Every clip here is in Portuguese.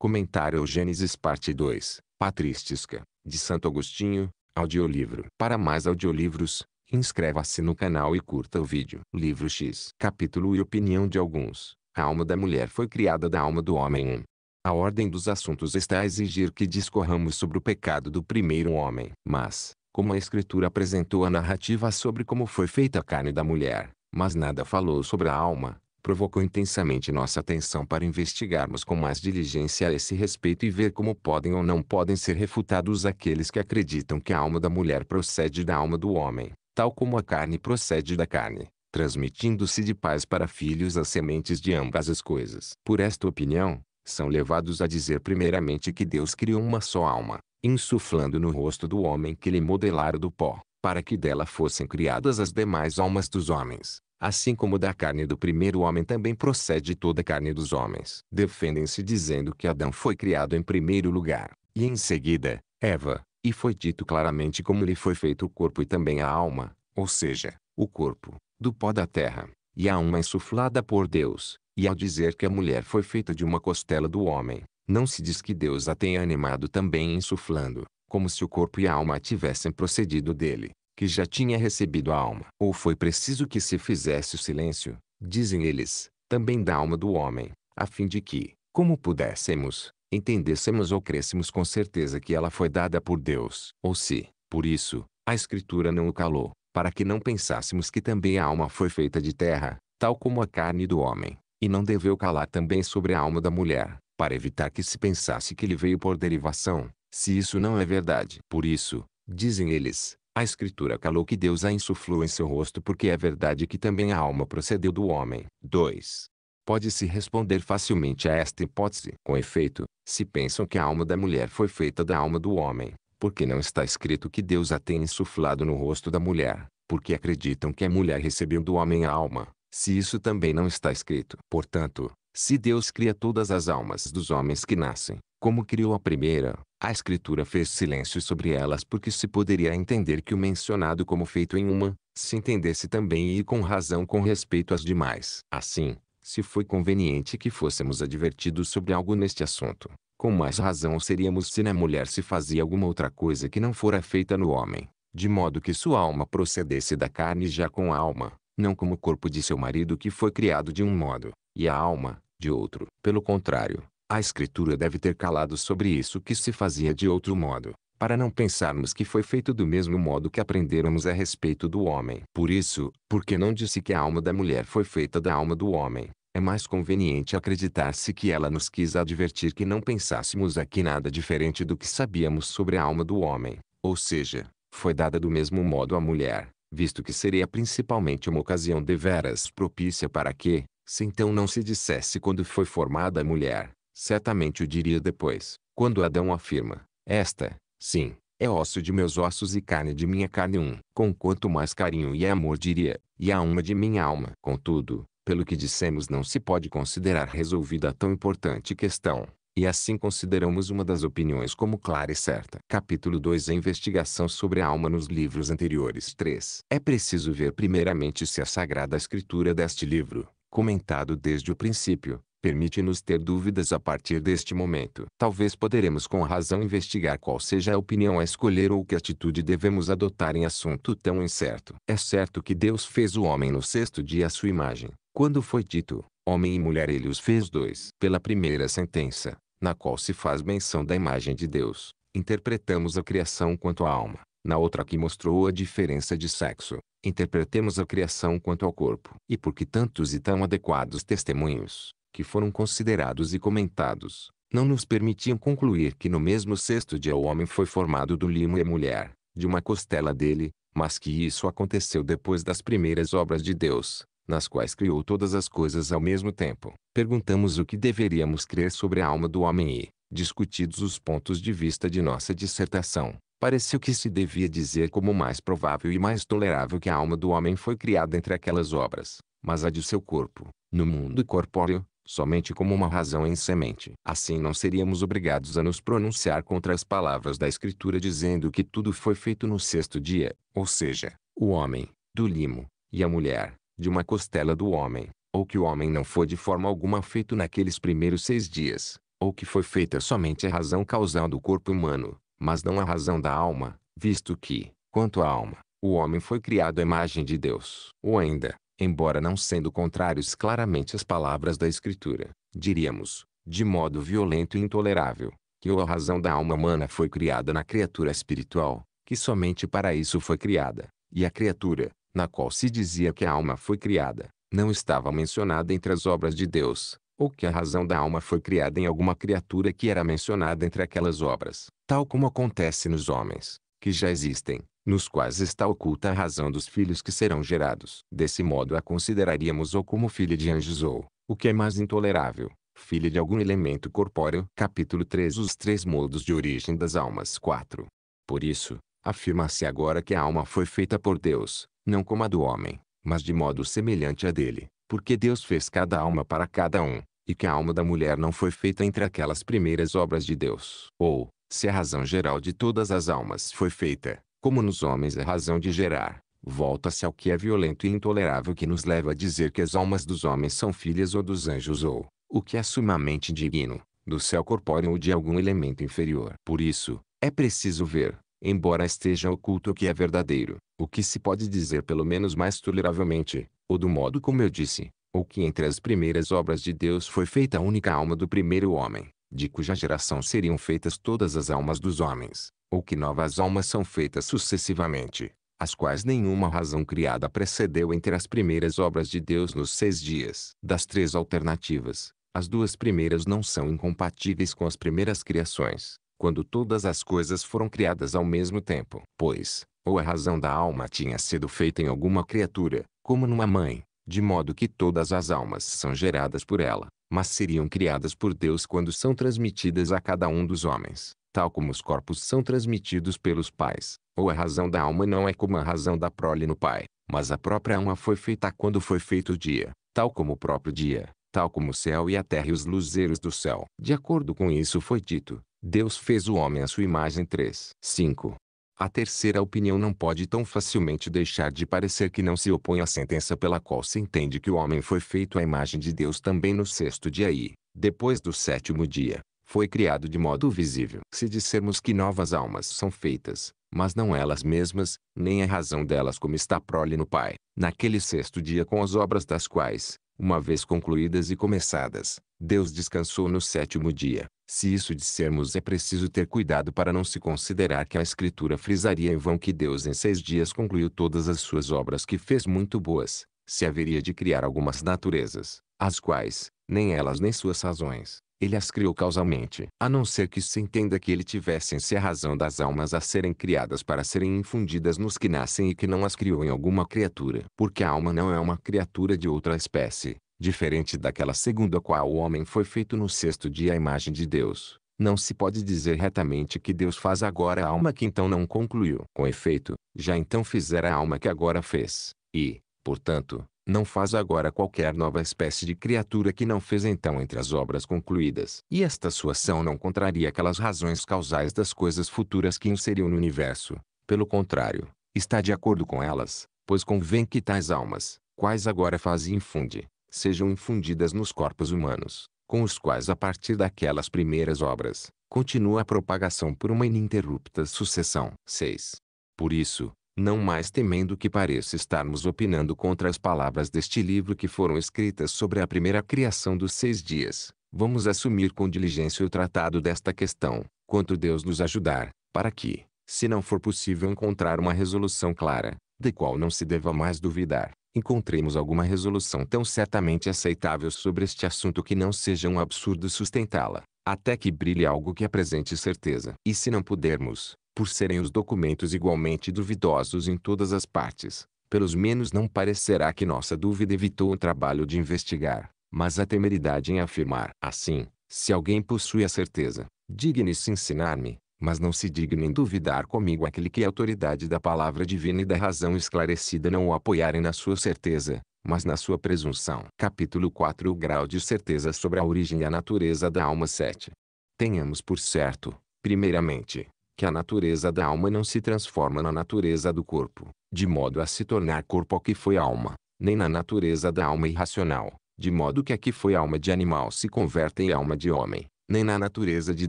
Comentário ao Gênesis Parte 2, Patrística, de Santo Agostinho, audiolivro. Para mais audiolivros, inscreva-se no canal e curta o vídeo. Livro X. Capítulo e opinião de alguns. A alma da mulher foi criada da alma do homem 1. A ordem dos assuntos está a exigir que discorramos sobre o pecado do primeiro homem. Mas, como a escritura apresentou a narrativa sobre como foi feita a carne da mulher, mas nada falou sobre a alma, provocou intensamente nossa atenção para investigarmos com mais diligência a esse respeito e ver como podem ou não podem ser refutados aqueles que acreditam que a alma da mulher procede da alma do homem, tal como a carne procede da carne, transmitindo-se de pais para filhos as sementes de ambas as coisas. Por esta opinião, são levados a dizer primeiramente que Deus criou uma só alma, insuflando no rosto do homem que lhe modelara do pó, para que dela fossem criadas as demais almas dos homens. Assim como da carne do primeiro homem também procede toda a carne dos homens. Defendem-se dizendo que Adão foi criado em primeiro lugar, e em seguida, Eva, e foi dito claramente como lhe foi feito o corpo e também a alma, ou seja, o corpo, do pó da terra, e a alma insuflada por Deus, e ao dizer que a mulher foi feita de uma costela do homem, não se diz que Deus a tenha animado também insuflando, como se o corpo e a alma tivessem procedido dele, que já tinha recebido a alma. Ou foi preciso que se fizesse o silêncio, dizem eles, também da alma do homem, a fim de que, como pudéssemos, entendêssemos ou crêssemos com certeza que ela foi dada por Deus. Ou se, por isso, a Escritura não o calou, para que não pensássemos que também a alma foi feita de terra, tal como a carne do homem, e não deveu calar também sobre a alma da mulher, para evitar que se pensasse que ele veio por derivação, se isso não é verdade. Por isso, dizem eles, a escritura calou que Deus a insuflou em seu rosto porque é verdade que também a alma procedeu do homem. 2. Pode-se responder facilmente a esta hipótese. Com efeito, se pensam que a alma da mulher foi feita da alma do homem, porque não está escrito que Deus a tenha insuflado no rosto da mulher, porque acreditam que a mulher recebeu do homem a alma, se isso também não está escrito. Portanto, se Deus cria todas as almas dos homens que nascem, como criou a primeira, a escritura fez silêncio sobre elas porque se poderia entender que o mencionado como feito em uma, se entendesse também e com razão com respeito às demais. Assim, se foi conveniente que fôssemos advertidos sobre algo neste assunto, com mais razão seríamos se na mulher se fazia alguma outra coisa que não fora feita no homem, de modo que sua alma procedesse da carne já com a alma, não como o corpo de seu marido que foi criado de um modo, e a alma, de outro. Pelo contrário, a Escritura deve ter calado sobre isso que se fazia de outro modo, para não pensarmos que foi feito do mesmo modo que aprenderamos a respeito do homem. Por isso, porque não disse que a alma da mulher foi feita da alma do homem, é mais conveniente acreditar-se que ela nos quis advertir que não pensássemos aqui nada diferente do que sabíamos sobre a alma do homem, ou seja, foi dada do mesmo modo à mulher, visto que seria principalmente uma ocasião deveras propícia para que, se então não se dissesse quando foi formada a mulher, certamente o diria depois, quando Adão afirma, esta, sim, é osso de meus ossos e carne de minha carne um. Com quanto mais carinho e amor diria, e a alma de minha alma. Contudo, pelo que dissemos não se pode considerar resolvida a tão importante questão, e assim consideramos uma das opiniões como clara e certa. Capítulo 2 A investigação sobre a alma nos livros anteriores 3. É preciso ver primeiramente se é a Sagrada Escritura deste livro, comentado desde o princípio, Permite-nos ter dúvidas a partir deste momento. Talvez poderemos com razão investigar qual seja a opinião a escolher ou que atitude devemos adotar em assunto tão incerto. É certo que Deus fez o homem no sexto dia à sua imagem. Quando foi dito, homem e mulher ele os fez dois. Pela primeira sentença, na qual se faz menção da imagem de Deus, interpretamos a criação quanto à alma. Na outra que mostrou a diferença de sexo, interpretemos a criação quanto ao corpo. E por que tantos e tão adequados testemunhos que foram considerados e comentados, não nos permitiam concluir que no mesmo sexto dia o homem foi formado do limo e mulher, de uma costela dele, mas que isso aconteceu depois das primeiras obras de Deus, nas quais criou todas as coisas ao mesmo tempo. Perguntamos o que deveríamos crer sobre a alma do homem e, discutidos os pontos de vista de nossa dissertação, pareceu que se devia dizer como mais provável e mais tolerável que a alma do homem foi criada entre aquelas obras, mas a de seu corpo, no mundo corpóreo, somente como uma razão em semente. Assim não seríamos obrigados a nos pronunciar contra as palavras da Escritura dizendo que tudo foi feito no sexto dia, ou seja, o homem, do limo, e a mulher, de uma costela do homem, ou que o homem não foi de forma alguma feito naqueles primeiros seis dias, ou que foi feita somente a razão causal do corpo humano, mas não a razão da alma, visto que, quanto à alma, o homem foi criado à imagem de Deus. Ou ainda, embora não sendo contrários claramente às palavras da Escritura, diríamos, de modo violento e intolerável, que ou a razão da alma humana foi criada na criatura espiritual, que somente para isso foi criada, e a criatura, na qual se dizia que a alma foi criada, não estava mencionada entre as obras de Deus, ou que a razão da alma foi criada em alguma criatura que era mencionada entre aquelas obras, tal como acontece nos homens que já existem, nos quais está oculta a razão dos filhos que serão gerados. Desse modo a consideraríamos ou como filha de anjos ou, o que é mais intolerável, filha de algum elemento corpóreo. Capítulo 3 Os três modos de origem das almas 4. Por isso, afirma-se agora que a alma foi feita por Deus, não como a do homem, mas de modo semelhante a dele, porque Deus fez cada alma para cada um, e que a alma da mulher não foi feita entre aquelas primeiras obras de Deus. Ou, se a razão geral de todas as almas foi feita, como nos homens a é razão de gerar, volta-se ao que é violento e intolerável que nos leva a dizer que as almas dos homens são filhas ou dos anjos ou, o que é sumamente digno, do céu corpóreo ou de algum elemento inferior. Por isso, é preciso ver, embora esteja oculto o que é verdadeiro, o que se pode dizer pelo menos mais toleravelmente, ou do modo como eu disse, ou que entre as primeiras obras de Deus foi feita a única alma do primeiro homem, de cuja geração seriam feitas todas as almas dos homens, ou que novas almas são feitas sucessivamente, as quais nenhuma razão criada precedeu entre as primeiras obras de Deus nos seis dias. Das três alternativas, as duas primeiras não são incompatíveis com as primeiras criações, quando todas as coisas foram criadas ao mesmo tempo. Pois, ou a razão da alma tinha sido feita em alguma criatura, como numa mãe, de modo que todas as almas são geradas por ela, mas seriam criadas por Deus quando são transmitidas a cada um dos homens, tal como os corpos são transmitidos pelos pais, ou a razão da alma não é como a razão da prole no pai, mas a própria alma foi feita quando foi feito o dia, tal como o próprio dia, tal como o céu e a terra e os luzeiros do céu. De acordo com isso foi dito, Deus fez o homem à sua imagem 3. 5. A terceira opinião não pode tão facilmente deixar de parecer que não se opõe à sentença pela qual se entende que o homem foi feito à imagem de Deus também no sexto dia e, depois do sétimo dia, foi criado de modo visível. Se dissermos que novas almas são feitas, mas não elas mesmas, nem a razão delas como está prole no Pai, naquele sexto dia com as obras das quais, uma vez concluídas e começadas, Deus descansou no sétimo dia. Se isso dissermos é preciso ter cuidado para não se considerar que a Escritura frisaria em vão que Deus em seis dias concluiu todas as suas obras que fez muito boas, se haveria de criar algumas naturezas, as quais, nem elas nem suas razões, ele as criou causalmente, a não ser que se entenda que ele tivesse em si a razão das almas a serem criadas para serem infundidas nos que nascem e que não as criou em alguma criatura. Porque a alma não é uma criatura de outra espécie, diferente daquela segundo a qual o homem foi feito no sexto dia à imagem de Deus. Não se pode dizer retamente que Deus faz agora a alma que então não concluiu. Com efeito, já então fizera a alma que agora fez. E, portanto, não faz agora qualquer nova espécie de criatura que não fez então entre as obras concluídas. E esta sua ação não contraria aquelas razões causais das coisas futuras que inseriu no universo. Pelo contrário, está de acordo com elas, pois convém que tais almas, quais agora faz e infunde, sejam infundidas nos corpos humanos, com os quais a partir daquelas primeiras obras, continua a propagação por uma ininterrupta sucessão. 6. Por isso, não mais temendo que pareça estarmos opinando contra as palavras deste livro que foram escritas sobre a primeira criação dos seis dias, vamos assumir com diligência o tratado desta questão, quanto Deus nos ajudar, para que, se não for possível encontrar uma resolução clara, de qual não se deva mais duvidar, encontremos alguma resolução tão certamente aceitável sobre este assunto que não seja um absurdo sustentá-la, até que brilhe algo que apresente certeza. E se não pudermos, por serem os documentos igualmente duvidosos em todas as partes, pelos menos não parecerá que nossa dúvida evitou o trabalho de investigar, mas a temeridade em afirmar. Assim, se alguém possui a certeza, digne-se ensinar-me, mas não se digne em duvidar comigo aquele que a autoridade da palavra divina e da razão esclarecida não o apoiarem na sua certeza, mas na sua presunção. Capítulo 4 O grau de certeza sobre a origem e a natureza da alma 7. Tenhamos por certo, primeiramente, que a natureza da alma não se transforma na natureza do corpo, de modo a se tornar corpo ao que foi alma, nem na natureza da alma irracional, de modo que a que foi alma de animal se converte em alma de homem, nem na natureza de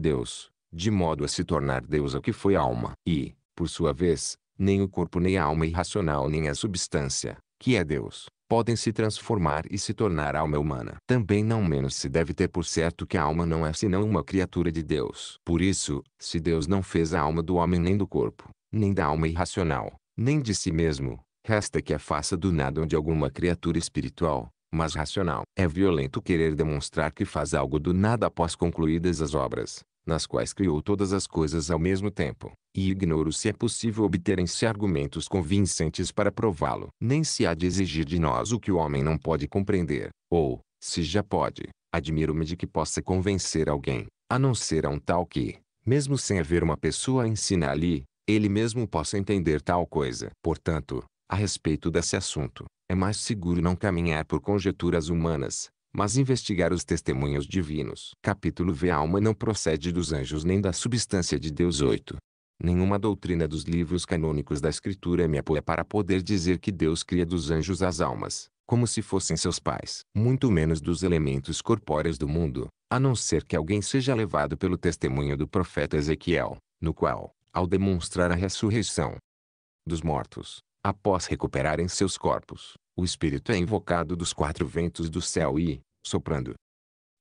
Deus, de modo a se tornar Deus ao que foi alma. E, por sua vez, nem o corpo nem a alma irracional nem a substância, que é Deus, podem se transformar e se tornar alma humana. Também não menos se deve ter por certo que a alma não é senão uma criatura de Deus. Por isso, se Deus não fez a alma do homem nem do corpo, nem da alma irracional, nem de si mesmo, resta que a faça do nada onde alguma criatura espiritual, mas racional. É violento querer demonstrar que faz algo do nada após concluídas as obras, nas quais criou todas as coisas ao mesmo tempo e ignoro se é possível obterem-se argumentos convincentes para prová-lo. Nem se há de exigir de nós o que o homem não pode compreender, ou, se já pode, admiro-me de que possa convencer alguém, a não ser a um tal que, mesmo sem haver uma pessoa a ensinar-lhe, ele mesmo possa entender tal coisa. Portanto, a respeito desse assunto, é mais seguro não caminhar por conjecturas humanas, mas investigar os testemunhos divinos. Capítulo V. A alma não procede dos anjos nem da substância de Deus 8. Nenhuma doutrina dos livros canônicos da Escritura me apoia para poder dizer que Deus cria dos anjos as almas, como se fossem seus pais, muito menos dos elementos corpóreos do mundo, a não ser que alguém seja levado pelo testemunho do profeta Ezequiel, no qual, ao demonstrar a ressurreição dos mortos, após recuperarem seus corpos, o Espírito é invocado dos quatro ventos do céu e, soprando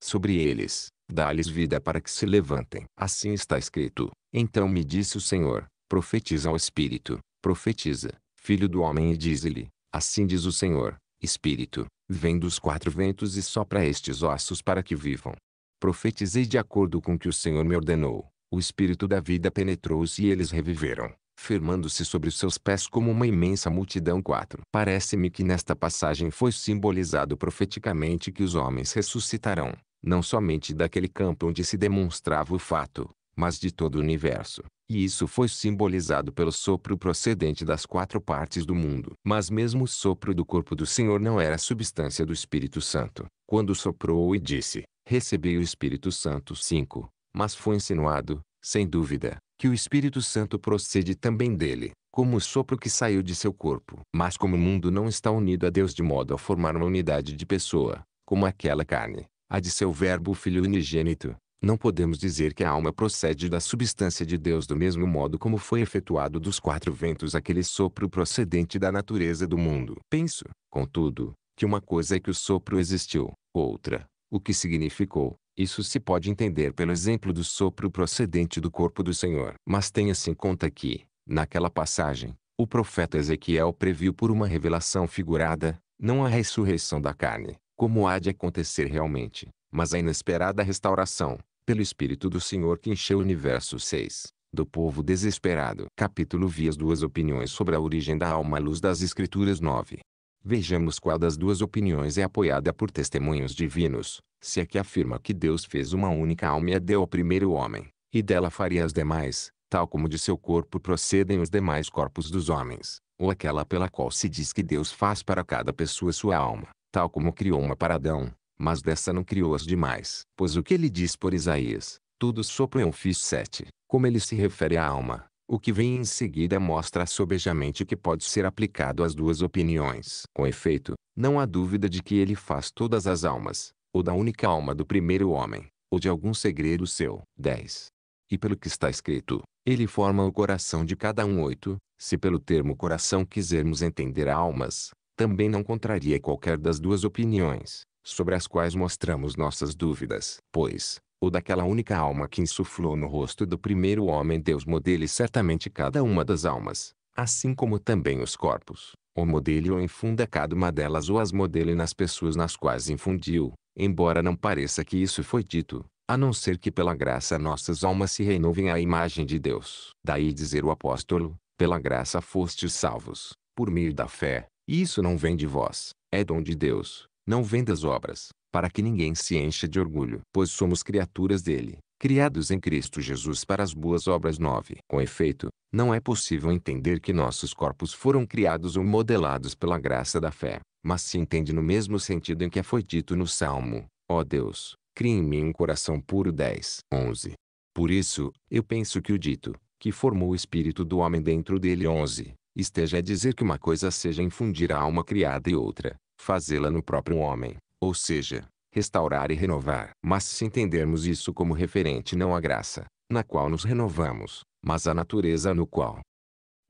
sobre eles, dá-lhes vida é para que se levantem. Assim está escrito. Então me disse o Senhor, profetiza ao Espírito, profetiza, filho do homem e diz lhe assim diz o Senhor, Espírito, vem dos quatro ventos e sopra estes ossos para que vivam. Profetizei de acordo com o que o Senhor me ordenou. O Espírito da vida penetrou-se e eles reviveram firmando-se sobre os seus pés como uma imensa multidão. 4. Parece-me que nesta passagem foi simbolizado profeticamente que os homens ressuscitarão, não somente daquele campo onde se demonstrava o fato, mas de todo o universo. E isso foi simbolizado pelo sopro procedente das quatro partes do mundo. Mas mesmo o sopro do corpo do Senhor não era substância do Espírito Santo. Quando soprou e disse, recebi o Espírito Santo 5, mas foi insinuado, sem dúvida, que o Espírito Santo procede também dele, como o sopro que saiu de seu corpo. Mas como o mundo não está unido a Deus de modo a formar uma unidade de pessoa, como aquela carne, a de seu Verbo Filho unigênito, não podemos dizer que a alma procede da substância de Deus do mesmo modo como foi efetuado dos quatro ventos aquele sopro procedente da natureza do mundo. Penso, contudo, que uma coisa é que o sopro existiu, outra, o que significou. Isso se pode entender pelo exemplo do sopro procedente do corpo do Senhor. Mas tenha-se em conta que, naquela passagem, o profeta Ezequiel previu por uma revelação figurada, não a ressurreição da carne, como há de acontecer realmente, mas a inesperada restauração, pelo Espírito do Senhor que encheu o universo 6, do povo desesperado. Capítulo vi as duas opiniões sobre a origem da alma à luz das Escrituras 9. Vejamos qual das duas opiniões é apoiada por testemunhos divinos, se é que afirma que Deus fez uma única alma e a deu ao primeiro homem, e dela faria as demais, tal como de seu corpo procedem os demais corpos dos homens, ou aquela pela qual se diz que Deus faz para cada pessoa sua alma tal como criou uma para Adão, mas dessa não criou as demais. Pois o que ele diz por Isaías, tudo sopro eu fiz sete, como ele se refere à alma, o que vem em seguida mostra sobejamente que pode ser aplicado às duas opiniões. Com efeito, não há dúvida de que ele faz todas as almas, ou da única alma do primeiro homem, ou de algum segredo seu. 10. E pelo que está escrito, ele forma o coração de cada um. oito, Se pelo termo coração quisermos entender almas, também não contraria qualquer das duas opiniões, sobre as quais mostramos nossas dúvidas, pois, ou daquela única alma que insuflou no rosto do primeiro homem Deus modele certamente cada uma das almas, assim como também os corpos, ou modele ou infunda cada uma delas ou as modele nas pessoas nas quais infundiu, embora não pareça que isso foi dito, a não ser que pela graça nossas almas se renovem à imagem de Deus. Daí dizer o apóstolo, pela graça fostes salvos, por meio da fé, isso não vem de vós, é dom de Deus, não vem das obras, para que ninguém se encha de orgulho, pois somos criaturas dele, criados em Cristo Jesus para as boas obras 9. Com efeito, não é possível entender que nossos corpos foram criados ou modelados pela graça da fé, mas se entende no mesmo sentido em que foi dito no Salmo, ó oh Deus, cria em mim um coração puro 10. 11. Por isso, eu penso que o dito, que formou o espírito do homem dentro dele 11, esteja é dizer que uma coisa seja infundir a alma criada e outra, fazê-la no próprio homem, ou seja, restaurar e renovar. Mas se entendermos isso como referente não à graça, na qual nos renovamos, mas à natureza no qual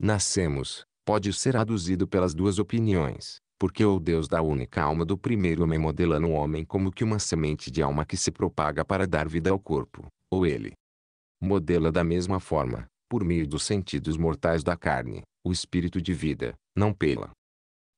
nascemos, pode ser aduzido pelas duas opiniões, porque o Deus da única alma do primeiro homem modela no homem como que uma semente de alma que se propaga para dar vida ao corpo, ou ele modela da mesma forma, por meio dos sentidos mortais da carne, o espírito de vida, não pela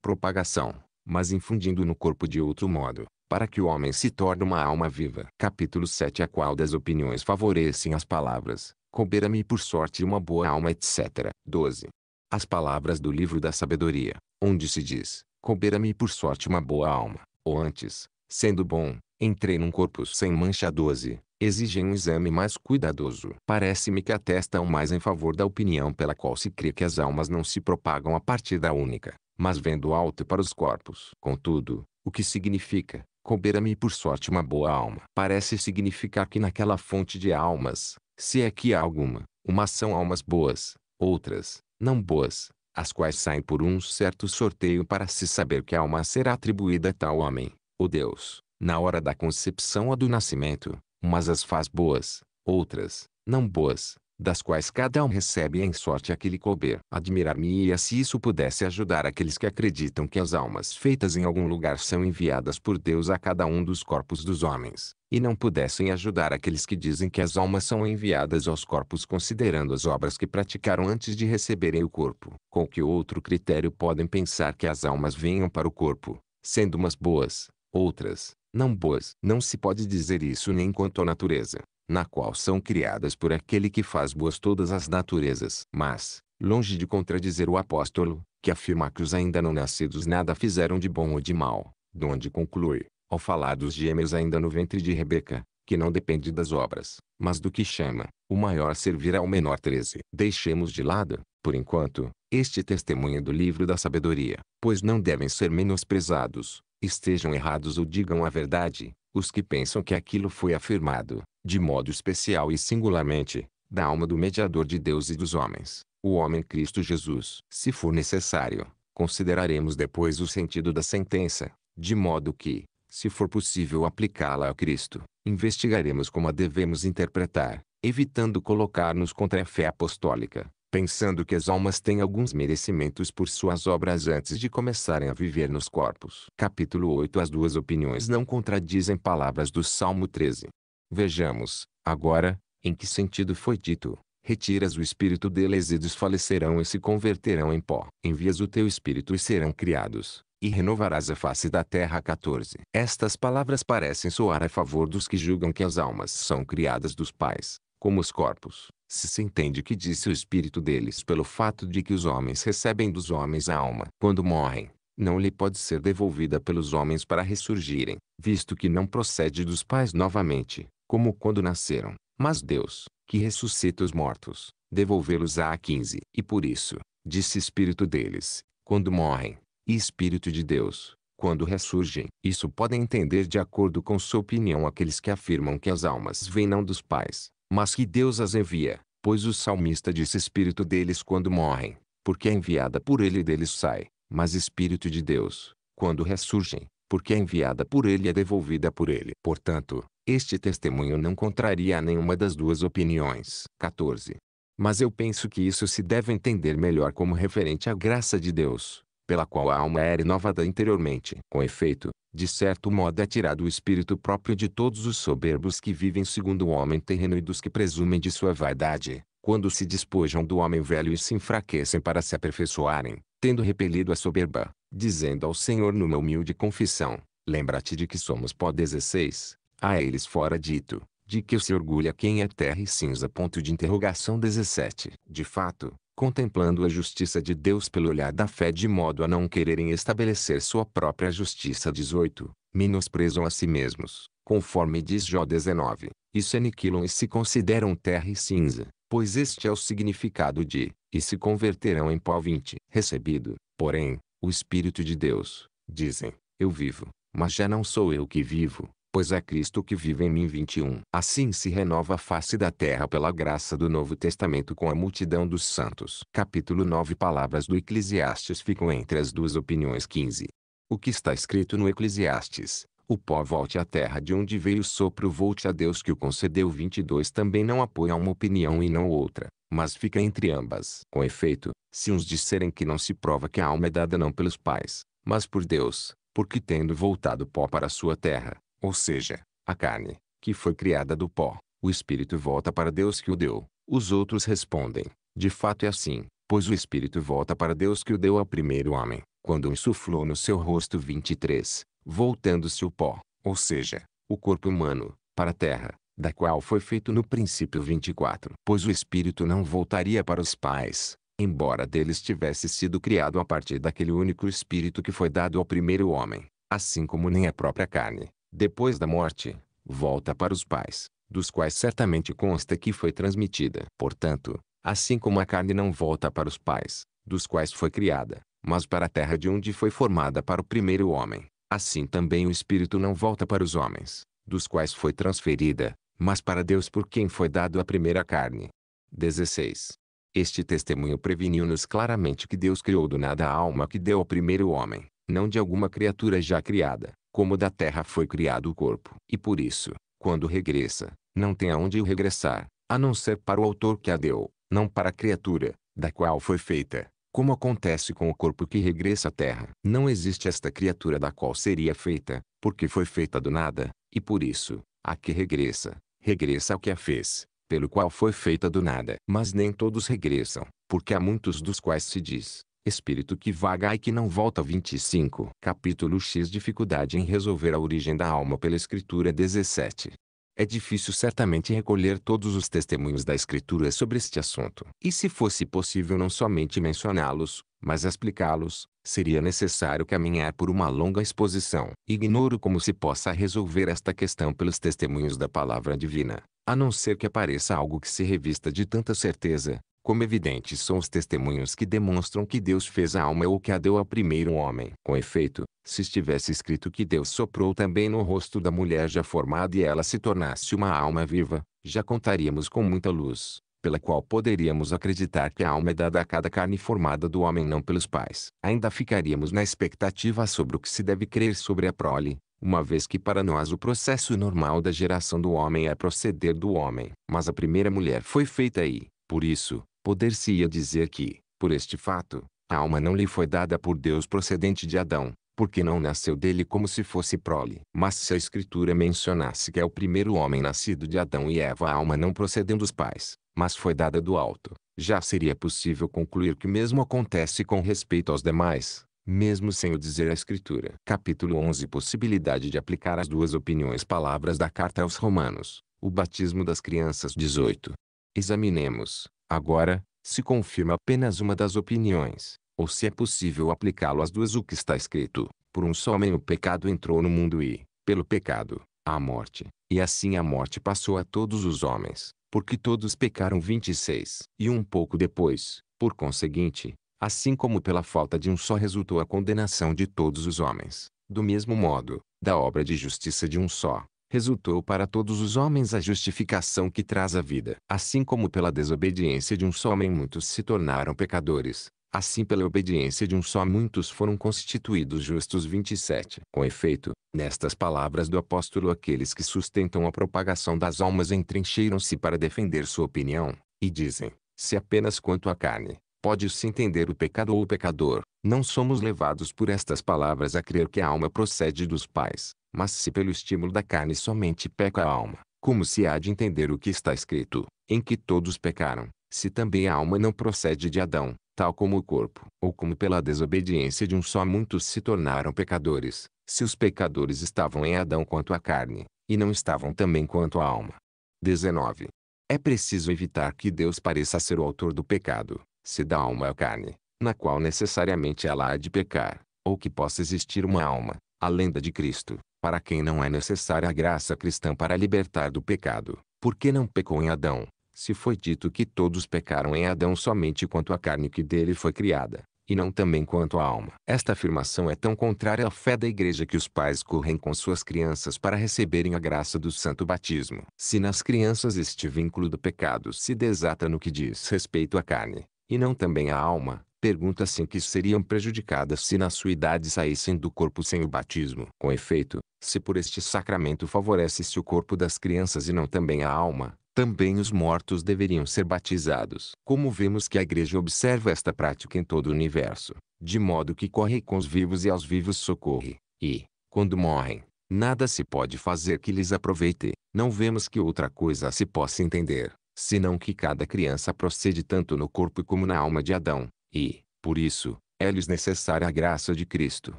propagação, mas infundindo no corpo de outro modo, para que o homem se torne uma alma viva. Capítulo 7 A qual das opiniões favorecem as palavras, cobera me por sorte uma boa alma etc. 12. As palavras do livro da sabedoria, onde se diz, cobera me por sorte uma boa alma, ou antes, sendo bom, entrei num corpo sem mancha 12 exigem um exame mais cuidadoso. Parece-me que atestam mais em favor da opinião pela qual se crê que as almas não se propagam a partir da única, mas vendo alto para os corpos. Contudo, o que significa, coubera-me por sorte uma boa alma. Parece significar que naquela fonte de almas, se é que há alguma, umas são almas boas, outras, não boas, as quais saem por um certo sorteio para se saber que alma será atribuída a tal homem, ou Deus, na hora da concepção ou do nascimento, Umas as faz boas, outras, não boas, das quais cada um recebe em sorte aquele couber. Admirar-me-ia se isso pudesse ajudar aqueles que acreditam que as almas feitas em algum lugar são enviadas por Deus a cada um dos corpos dos homens, e não pudessem ajudar aqueles que dizem que as almas são enviadas aos corpos considerando as obras que praticaram antes de receberem o corpo. Com que outro critério podem pensar que as almas venham para o corpo, sendo umas boas, Outras, não boas, não se pode dizer isso nem quanto à natureza, na qual são criadas por aquele que faz boas todas as naturezas. Mas, longe de contradizer o apóstolo, que afirma que os ainda não nascidos nada fizeram de bom ou de mal, donde conclui, ao falar dos gêmeos ainda no ventre de Rebeca, que não depende das obras, mas do que chama, o maior servirá ao menor 13. Deixemos de lado, por enquanto, este testemunho do livro da sabedoria, pois não devem ser menosprezados, estejam errados ou digam a verdade, os que pensam que aquilo foi afirmado, de modo especial e singularmente, da alma do mediador de Deus e dos homens, o homem Cristo Jesus. Se for necessário, consideraremos depois o sentido da sentença, de modo que, se for possível aplicá-la a Cristo, investigaremos como a devemos interpretar, evitando colocar-nos contra a fé apostólica pensando que as almas têm alguns merecimentos por suas obras antes de começarem a viver nos corpos. Capítulo 8 As duas opiniões não contradizem palavras do Salmo 13. Vejamos, agora, em que sentido foi dito. Retiras o espírito deles e desfalecerão e se converterão em pó. Envias o teu espírito e serão criados, e renovarás a face da terra. 14. Estas palavras parecem soar a favor dos que julgam que as almas são criadas dos pais, como os corpos, se se entende que disse o espírito deles pelo fato de que os homens recebem dos homens a alma quando morrem, não lhe pode ser devolvida pelos homens para ressurgirem, visto que não procede dos pais novamente, como quando nasceram, mas Deus, que ressuscita os mortos, devolvê-los a 15. E por isso, disse espírito deles, quando morrem, e espírito de Deus, quando ressurgem. Isso podem entender de acordo com sua opinião aqueles que afirmam que as almas vêm não dos pais, mas que Deus as envia, pois o salmista disse espírito deles quando morrem, porque é enviada por ele e deles sai, mas espírito de Deus, quando ressurgem, porque é enviada por ele é devolvida por ele. Portanto, este testemunho não contraria a nenhuma das duas opiniões. 14. Mas eu penso que isso se deve entender melhor como referente à graça de Deus, pela qual a alma era é renovada interiormente. Com efeito, de certo modo é tirado o espírito próprio de todos os soberbos que vivem segundo o homem terreno e dos que presumem de sua vaidade, quando se despojam do homem velho e se enfraquecem para se aperfeiçoarem, tendo repelido a soberba, dizendo ao Senhor numa humilde confissão, lembra-te de que somos pó 16, a eles fora dito, de que se orgulha quem é terra e cinza. Ponto de interrogação 17. De fato, contemplando a justiça de Deus pelo olhar da fé de modo a não quererem estabelecer sua própria justiça. 18. Menosprezam a si mesmos, conforme diz Jó 19, e se aniquilam e se consideram terra e cinza, pois este é o significado de, e se converterão em pó 20. Recebido, porém, o Espírito de Deus, dizem, eu vivo, mas já não sou eu que vivo, pois é Cristo que vive em mim 21. Assim se renova a face da terra pela graça do Novo Testamento com a multidão dos santos. Capítulo 9 Palavras do Eclesiastes ficam entre as duas opiniões 15. O que está escrito no Eclesiastes, o pó volte à terra de onde veio o sopro volte a Deus que o concedeu 22 também não apoia uma opinião e não outra, mas fica entre ambas. Com efeito, se uns disserem que não se prova que a alma é dada não pelos pais, mas por Deus, porque tendo voltado pó para sua terra, ou seja, a carne, que foi criada do pó, o espírito volta para Deus que o deu. Os outros respondem: De fato é assim, pois o espírito volta para Deus que o deu ao primeiro homem, quando o insuflou no seu rosto 23, voltando-se o pó, ou seja, o corpo humano, para a terra, da qual foi feito no princípio 24. Pois o espírito não voltaria para os pais, embora deles tivesse sido criado a partir daquele único espírito que foi dado ao primeiro homem, assim como nem a própria carne, depois da morte, volta para os pais, dos quais certamente consta que foi transmitida. Portanto, assim como a carne não volta para os pais, dos quais foi criada, mas para a terra de onde foi formada para o primeiro homem, assim também o espírito não volta para os homens, dos quais foi transferida, mas para Deus por quem foi dado a primeira carne. 16. Este testemunho preveniu-nos claramente que Deus criou do nada a alma que deu ao primeiro homem, não de alguma criatura já criada, como da terra foi criado o corpo. E por isso, quando regressa, não tem aonde regressar, a não ser para o autor que a deu, não para a criatura, da qual foi feita, como acontece com o corpo que regressa à terra. Não existe esta criatura da qual seria feita, porque foi feita do nada, e por isso, a que regressa, regressa ao que a fez, pelo qual foi feita do nada. Mas nem todos regressam, porque há muitos dos quais se diz, espírito que vaga e que não volta. 25. Capítulo X Dificuldade em resolver a origem da alma pela Escritura 17. É difícil certamente recolher todos os testemunhos da Escritura sobre este assunto. E se fosse possível não somente mencioná-los, mas explicá-los, seria necessário caminhar por uma longa exposição. Ignoro como se possa resolver esta questão pelos testemunhos da palavra divina, a não ser que apareça algo que se revista de tanta certeza, como evidentes são os testemunhos que demonstram que Deus fez a alma ou que a deu ao primeiro homem. Com efeito, se estivesse escrito que Deus soprou também no rosto da mulher já formada e ela se tornasse uma alma viva, já contaríamos com muita luz, pela qual poderíamos acreditar que a alma é dada a cada carne formada do homem não pelos pais. Ainda ficaríamos na expectativa sobre o que se deve crer sobre a prole, uma vez que para nós o processo normal da geração do homem é proceder do homem. Mas a primeira mulher foi feita e, por isso, Poder-se-ia dizer que, por este fato, a alma não lhe foi dada por Deus procedente de Adão, porque não nasceu dele como se fosse prole. Mas se a Escritura mencionasse que é o primeiro homem nascido de Adão e Eva a alma não procedendo dos pais, mas foi dada do alto, já seria possível concluir que mesmo acontece com respeito aos demais, mesmo sem o dizer a Escritura. Capítulo 11 Possibilidade de aplicar as duas opiniões Palavras da Carta aos Romanos, o batismo das crianças 18. Examinemos, Agora, se confirma apenas uma das opiniões, ou se é possível aplicá-lo às duas o que está escrito. Por um só homem o pecado entrou no mundo e, pelo pecado, a morte. E assim a morte passou a todos os homens, porque todos pecaram 26. E um pouco depois, por conseguinte, assim como pela falta de um só resultou a condenação de todos os homens, do mesmo modo, da obra de justiça de um só, resultou para todos os homens a justificação que traz a vida. Assim como pela desobediência de um só homem muitos se tornaram pecadores, assim pela obediência de um só muitos foram constituídos justos 27. Com efeito, nestas palavras do apóstolo aqueles que sustentam a propagação das almas entrincheiram-se para defender sua opinião, e dizem, se apenas quanto à carne, pode-se entender o pecado ou o pecador, não somos levados por estas palavras a crer que a alma procede dos pais, mas se pelo estímulo da carne somente peca a alma, como se há de entender o que está escrito, em que todos pecaram, se também a alma não procede de Adão, tal como o corpo, ou como pela desobediência de um só muitos se tornaram pecadores, se os pecadores estavam em Adão quanto à carne, e não estavam também quanto à alma. 19. É preciso evitar que Deus pareça ser o autor do pecado, se da alma é a carne, na qual necessariamente ela há de pecar, ou que possa existir uma alma, a lenda de Cristo, para quem não é necessária a graça cristã para libertar do pecado, porque não pecou em Adão, se foi dito que todos pecaram em Adão somente quanto à carne que dele foi criada, e não também quanto à alma. Esta afirmação é tão contrária à fé da igreja que os pais correm com suas crianças para receberem a graça do santo batismo. Se nas crianças este vínculo do pecado se desata no que diz respeito à carne, e não também a alma, pergunta-se em assim que seriam prejudicadas se na sua idade saíssem do corpo sem o batismo. Com efeito, se por este sacramento favorece-se o corpo das crianças e não também a alma, também os mortos deveriam ser batizados. Como vemos que a igreja observa esta prática em todo o universo, de modo que corre com os vivos e aos vivos socorre, e, quando morrem, nada se pode fazer que lhes aproveite, não vemos que outra coisa se possa entender senão que cada criança procede tanto no corpo como na alma de Adão, e, por isso, é-lhes necessária a graça de Cristo,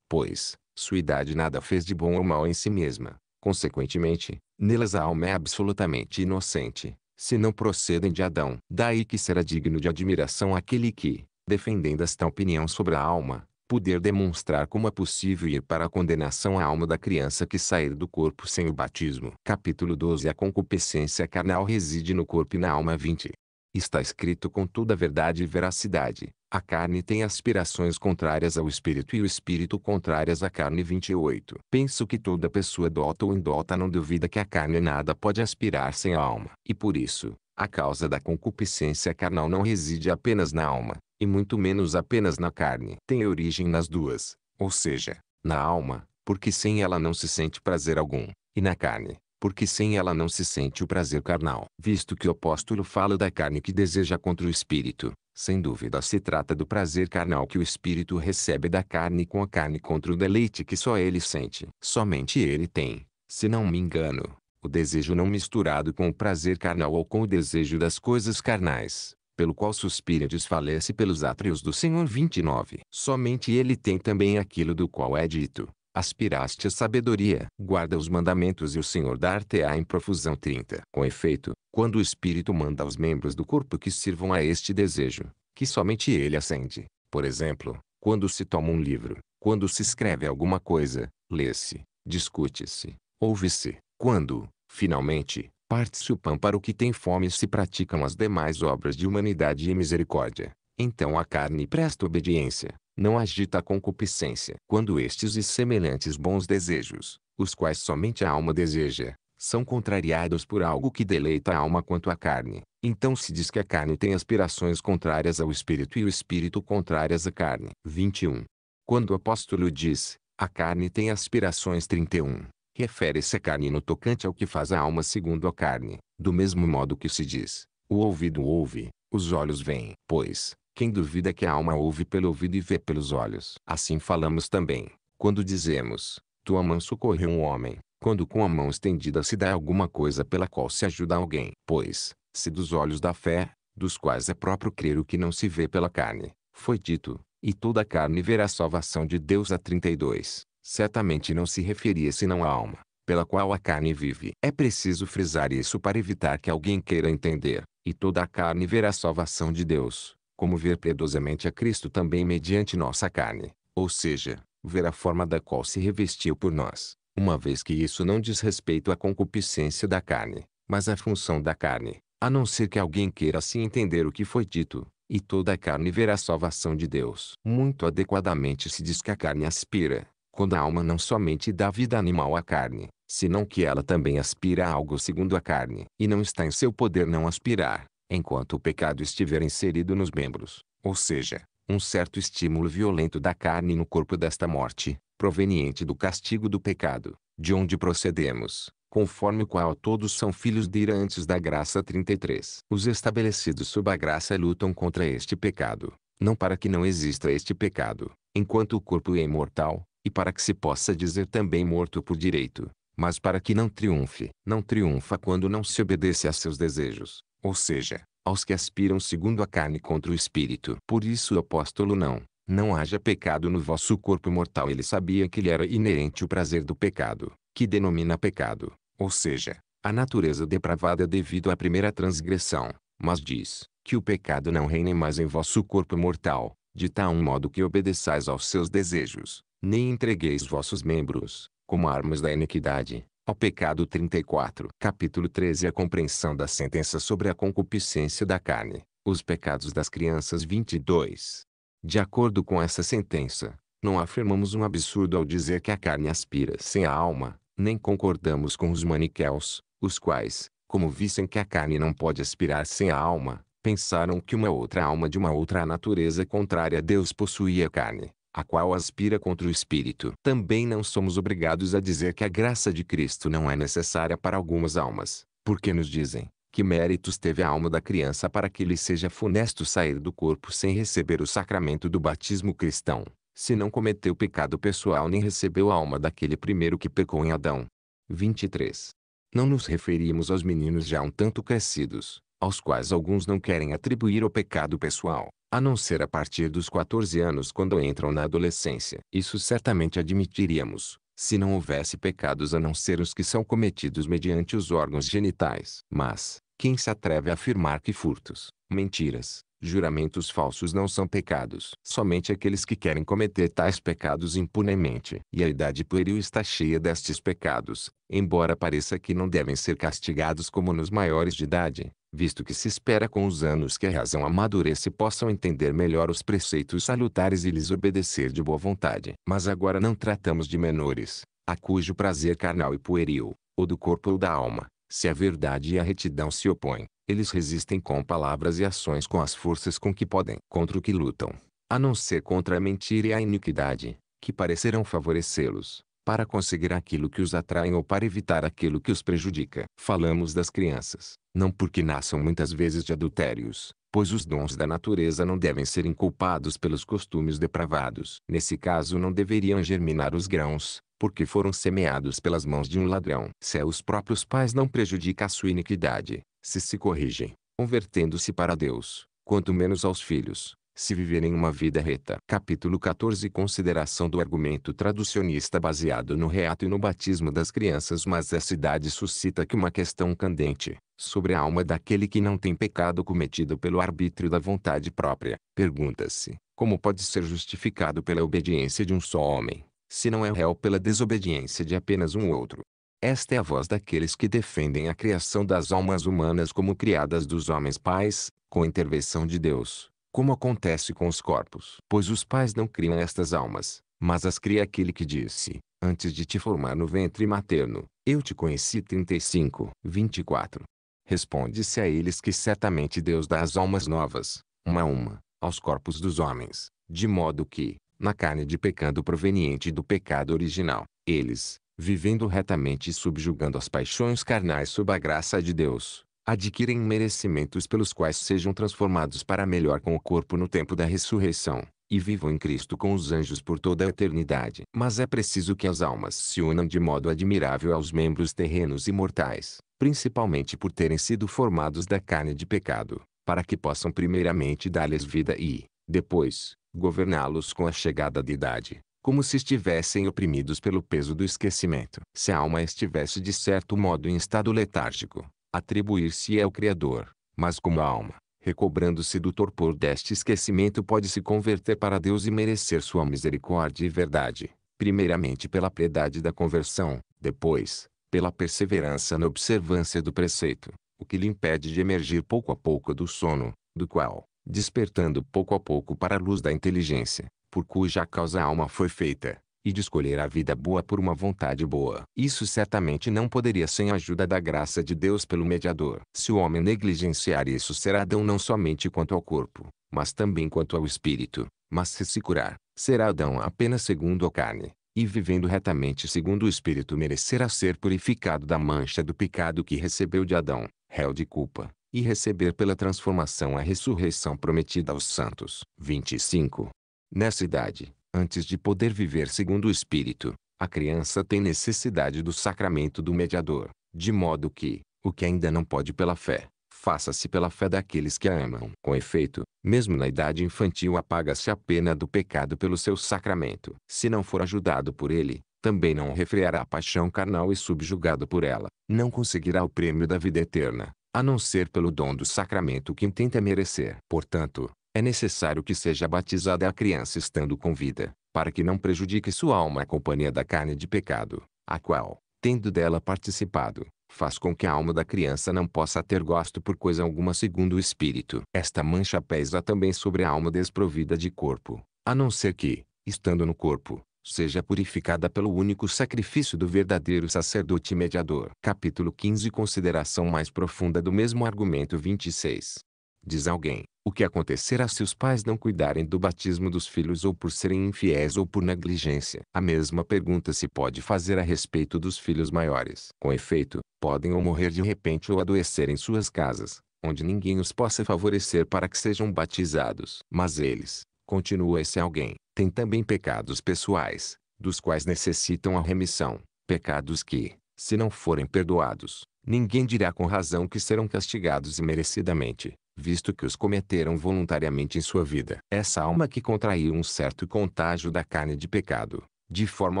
pois, sua idade nada fez de bom ou mal em si mesma. Consequentemente, nelas a alma é absolutamente inocente, se não procedem de Adão. Daí que será digno de admiração aquele que, defendendo esta opinião sobre a alma, poder demonstrar como é possível ir para a condenação a alma da criança que sair do corpo sem o batismo. Capítulo 12 A concupiscência carnal reside no corpo e na alma 20. Está escrito com toda verdade e veracidade. A carne tem aspirações contrárias ao espírito e o espírito contrárias à carne. 28. Penso que toda pessoa dota ou indota não duvida que a carne nada pode aspirar sem a alma. E por isso, a causa da concupiscência carnal não reside apenas na alma, e muito menos apenas na carne. Tem origem nas duas, ou seja, na alma, porque sem ela não se sente prazer algum, e na carne, porque sem ela não se sente o prazer carnal. Visto que o apóstolo fala da carne que deseja contra o espírito, sem dúvida se trata do prazer carnal que o espírito recebe da carne com a carne contra o deleite que só ele sente. Somente ele tem, se não me engano, o desejo não misturado com o prazer carnal ou com o desejo das coisas carnais pelo qual suspira desfalece pelos átrios do Senhor 29. Somente ele tem também aquilo do qual é dito. Aspiraste a sabedoria, guarda os mandamentos e o Senhor dar-te-á em profusão 30. Com efeito, quando o Espírito manda aos membros do corpo que sirvam a este desejo, que somente ele acende. Por exemplo, quando se toma um livro, quando se escreve alguma coisa, lê-se, discute-se, ouve-se. Quando, finalmente, participam para o que tem fome e se praticam as demais obras de humanidade e misericórdia. Então a carne presta obediência, não agita a concupiscência. Quando estes e semelhantes bons desejos, os quais somente a alma deseja, são contrariados por algo que deleita a alma quanto a carne, então se diz que a carne tem aspirações contrárias ao espírito e o espírito contrárias à carne. 21. Quando o apóstolo diz, a carne tem aspirações 31, Refere-se à carne no tocante ao que faz a alma segundo a carne, do mesmo modo que se diz, o ouvido ouve, os olhos veem. Pois, quem duvida que a alma ouve pelo ouvido e vê pelos olhos? Assim falamos também, quando dizemos, tua mão socorreu um homem, quando com a mão estendida se dá alguma coisa pela qual se ajuda alguém. Pois, se dos olhos da fé, dos quais é próprio crer o que não se vê pela carne, foi dito, e toda a carne verá a salvação de Deus a 32 certamente não se referia senão à alma, pela qual a carne vive. É preciso frisar isso para evitar que alguém queira entender, e toda a carne verá a salvação de Deus, como ver piedosamente a Cristo também mediante nossa carne, ou seja, ver a forma da qual se revestiu por nós, uma vez que isso não diz respeito à concupiscência da carne, mas à função da carne, a não ser que alguém queira assim entender o que foi dito, e toda a carne verá a salvação de Deus. Muito adequadamente se diz que a carne aspira, quando a alma não somente dá vida animal à carne, senão que ela também aspira a algo segundo a carne, e não está em seu poder não aspirar, enquanto o pecado estiver inserido nos membros, ou seja, um certo estímulo violento da carne no corpo desta morte, proveniente do castigo do pecado, de onde procedemos, conforme o qual todos são filhos de ira antes da graça 33. Os estabelecidos sob a graça lutam contra este pecado, não para que não exista este pecado, enquanto o corpo é imortal, e para que se possa dizer também morto por direito, mas para que não triunfe. Não triunfa quando não se obedece a seus desejos, ou seja, aos que aspiram segundo a carne contra o espírito. Por isso o apóstolo não, não haja pecado no vosso corpo mortal. Ele sabia que lhe era inerente o prazer do pecado, que denomina pecado, ou seja, a natureza depravada devido à primeira transgressão, mas diz, que o pecado não reine mais em vosso corpo mortal, de tal modo que obedeçais aos seus desejos, nem entregueis vossos membros, como armas da iniquidade, ao pecado 34. Capítulo 13 A compreensão da sentença sobre a concupiscência da carne, os pecados das crianças 22. De acordo com essa sentença, não afirmamos um absurdo ao dizer que a carne aspira sem a alma, nem concordamos com os maniqueus, os quais, como vissem que a carne não pode aspirar sem a alma, pensaram que uma outra alma de uma outra natureza contrária a Deus possuía carne a qual aspira contra o espírito. Também não somos obrigados a dizer que a graça de Cristo não é necessária para algumas almas, porque nos dizem que méritos teve a alma da criança para que lhe seja funesto sair do corpo sem receber o sacramento do batismo cristão, se não cometeu pecado pessoal nem recebeu a alma daquele primeiro que pecou em Adão. 23. Não nos referimos aos meninos já um tanto crescidos, aos quais alguns não querem atribuir o pecado pessoal, a não ser a partir dos 14 anos quando entram na adolescência. Isso certamente admitiríamos, se não houvesse pecados a não ser os que são cometidos mediante os órgãos genitais. Mas, quem se atreve a afirmar que furtos, mentiras, juramentos falsos não são pecados. Somente aqueles que querem cometer tais pecados impunemente. E a idade pueril está cheia destes pecados, embora pareça que não devem ser castigados como nos maiores de idade visto que se espera com os anos que a razão e possam entender melhor os preceitos salutares e lhes obedecer de boa vontade. Mas agora não tratamos de menores, a cujo prazer carnal e pueril, ou do corpo ou da alma, se a verdade e a retidão se opõem, eles resistem com palavras e ações com as forças com que podem contra o que lutam, a não ser contra a mentira e a iniquidade, que parecerão favorecê-los para conseguir aquilo que os atrai ou para evitar aquilo que os prejudica. Falamos das crianças, não porque nasçam muitas vezes de adultérios, pois os dons da natureza não devem ser inculpados pelos costumes depravados. Nesse caso não deveriam germinar os grãos, porque foram semeados pelas mãos de um ladrão. Se é os próprios pais não prejudica a sua iniquidade, se se corrigem, convertendo-se para Deus, quanto menos aos filhos, se viverem uma vida reta. Capítulo 14 Consideração do argumento traducionista baseado no reato e no batismo das crianças Mas a cidade suscita que uma questão candente, sobre a alma daquele que não tem pecado cometido pelo arbítrio da vontade própria. Pergunta-se, como pode ser justificado pela obediência de um só homem, se não é réu pela desobediência de apenas um outro? Esta é a voz daqueles que defendem a criação das almas humanas como criadas dos homens pais, com intervenção de Deus, como acontece com os corpos. Pois os pais não criam estas almas, mas as cria aquele que disse, antes de te formar no ventre materno, eu te conheci 35, 24. Responde-se a eles que certamente Deus dá as almas novas, uma a uma, aos corpos dos homens, de modo que, na carne de pecado proveniente do pecado original, eles, vivendo retamente e subjugando as paixões carnais sob a graça de Deus, adquirem merecimentos pelos quais sejam transformados para melhor com o corpo no tempo da ressurreição, e vivam em Cristo com os anjos por toda a eternidade. Mas é preciso que as almas se unam de modo admirável aos membros terrenos e mortais, principalmente por terem sido formados da carne de pecado, para que possam primeiramente dar-lhes vida e, depois, governá-los com a chegada da idade como se estivessem oprimidos pelo peso do esquecimento. Se a alma estivesse de certo modo em estado letárgico, atribuir-se é o Criador, mas como a alma, recobrando-se do torpor deste esquecimento pode se converter para Deus e merecer sua misericórdia e verdade, primeiramente pela piedade da conversão, depois, pela perseverança na observância do preceito, o que lhe impede de emergir pouco a pouco do sono, do qual, despertando pouco a pouco para a luz da inteligência, por cuja causa a alma foi feita, e de escolher a vida boa por uma vontade boa. Isso certamente não poderia sem a ajuda da graça de Deus pelo mediador. Se o homem negligenciar isso, será Adão não somente quanto ao corpo, mas também quanto ao espírito. Mas se se curar, será Adão apenas segundo a carne, e vivendo retamente segundo o espírito merecerá ser purificado da mancha do pecado que recebeu de Adão, réu de culpa e receber pela transformação a ressurreição prometida aos santos. 25. Nessa idade, Antes de poder viver segundo o Espírito, a criança tem necessidade do sacramento do mediador, de modo que, o que ainda não pode pela fé, faça-se pela fé daqueles que a amam. Com efeito, mesmo na idade infantil apaga-se a pena do pecado pelo seu sacramento. Se não for ajudado por ele, também não refreará a paixão carnal e subjugado por ela, não conseguirá o prêmio da vida eterna, a não ser pelo dom do sacramento que intenta merecer. Portanto, é necessário que seja batizada a criança estando com vida, para que não prejudique sua alma a companhia da carne de pecado, a qual, tendo dela participado, faz com que a alma da criança não possa ter gosto por coisa alguma segundo o Espírito. Esta mancha pesa também sobre a alma desprovida de corpo, a não ser que, estando no corpo, seja purificada pelo único sacrifício do verdadeiro sacerdote mediador. Capítulo 15 Consideração mais profunda do mesmo argumento 26. Diz alguém, o que acontecerá se os pais não cuidarem do batismo dos filhos ou por serem infiéis ou por negligência? A mesma pergunta se pode fazer a respeito dos filhos maiores. Com efeito, podem ou morrer de repente ou adoecer em suas casas, onde ninguém os possa favorecer para que sejam batizados. Mas eles, continua esse alguém, têm também pecados pessoais, dos quais necessitam a remissão, pecados que, se não forem perdoados, ninguém dirá com razão que serão castigados merecidamente visto que os cometeram voluntariamente em sua vida. Essa alma que contraiu um certo contágio da carne de pecado, de forma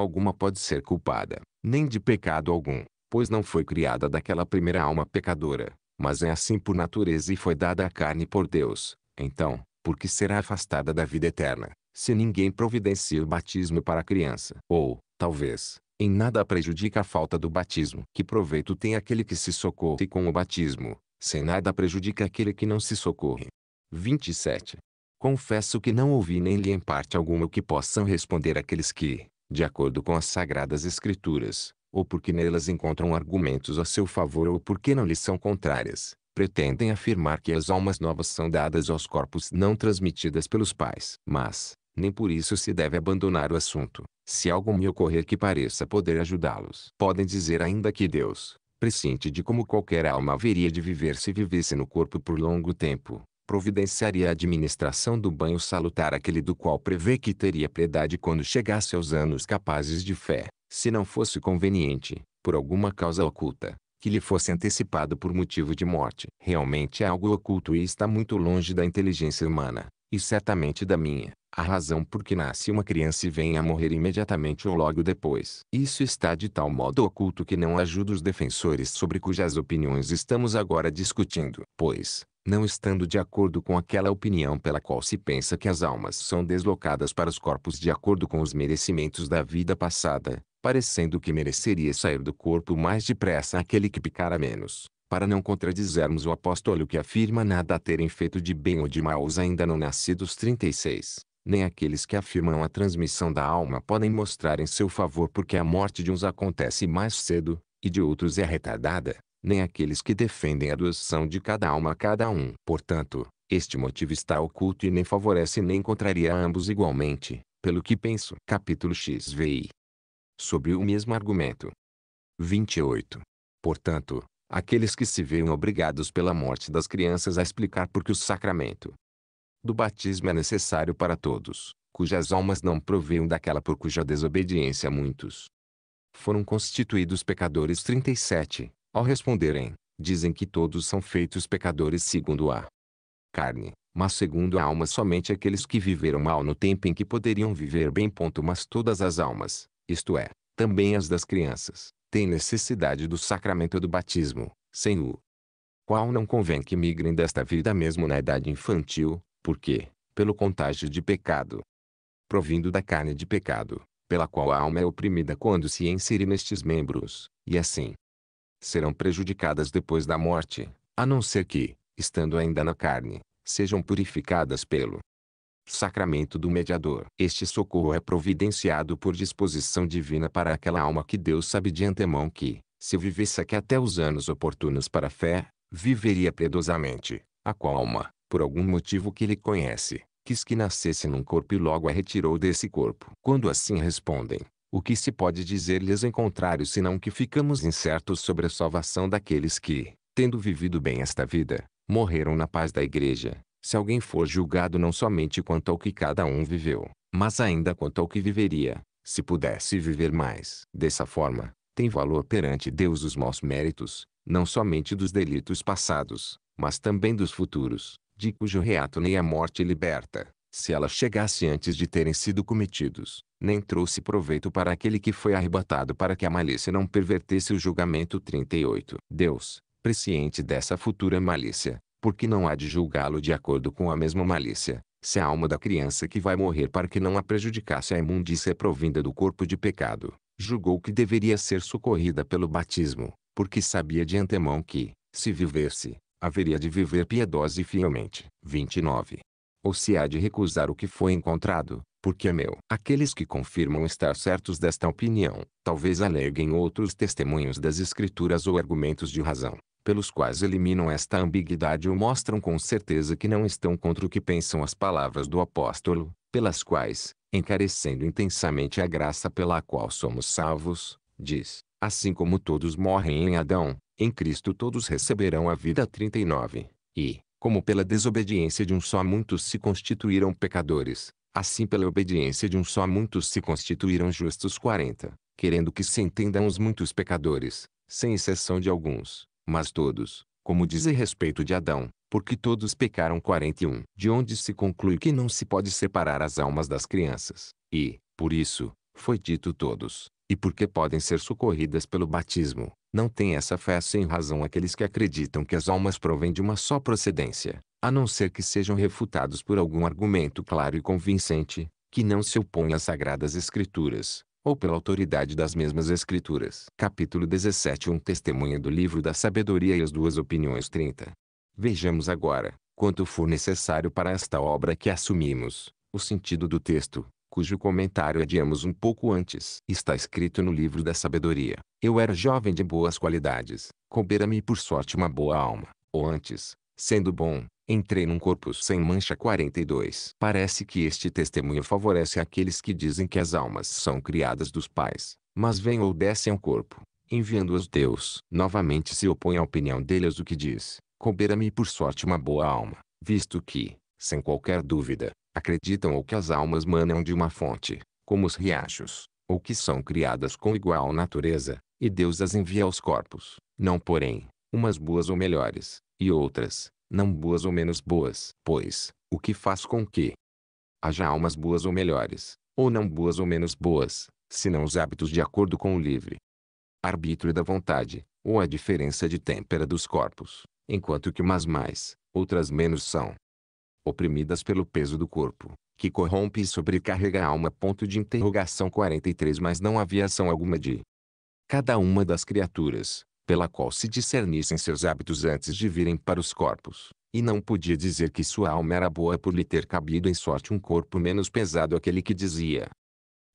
alguma pode ser culpada, nem de pecado algum, pois não foi criada daquela primeira alma pecadora, mas é assim por natureza e foi dada à carne por Deus. Então, por que será afastada da vida eterna, se ninguém providencia o batismo para a criança? Ou, talvez, em nada prejudica a falta do batismo. Que proveito tem aquele que se socorre com o batismo, sem nada prejudica aquele que não se socorre. 27. Confesso que não ouvi nem li em parte alguma o que possam responder aqueles que, de acordo com as sagradas escrituras, ou porque nelas encontram argumentos a seu favor ou porque não lhes são contrárias, pretendem afirmar que as almas novas são dadas aos corpos não transmitidas pelos pais. Mas, nem por isso se deve abandonar o assunto. Se algo me ocorrer que pareça poder ajudá-los, podem dizer ainda que Deus, presciente de como qualquer alma haveria de viver se vivesse no corpo por longo tempo, providenciaria a administração do banho salutar aquele do qual prevê que teria piedade quando chegasse aos anos capazes de fé, se não fosse conveniente, por alguma causa oculta, que lhe fosse antecipado por motivo de morte. Realmente é algo oculto e está muito longe da inteligência humana, e certamente da minha a razão por que nasce uma criança e vem a morrer imediatamente ou logo depois. Isso está de tal modo oculto que não ajuda os defensores sobre cujas opiniões estamos agora discutindo, pois, não estando de acordo com aquela opinião pela qual se pensa que as almas são deslocadas para os corpos de acordo com os merecimentos da vida passada, parecendo que mereceria sair do corpo mais depressa aquele que picara menos. Para não contradizermos o apóstolo que afirma nada terem feito de bem ou de mal os ainda não nascidos 36 nem aqueles que afirmam a transmissão da alma podem mostrar em seu favor porque a morte de uns acontece mais cedo, e de outros é retardada, nem aqueles que defendem a doação de cada alma a cada um. Portanto, este motivo está oculto e nem favorece nem contraria a ambos igualmente, pelo que penso. Capítulo XVI Sobre o mesmo argumento. 28. Portanto, aqueles que se veem obrigados pela morte das crianças a explicar porque o sacramento do batismo é necessário para todos, cujas almas não proveiam daquela por cuja desobediência muitos foram constituídos pecadores. 37. Ao responderem, dizem que todos são feitos pecadores segundo a carne, mas segundo a alma somente aqueles que viveram mal no tempo em que poderiam viver bem. Ponto, mas todas as almas, isto é, também as das crianças, têm necessidade do sacramento do batismo, sem o qual não convém que migrem desta vida mesmo na idade infantil, porque, pelo contágio de pecado, provindo da carne de pecado, pela qual a alma é oprimida quando se insere nestes membros, e assim serão prejudicadas depois da morte, a não ser que, estando ainda na carne, sejam purificadas pelo sacramento do mediador. Este socorro é providenciado por disposição divina para aquela alma que Deus sabe de antemão que, se vivesse aqui até os anos oportunos para a fé, viveria piedosamente, a qual alma, por algum motivo que ele conhece, quis que nascesse num corpo e logo a retirou desse corpo. Quando assim respondem, o que se pode dizer-lhes em contrário senão que ficamos incertos sobre a salvação daqueles que, tendo vivido bem esta vida, morreram na paz da igreja, se alguém for julgado não somente quanto ao que cada um viveu, mas ainda quanto ao que viveria, se pudesse viver mais. Dessa forma, tem valor perante Deus os maus méritos, não somente dos delitos passados, mas também dos futuros de cujo reato nem a morte liberta, se ela chegasse antes de terem sido cometidos, nem trouxe proveito para aquele que foi arrebatado para que a malícia não pervertesse o julgamento 38. Deus, presciente dessa futura malícia, porque não há de julgá-lo de acordo com a mesma malícia, se a alma da criança que vai morrer para que não a prejudicasse a imundícia provinda do corpo de pecado, julgou que deveria ser socorrida pelo batismo, porque sabia de antemão que, se vivesse, haveria de viver piedosa e fielmente. 29. Ou se há de recusar o que foi encontrado, porque é meu. Aqueles que confirmam estar certos desta opinião, talvez aleguem outros testemunhos das escrituras ou argumentos de razão, pelos quais eliminam esta ambiguidade ou mostram com certeza que não estão contra o que pensam as palavras do apóstolo, pelas quais, encarecendo intensamente a graça pela qual somos salvos, diz, assim como todos morrem em Adão, em Cristo todos receberão a vida 39. E, como pela desobediência de um só muitos se constituíram pecadores, assim pela obediência de um só muitos se constituíram justos 40, querendo que se entendam os muitos pecadores, sem exceção de alguns, mas todos, como dizem respeito de Adão, porque todos pecaram 41, de onde se conclui que não se pode separar as almas das crianças, e, por isso, foi dito todos, e porque podem ser socorridas pelo batismo, não têm essa fé sem razão aqueles que acreditam que as almas provêm de uma só procedência, a não ser que sejam refutados por algum argumento claro e convincente, que não se opõe às sagradas escrituras, ou pela autoridade das mesmas escrituras. Capítulo 17 Um testemunho do livro da sabedoria e as duas opiniões 30. Vejamos agora, quanto for necessário para esta obra que assumimos, o sentido do texto, cujo comentário adiamos um pouco antes. Está escrito no livro da sabedoria. Eu era jovem de boas qualidades, coubera-me por sorte uma boa alma, ou antes, sendo bom, entrei num corpo sem mancha 42. Parece que este testemunho favorece aqueles que dizem que as almas são criadas dos pais, mas vêm ou descem ao corpo, enviando os Deus. Novamente se opõe à opinião deles o que diz, coubera-me por sorte uma boa alma, visto que, sem qualquer dúvida, acreditam ou que as almas manam de uma fonte, como os riachos, ou que são criadas com igual natureza, e Deus as envia aos corpos, não porém, umas boas ou melhores, e outras, não boas ou menos boas, pois, o que faz com que haja almas boas ou melhores, ou não boas ou menos boas, senão os hábitos de acordo com o livre arbítrio da vontade, ou a diferença de têmpera dos corpos, enquanto que umas mais, outras menos são, oprimidas pelo peso do corpo, que corrompe e sobrecarrega a alma. Ponto de interrogação 43 Mas não havia ação alguma de cada uma das criaturas, pela qual se discernissem seus hábitos antes de virem para os corpos, e não podia dizer que sua alma era boa por lhe ter cabido em sorte um corpo menos pesado aquele que dizia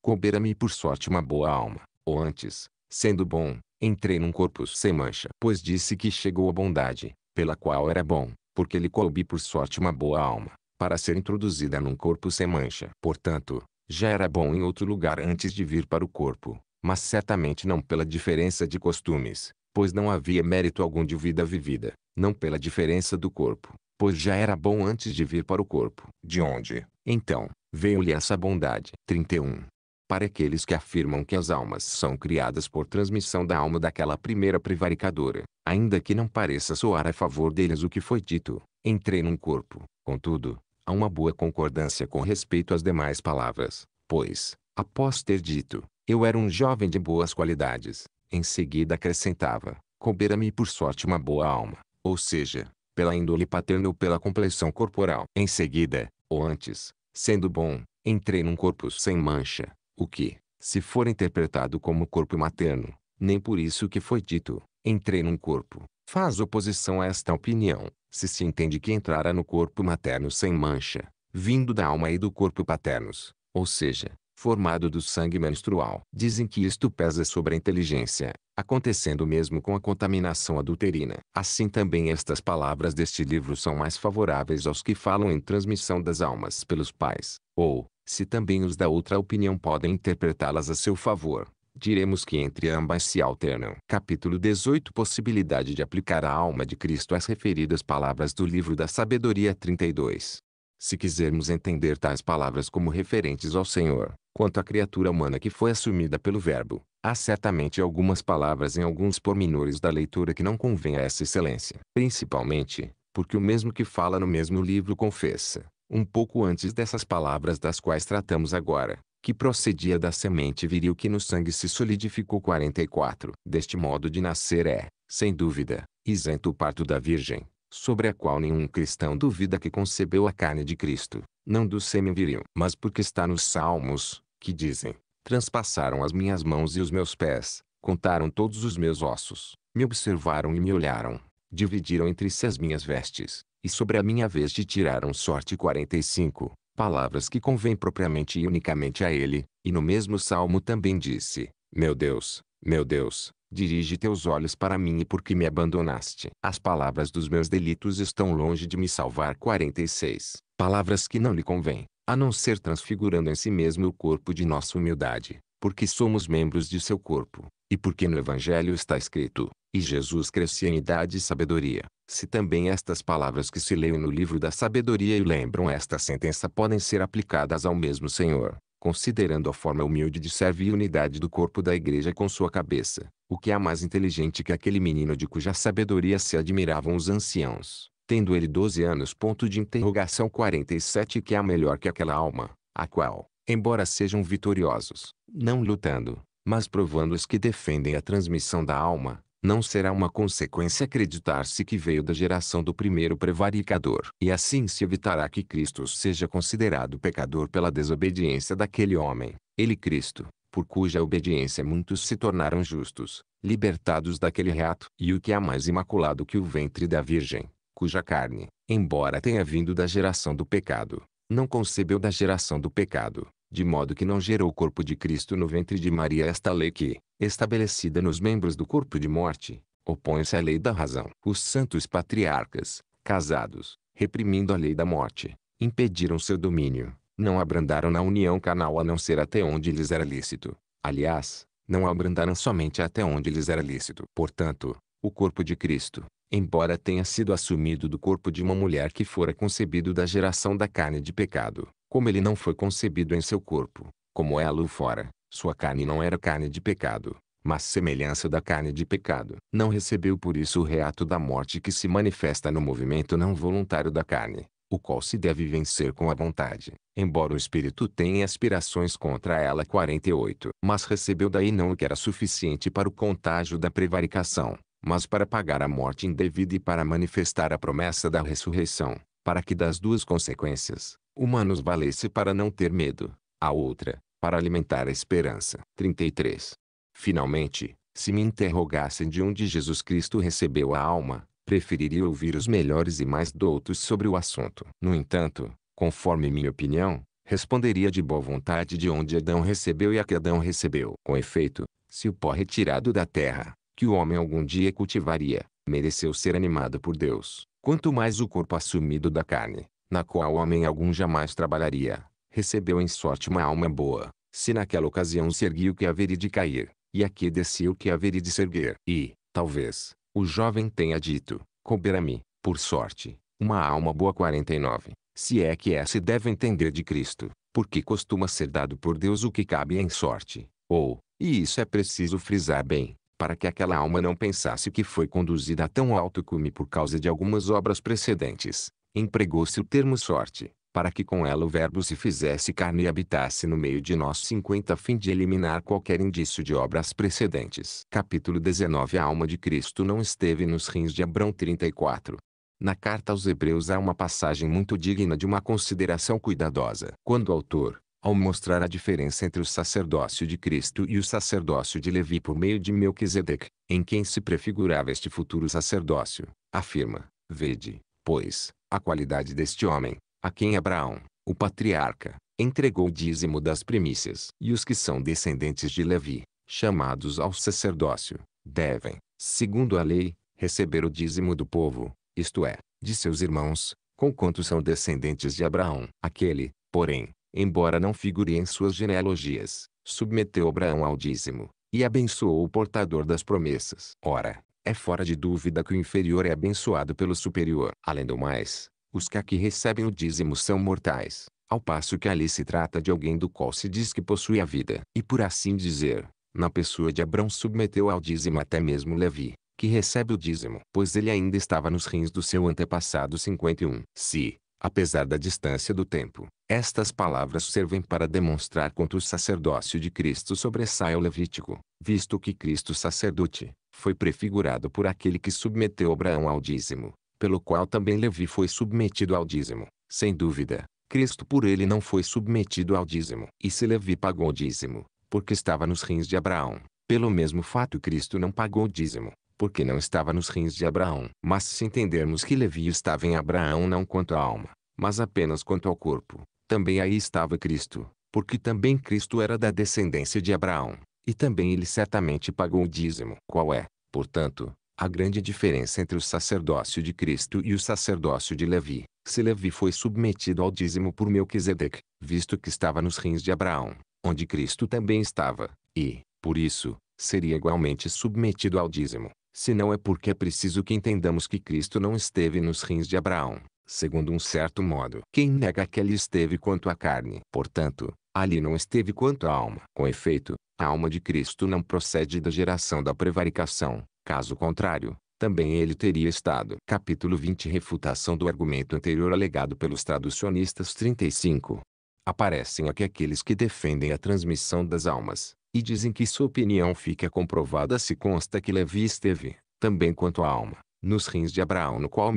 cobera me por sorte uma boa alma, ou antes, sendo bom, entrei num corpo sem mancha. Pois disse que chegou a bondade, pela qual era bom, porque lhe coube por sorte uma boa alma, para ser introduzida num corpo sem mancha. Portanto, já era bom em outro lugar antes de vir para o corpo, mas certamente não pela diferença de costumes, pois não havia mérito algum de vida vivida, não pela diferença do corpo, pois já era bom antes de vir para o corpo. De onde, então, veio-lhe essa bondade? 31 para aqueles que afirmam que as almas são criadas por transmissão da alma daquela primeira prevaricadora, ainda que não pareça soar a favor deles o que foi dito, entrei num corpo, contudo, há uma boa concordância com respeito às demais palavras, pois, após ter dito, eu era um jovem de boas qualidades, em seguida acrescentava, coubera-me por sorte uma boa alma, ou seja, pela índole paterna ou pela complexão corporal. Em seguida, ou antes, sendo bom, entrei num corpo sem mancha, o que, se for interpretado como corpo materno, nem por isso que foi dito, entrei num corpo, faz oposição a esta opinião, se se entende que entrara no corpo materno sem mancha, vindo da alma e do corpo paternos, ou seja, formado do sangue menstrual. Dizem que isto pesa sobre a inteligência, acontecendo mesmo com a contaminação adulterina. Assim também estas palavras deste livro são mais favoráveis aos que falam em transmissão das almas pelos pais, ou, se também os da outra opinião podem interpretá-las a seu favor, diremos que entre ambas se alternam. Capítulo 18 Possibilidade de aplicar a alma de Cristo às referidas palavras do livro da Sabedoria 32. Se quisermos entender tais palavras como referentes ao Senhor, quanto à criatura humana que foi assumida pelo Verbo, há certamente algumas palavras em alguns pormenores da leitura que não convém a essa excelência, principalmente, porque o mesmo que fala no mesmo livro confessa um pouco antes dessas palavras das quais tratamos agora, que procedia da semente viril que no sangue se solidificou 44. Deste modo de nascer é, sem dúvida, isento o parto da Virgem, sobre a qual nenhum cristão duvida que concebeu a carne de Cristo, não do sêmen viril, mas porque está nos Salmos, que dizem: Transpassaram as minhas mãos e os meus pés, contaram todos os meus ossos, me observaram e me olharam, dividiram entre si as minhas vestes, e sobre a minha vez de tiraram sorte 45, palavras que convém propriamente e unicamente a ele, e no mesmo salmo também disse, Meu Deus, meu Deus, dirige teus olhos para mim e porque me abandonaste. As palavras dos meus delitos estão longe de me salvar 46, palavras que não lhe convém, a não ser transfigurando em si mesmo o corpo de nossa humildade, porque somos membros de seu corpo, e porque no Evangelho está escrito, e Jesus crescia em idade e sabedoria. Se também estas palavras que se leem no livro da sabedoria e lembram esta sentença podem ser aplicadas ao mesmo Senhor, considerando a forma humilde de servir e unidade do corpo da igreja com sua cabeça, o que é mais inteligente que aquele menino de cuja sabedoria se admiravam os anciãos, tendo ele 12 anos ponto de interrogação 47 que é melhor que aquela alma, a qual, embora sejam vitoriosos, não lutando, mas provando os que defendem a transmissão da alma, não será uma consequência acreditar-se que veio da geração do primeiro prevaricador. E assim se evitará que Cristo seja considerado pecador pela desobediência daquele homem. Ele Cristo, por cuja obediência muitos se tornaram justos, libertados daquele reato. E o que há mais imaculado que o ventre da Virgem, cuja carne, embora tenha vindo da geração do pecado, não concebeu da geração do pecado, de modo que não gerou o corpo de Cristo no ventre de Maria esta lei que, estabelecida nos membros do corpo de morte, opõe-se à lei da razão. Os santos patriarcas, casados, reprimindo a lei da morte, impediram seu domínio, não abrandaram na união canal a não ser até onde lhes era lícito. Aliás, não abrandaram somente até onde lhes era lícito. Portanto, o corpo de Cristo, embora tenha sido assumido do corpo de uma mulher que fora concebido da geração da carne de pecado, como ele não foi concebido em seu corpo, como é a luz fora, sua carne não era carne de pecado, mas semelhança da carne de pecado. Não recebeu por isso o reato da morte que se manifesta no movimento não voluntário da carne, o qual se deve vencer com a vontade, embora o espírito tenha aspirações contra ela 48. Mas recebeu daí não o que era suficiente para o contágio da prevaricação, mas para pagar a morte indevida e para manifestar a promessa da ressurreição, para que das duas consequências, nos valesse para não ter medo, a outra, para alimentar a esperança. 33. Finalmente, se me interrogassem de onde Jesus Cristo recebeu a alma, preferiria ouvir os melhores e mais doutos sobre o assunto. No entanto, conforme minha opinião, responderia de boa vontade de onde Adão recebeu e a que Adão recebeu. Com efeito, se o pó retirado da terra, que o homem algum dia cultivaria, mereceu ser animado por Deus, quanto mais o corpo assumido da carne, na qual homem algum jamais trabalharia, recebeu em sorte uma alma boa, se naquela ocasião se erguia o que haveria de cair, e aqui descia o que haveria de se erguer. E, talvez, o jovem tenha dito, couberá-me, por sorte, uma alma boa 49, se é que é, essa deve entender de Cristo, porque costuma ser dado por Deus o que cabe em sorte, ou, e isso é preciso frisar bem, para que aquela alma não pensasse que foi conduzida a tão alto cume por causa de algumas obras precedentes, empregou-se o termo sorte, para que com ela o Verbo se fizesse carne e habitasse no meio de nós 50 a fim de eliminar qualquer indício de obras precedentes. Capítulo 19 A alma de Cristo não esteve nos rins de Abrão 34. Na carta aos Hebreus há uma passagem muito digna de uma consideração cuidadosa. Quando o autor, ao mostrar a diferença entre o sacerdócio de Cristo e o sacerdócio de Levi por meio de Melquisedeque, em quem se prefigurava este futuro sacerdócio, afirma, vede, pois, a qualidade deste homem, a quem Abraão, o patriarca, entregou o dízimo das primícias. E os que são descendentes de Levi, chamados ao sacerdócio, devem, segundo a lei, receber o dízimo do povo, isto é, de seus irmãos, com quantos são descendentes de Abraão. Aquele, porém, embora não figure em suas genealogias, submeteu Abraão ao dízimo, e abençoou o portador das promessas. Ora, é fora de dúvida que o inferior é abençoado pelo superior. Além do mais, os que aqui recebem o dízimo são mortais, ao passo que ali se trata de alguém do qual se diz que possui a vida. E por assim dizer, na pessoa de Abrão submeteu ao dízimo até mesmo Levi, que recebe o dízimo, pois ele ainda estava nos rins do seu antepassado 51. Se, apesar da distância do tempo, estas palavras servem para demonstrar quanto o sacerdócio de Cristo sobressai ao Levítico, visto que Cristo sacerdote, foi prefigurado por aquele que submeteu Abraão ao dízimo, pelo qual também Levi foi submetido ao dízimo. Sem dúvida, Cristo por ele não foi submetido ao dízimo. E se Levi pagou o dízimo, porque estava nos rins de Abraão, pelo mesmo fato Cristo não pagou o dízimo, porque não estava nos rins de Abraão. Mas se entendermos que Levi estava em Abraão não quanto à alma, mas apenas quanto ao corpo, também aí estava Cristo, porque também Cristo era da descendência de Abraão e também ele certamente pagou o dízimo. Qual é, portanto, a grande diferença entre o sacerdócio de Cristo e o sacerdócio de Levi? Se Levi foi submetido ao dízimo por Melquisedeque, visto que estava nos rins de Abraão, onde Cristo também estava, e, por isso, seria igualmente submetido ao dízimo, se não é porque é preciso que entendamos que Cristo não esteve nos rins de Abraão, segundo um certo modo. Quem nega que ele esteve quanto à carne? Portanto, ali não esteve quanto à alma. Com efeito, a alma de Cristo não procede da geração da prevaricação, caso contrário, também ele teria estado. Capítulo 20 Refutação do argumento anterior alegado pelos traducionistas 35. Aparecem aqui aqueles que defendem a transmissão das almas, e dizem que sua opinião fica comprovada se consta que Levi esteve, também quanto à alma, nos rins de Abraão no qual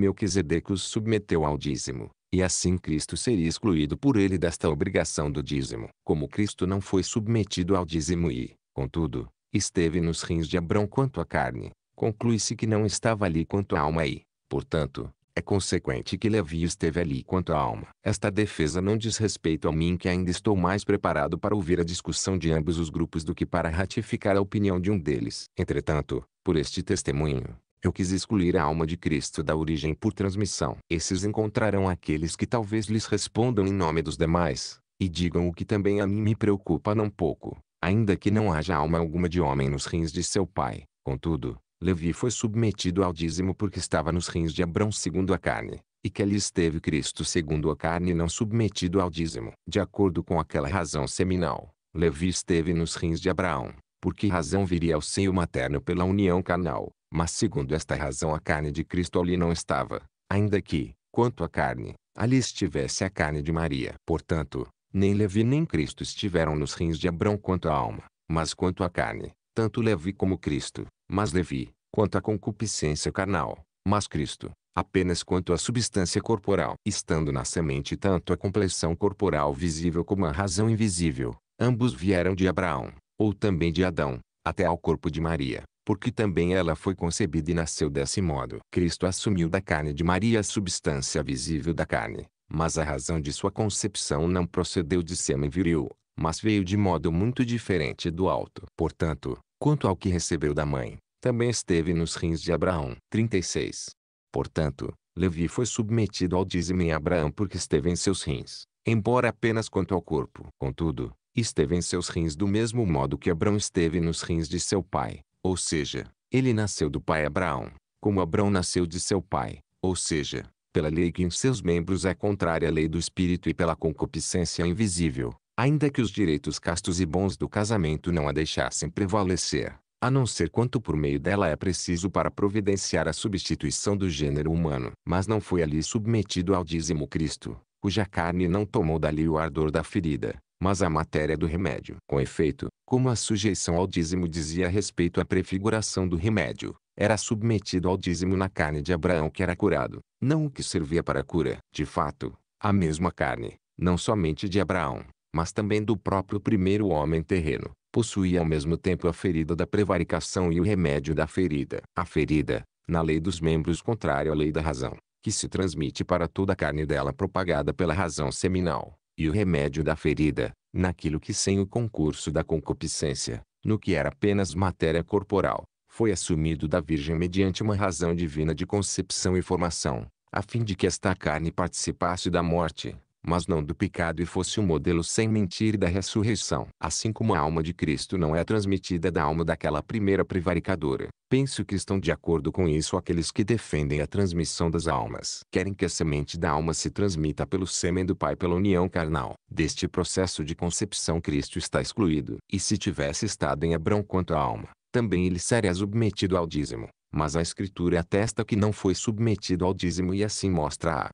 os submeteu ao dízimo. E assim Cristo seria excluído por ele desta obrigação do dízimo. Como Cristo não foi submetido ao dízimo e, contudo, esteve nos rins de Abrão quanto à carne, conclui-se que não estava ali quanto à alma e, portanto, é consequente que Levi esteve ali quanto à alma. Esta defesa não diz respeito a mim que ainda estou mais preparado para ouvir a discussão de ambos os grupos do que para ratificar a opinião de um deles. Entretanto, por este testemunho, eu quis excluir a alma de Cristo da origem por transmissão. Esses encontrarão aqueles que talvez lhes respondam em nome dos demais, e digam o que também a mim me preocupa não pouco, ainda que não haja alma alguma de homem nos rins de seu pai. Contudo, Levi foi submetido ao dízimo porque estava nos rins de Abrão segundo a carne, e que ali esteve Cristo segundo a carne não submetido ao dízimo. De acordo com aquela razão seminal, Levi esteve nos rins de Abraão, por que razão viria ao seio materno pela união canal, mas segundo esta razão a carne de Cristo ali não estava, ainda que, quanto à carne, ali estivesse a carne de Maria. Portanto, nem Levi nem Cristo estiveram nos rins de Abrão quanto à alma, mas quanto à carne, tanto Levi como Cristo, mas Levi, quanto à concupiscência carnal, mas Cristo, apenas quanto à substância corporal. Estando na semente tanto a compleição corporal visível como a razão invisível, ambos vieram de Abraão, ou também de Adão, até ao corpo de Maria porque também ela foi concebida e nasceu desse modo. Cristo assumiu da carne de Maria a substância visível da carne, mas a razão de sua concepção não procedeu de sêmen viril, mas veio de modo muito diferente do alto. Portanto, quanto ao que recebeu da mãe, também esteve nos rins de Abraão. 36. Portanto, Levi foi submetido ao dízimo em Abraão porque esteve em seus rins, embora apenas quanto ao corpo. Contudo, esteve em seus rins do mesmo modo que Abraão esteve nos rins de seu pai ou seja, ele nasceu do pai Abraão, como Abraão nasceu de seu pai, ou seja, pela lei que em seus membros é contrária à lei do espírito e pela concupiscência invisível, ainda que os direitos castos e bons do casamento não a deixassem prevalecer, a não ser quanto por meio dela é preciso para providenciar a substituição do gênero humano. Mas não foi ali submetido ao dízimo Cristo, cuja carne não tomou dali o ardor da ferida, mas a matéria do remédio. Com efeito, como a sujeição ao dízimo dizia a respeito à prefiguração do remédio, era submetido ao dízimo na carne de Abraão que era curado, não o que servia para a cura. De fato, a mesma carne, não somente de Abraão, mas também do próprio primeiro homem terreno, possuía ao mesmo tempo a ferida da prevaricação e o remédio da ferida. A ferida, na lei dos membros contrária à lei da razão, que se transmite para toda a carne dela propagada pela razão seminal, e o remédio da ferida, naquilo que sem o concurso da concupiscência, no que era apenas matéria corporal, foi assumido da Virgem mediante uma razão divina de concepção e formação, a fim de que esta carne participasse da morte, mas não do pecado e fosse o um modelo sem mentir da ressurreição. Assim como a alma de Cristo não é transmitida da alma daquela primeira prevaricadora, penso que estão de acordo com isso aqueles que defendem a transmissão das almas. Querem que a semente da alma se transmita pelo sêmen do Pai pela união carnal. Deste processo de concepção Cristo está excluído. E se tivesse estado em Abrão quanto à alma, também ele seria submetido ao dízimo. Mas a Escritura atesta que não foi submetido ao dízimo e assim mostra a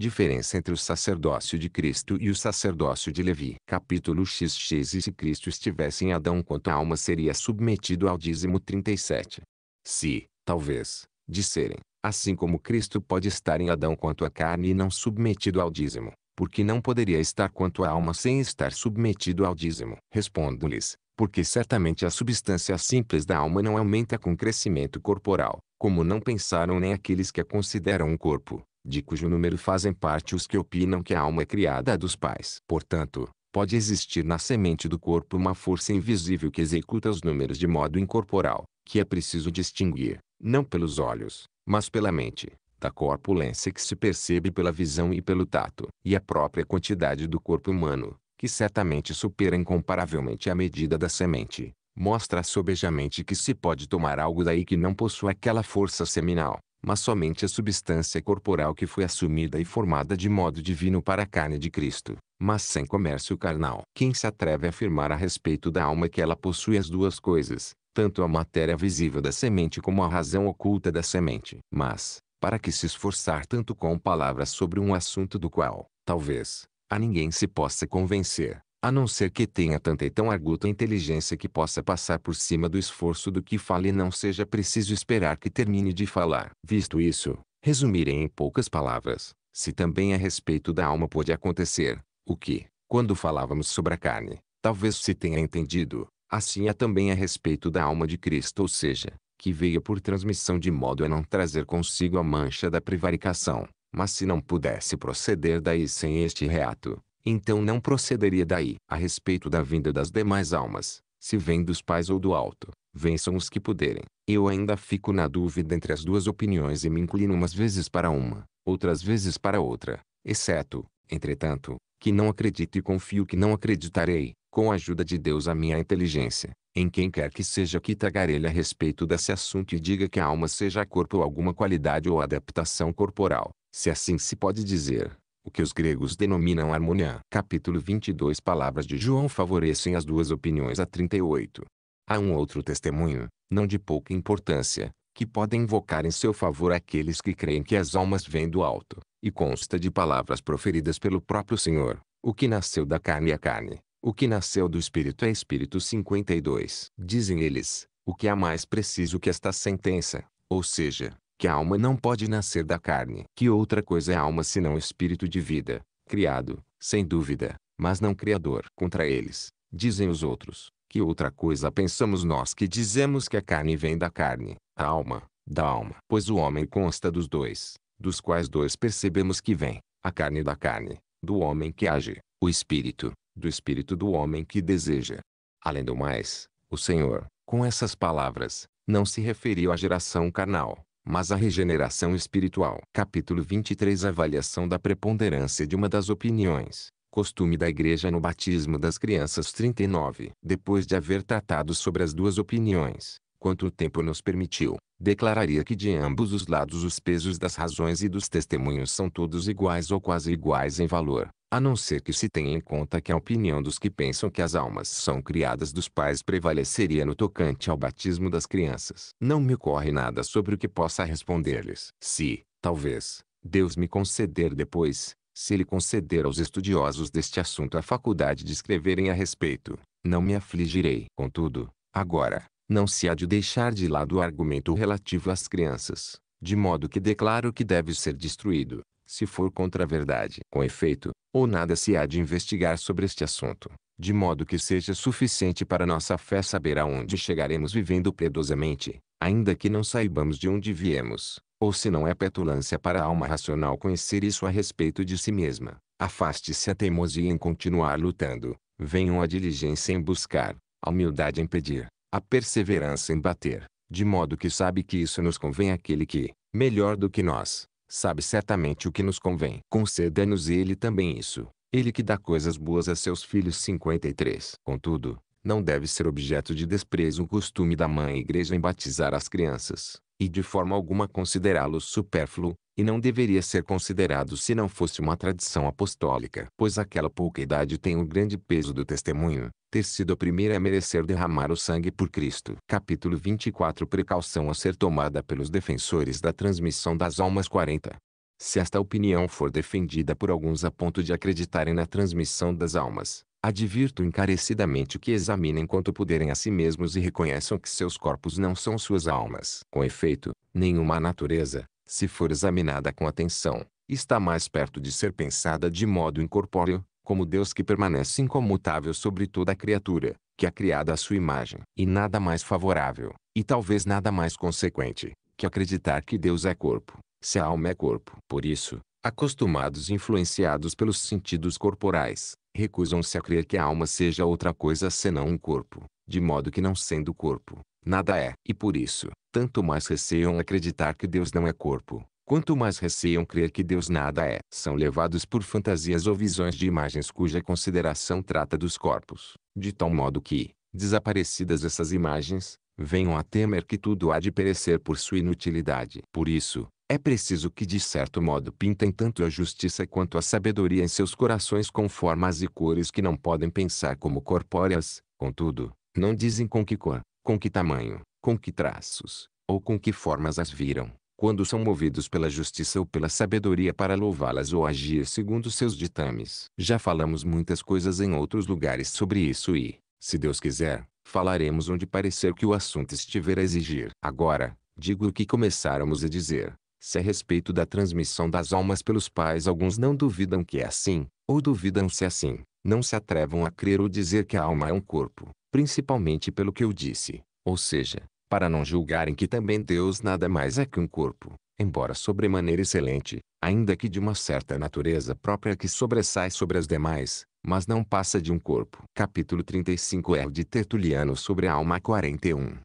Diferença entre o sacerdócio de Cristo e o sacerdócio de Levi. Capítulo XX E se Cristo estivesse em Adão quanto a alma seria submetido ao dízimo 37. Se, talvez, disserem, assim como Cristo pode estar em Adão quanto a carne e não submetido ao dízimo, porque não poderia estar quanto a alma sem estar submetido ao dízimo. Respondo-lhes, porque certamente a substância simples da alma não aumenta com crescimento corporal, como não pensaram nem aqueles que a consideram um corpo de cujo número fazem parte os que opinam que a alma é criada dos pais. Portanto, pode existir na semente do corpo uma força invisível que executa os números de modo incorporal, que é preciso distinguir, não pelos olhos, mas pela mente, da corpulência que se percebe pela visão e pelo tato, e a própria quantidade do corpo humano, que certamente supera incomparavelmente a medida da semente, mostra sobejamente que se pode tomar algo daí que não possua aquela força seminal, mas somente a substância corporal que foi assumida e formada de modo divino para a carne de Cristo, mas sem comércio carnal. Quem se atreve a afirmar a respeito da alma que ela possui as duas coisas, tanto a matéria visível da semente como a razão oculta da semente. Mas, para que se esforçar tanto com palavras sobre um assunto do qual, talvez, a ninguém se possa convencer, a não ser que tenha tanta e tão arguta inteligência que possa passar por cima do esforço do que fala e não seja preciso esperar que termine de falar. Visto isso, resumirei em poucas palavras, se também a respeito da alma pôde acontecer, o que, quando falávamos sobre a carne, talvez se tenha entendido, assim há é também a respeito da alma de Cristo, ou seja, que veio por transmissão de modo a não trazer consigo a mancha da prevaricação, mas se não pudesse proceder daí sem este reato, então não procederia daí. A respeito da vinda das demais almas, se vem dos pais ou do alto, vençam os que puderem. Eu ainda fico na dúvida entre as duas opiniões e me inclino umas vezes para uma, outras vezes para outra, exceto, entretanto, que não acredito e confio que não acreditarei, com a ajuda de Deus a minha inteligência, em quem quer que seja que tagarele a respeito desse assunto e diga que a alma seja corpo ou alguma qualidade ou adaptação corporal, se assim se pode dizer, o que os gregos denominam harmonia. Capítulo 22 Palavras de João favorecem as duas opiniões a 38. Há um outro testemunho, não de pouca importância, que podem invocar em seu favor aqueles que creem que as almas vêm do alto, e consta de palavras proferidas pelo próprio Senhor, o que nasceu da carne é carne, o que nasceu do espírito é espírito 52. Dizem eles, o que há é mais preciso que esta sentença, ou seja, que a alma não pode nascer da carne. Que outra coisa é alma senão espírito de vida, criado, sem dúvida, mas não criador. Contra eles, dizem os outros, que outra coisa pensamos nós que dizemos que a carne vem da carne, a alma, da alma. Pois o homem consta dos dois, dos quais dois percebemos que vem, a carne da carne, do homem que age, o espírito, do espírito do homem que deseja. Além do mais, o Senhor, com essas palavras, não se referiu à geração carnal, mas a regeneração espiritual. Capítulo 23 Avaliação da preponderância de uma das opiniões. Costume da Igreja no batismo das crianças 39. Depois de haver tratado sobre as duas opiniões, quanto o tempo nos permitiu, declararia que de ambos os lados os pesos das razões e dos testemunhos são todos iguais ou quase iguais em valor a não ser que se tenha em conta que a opinião dos que pensam que as almas são criadas dos pais prevaleceria no tocante ao batismo das crianças. Não me ocorre nada sobre o que possa responder-lhes. Se, talvez, Deus me conceder depois, se ele conceder aos estudiosos deste assunto a faculdade de escreverem a respeito, não me afligirei. Contudo, agora, não se há de deixar de lado o argumento relativo às crianças, de modo que declaro que deve ser destruído se for contra a verdade. Com efeito, ou nada se há de investigar sobre este assunto, de modo que seja suficiente para nossa fé saber aonde chegaremos vivendo piedosamente, ainda que não saibamos de onde viemos, ou se não é petulância para a alma racional conhecer isso a respeito de si mesma. Afaste-se a teimosia em continuar lutando, venham a diligência em buscar, a humildade em pedir, a perseverança em bater, de modo que sabe que isso nos convém aquele que, melhor do que nós, sabe certamente o que nos convém. Conceda-nos ele também isso, ele que dá coisas boas a seus filhos. 53. Contudo, não deve ser objeto de desprezo o costume da mãe igreja em batizar as crianças, e de forma alguma considerá-lo supérfluo, e não deveria ser considerado se não fosse uma tradição apostólica, pois aquela pouca idade tem o um grande peso do testemunho, ter sido a primeira a merecer derramar o sangue por Cristo. Capítulo 24 Precaução a ser tomada pelos defensores da transmissão das almas 40. Se esta opinião for defendida por alguns a ponto de acreditarem na transmissão das almas, advirto encarecidamente que examinem quanto puderem a si mesmos e reconheçam que seus corpos não são suas almas. Com efeito, nenhuma natureza, se for examinada com atenção, está mais perto de ser pensada de modo incorpóreo, como Deus que permanece incomutável sobre toda criatura, que é criada à sua imagem. E nada mais favorável, e talvez nada mais consequente, que acreditar que Deus é corpo, se a alma é corpo. Por isso, acostumados e influenciados pelos sentidos corporais, recusam-se a crer que a alma seja outra coisa senão um corpo, de modo que não sendo corpo, nada é. E por isso, tanto mais receiam acreditar que Deus não é corpo, quanto mais receiam crer que Deus nada é. São levados por fantasias ou visões de imagens cuja consideração trata dos corpos, de tal modo que, desaparecidas essas imagens, venham a temer que tudo há de perecer por sua inutilidade. Por isso, é preciso que de certo modo pintem tanto a justiça quanto a sabedoria em seus corações com formas e cores que não podem pensar como corpóreas, contudo, não dizem com que cor, com que tamanho, com que traços, ou com que formas as viram, quando são movidos pela justiça ou pela sabedoria para louvá-las ou agir segundo seus ditames. Já falamos muitas coisas em outros lugares sobre isso e, se Deus quiser, falaremos onde parecer que o assunto estiver a exigir. Agora, digo o que começáramos a dizer. Se a respeito da transmissão das almas pelos pais alguns não duvidam que é assim, ou duvidam-se é assim, não se atrevam a crer ou dizer que a alma é um corpo, principalmente pelo que eu disse, ou seja, para não julgarem que também Deus nada mais é que um corpo, embora sobremaneira excelente, ainda que de uma certa natureza própria que sobressai sobre as demais, mas não passa de um corpo. Capítulo 35 é o de Tertuliano sobre a alma 41.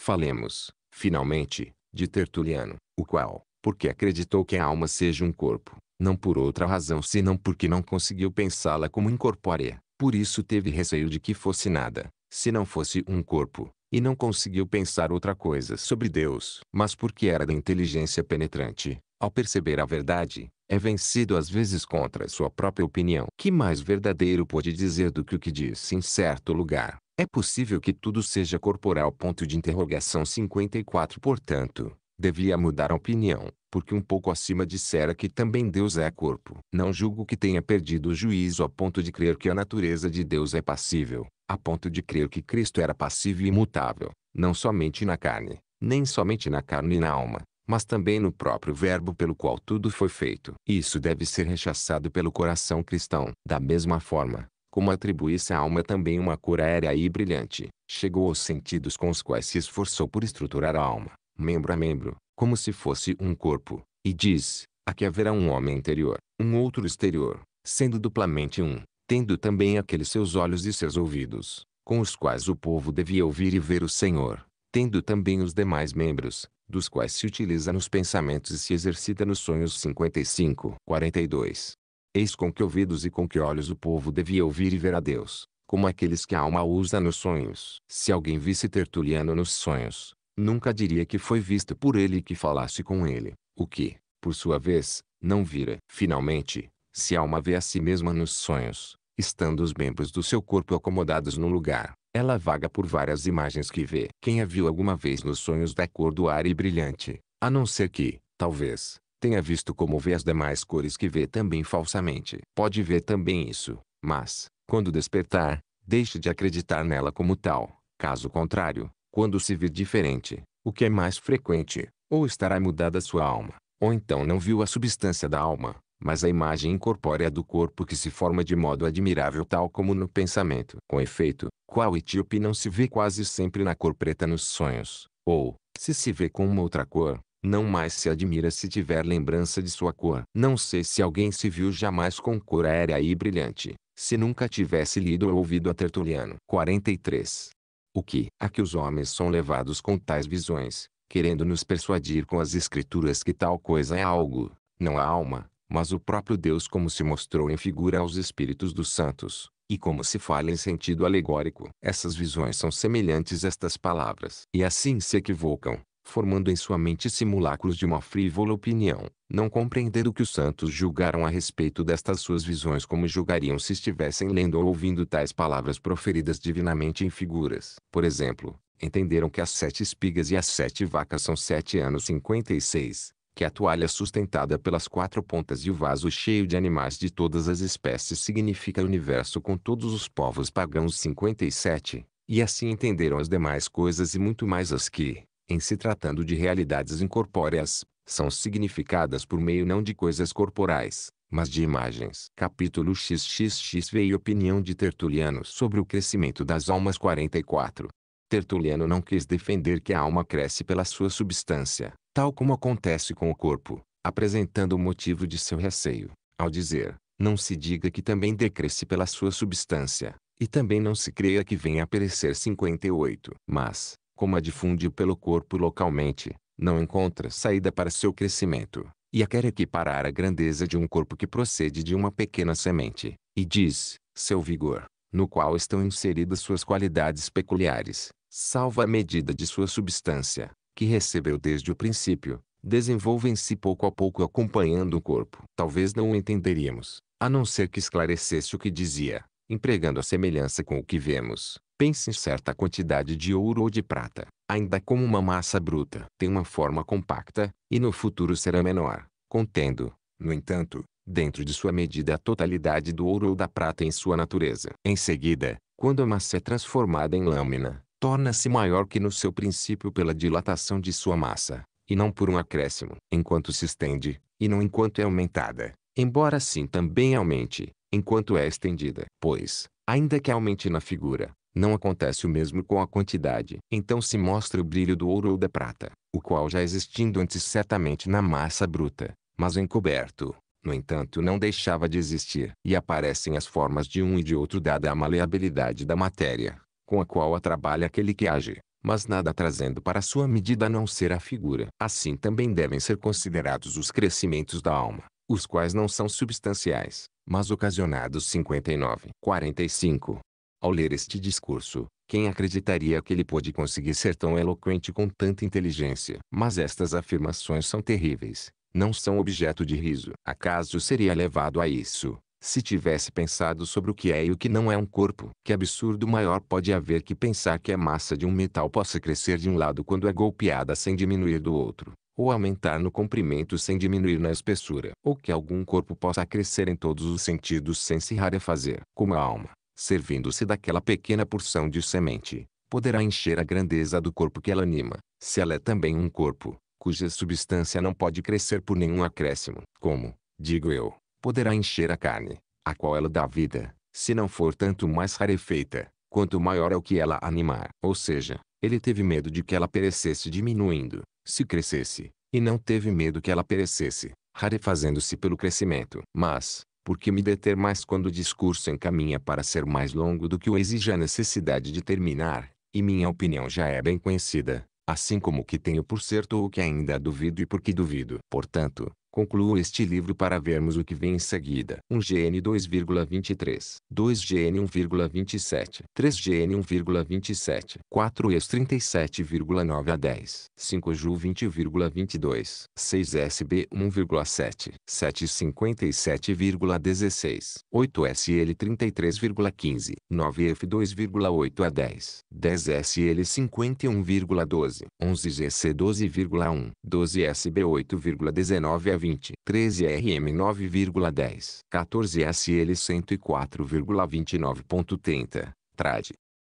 Falemos, finalmente, de Tertuliano, o qual, porque acreditou que a alma seja um corpo, não por outra razão senão porque não conseguiu pensá-la como incorpórea, por isso teve receio de que fosse nada, se não fosse um corpo, e não conseguiu pensar outra coisa sobre Deus. Mas porque era da inteligência penetrante, ao perceber a verdade, é vencido às vezes contra sua própria opinião. Que mais verdadeiro pode dizer do que o que disse em certo lugar? É possível que tudo seja corporal. Ponto de interrogação 54. Portanto, devia mudar a opinião, porque um pouco acima dissera que também Deus é corpo. Não julgo que tenha perdido o juízo a ponto de crer que a natureza de Deus é passível, a ponto de crer que Cristo era passível e imutável, não somente na carne, nem somente na carne e na alma, mas também no próprio Verbo pelo qual tudo foi feito. Isso deve ser rechaçado pelo coração cristão. Da mesma forma, como atribuísse à alma também uma cor aérea e brilhante, chegou aos sentidos com os quais se esforçou por estruturar a alma, membro a membro, como se fosse um corpo, e diz: aqui haverá um homem interior, um outro exterior, sendo duplamente um tendo também aqueles seus olhos e seus ouvidos, com os quais o povo devia ouvir e ver o Senhor, tendo também os demais membros, dos quais se utiliza nos pensamentos e se exercita nos sonhos 55, 42. Eis com que ouvidos e com que olhos o povo devia ouvir e ver a Deus, como aqueles que a alma usa nos sonhos. Se alguém visse Tertuliano nos sonhos, nunca diria que foi visto por ele e que falasse com ele, o que, por sua vez, não vira. Finalmente, se a alma vê a si mesma nos sonhos, Estando os membros do seu corpo acomodados num lugar, ela vaga por várias imagens que vê. Quem a viu alguma vez nos sonhos da cor do ar e brilhante, a não ser que, talvez, tenha visto como vê as demais cores que vê também falsamente. Pode ver também isso, mas, quando despertar, deixe de acreditar nela como tal. Caso contrário, quando se vir diferente, o que é mais frequente, ou estará mudada sua alma, ou então não viu a substância da alma, mas a imagem incorpórea do corpo que se forma de modo admirável tal como no pensamento. Com efeito, qual etíope não se vê quase sempre na cor preta nos sonhos, ou, se se vê com uma outra cor, não mais se admira se tiver lembrança de sua cor. Não sei se alguém se viu jamais com cor aérea e brilhante, se nunca tivesse lido ou ouvido a Tertuliano. 43. O que a que os homens são levados com tais visões, querendo nos persuadir com as escrituras que tal coisa é algo, não a alma, mas o próprio Deus como se mostrou em figura aos espíritos dos santos, e como se fala em sentido alegórico. Essas visões são semelhantes a estas palavras, e assim se equivocam, formando em sua mente simulacros de uma frívola opinião, não compreendendo que os santos julgaram a respeito destas suas visões como julgariam se estivessem lendo ou ouvindo tais palavras proferidas divinamente em figuras. Por exemplo, entenderam que as sete espigas e as sete vacas são sete anos cinquenta e seis que a toalha sustentada pelas quatro pontas e o vaso cheio de animais de todas as espécies significa o universo com todos os povos pagãos 57, e assim entenderam as demais coisas e muito mais as que, em se tratando de realidades incorpóreas, são significadas por meio não de coisas corporais, mas de imagens. Capítulo XXX veio opinião de Tertuliano sobre o crescimento das almas 44. Tertuliano não quis defender que a alma cresce pela sua substância, tal como acontece com o corpo, apresentando o motivo de seu receio, ao dizer, não se diga que também decresce pela sua substância, e também não se creia que venha a perecer 58. Mas, como a difunde pelo corpo localmente, não encontra saída para seu crescimento, e a quer equiparar à grandeza de um corpo que procede de uma pequena semente, e diz, seu vigor, no qual estão inseridas suas qualidades peculiares, salva a medida de sua substância, que recebeu desde o princípio, desenvolvem-se pouco a pouco acompanhando o corpo. Talvez não o entenderíamos, a não ser que esclarecesse o que dizia, empregando a semelhança com o que vemos. Pense em certa quantidade de ouro ou de prata, ainda como uma massa bruta. Tem uma forma compacta, e no futuro será menor, contendo, no entanto, dentro de sua medida a totalidade do ouro ou da prata em sua natureza. Em seguida, quando a massa é transformada em lâmina, torna-se maior que no seu princípio pela dilatação de sua massa, e não por um acréscimo, enquanto se estende, e não enquanto é aumentada, embora assim também aumente, enquanto é estendida. Pois, ainda que aumente na figura, não acontece o mesmo com a quantidade. Então se mostra o brilho do ouro ou da prata, o qual já existindo antes certamente na massa bruta, mas encoberto, no entanto não deixava de existir. E aparecem as formas de um e de outro dada a maleabilidade da matéria, com a qual a trabalha aquele que age, mas nada trazendo para sua medida a não ser a figura. Assim também devem ser considerados os crescimentos da alma, os quais não são substanciais, mas ocasionados 59. 45. Ao ler este discurso, quem acreditaria que ele pôde conseguir ser tão eloquente com tanta inteligência? Mas estas afirmações são terríveis, não são objeto de riso. Acaso seria levado a isso, se tivesse pensado sobre o que é e o que não é um corpo, que absurdo maior pode haver que pensar que a massa de um metal possa crescer de um lado quando é golpeada sem diminuir do outro, ou aumentar no comprimento sem diminuir na espessura, ou que algum corpo possa crescer em todos os sentidos sem se rarefazer, como a alma, servindo-se daquela pequena porção de semente, poderá encher a grandeza do corpo que ela anima, se ela é também um corpo, cuja substância não pode crescer por nenhum acréscimo, como, digo eu, poderá encher a carne, a qual ela dá vida, se não for tanto mais rarefeita, quanto maior é o que ela animar. Ou seja, ele teve medo de que ela perecesse diminuindo, se crescesse, e não teve medo que ela perecesse, rarefazendo-se pelo crescimento. Mas, por que me deter mais quando o discurso encaminha para ser mais longo do que o exige a necessidade de terminar, e minha opinião já é bem conhecida, assim como que tenho por certo ou que ainda duvido e por que duvido. Portanto, Concluo este livro para vermos o que vem em seguida. 1GN 2,23, 2GN 1,27, 3GN 1,27, 4ES 37,9 a 10, 5JU 20,22, 6SB 1,7, 757,16, 8SL 33,15, 9F 2,8 a 10, 10SL 51,12, 11GC 12,1, 12SB 8,19 a 20, 13RM 9,10, 14SL 104,29.30, trad.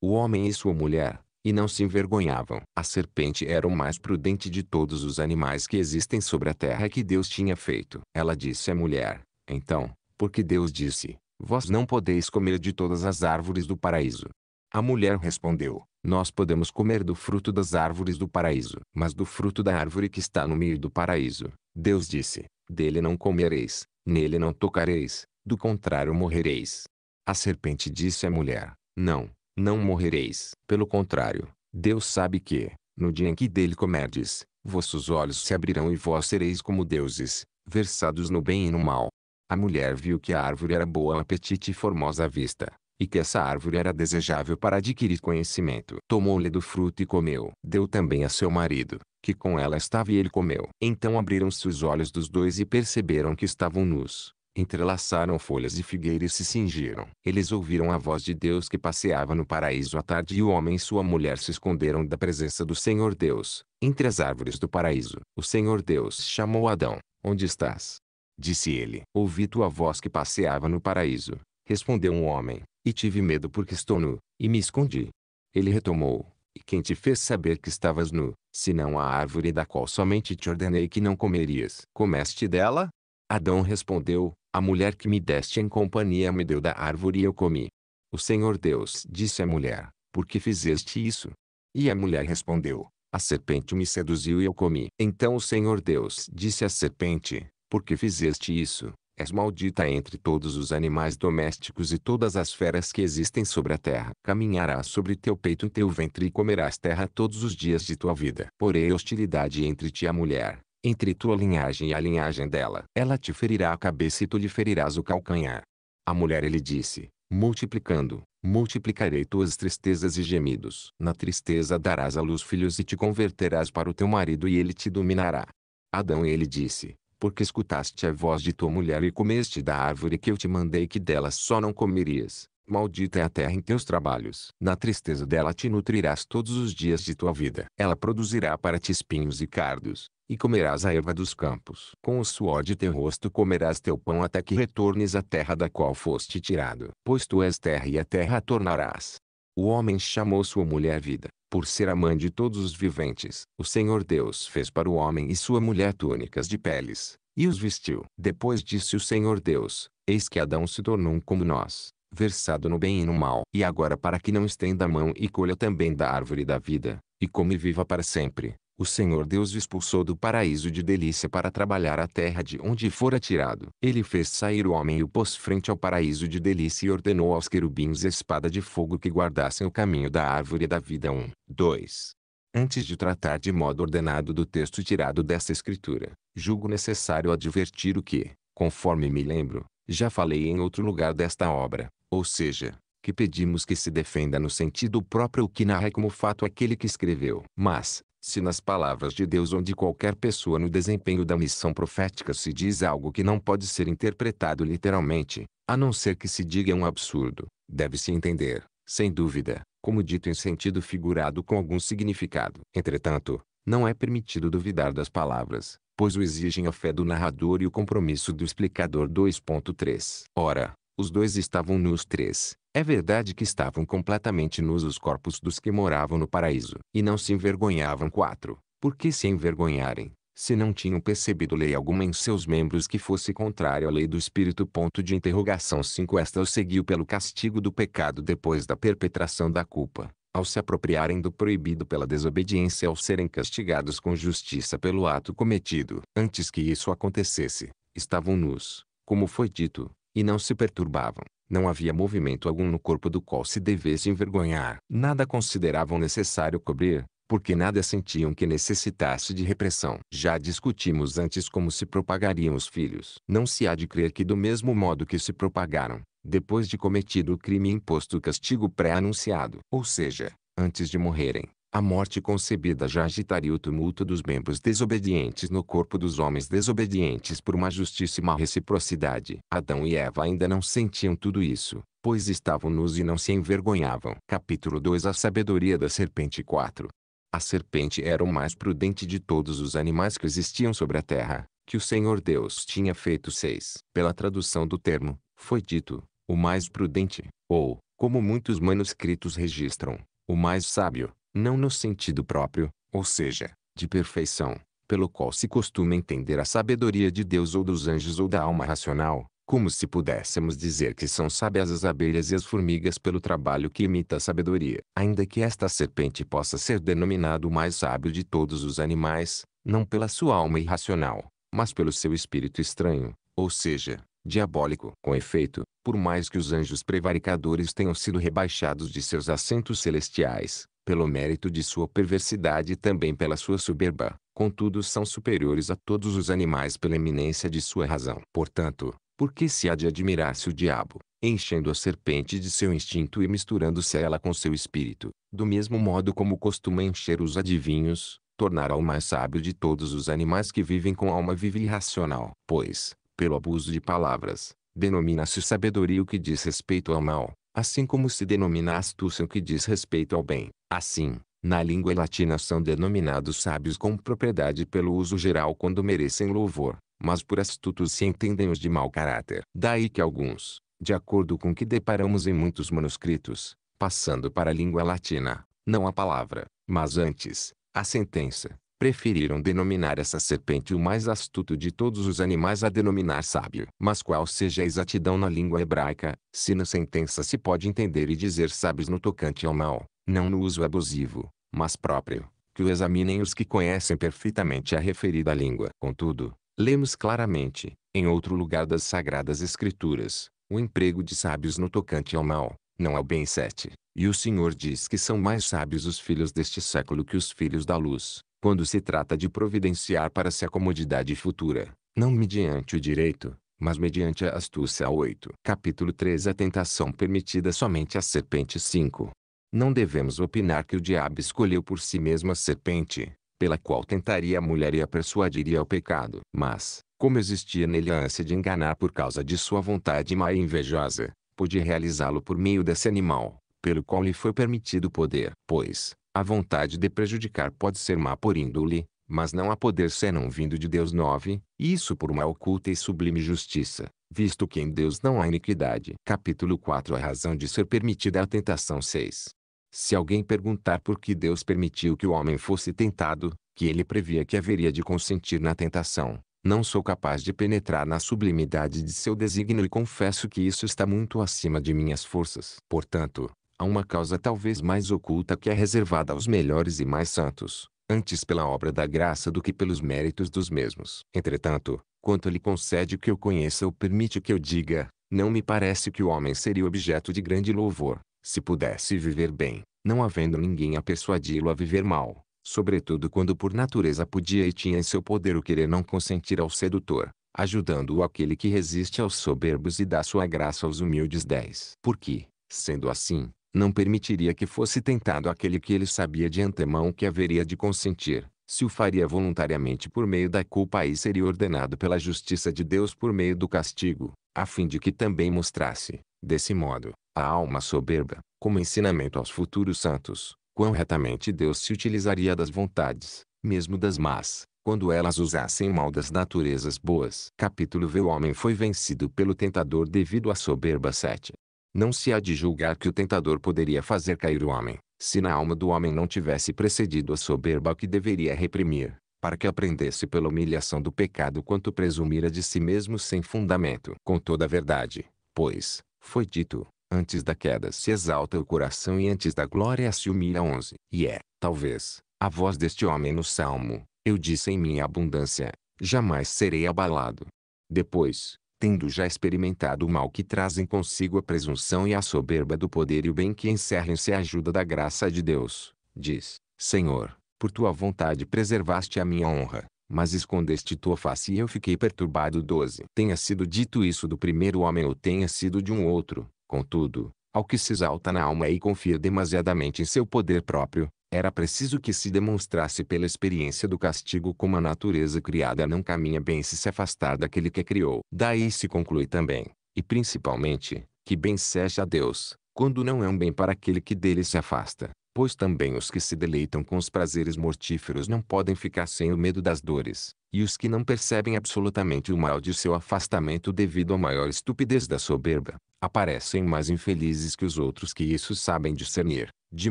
o homem e sua mulher, e não se envergonhavam. A serpente era o mais prudente de todos os animais que existem sobre a terra que Deus tinha feito. Ela disse à mulher: Então, porque Deus disse: Vós não podeis comer de todas as árvores do paraíso. A mulher respondeu: Nós podemos comer do fruto das árvores do paraíso, mas do fruto da árvore que está no meio do paraíso. Deus disse: Dele não comereis, nele não tocareis, do contrário morrereis. A serpente disse à mulher: Não, não morrereis. Pelo contrário, Deus sabe que, no dia em que dele comerdes, vossos olhos se abrirão e vós sereis como deuses, versados no bem e no mal. A mulher viu que a árvore era boa ao apetite e formosa à vista, e que essa árvore era desejável para adquirir conhecimento. Tomou-lhe do fruto e comeu. Deu também a seu marido, que com ela estava e ele comeu. Então abriram-se os olhos dos dois e perceberam que estavam nus entrelaçaram folhas de figueira e se cingiram. Eles ouviram a voz de Deus que passeava no paraíso à tarde e o homem e sua mulher se esconderam da presença do Senhor Deus, entre as árvores do paraíso. O Senhor Deus chamou Adão, onde estás? Disse ele, ouvi tua voz que passeava no paraíso. Respondeu um homem, e tive medo porque estou nu, e me escondi. Ele retomou, e quem te fez saber que estavas nu, senão a árvore da qual somente te ordenei que não comerias? Comeste dela? Adão respondeu, a mulher que me deste em companhia me deu da árvore e eu comi. O Senhor Deus disse à mulher, por que fizeste isso? E a mulher respondeu, a serpente me seduziu e eu comi. Então o Senhor Deus disse à serpente, por que fizeste isso? És maldita entre todos os animais domésticos e todas as feras que existem sobre a terra. Caminharás sobre teu peito e teu ventre e comerás terra todos os dias de tua vida. Porei hostilidade entre ti e a mulher, entre tua linhagem e a linhagem dela. Ela te ferirá a cabeça e tu lhe ferirás o calcanhar. A mulher lhe disse, multiplicando, multiplicarei tuas tristezas e gemidos. Na tristeza darás à luz filhos e te converterás para o teu marido e ele te dominará. Adão ele disse, porque escutaste a voz de tua mulher e comeste da árvore que eu te mandei que dela só não comerias. Maldita é a terra em teus trabalhos. Na tristeza dela te nutrirás todos os dias de tua vida. Ela produzirá para ti espinhos e cardos, e comerás a erva dos campos. Com o suor de teu rosto comerás teu pão até que retornes à terra da qual foste tirado. Pois tu és terra e a terra tornarás. O homem chamou sua mulher vida, por ser a mãe de todos os viventes. O Senhor Deus fez para o homem e sua mulher túnicas de peles, e os vestiu. Depois disse o Senhor Deus, eis que Adão se tornou um como nós, versado no bem e no mal. E agora para que não estenda a mão e colha também da árvore da vida, e come viva para sempre. O Senhor Deus o expulsou do paraíso de delícia para trabalhar a terra de onde fora tirado. Ele fez sair o homem e o pôs frente ao paraíso de delícia e ordenou aos querubins espada de fogo que guardassem o caminho da árvore da vida 1. 2. Antes de tratar de modo ordenado do texto tirado desta escritura, julgo necessário advertir o que, conforme me lembro, já falei em outro lugar desta obra, ou seja, que pedimos que se defenda no sentido próprio o que narra como fato aquele que escreveu. Mas, se nas palavras de Deus ou de qualquer pessoa no desempenho da missão profética se diz algo que não pode ser interpretado literalmente, a não ser que se diga um absurdo, deve-se entender, sem dúvida, como dito em sentido figurado com algum significado. Entretanto, não é permitido duvidar das palavras, pois o exigem a fé do narrador e o compromisso do explicador. 2.3 Ora, os dois estavam nos 3. É verdade que estavam completamente nus os corpos dos que moravam no paraíso, e não se envergonhavam quatro. Por que se envergonharem, se não tinham percebido lei alguma em seus membros que fosse contrária à lei do Espírito? Ponto de interrogação 5 Esta os seguiu pelo castigo do pecado depois da perpetração da culpa, ao se apropriarem do proibido pela desobediência ao serem castigados com justiça pelo ato cometido. Antes que isso acontecesse, estavam nus, como foi dito, e não se perturbavam. Não havia movimento algum no corpo do qual se devesse envergonhar. Nada consideravam necessário cobrir, porque nada sentiam que necessitasse de repressão. Já discutimos antes como se propagariam os filhos. Não se há de crer que do mesmo modo que se propagaram, depois de cometido o crime imposto o castigo pré-anunciado. Ou seja, antes de morrerem, a morte concebida já agitaria o tumulto dos membros desobedientes no corpo dos homens desobedientes por uma justíssima reciprocidade. Adão e Eva ainda não sentiam tudo isso, pois estavam nus e não se envergonhavam. Capítulo 2 A sabedoria da serpente 4 A serpente era o mais prudente de todos os animais que existiam sobre a terra, que o Senhor Deus tinha feito seis. Pela tradução do termo, foi dito, o mais prudente, ou, como muitos manuscritos registram, o mais sábio não no sentido próprio, ou seja, de perfeição, pelo qual se costuma entender a sabedoria de Deus ou dos anjos ou da alma racional, como se pudéssemos dizer que são sábias as abelhas e as formigas pelo trabalho que imita a sabedoria. Ainda que esta serpente possa ser denominado o mais sábio de todos os animais, não pela sua alma irracional, mas pelo seu espírito estranho, ou seja, diabólico. Com efeito, por mais que os anjos prevaricadores tenham sido rebaixados de seus assentos celestiais, pelo mérito de sua perversidade e também pela sua soberba, contudo são superiores a todos os animais pela eminência de sua razão. Portanto, por que se há de admirar se o diabo, enchendo a serpente de seu instinto e misturando-se a ela com seu espírito, do mesmo modo como costuma encher os adivinhos, tornará o mais sábio de todos os animais que vivem com alma viva e racional. Pois, pelo abuso de palavras, denomina-se sabedoria o que diz respeito ao mal, assim como se denomina astúcia o que diz respeito ao bem. Assim, na língua latina são denominados sábios com propriedade pelo uso geral quando merecem louvor, mas por astutos se entendem os de mau caráter. Daí que alguns, de acordo com o que deparamos em muitos manuscritos, passando para a língua latina, não a palavra, mas antes, a sentença, preferiram denominar essa serpente o mais astuto de todos os animais a denominar sábio. Mas qual seja a exatidão na língua hebraica, se na sentença se pode entender e dizer sábios no tocante ao mal, não no uso abusivo, mas próprio, que o examinem os que conhecem perfeitamente a referida língua. Contudo, lemos claramente, em outro lugar das Sagradas Escrituras, o emprego de sábios no tocante ao mal, não ao bem sete. E o Senhor diz que são mais sábios os filhos deste século que os filhos da luz quando se trata de providenciar para si a comodidade futura, não mediante o direito, mas mediante a astúcia. 8. Capítulo 3 A tentação permitida somente à serpente 5. Não devemos opinar que o diabo escolheu por si mesmo a serpente, pela qual tentaria a mulher e a persuadiria ao pecado. Mas, como existia nele a ânsia de enganar por causa de sua vontade má e invejosa, pôde realizá-lo por meio desse animal, pelo qual lhe foi permitido o poder. Pois, a vontade de prejudicar pode ser má por índole, mas não há poder senão vindo de Deus 9, isso por uma oculta e sublime justiça, visto que em Deus não há iniquidade. Capítulo 4 A razão de ser permitida a tentação 6. Se alguém perguntar por que Deus permitiu que o homem fosse tentado, que ele previa que haveria de consentir na tentação, não sou capaz de penetrar na sublimidade de seu desígnio e confesso que isso está muito acima de minhas forças. Portanto, a uma causa talvez mais oculta que é reservada aos melhores e mais santos, antes pela obra da graça do que pelos méritos dos mesmos. Entretanto, quanto lhe concede que eu conheça ou permite que eu diga, não me parece que o homem seria objeto de grande louvor, se pudesse viver bem, não havendo ninguém a persuadi-lo a viver mal, sobretudo quando por natureza podia e tinha em seu poder o querer não consentir ao sedutor, ajudando-o aquele que resiste aos soberbos e dá sua graça aos humildes. dez. Porque, sendo assim, não permitiria que fosse tentado aquele que ele sabia de antemão que haveria de consentir. Se o faria voluntariamente por meio da culpa e seria ordenado pela justiça de Deus por meio do castigo, a fim de que também mostrasse, desse modo, a alma soberba, como ensinamento aos futuros santos, quão retamente Deus se utilizaria das vontades, mesmo das más, quando elas usassem mal das naturezas boas. Capítulo V O homem foi vencido pelo tentador devido à soberba 7. Não se há de julgar que o tentador poderia fazer cair o homem, se na alma do homem não tivesse precedido a soberba que deveria reprimir, para que aprendesse pela humilhação do pecado quanto presumira de si mesmo sem fundamento. Com toda a verdade, pois, foi dito, antes da queda se exalta o coração e antes da glória se humilha. onze, E é, talvez, a voz deste homem no Salmo, eu disse em minha abundância, jamais serei abalado. Depois, tendo já experimentado o mal que trazem consigo a presunção e a soberba do poder e o bem que encerrem-se à ajuda da graça de Deus, diz, Senhor, por tua vontade preservaste a minha honra, mas escondeste tua face e eu fiquei perturbado. 12. Tenha sido dito isso do primeiro homem ou tenha sido de um outro, contudo, ao que se exalta na alma e confia demasiadamente em seu poder próprio, era preciso que se demonstrasse pela experiência do castigo como a natureza criada não caminha bem se se afastar daquele que criou. Daí se conclui também, e principalmente, que bem seja a Deus, quando não é um bem para aquele que dele se afasta. Pois também os que se deleitam com os prazeres mortíferos não podem ficar sem o medo das dores, e os que não percebem absolutamente o mal de seu afastamento devido à maior estupidez da soberba, aparecem mais infelizes que os outros que isso sabem discernir, de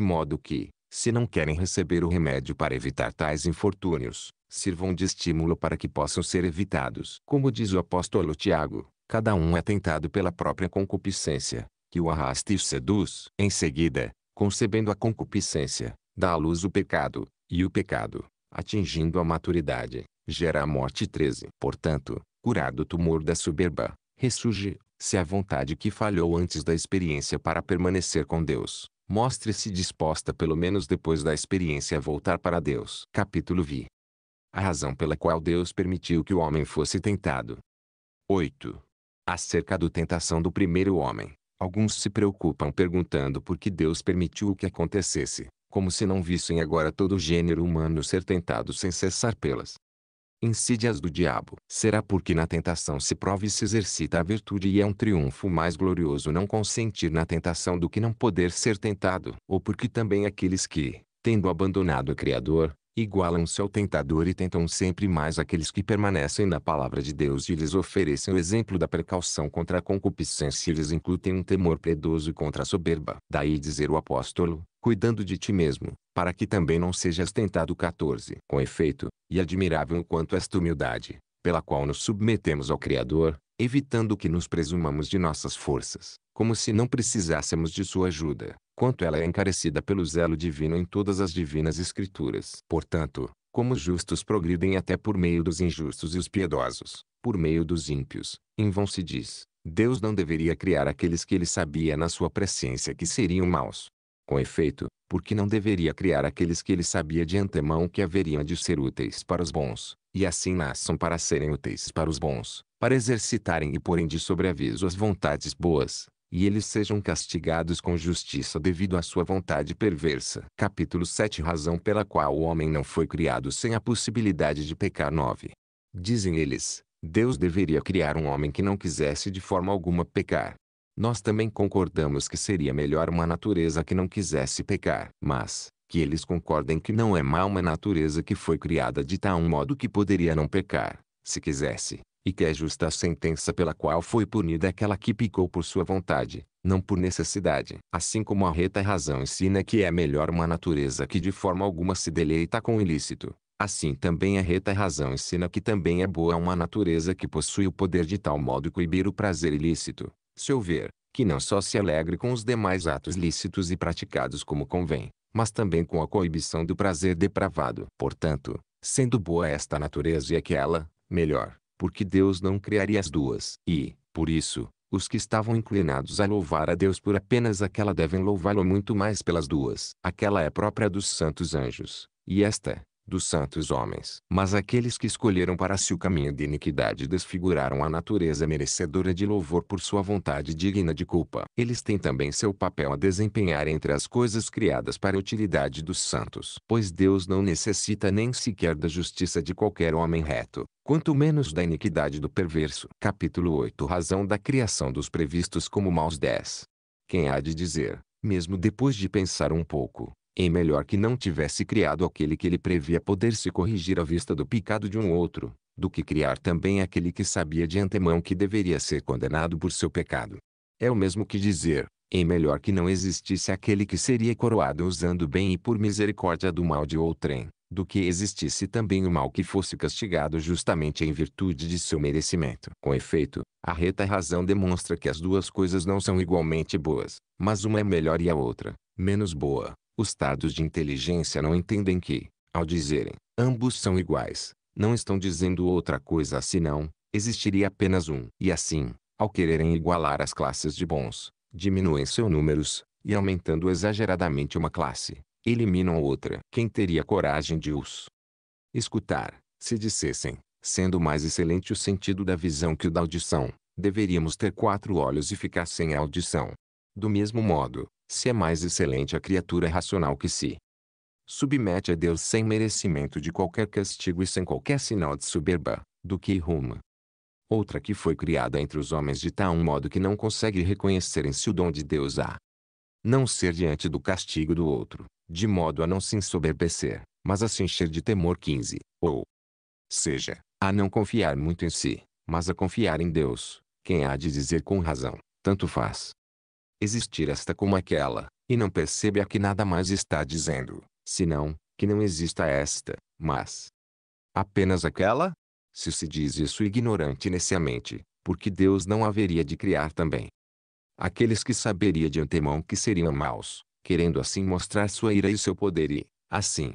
modo que, se não querem receber o remédio para evitar tais infortúnios, sirvam de estímulo para que possam ser evitados. Como diz o apóstolo Tiago, cada um é tentado pela própria concupiscência, que o arrasta e o seduz. Em seguida, concebendo a concupiscência, dá à luz o pecado, e o pecado, atingindo a maturidade, gera a morte 13. Portanto, curado o tumor da soberba, ressurge, se a vontade que falhou antes da experiência para permanecer com Deus, mostre-se disposta pelo menos depois da experiência a voltar para Deus. Capítulo VI A razão pela qual Deus permitiu que o homem fosse tentado. 8. Acerca da tentação do primeiro homem, alguns se preocupam perguntando por que Deus permitiu o que acontecesse, como se não vissem agora todo o gênero humano ser tentado sem cessar pelas insídias do diabo. Será porque na tentação se prova e se exercita a virtude e é um triunfo mais glorioso não consentir na tentação do que não poder ser tentado. Ou porque também aqueles que, tendo abandonado o Criador, igualam-se ao tentador e tentam sempre mais aqueles que permanecem na palavra de Deus e lhes oferecem o exemplo da precaução contra a concupiscência e lhes incluem um temor predoso contra a soberba. Daí dizer o apóstolo, cuidando de ti mesmo, para que também não sejas tentado 14. Com efeito, e admirável quanto esta humildade, pela qual nos submetemos ao Criador, evitando que nos presumamos de nossas forças, como se não precisássemos de sua ajuda quanto ela é encarecida pelo zelo divino em todas as divinas escrituras. Portanto, como os justos progridem até por meio dos injustos e os piedosos, por meio dos ímpios, em vão se diz, Deus não deveria criar aqueles que ele sabia na sua presciência que seriam maus. Com efeito, porque não deveria criar aqueles que ele sabia de antemão que haveriam de ser úteis para os bons, e assim nasçam para serem úteis para os bons, para exercitarem e porem de sobreaviso as vontades boas, e eles sejam castigados com justiça devido à sua vontade perversa. Capítulo 7 Razão pela qual o homem não foi criado sem a possibilidade de pecar 9. Dizem eles, Deus deveria criar um homem que não quisesse de forma alguma pecar. Nós também concordamos que seria melhor uma natureza que não quisesse pecar. Mas, que eles concordem que não é má uma natureza que foi criada de tal modo que poderia não pecar, se quisesse e que é justa a sentença pela qual foi punida aquela que picou por sua vontade, não por necessidade. Assim como a reta razão ensina que é melhor uma natureza que de forma alguma se deleita com o ilícito, assim também a reta razão ensina que também é boa uma natureza que possui o poder de tal modo coibir o prazer ilícito, se houver, que não só se alegre com os demais atos lícitos e praticados como convém, mas também com a coibição do prazer depravado. Portanto, sendo boa esta natureza e aquela, melhor, porque Deus não criaria as duas. E, por isso, os que estavam inclinados a louvar a Deus por apenas aquela devem louvá-lo muito mais pelas duas. Aquela é própria dos santos anjos, e esta, dos santos homens. Mas aqueles que escolheram para si o caminho de iniquidade desfiguraram a natureza merecedora de louvor por sua vontade digna de culpa. Eles têm também seu papel a desempenhar entre as coisas criadas para a utilidade dos santos. Pois Deus não necessita nem sequer da justiça de qualquer homem reto, quanto menos da iniquidade do perverso. Capítulo 8 Razão da criação dos previstos como maus 10. Quem há de dizer, mesmo depois de pensar um pouco, é melhor que não tivesse criado aquele que ele previa poder se corrigir à vista do pecado de um outro, do que criar também aquele que sabia de antemão que deveria ser condenado por seu pecado. É o mesmo que dizer, é melhor que não existisse aquele que seria coroado usando bem e por misericórdia do mal de outrem, do que existisse também o mal que fosse castigado justamente em virtude de seu merecimento. Com efeito, a reta razão demonstra que as duas coisas não são igualmente boas, mas uma é melhor e a outra, menos boa, os dados de inteligência não entendem que, ao dizerem, ambos são iguais, não estão dizendo outra coisa senão, existiria apenas um. E assim, ao quererem igualar as classes de bons, diminuem seus números, e aumentando exageradamente uma classe, eliminam outra. Quem teria coragem de os escutar, se dissessem, sendo mais excelente o sentido da visão que o da audição, deveríamos ter quatro olhos e ficar sem a audição. Do mesmo modo, se é mais excelente a criatura racional que se submete a Deus sem merecimento de qualquer castigo e sem qualquer sinal de soberba, do que irruma. Outra que foi criada entre os homens de tal modo que não consegue reconhecer em si o dom de Deus a não ser diante do castigo do outro, de modo a não se ensoberbecer, mas a se encher de temor 15, ou seja, a não confiar muito em si, mas a confiar em Deus, quem há de dizer com razão, tanto faz, existir esta como aquela, e não percebe a que nada mais está dizendo, senão, que não exista esta, mas apenas aquela? Se se diz isso ignorante nesciamente, porque Deus não haveria de criar também aqueles que saberia de antemão que seriam maus, querendo assim mostrar sua ira e seu poder e, assim,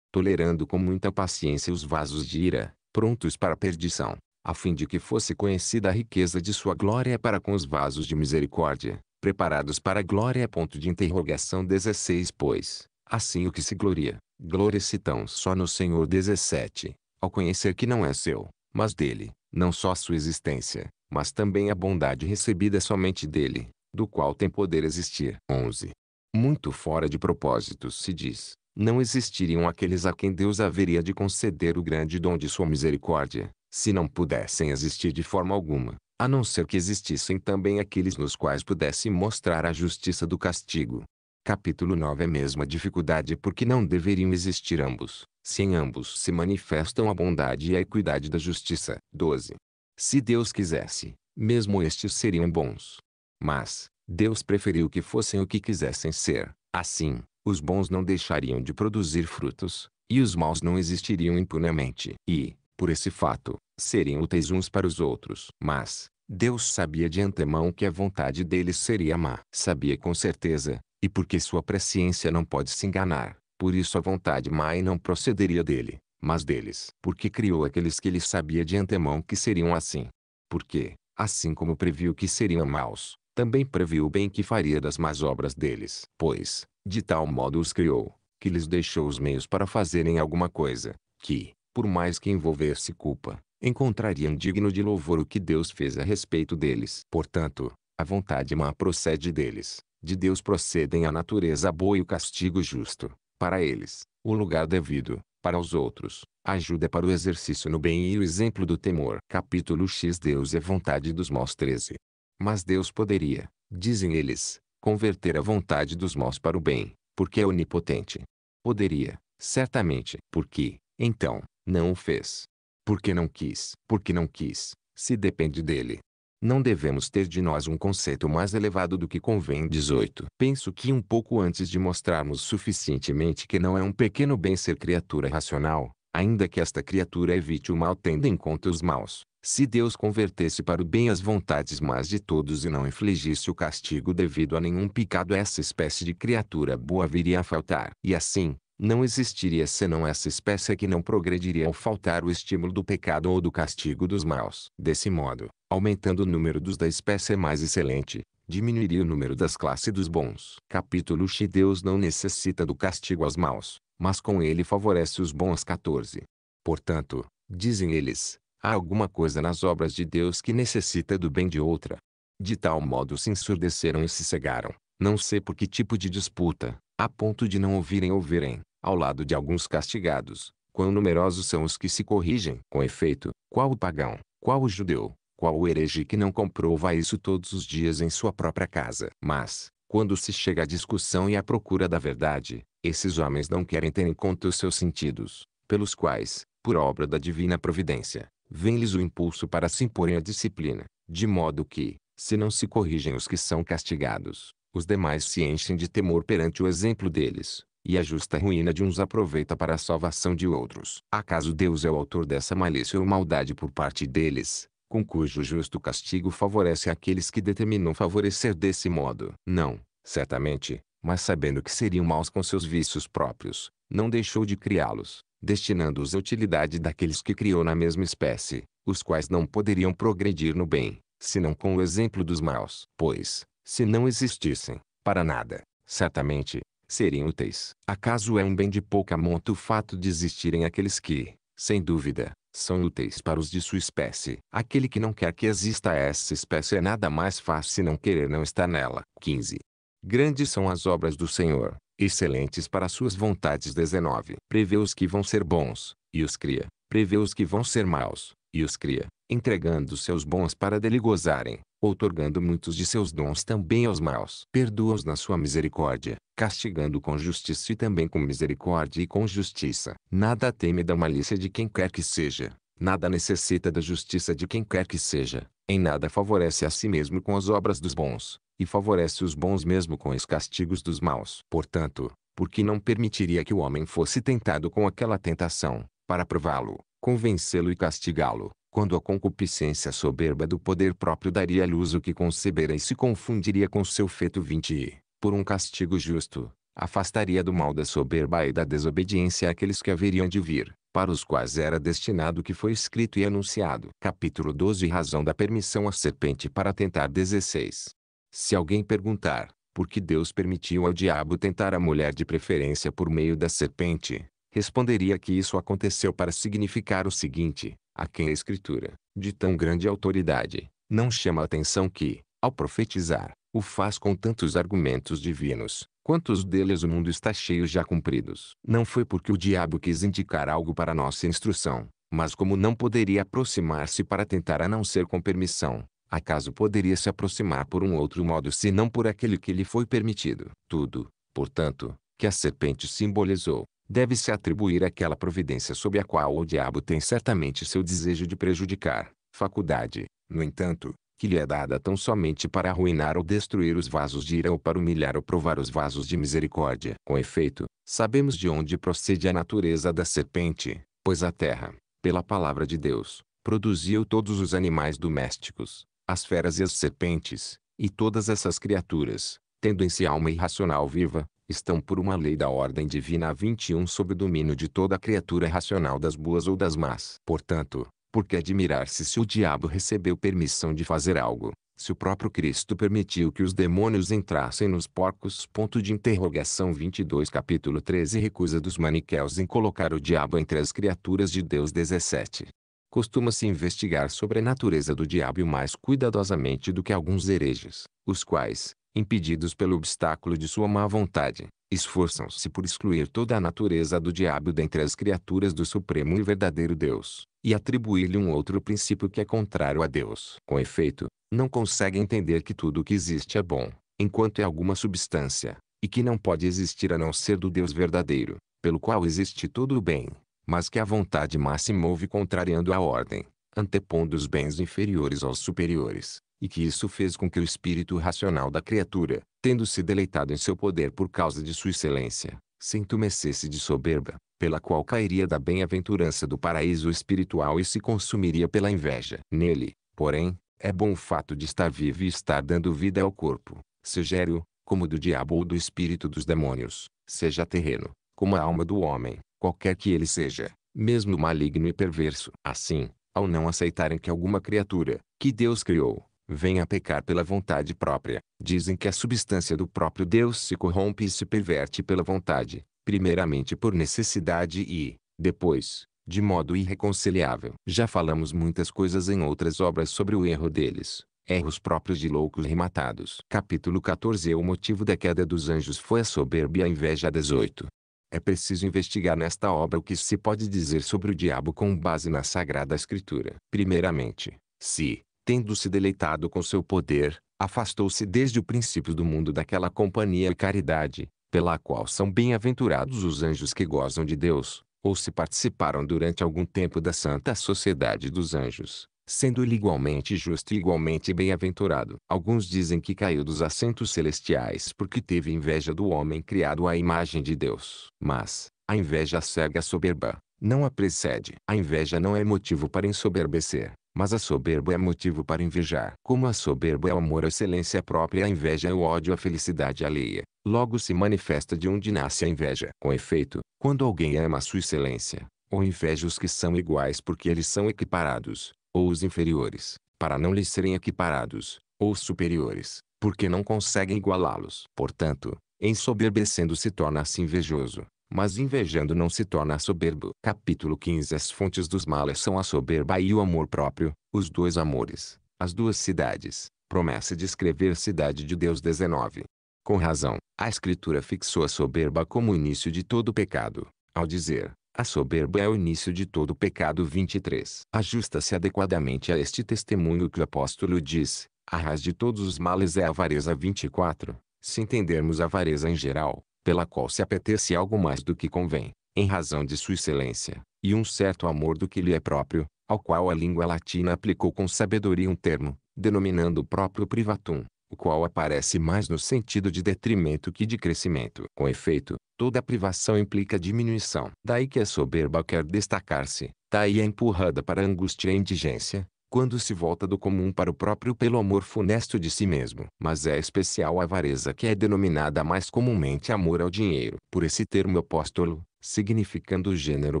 tolerando com muita paciência os vasos de ira, prontos para a perdição, a fim de que fosse conhecida a riqueza de sua glória para com os vasos de misericórdia, preparados para a glória. Ponto de interrogação 16 Pois, assim o que se gloria, gloria-se tão só no Senhor 17, ao conhecer que não é seu, mas dele, não só sua existência, mas também a bondade recebida somente dele, do qual tem poder existir. 11. Muito fora de propósito se diz, não existiriam aqueles a quem Deus haveria de conceder o grande dom de sua misericórdia, se não pudessem existir de forma alguma a não ser que existissem também aqueles nos quais pudesse mostrar a justiça do castigo. Capítulo 9 É mesmo a dificuldade porque não deveriam existir ambos, se em ambos se manifestam a bondade e a equidade da justiça. 12. Se Deus quisesse, mesmo estes seriam bons. Mas, Deus preferiu que fossem o que quisessem ser. Assim, os bons não deixariam de produzir frutos, e os maus não existiriam impunemente. E, por esse fato, serem úteis uns para os outros. Mas, Deus sabia de antemão que a vontade deles seria má. Sabia com certeza, e porque sua presciência não pode se enganar, por isso a vontade má e não procederia dele, mas deles. Porque criou aqueles que ele sabia de antemão que seriam assim. Porque, assim como previu que seriam maus, também previu o bem que faria das más obras deles. Pois, de tal modo os criou, que lhes deixou os meios para fazerem alguma coisa, que, por mais que envolvesse culpa, encontrariam digno de louvor o que Deus fez a respeito deles. Portanto, a vontade má procede deles, de Deus procedem a natureza boa e o castigo justo, para eles, o lugar devido, para os outros, ajuda é para o exercício no bem e o exemplo do temor. Capítulo X Deus é vontade dos maus 13. Mas Deus poderia, dizem eles, converter a vontade dos maus para o bem, porque é onipotente. Poderia, certamente, porque, então, não o fez. Porque não quis. Porque não quis. Se depende dele. Não devemos ter de nós um conceito mais elevado do que convém 18. Penso que um pouco antes de mostrarmos suficientemente que não é um pequeno bem ser criatura racional, ainda que esta criatura evite o mal tendo em conta os maus, se Deus convertesse para o bem as vontades mais de todos e não infligisse o castigo devido a nenhum pecado essa espécie de criatura boa viria a faltar. E assim, não existiria senão essa espécie que não progrediria ao faltar o estímulo do pecado ou do castigo dos maus. Desse modo, aumentando o número dos da espécie mais excelente, diminuiria o número das classes dos bons. Capítulo X Deus não necessita do castigo aos maus, mas com ele favorece os bons 14. Portanto, dizem eles, há alguma coisa nas obras de Deus que necessita do bem de outra. De tal modo se ensurdeceram e se cegaram, não sei por que tipo de disputa, a ponto de não ouvirem ou verem, ao lado de alguns castigados. Quão numerosos são os que se corrigem? Com efeito, qual o pagão, qual o judeu, qual o herege que não comprova isso todos os dias em sua própria casa? Mas, quando se chega à discussão e à procura da verdade, esses homens não querem ter em conta os seus sentidos, pelos quais, por obra da divina providência, vem-lhes o impulso para se imporem à disciplina, de modo que, se não se corrigem os que são castigados, os demais se enchem de temor perante o exemplo deles, e a justa ruína de uns aproveita para a salvação de outros. Acaso Deus é o autor dessa malícia ou maldade por parte deles, com cujo justo castigo favorece aqueles que determinou favorecer desse modo? Não, certamente, mas sabendo que seriam maus com seus vícios próprios, não deixou de criá-los, destinando-os à utilidade daqueles que criou na mesma espécie, os quais não poderiam progredir no bem, senão com o exemplo dos maus. Pois, se não existissem, para nada, certamente, serem úteis. Acaso é um bem de pouca monta o fato de existirem aqueles que, sem dúvida, são úteis para os de sua espécie. Aquele que não quer que exista essa espécie é nada mais fácil se não querer não estar nela. 15. Grandes são as obras do Senhor, excelentes para suas vontades. 19. Prevê os que vão ser bons, e os cria. Prevê os que vão ser maus, e os cria entregando seus bons para dele gozarem, outorgando muitos de seus dons também aos maus. Perdoa-os na sua misericórdia, castigando com justiça e também com misericórdia e com justiça. Nada teme da malícia de quem quer que seja, nada necessita da justiça de quem quer que seja, em nada favorece a si mesmo com as obras dos bons, e favorece os bons mesmo com os castigos dos maus. Portanto, porque não permitiria que o homem fosse tentado com aquela tentação, para prová-lo, convencê-lo e castigá-lo quando a concupiscência soberba do poder próprio daria luz o que concebera e se confundiria com seu feto 20 e, por um castigo justo, afastaria do mal da soberba e da desobediência aqueles que haveriam de vir, para os quais era destinado o que foi escrito e anunciado. Capítulo 12 Razão da permissão à serpente para tentar 16. Se alguém perguntar, por que Deus permitiu ao diabo tentar a mulher de preferência por meio da serpente, responderia que isso aconteceu para significar o seguinte, a quem a Escritura, de tão grande autoridade, não chama a atenção que, ao profetizar, o faz com tantos argumentos divinos, quantos deles o mundo está cheio já cumpridos. Não foi porque o diabo quis indicar algo para nossa instrução, mas como não poderia aproximar-se para tentar a não ser com permissão, acaso poderia se aproximar por um outro modo senão por aquele que lhe foi permitido. Tudo, portanto, que a serpente simbolizou, deve-se atribuir àquela providência sob a qual o diabo tem certamente seu desejo de prejudicar, faculdade, no entanto, que lhe é dada tão somente para arruinar ou destruir os vasos de ira ou para humilhar ou provar os vasos de misericórdia. Com efeito, sabemos de onde procede a natureza da serpente, pois a terra, pela palavra de Deus, produziu todos os animais domésticos, as feras e as serpentes, e todas essas criaturas, tendo em si alma irracional viva, estão por uma lei da ordem divina 21 sob o domínio de toda criatura racional das boas ou das más. Portanto, por que admirar-se se o diabo recebeu permissão de fazer algo, se o próprio Cristo permitiu que os demônios entrassem nos porcos? Ponto de interrogação 22 capítulo 13 Recusa dos maniqueus em colocar o diabo entre as criaturas de Deus 17. Costuma-se investigar sobre a natureza do diabo mais cuidadosamente do que alguns hereges, os quais, impedidos pelo obstáculo de sua má vontade, esforçam-se por excluir toda a natureza do diabo dentre as criaturas do Supremo e Verdadeiro Deus, e atribuir-lhe um outro princípio que é contrário a Deus. Com efeito, não conseguem entender que tudo o que existe é bom, enquanto é alguma substância, e que não pode existir a não ser do Deus verdadeiro, pelo qual existe todo o bem, mas que a vontade má se move contrariando a ordem, antepondo os bens inferiores aos superiores, e que isso fez com que o espírito racional da criatura, tendo se deleitado em seu poder por causa de sua excelência, se entumecesse de soberba, pela qual cairia da bem-aventurança do paraíso espiritual e se consumiria pela inveja. Nele, porém, é bom o fato de estar vivo e estar dando vida ao corpo, seja-o, como do diabo ou do espírito dos demônios, seja terreno, como a alma do homem, qualquer que ele seja, mesmo maligno e perverso. Assim, ao não aceitarem que alguma criatura, que Deus criou, vem a pecar pela vontade própria. Dizem que a substância do próprio Deus se corrompe e se perverte pela vontade, primeiramente por necessidade e, depois, de modo irreconciliável. Já falamos muitas coisas em outras obras sobre o erro deles. Erros próprios de loucos rematados. Capítulo 14 O motivo da queda dos anjos foi a soberba e a inveja 18. É preciso investigar nesta obra o que se pode dizer sobre o diabo com base na Sagrada Escritura. Primeiramente, se, tendo se deleitado com seu poder, afastou-se desde o princípio do mundo daquela companhia e caridade, pela qual são bem-aventurados os anjos que gozam de Deus, ou se participaram durante algum tempo da santa sociedade dos anjos, sendo lhe igualmente justo e igualmente bem-aventurado. Alguns dizem que caiu dos assentos celestiais porque teve inveja do homem criado à imagem de Deus. Mas, a inveja cega soberba, não a precede. A inveja não é motivo para ensoberbecer, mas a soberba é motivo para invejar. Como a soberba é o amor à excelência é própria, a inveja é o ódio à felicidade é alheia. Logo se manifesta de onde nasce a inveja. Com efeito, quando alguém ama a sua excelência, ou inveja os que são iguais porque eles são equiparados, ou os inferiores, para não lhes serem equiparados, ou os superiores, porque não conseguem igualá-los. Portanto, ensoberbecendo se torna-se invejoso, mas invejando não se torna soberbo. Capítulo 15 As fontes dos males são a soberba e o amor próprio, os dois amores, as duas cidades. Promessa de escrever Cidade de Deus 19. Com razão, a Escritura fixou a soberba como o início de todo pecado, ao dizer, a soberba é o início de todo pecado 23. Ajusta-se adequadamente a este testemunho que o apóstolo diz, a raiz de todos os males é a avareza 24. Se entendermos a avareza em geral, pela qual se apetece algo mais do que convém, em razão de sua excelência, e um certo amor do que lhe é próprio, ao qual a língua latina aplicou com sabedoria um termo, denominando o próprio privatum, o qual aparece mais no sentido de detrimento que de crescimento. Com efeito, toda privação implica diminuição. Daí que a é soberba quer destacar-se, daí é empurrada para a angústia e a indigência, quando se volta do comum para o próprio pelo amor funesto de si mesmo. Mas é especial a avareza que é denominada mais comumente amor ao dinheiro. Por esse termo apóstolo, significando o gênero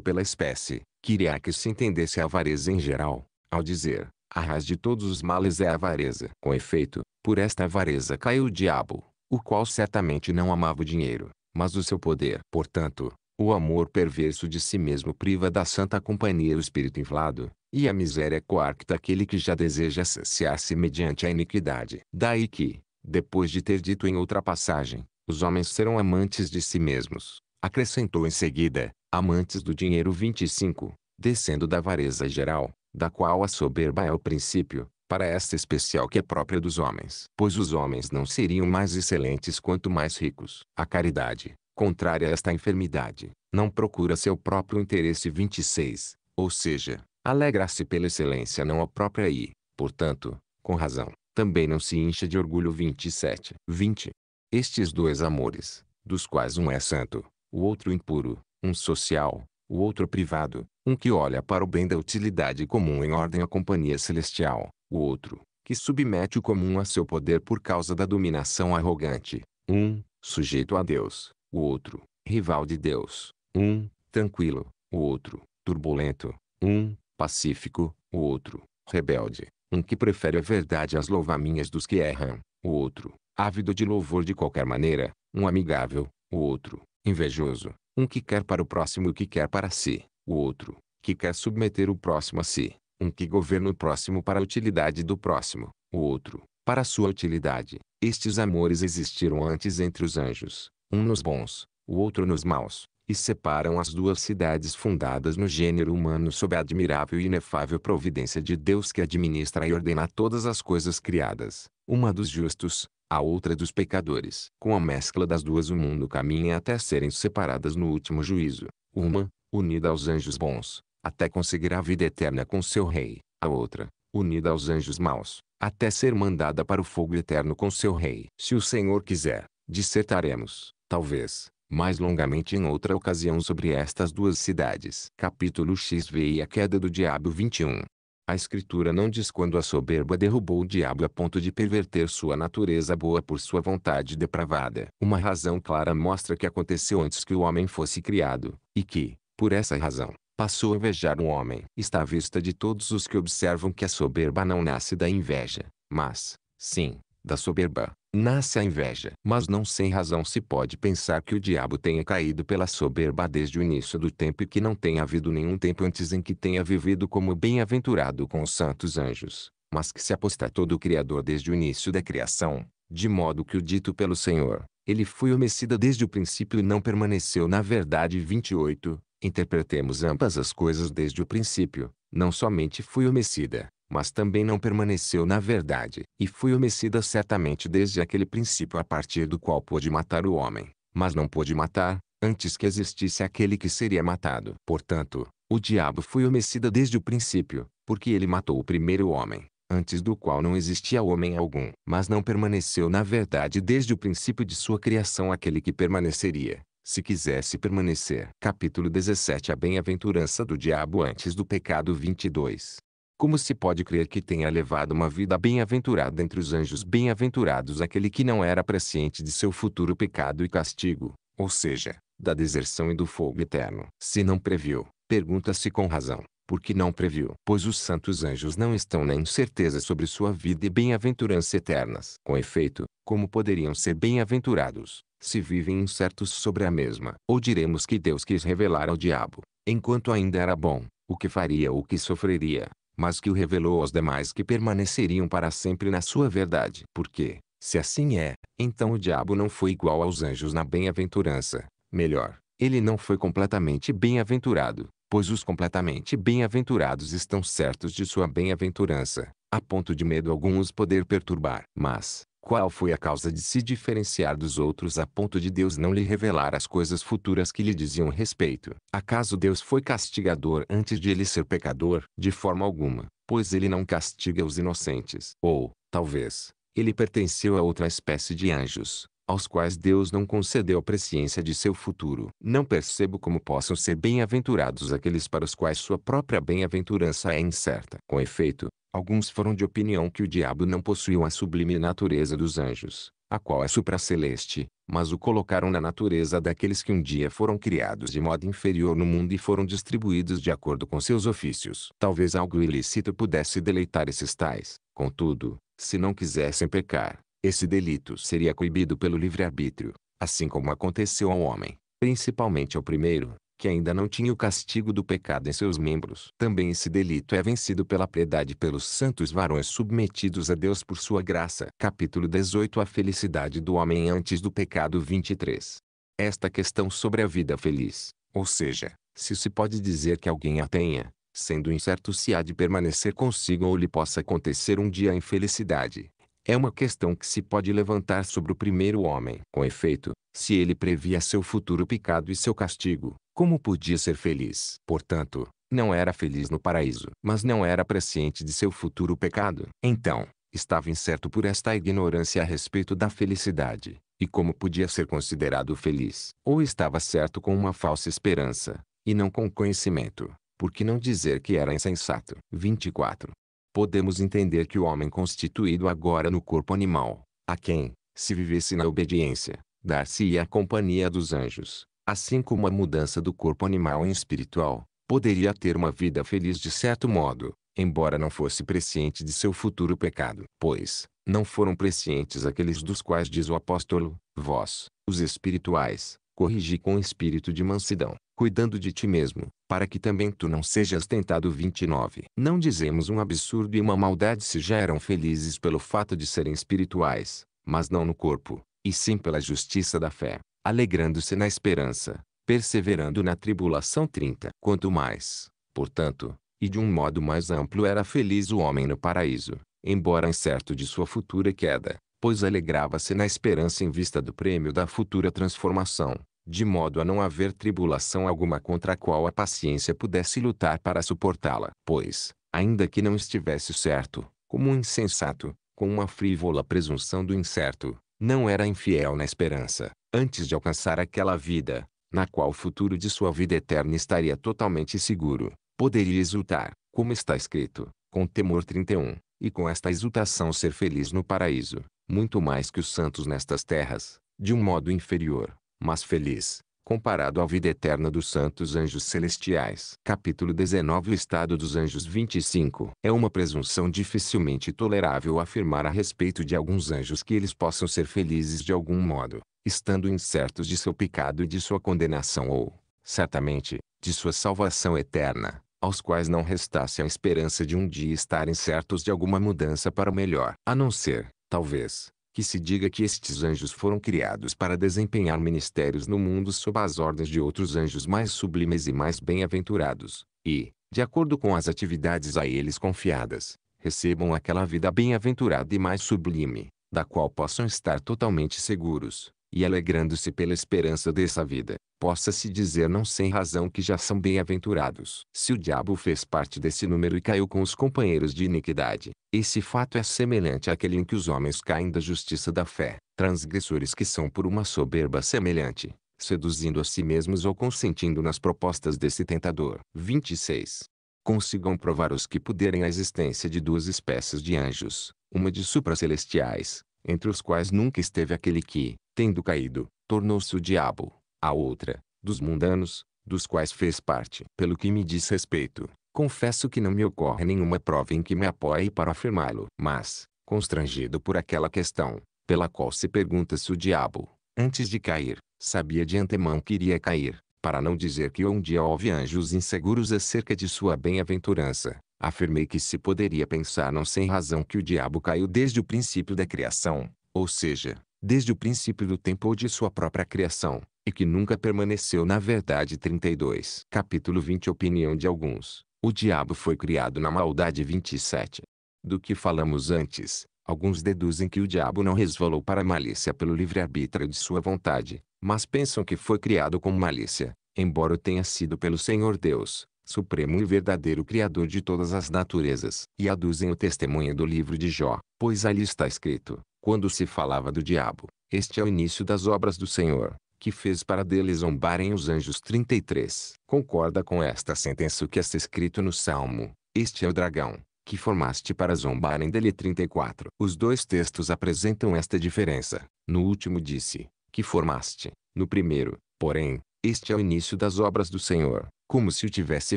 pela espécie, queria que se entendesse a avareza em geral, ao dizer, a raiz de todos os males é a avareza. Com efeito, por esta avareza caiu o diabo, o qual certamente não amava o dinheiro, mas o seu poder. Portanto, o amor perverso de si mesmo priva da santa companhia o espírito inflado, e a miséria coarcta aquele que já deseja saciar-se mediante a iniquidade. Daí que, depois de ter dito em outra passagem, os homens serão amantes de si mesmos, acrescentou em seguida, amantes do dinheiro 25, descendo da avareza geral, da qual a soberba é o princípio, para esta especial que é própria dos homens. Pois os homens não seriam mais excelentes quanto mais ricos. A caridade, contrária a esta enfermidade, não procura seu próprio interesse 26, ou seja, Alegra-se pela excelência não a própria e, portanto, com razão, também não se incha de orgulho 27. 20. Estes dois amores, dos quais um é santo, o outro impuro, um social, o outro privado, um que olha para o bem da utilidade comum em ordem à companhia celestial, o outro, que submete o comum a seu poder por causa da dominação arrogante, um, sujeito a Deus, o outro, rival de Deus, um, tranquilo, o outro, turbulento, um, pacífico, o outro, rebelde, um que prefere a verdade às louvaminhas dos que erram, o outro, ávido de louvor de qualquer maneira, um amigável, o outro, invejoso, um que quer para o próximo o que quer para si, o outro, que quer submeter o próximo a si, um que governa o próximo para a utilidade do próximo, o outro, para sua utilidade. Estes amores existiram antes entre os anjos, um nos bons, o outro nos maus e separam as duas cidades fundadas no gênero humano sob a admirável e inefável providência de Deus que administra e ordena todas as coisas criadas, uma dos justos, a outra dos pecadores. Com a mescla das duas o mundo caminha até serem separadas no último juízo. Uma, unida aos anjos bons, até conseguir a vida eterna com seu rei. A outra, unida aos anjos maus, até ser mandada para o fogo eterno com seu rei. Se o Senhor quiser, dissertaremos, talvez, mais longamente em outra ocasião sobre estas duas cidades. Capítulo e A queda do diabo 21 a escritura não diz quando a soberba derrubou o diabo a ponto de perverter sua natureza boa por sua vontade depravada. Uma razão clara mostra que aconteceu antes que o homem fosse criado, e que, por essa razão, passou a invejar o homem. Está à vista de todos os que observam que a soberba não nasce da inveja, mas, sim, da soberba, nasce a inveja. Mas não sem razão se pode pensar que o diabo tenha caído pela soberba desde o início do tempo e que não tenha havido nenhum tempo antes em que tenha vivido como bem-aventurado com os santos anjos, mas que se apostatou do Criador desde o início da criação, de modo que o dito pelo Senhor, ele foi homicida desde o princípio e não permaneceu na verdade 28, interpretemos ambas as coisas desde o princípio, não somente fui homicida, mas também não permaneceu na verdade, e foi homicida certamente desde aquele princípio a partir do qual pôde matar o homem, mas não pôde matar, antes que existisse aquele que seria matado. Portanto, o diabo foi homicida desde o princípio, porque ele matou o primeiro homem, antes do qual não existia homem algum, mas não permaneceu na verdade desde o princípio de sua criação aquele que permaneceria, se quisesse permanecer. Capítulo 17 A bem-aventurança do diabo antes do pecado 22 como se pode crer que tenha levado uma vida bem-aventurada entre os anjos bem-aventurados aquele que não era presciente de seu futuro pecado e castigo, ou seja, da deserção e do fogo eterno? Se não previu, pergunta-se com razão, por que não previu? Pois os santos anjos não estão na incerteza sobre sua vida e bem-aventurança eternas. Com efeito, como poderiam ser bem-aventurados, se vivem incertos sobre a mesma? Ou diremos que Deus quis revelar ao diabo, enquanto ainda era bom, o que faria ou o que sofreria, mas que o revelou aos demais que permaneceriam para sempre na sua verdade. Porque, se assim é, então o diabo não foi igual aos anjos na bem-aventurança. Melhor, ele não foi completamente bem-aventurado, pois os completamente bem-aventurados estão certos de sua bem-aventurança, a ponto de medo algum os poder perturbar. Mas, qual foi a causa de se diferenciar dos outros a ponto de Deus não lhe revelar as coisas futuras que lhe diziam respeito? Acaso Deus foi castigador antes de ele ser pecador? De forma alguma, pois ele não castiga os inocentes. Ou, talvez, ele pertenceu a outra espécie de anjos, aos quais Deus não concedeu a presciência de seu futuro. Não percebo como possam ser bem-aventurados aqueles para os quais sua própria bem-aventurança é incerta. Com efeito, Alguns foram de opinião que o diabo não possuiu a sublime natureza dos anjos, a qual é supraceleste, mas o colocaram na natureza daqueles que um dia foram criados de modo inferior no mundo e foram distribuídos de acordo com seus ofícios. Talvez algo ilícito pudesse deleitar esses tais, contudo, se não quisessem pecar, esse delito seria coibido pelo livre-arbítrio, assim como aconteceu ao homem, principalmente ao primeiro, que ainda não tinha o castigo do pecado em seus membros. Também esse delito é vencido pela piedade pelos santos varões submetidos a Deus por sua graça. Capítulo 18 A felicidade do homem antes do pecado 23 Esta questão sobre a vida feliz, ou seja, se se pode dizer que alguém a tenha, sendo incerto se há de permanecer consigo ou lhe possa acontecer um dia a infelicidade, é uma questão que se pode levantar sobre o primeiro homem. Com efeito, se ele previa seu futuro pecado e seu castigo, como podia ser feliz? Portanto, não era feliz no paraíso, mas não era presciente de seu futuro pecado. Então, estava incerto por esta ignorância a respeito da felicidade, e como podia ser considerado feliz. Ou estava certo com uma falsa esperança, e não com conhecimento, Por que não dizer que era insensato? 24. Podemos entender que o homem constituído agora no corpo animal, a quem, se vivesse na obediência, dar-se-ia a companhia dos anjos, assim como a mudança do corpo animal em espiritual, poderia ter uma vida feliz de certo modo, embora não fosse presciente de seu futuro pecado. Pois, não foram prescientes aqueles dos quais diz o apóstolo, vós, os espirituais, corrigi com espírito de mansidão, cuidando de ti mesmo, para que também tu não sejas tentado. 29. Não dizemos um absurdo e uma maldade se já eram felizes pelo fato de serem espirituais, mas não no corpo, e sim pela justiça da fé alegrando-se na esperança, perseverando na tribulação 30. Quanto mais, portanto, e de um modo mais amplo era feliz o homem no paraíso, embora incerto de sua futura queda, pois alegrava-se na esperança em vista do prêmio da futura transformação, de modo a não haver tribulação alguma contra a qual a paciência pudesse lutar para suportá-la. Pois, ainda que não estivesse certo, como um insensato, com uma frívola presunção do incerto, não era infiel na esperança, antes de alcançar aquela vida, na qual o futuro de sua vida eterna estaria totalmente seguro, poderia exultar, como está escrito, com temor 31, e com esta exultação ser feliz no paraíso, muito mais que os santos nestas terras, de um modo inferior, mas feliz, comparado à vida eterna dos santos anjos celestiais. Capítulo 19 O estado dos anjos 25 É uma presunção dificilmente tolerável afirmar a respeito de alguns anjos que eles possam ser felizes de algum modo, estando incertos de seu pecado e de sua condenação ou, certamente, de sua salvação eterna, aos quais não restasse a esperança de um dia estarem certos de alguma mudança para o melhor. A não ser, talvez, que se diga que estes anjos foram criados para desempenhar ministérios no mundo sob as ordens de outros anjos mais sublimes e mais bem-aventurados, e, de acordo com as atividades a eles confiadas, recebam aquela vida bem-aventurada e mais sublime, da qual possam estar totalmente seguros e alegrando-se pela esperança dessa vida, possa-se dizer não sem razão que já são bem-aventurados. Se o diabo fez parte desse número e caiu com os companheiros de iniquidade, esse fato é semelhante àquele em que os homens caem da justiça da fé, transgressores que são por uma soberba semelhante, seduzindo a si mesmos ou consentindo nas propostas desse tentador. 26. Consigam provar os que puderem a existência de duas espécies de anjos, uma de supracelestiais, entre os quais nunca esteve aquele que, tendo caído, tornou-se o diabo. A outra, dos mundanos, dos quais fez parte. Pelo que me diz respeito, confesso que não me ocorre nenhuma prova em que me apoie para afirmá-lo. Mas, constrangido por aquela questão, pela qual se pergunta se o diabo, antes de cair, sabia de antemão que iria cair, para não dizer que um dia houve anjos inseguros acerca de sua bem-aventurança, afirmei que se poderia pensar não sem razão que o diabo caiu desde o princípio da criação, ou seja, desde o princípio do tempo ou de sua própria criação, e que nunca permaneceu na verdade. 32. Capítulo 20 Opinião de alguns. O diabo foi criado na maldade 27. Do que falamos antes, alguns deduzem que o diabo não resvalou para a malícia pelo livre-arbítrio de sua vontade, mas pensam que foi criado com malícia, embora tenha sido pelo Senhor Deus, supremo e verdadeiro Criador de todas as naturezas. E aduzem o testemunho do livro de Jó, pois ali está escrito, quando se falava do diabo. Este é o início das obras do Senhor, que fez para dele zombarem os anjos 33. Concorda com esta sentença o que está escrito no Salmo, este é o dragão, que formaste para zombarem dele 34. Os dois textos apresentam esta diferença. No último disse, que formaste, no primeiro, porém, este é o início das obras do Senhor, como se o tivesse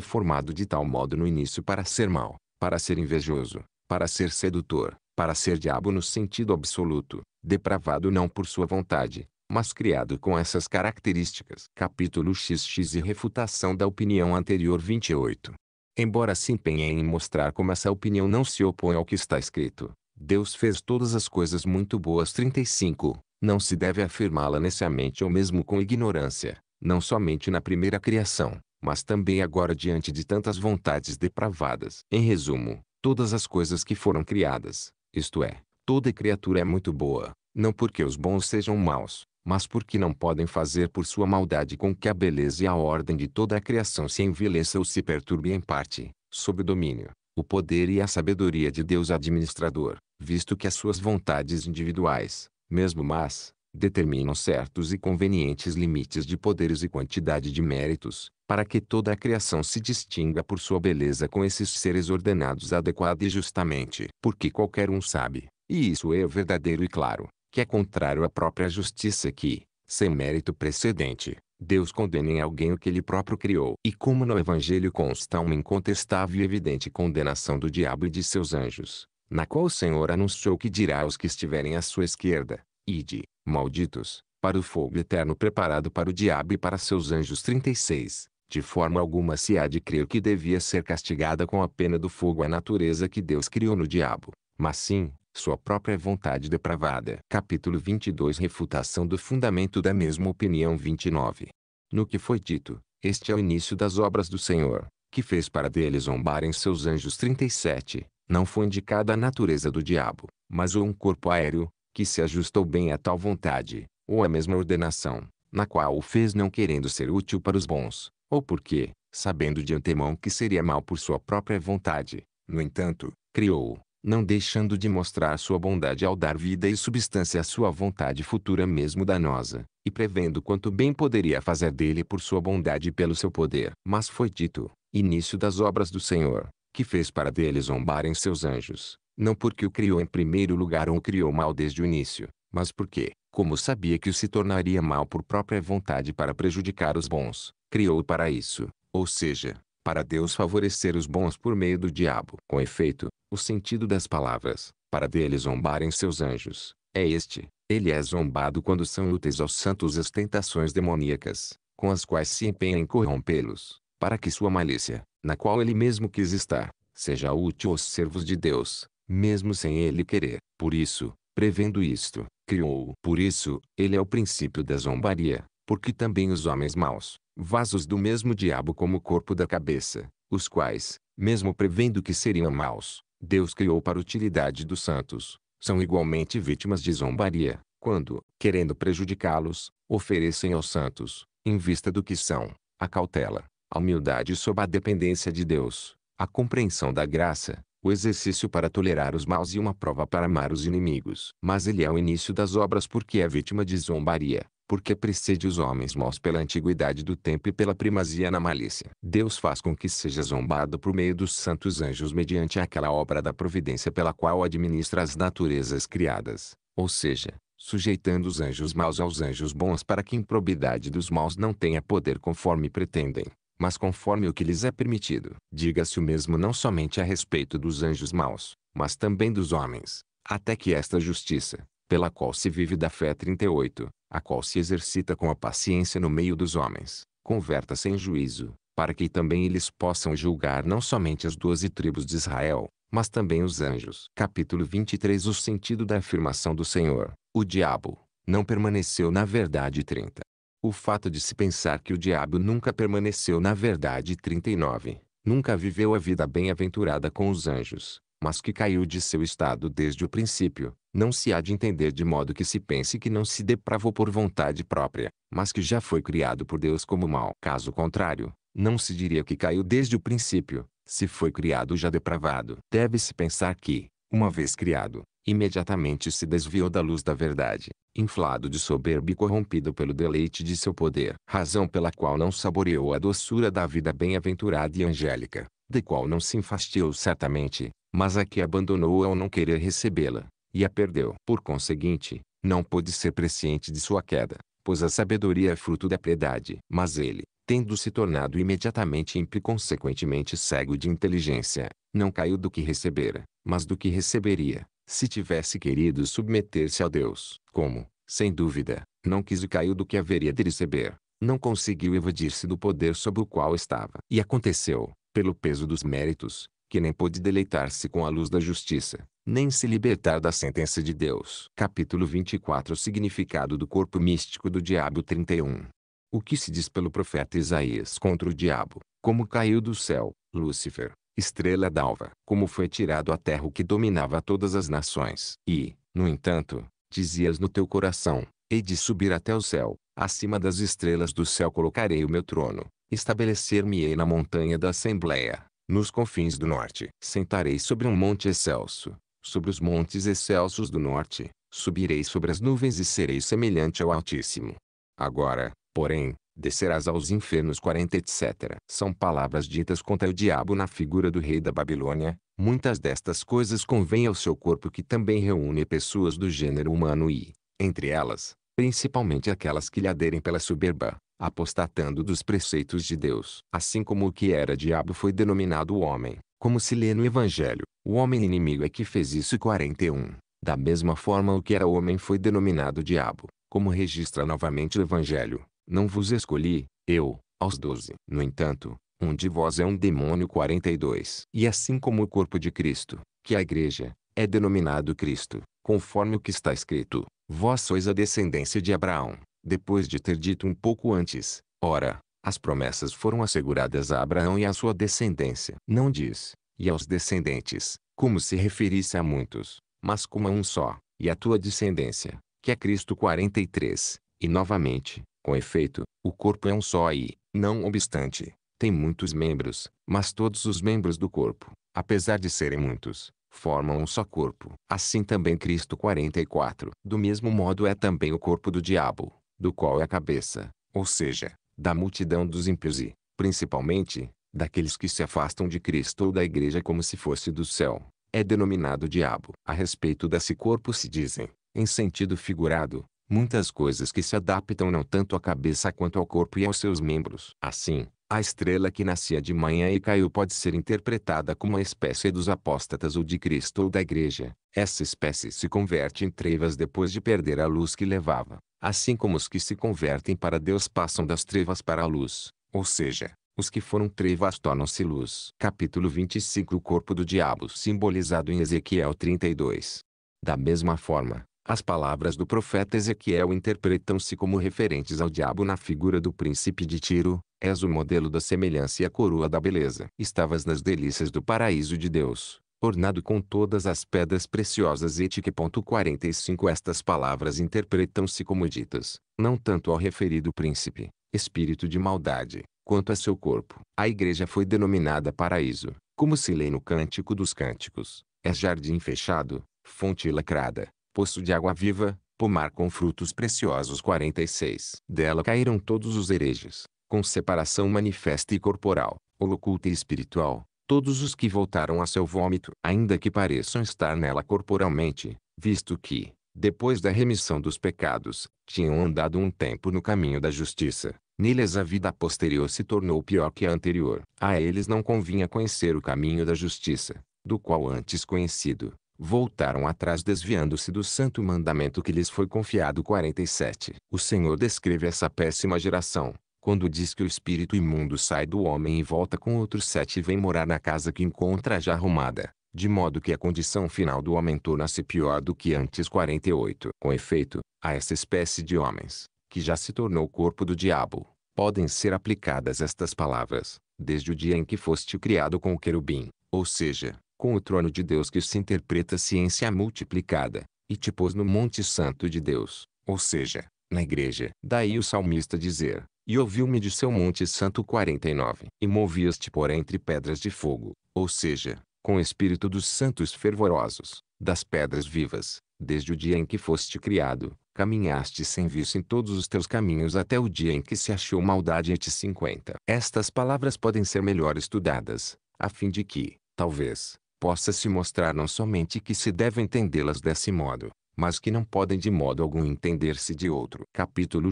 formado de tal modo no início para ser mau, para ser invejoso, para ser sedutor, para ser diabo no sentido absoluto, depravado não por sua vontade, mas criado com essas características. Capítulo XX e refutação da opinião anterior 28. Embora se empenhem em mostrar como essa opinião não se opõe ao que está escrito, Deus fez todas as coisas muito boas 35, não se deve afirmá-la necessariamente ou mesmo com ignorância, não somente na primeira criação, mas também agora diante de tantas vontades depravadas. Em resumo, todas as coisas que foram criadas, isto é, toda criatura é muito boa, não porque os bons sejam maus, mas porque não podem fazer por sua maldade com que a beleza e a ordem de toda a criação se envelheça ou se perturbe em parte, sob o domínio, o poder e a sabedoria de Deus administrador, visto que as suas vontades individuais, mesmo más, determinam certos e convenientes limites de poderes e quantidade de méritos, para que toda a criação se distinga por sua beleza com esses seres ordenados adequada e justamente. Porque qualquer um sabe, e isso é verdadeiro e claro, que é contrário à própria justiça que, sem mérito precedente, Deus condena em alguém o que ele próprio criou. E como no Evangelho consta uma incontestável e evidente condenação do diabo e de seus anjos, na qual o Senhor anunciou que dirá aos que estiverem à sua esquerda, Ide, malditos, para o fogo eterno preparado para o diabo e para seus anjos. 36. De forma alguma se há de crer que devia ser castigada com a pena do fogo a natureza que Deus criou no diabo, mas sim, sua própria vontade depravada. Capítulo 22 Refutação do fundamento da mesma opinião 29. No que foi dito, este é o início das obras do Senhor, que fez para dele zombarem seus anjos 37. Não foi indicada a natureza do diabo, mas um corpo aéreo, que se ajustou bem a tal vontade, ou à mesma ordenação, na qual o fez não querendo ser útil para os bons, ou porque, sabendo de antemão que seria mal por sua própria vontade, no entanto, criou, não deixando de mostrar sua bondade ao dar vida e substância à sua vontade futura mesmo danosa, e prevendo quanto bem poderia fazer dele por sua bondade e pelo seu poder. Mas foi dito, início das obras do Senhor, que fez para dele zombarem seus anjos, não porque o criou em primeiro lugar ou o criou mal desde o início, mas porque, como sabia que o se tornaria mal por própria vontade para prejudicar os bons, criou-o para isso, ou seja, para Deus favorecer os bons por meio do diabo. Com efeito, o sentido das palavras, para dele zombarem seus anjos, é este. Ele é zombado quando são úteis aos santos as tentações demoníacas, com as quais se empenha em corrompê-los, para que sua malícia, na qual ele mesmo quis estar, seja útil aos servos de Deus, mesmo sem ele querer. Por isso, prevendo isto, criou-o. Por isso, ele é o princípio da zombaria, porque também os homens maus, vasos do mesmo diabo como o corpo da cabeça, os quais, mesmo prevendo que seriam maus, Deus criou para utilidade dos santos, são igualmente vítimas de zombaria, quando, querendo prejudicá-los, oferecem aos santos, em vista do que são, a cautela, a humildade sob a dependência de Deus, a compreensão da graça, o exercício para tolerar os maus e uma prova para amar os inimigos. Mas ele é o início das obras porque é vítima de zombaria, porque precede os homens maus pela antiguidade do tempo e pela primazia na malícia. Deus faz com que seja zombado por meio dos santos anjos mediante aquela obra da providência pela qual administra as naturezas criadas, ou seja, sujeitando os anjos maus aos anjos bons para que a improbidade dos maus não tenha poder conforme pretendem mas conforme o que lhes é permitido. Diga-se o mesmo não somente a respeito dos anjos maus, mas também dos homens, até que esta justiça, pela qual se vive da fé 38, a qual se exercita com a paciência no meio dos homens, converta-se em juízo, para que também eles possam julgar não somente as doze tribos de Israel, mas também os anjos. Capítulo 23 O sentido da afirmação do Senhor, o diabo, não permaneceu na verdade 30. O fato de se pensar que o diabo nunca permaneceu na verdade 39, nunca viveu a vida bem-aventurada com os anjos, mas que caiu de seu estado desde o princípio, não se há de entender de modo que se pense que não se depravou por vontade própria, mas que já foi criado por Deus como mal. Caso contrário, não se diria que caiu desde o princípio, se foi criado já depravado. Deve-se pensar que, uma vez criado, imediatamente se desviou da luz da verdade, inflado de soberba e corrompido pelo deleite de seu poder, razão pela qual não saboreou a doçura da vida bem-aventurada e angélica, de qual não se enfastiou certamente, mas a que abandonou ao não querer recebê-la, e a perdeu. Por conseguinte, não pôde ser presciente de sua queda, pois a sabedoria é fruto da piedade. Mas ele, tendo se tornado imediatamente ímpio e consequentemente cego de inteligência, não caiu do que recebera, mas do que receberia se tivesse querido submeter-se a Deus, como, sem dúvida, não quis e caiu do que haveria de receber, não conseguiu evadir-se do poder sob o qual estava. E aconteceu, pelo peso dos méritos, que nem pôde deleitar-se com a luz da justiça, nem se libertar da sentença de Deus. Capítulo 24 Significado do corpo místico do diabo 31 O que se diz pelo profeta Isaías contra o diabo, como caiu do céu, Lúcifer, estrela d'alva, como foi tirado a terra que dominava todas as nações. E, no entanto, dizias no teu coração, hei de subir até o céu, acima das estrelas do céu colocarei o meu trono, estabelecer-me-ei na montanha da Assembleia, nos confins do norte. Sentarei sobre um monte excelso, sobre os montes excelsos do norte, subirei sobre as nuvens e serei semelhante ao Altíssimo. Agora, porém, descerás aos infernos 40 etc. São palavras ditas contra o diabo na figura do rei da Babilônia. Muitas destas coisas convêm ao seu corpo que também reúne pessoas do gênero humano e, entre elas, principalmente aquelas que lhe aderem pela soberba, apostatando dos preceitos de Deus. Assim como o que era diabo foi denominado homem, como se lê no Evangelho, o homem inimigo é que fez isso 41. Da mesma forma o que era homem foi denominado diabo, como registra novamente o Evangelho. Não vos escolhi, eu, aos doze. No entanto, um de vós é um demônio 42. E assim como o corpo de Cristo, que é a igreja, é denominado Cristo, conforme o que está escrito, vós sois a descendência de Abraão, depois de ter dito um pouco antes, ora, as promessas foram asseguradas a Abraão e à sua descendência. Não diz, e aos descendentes, como se referisse a muitos, mas como a um só, e a tua descendência, que é Cristo 43. E novamente, com efeito, o corpo é um só e, não obstante, tem muitos membros, mas todos os membros do corpo, apesar de serem muitos, formam um só corpo. Assim também Cristo 44. Do mesmo modo é também o corpo do diabo, do qual é a cabeça, ou seja, da multidão dos ímpios e, principalmente, daqueles que se afastam de Cristo ou da igreja como se fosse do céu. É denominado diabo. A respeito desse corpo se dizem, em sentido figurado, muitas coisas que se adaptam não tanto à cabeça quanto ao corpo e aos seus membros. Assim, a estrela que nascia de manhã e caiu pode ser interpretada como a espécie dos apóstatas ou de Cristo ou da Igreja. Essa espécie se converte em trevas depois de perder a luz que levava, assim como os que se convertem para Deus passam das trevas para a luz, ou seja, os que foram trevas tornam-se luz. Capítulo 25 O corpo do diabo simbolizado em Ezequiel 32. Da mesma forma, as palavras do profeta Ezequiel interpretam-se como referentes ao diabo na figura do príncipe de Tiro. És o modelo da semelhança e a coroa da beleza. Estavas nas delícias do paraíso de Deus, ornado com todas as pedras preciosas. Etique. 45 Estas palavras interpretam-se como ditas, não tanto ao referido príncipe, espírito de maldade, quanto a seu corpo. A igreja foi denominada paraíso, como se lê no Cântico dos Cânticos. É jardim fechado, fonte lacrada, poço de água viva, pomar com frutos preciosos 46. Dela caíram todos os hereges, com separação manifesta e corporal, holoculta e espiritual, todos os que voltaram a seu vômito, ainda que pareçam estar nela corporalmente, visto que, depois da remissão dos pecados, tinham andado um tempo no caminho da justiça. Neles a vida posterior se tornou pior que a anterior. A eles não convinha conhecer o caminho da justiça, do qual antes conhecido, voltaram atrás desviando-se do santo mandamento que lhes foi confiado. 47. O Senhor descreve essa péssima geração, quando diz que o espírito imundo sai do homem e volta com outros sete e vem morar na casa que encontra já arrumada, de modo que a condição final do homem torna-se pior do que antes. 48. Com efeito, a essa espécie de homens, que já se tornou o corpo do diabo, podem ser aplicadas estas palavras, desde o dia em que foste criado com o querubim, ou seja, com o trono de Deus que se interpreta ciência multiplicada, e te pôs no monte santo de Deus, ou seja, na igreja. Daí o salmista dizer, e ouviu-me de seu monte santo 49, e movias-te por entre pedras de fogo, ou seja, com o espírito dos santos fervorosos, das pedras vivas, desde o dia em que foste criado, caminhaste sem vício em todos os teus caminhos até o dia em que se achou maldade em ti 50. Estas palavras podem ser melhor estudadas, a fim de que, talvez, possa se mostrar não somente que se deve entendê-las desse modo, mas que não podem de modo algum entender-se de outro. Capítulo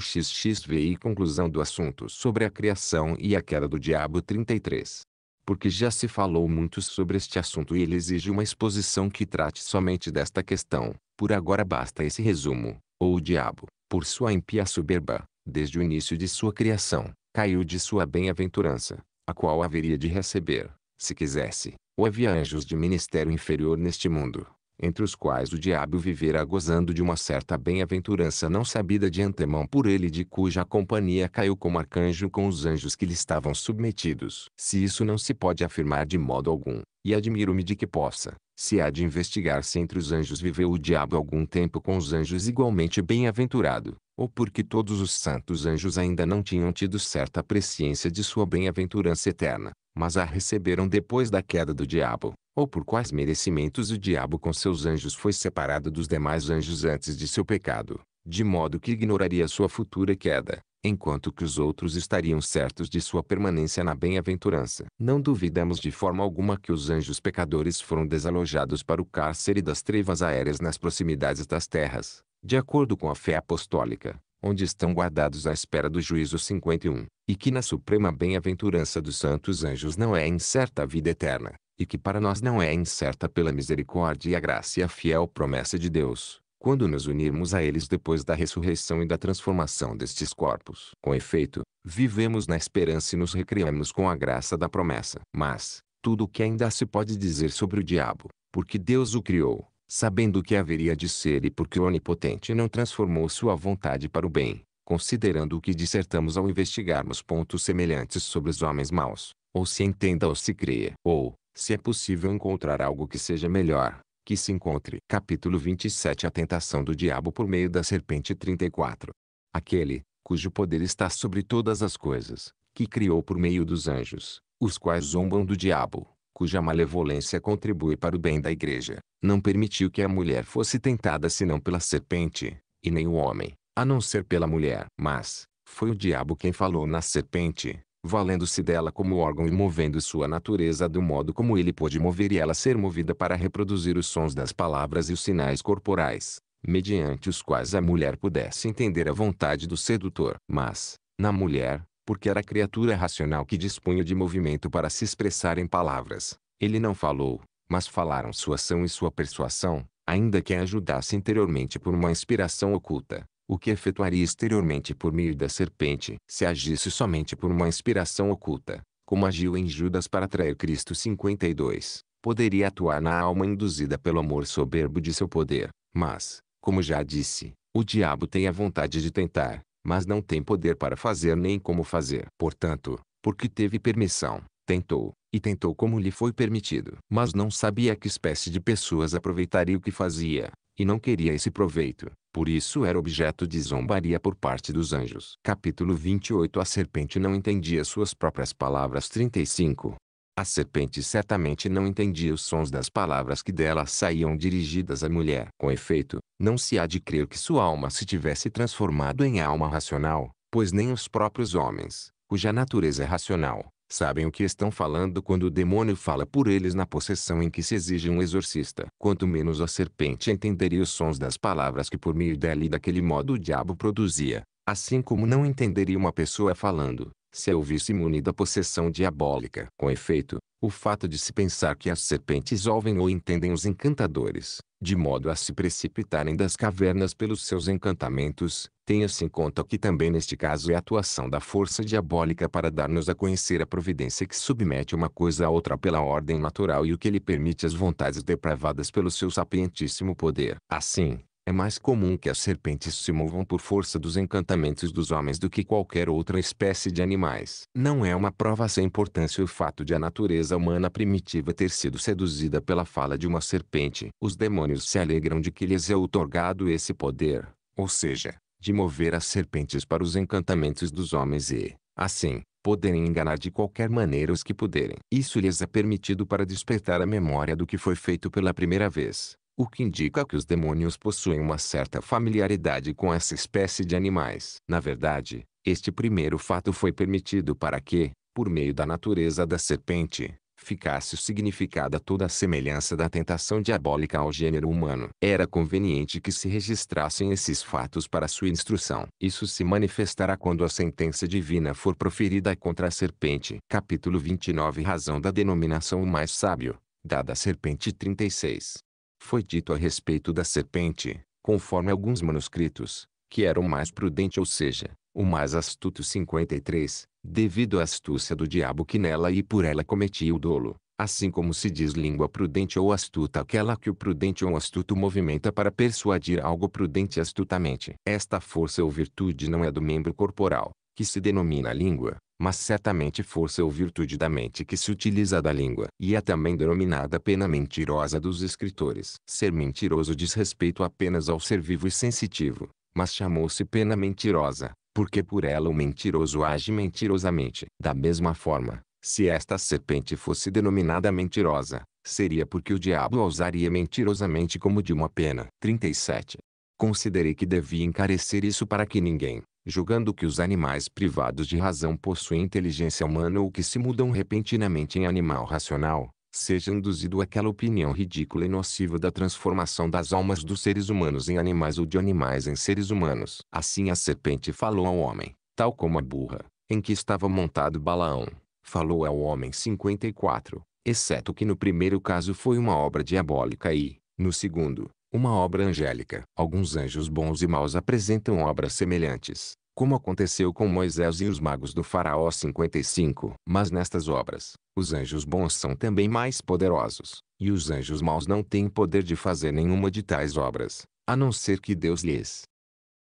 e Conclusão do assunto sobre a criação e a queda do diabo 33. Porque já se falou muito sobre este assunto e ele exige uma exposição que trate somente desta questão. Por agora basta esse resumo. Ou o diabo, por sua impia soberba, desde o início de sua criação, caiu de sua bem-aventurança, a qual haveria de receber, se quisesse, ou havia anjos de ministério inferior neste mundo, entre os quais o diabo vivera gozando de uma certa bem-aventurança não sabida de antemão por ele de cuja companhia caiu como arcanjo com os anjos que lhe estavam submetidos. Se isso não se pode afirmar de modo algum, e admiro-me de que possa, se há de investigar se entre os anjos viveu o diabo algum tempo com os anjos igualmente bem-aventurado, ou porque todos os santos anjos ainda não tinham tido certa presciência de sua bem-aventurança eterna, mas a receberam depois da queda do diabo, ou por quais merecimentos o diabo com seus anjos foi separado dos demais anjos antes de seu pecado, de modo que ignoraria sua futura queda, enquanto que os outros estariam certos de sua permanência na bem-aventurança. Não duvidamos de forma alguma que os anjos pecadores foram desalojados para o cárcere das trevas aéreas nas proximidades das terras, de acordo com a fé apostólica onde estão guardados à espera do juízo 51, e que na suprema bem-aventurança dos santos anjos não é incerta a vida eterna, e que para nós não é incerta pela misericórdia e a graça e a fiel promessa de Deus, quando nos unirmos a eles depois da ressurreição e da transformação destes corpos. Com efeito, vivemos na esperança e nos recriamos com a graça da promessa. Mas, tudo o que ainda se pode dizer sobre o diabo, porque Deus o criou, sabendo o que haveria de ser e porque o Onipotente não transformou sua vontade para o bem, considerando o que dissertamos ao investigarmos pontos semelhantes sobre os homens maus, ou se entenda ou se creia, ou, se é possível encontrar algo que seja melhor, que se encontre. Capítulo 27 A tentação do diabo por meio da serpente 34 Aquele, cujo poder está sobre todas as coisas, que criou por meio dos anjos, os quais zombam do diabo cuja malevolência contribui para o bem da igreja, não permitiu que a mulher fosse tentada senão pela serpente, e nem o homem, a não ser pela mulher. Mas, foi o diabo quem falou na serpente, valendo-se dela como órgão e movendo sua natureza do modo como ele pôde mover e ela ser movida para reproduzir os sons das palavras e os sinais corporais, mediante os quais a mulher pudesse entender a vontade do sedutor. Mas, na mulher, porque era criatura racional que dispunha de movimento para se expressar em palavras. Ele não falou, mas falaram sua ação e sua persuasão, ainda que a ajudasse interiormente por uma inspiração oculta, o que efetuaria exteriormente por meio da serpente, se agisse somente por uma inspiração oculta, como agiu em Judas para atrair Cristo 52, poderia atuar na alma induzida pelo amor soberbo de seu poder, mas, como já disse, o diabo tem a vontade de tentar, mas não tem poder para fazer nem como fazer. Portanto, porque teve permissão, tentou, e tentou como lhe foi permitido. Mas não sabia que espécie de pessoas aproveitaria o que fazia, e não queria esse proveito. Por isso era objeto de zombaria por parte dos anjos. Capítulo 28 A serpente não entendia suas próprias palavras 35 a serpente certamente não entendia os sons das palavras que dela saíam dirigidas à mulher. Com efeito, não se há de crer que sua alma se tivesse transformado em alma racional, pois nem os próprios homens, cuja natureza é racional, sabem o que estão falando quando o demônio fala por eles na possessão em que se exige um exorcista. Quanto menos a serpente entenderia os sons das palavras que por meio dela e daquele modo o diabo produzia, assim como não entenderia uma pessoa falando se eu visse imune da possessão diabólica. Com efeito, o fato de se pensar que as serpentes ouvem ou entendem os encantadores, de modo a se precipitarem das cavernas pelos seus encantamentos, tenha-se assim em conta que também neste caso é a atuação da força diabólica para dar-nos a conhecer a providência que submete uma coisa a outra pela ordem natural e o que lhe permite as vontades depravadas pelo seu sapientíssimo poder. Assim, é mais comum que as serpentes se movam por força dos encantamentos dos homens do que qualquer outra espécie de animais. Não é uma prova sem importância o fato de a natureza humana primitiva ter sido seduzida pela fala de uma serpente. Os demônios se alegram de que lhes é otorgado esse poder, ou seja, de mover as serpentes para os encantamentos dos homens e, assim, poderem enganar de qualquer maneira os que puderem. Isso lhes é permitido para despertar a memória do que foi feito pela primeira vez o que indica que os demônios possuem uma certa familiaridade com essa espécie de animais. Na verdade, este primeiro fato foi permitido para que, por meio da natureza da serpente, ficasse significada toda a semelhança da tentação diabólica ao gênero humano. Era conveniente que se registrassem esses fatos para sua instrução. Isso se manifestará quando a sentença divina for proferida contra a serpente. Capítulo 29 Razão da denominação o mais sábio, dada a serpente 36. Foi dito a respeito da serpente, conforme alguns manuscritos, que era o mais prudente ou seja, o mais astuto 53, devido à astúcia do diabo que nela e por ela cometia o dolo, assim como se diz língua prudente ou astuta aquela que o prudente ou astuto movimenta para persuadir algo prudente astutamente. Esta força ou virtude não é do membro corporal, que se denomina língua, mas certamente força ou virtude da mente que se utiliza da língua. E é também denominada pena mentirosa dos escritores. Ser mentiroso diz respeito apenas ao ser vivo e sensitivo, mas chamou-se pena mentirosa, porque por ela o mentiroso age mentirosamente. Da mesma forma, se esta serpente fosse denominada mentirosa, seria porque o diabo a usaria mentirosamente como de uma pena. 37. Considerei que devia encarecer isso para que ninguém, julgando que os animais privados de razão possuem inteligência humana ou que se mudam repentinamente em animal racional, seja induzido àquela opinião ridícula e nociva da transformação das almas dos seres humanos em animais ou de animais em seres humanos. Assim a serpente falou ao homem, tal como a burra, em que estava montado Balaão, falou ao homem 54, exceto que no primeiro caso foi uma obra diabólica e, no segundo, uma obra angélica. Alguns anjos bons e maus apresentam obras semelhantes, como aconteceu com Moisés e os magos do Faraó 55. Mas nestas obras, os anjos bons são também mais poderosos, e os anjos maus não têm poder de fazer nenhuma de tais obras, a não ser que Deus lhes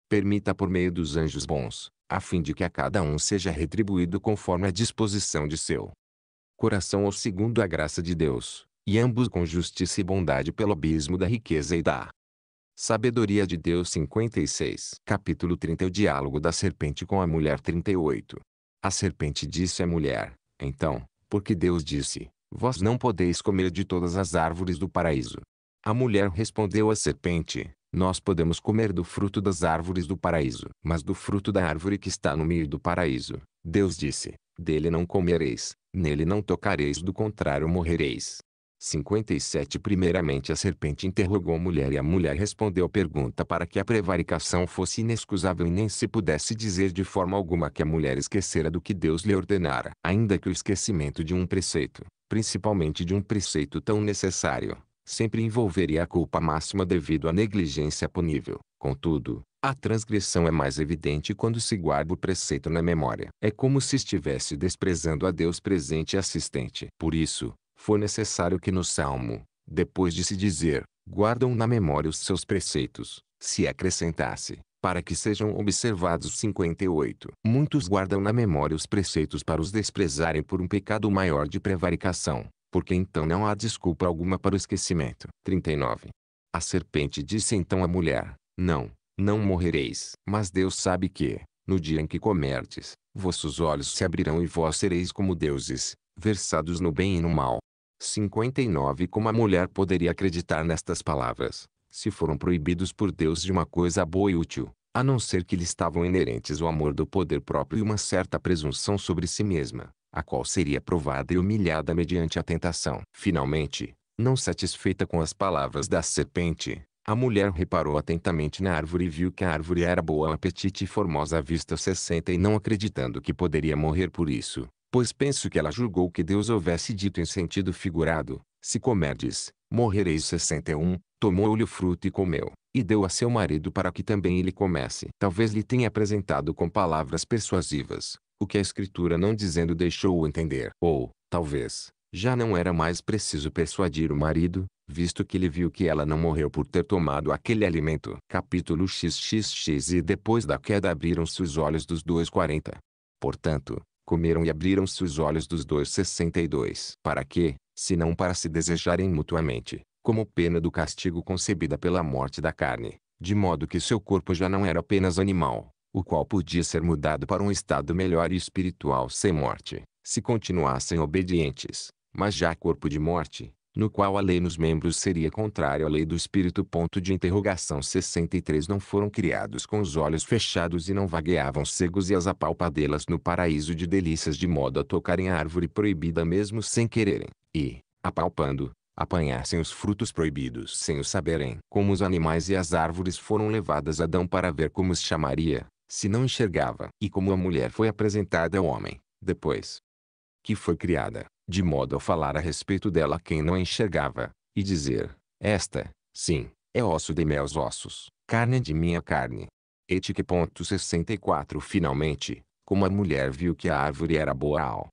permita por meio dos anjos bons, a fim de que a cada um seja retribuído conforme a disposição de seu coração ou segundo a graça de Deus e ambos com justiça e bondade pelo abismo da riqueza e da Sabedoria de Deus 56 Capítulo 30 O diálogo da serpente com a mulher 38 A serpente disse à mulher, então, porque Deus disse, vós não podeis comer de todas as árvores do paraíso. A mulher respondeu à serpente, nós podemos comer do fruto das árvores do paraíso, mas do fruto da árvore que está no meio do paraíso, Deus disse, dele não comereis, nele não tocareis do contrário morrereis. 57 Primeiramente a serpente interrogou a mulher e a mulher respondeu pergunta para que a prevaricação fosse inexcusável e nem se pudesse dizer de forma alguma que a mulher esquecera do que Deus lhe ordenara. Ainda que o esquecimento de um preceito, principalmente de um preceito tão necessário, sempre envolveria a culpa máxima devido à negligência punível. Contudo, a transgressão é mais evidente quando se guarda o preceito na memória. É como se estivesse desprezando a Deus presente e assistente. Por isso, foi necessário que no Salmo, depois de se dizer, guardam na memória os seus preceitos, se acrescentasse, para que sejam observados 58. Muitos guardam na memória os preceitos para os desprezarem por um pecado maior de prevaricação, porque então não há desculpa alguma para o esquecimento. 39. A serpente disse então à mulher, não, não morrereis. Mas Deus sabe que, no dia em que comerdes, vossos olhos se abrirão e vós sereis como deuses, versados no bem e no mal, 59 Como a mulher poderia acreditar nestas palavras, se foram proibidos por Deus de uma coisa boa e útil, a não ser que lhe estavam inerentes o amor do poder próprio e uma certa presunção sobre si mesma, a qual seria provada e humilhada mediante a tentação. Finalmente, não satisfeita com as palavras da serpente, a mulher reparou atentamente na árvore e viu que a árvore era boa ao apetite e formosa à vista 60 e não acreditando que poderia morrer por isso, pois penso que ela julgou que Deus houvesse dito em sentido figurado, se comerdes, morrereis 61, tomou-lhe o fruto e comeu, e deu a seu marido para que também ele comesse. Talvez lhe tenha apresentado com palavras persuasivas, o que a escritura não dizendo deixou-o entender. Ou, talvez, já não era mais preciso persuadir o marido, visto que ele viu que ela não morreu por ter tomado aquele alimento. Capítulo XXX E depois da queda abriram-se os olhos dos dois quarenta. Portanto, comeram e abriram-se os olhos dos dois sessenta e dois. Para que, se não para se desejarem mutuamente, como pena do castigo concebida pela morte da carne, de modo que seu corpo já não era apenas animal, o qual podia ser mudado para um estado melhor e espiritual sem morte, se continuassem obedientes, mas já corpo de morte, no qual a lei nos membros seria contrária à lei do espírito. Ponto de interrogação 63 Não foram criados com os olhos fechados e não vagueavam cegos e as apalpadelas no paraíso de delícias de modo a tocarem a árvore proibida mesmo sem quererem, e, apalpando, apanhassem os frutos proibidos sem o saberem. Como os animais e as árvores foram levadas a Adão para ver como os chamaria, se não enxergava. E como a mulher foi apresentada ao homem, depois que foi criada, de modo a falar a respeito dela quem não a enxergava, e dizer, esta, sim, é osso de meus ossos, carne de minha carne. Etique. 64 Finalmente, como a mulher viu que a árvore era boa ao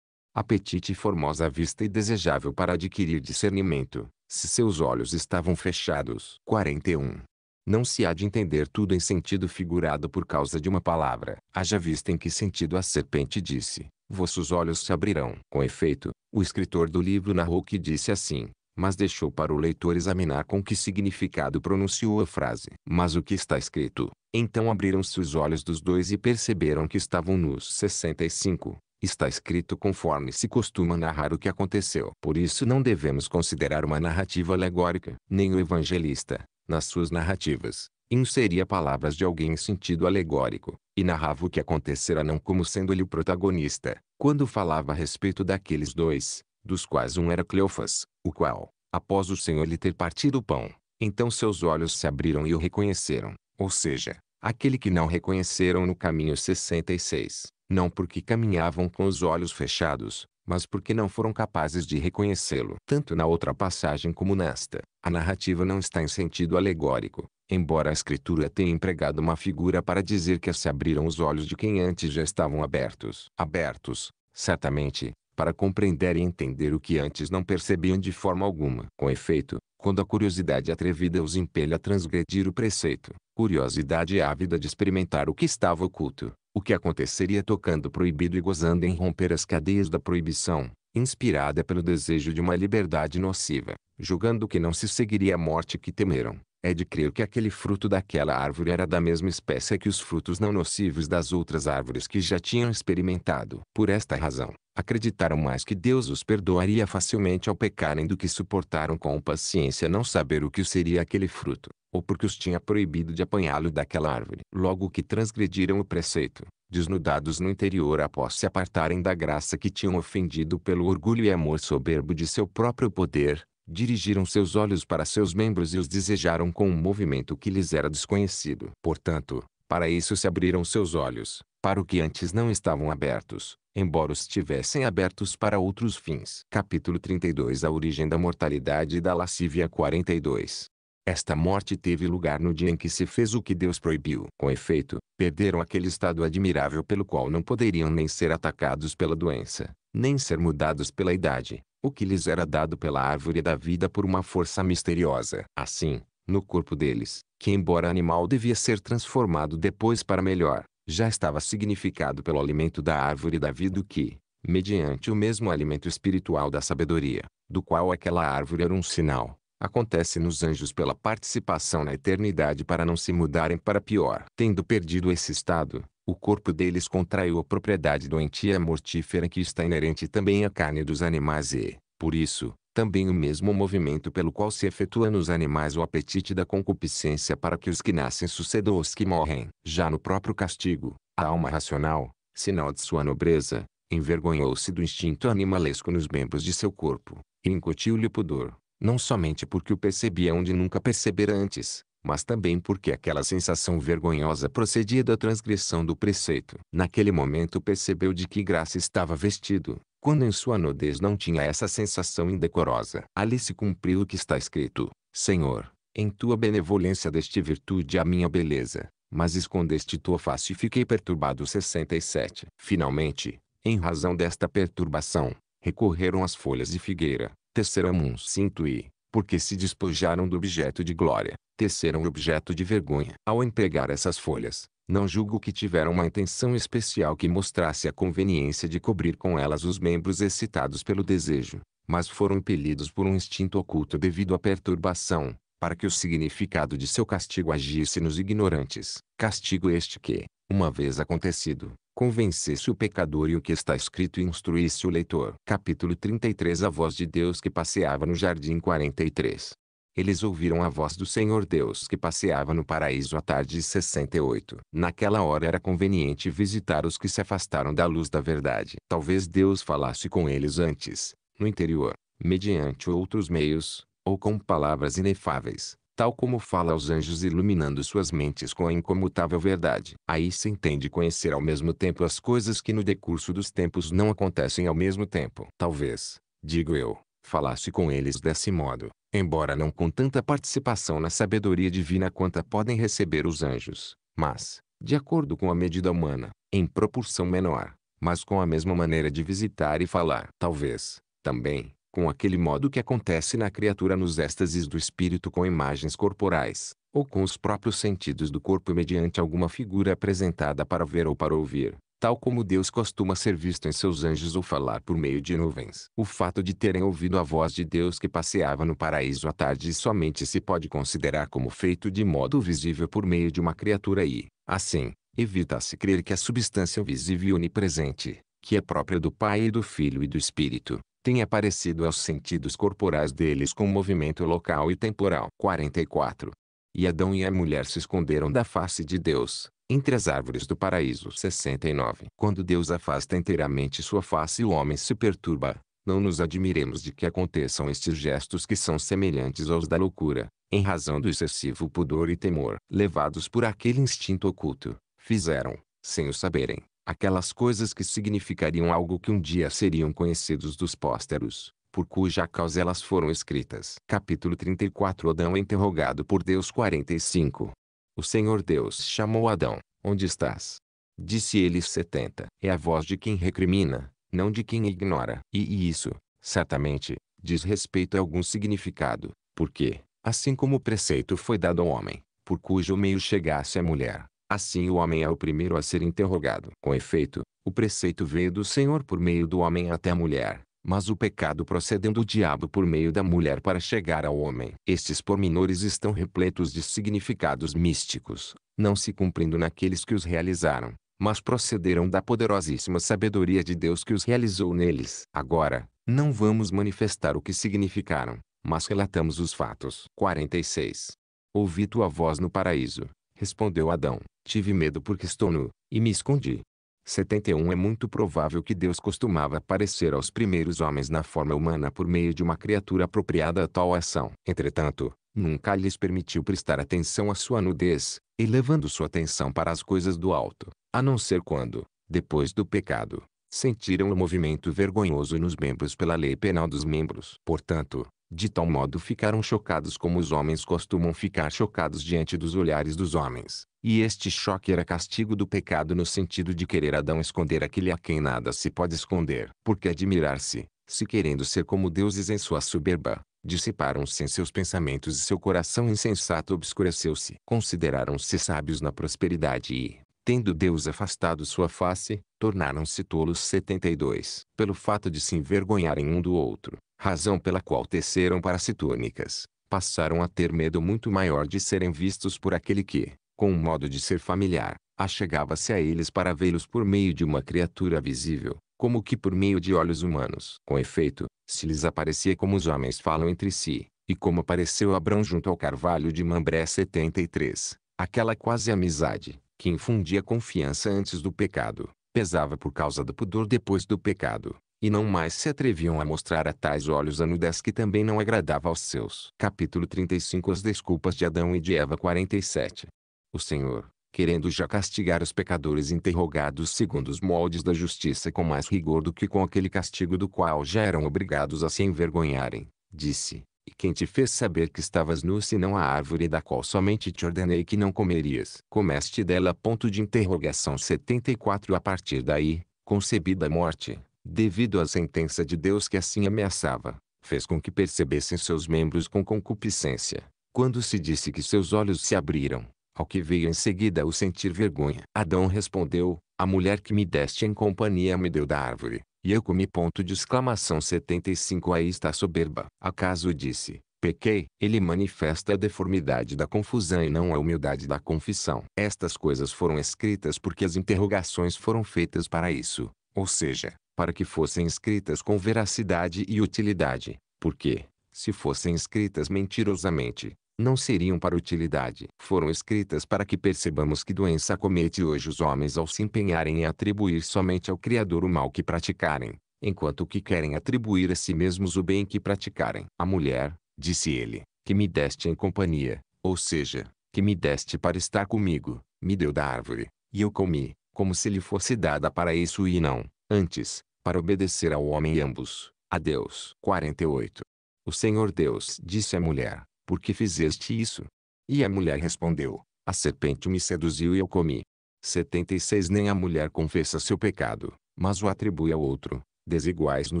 apetite e formosa à vista e desejável para adquirir discernimento, se seus olhos estavam fechados. 41. Não se há de entender tudo em sentido figurado por causa de uma palavra. Haja vista em que sentido a serpente disse, vossos olhos se abrirão. Com efeito, o escritor do livro narrou que disse assim, mas deixou para o leitor examinar com que significado pronunciou a frase. Mas o que está escrito? Então abriram-se os olhos dos dois e perceberam que estavam nos 65. Está escrito conforme se costuma narrar o que aconteceu. Por isso não devemos considerar uma narrativa alegórica. Nem o evangelista, nas suas narrativas, inseria palavras de alguém em sentido alegórico, e narrava o que acontecera não como sendo ele o protagonista, quando falava a respeito daqueles dois, dos quais um era Cleofas, o qual, após o Senhor lhe ter partido o pão, então seus olhos se abriram e o reconheceram, ou seja, aquele que não reconheceram no caminho 66, não porque caminhavam com os olhos fechados, mas porque não foram capazes de reconhecê-lo. Tanto na outra passagem como nesta, a narrativa não está em sentido alegórico, embora a escritura tenha empregado uma figura para dizer que se abriram os olhos de quem antes já estavam abertos. Abertos, certamente, para compreender e entender o que antes não percebiam de forma alguma. Com efeito, quando a curiosidade atrevida os impele a transgredir o preceito, curiosidade ávida de experimentar o que estava oculto, o que aconteceria tocando proibido e gozando em romper as cadeias da proibição, inspirada pelo desejo de uma liberdade nociva, julgando que não se seguiria a morte que temeram, é de crer que aquele fruto daquela árvore era da mesma espécie que os frutos não nocivos das outras árvores que já tinham experimentado. Por esta razão, acreditaram mais que Deus os perdoaria facilmente ao pecarem do que suportaram com paciência não saber o que seria aquele fruto, ou porque os tinha proibido de apanhá-lo daquela árvore. Logo que transgrediram o preceito, desnudados no interior após se apartarem da graça que tinham ofendido pelo orgulho e amor soberbo de seu próprio poder, dirigiram seus olhos para seus membros e os desejaram com um movimento que lhes era desconhecido. Portanto, para isso se abriram seus olhos, para o que antes não estavam abertos, embora estivessem abertos para outros fins. Capítulo 32 A origem da mortalidade e da lascívia 42 esta morte teve lugar no dia em que se fez o que Deus proibiu. Com efeito, perderam aquele estado admirável pelo qual não poderiam nem ser atacados pela doença, nem ser mudados pela idade, o que lhes era dado pela árvore da vida por uma força misteriosa. Assim, no corpo deles, que embora animal devia ser transformado depois para melhor, já estava significado pelo alimento da árvore da vida o que, mediante o mesmo alimento espiritual da sabedoria, do qual aquela árvore era um sinal, acontece nos anjos pela participação na eternidade para não se mudarem para pior. Tendo perdido esse estado, o corpo deles contraiu a propriedade doentia mortífera que está inerente também à carne dos animais e, por isso, também o mesmo movimento pelo qual se efetua nos animais o apetite da concupiscência para que os que nascem sucedam os que morrem. Já no próprio castigo, a alma racional, sinal de sua nobreza, envergonhou-se do instinto animalesco nos membros de seu corpo, e incutiu-lhe o pudor, não somente porque o percebia onde nunca percebera antes, mas também porque aquela sensação vergonhosa procedia da transgressão do preceito. Naquele momento percebeu de que graça estava vestido, quando em sua nudez não tinha essa sensação indecorosa. Ali se cumpriu o que está escrito: Senhor, em tua benevolência deste virtude a minha beleza, mas escondeste tua face e fiquei perturbado. 67. Finalmente, em razão desta perturbação, recorreram as folhas de figueira, teceram um cinto e, porque se despojaram do objeto de glória, teceram o objeto de vergonha. Ao empregar essas folhas, não julgo que tiveram uma intenção especial que mostrasse a conveniência de cobrir com elas os membros excitados pelo desejo, mas foram impelidos por um instinto oculto devido à perturbação, para que o significado de seu castigo agisse nos ignorantes. Castigo este que, uma vez acontecido, convencesse o pecador e o que está escrito instruísse o leitor. Capítulo 33 A voz de Deus que passeava no jardim 43. Eles ouviram a voz do Senhor Deus que passeava no paraíso à tarde 68. Naquela hora era conveniente visitar os que se afastaram da luz da verdade. Talvez Deus falasse com eles antes, no interior, mediante outros meios, ou com palavras inefáveis tal como fala aos anjos iluminando suas mentes com a incomutável verdade. Aí se entende conhecer ao mesmo tempo as coisas que no decurso dos tempos não acontecem ao mesmo tempo. Talvez, digo eu, falasse com eles desse modo, embora não com tanta participação na sabedoria divina quanto podem receber os anjos, mas, de acordo com a medida humana, em proporção menor, mas com a mesma maneira de visitar e falar. Talvez, também, com aquele modo que acontece na criatura nos êxtases do espírito com imagens corporais, ou com os próprios sentidos do corpo mediante alguma figura apresentada para ver ou para ouvir, tal como Deus costuma ser visto em seus anjos ou falar por meio de nuvens. O fato de terem ouvido a voz de Deus que passeava no paraíso à tarde somente se pode considerar como feito de modo visível por meio de uma criatura e, assim, evita-se crer que a substância visível e onipresente, que é própria do Pai e do Filho e do Espírito, tenha parecido aos sentidos corporais deles com movimento local e temporal. 44. E Adão e a mulher se esconderam da face de Deus, entre as árvores do paraíso. 69. Quando Deus afasta inteiramente sua face e o homem se perturba, não nos admiremos de que aconteçam estes gestos que são semelhantes aos da loucura, em razão do excessivo pudor e temor, levados por aquele instinto oculto, fizeram, sem o saberem, aquelas coisas que significariam algo que um dia seriam conhecidos dos pósteros, por cuja causa elas foram escritas. Capítulo 34 Adão é interrogado por Deus 45 O Senhor Deus chamou Adão, onde estás? Disse ele 70. É a voz de quem recrimina, não de quem ignora. E isso, certamente, diz respeito a algum significado, porque, assim como o preceito foi dado ao homem, por cujo meio chegasse a mulher, Assim o homem é o primeiro a ser interrogado. Com efeito, o preceito veio do Senhor por meio do homem até a mulher, mas o pecado procedendo do diabo por meio da mulher para chegar ao homem. Estes pormenores estão repletos de significados místicos, não se cumprindo naqueles que os realizaram, mas procederam da poderosíssima sabedoria de Deus que os realizou neles. Agora, não vamos manifestar o que significaram, mas relatamos os fatos. 46. Ouvi tua voz no paraíso, Respondeu Adão: Tive medo porque estou nu, e me escondi. 71 É muito provável que Deus costumava aparecer aos primeiros homens na forma humana por meio de uma criatura apropriada a tal ação. Entretanto, nunca lhes permitiu prestar atenção à sua nudez, elevando sua atenção para as coisas do alto, a não ser quando, depois do pecado, sentiram o movimento vergonhoso nos membros pela lei penal dos membros. Portanto, de tal modo ficaram chocados como os homens costumam ficar chocados diante dos olhares dos homens. E este choque era castigo do pecado no sentido de querer Adão esconder aquele a quem nada se pode esconder. Porque admirar-se, se querendo ser como deuses em sua soberba, dissiparam-se em seus pensamentos e seu coração insensato obscureceu-se. Consideraram-se sábios na prosperidade e, tendo Deus afastado sua face, tornaram-se tolos 72, pelo fato de se envergonharem um do outro razão pela qual teceram para si túnicas, passaram a ter medo muito maior de serem vistos por aquele que, com um modo de ser familiar, achegava-se a eles para vê-los por meio de uma criatura visível, como que por meio de olhos humanos. Com efeito, se lhes aparecia como os homens falam entre si, e como apareceu Abrão junto ao carvalho de Mambré 73, aquela quase amizade, que infundia confiança antes do pecado, pesava por causa do pudor depois do pecado, e não mais se atreviam a mostrar a tais olhos a nudez que também não agradava aos seus. Capítulo 35 As desculpas de Adão e de Eva 47 O Senhor, querendo já castigar os pecadores interrogados segundo os moldes da justiça com mais rigor do que com aquele castigo do qual já eram obrigados a se envergonharem, disse, E quem te fez saber que estavas nu senão a árvore da qual somente te ordenei que não comerias? Comeste dela ponto de interrogação 74 A partir daí, concebida a morte, devido à sentença de Deus que assim ameaçava, fez com que percebessem seus membros com concupiscência. Quando se disse que seus olhos se abriram, ao que veio em seguida o sentir vergonha. Adão respondeu, a mulher que me deste em companhia me deu da árvore, e eu comi ponto de exclamação 75 aí está soberba. Acaso disse, pequei, ele manifesta a deformidade da confusão e não a humildade da confissão. Estas coisas foram escritas porque as interrogações foram feitas para isso, ou seja, para que fossem escritas com veracidade e utilidade, porque, se fossem escritas mentirosamente, não seriam para utilidade. Foram escritas para que percebamos que doença comete hoje os homens ao se empenharem em atribuir somente ao Criador o mal que praticarem, enquanto que querem atribuir a si mesmos o bem que praticarem. A mulher, disse ele, que me deste em companhia, ou seja, que me deste para estar comigo, me deu da árvore, e eu comi, como se lhe fosse dada para isso e não, antes, para obedecer ao homem e ambos, a Deus. 48. O Senhor Deus disse à mulher, por que fizeste isso? E a mulher respondeu, a serpente me seduziu e eu comi. 76 Nem a mulher confessa seu pecado, mas o atribui ao outro, desiguais no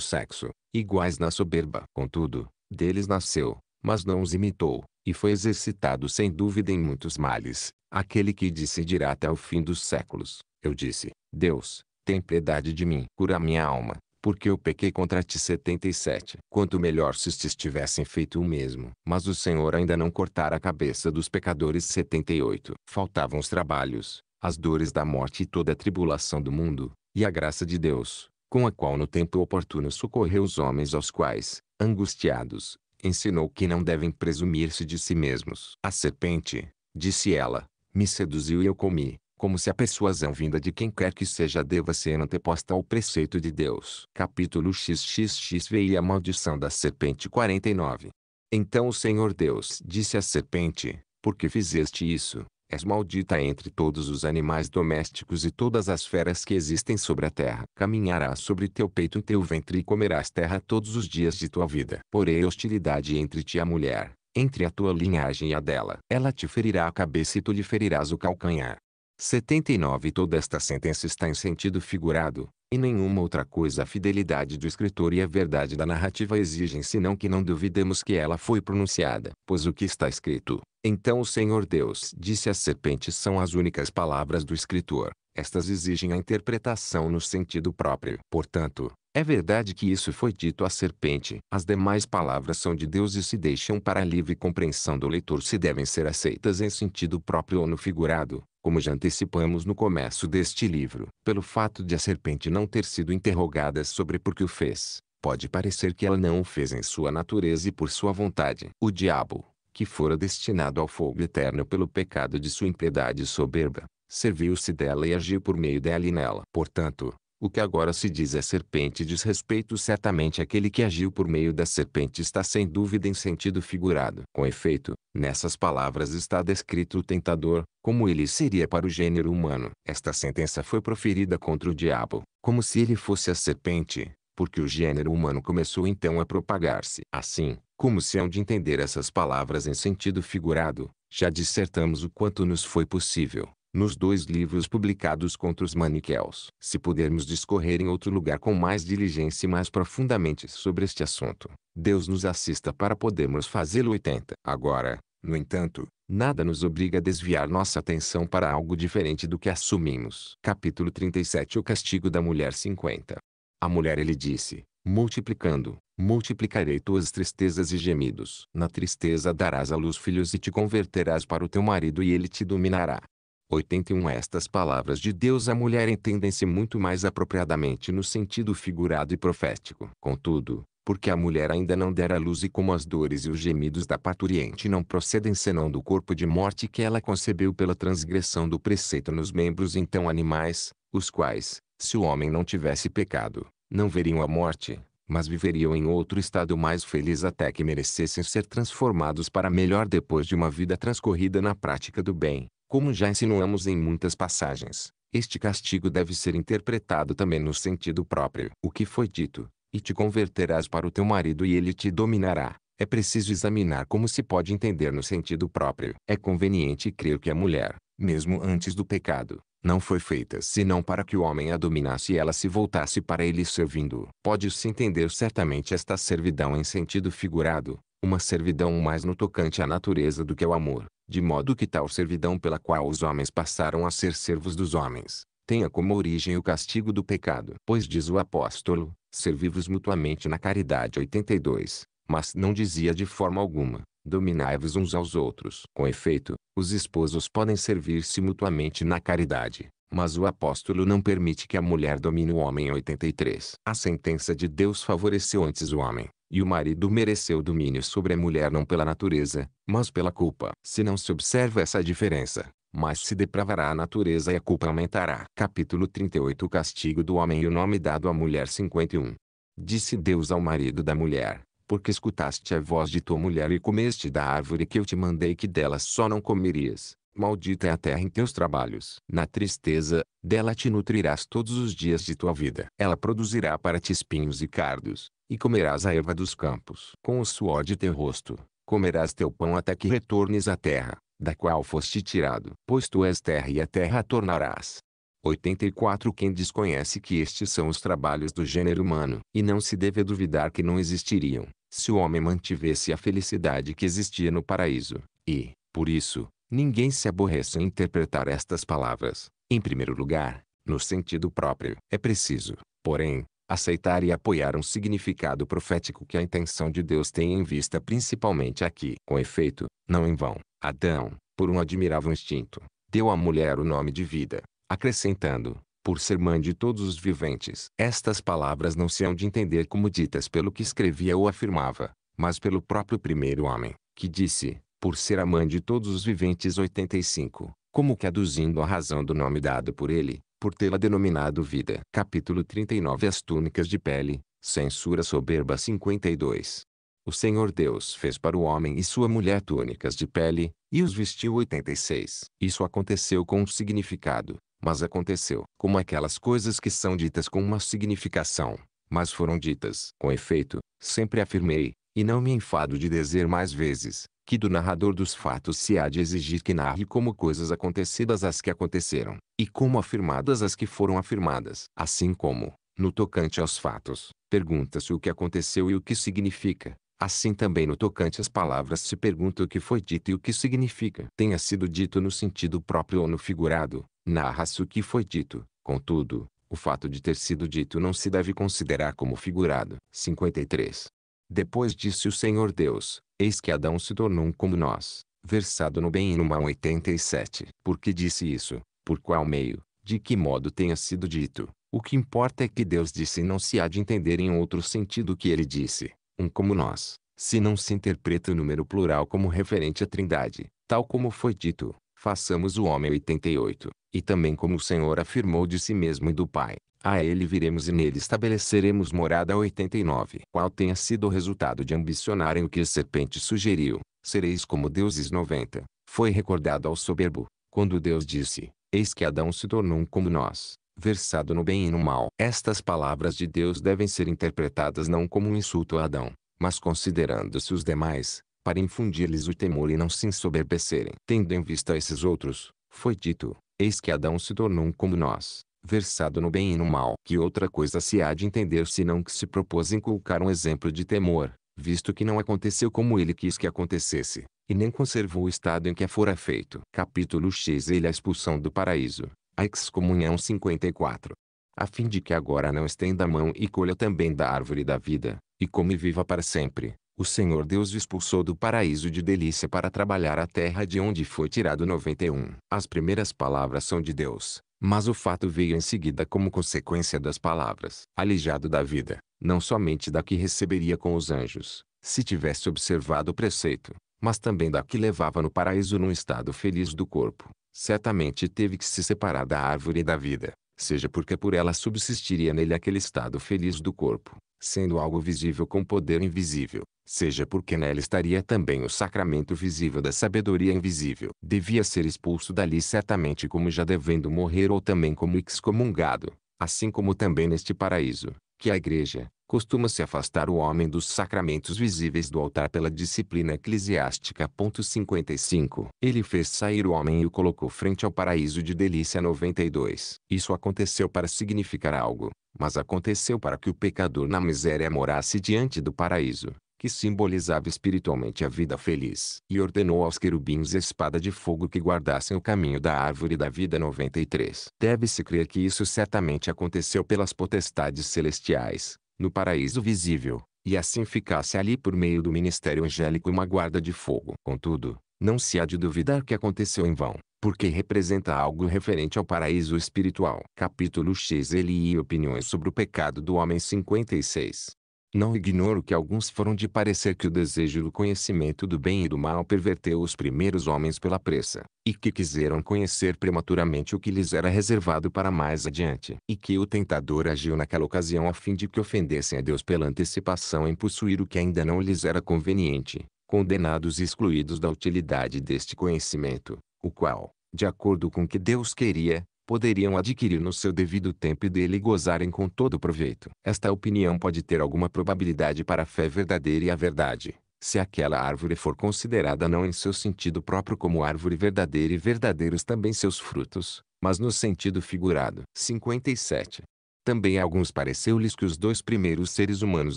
sexo, iguais na soberba. Contudo, deles nasceu, mas não os imitou, e foi exercitado sem dúvida em muitos males, aquele que dirá até o fim dos séculos. Eu disse, Deus, tem piedade de mim. Cura minha alma, porque eu pequei contra ti 77. Quanto melhor se te tivessem feito o mesmo. Mas o Senhor ainda não cortara a cabeça dos pecadores 78. Faltavam os trabalhos, as dores da morte e toda a tribulação do mundo, e a graça de Deus, com a qual no tempo oportuno socorreu os homens aos quais, angustiados, ensinou que não devem presumir-se de si mesmos. A serpente, disse ela, me seduziu e eu comi como se a persuasão vinda de quem quer que seja deva ser anteposta ao preceito de Deus. Capítulo XXX Veio a maldição da serpente 49. Então o Senhor Deus disse à serpente, por que fizeste isso? És maldita entre todos os animais domésticos e todas as feras que existem sobre a terra. Caminharás sobre teu peito e teu ventre e comerás terra todos os dias de tua vida. Porei hostilidade entre ti e a mulher, entre a tua linhagem e a dela. Ela te ferirá a cabeça e tu lhe ferirás o calcanhar. 79 Toda esta sentença está em sentido figurado, e nenhuma outra coisa a fidelidade do escritor e a verdade da narrativa exigem senão que não duvidemos que ela foi pronunciada. Pois o que está escrito, então o Senhor Deus disse à serpente são as únicas palavras do escritor. Estas exigem a interpretação no sentido próprio. Portanto, é verdade que isso foi dito à serpente. As demais palavras são de Deus e se deixam para a livre compreensão do leitor se devem ser aceitas em sentido próprio ou no figurado como já antecipamos no começo deste livro. Pelo fato de a serpente não ter sido interrogada sobre por que o fez, pode parecer que ela não o fez em sua natureza e por sua vontade. O diabo, que fora destinado ao fogo eterno pelo pecado de sua impiedade soberba, serviu-se dela e agiu por meio dela e nela. Portanto, o que agora se diz é serpente diz respeito certamente àquele que agiu por meio da serpente está sem dúvida em sentido figurado. Com efeito, nessas palavras está descrito o tentador, como ele seria para o gênero humano. Esta sentença foi proferida contra o diabo, como se ele fosse a serpente, porque o gênero humano começou então a propagar-se. Assim, como se hão de entender essas palavras em sentido figurado, já dissertamos o quanto nos foi possível nos dois livros publicados contra os maniqueus. Se pudermos discorrer em outro lugar com mais diligência e mais profundamente sobre este assunto, Deus nos assista para podermos fazê-lo 80. Agora, no entanto, nada nos obriga a desviar nossa atenção para algo diferente do que assumimos. Capítulo 37 O castigo da mulher 50 A mulher ele disse, multiplicando, multiplicarei tuas tristezas e gemidos. Na tristeza darás à luz filhos e te converterás para o teu marido e ele te dominará. 81 Estas palavras de Deus à mulher entendem-se muito mais apropriadamente no sentido figurado e profético. Contudo, porque a mulher ainda não dera luz e como as dores e os gemidos da parturiente não procedem senão do corpo de morte que ela concebeu pela transgressão do preceito nos membros então animais, os quais, se o homem não tivesse pecado, não veriam a morte, mas viveriam em outro estado mais feliz até que merecessem ser transformados para melhor depois de uma vida transcorrida na prática do bem. Como já insinuamos em muitas passagens, este castigo deve ser interpretado também no sentido próprio. O que foi dito, e te converterás para o teu marido e ele te dominará, é preciso examinar como se pode entender no sentido próprio. É conveniente crer que a mulher, mesmo antes do pecado, não foi feita senão para que o homem a dominasse e ela se voltasse para ele servindo. Pode-se entender certamente esta servidão em sentido figurado, uma servidão mais no tocante à natureza do que ao amor, de modo que tal servidão pela qual os homens passaram a ser servos dos homens, tenha como origem o castigo do pecado. Pois diz o apóstolo, servi-vos mutuamente na caridade 82, mas não dizia de forma alguma, dominai-vos uns aos outros. Com efeito, os esposos podem servir-se mutuamente na caridade, mas o apóstolo não permite que a mulher domine o homem 83. A sentença de Deus favoreceu antes o homem, e o marido mereceu domínio sobre a mulher não pela natureza, mas pela culpa. Se não se observa essa diferença, mas se depravará a natureza e a culpa aumentará. Capítulo 38 O castigo do homem e o nome dado à mulher 51. Disse Deus ao marido da mulher, porque escutaste a voz de tua mulher e comeste da árvore que eu te mandei que dela só não comerias. Maldita é a terra em teus trabalhos. Na tristeza, dela te nutrirás todos os dias de tua vida. Ela produzirá para ti espinhos e cardos, e comerás a erva dos campos. Com o suor de teu rosto, comerás teu pão até que retornes à terra, da qual foste tirado. Pois tu és terra e a terra a tornarás. 84 Quem desconhece que estes são os trabalhos do gênero humano, e não se deve duvidar que não existiriam, se o homem mantivesse a felicidade que existia no paraíso, e, por isso, Ninguém se aborrece em interpretar estas palavras, em primeiro lugar, no sentido próprio. É preciso, porém, aceitar e apoiar um significado profético que a intenção de Deus tem em vista principalmente aqui. Com efeito, não em vão, Adão, por um admirável instinto, deu à mulher o nome de vida, acrescentando, por ser mãe de todos os viventes. Estas palavras não se hão de entender como ditas pelo que escrevia ou afirmava, mas pelo próprio primeiro homem, que disse, por ser a mãe de todos os viventes 85, como que aduzindo a razão do nome dado por ele, por tê-la denominado vida. Capítulo 39 As túnicas de pele, censura soberba 52. O Senhor Deus fez para o homem e sua mulher túnicas de pele, e os vestiu 86. Isso aconteceu com um significado, mas aconteceu como aquelas coisas que são ditas com uma significação, mas foram ditas. Com efeito, sempre afirmei, e não me enfado de dizer mais vezes, que do narrador dos fatos se há de exigir que narre como coisas acontecidas as que aconteceram, e como afirmadas as que foram afirmadas. Assim como, no tocante aos fatos, pergunta-se o que aconteceu e o que significa, Assim também no tocante às palavras se pergunta o que foi dito e o que significa. Tenha sido dito no sentido próprio ou no figurado, narra-se o que foi dito. Contudo, o fato de ter sido dito não se deve considerar como figurado. 53. Depois disse o Senhor Deus, eis que Adão se tornou um como nós, versado no bem e no mal 87. Por que disse isso? Por qual meio? De que modo tenha sido dito? O que importa é que Deus disse e não se há de entender em outro sentido que ele disse, um como nós, se não se interpreta o número plural como referente à trindade, tal como foi dito, façamos o homem 88, e também como o Senhor afirmou de si mesmo e do Pai, a ele viremos e nele estabeleceremos morada 89. Qual tenha sido o resultado de ambicionarem o que a serpente sugeriu, sereis como deuses 90. Foi recordado ao soberbo, quando Deus disse, eis que Adão se tornou um como nós, versado no bem e no mal. Estas palavras de Deus devem ser interpretadas não como um insulto a Adão, mas considerando-se os demais, para infundir-lhes o temor e não se ensoberbecerem. Tendo em vista esses outros, foi dito, eis que Adão se tornou um como nós versado no bem e no mal. Que outra coisa se há de entender senão que se propôs inculcar um exemplo de temor, visto que não aconteceu como ele quis que acontecesse, e nem conservou o estado em que a fora feito. Capítulo X Ele a expulsão do paraíso, a excomunhão 54. A fim de que agora não estenda a mão e colha também da árvore da vida, e come viva para sempre. O Senhor Deus o expulsou do paraíso de delícia para trabalhar a terra de onde foi tirado 91. As primeiras palavras são de Deus. Mas o fato veio em seguida como consequência das palavras. Alijado da vida, não somente da que receberia com os anjos, se tivesse observado o preceito, mas também da que levava no paraíso num estado feliz do corpo, certamente teve que se separar da árvore da vida, seja porque por ela subsistiria nele aquele estado feliz do corpo, sendo algo visível com poder invisível, seja porque nela estaria também o sacramento visível da sabedoria invisível. Devia ser expulso dali certamente como já devendo morrer ou também como excomungado, assim como também neste paraíso, que a Igreja, costuma se afastar o homem dos sacramentos visíveis do altar pela disciplina eclesiástica. 55. Ele fez sair o homem e o colocou frente ao paraíso de delícia 92. Isso aconteceu para significar algo, mas aconteceu para que o pecador na miséria morasse diante do paraíso que simbolizava espiritualmente a vida feliz, e ordenou aos querubins a espada de fogo que guardassem o caminho da árvore da vida 93. Deve-se crer que isso certamente aconteceu pelas potestades celestiais, no paraíso visível, e assim ficasse ali por meio do ministério angélico uma guarda de fogo. Contudo, não se há de duvidar que aconteceu em vão, porque representa algo referente ao paraíso espiritual. Capítulo x ele e opiniões sobre o pecado do homem 56 não ignoro que alguns foram de parecer que o desejo do conhecimento do bem e do mal perverteu os primeiros homens pela pressa, e que quiseram conhecer prematuramente o que lhes era reservado para mais adiante, e que o tentador agiu naquela ocasião a fim de que ofendessem a Deus pela antecipação em possuir o que ainda não lhes era conveniente, condenados e excluídos da utilidade deste conhecimento, o qual, de acordo com o que Deus queria, poderiam adquirir no seu devido tempo e dele gozarem com todo o proveito. Esta opinião pode ter alguma probabilidade para a fé verdadeira e a verdade, se aquela árvore for considerada não em seu sentido próprio como árvore verdadeira e verdadeiros também seus frutos, mas no sentido figurado. 57. Também a alguns pareceu-lhes que os dois primeiros seres humanos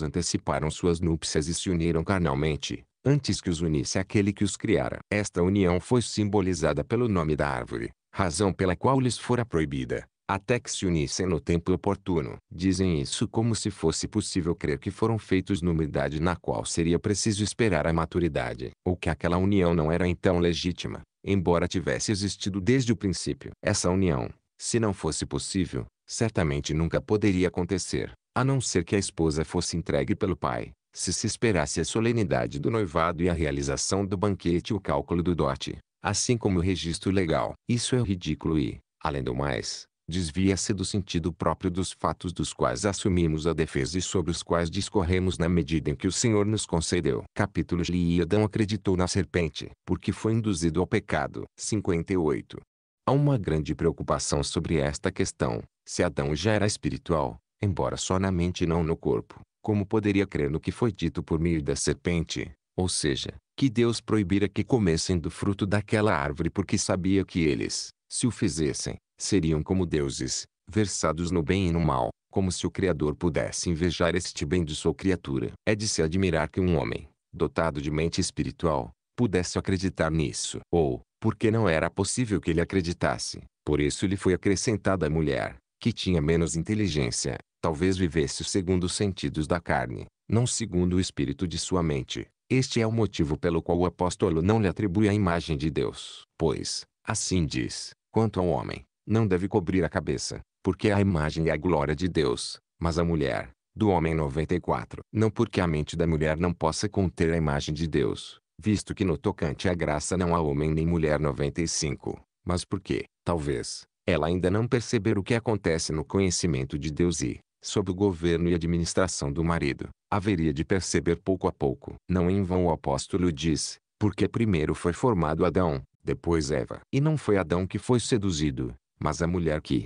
anteciparam suas núpcias e se uniram carnalmente, antes que os unisse aquele que os criara. Esta união foi simbolizada pelo nome da árvore, razão pela qual lhes fora proibida, até que se unissem no tempo oportuno. Dizem isso como se fosse possível crer que foram feitos numa idade na qual seria preciso esperar a maturidade, ou que aquela união não era então legítima, embora tivesse existido desde o princípio. Essa união, se não fosse possível, certamente nunca poderia acontecer, a não ser que a esposa fosse entregue pelo pai. Se se esperasse a solenidade do noivado e a realização do banquete e o cálculo do dote, assim como o registro legal. Isso é ridículo e, além do mais, desvia-se do sentido próprio dos fatos dos quais assumimos a defesa e sobre os quais discorremos na medida em que o Senhor nos concedeu. Capítulo e Adão acreditou na serpente, porque foi induzido ao pecado. 58. Há uma grande preocupação sobre esta questão. Se Adão já era espiritual, embora só na mente e não no corpo, como poderia crer no que foi dito por meio da serpente? Ou seja, que Deus proibira que comessem do fruto daquela árvore porque sabia que eles, se o fizessem, seriam como deuses, versados no bem e no mal, como se o Criador pudesse invejar este bem de sua criatura. É de se admirar que um homem, dotado de mente espiritual, pudesse acreditar nisso. Ou, porque não era possível que ele acreditasse, por isso lhe foi acrescentada a mulher, que tinha menos inteligência, talvez vivesse segundo os sentidos da carne, não segundo o espírito de sua mente, este é o motivo pelo qual o apóstolo não lhe atribui a imagem de Deus, pois, assim diz, quanto ao homem, não deve cobrir a cabeça, porque a imagem é a glória de Deus, mas a mulher, do homem 94. Não porque a mente da mulher não possa conter a imagem de Deus, visto que no tocante à graça não há homem nem mulher 95, mas porque, talvez, ela ainda não perceber o que acontece no conhecimento de Deus e, sob o governo e administração do marido, haveria de perceber pouco a pouco. Não em vão o apóstolo diz, porque primeiro foi formado Adão, depois Eva. E não foi Adão que foi seduzido, mas a mulher que,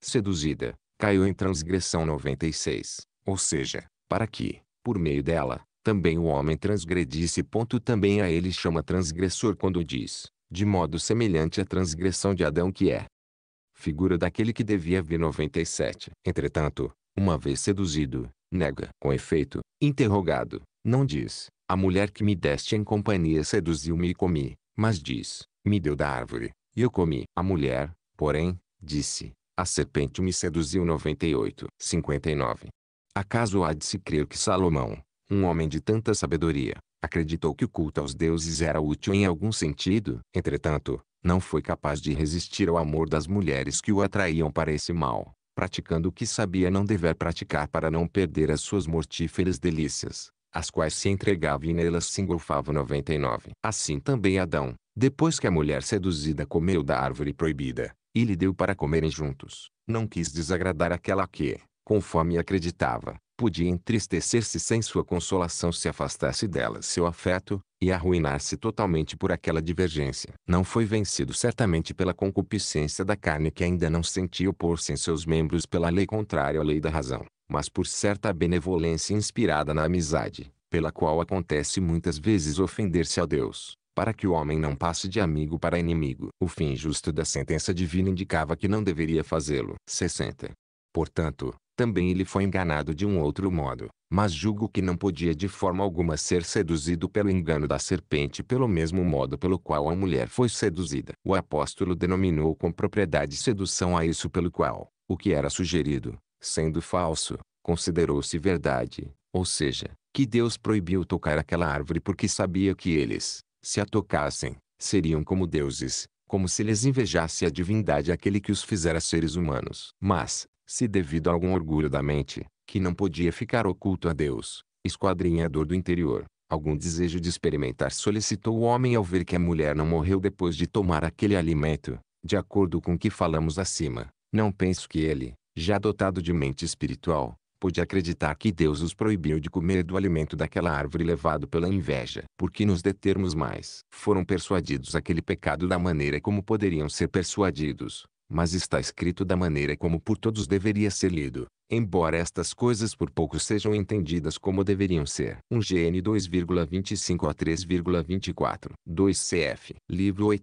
seduzida, caiu em transgressão 96. Ou seja, para que, por meio dela, também o homem transgredisse. Ponto também a ele chama transgressor quando diz, de modo semelhante à transgressão de Adão que é figura daquele que devia vir 97. Entretanto, uma vez seduzido, nega. Com efeito, interrogado, não diz, a mulher que me deste em companhia seduziu-me e comi, mas diz, me deu da árvore, e eu comi. A mulher, porém, disse, a serpente me seduziu 98. 59. Acaso há de se crer que Salomão, um homem de tanta sabedoria, acreditou que o culto aos deuses era útil em algum sentido? Entretanto, não foi capaz de resistir ao amor das mulheres que o atraíam para esse mal praticando o que sabia não dever praticar para não perder as suas mortíferas delícias, as quais se entregava e nelas se engolfava 99. Assim também Adão, depois que a mulher seduzida comeu da árvore proibida, e lhe deu para comerem juntos, não quis desagradar aquela que, conforme acreditava, podia entristecer-se sem sua consolação se afastasse dela seu afeto, e arruinar-se totalmente por aquela divergência. Não foi vencido certamente pela concupiscência da carne que ainda não sentia opor-se em seus membros pela lei contrária à lei da razão, mas por certa benevolência inspirada na amizade, pela qual acontece muitas vezes ofender-se a Deus, para que o homem não passe de amigo para inimigo. O fim justo da sentença divina indicava que não deveria fazê-lo. 60. Portanto, também ele foi enganado de um outro modo, mas julgo que não podia de forma alguma ser seduzido pelo engano da serpente pelo mesmo modo pelo qual a mulher foi seduzida. O apóstolo denominou com propriedade sedução a isso pelo qual, o que era sugerido, sendo falso, considerou-se verdade, ou seja, que Deus proibiu tocar aquela árvore porque sabia que eles, se a tocassem, seriam como deuses, como se lhes invejasse a divindade aquele que os fizera seres humanos. Mas, se devido a algum orgulho da mente, que não podia ficar oculto a Deus, esquadrinhador do interior, algum desejo de experimentar solicitou o homem ao ver que a mulher não morreu depois de tomar aquele alimento, de acordo com o que falamos acima, não penso que ele, já dotado de mente espiritual, pôde acreditar que Deus os proibiu de comer do alimento daquela árvore levado pela inveja. Porque nos determos mais, foram persuadidos aquele pecado da maneira como poderiam ser persuadidos, mas está escrito da maneira como por todos deveria ser lido, embora estas coisas por poucos sejam entendidas como deveriam ser. 1 GN 2,25 a 3,24. 2 CF. Livro 8.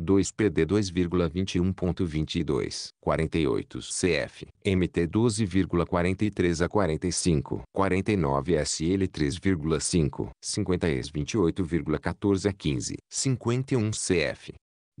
2PD 2,21.22, 48 CF, MT 12,43 a 45, 49 SL 3,5, 50 s 28,14 a 15, 51 CF,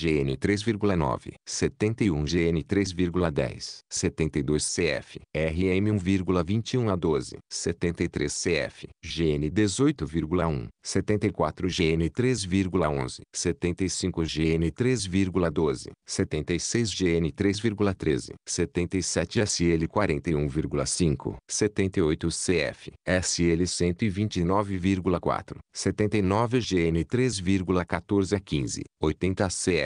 GN 3,9, 71 GN 3,10, 72 CF, RM 1,21 a 12, 73 CF, GN 18,1, 74 GN 3,11, 75 GN 3,12, 76 GN 3,13, 77 SL 41,5, 78 CF, SL 129,4, 79 GN 3,14 a 15, 80 CF.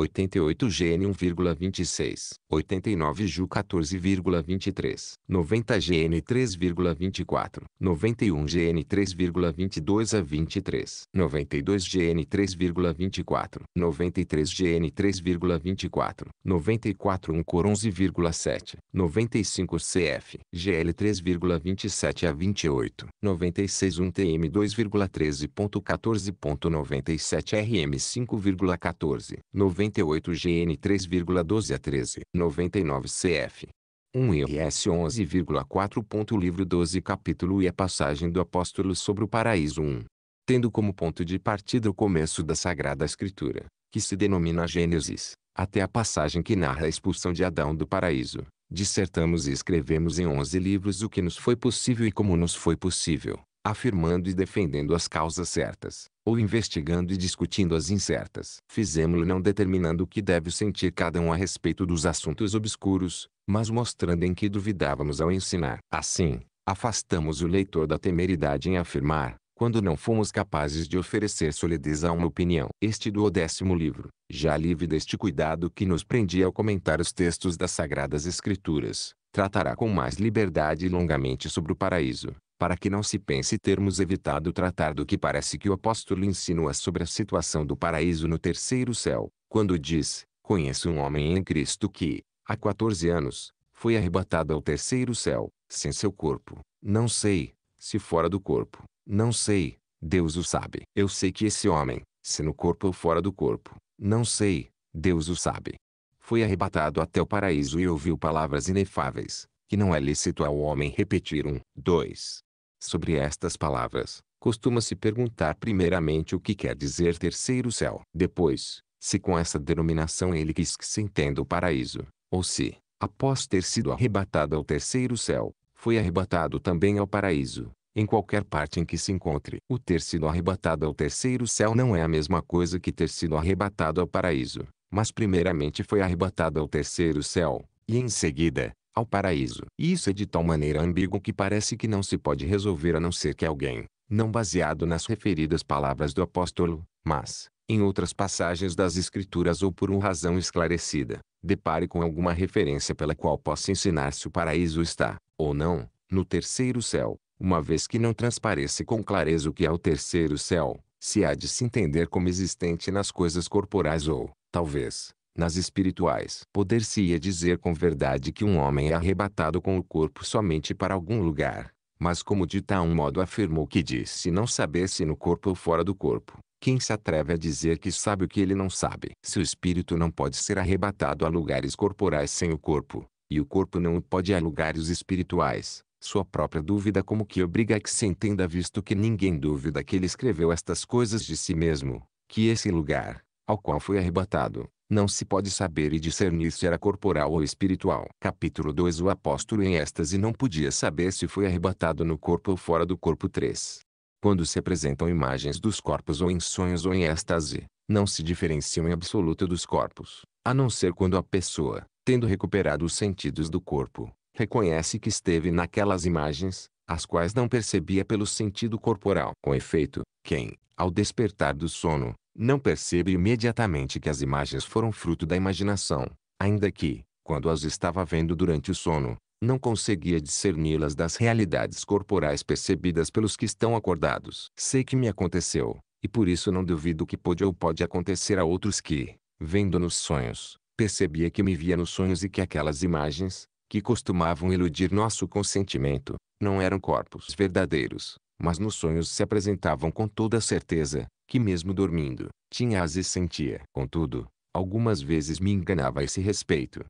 88 GN 1,26, 89 Ju 14,23, 90 GN 3,24, 91 GN 3,22 a 23, 92 GN 3,24, 93 GN 3,24, 94 1 cor 11,7, 95 CF, GL 3,27 a 28, 96 1 TM 2,13.14.97 RM 5,14, 90 98 GN 3,12 a 13, 99 CF. 1 Es 11,4. Livro 12 capítulo e a passagem do apóstolo sobre o paraíso 1. Tendo como ponto de partida o começo da Sagrada Escritura, que se denomina Gênesis, até a passagem que narra a expulsão de Adão do paraíso, dissertamos e escrevemos em 11 livros o que nos foi possível e como nos foi possível afirmando e defendendo as causas certas, ou investigando e discutindo as incertas. Fizemos-lo não determinando o que deve sentir cada um a respeito dos assuntos obscuros, mas mostrando em que duvidávamos ao ensinar. Assim, afastamos o leitor da temeridade em afirmar, quando não fomos capazes de oferecer solidez a uma opinião. Este do décimo livro, já livre deste cuidado que nos prendia ao comentar os textos das Sagradas Escrituras, tratará com mais liberdade e longamente sobre o paraíso, para que não se pense termos evitado tratar do que parece que o apóstolo insinua sobre a situação do paraíso no terceiro céu, quando diz: Conheço um homem em Cristo que, há 14 anos, foi arrebatado ao terceiro céu, sem seu corpo. Não sei, se fora do corpo. Não sei, Deus o sabe. Eu sei que esse homem, se no corpo ou fora do corpo. Não sei, Deus o sabe. Foi arrebatado até o paraíso e ouviu palavras inefáveis, que não é lícito ao homem repetir um, dois, Sobre estas palavras, costuma-se perguntar primeiramente o que quer dizer terceiro céu. Depois, se com essa denominação ele quis que se entenda o paraíso, ou se, após ter sido arrebatado ao terceiro céu, foi arrebatado também ao paraíso, em qualquer parte em que se encontre. O ter sido arrebatado ao terceiro céu não é a mesma coisa que ter sido arrebatado ao paraíso, mas primeiramente foi arrebatado ao terceiro céu, e em seguida, ao paraíso. Isso é de tal maneira ambíguo que parece que não se pode resolver a não ser que alguém, não baseado nas referidas palavras do apóstolo, mas, em outras passagens das Escrituras ou por uma razão esclarecida, depare com alguma referência pela qual possa ensinar se o paraíso está, ou não, no terceiro céu, uma vez que não transparece com clareza o que é o terceiro céu, se há de se entender como existente nas coisas corporais ou, talvez, nas espirituais, poder-se-ia dizer com verdade que um homem é arrebatado com o corpo somente para algum lugar. Mas como de tal modo afirmou que disse não saber se no corpo ou fora do corpo, quem se atreve a dizer que sabe o que ele não sabe? Se o espírito não pode ser arrebatado a lugares corporais sem o corpo, e o corpo não o pode a lugares espirituais, sua própria dúvida como que obriga a que se entenda visto que ninguém duvida que ele escreveu estas coisas de si mesmo, que esse lugar, ao qual foi arrebatado, não se pode saber e discernir se era corporal ou espiritual. Capítulo 2 O apóstolo em êxtase não podia saber se foi arrebatado no corpo ou fora do corpo 3. Quando se apresentam imagens dos corpos ou em sonhos ou em êxtase, não se diferenciam em absoluto dos corpos, a não ser quando a pessoa, tendo recuperado os sentidos do corpo, reconhece que esteve naquelas imagens, as quais não percebia pelo sentido corporal. Com efeito, quem, ao despertar do sono, não percebe imediatamente que as imagens foram fruto da imaginação, ainda que, quando as estava vendo durante o sono, não conseguia discerni-las das realidades corporais percebidas pelos que estão acordados. Sei que me aconteceu, e por isso não duvido que pode ou pode acontecer a outros que, vendo nos sonhos, percebia que me via nos sonhos e que aquelas imagens, que costumavam iludir nosso consentimento, não eram corpos verdadeiros, mas nos sonhos se apresentavam com toda certeza, que mesmo dormindo, tinha-as e sentia. Contudo, algumas vezes me enganava a esse respeito.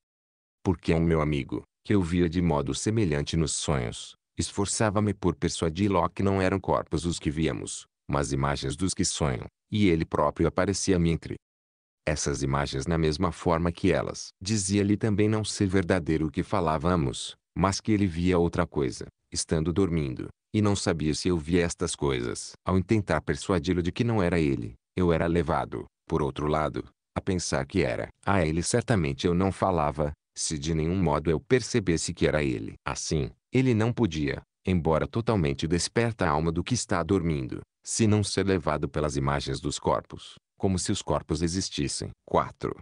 Porque um meu amigo, que eu via de modo semelhante nos sonhos, esforçava-me por persuadi-lo que não eram corpos os que víamos, mas imagens dos que sonham, e ele próprio aparecia-me entre essas imagens na mesma forma que elas. Dizia-lhe também não ser verdadeiro o que falávamos, mas que ele via outra coisa, estando dormindo, e não sabia se eu via estas coisas. Ao intentar persuadi-lo de que não era ele, eu era levado, por outro lado, a pensar que era. A ele certamente eu não falava, se de nenhum modo eu percebesse que era ele. Assim, ele não podia, embora totalmente desperta a alma do que está dormindo, se não ser levado pelas imagens dos corpos, como se os corpos existissem. 4.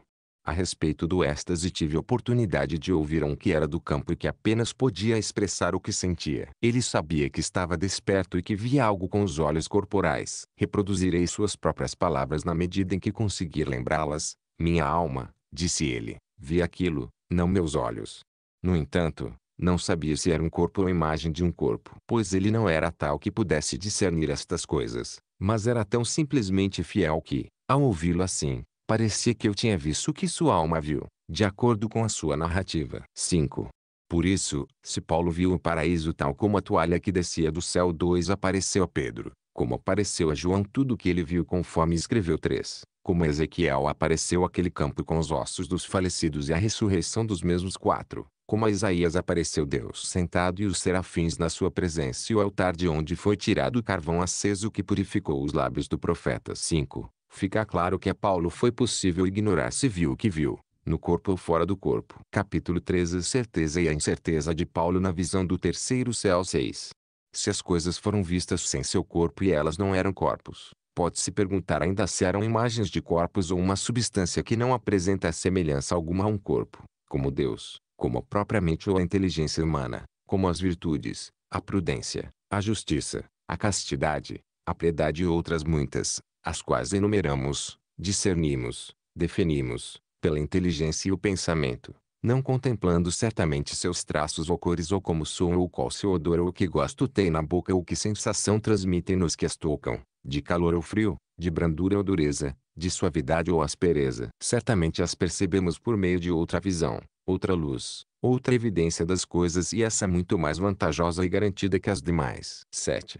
A respeito do êxtase tive oportunidade de ouvir um que era do campo e que apenas podia expressar o que sentia. Ele sabia que estava desperto e que via algo com os olhos corporais. Reproduzirei suas próprias palavras na medida em que conseguir lembrá-las. Minha alma, disse ele, vi aquilo, não meus olhos. No entanto, não sabia se era um corpo ou imagem de um corpo, pois ele não era tal que pudesse discernir estas coisas, mas era tão simplesmente fiel que, ao ouvi-lo assim, Parecia que eu tinha visto o que sua alma viu, de acordo com a sua narrativa. 5. Por isso, se Paulo viu o paraíso tal como a toalha que descia do céu 2 apareceu a Pedro, como apareceu a João tudo o que ele viu conforme escreveu 3, como Ezequiel apareceu aquele campo com os ossos dos falecidos e a ressurreição dos mesmos 4, como a Isaías apareceu Deus sentado e os serafins na sua presença e o altar de onde foi tirado o carvão aceso que purificou os lábios do profeta 5. Fica claro que a Paulo foi possível ignorar se viu o que viu, no corpo ou fora do corpo. Capítulo 13 Certeza e a incerteza de Paulo na visão do terceiro céu 6. Se as coisas foram vistas sem seu corpo e elas não eram corpos, pode-se perguntar ainda se eram imagens de corpos ou uma substância que não apresenta semelhança alguma a um corpo, como Deus, como a própria mente ou a inteligência humana, como as virtudes, a prudência, a justiça, a castidade, a piedade e outras muitas as quais enumeramos, discernimos, definimos, pela inteligência e o pensamento, não contemplando certamente seus traços ou cores ou como soam ou qual seu odor ou que gosto tem na boca ou que sensação transmitem nos que as tocam, de calor ou frio, de brandura ou dureza, de suavidade ou aspereza. Certamente as percebemos por meio de outra visão, outra luz, outra evidência das coisas e essa muito mais vantajosa e garantida que as demais. 7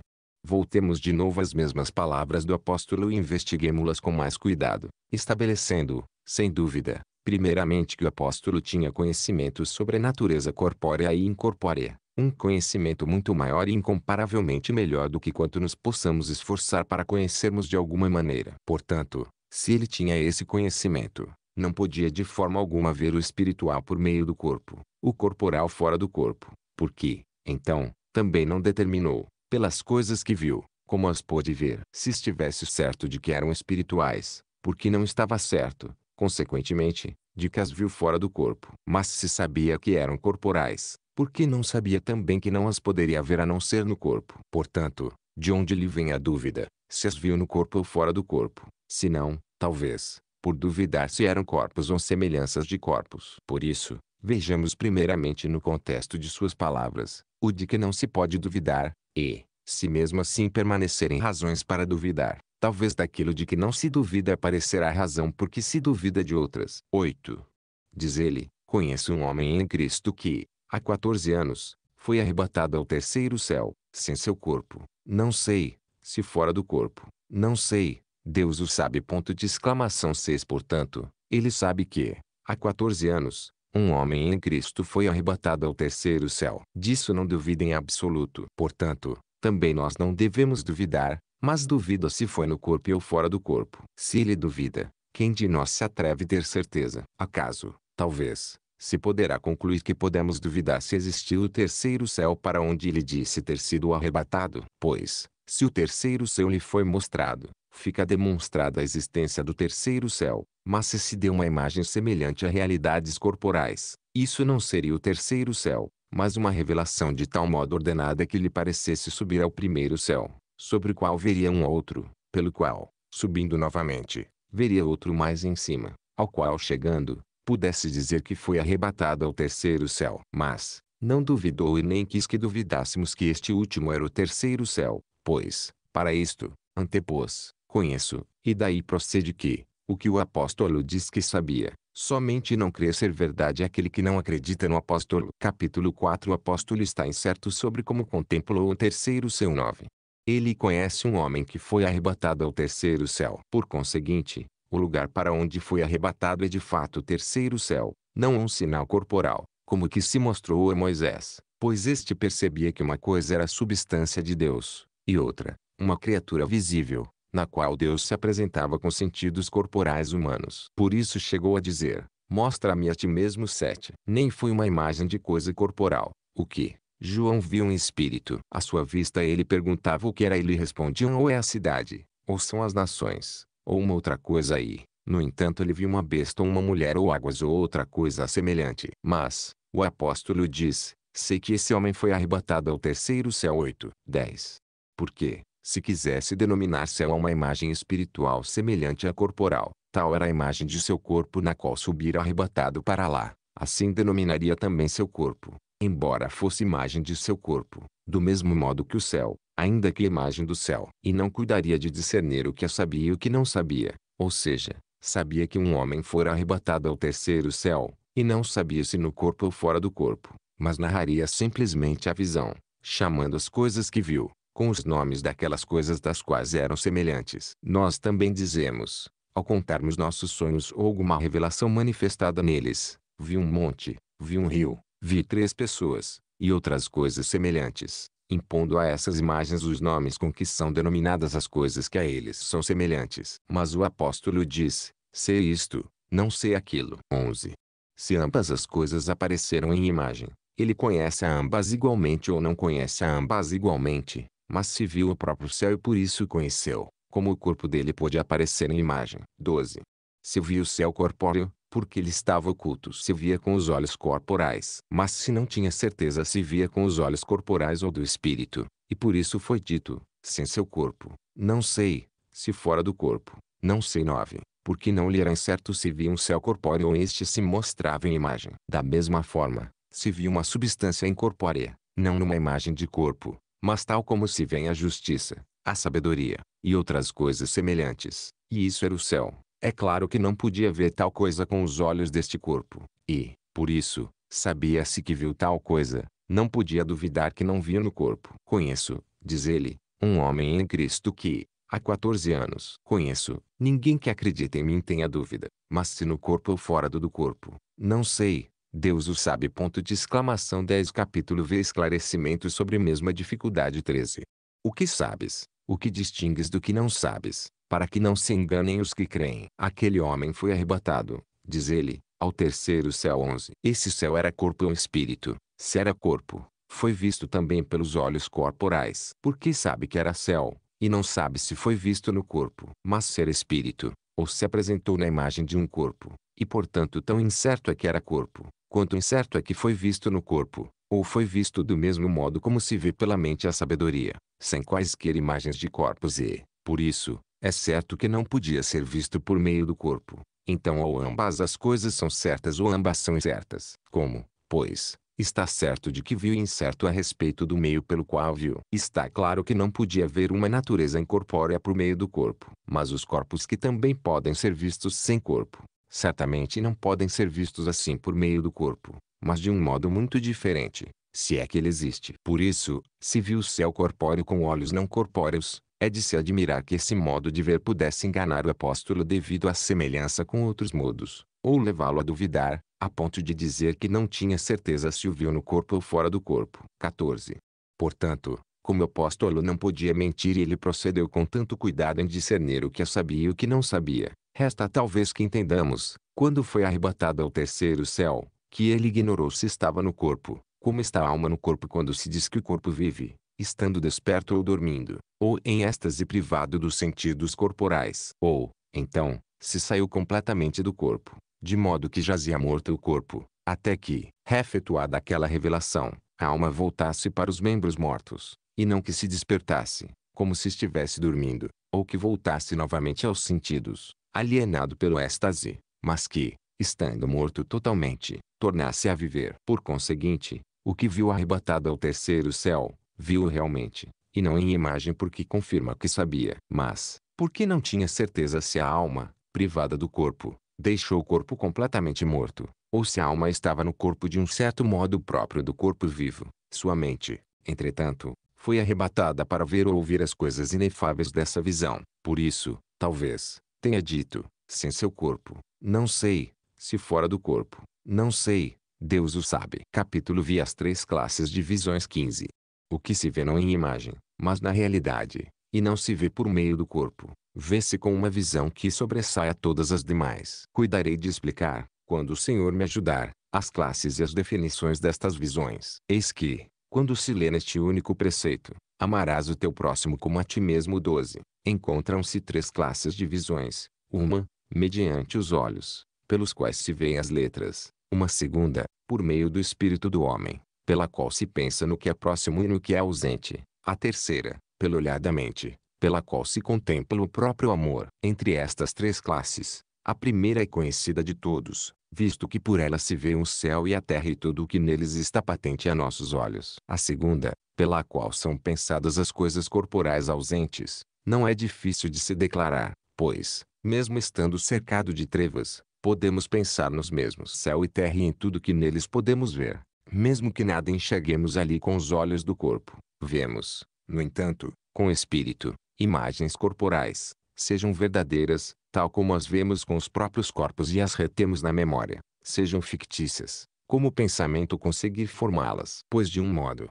voltemos de novo às mesmas palavras do apóstolo e investiguemos-las com mais cuidado, estabelecendo, sem dúvida, primeiramente que o apóstolo tinha conhecimento sobre a natureza corpórea e incorpórea, um conhecimento muito maior e incomparavelmente melhor do que quanto nos possamos esforçar para conhecermos de alguma maneira. Portanto, se ele tinha esse conhecimento, não podia de forma alguma ver o espiritual por meio do corpo, o corporal fora do corpo, porque, então, também não determinou, pelas coisas que viu, como as pôde ver. Se estivesse certo de que eram espirituais, porque não estava certo, consequentemente, de que as viu fora do corpo. Mas se sabia que eram corporais, porque não sabia também que não as poderia ver a não ser no corpo. Portanto, de onde lhe vem a dúvida, se as viu no corpo ou fora do corpo, se não, talvez, por duvidar se eram corpos ou semelhanças de corpos. Por isso, vejamos primeiramente no contexto de suas palavras, o de que não se pode duvidar, e, se mesmo assim permanecerem razões para duvidar, talvez daquilo de que não se duvida aparecerá razão porque se duvida de outras. 8. Diz ele, conheço um homem em Cristo que, há 14 anos, foi arrebatado ao terceiro céu, sem seu corpo. Não sei, se fora do corpo. Não sei, Deus o sabe. Ponto de exclamação 6 Portanto, ele sabe que, há 14 anos, um homem em Cristo foi arrebatado ao terceiro céu. Disso não duvida em absoluto. Portanto, também nós não devemos duvidar, mas duvida se foi no corpo ou fora do corpo. Se ele duvida, quem de nós se atreve a ter certeza? Acaso, talvez, se poderá concluir que podemos duvidar se existiu o terceiro céu para onde ele disse ter sido arrebatado? Pois, se o terceiro céu lhe foi mostrado, fica demonstrada a existência do terceiro céu, mas se se deu uma imagem semelhante a realidades corporais, isso não seria o terceiro céu, mas uma revelação de tal modo ordenada que lhe parecesse subir ao primeiro céu, sobre o qual veria um outro, pelo qual, subindo novamente, veria outro mais em cima, ao qual chegando, pudesse dizer que foi arrebatado ao terceiro céu. Mas, não duvidou e nem quis que duvidássemos que este último era o terceiro céu, pois, para isto, antepôs, conheço, e daí procede que, o que o apóstolo diz que sabia, somente não crê ser verdade aquele que não acredita no apóstolo. Capítulo 4 O apóstolo está incerto sobre como contemplou o terceiro céu 9. Ele conhece um homem que foi arrebatado ao terceiro céu. Por conseguinte, o lugar para onde foi arrebatado é de fato o terceiro céu, não um sinal corporal, como que se mostrou a Moisés, pois este percebia que uma coisa era a substância de Deus, e outra, uma criatura visível na qual Deus se apresentava com sentidos corporais humanos. Por isso chegou a dizer, mostra-me a ti mesmo sete. Nem foi uma imagem de coisa corporal, o que, João viu um espírito. À sua vista ele perguntava o que era e lhe respondiam ou é a cidade, ou são as nações, ou uma outra coisa aí. No entanto ele viu uma besta ou uma mulher ou águas ou outra coisa semelhante. Mas, o apóstolo diz, sei que esse homem foi arrebatado ao terceiro céu 8, 10. Por quê? se quisesse denominar-se a uma imagem espiritual semelhante à corporal, tal era a imagem de seu corpo na qual subira arrebatado para lá, assim denominaria também seu corpo, embora fosse imagem de seu corpo, do mesmo modo que o céu, ainda que imagem do céu. E não cuidaria de discernir o que sabia e o que não sabia, ou seja, sabia que um homem fora arrebatado ao terceiro céu, e não sabia se no corpo ou fora do corpo, mas narraria simplesmente a visão, chamando as coisas que viu, com os nomes daquelas coisas das quais eram semelhantes. Nós também dizemos, ao contarmos nossos sonhos ou alguma revelação manifestada neles, vi um monte, vi um rio, vi três pessoas, e outras coisas semelhantes, impondo a essas imagens os nomes com que são denominadas as coisas que a eles são semelhantes. Mas o apóstolo diz, sei isto, não sei aquilo. 11. Se ambas as coisas apareceram em imagem, ele conhece a ambas igualmente ou não conhece a ambas igualmente, mas se viu o próprio céu e por isso o conheceu, como o corpo dele pôde aparecer em imagem. 12. Se viu o céu corpóreo, porque ele estava oculto se via com os olhos corporais. Mas se não tinha certeza se via com os olhos corporais ou do espírito, e por isso foi dito, sem seu corpo, não sei, se fora do corpo, não sei nove, porque não lhe era incerto se via um céu corpóreo ou este se mostrava em imagem. Da mesma forma, se via uma substância incorpórea, não numa imagem de corpo, mas tal como se vem a justiça, a sabedoria, e outras coisas semelhantes, e isso era o céu. É claro que não podia ver tal coisa com os olhos deste corpo, e, por isso, sabia-se que viu tal coisa, não podia duvidar que não viu no corpo. Conheço, diz ele, um homem em Cristo que, há 14 anos, conheço, ninguém que acredita em mim tenha dúvida, mas se no corpo ou fora do, do corpo, não sei, Deus o sabe. Ponto de exclamação 10 capítulo V esclarecimento sobre mesma dificuldade 13. O que sabes? O que distingues do que não sabes? Para que não se enganem os que creem. Aquele homem foi arrebatado, diz ele, ao terceiro céu 11. Esse céu era corpo ou espírito. Se era corpo, foi visto também pelos olhos corporais. Porque sabe que era céu, e não sabe se foi visto no corpo. Mas ser espírito, ou se apresentou na imagem de um corpo, e portanto tão incerto é que era corpo, Quanto incerto é que foi visto no corpo, ou foi visto do mesmo modo como se vê pela mente a sabedoria, sem quaisquer imagens de corpos e, por isso, é certo que não podia ser visto por meio do corpo. Então ou ambas as coisas são certas ou ambas são incertas. Como, pois, está certo de que viu e incerto a respeito do meio pelo qual viu. Está claro que não podia ver uma natureza incorpórea por meio do corpo. Mas os corpos que também podem ser vistos sem corpo, certamente não podem ser vistos assim por meio do corpo, mas de um modo muito diferente, se é que ele existe. Por isso, se viu o céu corpóreo com olhos não corpóreos, é de se admirar que esse modo de ver pudesse enganar o apóstolo devido à semelhança com outros modos, ou levá-lo a duvidar, a ponto de dizer que não tinha certeza se o viu no corpo ou fora do corpo. 14. Portanto, como o apóstolo não podia mentir ele procedeu com tanto cuidado em discernir o que sabia e o que não sabia, Resta talvez que entendamos, quando foi arrebatado ao terceiro céu, que ele ignorou se estava no corpo, como está a alma no corpo quando se diz que o corpo vive, estando desperto ou dormindo, ou em êxtase privado dos sentidos corporais, ou, então, se saiu completamente do corpo, de modo que jazia morto o corpo, até que, refetuada aquela revelação, a alma voltasse para os membros mortos, e não que se despertasse, como se estivesse dormindo, ou que voltasse novamente aos sentidos, alienado pelo êxtase, mas que, estando morto totalmente, tornasse a viver. Por conseguinte, o que viu arrebatado ao terceiro céu, viu realmente, e não em imagem porque confirma que sabia. Mas, porque não tinha certeza se a alma, privada do corpo, deixou o corpo completamente morto, ou se a alma estava no corpo de um certo modo próprio do corpo vivo, sua mente, entretanto, foi arrebatada para ver ou ouvir as coisas inefáveis dessa visão. Por isso, talvez, tenha dito, sem seu corpo, não sei, se fora do corpo, não sei, Deus o sabe. Capítulo vi as três classes de visões 15. O que se vê não em imagem, mas na realidade, e não se vê por meio do corpo, vê-se com uma visão que sobressai a todas as demais. Cuidarei de explicar, quando o Senhor me ajudar, as classes e as definições destas visões. Eis que, quando se lê neste único preceito, Amarás o teu próximo como a ti mesmo. 12. Encontram-se três classes de visões. Uma, mediante os olhos, pelos quais se veem as letras. Uma segunda, por meio do espírito do homem, pela qual se pensa no que é próximo e no que é ausente. A terceira, pelo olhar da mente, pela qual se contempla o próprio amor. Entre estas três classes, a primeira é conhecida de todos, visto que por ela se vê o céu e a terra e tudo o que neles está patente a nossos olhos. A segunda, pela qual são pensadas as coisas corporais ausentes, não é difícil de se declarar, pois, mesmo estando cercado de trevas, podemos pensar nos mesmos céu e terra e em tudo que neles podemos ver, mesmo que nada enxerguemos ali com os olhos do corpo. Vemos, no entanto, com o espírito, imagens corporais, sejam verdadeiras, tal como as vemos com os próprios corpos e as retemos na memória, sejam fictícias, como o pensamento conseguir formá-las. Pois de um modo,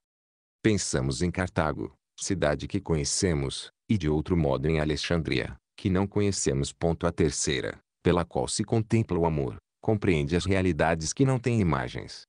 pensamos em Cartago, cidade que conhecemos, e de outro modo em Alexandria, que não conhecemos. Ponto a terceira, pela qual se contempla o amor, compreende as realidades que não têm imagens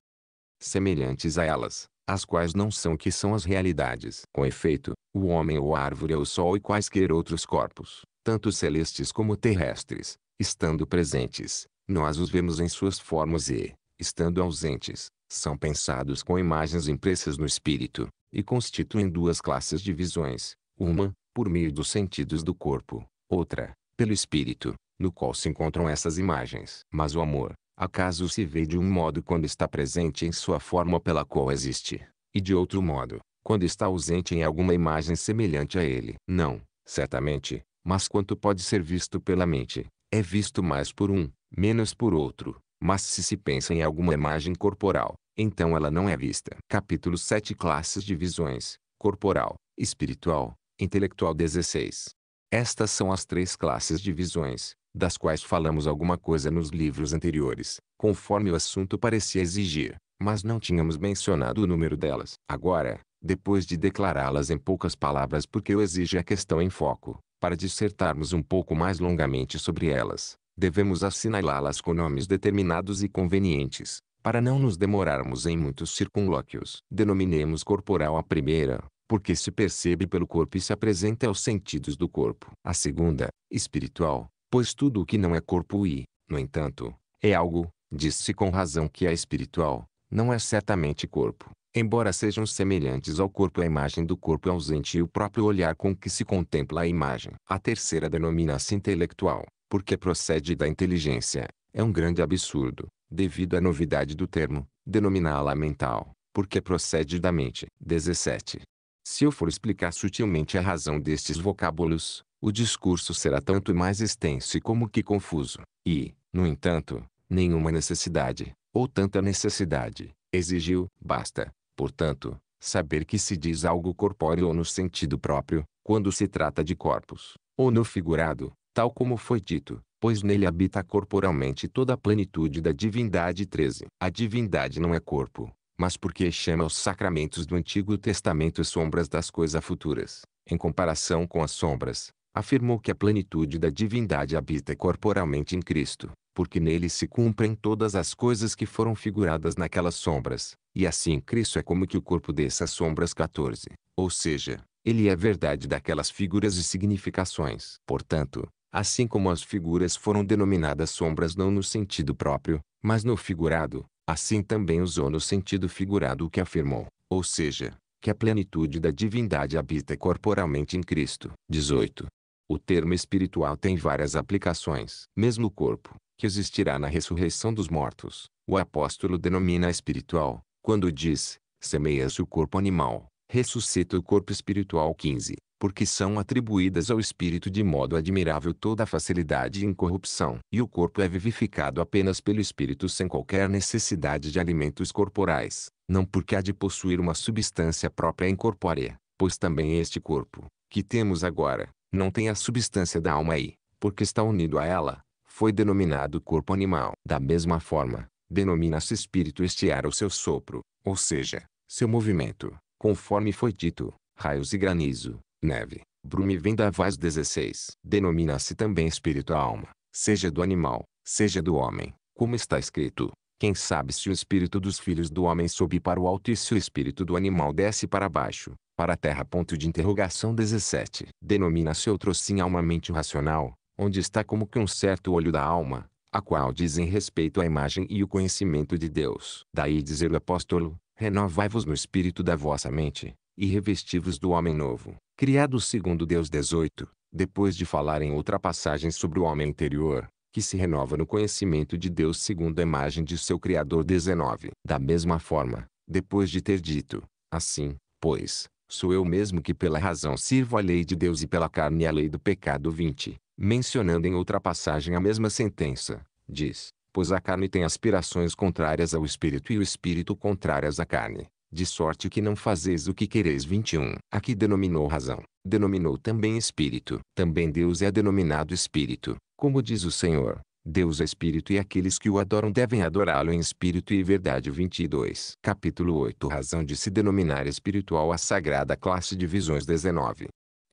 semelhantes a elas, as quais não são que são as realidades. Com efeito, o homem ou a árvore ou o sol e quaisquer outros corpos, tanto celestes como terrestres, estando presentes, nós os vemos em suas formas e, estando ausentes, são pensados com imagens impressas no espírito, e constituem duas classes de visões, uma, por meio dos sentidos do corpo, outra, pelo espírito, no qual se encontram essas imagens. Mas o amor, acaso se vê de um modo quando está presente em sua forma pela qual existe, e de outro modo, quando está ausente em alguma imagem semelhante a ele? Não, certamente, mas quanto pode ser visto pela mente, é visto mais por um, menos por outro. Mas se se pensa em alguma imagem corporal, então ela não é vista. Capítulo 7 Classes de visões: corporal, espiritual, intelectual 16. Estas são as três classes de visões, das quais falamos alguma coisa nos livros anteriores, conforme o assunto parecia exigir, mas não tínhamos mencionado o número delas. Agora, depois de declará-las em poucas palavras porque eu exige a questão em foco, para dissertarmos um pouco mais longamente sobre elas, devemos assinalá-las com nomes determinados e convenientes, para não nos demorarmos em muitos circunlóquios. Denominemos corporal a primeira, porque se percebe pelo corpo e se apresenta aos sentidos do corpo. A segunda, espiritual, pois tudo o que não é corpo e, no entanto, é algo, diz-se com razão que é espiritual, não é certamente corpo embora sejam semelhantes ao corpo, a imagem do corpo é ausente e o próprio olhar com que se contempla a imagem. A terceira denomina-se intelectual, porque procede da inteligência. É um grande absurdo, devido à novidade do termo, denominá-la mental, porque procede da mente. 17. Se eu for explicar sutilmente a razão destes vocábulos, o discurso será tanto mais extenso como que confuso, e, no entanto, nenhuma necessidade, ou tanta necessidade, exigiu, basta, Portanto, saber que se diz algo corpóreo no sentido próprio, quando se trata de corpos, ou no figurado, tal como foi dito, pois nele habita corporalmente toda a plenitude da divindade 13. A divindade não é corpo, mas porque chama os sacramentos do Antigo Testamento sombras das coisas futuras, em comparação com as sombras, afirmou que a plenitude da divindade habita corporalmente em Cristo, porque nele se cumprem todas as coisas que foram figuradas naquelas sombras, e assim Cristo é como que o corpo dessas sombras 14. Ou seja, ele é a verdade daquelas figuras e significações. Portanto, assim como as figuras foram denominadas sombras não no sentido próprio, mas no figurado, assim também usou no sentido figurado o que afirmou, ou seja, que a plenitude da divindade habita corporalmente em Cristo. 18. O termo espiritual tem várias aplicações. Mesmo o corpo, que existirá na ressurreição dos mortos, o apóstolo denomina espiritual, quando diz, semeia-se o corpo animal, ressuscita o corpo espiritual 15, porque são atribuídas ao espírito de modo admirável toda a facilidade e incorrupção. E o corpo é vivificado apenas pelo espírito sem qualquer necessidade de alimentos corporais, não porque há de possuir uma substância própria incorpórea, pois também este corpo, que temos agora, não tem a substância da alma e, porque está unido a ela, foi denominado corpo animal. Da mesma forma, denomina-se espírito este era o seu sopro, ou seja, seu movimento, conforme foi dito, raios e granizo, neve, brume e vendavais 16. Denomina-se também espírito a alma, seja do animal, seja do homem, como está escrito. Quem sabe se o espírito dos filhos do homem sobe para o alto e se o espírito do animal desce para baixo, para a terra. Ponto de interrogação 17. Denomina-se outro sim alma mente racional, onde está como que um certo olho da alma, a qual dizem respeito à imagem e o conhecimento de Deus. Daí dizer o apóstolo, renovai-vos no espírito da vossa mente, e revesti-vos do homem novo, criado segundo Deus 18, depois de falar em outra passagem sobre o homem interior, que se renova no conhecimento de Deus segundo a imagem de seu Criador 19. Da mesma forma, depois de ter dito, assim, pois, sou eu mesmo que pela razão sirvo a lei de Deus e pela carne a lei do pecado 20, mencionando em outra passagem a mesma sentença, diz: Pois a carne tem aspirações contrárias ao espírito e o espírito contrárias à carne, de sorte que não fazeis o que quereis. 21. Aqui denominou razão, denominou também espírito. Também Deus é denominado espírito, como diz o Senhor. Deus é espírito e aqueles que o adoram devem adorá-lo em espírito e verdade. 22. Capítulo 8 Razão de se denominar espiritual a sagrada classe de visões 19.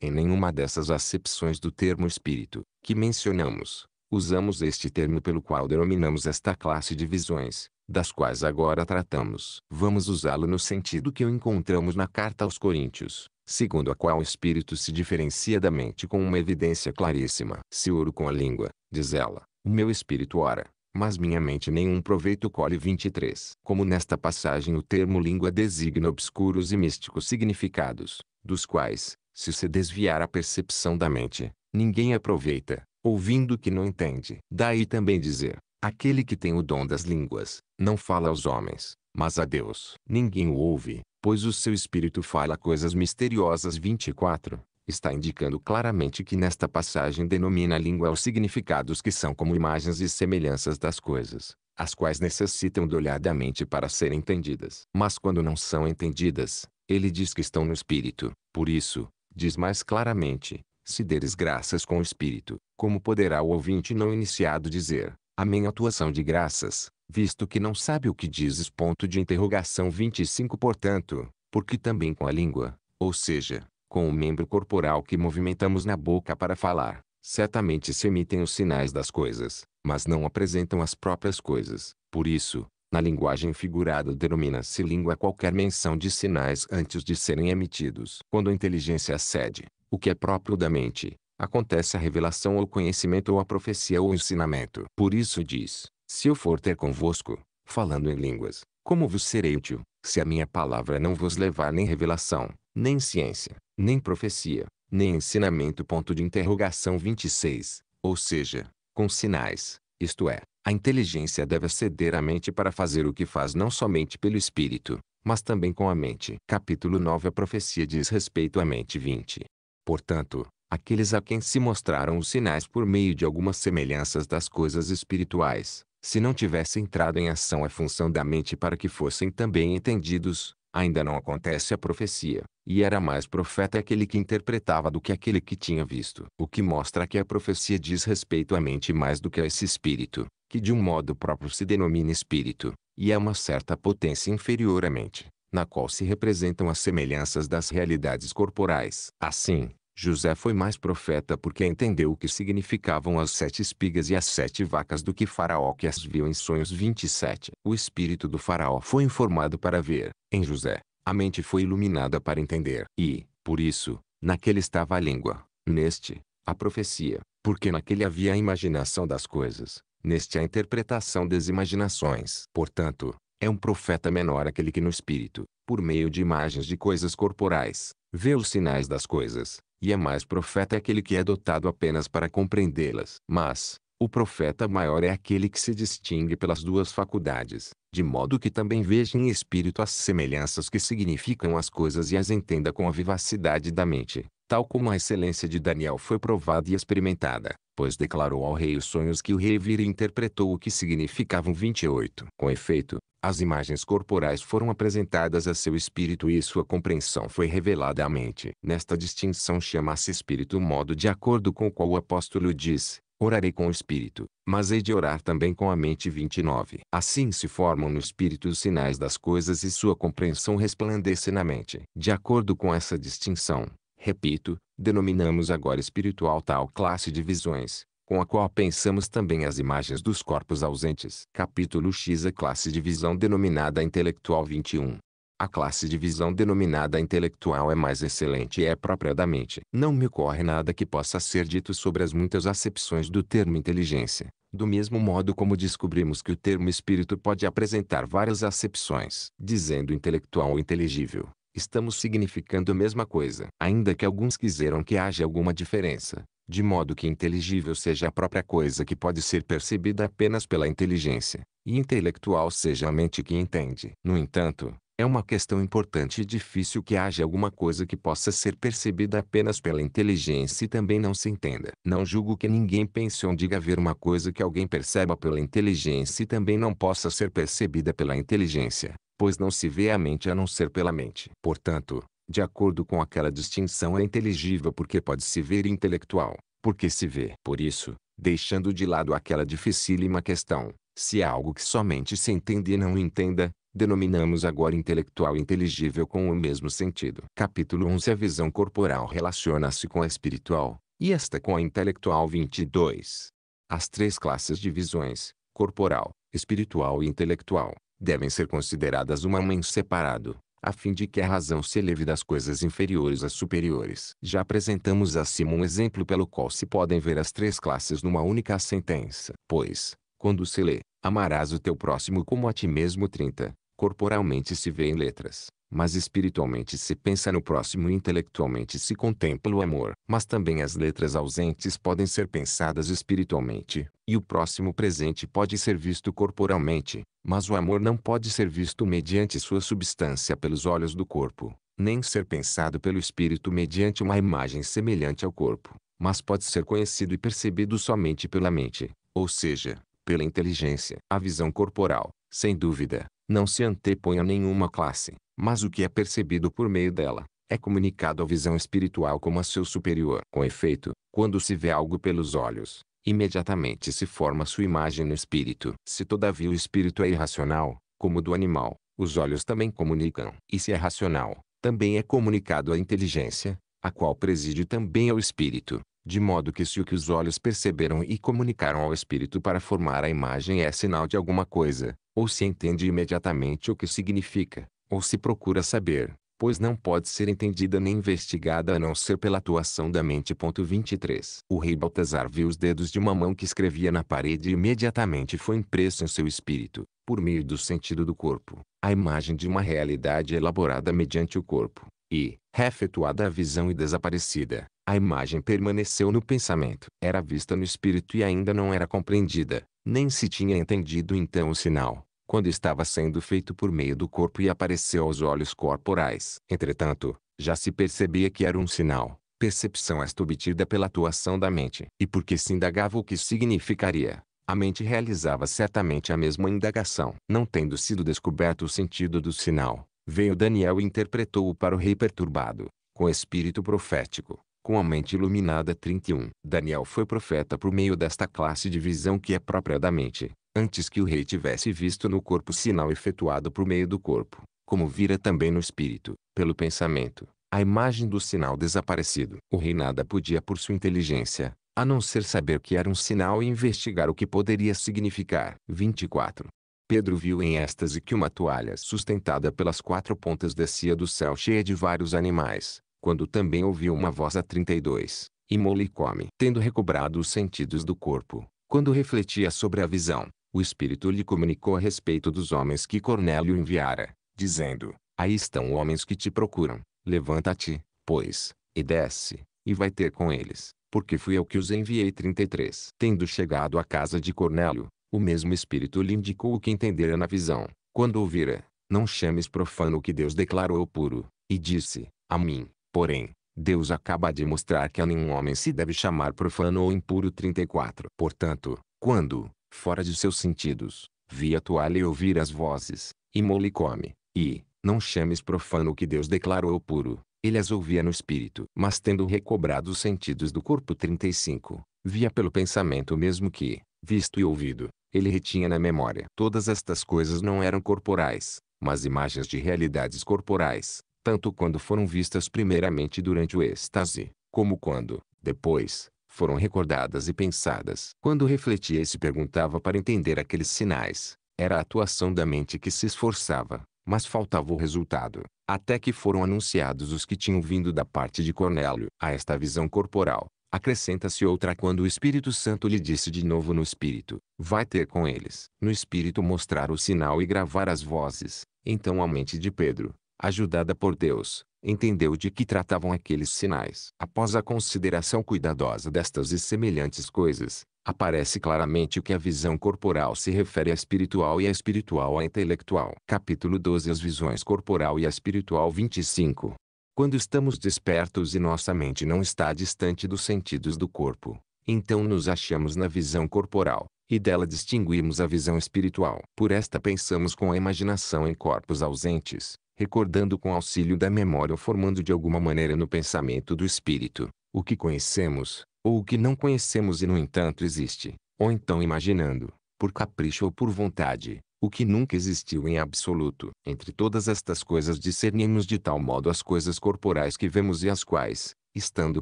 Em nenhuma dessas acepções do termo espírito, que mencionamos, usamos este termo pelo qual denominamos esta classe de visões, das quais agora tratamos. Vamos usá-lo no sentido que o encontramos na carta aos Coríntios, segundo a qual o espírito se diferencia da mente com uma evidência claríssima. Se ouro com a língua, diz ela, o meu espírito ora, mas minha mente nenhum proveito colhe 23. Como nesta passagem o termo língua designa obscuros e místicos significados, dos quais, se se desviar a percepção da mente, ninguém aproveita, ouvindo que não entende. Daí também dizer, aquele que tem o dom das línguas, não fala aos homens, mas a Deus. Ninguém o ouve, pois o seu espírito fala coisas misteriosas 24. Está indicando claramente que nesta passagem denomina a língua os significados que são como imagens e semelhanças das coisas, as quais necessitam do olhar da mente para serem entendidas. Mas quando não são entendidas, ele diz que estão no espírito. Por isso, diz mais claramente, se deres graças com o Espírito, como poderá o ouvinte não iniciado dizer, Amém à tua ação de graças, visto que não sabe o que dizes? Ponto de interrogação 25 Portanto, porque também com a língua, ou seja, com o membro corporal que movimentamos na boca para falar, certamente se emitem os sinais das coisas, mas não apresentam as próprias coisas. Por isso, na linguagem figurada denomina-se língua qualquer menção de sinais antes de serem emitidos. Quando a inteligência acede, o que é próprio da mente, acontece a revelação ou conhecimento ou a profecia ou o ensinamento. Por isso diz, se eu for ter convosco, falando em línguas, como vos serei útil, se a minha palavra não vos levar nem revelação, nem ciência, nem profecia, nem ensinamento. Ponto de interrogação 26, ou seja, com sinais, isto é, a inteligência deve aceder à mente para fazer o que faz não somente pelo espírito, mas também com a mente. Capítulo 9 A profecia diz respeito à mente 20. Portanto, aqueles a quem se mostraram os sinais por meio de algumas semelhanças das coisas espirituais, se não tivesse entrado em ação a é função da mente para que fossem também entendidos, ainda não acontece a profecia, e era mais profeta aquele que interpretava do que aquele que tinha visto. O que mostra que a profecia diz respeito à mente mais do que a esse espírito que de um modo próprio se denomina espírito, e é uma certa potência inferior à mente, na qual se representam as semelhanças das realidades corporais. Assim, José foi mais profeta porque entendeu o que significavam as sete espigas e as sete vacas do que Faraó que as viu em Sonhos 27. O espírito do Faraó foi informado para ver, em José, a mente foi iluminada para entender. E, por isso, naquele estava a língua, neste, a profecia, porque naquele havia a imaginação das coisas, Neste é a interpretação das imaginações. Portanto, é um profeta menor aquele que no espírito, por meio de imagens de coisas corporais, vê os sinais das coisas, e é mais profeta aquele que é dotado apenas para compreendê-las. Mas, o profeta maior é aquele que se distingue pelas duas faculdades, de modo que também veja em espírito as semelhanças que significam as coisas e as entenda com a vivacidade da mente tal como a excelência de Daniel foi provada e experimentada, pois declarou ao rei os sonhos que o rei vira e interpretou o que significavam 28. Com efeito, as imagens corporais foram apresentadas a seu espírito e sua compreensão foi revelada à mente. Nesta distinção chama-se espírito o modo de acordo com o qual o apóstolo diz, orarei com o espírito, mas hei de orar também com a mente 29. Assim se formam no espírito os sinais das coisas e sua compreensão resplandece na mente. De acordo com essa distinção, repito, denominamos agora espiritual tal classe de visões, com a qual pensamos também as imagens dos corpos ausentes. Capítulo X A classe de visão denominada intelectual 21. A classe de visão denominada intelectual é mais excelente e é própria da mente. Não me ocorre nada que possa ser dito sobre as muitas acepções do termo inteligência, do mesmo modo como descobrimos que o termo espírito pode apresentar várias acepções. Dizendo intelectual ou inteligível, estamos significando a mesma coisa. Ainda que alguns quiseram que haja alguma diferença, de modo que inteligível seja a própria coisa que pode ser percebida apenas pela inteligência, e intelectual seja a mente que entende. No entanto, é uma questão importante e difícil que haja alguma coisa que possa ser percebida apenas pela inteligência e também não se entenda. Não julgo que ninguém pense ou diga haver uma coisa que alguém perceba pela inteligência e também não possa ser percebida pela inteligência pois não se vê a mente a não ser pela mente. Portanto, de acordo com aquela distinção é inteligível porque pode-se ver intelectual, porque se vê. Por isso, deixando de lado aquela dificílima questão, se é algo que somente se entende e não entenda, denominamos agora intelectual inteligível com o mesmo sentido. Capítulo 11 A visão corporal relaciona-se com a espiritual, e esta com a intelectual 22. As três classes de visões, corporal, espiritual e intelectual, devem ser consideradas uma mãe separado, a fim de que a razão se eleve das coisas inferiores às superiores. Já apresentamos acima um exemplo pelo qual se podem ver as três classes numa única sentença. Pois, quando se lê, amarás o teu próximo como a ti mesmo 30, corporalmente se vê em letras, mas espiritualmente se pensa no próximo e intelectualmente se contempla o amor. Mas também as letras ausentes podem ser pensadas espiritualmente, e o próximo presente pode ser visto corporalmente, mas o amor não pode ser visto mediante sua substância pelos olhos do corpo, nem ser pensado pelo espírito mediante uma imagem semelhante ao corpo, mas pode ser conhecido e percebido somente pela mente, ou seja, pela inteligência. A visão corporal, sem dúvida, não se antepõe a nenhuma classe, mas o que é percebido por meio dela, é comunicado à visão espiritual como a seu superior. Com efeito, quando se vê algo pelos olhos, imediatamente se forma sua imagem no espírito. Se todavia o espírito é irracional, como o do animal, os olhos também comunicam. E se é racional, também é comunicado à inteligência, a qual preside também ao espírito, de modo que se o que os olhos perceberam e comunicaram ao espírito para formar a imagem é sinal de alguma coisa, ou se entende imediatamente o que significa, ou se procura saber, pois não pode ser entendida nem investigada a não ser pela atuação da mente. 23. O rei Baltazar viu os dedos de uma mão que escrevia na parede e imediatamente foi impresso em seu espírito, por meio do sentido do corpo, a imagem de uma realidade elaborada mediante o corpo, e, refetuada a visão e desaparecida, a imagem permaneceu no pensamento. Era vista no espírito e ainda não era compreendida, nem se tinha entendido então o sinal quando estava sendo feito por meio do corpo e apareceu aos olhos corporais. Entretanto, já se percebia que era um sinal, percepção esta obtida pela atuação da mente. E porque se indagava o que significaria, a mente realizava certamente a mesma indagação. Não tendo sido descoberto o sentido do sinal, veio Daniel e interpretou-o para o rei perturbado, com espírito profético, com a mente iluminada. 31. Daniel foi profeta por meio desta classe de visão que é própria da mente, antes que o rei tivesse visto no corpo sinal efetuado por meio do corpo, como vira também no espírito, pelo pensamento, a imagem do sinal desaparecido. O rei nada podia por sua inteligência, a não ser saber que era um sinal e investigar o que poderia significar. 24. Pedro viu em êxtase que uma toalha sustentada pelas quatro pontas descia do céu cheia de vários animais, quando também ouviu uma voz a 32, e come. Tendo recobrado os sentidos do corpo, quando refletia sobre a visão, o Espírito lhe comunicou a respeito dos homens que Cornélio enviara, dizendo: Aí estão homens que te procuram, levanta-te, pois, e desce, e vai ter com eles, porque fui eu que os enviei. 33. Tendo chegado à casa de Cornélio, o mesmo Espírito lhe indicou o que entendera na visão, quando ouvira: Não chames profano o que Deus declarou puro, e disse: A mim, porém, Deus acaba de mostrar que a nenhum homem se deve chamar profano ou impuro. 34. Portanto, quando, fora de seus sentidos, vi a toalha e ouvir as vozes, e mole come, e, não chames profano o que Deus declarou puro, ele as ouvia no espírito. Mas tendo recobrado os sentidos do corpo 35, via pelo pensamento mesmo que, visto e ouvido, ele retinha na memória. Todas estas coisas não eram corporais, mas imagens de realidades corporais, tanto quando foram vistas primeiramente durante o êxtase, como quando, depois, foram recordadas e pensadas. Quando refletia e se perguntava para entender aqueles sinais, era a atuação da mente que se esforçava, mas faltava o resultado, até que foram anunciados os que tinham vindo da parte de Cornélio. A esta visão corporal, acrescenta-se outra quando o Espírito Santo lhe disse de novo no Espírito, vai ter com eles. No Espírito mostrar o sinal e gravar as vozes, então a mente de Pedro, ajudada por Deus, entendeu de que tratavam aqueles sinais. Após a consideração cuidadosa destas e semelhantes coisas, aparece claramente que a visão corporal se refere à espiritual e a espiritual à intelectual. Capítulo 12 As visões corporal e a espiritual 25 Quando estamos despertos e nossa mente não está distante dos sentidos do corpo, então nos achamos na visão corporal, e dela distinguimos a visão espiritual. Por esta pensamos com a imaginação em corpos ausentes, recordando com auxílio da memória ou formando de alguma maneira no pensamento do espírito, o que conhecemos, ou o que não conhecemos e no entanto existe, ou então imaginando, por capricho ou por vontade, o que nunca existiu em absoluto. Entre todas estas coisas discernimos de tal modo as coisas corporais que vemos e as quais, estando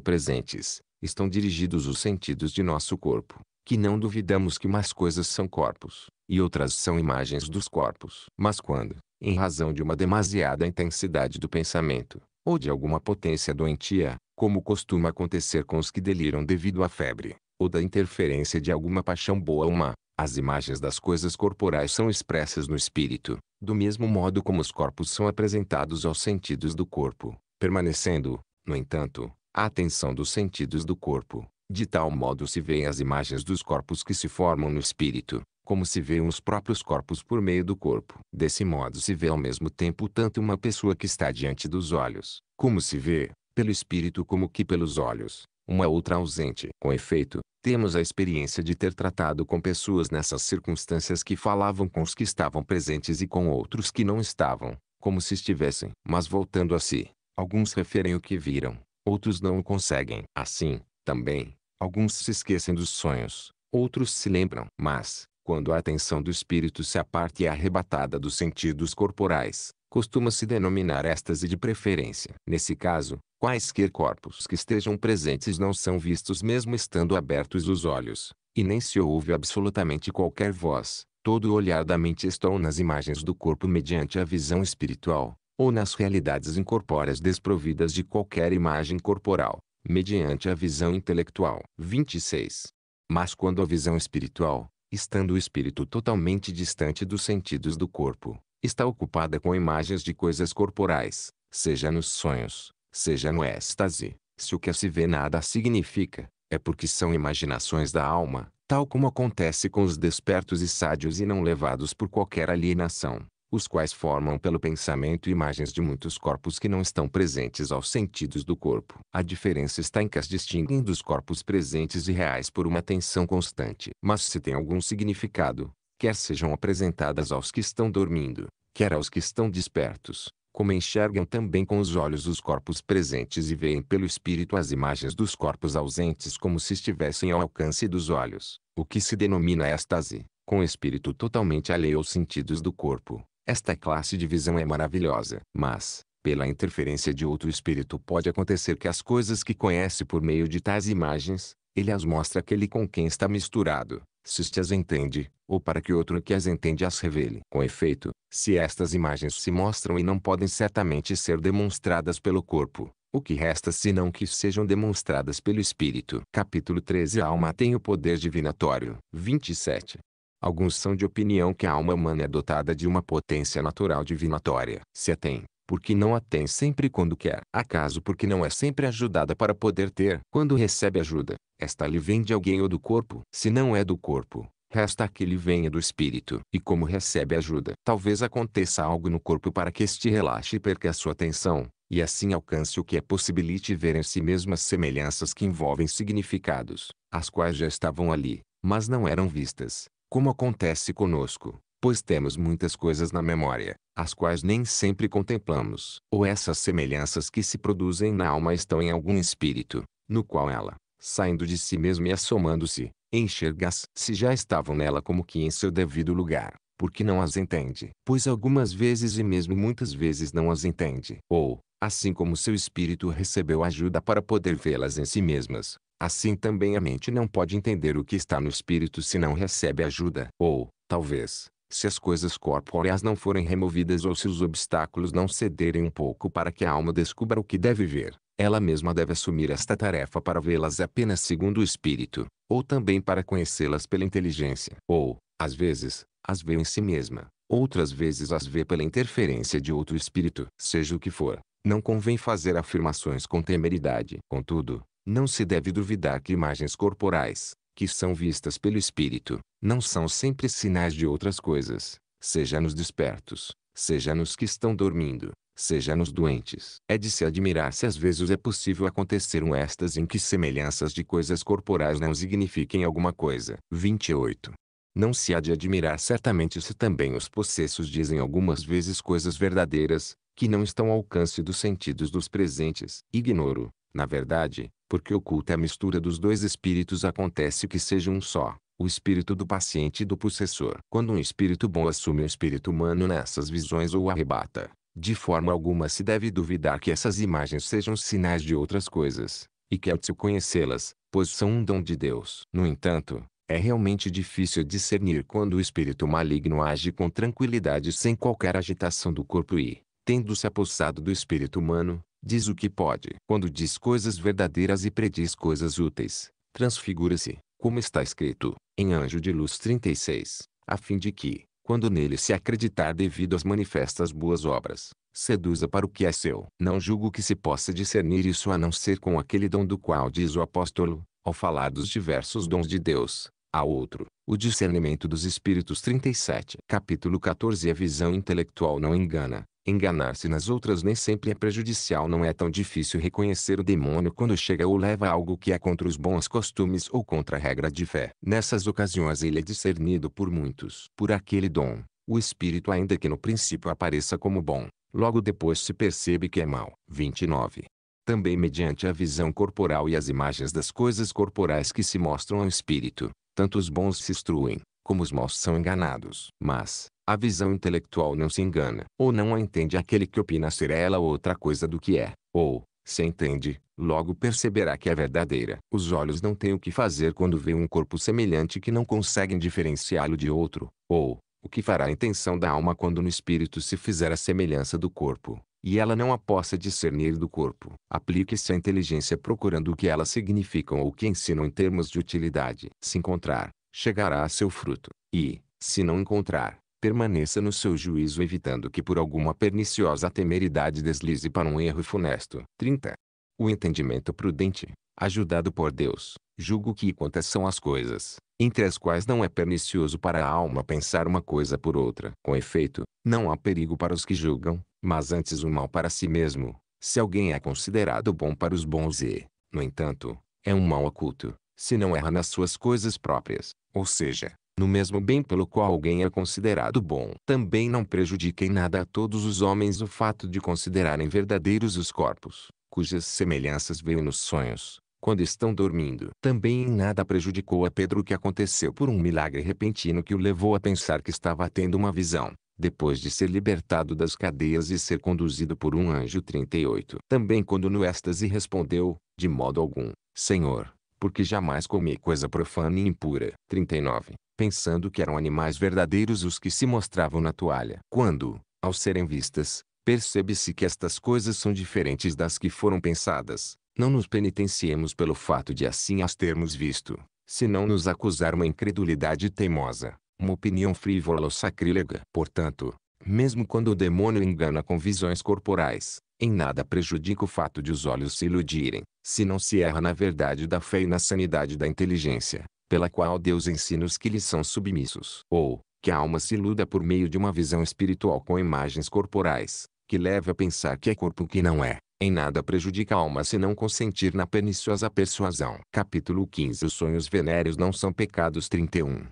presentes, estão dirigidos os sentidos de nosso corpo, que não duvidamos que mais coisas são corpos, e outras são imagens dos corpos. Mas quando, em razão de uma demasiada intensidade do pensamento, ou de alguma potência doentia, como costuma acontecer com os que deliram devido à febre, ou da interferência de alguma paixão boa ou má. As imagens das coisas corporais são expressas no espírito, do mesmo modo como os corpos são apresentados aos sentidos do corpo, permanecendo, no entanto, a atenção dos sentidos do corpo. De tal modo se veem as imagens dos corpos que se formam no espírito, como se veem os próprios corpos por meio do corpo. Desse modo se vê ao mesmo tempo tanto uma pessoa que está diante dos olhos, como se vê, pelo espírito como que pelos olhos, uma outra ausente. Com efeito, temos a experiência de ter tratado com pessoas nessas circunstâncias que falavam com os que estavam presentes e com outros que não estavam, como se estivessem. Mas voltando a si, alguns referem o que viram, outros não o conseguem. Assim, também, alguns se esquecem dos sonhos, outros se lembram. Mas, quando a atenção do espírito se aparta e é arrebatada dos sentidos corporais, costuma-se denominar êxtase de preferência. Nesse caso, quaisquer corpos que estejam presentes não são vistos mesmo estando abertos os olhos, e nem se ouve absolutamente qualquer voz. Todo o olhar da mente está ou nas imagens do corpo mediante a visão espiritual, ou nas realidades incorpóreas desprovidas de qualquer imagem corporal, mediante a visão intelectual. 26. Mas quando a visão espiritual, estando o espírito totalmente distante dos sentidos do corpo, está ocupada com imagens de coisas corporais, seja nos sonhos, seja no êxtase. Se o que se vê nada significa, é porque são imaginações da alma, tal como acontece com os despertos e sádios e não levados por qualquer alienação os quais formam pelo pensamento imagens de muitos corpos que não estão presentes aos sentidos do corpo. A diferença está em que as distinguem dos corpos presentes e reais por uma tensão constante. Mas se tem algum significado, quer sejam apresentadas aos que estão dormindo, quer aos que estão despertos, como enxergam também com os olhos os corpos presentes e veem pelo espírito as imagens dos corpos ausentes como se estivessem ao alcance dos olhos, o que se denomina êxtase, com espírito totalmente alheio aos sentidos do corpo, esta classe de visão é maravilhosa, mas, pela interferência de outro espírito pode acontecer que as coisas que conhece por meio de tais imagens, ele as mostra aquele com quem está misturado, se este as entende, ou para que outro que as entende as revele. Com efeito, se estas imagens se mostram e não podem certamente ser demonstradas pelo corpo, o que resta senão que sejam demonstradas pelo Espírito. Capítulo 13 A alma tem o poder divinatório. 27. Alguns são de opinião que a alma humana é dotada de uma potência natural divinatória. Se a tem, porque não a tem sempre quando quer. Acaso porque não é sempre ajudada para poder ter. Quando recebe ajuda, esta lhe vem de alguém ou do corpo. Se não é do corpo, resta que lhe venha do espírito. E como recebe ajuda, talvez aconteça algo no corpo para que este relaxe e perca a sua atenção, e assim alcance o que é possibilite ver em si mesmo as semelhanças que envolvem significados, as quais já estavam ali, mas não eram vistas como acontece conosco, pois temos muitas coisas na memória, as quais nem sempre contemplamos, ou essas semelhanças que se produzem na alma estão em algum espírito, no qual ela, saindo de si mesma e assomando-se, enxergas se já estavam nela como que em seu devido lugar, porque não as entende, pois algumas vezes e mesmo muitas vezes não as entende, ou, assim como seu espírito recebeu ajuda para poder vê-las em si mesmas, Assim também a mente não pode entender o que está no espírito se não recebe ajuda. Ou, talvez, se as coisas corpóreas não forem removidas ou se os obstáculos não cederem um pouco para que a alma descubra o que deve ver, ela mesma deve assumir esta tarefa para vê-las apenas segundo o espírito, ou também para conhecê-las pela inteligência. Ou, às vezes, as vê em si mesma, outras vezes as vê pela interferência de outro espírito. Seja o que for, não convém fazer afirmações com temeridade. Contudo, não se deve duvidar que imagens corporais, que são vistas pelo espírito, não são sempre sinais de outras coisas, seja nos despertos, seja nos que estão dormindo, seja nos doentes. É de se admirar se às vezes é possível acontecer um êxtase em que semelhanças de coisas corporais não signifiquem alguma coisa. 28. Não se há de admirar certamente se também os possessos dizem algumas vezes coisas verdadeiras, que não estão ao alcance dos sentidos dos presentes. Ignoro, na verdade, porque oculta a mistura dos dois espíritos acontece que seja um só, o espírito do paciente e do possessor. Quando um espírito bom assume o espírito humano nessas visões ou arrebata, de forma alguma se deve duvidar que essas imagens sejam sinais de outras coisas, e quer-se conhecê-las, pois são um dom de Deus. No entanto, é realmente difícil discernir quando o espírito maligno age com tranquilidade sem qualquer agitação do corpo e, tendo-se apossado do espírito humano, diz o que pode. Quando diz coisas verdadeiras e prediz coisas úteis, transfigura-se, como está escrito, em Anjo de Luz 36, a fim de que, quando nele se acreditar devido às manifestas boas obras, seduza para o que é seu. Não julgo que se possa discernir isso a não ser com aquele dom do qual diz o apóstolo, ao falar dos diversos dons de Deus, a outro, o discernimento dos espíritos 37. Capítulo 14 A visão intelectual não engana, Enganar-se nas outras nem sempre é prejudicial. Não é tão difícil reconhecer o demônio quando chega ou leva algo que é contra os bons costumes ou contra a regra de fé. Nessas ocasiões ele é discernido por muitos. Por aquele dom, o espírito ainda que no princípio apareça como bom, logo depois se percebe que é mau. 29. Também mediante a visão corporal e as imagens das coisas corporais que se mostram ao espírito, tanto os bons se instruem, como os maus são enganados. Mas, a visão intelectual não se engana, ou não a entende aquele que opina ser ela outra coisa do que é, ou, se entende, logo perceberá que é verdadeira. Os olhos não têm o que fazer quando vê um corpo semelhante que não conseguem diferenciá-lo de outro, ou, o que fará a intenção da alma quando no espírito se fizer a semelhança do corpo, e ela não a possa discernir do corpo. Aplique-se à inteligência procurando o que elas significam ou o que ensinam em termos de utilidade. Se encontrar, chegará a seu fruto, e, se não encontrar, permaneça no seu juízo evitando que por alguma perniciosa temeridade deslize para um erro funesto. 30. O entendimento prudente, ajudado por Deus, julgo que quantas são as coisas, entre as quais não é pernicioso para a alma pensar uma coisa por outra. Com efeito, não há perigo para os que julgam, mas antes o mal para si mesmo, se alguém é considerado bom para os bons e, no entanto, é um mal oculto, se não erra nas suas coisas próprias, ou seja, no mesmo bem pelo qual alguém é considerado bom. Também não prejudica em nada a todos os homens o fato de considerarem verdadeiros os corpos, cujas semelhanças veem nos sonhos, quando estão dormindo. Também em nada prejudicou a Pedro o que aconteceu por um milagre repentino que o levou a pensar que estava tendo uma visão, depois de ser libertado das cadeias e ser conduzido por um anjo 38. Também quando no êxtase respondeu, de modo algum, Senhor, porque jamais comi coisa profana e impura. 39. Pensando que eram animais verdadeiros os que se mostravam na toalha. Quando, ao serem vistas, percebe-se que estas coisas são diferentes das que foram pensadas, não nos penitenciemos pelo fato de assim as termos visto, senão nos acusar uma incredulidade teimosa, uma opinião frívola ou sacrílega. Portanto, mesmo quando o demônio engana com visões corporais, em nada prejudica o fato de os olhos se iludirem, se não se erra na verdade da fé e na sanidade da inteligência, pela qual Deus ensina os que lhe são submissos. Ou, que a alma se iluda por meio de uma visão espiritual com imagens corporais, que leve a pensar que é corpo que não é. Em nada prejudica a alma se não consentir na perniciosa persuasão. Capítulo 15 Os sonhos venéreos não são pecados 31.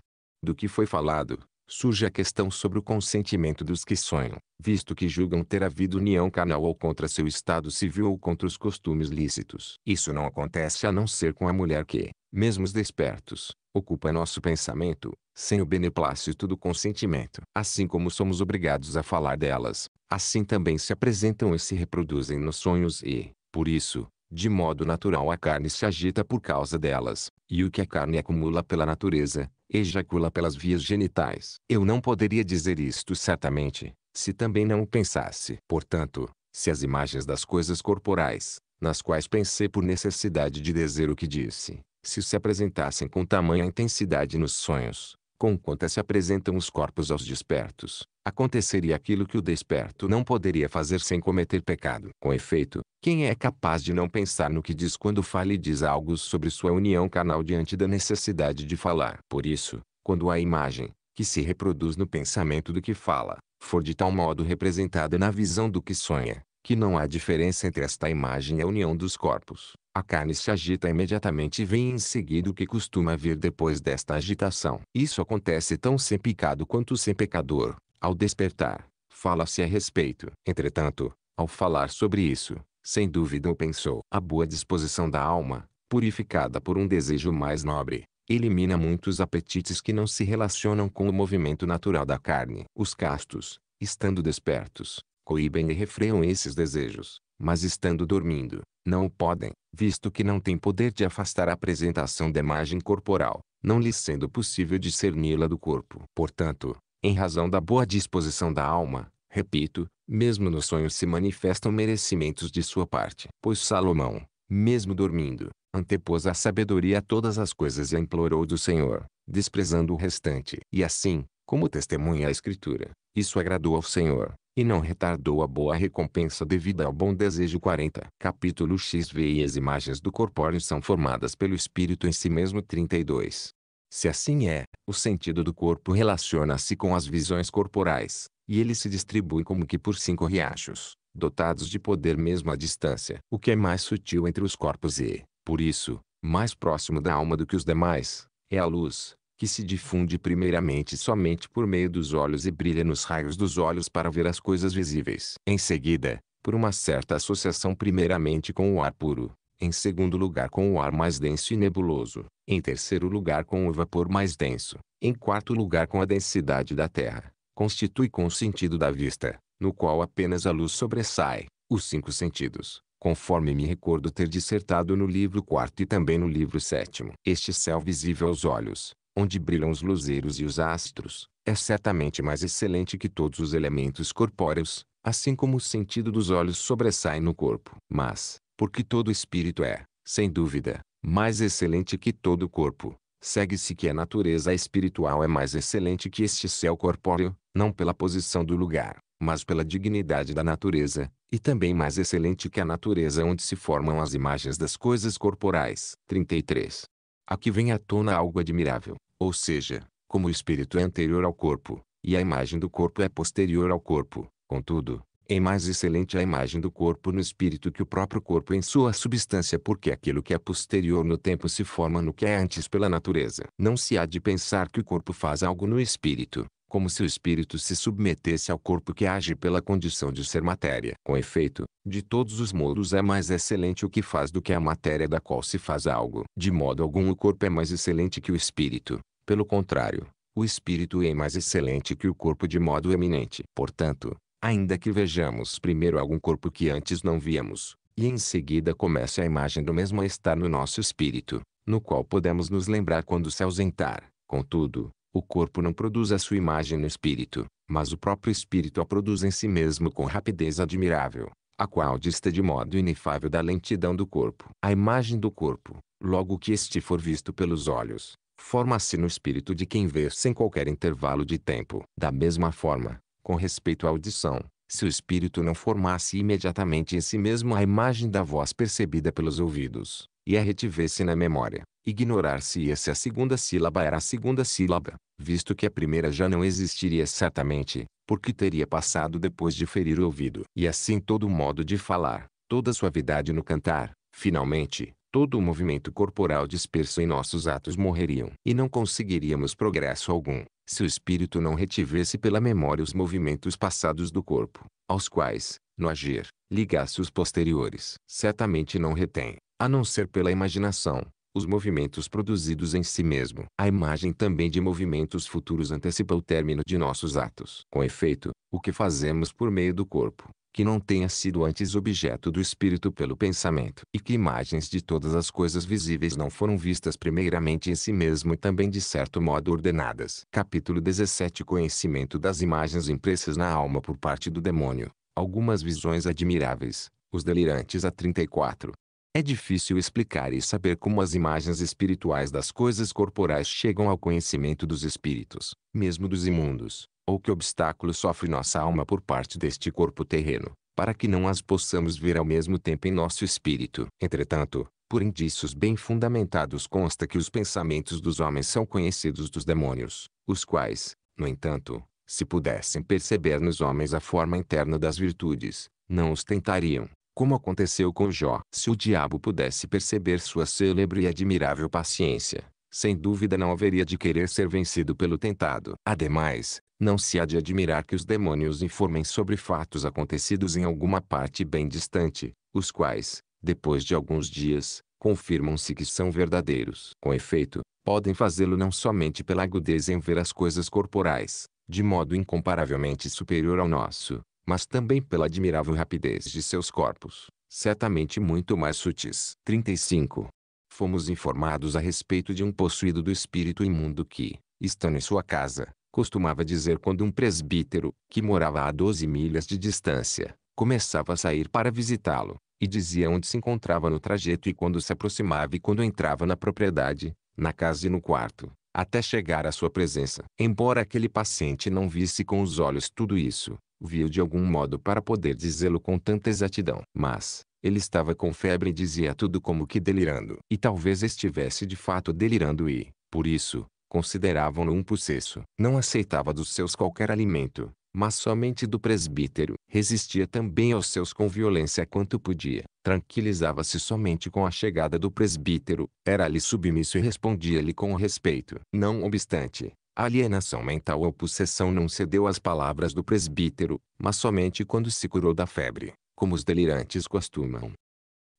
Do que foi falado, surge a questão sobre o consentimento dos que sonham, visto que julgam ter havido união carnal ou contra seu estado civil ou contra os costumes lícitos. Isso não acontece a não ser com a mulher que, mesmo os despertos, ocupa nosso pensamento, sem o beneplácito do consentimento. Assim como somos obrigados a falar delas, assim também se apresentam e se reproduzem nos sonhos e, por isso, de modo natural a carne se agita por causa delas, e o que a carne acumula pela natureza, ejacula pelas vias genitais. Eu não poderia dizer isto certamente, se também não o pensasse. Portanto, se as imagens das coisas corporais, nas quais pensei por necessidade de dizer o que disse, se se apresentassem com tamanha intensidade nos sonhos, conquanto se apresentam os corpos aos despertos, aconteceria aquilo que o desperto não poderia fazer sem cometer pecado. Com efeito, quem é capaz de não pensar no que diz quando fala e diz algo sobre sua união canal diante da necessidade de falar? Por isso, quando a imagem, que se reproduz no pensamento do que fala, for de tal modo representada na visão do que sonha, que não há diferença entre esta imagem e a união dos corpos. A carne se agita imediatamente e vem em seguida o que costuma vir depois desta agitação. Isso acontece tão sem pecado quanto sem pecador. Ao despertar, fala-se a respeito. Entretanto, ao falar sobre isso, sem dúvida o pensou. A boa disposição da alma, purificada por um desejo mais nobre, elimina muitos apetites que não se relacionam com o movimento natural da carne. Os castos, estando despertos, coíbem e refreiam esses desejos, mas estando dormindo, não o podem, visto que não têm poder de afastar a apresentação da imagem corporal, não lhes sendo possível discerni-la do corpo. Portanto, em razão da boa disposição da alma, repito, mesmo nos sonhos se manifestam merecimentos de sua parte. Pois Salomão, mesmo dormindo, antepôs a sabedoria a todas as coisas e a implorou do Senhor, desprezando o restante. E assim, como testemunha a Escritura, isso agradou ao Senhor e não retardou a boa recompensa devida ao bom desejo. 40. Capítulo XV E as imagens do corpóreo são formadas pelo espírito em si mesmo. 32. Se assim é, o sentido do corpo relaciona-se com as visões corporais, e ele se distribui como que por cinco riachos, dotados de poder mesmo à distância, o que é mais sutil entre os corpos e, por isso, mais próximo da alma do que os demais, é a luz, que se difunde primeiramente somente por meio dos olhos e brilha nos raios dos olhos para ver as coisas visíveis. Em seguida, por uma certa associação primeiramente com o ar puro, em segundo lugar com o ar mais denso e nebuloso, em terceiro lugar com o vapor mais denso, em quarto lugar com a densidade da terra, constitui com o sentido da vista, no qual apenas a luz sobressai, os cinco sentidos, conforme me recordo ter dissertado no livro quarto e também no livro sétimo. Este céu visível aos olhos, onde brilham os luzeiros e os astros, é certamente mais excelente que todos os elementos corpóreos, assim como o sentido dos olhos sobressai no corpo. Mas, porque todo espírito é, sem dúvida, mais excelente que todo corpo, segue-se que a natureza espiritual é mais excelente que este céu corpóreo, não pela posição do lugar, mas pela dignidade da natureza, e também mais excelente que a natureza onde se formam as imagens das coisas corporais. 33. Aqui vem à tona algo admirável, ou seja, como o espírito é anterior ao corpo, e a imagem do corpo é posterior ao corpo, contudo, é mais excelente a imagem do corpo no espírito que o próprio corpo em sua substância, porque aquilo que é posterior no tempo se forma no que é antes pela natureza. Não se há de pensar que o corpo faz algo no espírito, como se o espírito se submetesse ao corpo que age pela condição de ser matéria. Com efeito, de todos os modos é mais excelente o que faz do que a matéria da qual se faz algo. De modo algum o corpo é mais excelente que o espírito, pelo contrário, o espírito é mais excelente que o corpo de modo eminente. Portanto, ainda que vejamos primeiro algum corpo que antes não víamos, e em seguida comece a imagem do mesmo a estar no nosso espírito, no qual podemos nos lembrar quando se ausentar. Contudo, o corpo não produz a sua imagem no espírito, mas o próprio espírito a produz em si mesmo com rapidez admirável, a qual dista de modo inefável da lentidão do corpo. A imagem do corpo, logo que este for visto pelos olhos, forma-se no espírito de quem vê sem qualquer intervalo de tempo. Da mesma forma, com respeito à audição, se o espírito não formasse imediatamente em si mesmo a imagem da voz percebida pelos ouvidos, e a é retivesse na memória, ignorar-se-ia se a segunda sílaba era a segunda sílaba, visto que a primeira já não existiria certamente, porque teria passado depois de ferir o ouvido. E assim todo o modo de falar, toda suavidade no cantar, finalmente, todo o movimento corporal disperso em nossos atos morreriam. E não conseguiríamos progresso algum, se o espírito não retivesse pela memória os movimentos passados do corpo, aos quais, no agir, ligasse os posteriores. Certamente não retém, a não ser pela imaginação, os movimentos produzidos em si mesmo. A imagem também de movimentos futuros antecipa o término de nossos atos. Com efeito, o que fazemos por meio do corpo, que não tenha sido antes objeto do espírito pelo pensamento, e que imagens de todas as coisas visíveis não foram vistas primeiramente em si mesmo e também de certo modo ordenadas. Capítulo 17 Conhecimento das imagens impressas na alma por parte do demônio. Algumas visões admiráveis. Os delirantes a 34. É difícil explicar e saber como as imagens espirituais das coisas corporais chegam ao conhecimento dos espíritos, mesmo dos imundos, ou que obstáculos sofre nossa alma por parte deste corpo terreno, para que não as possamos ver ao mesmo tempo em nosso espírito. Entretanto, por indícios bem fundamentados consta que os pensamentos dos homens são conhecidos dos demônios, os quais, no entanto, se pudessem perceber nos homens a forma interna das virtudes, não os tentariam, como aconteceu com Jó. Se o diabo pudesse perceber sua célebre e admirável paciência, sem dúvida não haveria de querer ser vencido pelo tentado. Ademais, não se há de admirar que os demônios informem sobre fatos acontecidos em alguma parte bem distante, os quais, depois de alguns dias, confirmam-se que são verdadeiros. Com efeito, podem fazê-lo não somente pela agudeza em ver as coisas corporais, de modo incomparavelmente superior ao nosso, mas também pela admirável rapidez de seus corpos, certamente muito mais sutis. 35. Fomos informados a respeito de um possuído do espírito imundo que, estando em sua casa, costumava dizer quando um presbítero, que morava a 12 milhas de distância, começava a sair para visitá-lo, e dizia onde se encontrava no trajeto e quando se aproximava e quando entrava na propriedade, na casa e no quarto, até chegar à sua presença. Embora aquele paciente não visse com os olhos tudo isso, viu de algum modo para poder dizê-lo com tanta exatidão. Mas, ele estava com febre e dizia tudo como que delirando. E talvez estivesse de fato delirando e, por isso, consideravam-no um possesso. Não aceitava dos seus qualquer alimento, mas somente do presbítero. Resistia também aos seus com violência quanto podia. Tranquilizava-se somente com a chegada do presbítero. Era-lhe submisso e respondia-lhe com respeito. Não obstante, a alienação mental ou possessão não cedeu às palavras do presbítero, mas somente quando se curou da febre, como os delirantes costumam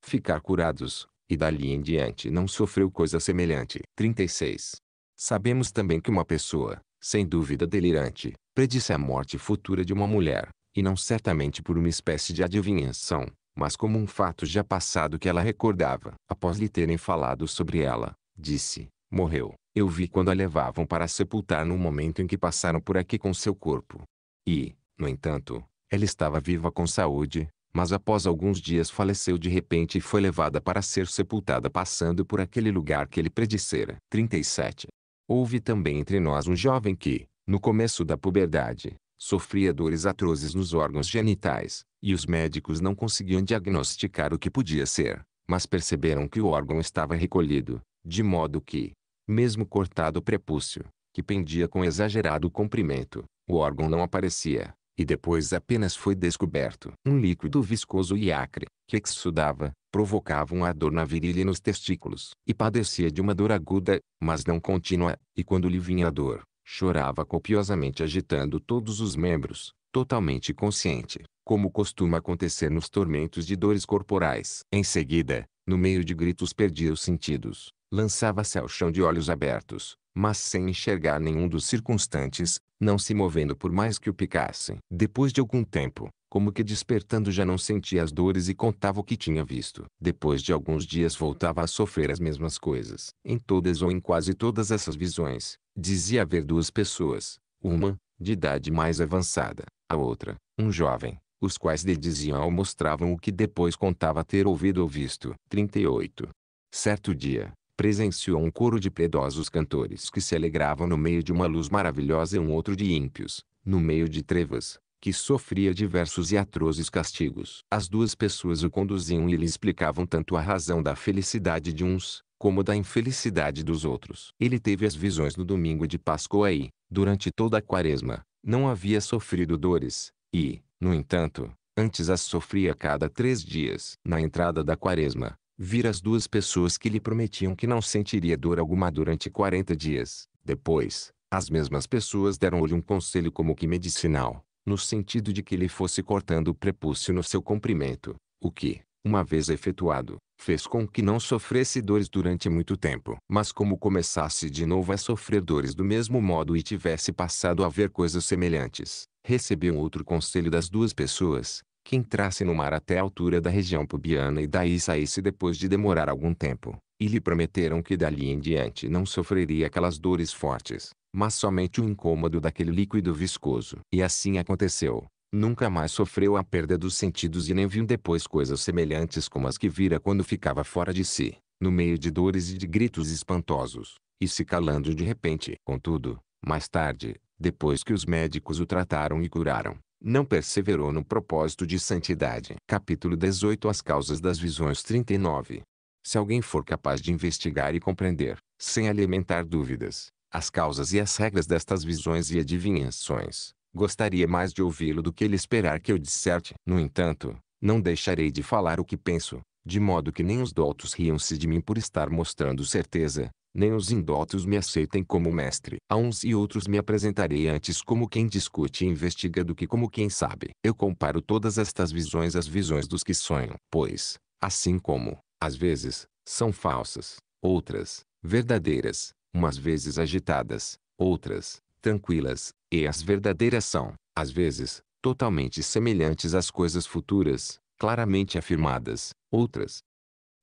ficar curados, e dali em diante não sofreu coisa semelhante. 36. Sabemos também que uma pessoa, sem dúvida delirante, predisse a morte futura de uma mulher, e não certamente por uma espécie de adivinhação, mas como um fato já passado que ela recordava. Após lhe terem falado sobre ela, disse, Morreu. Eu vi quando a levavam para sepultar no momento em que passaram por aqui com seu corpo. E, no entanto, ela estava viva com saúde, mas após alguns dias faleceu de repente e foi levada para ser sepultada passando por aquele lugar que ele predissera. 37. Houve também entre nós um jovem que, no começo da puberdade, sofria dores atrozes nos órgãos genitais, e os médicos não conseguiam diagnosticar o que podia ser, mas perceberam que o órgão estava recolhido, de modo que, mesmo cortado o prepúcio, que pendia com exagerado comprimento, o órgão não aparecia, e depois apenas foi descoberto. Um líquido viscoso e acre, que exsudava, provocava uma dor na virilha e nos testículos. E padecia de uma dor aguda, mas não contínua, e quando lhe vinha a dor, chorava copiosamente agitando todos os membros, totalmente consciente, como costuma acontecer nos tormentos de dores corporais. Em seguida, no meio de gritos perdia os sentidos, lançava-se ao chão de olhos abertos, mas sem enxergar nenhum dos circunstantes, não se movendo por mais que o picassem. Depois de algum tempo, como que despertando já não sentia as dores e contava o que tinha visto. Depois de alguns dias voltava a sofrer as mesmas coisas. Em todas ou em quase todas essas visões, dizia haver duas pessoas, uma, de idade mais avançada, a outra, um jovem, os quais lhe diziam ou mostravam o que depois contava ter ouvido ou visto. 38. Certo dia, presenciou um coro de piedosos cantores que se alegravam no meio de uma luz maravilhosa e um outro de ímpios, no meio de trevas, que sofria diversos e atrozes castigos. As duas pessoas o conduziam e lhe explicavam tanto a razão da felicidade de uns, como da infelicidade dos outros. Ele teve as visões no domingo de Páscoa e, durante toda a quaresma, não havia sofrido dores, e, no entanto, antes as sofria cada três dias. Na entrada da quaresma, vir as duas pessoas que lhe prometiam que não sentiria dor alguma durante 40 dias. Depois, as mesmas pessoas deram-lhe um conselho como que medicinal, no sentido de que ele fosse cortando o prepúcio no seu comprimento, o que, uma vez efetuado, fez com que não sofresse dores durante muito tempo. Mas como começasse de novo a sofrer dores do mesmo modo e tivesse passado a ver coisas semelhantes, recebeu outro conselho das duas pessoas, que entrasse no mar até a altura da região pubiana e daí saísse depois de demorar algum tempo, e lhe prometeram que dali em diante não sofreria aquelas dores fortes, mas somente o incômodo daquele líquido viscoso. E assim aconteceu. Nunca mais sofreu a perda dos sentidos e nem viu depois coisas semelhantes como as que vira quando ficava fora de si, no meio de dores e de gritos espantosos, e se calando de repente. Contudo, mais tarde, depois que os médicos o trataram e curaram, não perseverou no propósito de santidade. Capítulo 18 As causas das visões 39 Se alguém for capaz de investigar e compreender, sem alimentar dúvidas, as causas e as regras destas visões e adivinhações, gostaria mais de ouvi-lo do que ele esperar que eu disserte. No entanto, não deixarei de falar o que penso, de modo que nem os doutos riam-se de mim por estar mostrando certeza, nem os indotos me aceitem como mestre. A uns e outros me apresentarei antes como quem discute e investiga do que como quem sabe. Eu comparo todas estas visões às visões dos que sonham, pois, assim como, às vezes, são falsas, outras, verdadeiras, umas vezes agitadas, outras, tranquilas, e as verdadeiras são, às vezes, totalmente semelhantes às coisas futuras, claramente afirmadas, outras,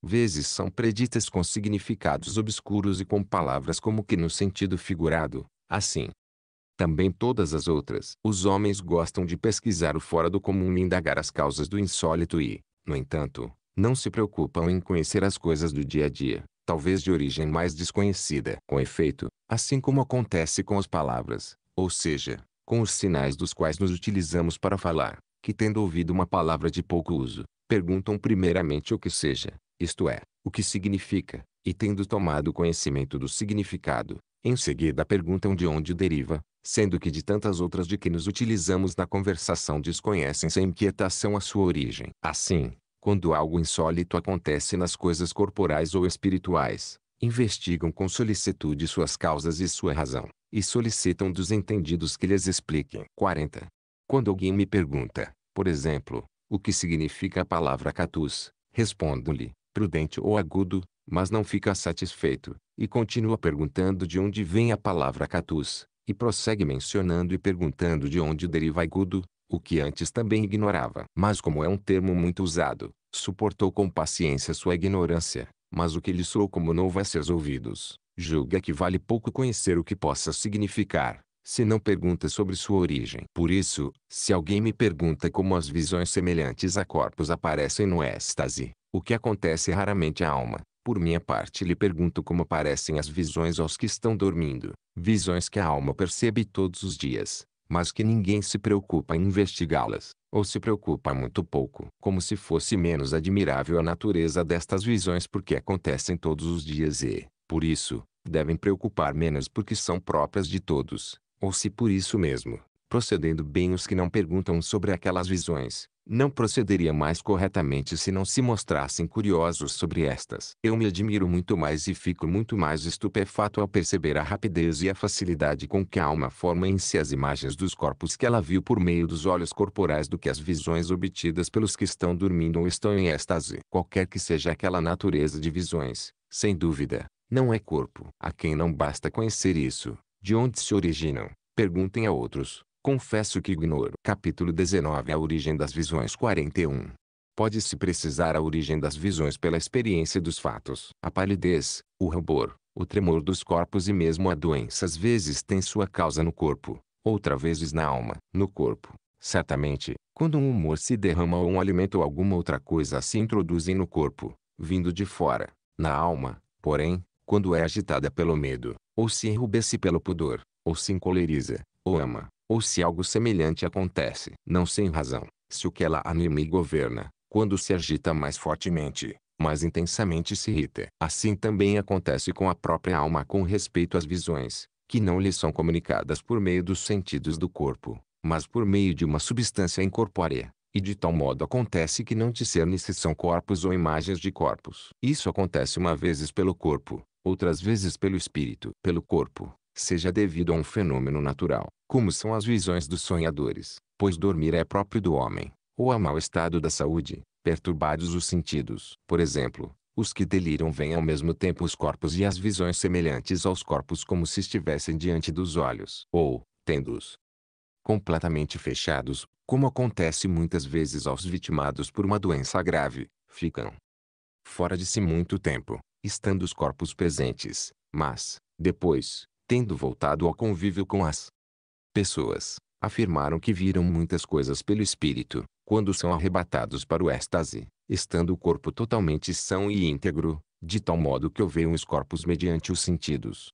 vezes são preditas com significados obscuros e com palavras como que no sentido figurado, assim. Também todas as outras. Os homens gostam de pesquisar o fora do comum e indagar as causas do insólito e, no entanto, não se preocupam em conhecer as coisas do dia a dia, talvez de origem mais desconhecida. Com efeito, assim como acontece com as palavras, ou seja, com os sinais dos quais nos utilizamos para falar, que tendo ouvido uma palavra de pouco uso, perguntam primeiramente o que seja, isto é, o que significa, e tendo tomado conhecimento do significado, em seguida perguntam de onde deriva, sendo que de tantas outras de que nos utilizamos na conversação desconhecem sem inquietação a sua origem. Assim, quando algo insólito acontece nas coisas corporais ou espirituais, investigam com solicitude suas causas e sua razão, e solicitam dos entendidos que lhes expliquem. 40. Quando alguém me pergunta, por exemplo, o que significa a palavra catus, respondo-lhe, prudente ou agudo, mas não fica satisfeito, e continua perguntando de onde vem a palavra catus, e prossegue mencionando e perguntando de onde deriva agudo, o que antes também ignorava. Mas como é um termo muito usado, suportou com paciência sua ignorância, mas o que lhe soou como novo a seus ouvidos, julga que vale pouco conhecer o que possa significar, se não pergunta sobre sua origem. Por isso, se alguém me pergunta como as visões semelhantes a corpos aparecem no êxtase, o que acontece raramente à alma. Por minha parte lhe pergunto como parecem as visões aos que estão dormindo. Visões que a alma percebe todos os dias, mas que ninguém se preocupa em investigá-las, ou se preocupa muito pouco. Como se fosse menos admirável a natureza destas visões porque acontecem todos os dias e, por isso, devem preocupar menos porque são próprias de todos, ou se por isso mesmo, procedendo bem os que não perguntam sobre aquelas visões, não procederia mais corretamente se não se mostrassem curiosos sobre estas. Eu me admiro muito mais e fico muito mais estupefato ao perceber a rapidez e a facilidade com que a alma forma em si as imagens dos corpos que ela viu por meio dos olhos corporais do que as visões obtidas pelos que estão dormindo ou estão em êxtase. Qualquer que seja aquela natureza de visões, sem dúvida, não é corpo. A quem não basta conhecer isso, de onde se originam, perguntem a outros Confesso que ignoro. Capítulo 19 A origem das visões 41 Pode-se precisar a origem das visões pela experiência dos fatos. A palidez, o rubor, o tremor dos corpos e mesmo a doença às vezes tem sua causa no corpo, outra vezes na alma, no corpo. Certamente, quando um humor se derrama ou um alimento ou alguma outra coisa se introduzem no corpo, vindo de fora, na alma, porém, quando é agitada pelo medo, ou se enrubesce pelo pudor, ou se encoleriza, ou ama, ou se algo semelhante acontece, não sem razão, se o que ela anima e governa, quando se agita mais fortemente, mais intensamente se irrita. Assim também acontece com a própria alma com respeito às visões, que não lhe são comunicadas por meio dos sentidos do corpo, mas por meio de uma substância incorpórea. E de tal modo acontece que não discerne se são corpos ou imagens de corpos. Isso acontece uma vezes pelo corpo, outras vezes pelo espírito. Pelo corpo, seja devido a um fenômeno natural, como são as visões dos sonhadores, pois dormir é próprio do homem, ou a mau estado da saúde, perturbados os sentidos. Por exemplo, os que deliram veem ao mesmo tempo os corpos e as visões semelhantes aos corpos como se estivessem diante dos olhos, ou, tendo-os completamente fechados, como acontece muitas vezes aos vitimados por uma doença grave, ficam fora de si muito tempo, estando os corpos presentes, mas, depois, tendo voltado ao convívio com as Pessoas afirmaram que viram muitas coisas pelo espírito, quando são arrebatados para o êxtase, estando o corpo totalmente são e íntegro, de tal modo que veem os corpos mediante os sentidos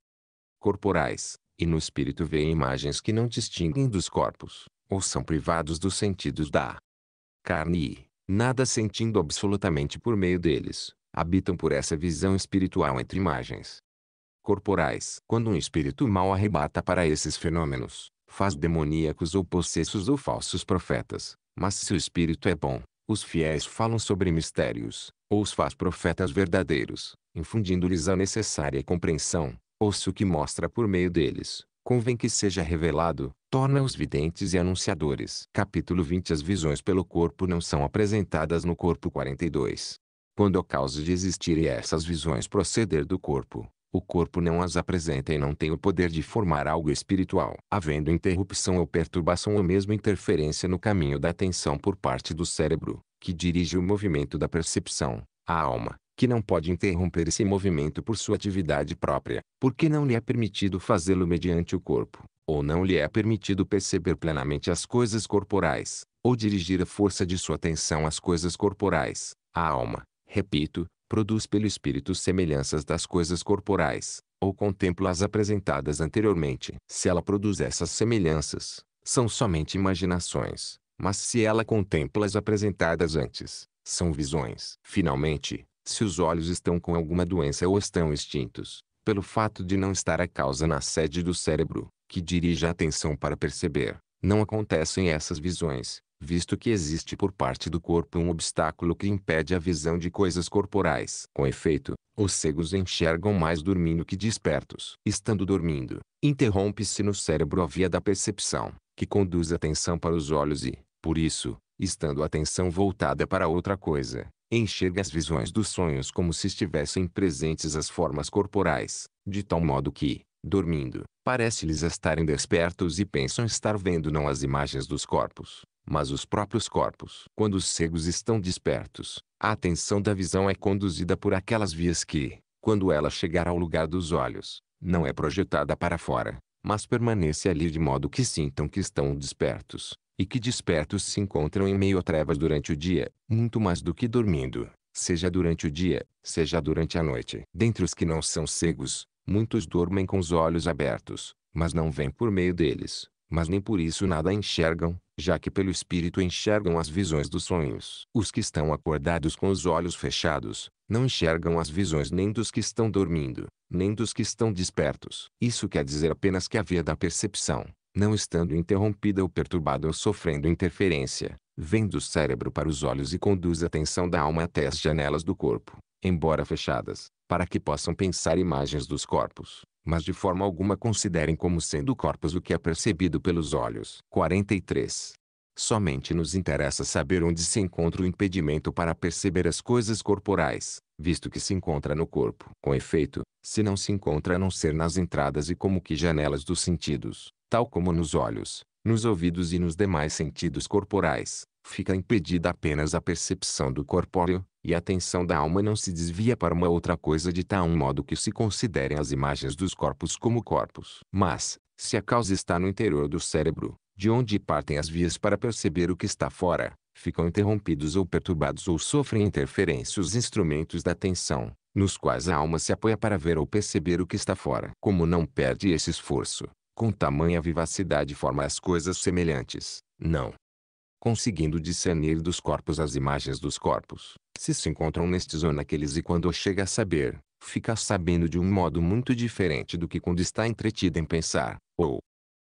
corporais, e no espírito veem imagens que não distinguem dos corpos, ou são privados dos sentidos da carne e, nada sentindo absolutamente por meio deles, habitam por essa visão espiritual entre imagens corporais. Quando um espírito mal arrebata para esses fenômenos, faz demoníacos ou possessos ou falsos profetas. Mas se o espírito é bom, os fiéis falam sobre mistérios, ou os faz profetas verdadeiros, infundindo-lhes a necessária compreensão, ou se o que mostra por meio deles, convém que seja revelado, torna-os videntes e anunciadores. Capítulo 20 As visões pelo corpo não são apresentadas no corpo 42. Quando a causa de existirem essas visões proceder do corpo, o corpo não as apresenta e não tem o poder de formar algo espiritual. Havendo interrupção ou perturbação ou mesmo interferência no caminho da atenção por parte do cérebro, que dirige o movimento da percepção, a alma, que não pode interromper esse movimento por sua atividade própria, porque não lhe é permitido fazê-lo mediante o corpo, ou não lhe é permitido perceber plenamente as coisas corporais, ou dirigir a força de sua atenção às coisas corporais, a alma, repito, produz pelo espírito semelhanças das coisas corporais, ou contempla as apresentadas anteriormente. Se ela produz essas semelhanças, são somente imaginações, mas se ela contempla as apresentadas antes, são visões. Finalmente, se os olhos estão com alguma doença ou estão extintos, pelo fato de não estar a causa na sede do cérebro, que dirige a atenção para perceber, não acontecem essas visões, visto que existe por parte do corpo um obstáculo que impede a visão de coisas corporais. Com efeito, os cegos enxergam mais dormindo que despertos. Estando dormindo, interrompe-se no cérebro a via da percepção, que conduz a atenção para os olhos e, por isso, estando a atenção voltada para outra coisa, enxerga as visões dos sonhos como se estivessem presentes as formas corporais, de tal modo que, dormindo, parece-lhes estarem despertos e pensam estar vendo não as imagens dos corpos, mas os próprios corpos. Quando os cegos estão despertos, a atenção da visão é conduzida por aquelas vias que, quando ela chegar ao lugar dos olhos, não é projetada para fora, mas permanece ali de modo que sintam que estão despertos, e que despertos se encontram em meio a trevas durante o dia, muito mais do que dormindo, seja durante o dia, seja durante a noite. Dentre os que não são cegos, muitos dormem com os olhos abertos, mas não vêm por meio deles, mas nem por isso nada enxergam, já que pelo espírito enxergam as visões dos sonhos. Os que estão acordados com os olhos fechados, não enxergam as visões nem dos que estão dormindo, nem dos que estão despertos. Isso quer dizer apenas que a via da percepção, não estando interrompida ou perturbada ou sofrendo interferência, vem do cérebro para os olhos e conduz a atenção da alma até as janelas do corpo, embora fechadas, para que possam pensar imagens dos corpos mas de forma alguma considerem como sendo corpos o que é percebido pelos olhos. 43. Somente nos interessa saber onde se encontra o impedimento para perceber as coisas corporais, visto que se encontra no corpo. Com efeito, se não se encontra a não ser nas entradas e como que janelas dos sentidos, tal como nos olhos, nos ouvidos e nos demais sentidos corporais, fica impedida apenas a percepção do corpóreo, e a atenção da alma não se desvia para uma outra coisa de tal modo que se considerem as imagens dos corpos como corpos. Mas, se a causa está no interior do cérebro, de onde partem as vias para perceber o que está fora, ficam interrompidos ou perturbados ou sofrem interferência os instrumentos da atenção, nos quais a alma se apoia para ver ou perceber o que está fora. Como não perde esse esforço, com tamanha vivacidade forma as coisas semelhantes, não conseguindo discernir dos corpos as imagens dos corpos se se encontram nestes ou naqueles e quando chega a saber, fica sabendo de um modo muito diferente do que quando está entretido em pensar, ou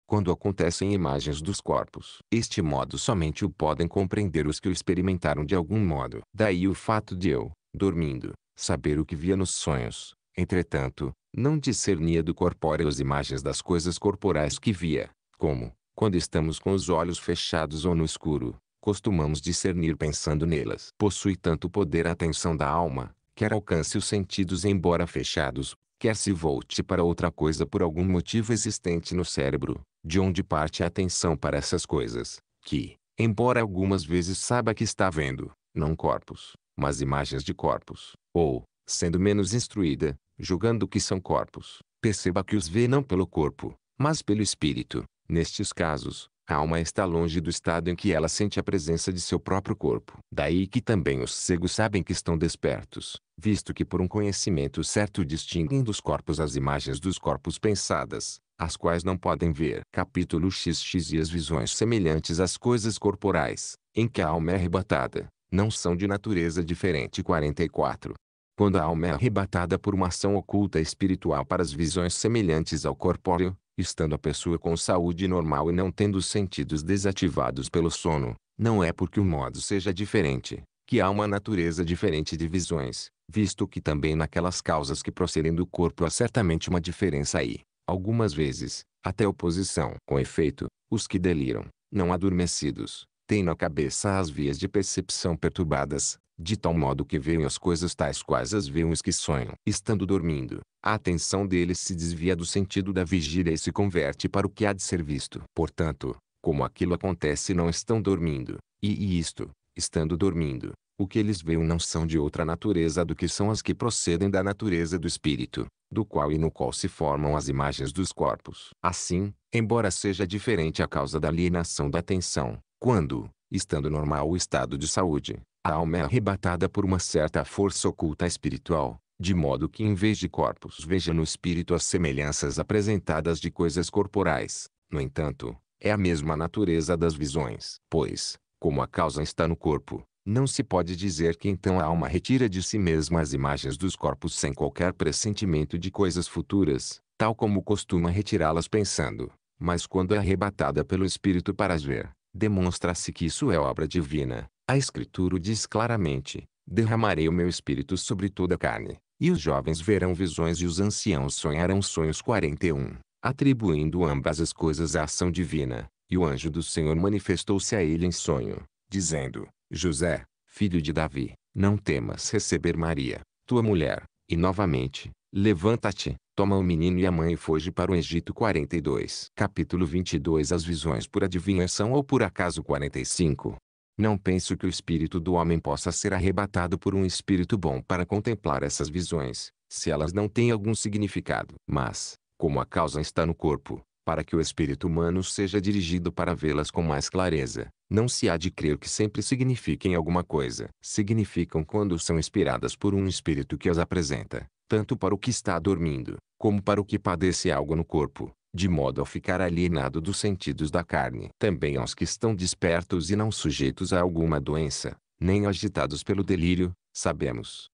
quando acontecem imagens dos corpos. Este modo somente o podem compreender os que o experimentaram de algum modo. Daí o fato de eu, dormindo, saber o que via nos sonhos, entretanto, não discernia do corpóreo as imagens das coisas corporais que via, como, quando estamos com os olhos fechados ou no escuro, costumamos discernir pensando nelas. Possui tanto poder a atenção da alma, quer alcance os sentidos embora fechados, quer se volte para outra coisa por algum motivo existente no cérebro, de onde parte a atenção para essas coisas, que, embora algumas vezes saiba que está vendo, não corpos, mas imagens de corpos, ou, sendo menos instruída, julgando que são corpos, perceba que os vê não pelo corpo, mas pelo espírito. Nestes casos, a alma está longe do estado em que ela sente a presença de seu próprio corpo. Daí que também os cegos sabem que estão despertos, visto que por um conhecimento certo distinguem dos corpos as imagens dos corpos pensadas, as quais não podem ver. Capítulo XX E as visões semelhantes às coisas corporais, em que a alma é arrebatada, não são de natureza diferente. 44. Quando a alma é arrebatada por uma ação oculta espiritual para as visões semelhantes ao corpóreo, Estando a pessoa com saúde normal e não tendo os sentidos desativados pelo sono, não é porque o modo seja diferente, que há uma natureza diferente de visões, visto que também naquelas causas que procedem do corpo há certamente uma diferença aí, algumas vezes, até oposição. Com efeito, os que deliram, não adormecidos, têm na cabeça as vias de percepção perturbadas, de tal modo que veem as coisas tais quais as veem os que sonham. Estando dormindo, a atenção deles se desvia do sentido da vigília e se converte para o que há de ser visto. Portanto, como aquilo acontece não estão dormindo, e, e isto, estando dormindo, o que eles veem não são de outra natureza do que são as que procedem da natureza do espírito, do qual e no qual se formam as imagens dos corpos. Assim, embora seja diferente a causa da alienação da atenção, quando, estando normal o estado de saúde, a alma é arrebatada por uma certa força oculta espiritual, de modo que em vez de corpos veja no espírito as semelhanças apresentadas de coisas corporais. No entanto, é a mesma natureza das visões. Pois, como a causa está no corpo, não se pode dizer que então a alma retira de si mesma as imagens dos corpos sem qualquer pressentimento de coisas futuras, tal como costuma retirá-las pensando. Mas quando é arrebatada pelo Espírito para as ver, demonstra-se que isso é obra divina, a Escritura diz claramente: derramarei o meu espírito sobre toda a carne, e os jovens verão visões e os anciãos sonharão sonhos. 41. Atribuindo ambas as coisas à ação divina, e o anjo do Senhor manifestou-se a ele em sonho, dizendo: José, filho de Davi, não temas receber Maria, tua mulher, e novamente, levanta-te, toma o menino e a mãe e foge para o Egito 42. Capítulo 22 As visões por adivinhação ou por acaso 45 não penso que o espírito do homem possa ser arrebatado por um espírito bom para contemplar essas visões, se elas não têm algum significado. Mas, como a causa está no corpo, para que o espírito humano seja dirigido para vê-las com mais clareza, não se há de crer que sempre signifiquem alguma coisa. Significam quando são inspiradas por um espírito que as apresenta, tanto para o que está dormindo, como para o que padece algo no corpo de modo a ficar alienado dos sentidos da carne. Também aos que estão despertos e não sujeitos a alguma doença, nem agitados pelo delírio, sabemos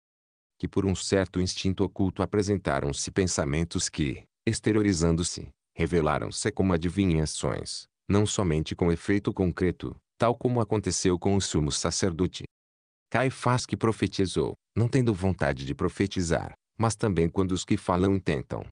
que por um certo instinto oculto apresentaram-se pensamentos que, exteriorizando-se, revelaram-se como adivinhações, não somente com efeito concreto, tal como aconteceu com o sumo sacerdote. Caifás que profetizou, não tendo vontade de profetizar, mas também quando os que falam tentam.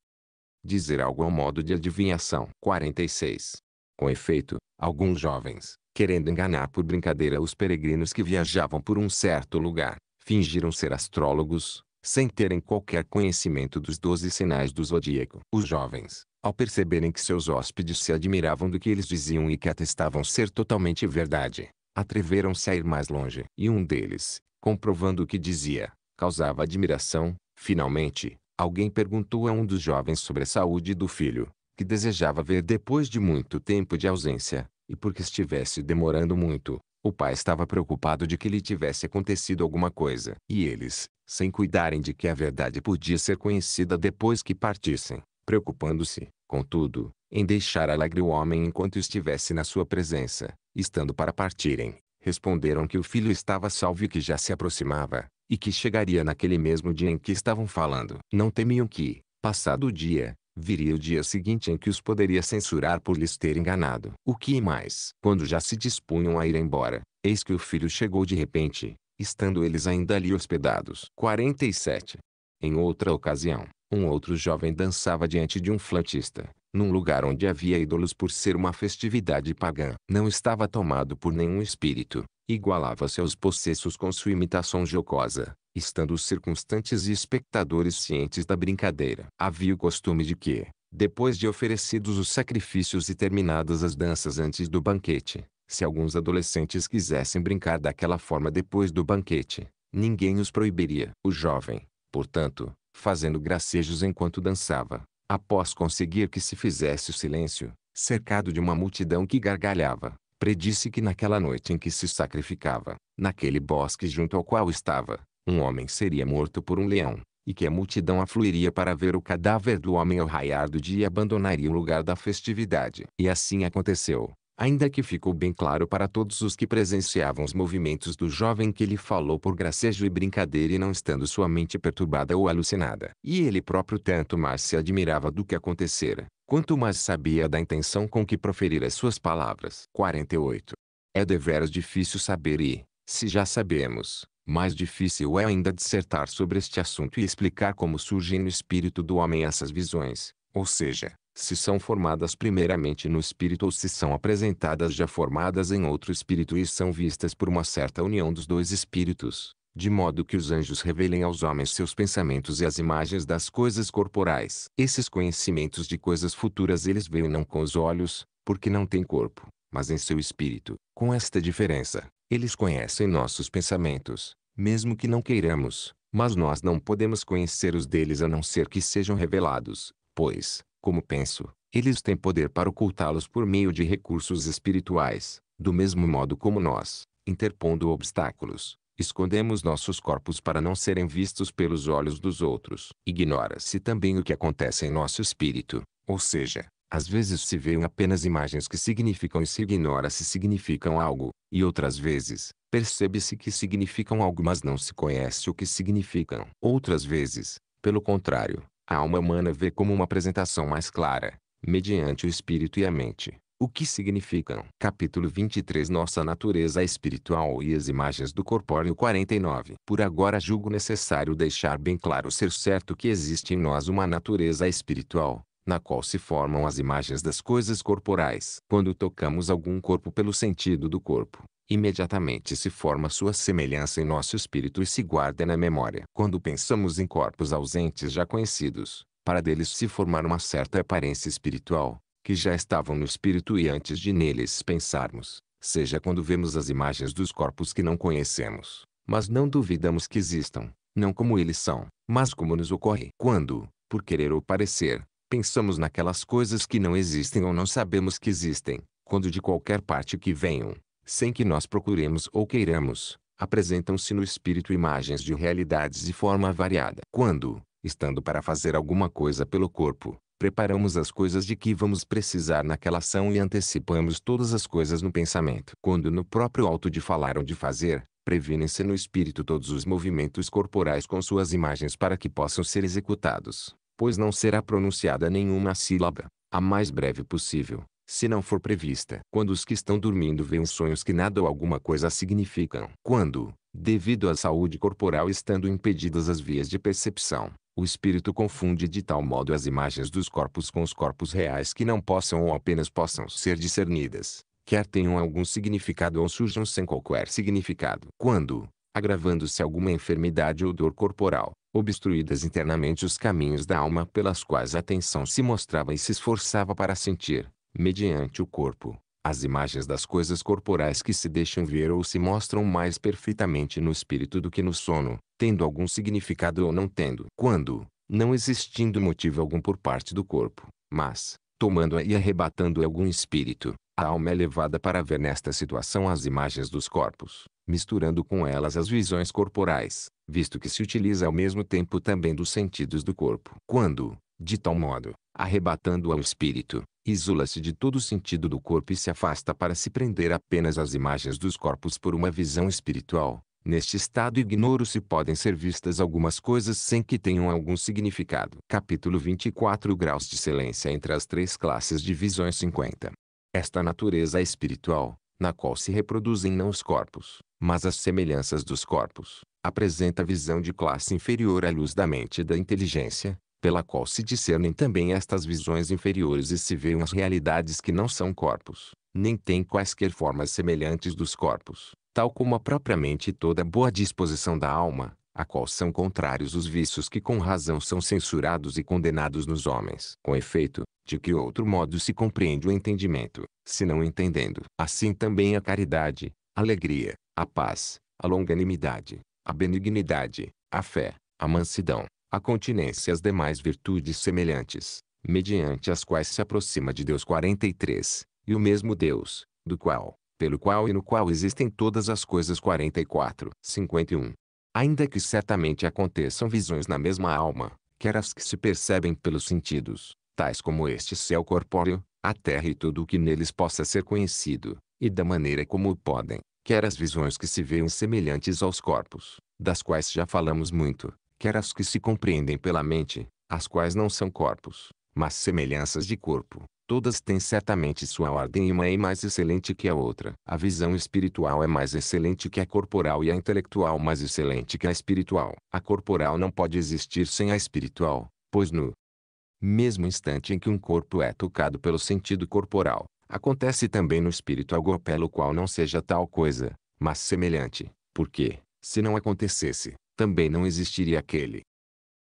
Dizer algo ao é modo de adivinhação. 46. Com efeito, alguns jovens, querendo enganar por brincadeira os peregrinos que viajavam por um certo lugar, fingiram ser astrólogos, sem terem qualquer conhecimento dos doze sinais do zodíaco. Os jovens, ao perceberem que seus hóspedes se admiravam do que eles diziam e que atestavam ser totalmente verdade, atreveram-se a ir mais longe. E um deles, comprovando o que dizia, causava admiração, finalmente, Alguém perguntou a um dos jovens sobre a saúde do filho, que desejava ver depois de muito tempo de ausência, e porque estivesse demorando muito, o pai estava preocupado de que lhe tivesse acontecido alguma coisa. E eles, sem cuidarem de que a verdade podia ser conhecida depois que partissem, preocupando-se, contudo, em deixar alegre o homem enquanto estivesse na sua presença, estando para partirem, responderam que o filho estava salvo e que já se aproximava e que chegaria naquele mesmo dia em que estavam falando. Não temiam que, passado o dia, viria o dia seguinte em que os poderia censurar por lhes ter enganado. O que mais? Quando já se dispunham a ir embora, eis que o filho chegou de repente, estando eles ainda ali hospedados. 47. Em outra ocasião, um outro jovem dançava diante de um flautista num lugar onde havia ídolos por ser uma festividade pagã. Não estava tomado por nenhum espírito, igualava-se aos possessos com sua imitação jocosa, estando os circunstantes e espectadores cientes da brincadeira. Havia o costume de que, depois de oferecidos os sacrifícios e terminadas as danças antes do banquete, se alguns adolescentes quisessem brincar daquela forma depois do banquete, ninguém os proibiria. O jovem, portanto, fazendo gracejos enquanto dançava, Após conseguir que se fizesse o silêncio, cercado de uma multidão que gargalhava, predisse que naquela noite em que se sacrificava, naquele bosque junto ao qual estava, um homem seria morto por um leão, e que a multidão afluiria para ver o cadáver do homem ao raiar do dia e abandonaria o lugar da festividade. E assim aconteceu ainda que ficou bem claro para todos os que presenciavam os movimentos do jovem que ele falou por gracejo e brincadeira e não estando sua mente perturbada ou alucinada. E ele próprio tanto mais se admirava do que acontecera, quanto mais sabia da intenção com que proferira suas palavras. 48. É deveras difícil saber e, se já sabemos, mais difícil é ainda dissertar sobre este assunto e explicar como surgem no espírito do homem essas visões, ou seja, se são formadas primeiramente no espírito ou se são apresentadas já formadas em outro espírito e são vistas por uma certa união dos dois espíritos, de modo que os anjos revelem aos homens seus pensamentos e as imagens das coisas corporais. Esses conhecimentos de coisas futuras eles veem não com os olhos, porque não têm corpo, mas em seu espírito. Com esta diferença, eles conhecem nossos pensamentos, mesmo que não queiramos, mas nós não podemos conhecer os deles a não ser que sejam revelados, pois, como penso, eles têm poder para ocultá-los por meio de recursos espirituais, do mesmo modo como nós, interpondo obstáculos, escondemos nossos corpos para não serem vistos pelos olhos dos outros. Ignora-se também o que acontece em nosso espírito, ou seja, às vezes se veem apenas imagens que significam e se ignora se significam algo, e outras vezes, percebe-se que significam algo mas não se conhece o que significam. Outras vezes, pelo contrário, a alma humana vê como uma apresentação mais clara, mediante o espírito e a mente, o que significam. Capítulo 23 Nossa natureza espiritual e as imagens do corpóreo 49 Por agora julgo necessário deixar bem claro ser certo que existe em nós uma natureza espiritual, na qual se formam as imagens das coisas corporais. Quando tocamos algum corpo pelo sentido do corpo, imediatamente se forma sua semelhança em nosso espírito e se guarda na memória. Quando pensamos em corpos ausentes já conhecidos, para deles se formar uma certa aparência espiritual, que já estavam no espírito e antes de neles pensarmos, seja quando vemos as imagens dos corpos que não conhecemos, mas não duvidamos que existam, não como eles são, mas como nos ocorre. Quando, por querer ou parecer, pensamos naquelas coisas que não existem ou não sabemos que existem, quando de qualquer parte que venham, sem que nós procuremos ou queiramos, apresentam-se no espírito imagens de realidades de forma variada. Quando, estando para fazer alguma coisa pelo corpo, preparamos as coisas de que vamos precisar naquela ação e antecipamos todas as coisas no pensamento. Quando no próprio auto de falar ou de fazer, previnem-se no espírito todos os movimentos corporais com suas imagens para que possam ser executados, pois não será pronunciada nenhuma sílaba, a mais breve possível, se não for prevista. Quando os que estão dormindo veem sonhos que nada ou alguma coisa significam. Quando, devido à saúde corporal estando impedidas as vias de percepção, o espírito confunde de tal modo as imagens dos corpos com os corpos reais que não possam ou apenas possam ser discernidas, quer tenham algum significado ou surjam sem qualquer significado. Quando, agravando-se alguma enfermidade ou dor corporal, obstruídas internamente os caminhos da alma pelas quais a atenção se mostrava e se esforçava para sentir, mediante o corpo, as imagens das coisas corporais que se deixam ver ou se mostram mais perfeitamente no espírito do que no sono, tendo algum significado ou não tendo. Quando, não existindo motivo algum por parte do corpo, mas, tomando-a e arrebatando algum espírito, a alma é levada para ver nesta situação as imagens dos corpos, misturando com elas as visões corporais, visto que se utiliza ao mesmo tempo também dos sentidos do corpo. Quando, de tal modo, arrebatando ao espírito, isola se de todo o sentido do corpo e se afasta para se prender apenas às imagens dos corpos por uma visão espiritual. Neste estado ignoro se podem ser vistas algumas coisas sem que tenham algum significado. Capítulo 24 Graus de excelência entre as três classes de visões 50. Esta natureza é espiritual, na qual se reproduzem não os corpos, mas as semelhanças dos corpos, apresenta visão de classe inferior à luz da mente e da inteligência, pela qual se discernem também estas visões inferiores e se veem as realidades que não são corpos, nem têm quaisquer formas semelhantes dos corpos, tal como a própria mente e toda boa disposição da alma, a qual são contrários os vícios que com razão são censurados e condenados nos homens. Com efeito, de que outro modo se compreende o entendimento, se não entendendo? Assim também a caridade, a alegria, a paz, a longanimidade, a benignidade, a fé, a mansidão, a continência e as demais virtudes semelhantes, mediante as quais se aproxima de Deus 43, e o mesmo Deus, do qual, pelo qual e no qual existem todas as coisas 44, 51. Ainda que certamente aconteçam visões na mesma alma, quer as que se percebem pelos sentidos, tais como este céu corpóreo, a terra e tudo o que neles possa ser conhecido, e da maneira como o podem, quer as visões que se veem semelhantes aos corpos, das quais já falamos muito, quer as que se compreendem pela mente, as quais não são corpos, mas semelhanças de corpo. Todas têm certamente sua ordem e uma é mais excelente que a outra. A visão espiritual é mais excelente que a corporal e a intelectual mais excelente que a espiritual. A corporal não pode existir sem a espiritual, pois no mesmo instante em que um corpo é tocado pelo sentido corporal, acontece também no espírito algo pelo qual não seja tal coisa, mas semelhante, porque, se não acontecesse, também não existiria aquele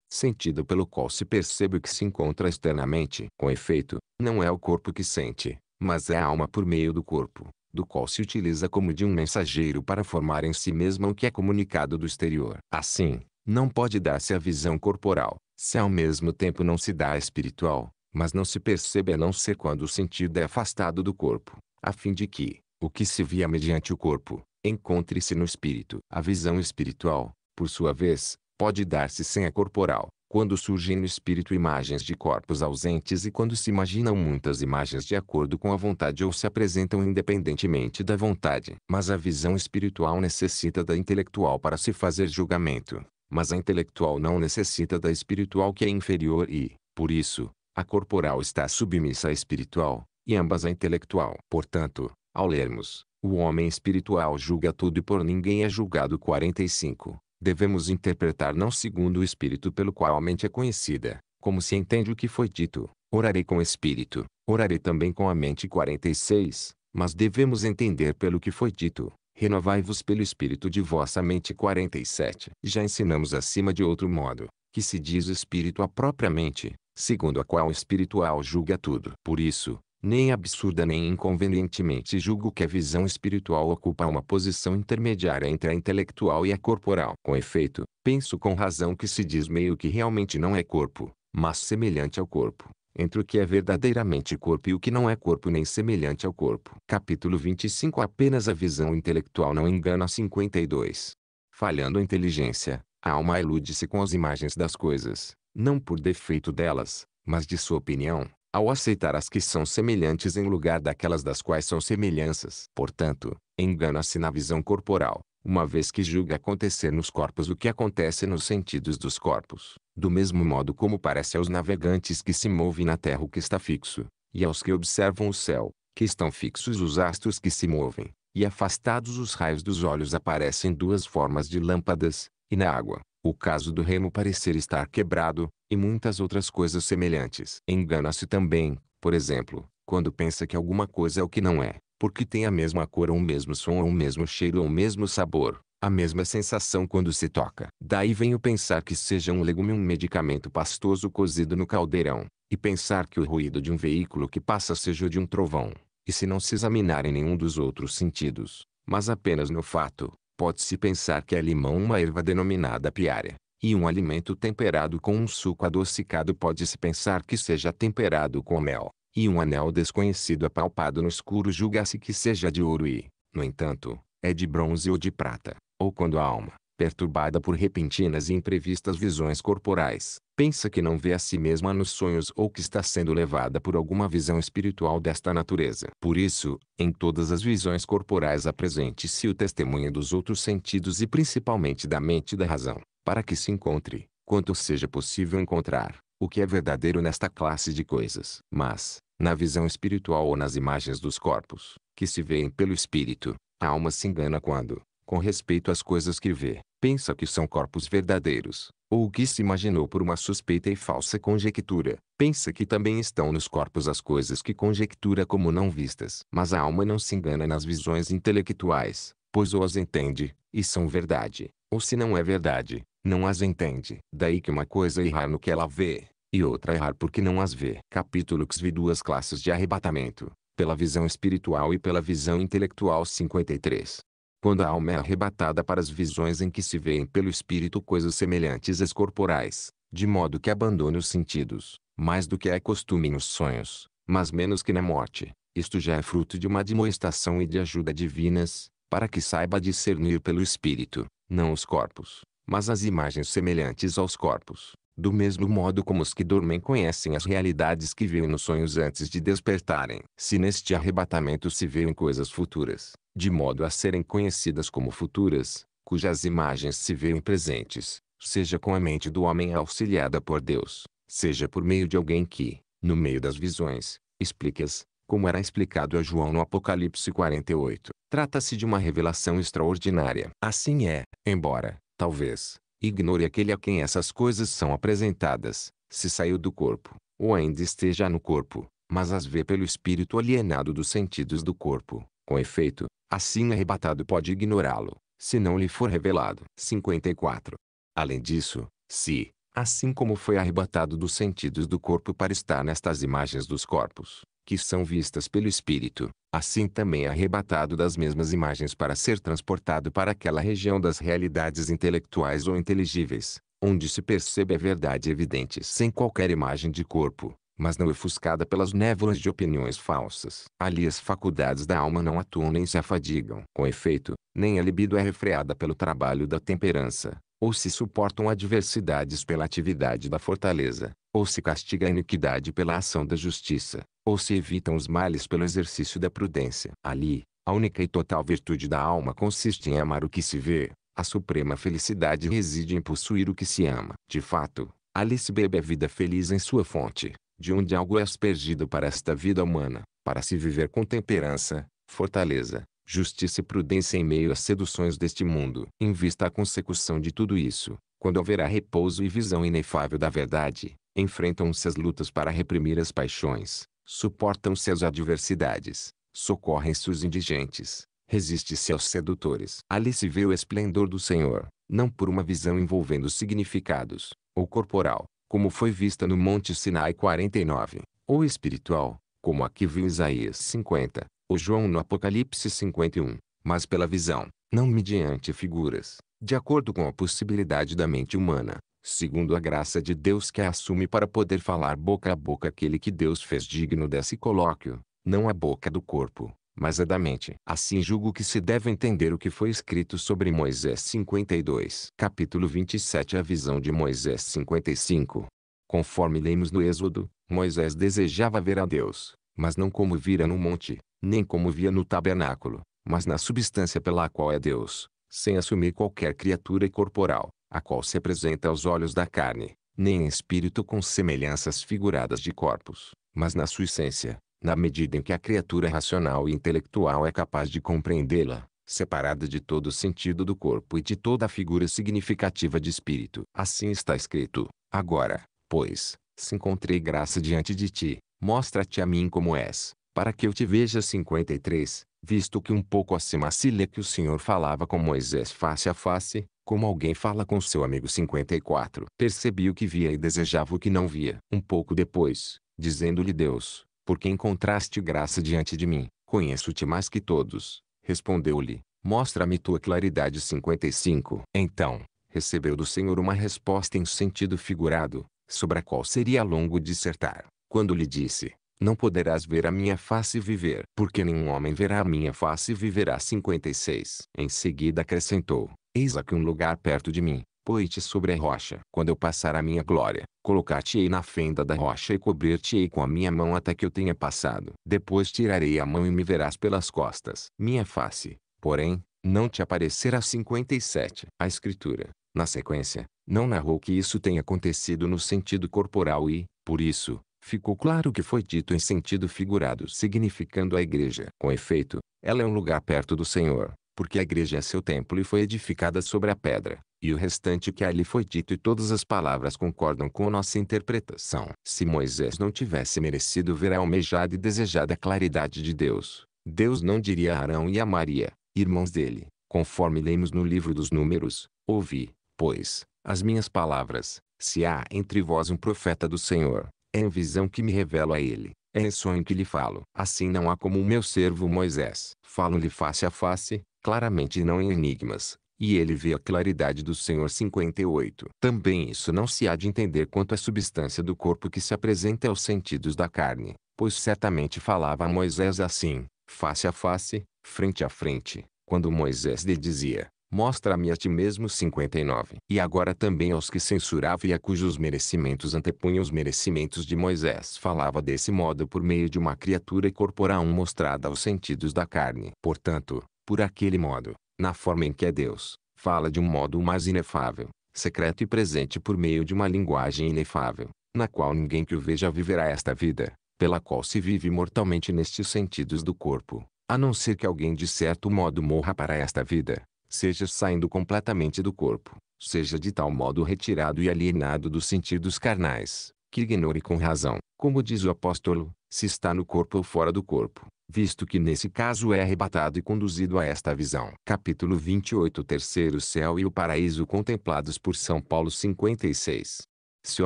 sentido pelo qual se percebe o que se encontra externamente. Com efeito, não é o corpo que sente, mas é a alma por meio do corpo, do qual se utiliza como de um mensageiro para formar em si mesma o que é comunicado do exterior. Assim, não pode dar-se a visão corporal, se ao mesmo tempo não se dá a espiritual, mas não se percebe a não ser quando o sentido é afastado do corpo, a fim de que, o que se via mediante o corpo, encontre-se no espírito. A visão espiritual, por sua vez, pode dar-se sem a corporal, quando surgem no espírito imagens de corpos ausentes e quando se imaginam muitas imagens de acordo com a vontade ou se apresentam independentemente da vontade. Mas a visão espiritual necessita da intelectual para se fazer julgamento, mas a intelectual não necessita da espiritual que é inferior e, por isso, a corporal está submissa à espiritual, e ambas à intelectual. Portanto, ao lermos, o homem espiritual julga tudo e por ninguém é julgado 45 devemos interpretar não segundo o espírito pelo qual a mente é conhecida, como se entende o que foi dito. Orarei com o espírito, orarei também com a mente 46, mas devemos entender pelo que foi dito. Renovai-vos pelo espírito de vossa mente 47. Já ensinamos acima de outro modo, que se diz o espírito à própria mente, segundo a qual o espiritual julga tudo. Por isso, nem absurda nem inconvenientemente julgo que a visão espiritual ocupa uma posição intermediária entre a intelectual e a corporal. Com efeito, penso com razão que se diz meio que realmente não é corpo, mas semelhante ao corpo, entre o que é verdadeiramente corpo e o que não é corpo nem semelhante ao corpo. Capítulo 25 Apenas a visão intelectual não engana 52. Falhando a inteligência, a alma ilude-se com as imagens das coisas, não por defeito delas, mas de sua opinião ao aceitar as que são semelhantes em lugar daquelas das quais são semelhanças. Portanto, engana-se na visão corporal, uma vez que julga acontecer nos corpos o que acontece nos sentidos dos corpos, do mesmo modo como parece aos navegantes que se movem na terra o que está fixo, e aos que observam o céu, que estão fixos os astros que se movem, e afastados os raios dos olhos aparecem duas formas de lâmpadas, e na água, o caso do remo parecer estar quebrado, e muitas outras coisas semelhantes. Engana-se também, por exemplo, quando pensa que alguma coisa é o que não é, porque tem a mesma cor ou o mesmo som ou o mesmo cheiro ou o mesmo sabor, a mesma sensação quando se toca. Daí vem o pensar que seja um legume um medicamento pastoso cozido no caldeirão, e pensar que o ruído de um veículo que passa seja o de um trovão, e se não se examinar em nenhum dos outros sentidos, mas apenas no fato, pode-se pensar que é limão uma erva denominada piária, e um alimento temperado com um suco adocicado pode-se pensar que seja temperado com mel, e um anel desconhecido apalpado no escuro julga-se que seja de ouro e, no entanto, é de bronze ou de prata, ou quando a alma, perturbada por repentinas e imprevistas visões corporais, pensa que não vê a si mesma nos sonhos ou que está sendo levada por alguma visão espiritual desta natureza. Por isso, em todas as visões corporais apresente-se o testemunho dos outros sentidos e principalmente da mente e da razão, para que se encontre, quanto seja possível encontrar, o que é verdadeiro nesta classe de coisas. Mas, na visão espiritual ou nas imagens dos corpos, que se veem pelo espírito, a alma se engana quando, com respeito às coisas que vê, pensa que são corpos verdadeiros, ou o que se imaginou por uma suspeita e falsa conjectura, pensa que também estão nos corpos as coisas que conjectura como não vistas. Mas a alma não se engana nas visões intelectuais, pois ou as entende, e são verdade, ou se não é verdade, não as entende. Daí que uma coisa é errar no que ela vê, e outra é errar porque não as vê. Capítulo que vi duas classes de arrebatamento, pela visão espiritual e pela visão intelectual 53 quando a alma é arrebatada para as visões em que se veem pelo espírito coisas semelhantes às corporais, de modo que abandone os sentidos, mais do que é costume nos sonhos, mas menos que na morte. Isto já é fruto de uma admoestação e de ajuda divinas, para que saiba discernir pelo espírito, não os corpos, mas as imagens semelhantes aos corpos. Do mesmo modo como os que dormem conhecem as realidades que veem nos sonhos antes de despertarem. Se neste arrebatamento se veem coisas futuras, de modo a serem conhecidas como futuras, cujas imagens se veem presentes, seja com a mente do homem auxiliada por Deus, seja por meio de alguém que, no meio das visões, explica-as, como era explicado a João no Apocalipse 48. Trata-se de uma revelação extraordinária. Assim é, embora, talvez, ignore aquele a quem essas coisas são apresentadas, se saiu do corpo, ou ainda esteja no corpo, mas as vê pelo espírito alienado dos sentidos do corpo. Com efeito, Assim arrebatado pode ignorá-lo, se não lhe for revelado. 54. Além disso, se, assim como foi arrebatado dos sentidos do corpo para estar nestas imagens dos corpos, que são vistas pelo espírito, assim também é arrebatado das mesmas imagens para ser transportado para aquela região das realidades intelectuais ou inteligíveis, onde se percebe a verdade evidente sem qualquer imagem de corpo, mas não ofuscada pelas névoas de opiniões falsas. Ali as faculdades da alma não atuam nem se afadigam. Com efeito, nem a libido é refreada pelo trabalho da temperança, ou se suportam adversidades pela atividade da fortaleza, ou se castiga a iniquidade pela ação da justiça, ou se evitam os males pelo exercício da prudência. Ali, a única e total virtude da alma consiste em amar o que se vê. A suprema felicidade reside em possuir o que se ama. De fato, ali se bebe a vida feliz em sua fonte, de onde algo é aspergido para esta vida humana, para se viver com temperança, fortaleza, justiça e prudência em meio às seduções deste mundo. Em vista à consecução de tudo isso, quando haverá repouso e visão inefável da verdade, enfrentam-se as lutas para reprimir as paixões, suportam-se as adversidades, socorrem-se os indigentes, resiste-se aos sedutores. Ali se vê o esplendor do Senhor, não por uma visão envolvendo significados, ou corporal, como foi vista no Monte Sinai 49, ou espiritual, como aqui viu Isaías 50, ou João no Apocalipse 51, mas pela visão, não mediante figuras, de acordo com a possibilidade da mente humana, segundo a graça de Deus que a assume para poder falar boca a boca aquele que Deus fez digno desse colóquio, não a boca do corpo, mas é da mente. Assim julgo que se deve entender o que foi escrito sobre Moisés 52. Capítulo 27 A visão de Moisés 55 Conforme lemos no Êxodo, Moisés desejava ver a Deus, mas não como vira no monte, nem como via no tabernáculo, mas na substância pela qual é Deus, sem assumir qualquer criatura corporal, a qual se apresenta aos olhos da carne, nem em espírito com semelhanças figuradas de corpos, mas na sua essência, na medida em que a criatura racional e intelectual é capaz de compreendê-la, separada de todo o sentido do corpo e de toda a figura significativa de espírito. Assim está escrito, agora, pois, se encontrei graça diante de ti, mostra-te a mim como és, para que eu te veja 53, visto que um pouco acima se lê que o Senhor falava com Moisés face a face, como alguém fala com seu amigo 54. Percebi o que via e desejava o que não via. Um pouco depois, dizendo-lhe Deus, porque encontraste graça diante de mim, conheço-te mais que todos. Respondeu-lhe, mostra-me tua claridade 55. Então, recebeu do Senhor uma resposta em sentido figurado, sobre a qual seria longo dissertar, quando lhe disse, não poderás ver a minha face e viver, porque nenhum homem verá a minha face e viverá 56. Em seguida acrescentou, eis aqui um lugar perto de mim, pôr-te sobre a rocha. Quando eu passar a minha glória, colocar-te-ei na fenda da rocha e cobrir-te-ei com a minha mão até que eu tenha passado. Depois tirarei a mão e me verás pelas costas. Minha face, porém, não te aparecerá. 57. A Escritura, na sequência, não narrou que isso tenha acontecido no sentido corporal e, por isso, ficou claro que foi dito em sentido figurado, significando a igreja. Com efeito, ela é um lugar perto do Senhor, porque a igreja é seu templo e foi edificada sobre a pedra, e o restante que ali foi dito e todas as palavras concordam com nossa interpretação. Se Moisés não tivesse merecido ver a almejada e desejada claridade de Deus, Deus não diria a Arão e a Maria, irmãos dele, conforme lemos no livro dos Números, ouvi, pois, as minhas palavras, se há entre vós um profeta do Senhor, é em visão que me revelo a ele, é em sonho que lhe falo. Assim não há como o meu servo Moisés. Falo-lhe face a face, claramente não em enigmas, e ele vê a claridade do Senhor 58. Também isso não se há de entender quanto à substância do corpo que se apresenta aos sentidos da carne, pois certamente falava a Moisés assim, face a face, frente a frente, quando Moisés lhe dizia, mostra-me a ti mesmo 59. E agora também aos que censurava e a cujos merecimentos antepunha os merecimentos de Moisés falava desse modo por meio de uma criatura corporal mostrada aos sentidos da carne. Portanto, por aquele modo, na forma em que é Deus, fala de um modo mais inefável, secreto e presente por meio de uma linguagem inefável, na qual ninguém que o veja viverá esta vida, pela qual se vive mortalmente nestes sentidos do corpo, a não ser que alguém de certo modo morra para esta vida, seja saindo completamente do corpo, seja de tal modo retirado e alienado dos sentidos carnais, que ignore com razão, como diz o apóstolo, se está no corpo ou fora do corpo, visto que nesse caso é arrebatado e conduzido a esta visão. Capítulo 28 Terceiro céu e o paraíso contemplados por São Paulo 56. Se o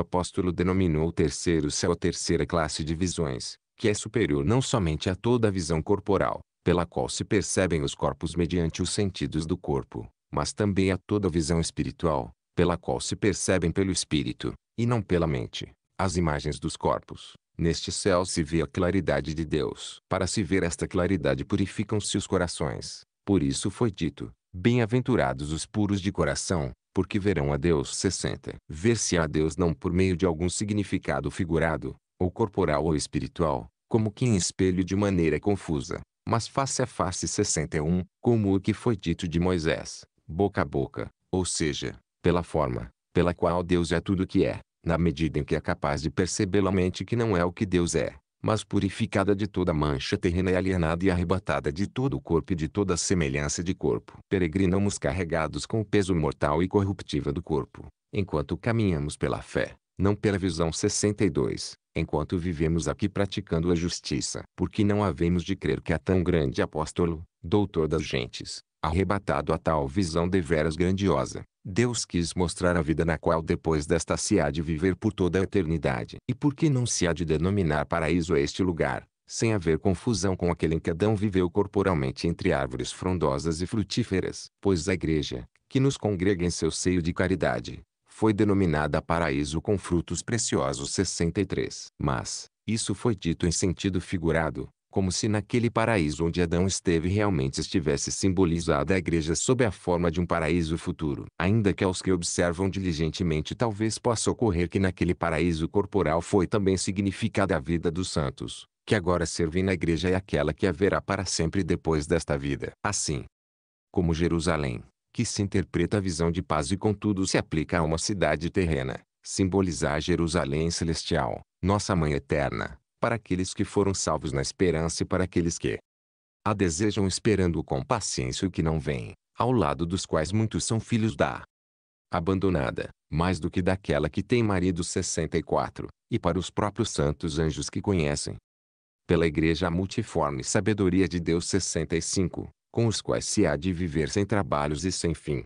apóstolo denominou o terceiro céu a terceira classe de visões, que é superior não somente a toda a visão corporal, pela qual se percebem os corpos mediante os sentidos do corpo, mas também a toda visão espiritual, pela qual se percebem pelo espírito, e não pela mente, as imagens dos corpos. Neste céu se vê a claridade de Deus. Para se ver esta claridade purificam-se os corações. Por isso foi dito: Bem-aventurados os puros de coração, porque verão a Deus 60. Ver-se a Deus não por meio de algum significado figurado, ou corporal ou espiritual, como que em espelho de maneira confusa, mas face a face 61, como o que foi dito de Moisés, boca a boca, ou seja, pela forma, pela qual Deus é tudo o que é, na medida em que é capaz de perceber a mente que não é o que Deus é, mas purificada de toda mancha terrena e alienada e arrebatada de todo o corpo e de toda semelhança de corpo. Peregrinamos carregados com o peso mortal e corruptível do corpo, enquanto caminhamos pela fé, não pela visão 62 enquanto vivemos aqui praticando a justiça. Porque não havemos de crer que há tão grande apóstolo, doutor das gentes, arrebatado a tal visão deveras grandiosa. Deus quis mostrar a vida na qual depois desta se há de viver por toda a eternidade. E por que não se há de denominar paraíso este lugar, sem haver confusão com aquele em que Adão viveu corporalmente entre árvores frondosas e frutíferas? Pois a igreja, que nos congrega em seu seio de caridade, foi denominada paraíso com frutos preciosos 63. Mas, isso foi dito em sentido figurado, como se naquele paraíso onde Adão esteve realmente estivesse simbolizada a igreja sob a forma de um paraíso futuro. Ainda que aos que observam diligentemente talvez possa ocorrer que naquele paraíso corporal foi também significada a vida dos santos, que agora servem na igreja e aquela que haverá para sempre depois desta vida. Assim, como Jerusalém, que se interpreta a visão de paz e contudo se aplica a uma cidade terrena, simbolizar Jerusalém celestial, nossa mãe eterna, para aqueles que foram salvos na esperança e para aqueles que a desejam esperando com paciência o que não vem, ao lado dos quais muitos são filhos da abandonada, mais do que daquela que tem marido 64, e para os próprios santos anjos que conhecem pela igreja multiforme sabedoria de Deus 65, com os quais se há de viver sem trabalhos e sem fim.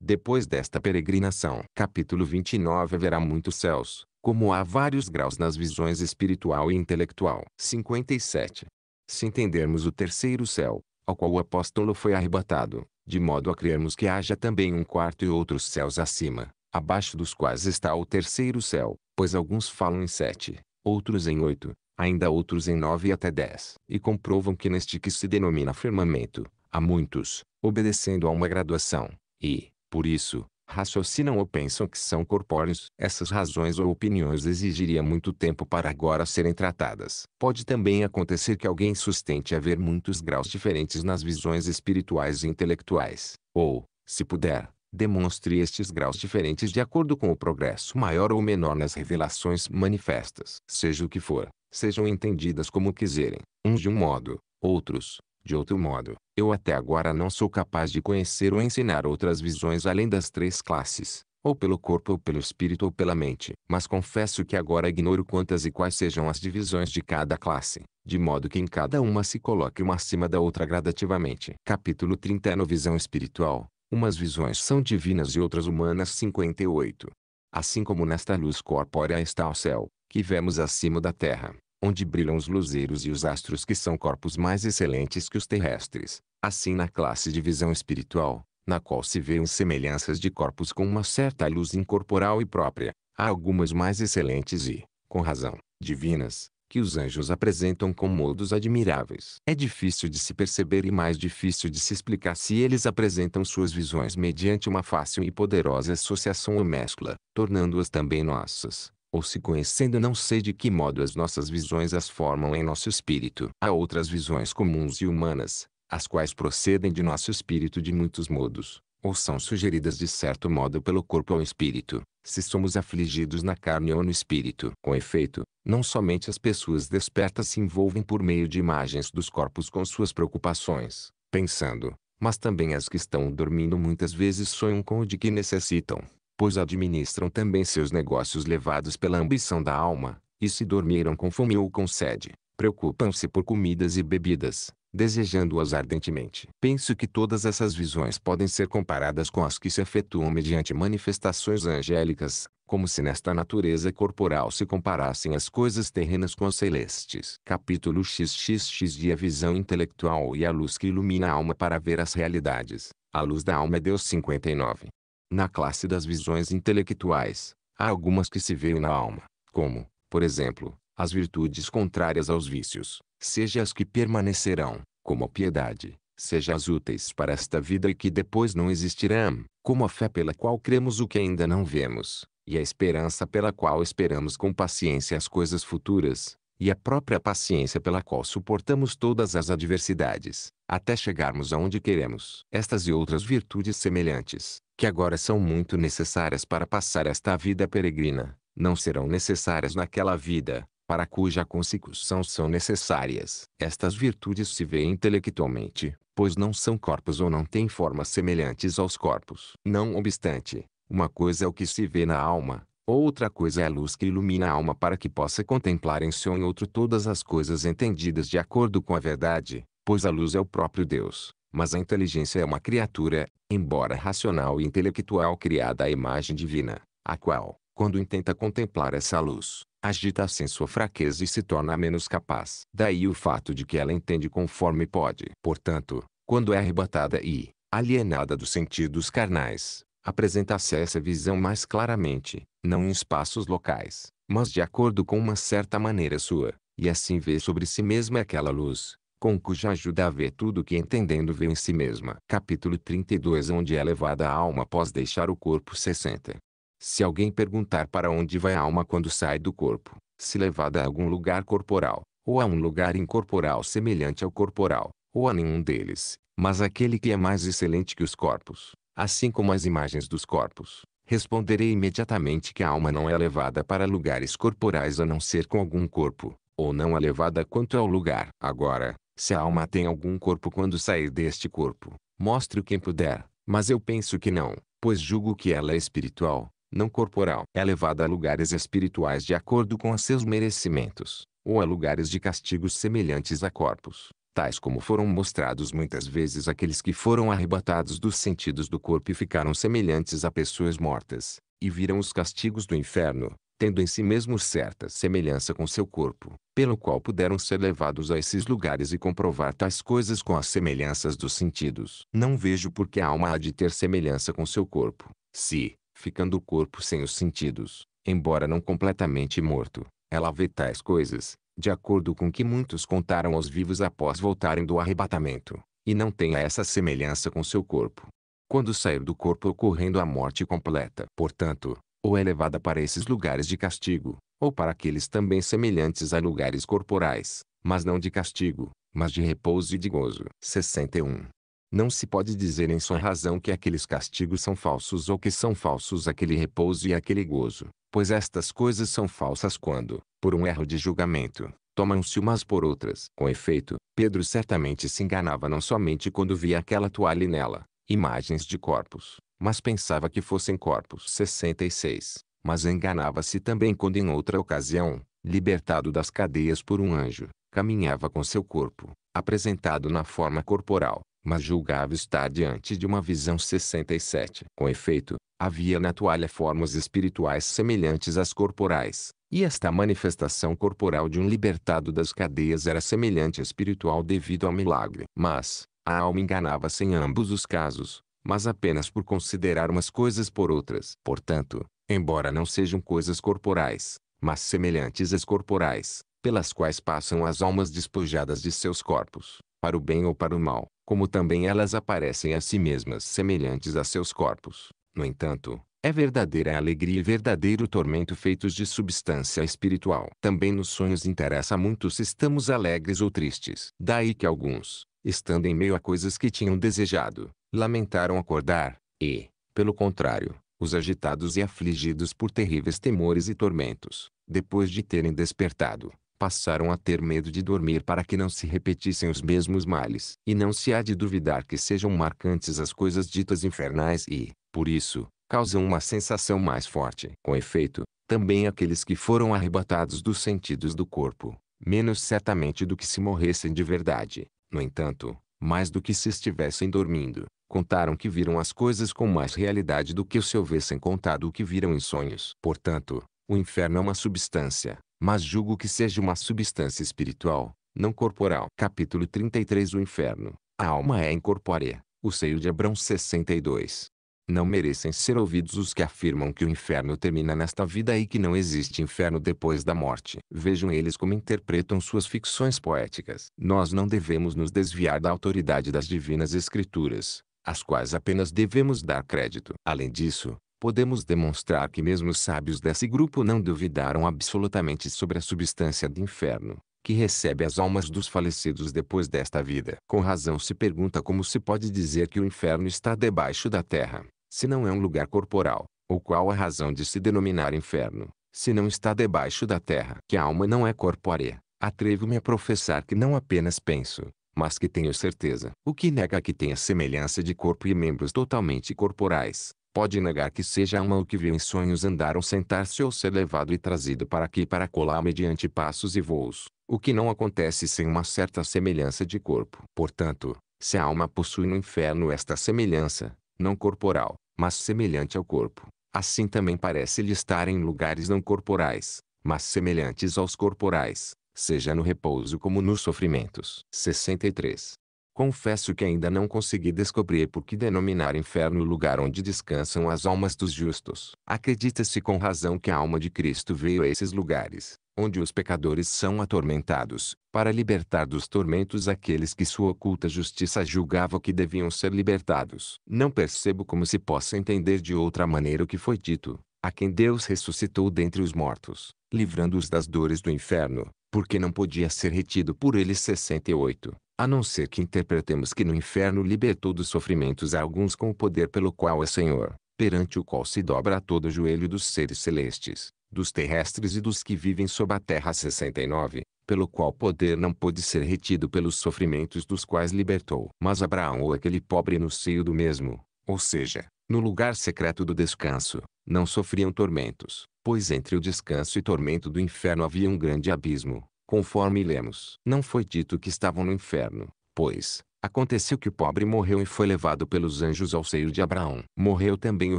Depois desta peregrinação, capítulo 29 haverá muitos céus, como há vários graus nas visões espiritual e intelectual. 57. Se entendermos o terceiro céu, ao qual o apóstolo foi arrebatado, de modo a crermos que haja também um quarto e outros céus acima, abaixo dos quais está o terceiro céu, pois alguns falam em sete, outros em oito, ainda outros em nove até dez, e comprovam que neste que se denomina firmamento, há muitos, obedecendo a uma graduação, e, por isso, raciocinam ou pensam que são corpóreos. Essas razões ou opiniões exigiria muito tempo para agora serem tratadas. Pode também acontecer que alguém sustente haver muitos graus diferentes nas visões espirituais e intelectuais, ou, se puder, Demonstre estes graus diferentes de acordo com o progresso maior ou menor nas revelações manifestas. Seja o que for, sejam entendidas como quiserem, uns de um modo, outros, de outro modo. Eu até agora não sou capaz de conhecer ou ensinar outras visões além das três classes ou pelo corpo ou pelo espírito ou pela mente. Mas confesso que agora ignoro quantas e quais sejam as divisões de cada classe, de modo que em cada uma se coloque uma acima da outra gradativamente. Capítulo 30 Visão Espiritual Umas visões são divinas e outras humanas. 58. Assim como nesta luz corpórea está o céu, que vemos acima da terra, onde brilham os luzeiros e os astros que são corpos mais excelentes que os terrestres, assim na classe de visão espiritual, na qual se vêem semelhanças de corpos com uma certa luz incorporal e própria, há algumas mais excelentes e, com razão, divinas, que os anjos apresentam com modos admiráveis. É difícil de se perceber e mais difícil de se explicar se eles apresentam suas visões mediante uma fácil e poderosa associação ou mescla, tornando-as também nossas ou se conhecendo não sei de que modo as nossas visões as formam em nosso espírito. Há outras visões comuns e humanas, as quais procedem de nosso espírito de muitos modos, ou são sugeridas de certo modo pelo corpo ao espírito, se somos afligidos na carne ou no espírito. Com efeito, não somente as pessoas despertas se envolvem por meio de imagens dos corpos com suas preocupações, pensando, mas também as que estão dormindo muitas vezes sonham com o de que necessitam, pois administram também seus negócios levados pela ambição da alma, e se dormiram com fome ou com sede, preocupam-se por comidas e bebidas, desejando-as ardentemente. Penso que todas essas visões podem ser comparadas com as que se efetuam mediante manifestações angélicas, como se nesta natureza corporal se comparassem as coisas terrenas com as celestes. Capítulo XXX de A visão intelectual e a luz que ilumina a alma para ver as realidades. A luz da alma é Deus 59. Na classe das visões intelectuais, há algumas que se veem na alma, como, por exemplo, as virtudes contrárias aos vícios, seja as que permanecerão, como a piedade, seja as úteis para esta vida e que depois não existirão, como a fé pela qual cremos o que ainda não vemos, e a esperança pela qual esperamos com paciência as coisas futuras, e a própria paciência pela qual suportamos todas as adversidades, até chegarmos aonde queremos. Estas e outras virtudes semelhantes, que agora são muito necessárias para passar esta vida peregrina, não serão necessárias naquela vida, para cuja consecução são necessárias. Estas virtudes se veem intelectualmente, pois não são corpos ou não têm formas semelhantes aos corpos. Não obstante, uma coisa é o que se vê na alma, outra coisa é a luz que ilumina a alma para que possa contemplar em seu em outro todas as coisas entendidas de acordo com a verdade, pois a luz é o próprio Deus. Mas a inteligência é uma criatura, embora racional e intelectual criada à imagem divina, a qual, quando intenta contemplar essa luz, agita-se em sua fraqueza e se torna menos capaz. Daí o fato de que ela entende conforme pode. Portanto, quando é arrebatada e alienada dos sentidos carnais, apresenta-se essa visão mais claramente, não em espaços locais, mas de acordo com uma certa maneira sua, e assim vê sobre si mesma aquela luz, com cuja ajuda a ver tudo que entendendo vê em si mesma. Capítulo 32 Onde é levada a alma após deixar o corpo 60 se alguém perguntar para onde vai a alma quando sai do corpo, se levada a algum lugar corporal, ou a um lugar incorporal semelhante ao corporal, ou a nenhum deles, mas aquele que é mais excelente que os corpos, assim como as imagens dos corpos, responderei imediatamente que a alma não é levada para lugares corporais a não ser com algum corpo, ou não é levada quanto ao lugar. Agora, se a alma tem algum corpo quando sair deste corpo, mostre o quem puder, mas eu penso que não, pois julgo que ela é espiritual, não corporal. É levada a lugares espirituais de acordo com seus merecimentos, ou a lugares de castigos semelhantes a corpos, tais como foram mostrados muitas vezes aqueles que foram arrebatados dos sentidos do corpo e ficaram semelhantes a pessoas mortas, e viram os castigos do inferno, tendo em si mesmo certa semelhança com seu corpo, pelo qual puderam ser levados a esses lugares e comprovar tais coisas com as semelhanças dos sentidos. Não vejo por que a alma há de ter semelhança com seu corpo, se, ficando o corpo sem os sentidos, embora não completamente morto. Ela vê tais coisas, de acordo com que muitos contaram aos vivos após voltarem do arrebatamento, e não tem essa semelhança com seu corpo. Quando sair do corpo ocorrendo a morte completa, portanto, ou é levada para esses lugares de castigo, ou para aqueles também semelhantes a lugares corporais, mas não de castigo, mas de repouso e de gozo. 61. Não se pode dizer em sua razão que aqueles castigos são falsos ou que são falsos aquele repouso e aquele gozo, pois estas coisas são falsas quando, por um erro de julgamento, tomam-se umas por outras. Com efeito, Pedro certamente se enganava não somente quando via aquela toalha e nela, imagens de corpos, mas pensava que fossem corpos 66, mas enganava-se também quando em outra ocasião, libertado das cadeias por um anjo, caminhava com seu corpo, apresentado na forma corporal, mas julgava estar diante de uma visão 67. Com efeito, havia na toalha formas espirituais semelhantes às corporais, e esta manifestação corporal de um libertado das cadeias era semelhante à espiritual devido ao milagre. Mas, a alma enganava-se em ambos os casos, mas apenas por considerar umas coisas por outras. Portanto, embora não sejam coisas corporais, mas semelhantes às corporais, pelas quais passam as almas despojadas de seus corpos para o bem ou para o mal, como também elas aparecem a si mesmas semelhantes a seus corpos. No entanto, é verdadeira alegria e verdadeiro tormento feitos de substância espiritual. Também nos sonhos interessa muito se estamos alegres ou tristes. Daí que alguns, estando em meio a coisas que tinham desejado, lamentaram acordar, e, pelo contrário, os agitados e afligidos por terríveis temores e tormentos, depois de terem despertado, passaram a ter medo de dormir para que não se repetissem os mesmos males. E não se há de duvidar que sejam marcantes as coisas ditas infernais e, por isso, causam uma sensação mais forte. Com efeito, também aqueles que foram arrebatados dos sentidos do corpo, menos certamente do que se morressem de verdade, no entanto, mais do que se estivessem dormindo, contaram que viram as coisas com mais realidade do que se houvessem contado o que viram em sonhos. Portanto, o inferno é uma substância, mas julgo que seja uma substância espiritual, não corporal. Capítulo 33 O inferno. A alma é incorpórea. O seio de Abrão 62. Não merecem ser ouvidos os que afirmam que o inferno termina nesta vida e que não existe inferno depois da morte. Vejam eles como interpretam suas ficções poéticas. Nós não devemos nos desviar da autoridade das divinas escrituras, às quais apenas devemos dar crédito. Além disso, podemos demonstrar que mesmo os sábios desse grupo não duvidaram absolutamente sobre a substância do inferno, que recebe as almas dos falecidos depois desta vida. Com razão se pergunta como se pode dizer que o inferno está debaixo da terra, se não é um lugar corporal, ou qual a razão de se denominar inferno, se não está debaixo da terra. Que a alma não é corpórea, atrevo-me a professar que não apenas penso, mas que tenho certeza. O que nega que tenha semelhança de corpo e membros totalmente corporais, Pode negar que seja alma o que viu em sonhos andar ou sentar-se ou ser levado e trazido para aqui para colar mediante passos e voos, o que não acontece sem uma certa semelhança de corpo. Portanto, se a alma possui no inferno esta semelhança, não corporal, mas semelhante ao corpo, assim também parece-lhe estar em lugares não corporais, mas semelhantes aos corporais, seja no repouso como nos sofrimentos. 63. Confesso que ainda não consegui descobrir por que denominar inferno o lugar onde descansam as almas dos justos. Acredita-se com razão que a alma de Cristo veio a esses lugares, onde os pecadores são atormentados, para libertar dos tormentos aqueles que sua oculta justiça julgava que deviam ser libertados. Não percebo como se possa entender de outra maneira o que foi dito, a quem Deus ressuscitou dentre os mortos, livrando-os das dores do inferno, porque não podia ser retido por eles 68 a não ser que interpretemos que no inferno libertou dos sofrimentos a alguns com o poder pelo qual é Senhor, perante o qual se dobra todo o joelho dos seres celestes, dos terrestres e dos que vivem sob a terra 69, pelo qual poder não pôde ser retido pelos sofrimentos dos quais libertou. Mas Abraão ou aquele pobre no seio do mesmo, ou seja, no lugar secreto do descanso, não sofriam tormentos, pois entre o descanso e tormento do inferno havia um grande abismo, conforme lemos. Não foi dito que estavam no inferno, pois, aconteceu que o pobre morreu e foi levado pelos anjos ao seio de Abraão. Morreu também o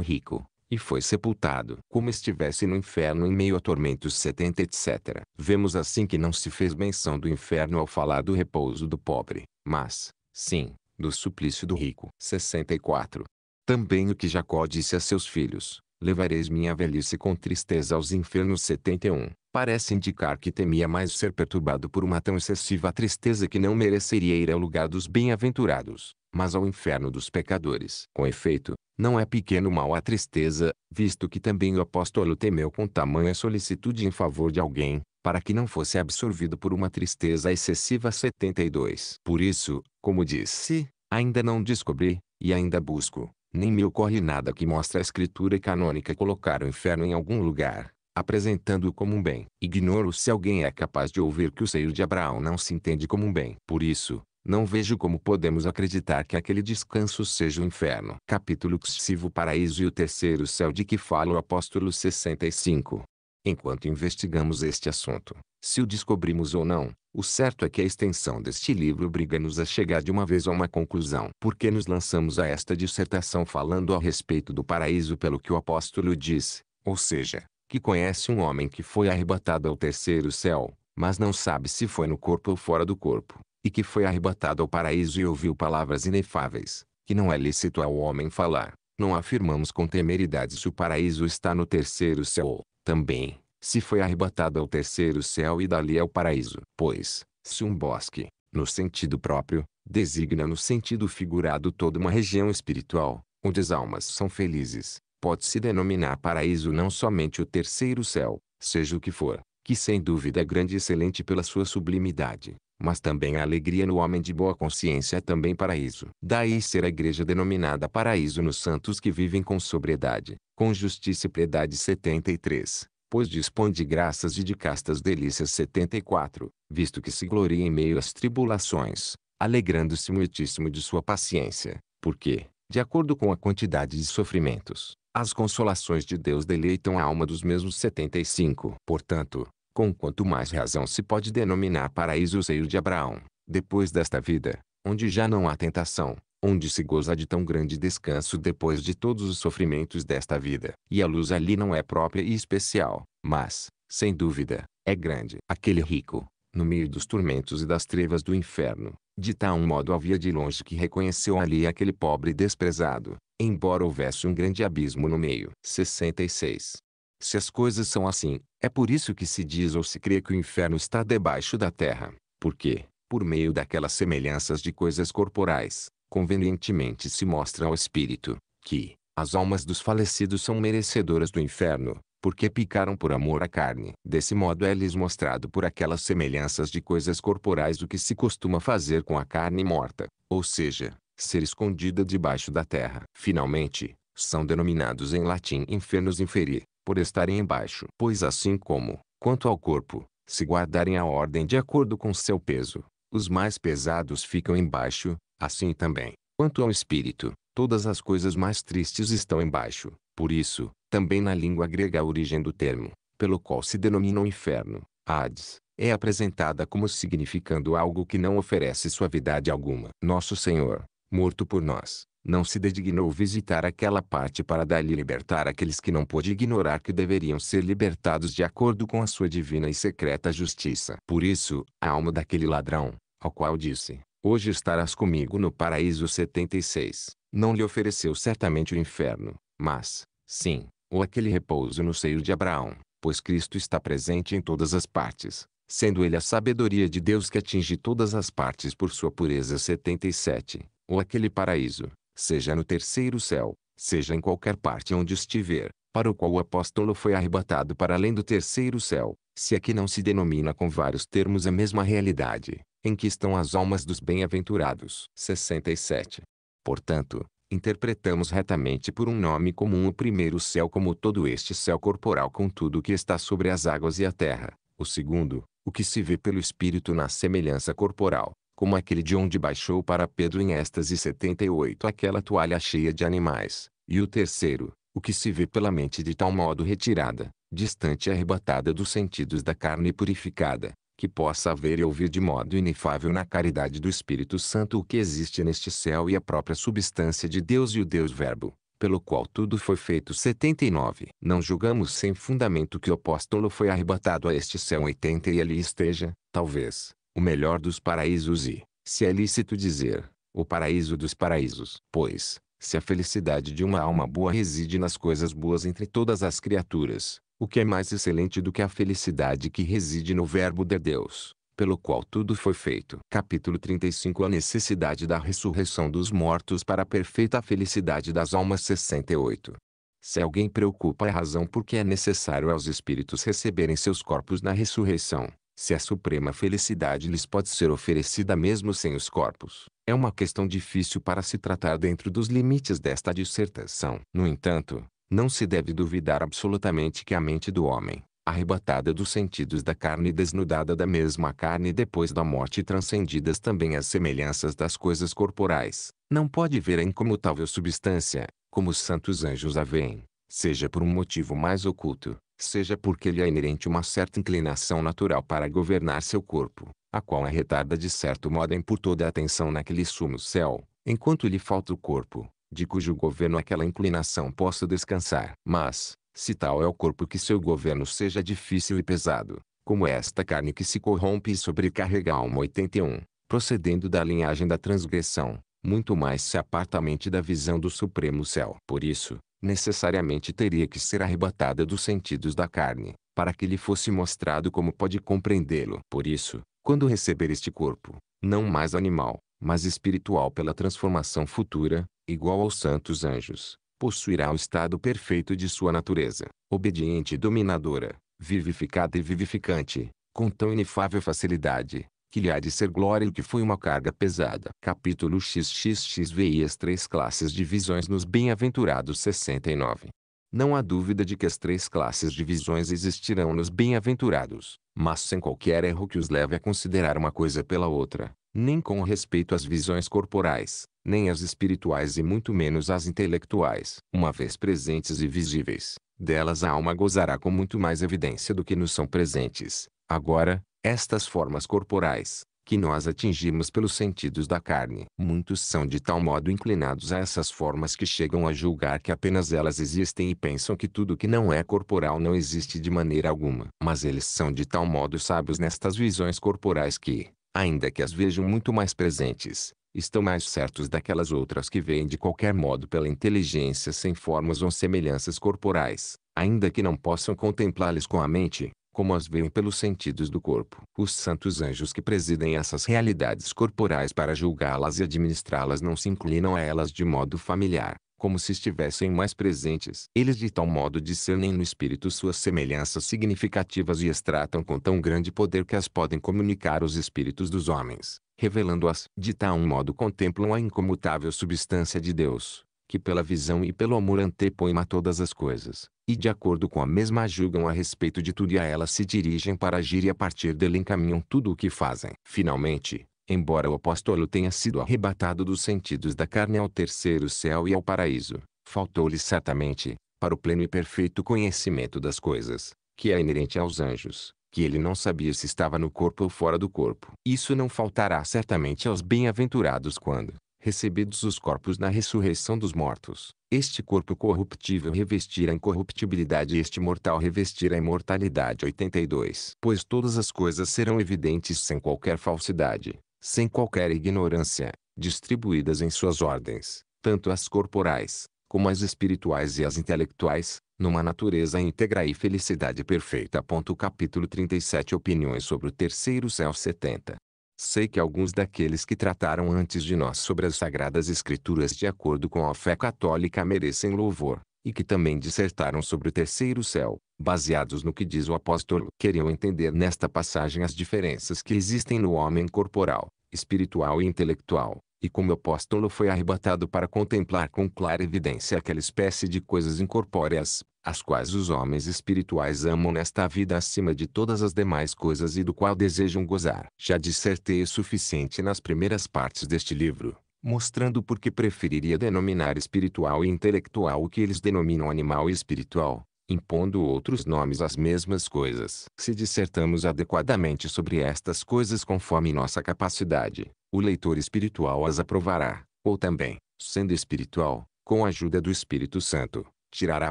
rico, e foi sepultado, como estivesse no inferno em meio a tormentos 70, etc. Vemos assim que não se fez menção do inferno ao falar do repouso do pobre, mas, sim, do suplício do rico. 64. Também o que Jacó disse a seus filhos, levareis minha velhice com tristeza aos infernos 71 parece indicar que temia mais ser perturbado por uma tão excessiva tristeza que não mereceria ir ao lugar dos bem-aventurados, mas ao inferno dos pecadores. Com efeito, não é pequeno mal a tristeza, visto que também o apóstolo temeu com tamanha solicitude em favor de alguém, para que não fosse absorvido por uma tristeza excessiva. 72. Por isso, como disse, ainda não descobri, e ainda busco, nem me ocorre nada que mostre a escritura canônica colocar o inferno em algum lugar, apresentando-o como um bem. Ignoro se alguém é capaz de ouvir que o seio de Abraão não se entende como um bem. Por isso, não vejo como podemos acreditar que aquele descanso seja o inferno. Capítulo Xivo Paraíso e o Terceiro Céu de que fala o apóstolo 65. Enquanto investigamos este assunto, se o descobrimos ou não, o certo é que a extensão deste livro obriga-nos a chegar de uma vez a uma conclusão. Porque nos lançamos a esta dissertação falando a respeito do paraíso pelo que o apóstolo diz, ou seja, que conhece um homem que foi arrebatado ao terceiro céu, mas não sabe se foi no corpo ou fora do corpo, e que foi arrebatado ao paraíso e ouviu palavras inefáveis, que não é lícito ao homem falar. Não afirmamos com temeridade se o paraíso está no terceiro céu ou, também, se foi arrebatado ao terceiro céu e dali ao é paraíso. Pois, se um bosque, no sentido próprio, designa no sentido figurado toda uma região espiritual, onde as almas são felizes, pode-se denominar paraíso não somente o terceiro céu, seja o que for, que sem dúvida é grande e excelente pela sua sublimidade, mas também a alegria no homem de boa consciência é também paraíso. Daí ser a igreja denominada paraíso nos santos que vivem com sobriedade, com justiça e piedade 73, pois dispõe de graças e de castas delícias 74, visto que se gloria em meio às tribulações, alegrando-se muitíssimo de sua paciência, porque, de acordo com a quantidade de sofrimentos. As consolações de Deus deleitam a alma dos mesmos 75. Portanto, com quanto mais razão se pode denominar paraíso o seio de Abraão, depois desta vida, onde já não há tentação, onde se goza de tão grande descanso depois de todos os sofrimentos desta vida. E a luz ali não é própria e especial, mas, sem dúvida, é grande. Aquele rico, no meio dos tormentos e das trevas do inferno, de tal modo havia de longe que reconheceu ali aquele pobre desprezado, embora houvesse um grande abismo no meio. 66. Se as coisas são assim, é por isso que se diz ou se crê que o inferno está debaixo da terra, porque, por meio daquelas semelhanças de coisas corporais, convenientemente se mostra ao espírito, que, as almas dos falecidos são merecedoras do inferno, porque picaram por amor à carne. Desse modo é-lhes mostrado por aquelas semelhanças de coisas corporais o que se costuma fazer com a carne morta, ou seja, ser escondida debaixo da terra. Finalmente, são denominados em latim infernos inferi, por estarem embaixo. Pois assim como, quanto ao corpo, se guardarem a ordem de acordo com seu peso, os mais pesados ficam embaixo, assim também, quanto ao espírito, todas as coisas mais tristes estão embaixo, por isso, também na língua grega a origem do termo, pelo qual se denomina o inferno, Hades, é apresentada como significando algo que não oferece suavidade alguma. Nosso Senhor, morto por nós, não se designou visitar aquela parte para dali libertar aqueles que não pôde ignorar que deveriam ser libertados de acordo com a sua divina e secreta justiça. Por isso, a alma daquele ladrão, ao qual disse, hoje estarás comigo no paraíso 76, não lhe ofereceu certamente o inferno, mas, sim, ou aquele repouso no seio de Abraão, pois Cristo está presente em todas as partes, sendo ele a sabedoria de Deus que atinge todas as partes por sua pureza 77, ou aquele paraíso, seja no terceiro céu, seja em qualquer parte onde estiver, para o qual o apóstolo foi arrebatado para além do terceiro céu, se aqui não se denomina com vários termos a mesma realidade, em que estão as almas dos bem-aventurados. 67. Portanto, interpretamos retamente por um nome comum o primeiro céu como todo este céu corporal com tudo que está sobre as águas e a terra, o segundo, o que se vê pelo Espírito na semelhança corporal, como aquele de onde baixou para Pedro em êxtase 78 aquela toalha cheia de animais, e o terceiro, o que se vê pela mente de tal modo retirada, distante e arrebatada dos sentidos da carne purificada, que possa haver e ouvir de modo inefável na caridade do Espírito Santo o que existe neste céu e a própria substância de Deus e o Deus Verbo, pelo qual tudo foi feito. 79. Não julgamos sem fundamento que o apóstolo foi arrebatado a este céu 80 e ali esteja, talvez, o melhor dos paraísos e, se é lícito dizer, o paraíso dos paraísos. Pois, se a felicidade de uma alma boa reside nas coisas boas entre todas as criaturas, o que é mais excelente do que a felicidade que reside no Verbo de Deus, pelo qual tudo foi feito. Capítulo 35 A necessidade da ressurreição dos mortos para a perfeita felicidade das almas 68. Se alguém preocupa a é razão porque é necessário aos espíritos receberem seus corpos na ressurreição, se a suprema felicidade lhes pode ser oferecida mesmo sem os corpos, é uma questão difícil para se tratar dentro dos limites desta dissertação. No entanto, não se deve duvidar absolutamente que a mente do homem, arrebatada dos sentidos da carne e desnudada da mesma carne depois da morte transcendidas também as semelhanças das coisas corporais, não pode ver a incomutável substância, como os santos anjos a veem, seja por um motivo mais oculto, seja porque lhe é inerente uma certa inclinação natural para governar seu corpo, a qual é retarda de certo modo em por toda a atenção naquele sumo céu, enquanto lhe falta o corpo, de cujo governo aquela inclinação possa descansar. Mas, se tal é o corpo que seu governo seja difícil e pesado, como esta carne que se corrompe e sobrecarrega a alma 81, procedendo da linhagem da transgressão, muito mais se aparta a mente da visão do supremo céu. Por isso, necessariamente teria que ser arrebatada dos sentidos da carne, para que lhe fosse mostrado como pode compreendê-lo. Por isso, quando receber este corpo, não mais animal, mas espiritual pela transformação futura, igual aos santos anjos, possuirá o estado perfeito de sua natureza, obediente e dominadora, vivificada e vivificante, com tão inefável facilidade, que lhe há de ser glória o que foi uma carga pesada. Capítulo XXX As três classes de visões nos bem-aventurados 69. Não há dúvida de que as três classes de visões existirão nos bem-aventurados, mas sem qualquer erro que os leve a considerar uma coisa pela outra, nem com respeito às visões corporais, nem às espirituais e muito menos às intelectuais. Uma vez presentes e visíveis, delas a alma gozará com muito mais evidência do que nos são presentes. Agora, estas formas corporais, que nós atingimos pelos sentidos da carne. Muitos são de tal modo inclinados a essas formas que chegam a julgar que apenas elas existem e pensam que tudo que não é corporal não existe de maneira alguma. Mas eles são de tal modo sábios nestas visões corporais que, ainda que as vejam muito mais presentes, estão mais certos daquelas outras que vêm de qualquer modo pela inteligência sem formas ou semelhanças corporais, ainda que não possam contemplá-las com a mente, como as veem pelos sentidos do corpo. Os santos anjos que presidem essas realidades corporais para julgá-las e administrá-las não se inclinam a elas de modo familiar, como se estivessem mais presentes. Eles de tal modo discernem no espírito suas semelhanças significativas e as tratam com tão grande poder que as podem comunicar aos espíritos dos homens, revelando-as. De tal modo contemplam a incomutável substância de Deus, que pela visão e pelo amor antepõe a todas as coisas, e de acordo com a mesma julgam a respeito de tudo e a ela se dirigem para agir e a partir dele encaminham tudo o que fazem. Finalmente, Embora o apóstolo tenha sido arrebatado dos sentidos da carne ao terceiro céu e ao paraíso, faltou-lhe certamente, para o pleno e perfeito conhecimento das coisas, que é inerente aos anjos, que ele não sabia se estava no corpo ou fora do corpo. Isso não faltará certamente aos bem-aventurados quando, recebidos os corpos na ressurreição dos mortos, este corpo corruptível revestir a incorruptibilidade e este mortal revestir a imortalidade. 82. Pois todas as coisas serão evidentes sem qualquer falsidade, sem qualquer ignorância, distribuídas em suas ordens, tanto as corporais, como as espirituais e as intelectuais, numa natureza íntegra e felicidade perfeita. Capítulo 37 Opiniões sobre o Terceiro Céu 70 Sei que alguns daqueles que trataram antes de nós sobre as Sagradas Escrituras de acordo com a fé católica merecem louvor, e que também dissertaram sobre o terceiro céu, baseados no que diz o apóstolo, queriam entender nesta passagem as diferenças que existem no homem corporal, espiritual e intelectual, e como o apóstolo foi arrebatado para contemplar com clara evidência aquela espécie de coisas incorpóreas, as quais os homens espirituais amam nesta vida acima de todas as demais coisas e do qual desejam gozar. Já dissertei o suficiente nas primeiras partes deste livro, mostrando porque preferiria denominar espiritual e intelectual o que eles denominam animal e espiritual, impondo outros nomes às mesmas coisas. Se dissertamos adequadamente sobre estas coisas conforme nossa capacidade, o leitor espiritual as aprovará, ou também, sendo espiritual, com a ajuda do Espírito Santo, tirará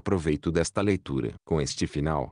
proveito desta leitura. Com este final,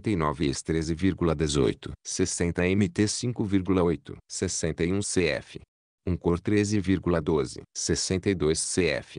59 s 13,18, 60 MT 5,8, 61 CF. 1 cor 13,12, 62 CF.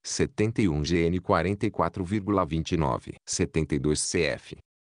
71 GN 44,29, 72 CF,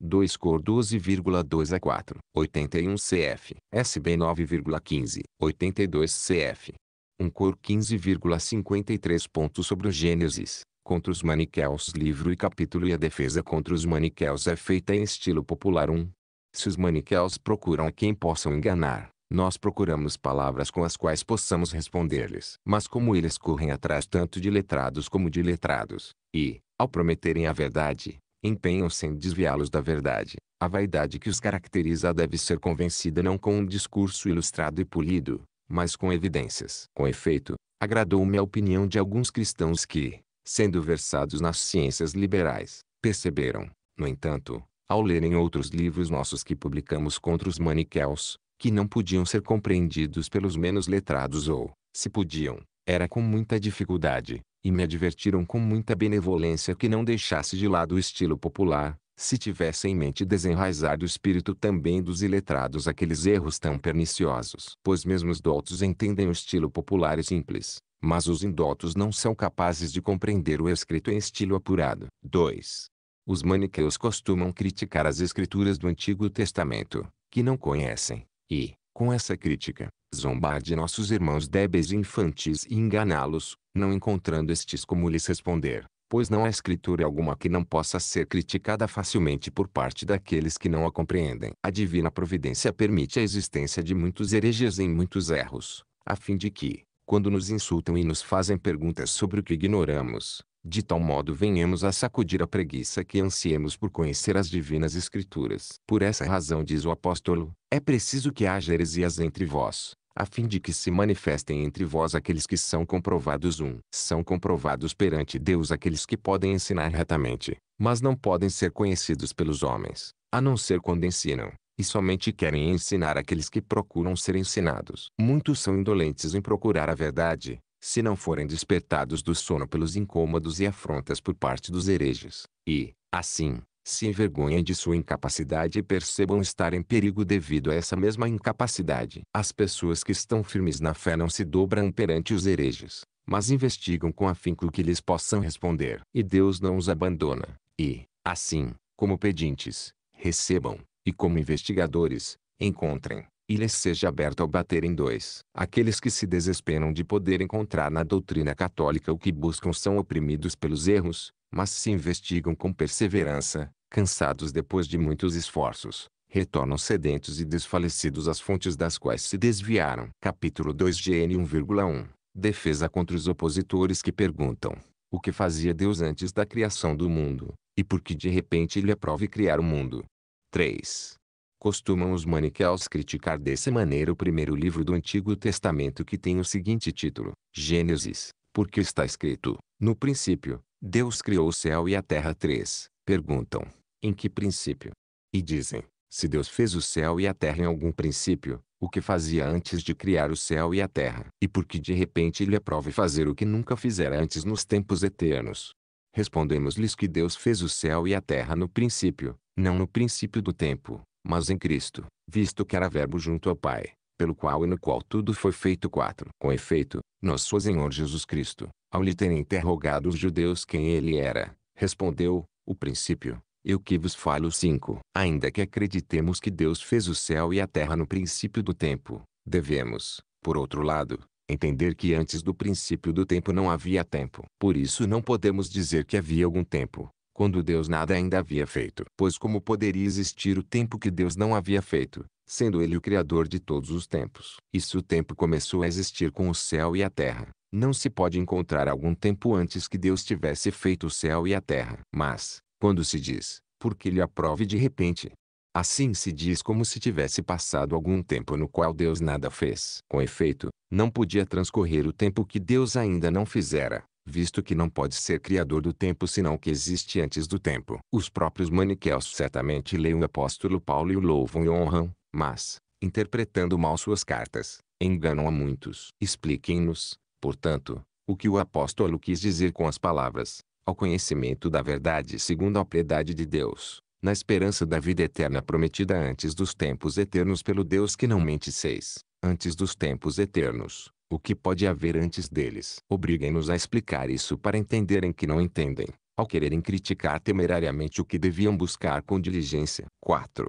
2 cor 12,2 a 4, 81 CF, SB 9,15, 82 CF. 1 cor 15,53 pontos sobre o Gênesis, contra os maniqueus livro e capítulo e a defesa contra os maniqueus é feita em estilo popular 1. Se os maniqueus procuram a quem possam enganar, nós procuramos palavras com as quais possamos responder-lhes. Mas como eles correm atrás tanto de letrados como de letrados, e, ao prometerem a verdade, empenham-se em desviá-los da verdade. A vaidade que os caracteriza deve ser convencida não com um discurso ilustrado e polido, mas com evidências. Com efeito, agradou-me a opinião de alguns cristãos que, sendo versados nas ciências liberais, perceberam, no entanto, ao lerem outros livros nossos que publicamos contra os maniqueus, que não podiam ser compreendidos pelos menos letrados ou, se podiam, era com muita dificuldade, e me advertiram com muita benevolência que não deixasse de lado o estilo popular, se tivesse em mente desenraizar do espírito também dos iletrados aqueles erros tão perniciosos. Pois mesmo os doutos entendem o estilo popular e simples, mas os indotos não são capazes de compreender o escrito em estilo apurado. 2. Os maniqueus costumam criticar as escrituras do Antigo Testamento, que não conhecem, e, com essa crítica, zombar de nossos irmãos débeis e infantis e enganá-los, não encontrando estes como lhes responder, pois não há escritura alguma que não possa ser criticada facilmente por parte daqueles que não a compreendem. A divina providência permite a existência de muitos hereges em muitos erros, a fim de que, quando nos insultam e nos fazem perguntas sobre o que ignoramos, de tal modo venhamos a sacudir a preguiça que ansiemos por conhecer as divinas escrituras. Por essa razão diz o apóstolo, é preciso que haja heresias entre vós, a fim de que se manifestem entre vós aqueles que são comprovados um. São comprovados perante Deus aqueles que podem ensinar retamente, mas não podem ser conhecidos pelos homens, a não ser quando ensinam, e somente querem ensinar aqueles que procuram ser ensinados. Muitos são indolentes em procurar a verdade, se não forem despertados do sono pelos incômodos e afrontas por parte dos hereges, e, assim, se envergonhem de sua incapacidade e percebam estar em perigo devido a essa mesma incapacidade. As pessoas que estão firmes na fé não se dobram perante os hereges, mas investigam com afinco o que lhes possam responder. E Deus não os abandona, e, assim, como pedintes, recebam, e como investigadores, encontrem e lhes seja aberto ao baterem dois. Aqueles que se desesperam de poder encontrar na doutrina católica o que buscam são oprimidos pelos erros, mas se investigam com perseverança, cansados depois de muitos esforços, retornam sedentos e desfalecidos às fontes das quais se desviaram. Capítulo 2 GN 1,1 Defesa contra os opositores que perguntam: O que fazia Deus antes da criação do mundo, e por que de repente ele aprove criar o mundo? 3. Costumam os maniqueus criticar dessa maneira o primeiro livro do Antigo Testamento que tem o seguinte título: Gênesis, porque está escrito: No princípio, Deus criou o céu e a terra. 3. Perguntam: em que princípio? E dizem, se Deus fez o céu e a terra em algum princípio, o que fazia antes de criar o céu e a terra, e por que de repente lhe aprove fazer o que nunca fizera antes nos tempos eternos. Respondemos-lhes que Deus fez o céu e a terra no princípio, não no princípio do tempo, mas em Cristo, visto que era verbo junto ao Pai, pelo qual e no qual tudo foi feito. Com efeito, nosso Senhor Jesus Cristo, ao lhe terem interrogado os judeus quem ele era, respondeu, o princípio, eu que vos falo 5. Ainda que acreditemos que Deus fez o céu e a terra no princípio do tempo, devemos, por outro lado, entender que antes do princípio do tempo não havia tempo. Por isso não podemos dizer que havia algum tempo, quando Deus nada ainda havia feito. Pois como poderia existir o tempo que Deus não havia feito, sendo Ele o Criador de todos os tempos? E se o tempo começou a existir com o céu e a terra, não se pode encontrar algum tempo antes que Deus tivesse feito o céu e a terra. Mas, quando se diz, porque lhe aprove de repente. Assim se diz como se tivesse passado algum tempo no qual Deus nada fez. Com efeito, não podia transcorrer o tempo que Deus ainda não fizera, visto que não pode ser criador do tempo senão que existe antes do tempo. Os próprios maniqueus certamente leem o apóstolo Paulo e o louvam e honram, mas, interpretando mal suas cartas, enganam a muitos. Expliquem-nos, portanto, o que o apóstolo quis dizer com as palavras, ao conhecimento da verdade segundo a piedade de Deus, na esperança da vida eterna prometida antes dos tempos eternos pelo Deus que não mente. seis, Antes dos tempos eternos, o que pode haver antes deles? Obriguem-nos a explicar isso para entenderem que não entendem, ao quererem criticar temerariamente o que deviam buscar com diligência. 4.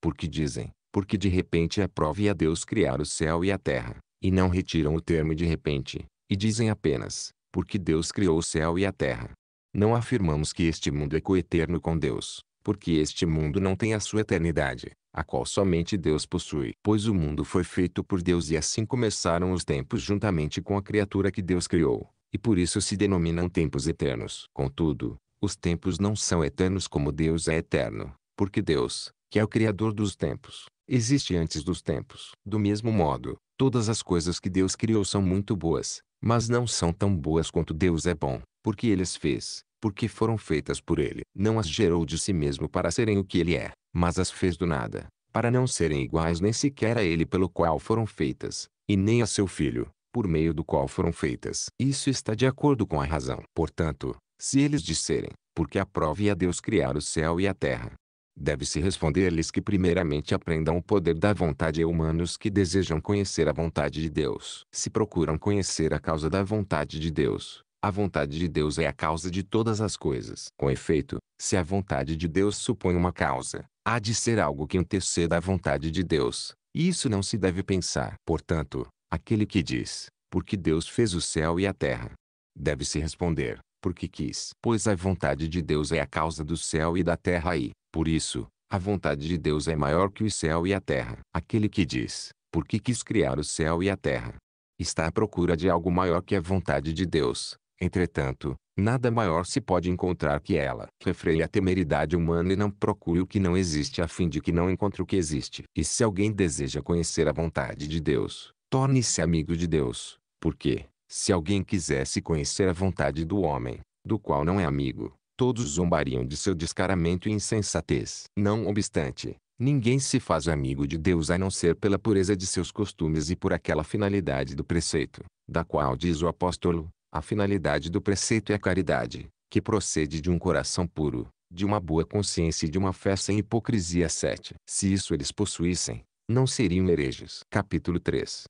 Porque dizem, porque de repente aprove é a Deus criar o céu e a terra, e não retiram o termo de repente, e dizem apenas, porque Deus criou o céu e a terra, não afirmamos que este mundo é coeterno com Deus, porque este mundo não tem a sua eternidade, a qual somente Deus possui. Pois o mundo foi feito por Deus e assim começaram os tempos juntamente com a criatura que Deus criou, e por isso se denominam tempos eternos. Contudo, os tempos não são eternos como Deus é eterno, porque Deus, que é o Criador dos tempos, existe antes dos tempos. Do mesmo modo, todas as coisas que Deus criou são muito boas, mas não são tão boas quanto Deus é bom, porque Ele as fez, porque foram feitas por ele. Não as gerou de si mesmo para serem o que ele é, mas as fez do nada, para não serem iguais nem sequer a ele pelo qual foram feitas, e nem a seu filho, por meio do qual foram feitas. Isso está de acordo com a razão. Portanto, se eles disserem, porque aprove é a Deus criar o céu e a terra, deve-se responder-lhes que primeiramente aprendam o poder da vontade e humanos que desejam conhecer a vontade de Deus. Se procuram conhecer a causa da vontade de Deus, a vontade de Deus é a causa de todas as coisas. Com efeito, se a vontade de Deus supõe uma causa, há de ser algo que anteceda à vontade de Deus. E isso não se deve pensar. Portanto, aquele que diz, porque Deus fez o céu e a terra, deve-se responder, porque quis. Pois a vontade de Deus é a causa do céu e da terra e, por isso, a vontade de Deus é maior que o céu e a terra. Aquele que diz, porque quis criar o céu e a terra, está à procura de algo maior que a vontade de Deus, Entretanto, nada maior se pode encontrar que ela. Refreie a temeridade humana e não procure o que não existe a fim de que não encontre o que existe. E se alguém deseja conhecer a vontade de Deus, torne-se amigo de Deus, porque, se alguém quisesse conhecer a vontade do homem, do qual não é amigo, todos zombariam de seu descaramento e insensatez. Não obstante, ninguém se faz amigo de Deus a não ser pela pureza de seus costumes e por aquela finalidade do preceito, da qual diz o apóstolo, a finalidade do preceito é a caridade, que procede de um coração puro, de uma boa consciência e de uma fé sem hipocrisia. 7. Se isso eles possuíssem, não seriam hereges. Capítulo 3.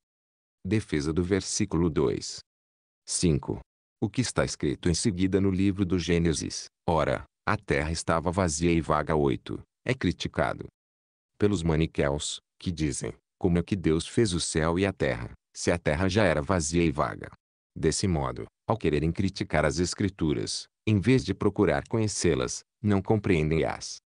Defesa do versículo 2. 5. O que está escrito em seguida no livro do Gênesis, ora, a terra estava vazia e vaga 8, é criticado pelos maniqueus, que dizem, como é que Deus fez o céu e a terra, se a terra já era vazia e vaga? Desse modo, ao quererem criticar as Escrituras, em vez de procurar conhecê-las, não compreendem as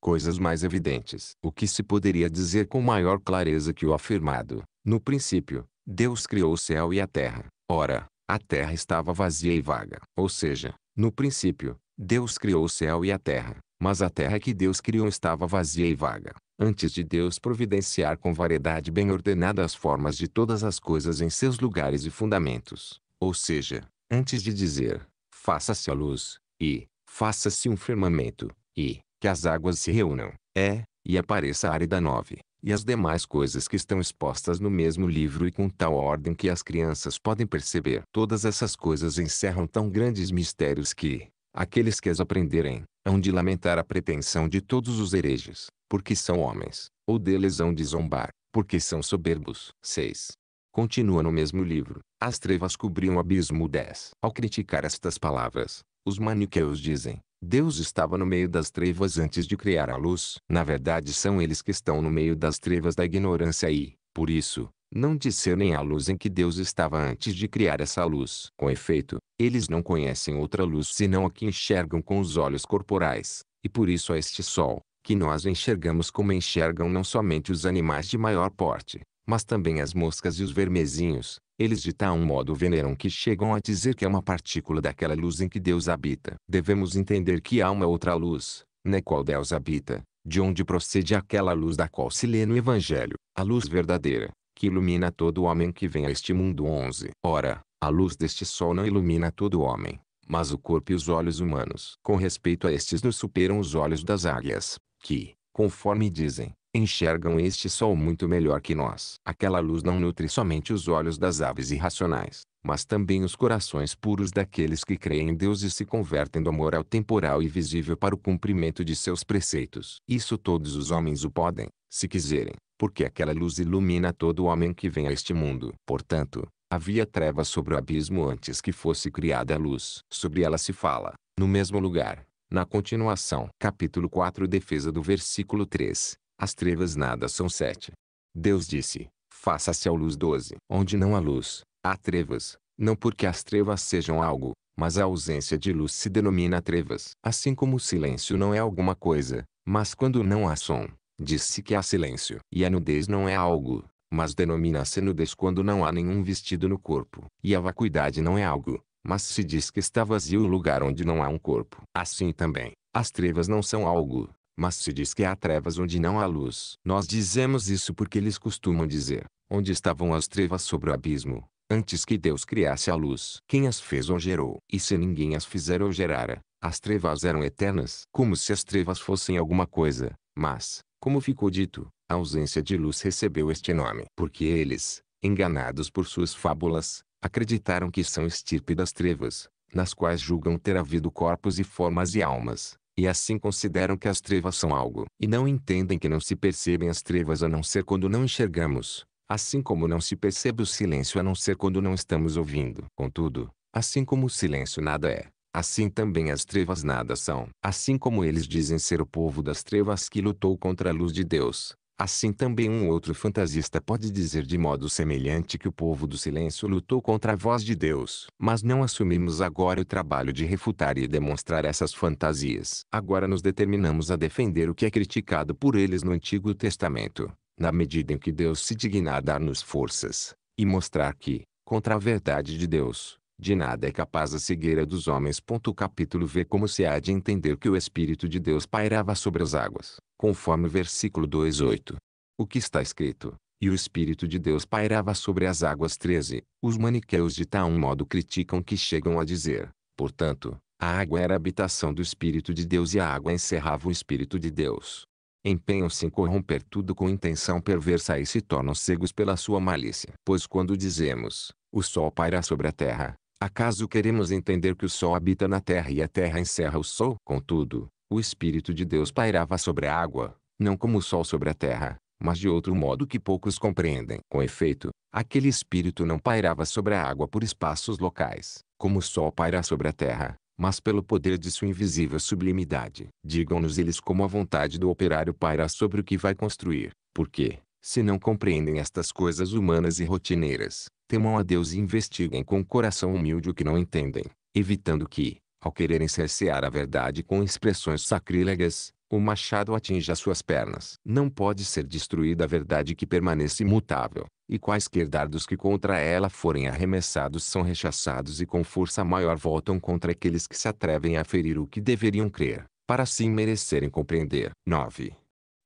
coisas mais evidentes. O que se poderia dizer com maior clareza que o afirmado: No princípio, Deus criou o céu e a terra. Ora, a terra estava vazia e vaga. Ou seja, no princípio, Deus criou o céu e a terra. Mas a terra que Deus criou estava vazia e vaga. Antes de Deus providenciar com variedade bem ordenada as formas de todas as coisas em seus lugares e fundamentos, ou seja, antes de dizer, faça-se a luz, e, faça-se um firmamento, e, que as águas se reúnam, é, e apareça a árida nove, e as demais coisas que estão expostas no mesmo livro e com tal ordem que as crianças podem perceber. Todas essas coisas encerram tão grandes mistérios que, aqueles que as aprenderem, hão de lamentar a pretensão de todos os hereges, porque são homens, ou deles hão de zombar, porque são soberbos. 6. Continua no mesmo livro. As trevas cobriam o abismo 10. Ao criticar estas palavras, os maniqueus dizem, Deus estava no meio das trevas antes de criar a luz. Na verdade são eles que estão no meio das trevas da ignorância e, por isso, não disserem a luz em que Deus estava antes de criar essa luz. Com efeito, eles não conhecem outra luz senão a que enxergam com os olhos corporais, e por isso a este sol, que nós enxergamos como enxergam não somente os animais de maior porte, mas também as moscas e os vermezinhos, eles de tal modo veneram que chegam a dizer que é uma partícula daquela luz em que Deus habita. Devemos entender que há uma outra luz, na né, qual Deus habita, de onde procede aquela luz da qual se lê no Evangelho, a luz verdadeira, que ilumina todo homem que vem a este mundo. 11. Ora, a luz deste sol não ilumina todo homem, mas o corpo e os olhos humanos. Com respeito a estes nos superam os olhos das águias, que, conforme dizem, enxergam este sol muito melhor que nós. Aquela luz não nutre somente os olhos das aves irracionais, mas também os corações puros daqueles que creem em Deus e se convertem do moral temporal e visível para o cumprimento de seus preceitos. Isso todos os homens o podem, se quiserem, porque aquela luz ilumina todo homem que vem a este mundo. Portanto, havia trevas sobre o abismo antes que fosse criada a luz. Sobre ela se fala, no mesmo lugar, na continuação. Capítulo 4 Defesa do versículo 3 as trevas nada são sete. Deus disse, faça-se a luz doze. Onde não há luz, há trevas, não porque as trevas sejam algo, mas a ausência de luz se denomina trevas. Assim como o silêncio não é alguma coisa, mas quando não há som, diz-se que há silêncio. E a nudez não é algo, mas denomina-se nudez quando não há nenhum vestido no corpo. E a vacuidade não é algo, mas se diz que está vazio o lugar onde não há um corpo. Assim também, as trevas não são algo, mas se diz que há trevas onde não há luz. Nós dizemos isso porque eles costumam dizer, onde estavam as trevas sobre o abismo, antes que Deus criasse a luz. Quem as fez ou gerou? E se ninguém as fizer ou gerara, as trevas eram eternas. Como se as trevas fossem alguma coisa, mas, como ficou dito, a ausência de luz recebeu este nome. Porque eles, enganados por suas fábulas, acreditaram que são estirpe das trevas, nas quais julgam ter havido corpos e formas e almas, e assim consideram que as trevas são algo, e não entendem que não se percebem as trevas a não ser quando não enxergamos, assim como não se percebe o silêncio a não ser quando não estamos ouvindo. Contudo, assim como o silêncio nada é, assim também as trevas nada são. Assim como eles dizem ser o povo das trevas que lutou contra a luz de Deus, Assim também um outro fantasista pode dizer de modo semelhante que o povo do silêncio lutou contra a voz de Deus. Mas não assumimos agora o trabalho de refutar e demonstrar essas fantasias. Agora nos determinamos a defender o que é criticado por eles no Antigo Testamento, na medida em que Deus se digna a dar-nos forças, e mostrar que, contra a verdade de Deus, de nada é capaz a cegueira dos homens. O capítulo vê como se há de entender que o Espírito de Deus pairava sobre as águas, conforme o versículo 2,8. O que está escrito, e o Espírito de Deus pairava sobre as águas 13, os maniqueus de tal modo criticam que chegam a dizer, portanto, a água era a habitação do Espírito de Deus e a água encerrava o Espírito de Deus. Empenham-se em corromper tudo com intenção perversa e se tornam cegos pela sua malícia. Pois quando dizemos, o sol paira sobre a terra, Acaso queremos entender que o Sol habita na terra e a terra encerra o Sol? Contudo, o Espírito de Deus pairava sobre a água, não como o Sol sobre a terra, mas de outro modo que poucos compreendem. Com efeito, aquele Espírito não pairava sobre a água por espaços locais, como o Sol paira sobre a terra, mas pelo poder de sua invisível sublimidade. Digam-nos eles como a vontade do operário paira sobre o que vai construir, porque, se não compreendem estas coisas humanas e rotineiras, temam a Deus e investiguem com coração humilde o que não entendem, evitando que, ao quererem cercear a verdade com expressões sacrílegas, o machado atinja suas pernas. Não pode ser destruída a verdade que permanece imutável, e quaisquer dardos que contra ela forem arremessados são rechaçados e com força maior voltam contra aqueles que se atrevem a ferir o que deveriam crer, para assim merecerem compreender. 9.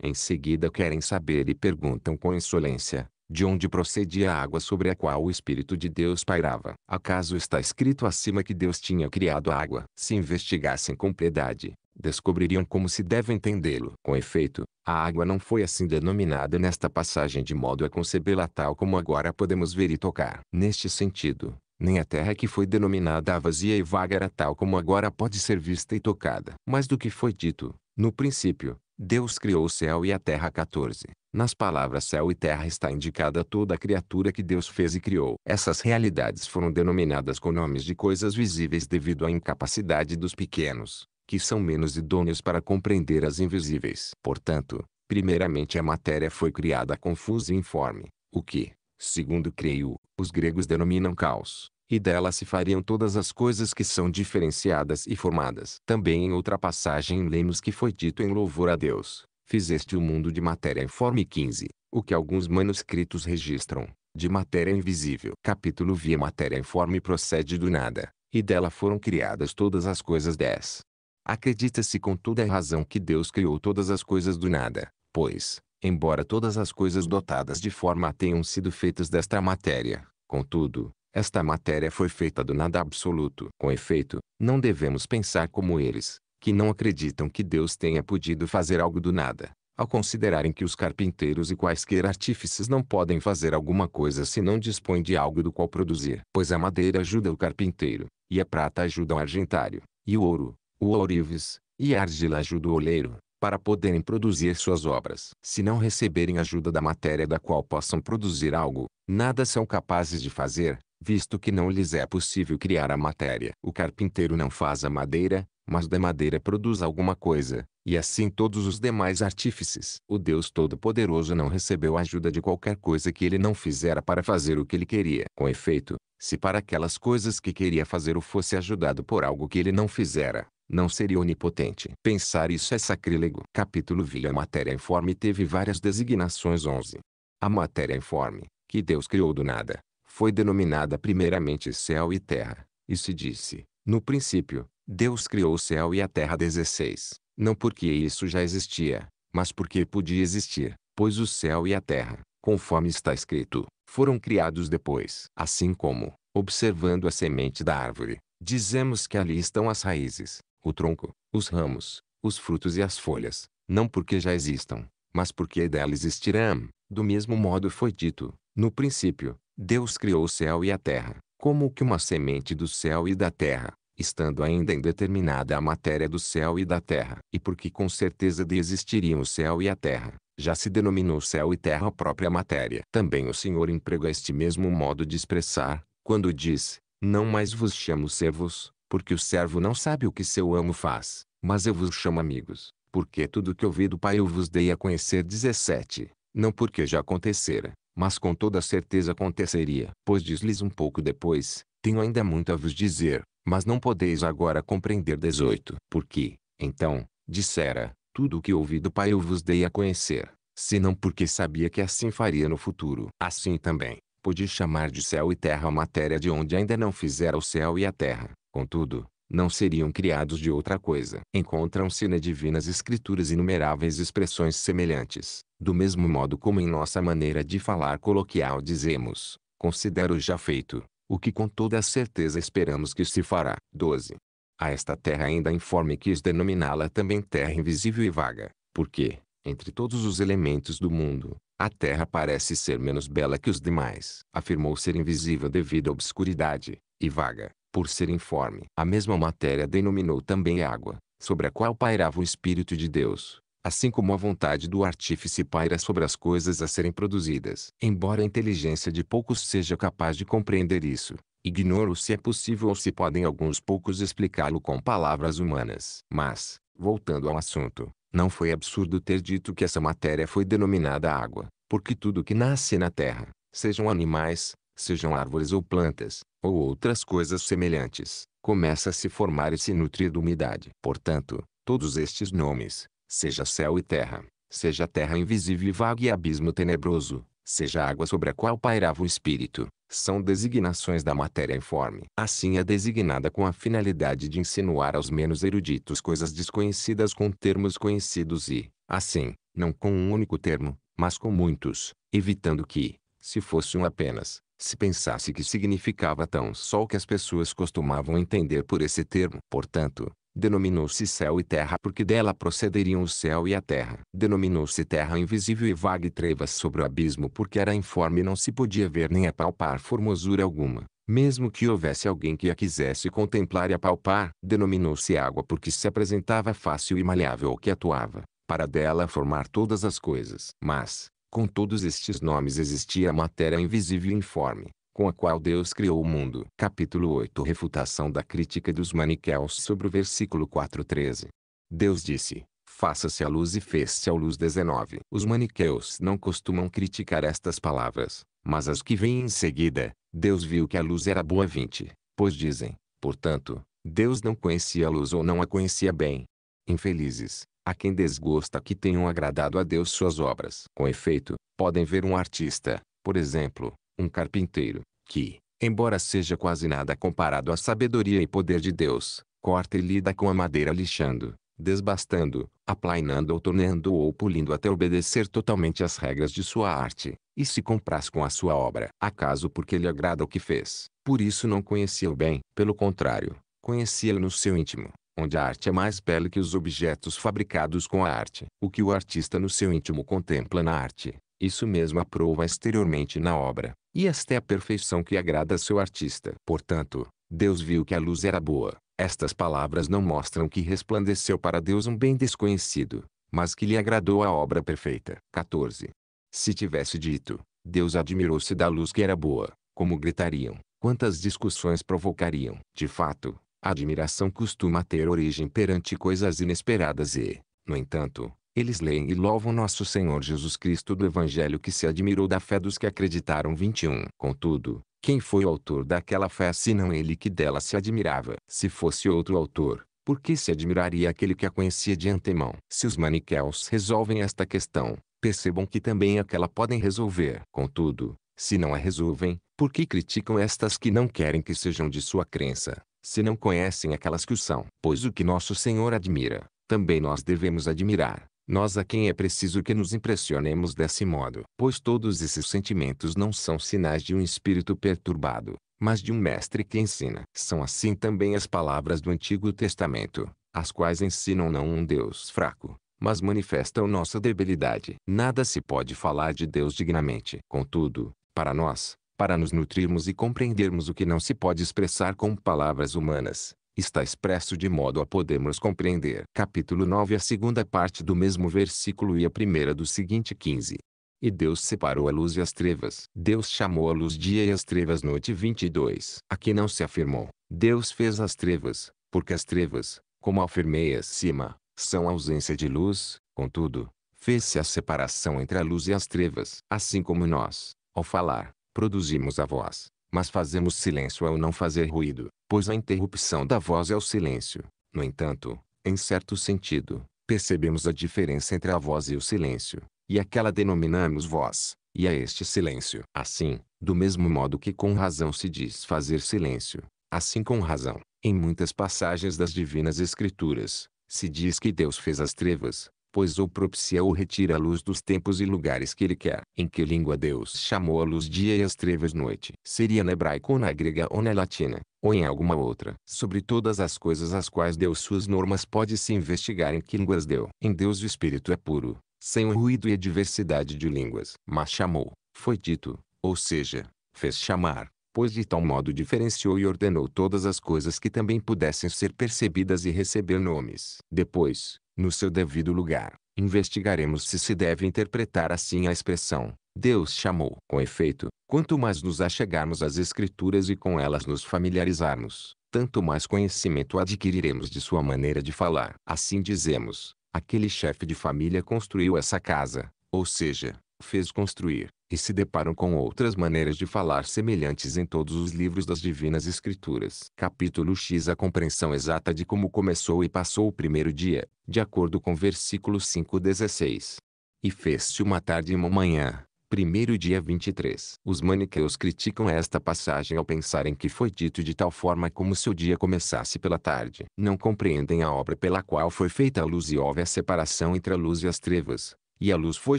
Em seguida querem saber e perguntam com insolência, de onde procedia a água sobre a qual o Espírito de Deus pairava. Acaso está escrito acima que Deus tinha criado a água? Se investigassem com piedade, descobririam como se deve entendê-lo. Com efeito, a água não foi assim denominada nesta passagem de modo a concebê-la tal como agora podemos ver e tocar. Neste sentido, nem a terra que foi denominada vazia e vaga era tal como agora pode ser vista e tocada. Mas do que foi dito, no princípio, Deus criou o céu e a terra 14. Nas palavras céu e terra está indicada toda a criatura que Deus fez e criou. Essas realidades foram denominadas com nomes de coisas visíveis devido à incapacidade dos pequenos, que são menos idôneos para compreender as invisíveis. Portanto, primeiramente a matéria foi criada confusa e informe, o que, segundo creio, os gregos denominam caos e dela se fariam todas as coisas que são diferenciadas e formadas. Também em outra passagem lemos que foi dito em louvor a Deus. Fizeste o mundo de matéria informe 15, o que alguns manuscritos registram, de matéria invisível. Capítulo via matéria informe procede do nada, e dela foram criadas todas as coisas 10. Acredita-se com toda é a razão que Deus criou todas as coisas do nada, pois, embora todas as coisas dotadas de forma tenham sido feitas desta matéria, contudo, esta matéria foi feita do nada absoluto. Com efeito, não devemos pensar como eles, que não acreditam que Deus tenha podido fazer algo do nada, ao considerarem que os carpinteiros e quaisquer artífices não podem fazer alguma coisa se não dispõem de algo do qual produzir. Pois a madeira ajuda o carpinteiro, e a prata ajuda o argentário, e o ouro, o ourives, e a argila ajuda o oleiro, para poderem produzir suas obras. Se não receberem ajuda da matéria da qual possam produzir algo, nada são capazes de fazer, visto que não lhes é possível criar a matéria. O carpinteiro não faz a madeira, mas da madeira produz alguma coisa, e assim todos os demais artífices. O Deus Todo-Poderoso não recebeu ajuda de qualquer coisa que ele não fizera para fazer o que ele queria. Com efeito, se para aquelas coisas que queria fazer o fosse ajudado por algo que ele não fizera, não seria onipotente. Pensar isso é sacrílego. Capítulo 20 A matéria informe teve várias designações 11. A matéria informe, que Deus criou do nada, foi denominada primeiramente céu e terra, e se disse, no princípio, Deus criou o céu e a terra 16, não porque isso já existia, mas porque podia existir, pois o céu e a terra, conforme está escrito, foram criados depois. Assim como, observando a semente da árvore, dizemos que ali estão as raízes, o tronco, os ramos, os frutos e as folhas, não porque já existam, mas porque delas existirão. Do mesmo modo foi dito, no princípio, Deus criou o céu e a terra, como que uma semente do céu e da terra, estando ainda indeterminada a matéria do céu e da terra. E porque com certeza de existiriam o céu e a terra, já se denominou céu e terra a própria matéria. Também o Senhor emprega este mesmo modo de expressar, quando diz, Não mais vos chamo servos, porque o servo não sabe o que seu amo faz, mas eu vos chamo amigos, porque tudo que ouvi do Pai eu vos dei a conhecer. 17. Não porque já acontecera, mas com toda certeza aconteceria. Pois diz-lhes um pouco depois, tenho ainda muito a vos dizer, mas não podeis agora compreender 18. Porque, então, dissera, tudo o que ouvi do Pai eu vos dei a conhecer, senão porque sabia que assim faria no futuro. Assim também, pode chamar de céu e terra a matéria de onde ainda não fizera o céu e a terra. Contudo, não seriam criados de outra coisa. Encontram-se nas divinas escrituras inumeráveis expressões semelhantes. Do mesmo modo como em nossa maneira de falar coloquial dizemos, considero já feito, o que com toda a certeza esperamos que se fará. 12. A esta terra ainda informe quis denominá-la também terra invisível e vaga, porque, entre todos os elementos do mundo, a terra parece ser menos bela que os demais. Afirmou ser invisível devido à obscuridade, e vaga, por ser informe. A mesma matéria denominou também água, sobre a qual pairava o Espírito de Deus, assim como a vontade do artífice paira sobre as coisas a serem produzidas. Embora a inteligência de poucos seja capaz de compreender isso, ignoro se é possível ou se podem alguns poucos explicá-lo com palavras humanas. Mas, voltando ao assunto, não foi absurdo ter dito que essa matéria foi denominada água, porque tudo que nasce na terra, sejam animais, sejam árvores ou plantas, ou outras coisas semelhantes, começa a se formar e se nutrir de umidade. Portanto, todos estes nomes, seja céu e terra, seja terra invisível e vaga e abismo tenebroso, seja água sobre a qual pairava o espírito, são designações da matéria informe. Assim é designada com a finalidade de insinuar aos menos eruditos coisas desconhecidas com termos conhecidos e, assim, não com um único termo, mas com muitos, evitando que, se fosse um apenas, se pensasse que significava tão só o que as pessoas costumavam entender por esse termo. Portanto, Denominou-se céu e terra porque dela procederiam o céu e a terra. Denominou-se terra invisível e vaga e trevas sobre o abismo porque era informe e não se podia ver nem apalpar formosura alguma. Mesmo que houvesse alguém que a quisesse contemplar e apalpar, denominou-se água porque se apresentava fácil e maleável o que atuava, para dela formar todas as coisas. Mas, com todos estes nomes existia a matéria invisível e informe, com a qual Deus criou o mundo. Capítulo 8 Refutação da crítica dos maniqueus sobre o versículo 4.13 Deus disse, faça-se a luz e fez-se a luz 19. Os maniqueus não costumam criticar estas palavras, mas as que vêm em seguida, Deus viu que a luz era boa 20, pois dizem, portanto, Deus não conhecia a luz ou não a conhecia bem. Infelizes, a quem desgosta que tenham agradado a Deus suas obras. Com efeito, podem ver um artista, por exemplo, um carpinteiro, que, embora seja quase nada comparado à sabedoria e poder de Deus, corta e lida com a madeira lixando, desbastando, aplainando ou torneando ou polindo até obedecer totalmente às regras de sua arte, e se compraz com a sua obra, acaso porque lhe agrada o que fez. Por isso não conhecia o bem, pelo contrário, conhecia-o no seu íntimo, onde a arte é mais bela que os objetos fabricados com a arte. O que o artista no seu íntimo contempla na arte, isso mesmo aprova exteriormente na obra, e esta é a perfeição que agrada a seu artista. Portanto, Deus viu que a luz era boa. Estas palavras não mostram que resplandeceu para Deus um bem desconhecido, mas que lhe agradou a obra perfeita. 14. Se tivesse dito, Deus admirou-se da luz que era boa, como gritariam, quantas discussões provocariam. De fato, a admiração costuma ter origem perante coisas inesperadas e, no entanto, eles leem e louvam nosso Senhor Jesus Cristo do Evangelho que se admirou da fé dos que acreditaram 21. Contudo, quem foi o autor daquela fé senão ele que dela se admirava? Se fosse outro autor, por que se admiraria aquele que a conhecia de antemão? Se os maniqueus resolvem esta questão, percebam que também aquela podem resolver. Contudo, se não a resolvem, por que criticam estas que não querem que sejam de sua crença, se não conhecem aquelas que o são? Pois o que nosso Senhor admira, também nós devemos admirar nós a quem é preciso que nos impressionemos desse modo. Pois todos esses sentimentos não são sinais de um espírito perturbado, mas de um mestre que ensina. São assim também as palavras do Antigo Testamento, as quais ensinam não um Deus fraco, mas manifestam nossa debilidade. Nada se pode falar de Deus dignamente. Contudo, para nós, para nos nutrirmos e compreendermos o que não se pode expressar com palavras humanas, está expresso de modo a podermos compreender. Capítulo 9 A segunda parte do mesmo versículo e a primeira do seguinte 15. E Deus separou a luz e as trevas. Deus chamou a luz dia e as trevas noite 22. Aqui não se afirmou. Deus fez as trevas, porque as trevas, como afirmei acima, são ausência de luz, contudo, fez-se a separação entre a luz e as trevas. Assim como nós, ao falar, produzimos a voz, mas fazemos silêncio ao não fazer ruído pois a interrupção da voz é o silêncio. No entanto, em certo sentido, percebemos a diferença entre a voz e o silêncio, e aquela denominamos voz, e a este silêncio. Assim, do mesmo modo que com razão se diz fazer silêncio, assim com razão, em muitas passagens das divinas escrituras, se diz que Deus fez as trevas, pois ou propicia ou retira a luz dos tempos e lugares que ele quer. Em que língua Deus chamou a luz dia e as trevas noite? Seria na hebraica ou na grega ou na latina, ou em alguma outra. Sobre todas as coisas às quais deu suas normas pode-se investigar em que línguas deu. Em Deus o Espírito é puro, sem o ruído e a diversidade de línguas. Mas chamou, foi dito, ou seja, fez chamar, pois de tal modo diferenciou e ordenou todas as coisas que também pudessem ser percebidas e receber nomes. Depois, no seu devido lugar. Investigaremos se se deve interpretar assim a expressão, Deus chamou. Com efeito, quanto mais nos achegarmos às Escrituras e com elas nos familiarizarmos, tanto mais conhecimento adquiriremos de sua maneira de falar. Assim dizemos, aquele chefe de família construiu essa casa, ou seja, fez construir e se deparam com outras maneiras de falar semelhantes em todos os livros das Divinas Escrituras. Capítulo X A compreensão exata de como começou e passou o primeiro dia, de acordo com versículo 5,16. E fez-se uma tarde e uma manhã, primeiro dia 23. Os maniqueus criticam esta passagem ao pensarem que foi dito de tal forma como se o dia começasse pela tarde. Não compreendem a obra pela qual foi feita a luz e houve a separação entre a luz e as trevas, e a luz foi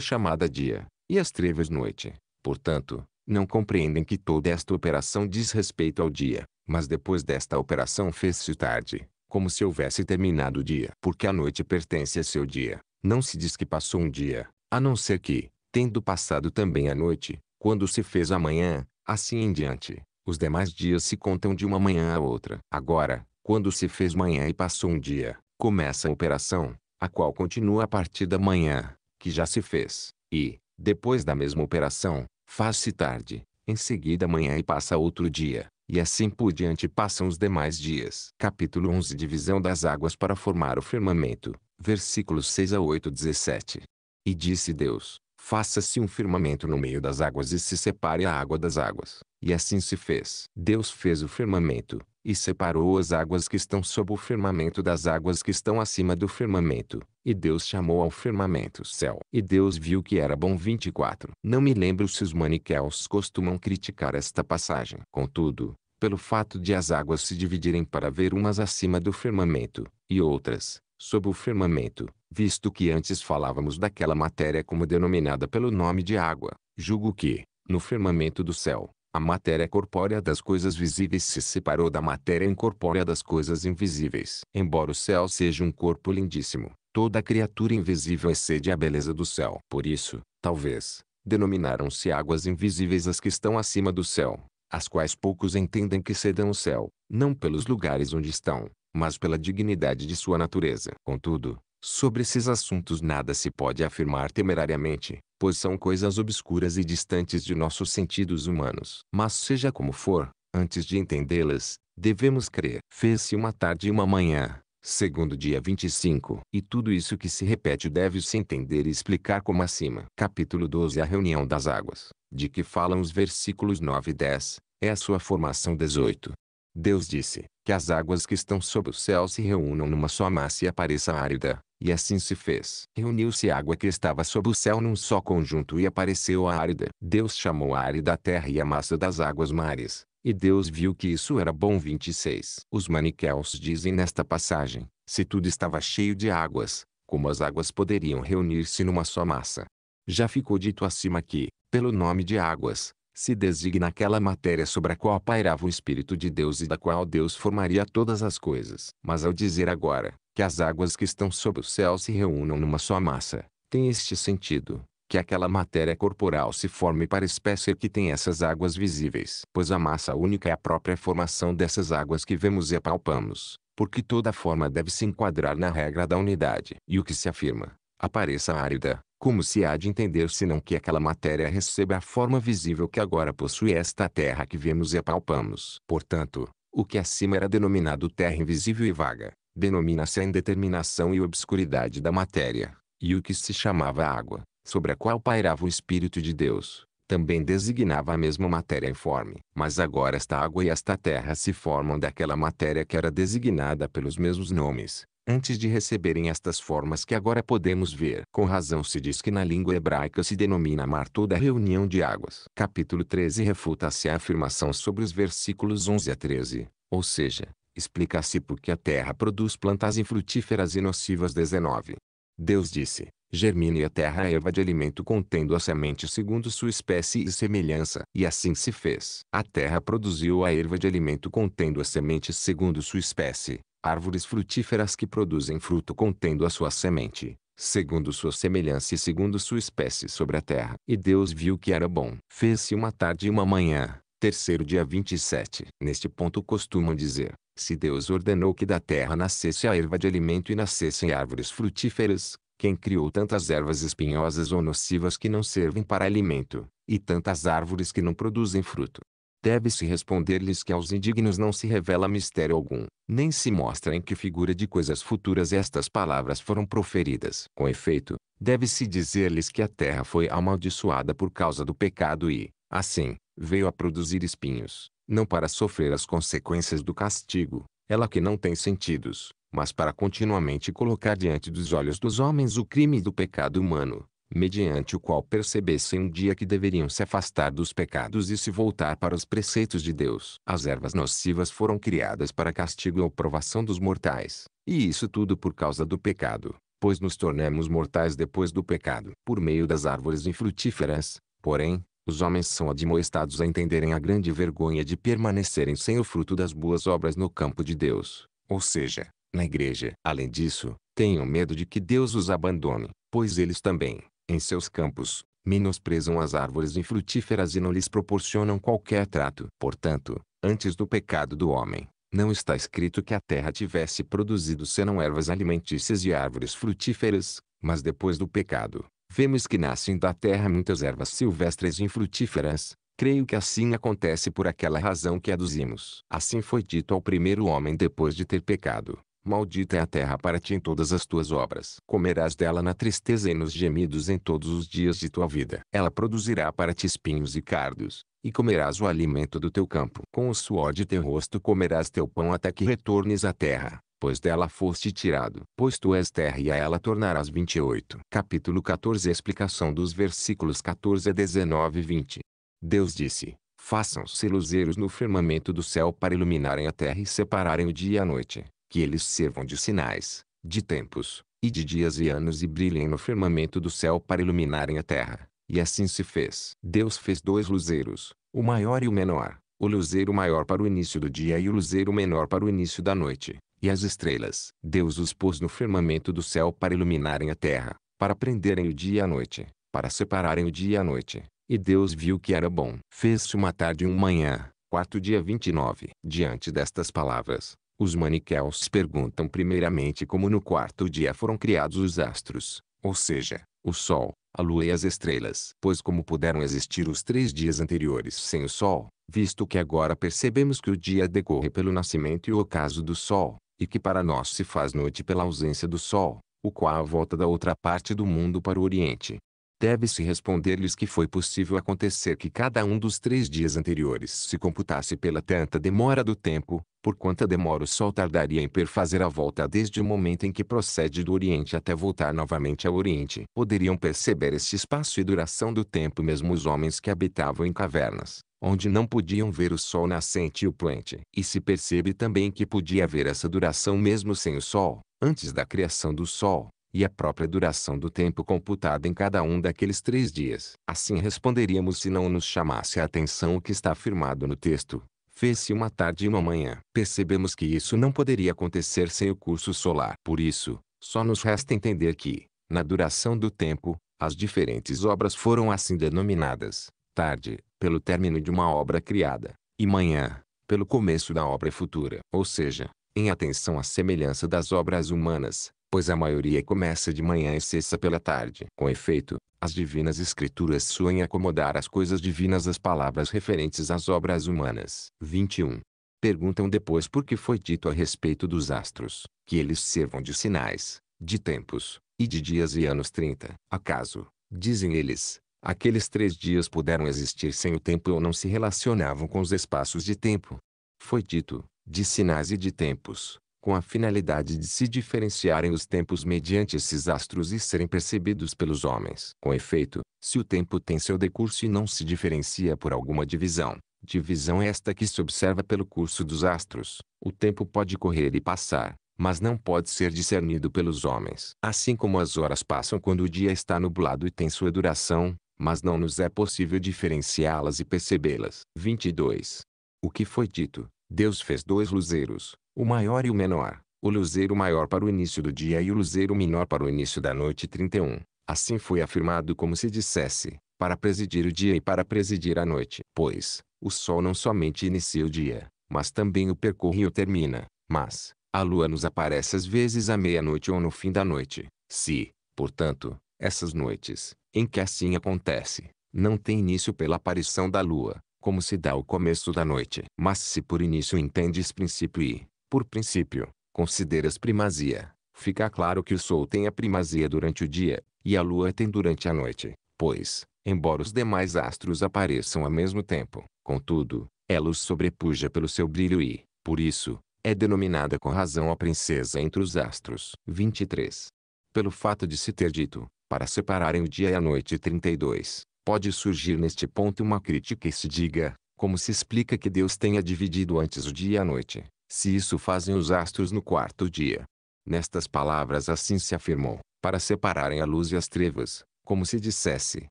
chamada dia e as trevas noite. Portanto, não compreendem que toda esta operação diz respeito ao dia, mas depois desta operação fez-se tarde, como se houvesse terminado o dia. Porque a noite pertence a seu dia, não se diz que passou um dia, a não ser que, tendo passado também a noite, quando se fez a manhã, assim em diante, os demais dias se contam de uma manhã a outra. Agora, quando se fez manhã e passou um dia, começa a operação, a qual continua a partir da manhã, que já se fez, e, depois da mesma operação, faz-se tarde, em seguida manhã e passa outro dia, e assim por diante passam os demais dias. Capítulo 11 Divisão das águas para formar o firmamento, versículos 6 a 8 17. E disse Deus, faça-se um firmamento no meio das águas e se separe a água das águas. E assim se fez. Deus fez o firmamento, e separou as águas que estão sob o firmamento das águas que estão acima do firmamento. E Deus chamou ao firmamento céu. E Deus viu que era bom 24. Não me lembro se os maniqueus costumam criticar esta passagem. Contudo, pelo fato de as águas se dividirem para ver umas acima do firmamento, e outras, sob o firmamento, visto que antes falávamos daquela matéria como denominada pelo nome de água, julgo que, no firmamento do céu, a matéria corpórea das coisas visíveis se separou da matéria incorpórea das coisas invisíveis. Embora o céu seja um corpo lindíssimo, toda criatura invisível excede a beleza do céu. Por isso, talvez, denominaram-se águas invisíveis as que estão acima do céu, as quais poucos entendem que cedam o céu, não pelos lugares onde estão, mas pela dignidade de sua natureza. Contudo, sobre esses assuntos nada se pode afirmar temerariamente, pois são coisas obscuras e distantes de nossos sentidos humanos. Mas seja como for, antes de entendê-las, devemos crer. Fez-se uma tarde e uma manhã, segundo dia 25. E tudo isso que se repete deve-se entender e explicar como acima. Capítulo 12 A reunião das águas, de que falam os versículos 9 e 10, é a sua formação 18. Deus disse, que as águas que estão sob o céu se reúnam numa só massa e apareça árida, e assim se fez. Reuniu-se a água que estava sob o céu num só conjunto e apareceu a árida. Deus chamou a árida terra e a massa das águas mares. E Deus viu que isso era bom 26. Os maniqueus dizem nesta passagem, se tudo estava cheio de águas, como as águas poderiam reunir-se numa só massa? Já ficou dito acima que, pelo nome de águas, se designa aquela matéria sobre a qual pairava o Espírito de Deus e da qual Deus formaria todas as coisas. Mas ao dizer agora, que as águas que estão sob o céu se reúnam numa só massa, tem este sentido, que aquela matéria corporal se forme para a espécie que tem essas águas visíveis. Pois a massa única é a própria formação dessas águas que vemos e apalpamos, porque toda forma deve se enquadrar na regra da unidade. E o que se afirma, apareça árida, como se há de entender senão que aquela matéria receba a forma visível que agora possui esta terra que vemos e apalpamos. Portanto, o que acima era denominado terra invisível e vaga, denomina-se a indeterminação e obscuridade da matéria, e o que se chamava água, sobre a qual pairava o Espírito de Deus, também designava a mesma matéria informe. Mas agora esta água e esta terra se formam daquela matéria que era designada pelos mesmos nomes, antes de receberem estas formas que agora podemos ver. Com razão se diz que na língua hebraica se denomina mar toda a reunião de águas. Capítulo 13 Refuta-se a afirmação sobre os versículos 11 a 13, ou seja, explica-se porque a terra produz plantas infrutíferas e nocivas. 19. Deus disse: Germine a terra a erva de alimento contendo a semente segundo sua espécie e semelhança. E assim se fez. A terra produziu a erva de alimento contendo as sementes segundo sua espécie, árvores frutíferas que produzem fruto contendo a sua semente, segundo sua semelhança e segundo sua espécie sobre a terra. E Deus viu que era bom. Fez-se uma tarde e uma manhã, Terceiro dia 27. Neste ponto costumam dizer, se Deus ordenou que da terra nascesse a erva de alimento e nascessem árvores frutíferas, quem criou tantas ervas espinhosas ou nocivas que não servem para alimento, e tantas árvores que não produzem fruto? Deve-se responder-lhes que aos indignos não se revela mistério algum, nem se mostra em que figura de coisas futuras estas palavras foram proferidas. Com efeito, deve-se dizer-lhes que a terra foi amaldiçoada por causa do pecado e, assim, veio a produzir espinhos, não para sofrer as consequências do castigo, ela que não tem sentidos, mas para continuamente colocar diante dos olhos dos homens o crime do pecado humano, mediante o qual percebessem um dia que deveriam se afastar dos pecados e se voltar para os preceitos de Deus. As ervas nocivas foram criadas para castigo e provação dos mortais, e isso tudo por causa do pecado, pois nos tornamos mortais depois do pecado. Por meio das árvores infrutíferas, porém, os homens são admoestados a entenderem a grande vergonha de permanecerem sem o fruto das boas obras no campo de Deus, ou seja, na igreja. Além disso, tenham medo de que Deus os abandone, pois eles também, em seus campos, menosprezam as árvores infrutíferas e não lhes proporcionam qualquer trato. Portanto, antes do pecado do homem, não está escrito que a terra tivesse produzido senão ervas alimentícias e árvores frutíferas, mas depois do pecado, Vemos que nascem da terra muitas ervas silvestres infrutíferas. Creio que assim acontece por aquela razão que aduzimos. Assim foi dito ao primeiro homem depois de ter pecado. Maldita é a terra para ti em todas as tuas obras. Comerás dela na tristeza e nos gemidos em todos os dias de tua vida. Ela produzirá para ti espinhos e cardos, e comerás o alimento do teu campo. Com o suor de teu rosto comerás teu pão até que retornes à terra, depois dela foste tirado. Pois tu és terra e a ela tornarás 28. Capítulo 14 Explicação dos versículos 14 a 19 e 20. Deus disse, façam-se luzeiros no firmamento do céu para iluminarem a terra e separarem o dia e a noite, que eles sirvam de sinais, de tempos, e de dias e anos e brilhem no firmamento do céu para iluminarem a terra. E assim se fez. Deus fez dois luzeiros, o maior e o menor, o luzeiro maior para o início do dia e o luzeiro menor para o início da noite e as estrelas. Deus os pôs no firmamento do céu para iluminarem a terra, para prenderem o dia e a noite, para separarem o dia e a noite. E Deus viu que era bom. Fez-se uma tarde e uma manhã, quarto dia 29. Diante destas palavras, os maniqueus perguntam primeiramente como no quarto dia foram criados os astros, ou seja, o Sol, a Lua e as estrelas. Pois como puderam existir os três dias anteriores sem o Sol, visto que agora percebemos que o dia decorre pelo nascimento e o ocaso do Sol, e que para nós se faz noite pela ausência do sol, o qual volta da outra parte do mundo para o Oriente. Deve-se responder-lhes que foi possível acontecer que cada um dos três dias anteriores se computasse pela tanta demora do tempo, por quanta demora o sol tardaria em perfazer a volta desde o momento em que procede do Oriente até voltar novamente ao Oriente. Poderiam perceber este espaço e duração do tempo mesmo os homens que habitavam em cavernas, onde não podiam ver o sol nascente e o poente. E se percebe também que podia haver essa duração mesmo sem o sol, antes da criação do sol, e a própria duração do tempo computada em cada um daqueles três dias. Assim responderíamos se não nos chamasse a atenção o que está afirmado no texto. Fez-se uma tarde e uma manhã. Percebemos que isso não poderia acontecer sem o curso solar. Por isso, só nos resta entender que, na duração do tempo, as diferentes obras foram assim denominadas: tarde, pelo término de uma obra criada, e manhã, pelo começo da obra futura. Ou seja, em atenção à semelhança das obras humanas, pois a maioria começa de manhã e cessa pela tarde. Com efeito, as divinas escrituras suem acomodar as coisas divinas às palavras referentes às obras humanas. 21. Perguntam depois por que foi dito a respeito dos astros, que eles servam de sinais, de tempos, e de dias e anos 30. Acaso, dizem eles, Aqueles três dias puderam existir sem o tempo ou não se relacionavam com os espaços de tempo. Foi dito, de sinais e de tempos, com a finalidade de se diferenciarem os tempos mediante esses astros e serem percebidos pelos homens. Com efeito, se o tempo tem seu decurso e não se diferencia por alguma divisão, divisão é esta que se observa pelo curso dos astros, o tempo pode correr e passar, mas não pode ser discernido pelos homens. Assim como as horas passam quando o dia está nublado e tem sua duração, mas não nos é possível diferenciá-las e percebê-las. 22. O que foi dito, Deus fez dois luzeiros, o maior e o menor, o luzeiro maior para o início do dia e o luzeiro menor para o início da noite. 31. Assim foi afirmado como se dissesse, para presidir o dia e para presidir a noite. Pois, o sol não somente inicia o dia, mas também o percorre e o termina. Mas, a lua nos aparece às vezes à meia-noite ou no fim da noite. Se, portanto, essas noites, em que assim acontece, não tem início pela aparição da lua, como se dá o começo da noite. Mas se por início entendes princípio e, por princípio, consideras primazia, fica claro que o sol tem a primazia durante o dia, e a lua tem durante a noite, pois, embora os demais astros apareçam ao mesmo tempo, contudo, ela os sobrepuja pelo seu brilho e, por isso, é denominada com razão a princesa entre os astros. 23. Pelo fato de se ter dito, para separarem o dia e a noite 32, pode surgir neste ponto uma crítica e se diga, como se explica que Deus tenha dividido antes o dia e a noite, se isso fazem os astros no quarto dia? Nestas palavras assim se afirmou, para separarem a luz e as trevas, como se dissesse,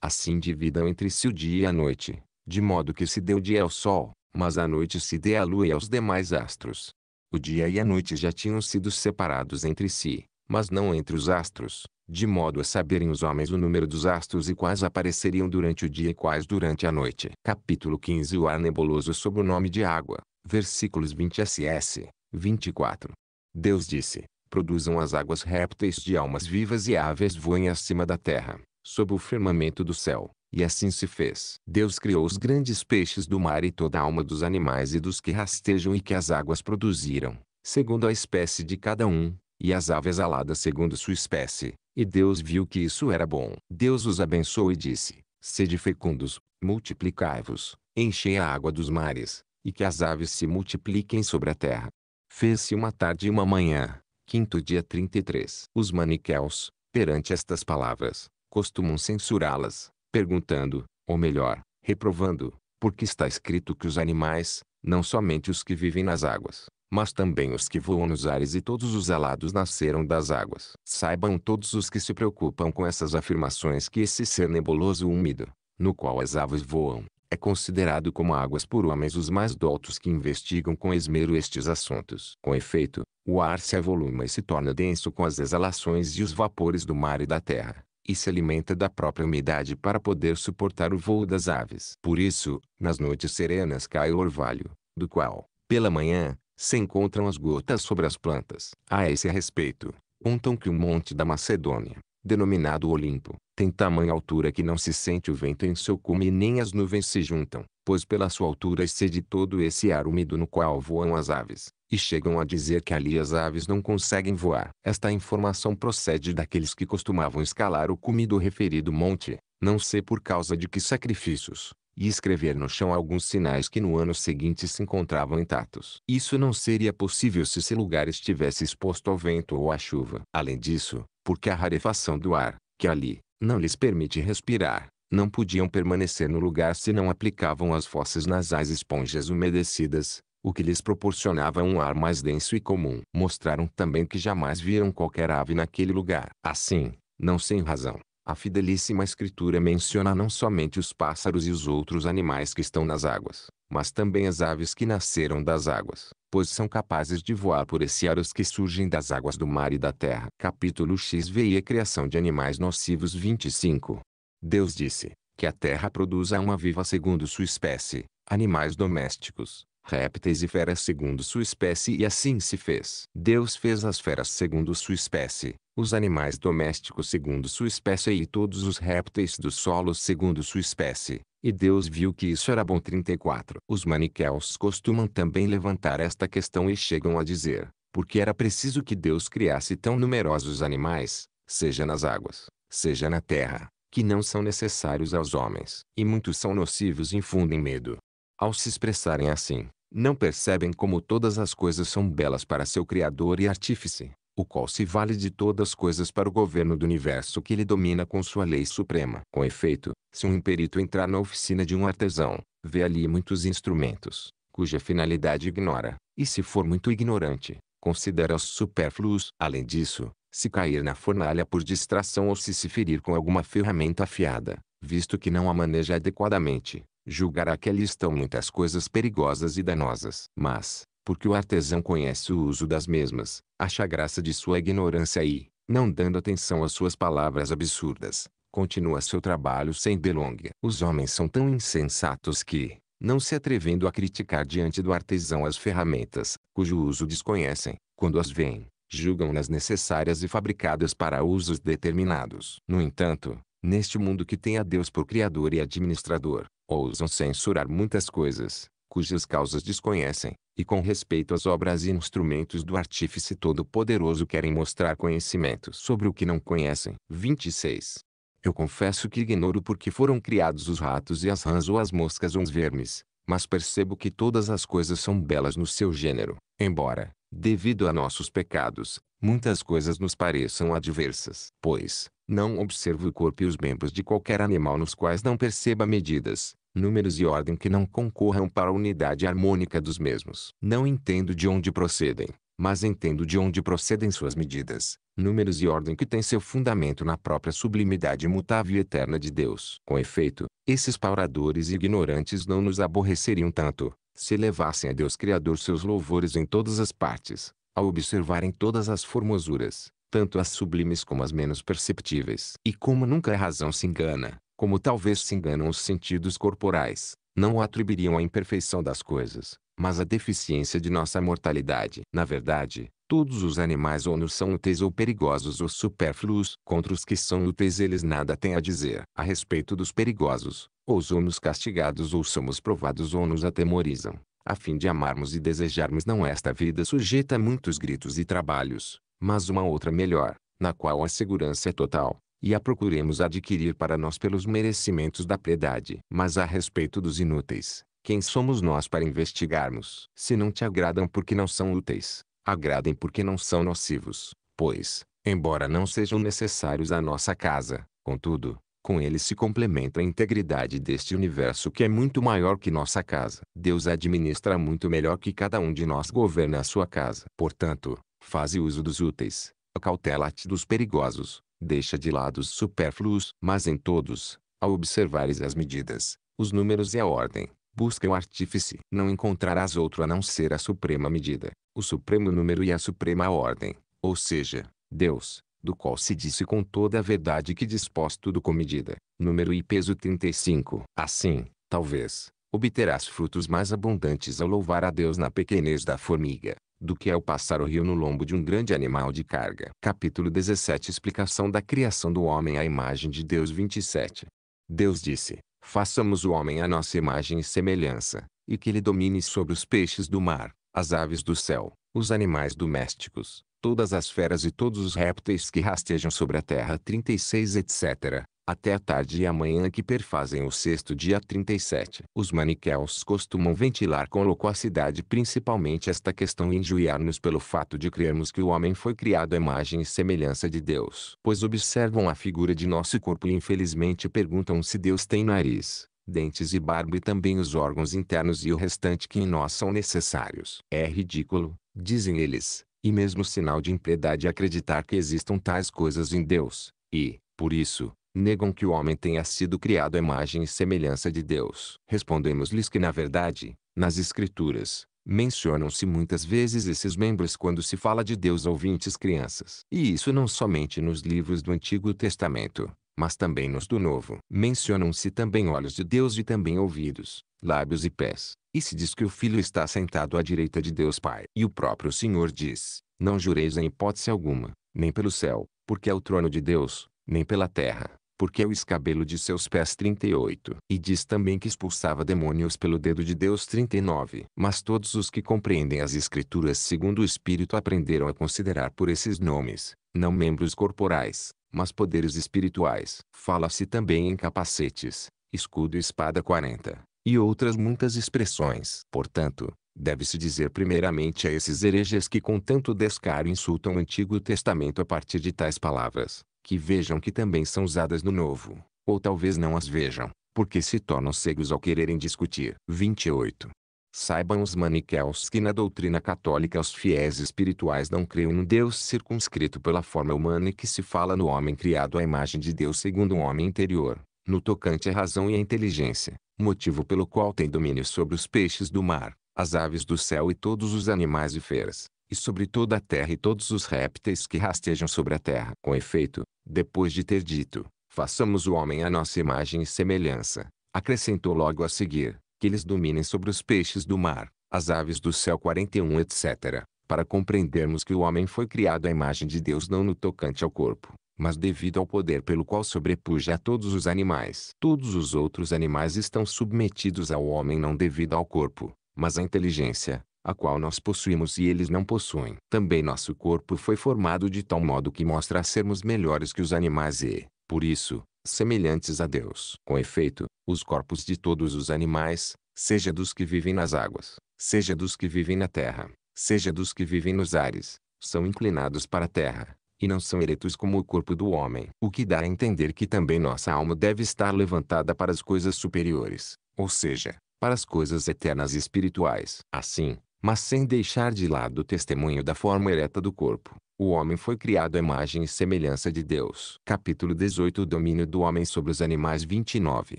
assim dividam entre si o dia e a noite, de modo que se dê o dia ao sol, mas a noite se dê à lua e aos demais astros. O dia e a noite já tinham sido separados entre si, mas não entre os astros de modo a saberem os homens o número dos astros e quais apareceriam durante o dia e quais durante a noite. Capítulo 15 O ar nebuloso sob o nome de água. Versículos 20 a ss. 24. Deus disse, produzam as águas répteis de almas vivas e aves voem acima da terra, sob o firmamento do céu. E assim se fez. Deus criou os grandes peixes do mar e toda a alma dos animais e dos que rastejam e que as águas produziram, segundo a espécie de cada um, e as aves aladas segundo sua espécie, e Deus viu que isso era bom. Deus os abençoou e disse, Sede fecundos, multiplicai-vos, enchei a água dos mares, e que as aves se multipliquem sobre a terra. Fez-se uma tarde e uma manhã, quinto dia 33. Os maniqueus, perante estas palavras, costumam censurá-las, perguntando, ou melhor, reprovando, porque está escrito que os animais, não somente os que vivem nas águas, mas também os que voam nos ares e todos os alados nasceram das águas. Saibam todos os que se preocupam com essas afirmações que esse ser nebuloso úmido, no qual as aves voam, é considerado como águas por homens os mais doutos que investigam com esmero estes assuntos. Com efeito, o ar se avoluma e se torna denso com as exalações e os vapores do mar e da terra, e se alimenta da própria umidade para poder suportar o voo das aves. Por isso, nas noites serenas cai o orvalho, do qual, pela manhã, se encontram as gotas sobre as plantas. A esse respeito, contam que o monte da Macedônia, denominado Olimpo, tem tamanha altura que não se sente o vento em seu cume e nem as nuvens se juntam, pois pela sua altura excede todo esse ar úmido no qual voam as aves, e chegam a dizer que ali as aves não conseguem voar. Esta informação procede daqueles que costumavam escalar o cume do referido monte, não sei por causa de que sacrifícios, e escrever no chão alguns sinais que no ano seguinte se encontravam intactos. Isso não seria possível se esse lugar estivesse exposto ao vento ou à chuva. Além disso, porque a rarefação do ar, que ali, não lhes permite respirar, não podiam permanecer no lugar se não aplicavam as fossas nasais esponjas umedecidas, o que lhes proporcionava um ar mais denso e comum. Mostraram também que jamais viram qualquer ave naquele lugar. Assim, não sem razão, a fidelíssima escritura menciona não somente os pássaros e os outros animais que estão nas águas, mas também as aves que nasceram das águas, pois são capazes de voar por esse ar os que surgem das águas do mar e da terra. Capítulo a Criação de animais nocivos 25 Deus disse, que a terra produza uma viva segundo sua espécie, animais domésticos, répteis e feras segundo sua espécie e assim se fez. Deus fez as feras segundo sua espécie, os animais domésticos segundo sua espécie e todos os répteis do solo segundo sua espécie, e Deus viu que isso era bom. 34. Os maniqueus costumam também levantar esta questão e chegam a dizer, porque era preciso que Deus criasse tão numerosos animais, seja nas águas, seja na terra, que não são necessários aos homens, e muitos são nocivos e infundem medo. Ao se expressarem assim, não percebem como todas as coisas são belas para seu Criador e Artífice, o qual se vale de todas as coisas para o governo do universo que ele domina com sua lei suprema. Com efeito, se um imperito entrar na oficina de um artesão, vê ali muitos instrumentos, cuja finalidade ignora, e se for muito ignorante, considera-os supérfluos. Além disso, se cair na fornalha por distração ou se se ferir com alguma ferramenta afiada, visto que não a maneja adequadamente, julgará que ali estão muitas coisas perigosas e danosas. Mas, porque o artesão conhece o uso das mesmas, acha graça de sua ignorância e, não dando atenção às suas palavras absurdas, continua seu trabalho sem delonga. Os homens são tão insensatos que, não se atrevendo a criticar diante do artesão as ferramentas, cujo uso desconhecem, quando as veem, julgam-nas necessárias e fabricadas para usos determinados. No entanto, neste mundo que tem a Deus por Criador e Administrador, ousam censurar muitas coisas, cujas causas desconhecem, e com respeito às obras e instrumentos do artífice todo-poderoso querem mostrar conhecimento sobre o que não conhecem. 26. Eu confesso que ignoro por que foram criados os ratos e as rãs ou as moscas ou os vermes, mas percebo que todas as coisas são belas no seu gênero, embora, devido a nossos pecados, muitas coisas nos pareçam adversas. Pois, não observo o corpo e os membros de qualquer animal nos quais não perceba medidas, números e ordem que não concorram para a unidade harmônica dos mesmos. Não entendo de onde procedem, mas entendo de onde procedem suas medidas, números e ordem que têm seu fundamento na própria sublimidade mutável e eterna de Deus. Com efeito, esses pauradores e ignorantes não nos aborreceriam tanto, se levassem a Deus Criador seus louvores em todas as partes, ao observarem todas as formosuras, tanto as sublimes como as menos perceptíveis. E como nunca a razão se engana, como talvez se enganam os sentidos corporais, não atribuiriam a imperfeição das coisas, mas a deficiência de nossa mortalidade. Na verdade, todos os animais ou nos são úteis ou perigosos ou supérfluos. Contra os que são úteis eles nada têm a dizer. A respeito dos perigosos, ou somos castigados ou somos provados ou nos atemorizam, a fim de amarmos e desejarmos não esta vida sujeita a muitos gritos e trabalhos, mas uma outra melhor, na qual a segurança é total e a procuremos adquirir para nós pelos merecimentos da piedade. Mas a respeito dos inúteis, quem somos nós para investigarmos? Se não te agradam porque não são úteis, agradem porque não são nocivos, pois, embora não sejam necessários à nossa casa, contudo, com eles se complementa a integridade deste universo que é muito maior que nossa casa. Deus administra muito melhor que cada um de nós governa a sua casa. Portanto, faze uso dos úteis, acautela-te dos perigosos, deixa de lado os supérfluos, mas em todos, ao observares as medidas, os números e a ordem, busca o artífice. Não encontrarás outro a não ser a suprema medida, o supremo número e a suprema ordem, ou seja, Deus, do qual se disse com toda a verdade que dispôs tudo com medida, número e peso 35. Assim, talvez, obterás frutos mais abundantes ao louvar a Deus na pequenez da formiga, do que é o passar o rio no lombo de um grande animal de carga. Capítulo 17 Explicação da criação do homem à imagem de Deus 27 Deus disse, façamos o homem à nossa imagem e semelhança, e que ele domine sobre os peixes do mar, as aves do céu, os animais domésticos, todas as feras e todos os répteis que rastejam sobre a terra 36 etc até a tarde e amanhã que perfazem o sexto dia 37. Os maniqueus costumam ventilar com loquacidade principalmente esta questão e injuriar-nos pelo fato de crermos que o homem foi criado à imagem e semelhança de Deus. Pois observam a figura de nosso corpo e infelizmente perguntam se Deus tem nariz, dentes e barba e também os órgãos internos e o restante que em nós são necessários. É ridículo, dizem eles, e mesmo sinal de impiedade acreditar que existam tais coisas em Deus, e, por isso, negam que o homem tenha sido criado à imagem e semelhança de Deus. Respondemos-lhes que, na verdade, nas Escrituras, mencionam-se muitas vezes esses membros quando se fala de Deus ouvintes crianças. E isso não somente nos livros do Antigo Testamento, mas também nos do Novo. Mencionam-se também olhos de Deus e também ouvidos, lábios e pés. E se diz que o Filho está sentado à direita de Deus Pai. E o próprio Senhor diz, não jureis em hipótese alguma, nem pelo céu, porque é o trono de Deus, nem pela terra, porque o escabelo de seus pés 38. E diz também que expulsava demônios pelo dedo de Deus 39. Mas todos os que compreendem as escrituras segundo o Espírito aprenderam a considerar por esses nomes, não membros corporais, mas poderes espirituais. Fala-se também em capacetes, escudo e espada 40, e outras muitas expressões. Portanto, Deve-se dizer primeiramente a esses hereges que com tanto descaro insultam o Antigo Testamento a partir de tais palavras, que vejam que também são usadas no Novo, ou talvez não as vejam, porque se tornam cegos ao quererem discutir. 28. Saibam os maniqueus que na doutrina católica os fiéis espirituais não creem num Deus circunscrito pela forma humana e que se fala no homem criado à imagem de Deus segundo o um homem interior, no tocante à razão e à inteligência, motivo pelo qual tem domínio sobre os peixes do mar, as aves do céu e todos os animais e feras e sobre toda a terra e todos os répteis que rastejam sobre a terra. Com efeito, depois de ter dito, façamos o homem à nossa imagem e semelhança, acrescentou logo a seguir, que eles dominem sobre os peixes do mar, as aves do céu 41 etc., para compreendermos que o homem foi criado à imagem de Deus não no tocante ao corpo, mas devido ao poder pelo qual sobrepuja a todos os animais. Todos os outros animais estão submetidos ao homem não devido ao corpo, mas à inteligência, a qual nós possuímos e eles não possuem. Também nosso corpo foi formado de tal modo que mostra sermos melhores que os animais e, por isso, semelhantes a Deus. Com efeito, os corpos de todos os animais, seja dos que vivem nas águas, seja dos que vivem na terra, seja dos que vivem nos ares, são inclinados para a terra, e não são eretos como o corpo do homem. O que dá a entender que também nossa alma deve estar levantada para as coisas superiores, ou seja, para as coisas eternas e espirituais. Assim, mas sem deixar de lado o testemunho da forma ereta do corpo. O homem foi criado à imagem e semelhança de Deus. Capítulo 18 O domínio do homem sobre os animais 29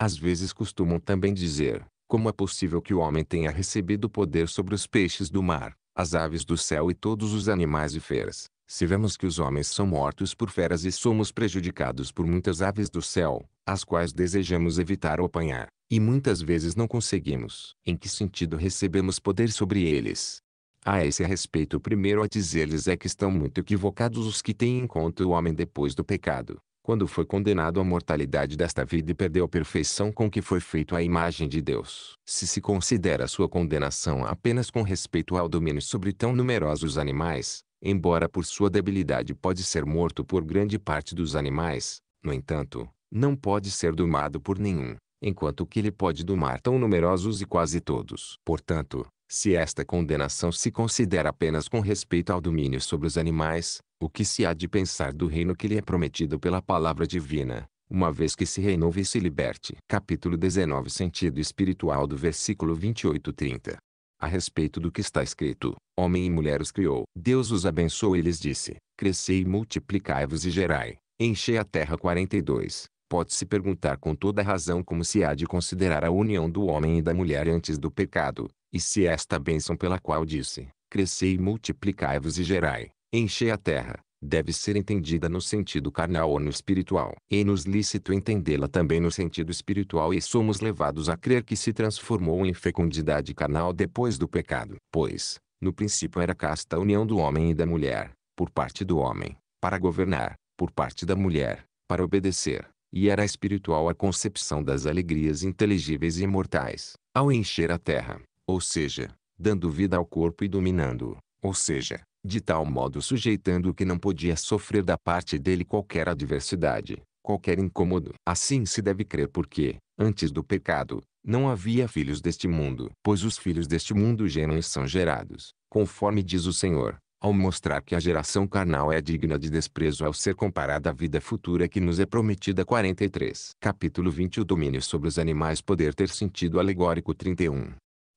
Às vezes costumam também dizer, como é possível que o homem tenha recebido poder sobre os peixes do mar, as aves do céu e todos os animais e feras. Se vemos que os homens são mortos por feras e somos prejudicados por muitas aves do céu, as quais desejamos evitar ou apanhar, e muitas vezes não conseguimos. Em que sentido recebemos poder sobre eles? A esse respeito, o primeiro a dizer-lhes é que estão muito equivocados os que têm em conta o homem depois do pecado, quando foi condenado à mortalidade desta vida e perdeu a perfeição com que foi feito a imagem de Deus. Se se considera sua condenação apenas com respeito ao domínio sobre tão numerosos animais, embora por sua debilidade pode ser morto por grande parte dos animais, no entanto, não pode ser domado por nenhum enquanto que ele pode domar tão numerosos e quase todos. Portanto, se esta condenação se considera apenas com respeito ao domínio sobre os animais, o que se há de pensar do reino que lhe é prometido pela palavra divina, uma vez que se renove e se liberte. Capítulo 19 Sentido espiritual do versículo 28-30 A respeito do que está escrito, homem e mulher os criou. Deus os abençoou e lhes disse, crescei e multiplicai-vos e gerai, enchei a terra 42, pode-se perguntar com toda razão como se há de considerar a união do homem e da mulher antes do pecado, e se esta bênção pela qual disse, crescei e multiplicai-vos e gerai, enchei a terra, deve ser entendida no sentido carnal ou no espiritual. E nos lícito entendê-la também no sentido espiritual e somos levados a crer que se transformou em fecundidade carnal depois do pecado. Pois, no princípio era casta a união do homem e da mulher, por parte do homem, para governar, por parte da mulher, para obedecer e era espiritual a concepção das alegrias inteligíveis e imortais, ao encher a terra, ou seja, dando vida ao corpo e dominando-o, ou seja, de tal modo sujeitando-o que não podia sofrer da parte dele qualquer adversidade, qualquer incômodo. Assim se deve crer porque, antes do pecado, não havia filhos deste mundo, pois os filhos deste mundo geram e são gerados, conforme diz o Senhor, ao mostrar que a geração carnal é digna de desprezo ao ser comparada à vida futura que nos é prometida. 43. Capítulo 20 O domínio sobre os animais poder ter sentido alegórico 31.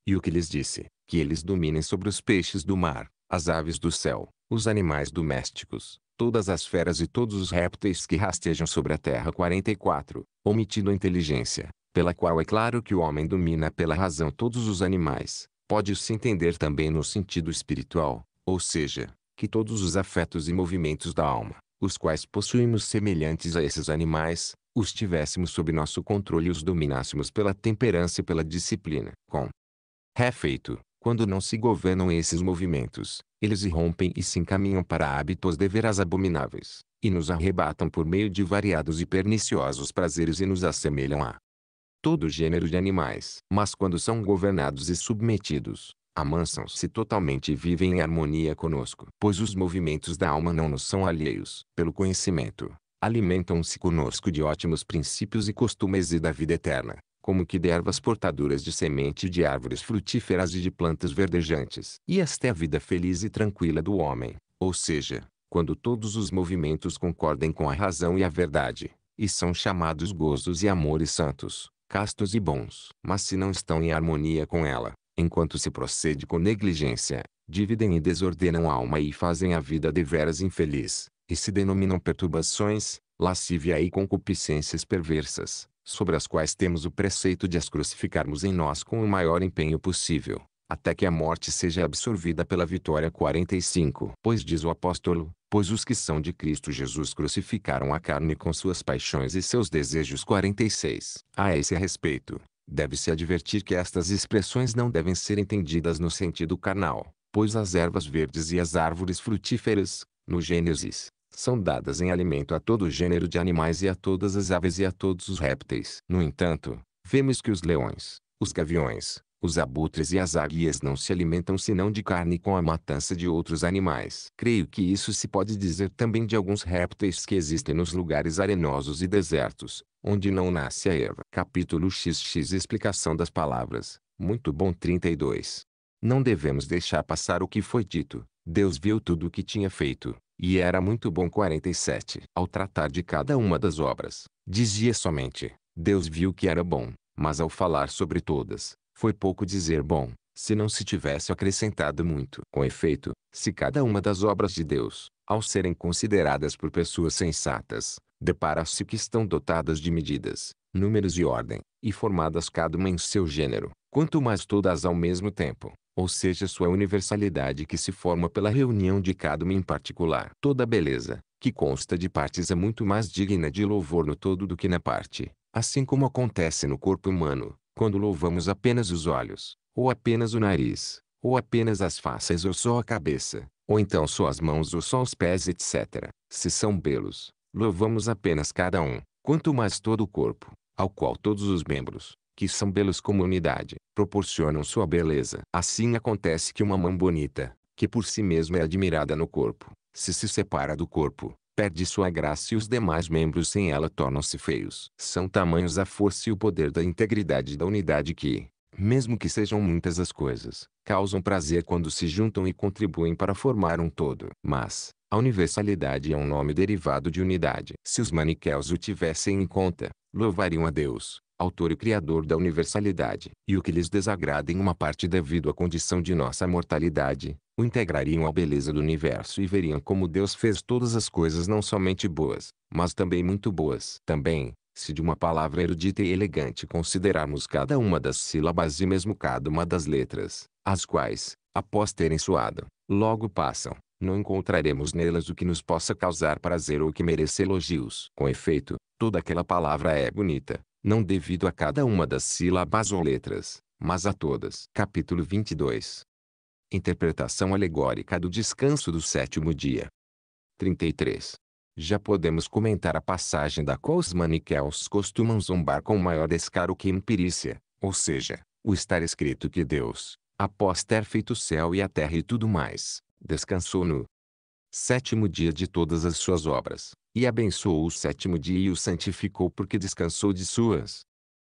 E o que lhes disse, que eles dominem sobre os peixes do mar, as aves do céu, os animais domésticos, todas as feras e todos os répteis que rastejam sobre a terra 44, omitindo a inteligência, pela qual é claro que o homem domina pela razão todos os animais, pode-se entender também no sentido espiritual, ou seja, que todos os afetos e movimentos da alma, os quais possuímos semelhantes a esses animais, os tivéssemos sob nosso controle e os dominássemos pela temperança e pela disciplina. Com refeito, quando não se governam esses movimentos, eles irrompem e se encaminham para hábitos deveras abomináveis, e nos arrebatam por meio de variados e perniciosos prazeres e nos assemelham a todo gênero de animais. Mas quando são governados e submetidos, amansam-se totalmente e vivem em harmonia conosco. Pois os movimentos da alma não nos são alheios. Pelo conhecimento, alimentam-se conosco de ótimos princípios e costumes e da vida eterna, como que de ervas portadoras de semente de árvores frutíferas e de plantas verdejantes. E esta é a vida feliz e tranquila do homem, ou seja, quando todos os movimentos concordem com a razão e a verdade, e são chamados gozos e amores santos, castos e bons. Mas se não estão em harmonia com ela, enquanto se procede com negligência, dividem e desordenam a alma e fazem a vida deveras infeliz, e se denominam perturbações, lascívia e concupiscências perversas, sobre as quais temos o preceito de as crucificarmos em nós com o maior empenho possível, até que a morte seja absorvida pela vitória 45. Pois diz o apóstolo, pois os que são de Cristo Jesus crucificaram a carne com suas paixões e seus desejos 46. A esse respeito, Deve-se advertir que estas expressões não devem ser entendidas no sentido carnal, pois as ervas verdes e as árvores frutíferas, no Gênesis, são dadas em alimento a todo gênero de animais e a todas as aves e a todos os répteis. No entanto, vemos que os leões, os gaviões, os abutres e as águias não se alimentam senão de carne com a matança de outros animais. Creio que isso se pode dizer também de alguns répteis que existem nos lugares arenosos e desertos, onde não nasce a erva. Capítulo XX Explicação das palavras. Muito bom 32. Não devemos deixar passar o que foi dito. Deus viu tudo o que tinha feito, e era muito bom 47. Ao tratar de cada uma das obras, dizia somente, Deus viu que era bom, mas ao falar sobre todas, foi pouco dizer bom, se não se tivesse acrescentado muito. Com efeito, se cada uma das obras de Deus, ao serem consideradas por pessoas sensatas, depara-se que estão dotadas de medidas, números e ordem, e formadas cada uma em seu gênero, quanto mais todas ao mesmo tempo, ou seja sua é universalidade que se forma pela reunião de cada uma em particular. Toda beleza, que consta de partes é muito mais digna de louvor no todo do que na parte, assim como acontece no corpo humano, quando louvamos apenas os olhos, ou apenas o nariz, ou apenas as faces ou só a cabeça, ou então só as mãos ou só os pés, etc. Se são belos, louvamos apenas cada um, quanto mais todo o corpo, ao qual todos os membros, que são belos como unidade, proporcionam sua beleza. Assim acontece que uma mão bonita, que por si mesma é admirada no corpo, se se separa do corpo, perde sua graça e os demais membros sem ela tornam-se feios. São tamanhos a força e o poder da integridade da unidade que, mesmo que sejam muitas as coisas, causam prazer quando se juntam e contribuem para formar um todo. Mas, a universalidade é um nome derivado de unidade. Se os maniqueus o tivessem em conta, louvariam a Deus, autor e criador da universalidade. E o que lhes desagrada em uma parte devido à condição de nossa mortalidade, o integrariam à beleza do universo e veriam como Deus fez todas as coisas não somente boas, mas também muito boas. Também, se de uma palavra erudita e elegante considerarmos cada uma das sílabas e mesmo cada uma das letras, as quais, após terem suado, logo passam, não encontraremos nelas o que nos possa causar prazer ou que mereça elogios. Com efeito, toda aquela palavra é bonita, não devido a cada uma das sílabas ou letras, mas a todas. Capítulo 22 Interpretação alegórica do descanso do sétimo dia. 33. Já podemos comentar a passagem da qual os maniqueus costumam zombar com maior descaro que imperícia, ou seja, o estar escrito que Deus, após ter feito o céu e a terra e tudo mais, descansou no sétimo dia de todas as suas obras, e abençoou o sétimo dia e o santificou porque descansou de suas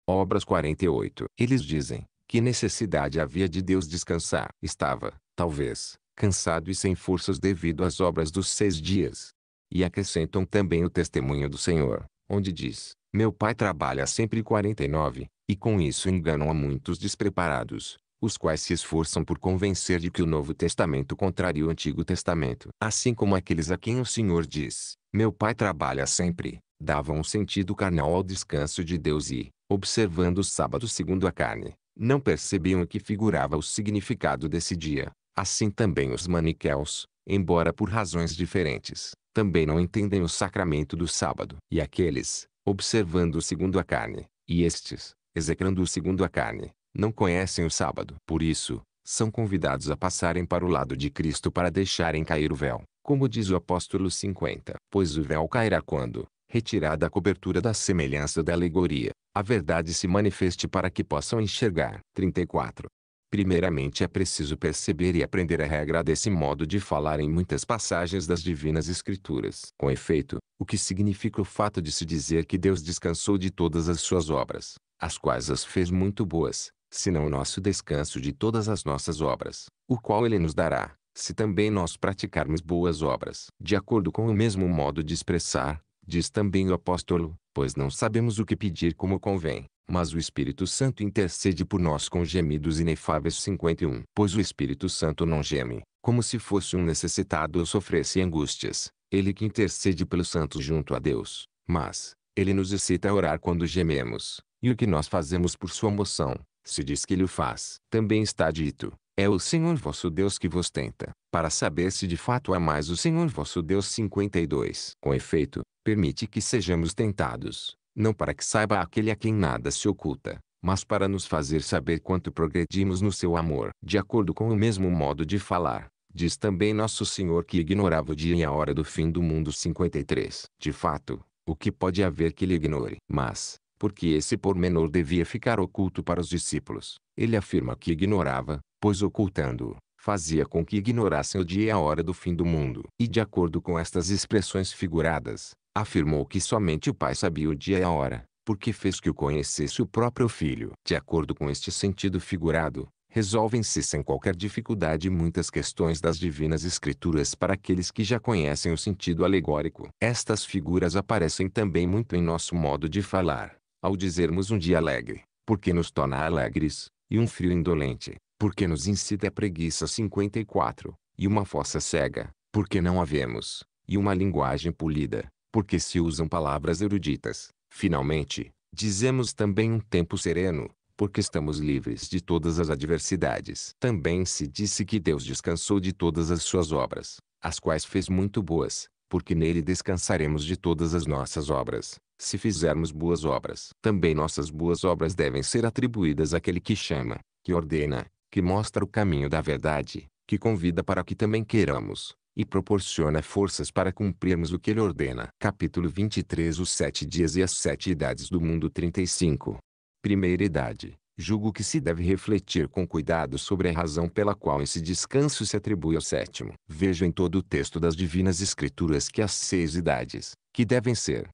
obras 48. Eles dizem, que necessidade havia de Deus descansar? Estava, talvez, cansado e sem forças devido às obras dos seis dias. E acrescentam também o testemunho do Senhor, onde diz: Meu pai trabalha sempre 49, e com isso enganam a muitos despreparados, os quais se esforçam por convencer de que o Novo Testamento contraria o Antigo Testamento. Assim como aqueles a quem o Senhor diz: Meu pai trabalha sempre, davam um sentido carnal ao descanso de Deus e, observando o sábado segundo a carne, não percebiam o que figurava o significado desse dia. Assim também os maniqueus, embora por razões diferentes, também não entendem o sacramento do sábado. E aqueles, observando segundo a carne, e estes, execrando segundo a carne, não conhecem o sábado. Por isso, são convidados a passarem para o lado de Cristo para deixarem cair o véu, como diz o apóstolo 50. Pois o véu cairá quando, retirada a cobertura da semelhança da alegoria, a verdade se manifeste para que possam enxergar. 34. Primeiramente é preciso perceber e aprender a regra desse modo de falar em muitas passagens das Divinas Escrituras. Com efeito, o que significa o fato de se dizer que Deus descansou de todas as suas obras, as quais as fez muito boas, senão o nosso descanso de todas as nossas obras, o qual ele nos dará, se também nós praticarmos boas obras. De acordo com o mesmo modo de expressar, Diz também o apóstolo, pois não sabemos o que pedir como convém, mas o Espírito Santo intercede por nós com gemidos inefáveis 51. Pois o Espírito Santo não geme, como se fosse um necessitado ou sofresse angústias, ele que intercede pelos santos junto a Deus, mas, ele nos excita a orar quando gememos, e o que nós fazemos por sua moção, se diz que ele o faz. Também está dito, é o Senhor vosso Deus que vos tenta, para saber se de fato é mais o Senhor vosso Deus. 52. Com efeito, permite que sejamos tentados, não para que saiba aquele a quem nada se oculta, mas para nos fazer saber quanto progredimos no seu amor. De acordo com o mesmo modo de falar, diz também nosso Senhor que ignorava o dia e a hora do fim do mundo. 53. De fato, o que pode haver que ele ignore? Mas, porque esse pormenor devia ficar oculto para os discípulos, ele afirma que ignorava, pois ocultando, fazia com que ignorassem o dia e a hora do fim do mundo. E de acordo com estas expressões figuradas, afirmou que somente o pai sabia o dia e a hora, porque fez que o conhecesse o próprio filho. De acordo com este sentido figurado, resolvem-se sem qualquer dificuldade muitas questões das divinas escrituras para aqueles que já conhecem o sentido alegórico. Estas figuras aparecem também muito em nosso modo de falar, ao dizermos um dia alegre, porque nos torna alegres, e um frio indolente, porque nos incita a preguiça 54, e uma fossa cega, porque não a vemos, e uma linguagem polida, porque se usam palavras eruditas. Finalmente, dizemos também um tempo sereno, porque estamos livres de todas as adversidades. Também se disse que Deus descansou de todas as suas obras, as quais fez muito boas, porque nele descansaremos de todas as nossas obras, se fizermos boas obras. Também nossas boas obras devem ser atribuídas àquele que chama, que ordena, que mostra o caminho da verdade, que convida para que também queiramos, e proporciona forças para cumprirmos o que ele ordena. Capítulo 23 Os sete dias e as sete idades do mundo 35 Primeira idade julgo que se deve refletir com cuidado sobre a razão pela qual esse descanso se atribui ao sétimo. Vejo em todo o texto das Divinas Escrituras que as seis idades, que devem ser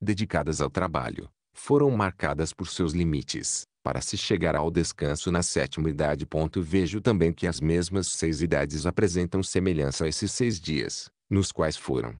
dedicadas ao trabalho, foram marcadas por seus limites para se chegar ao descanso na sétima idade. Ponto. Vejo também que as mesmas seis idades apresentam semelhança a esses seis dias, nos quais foram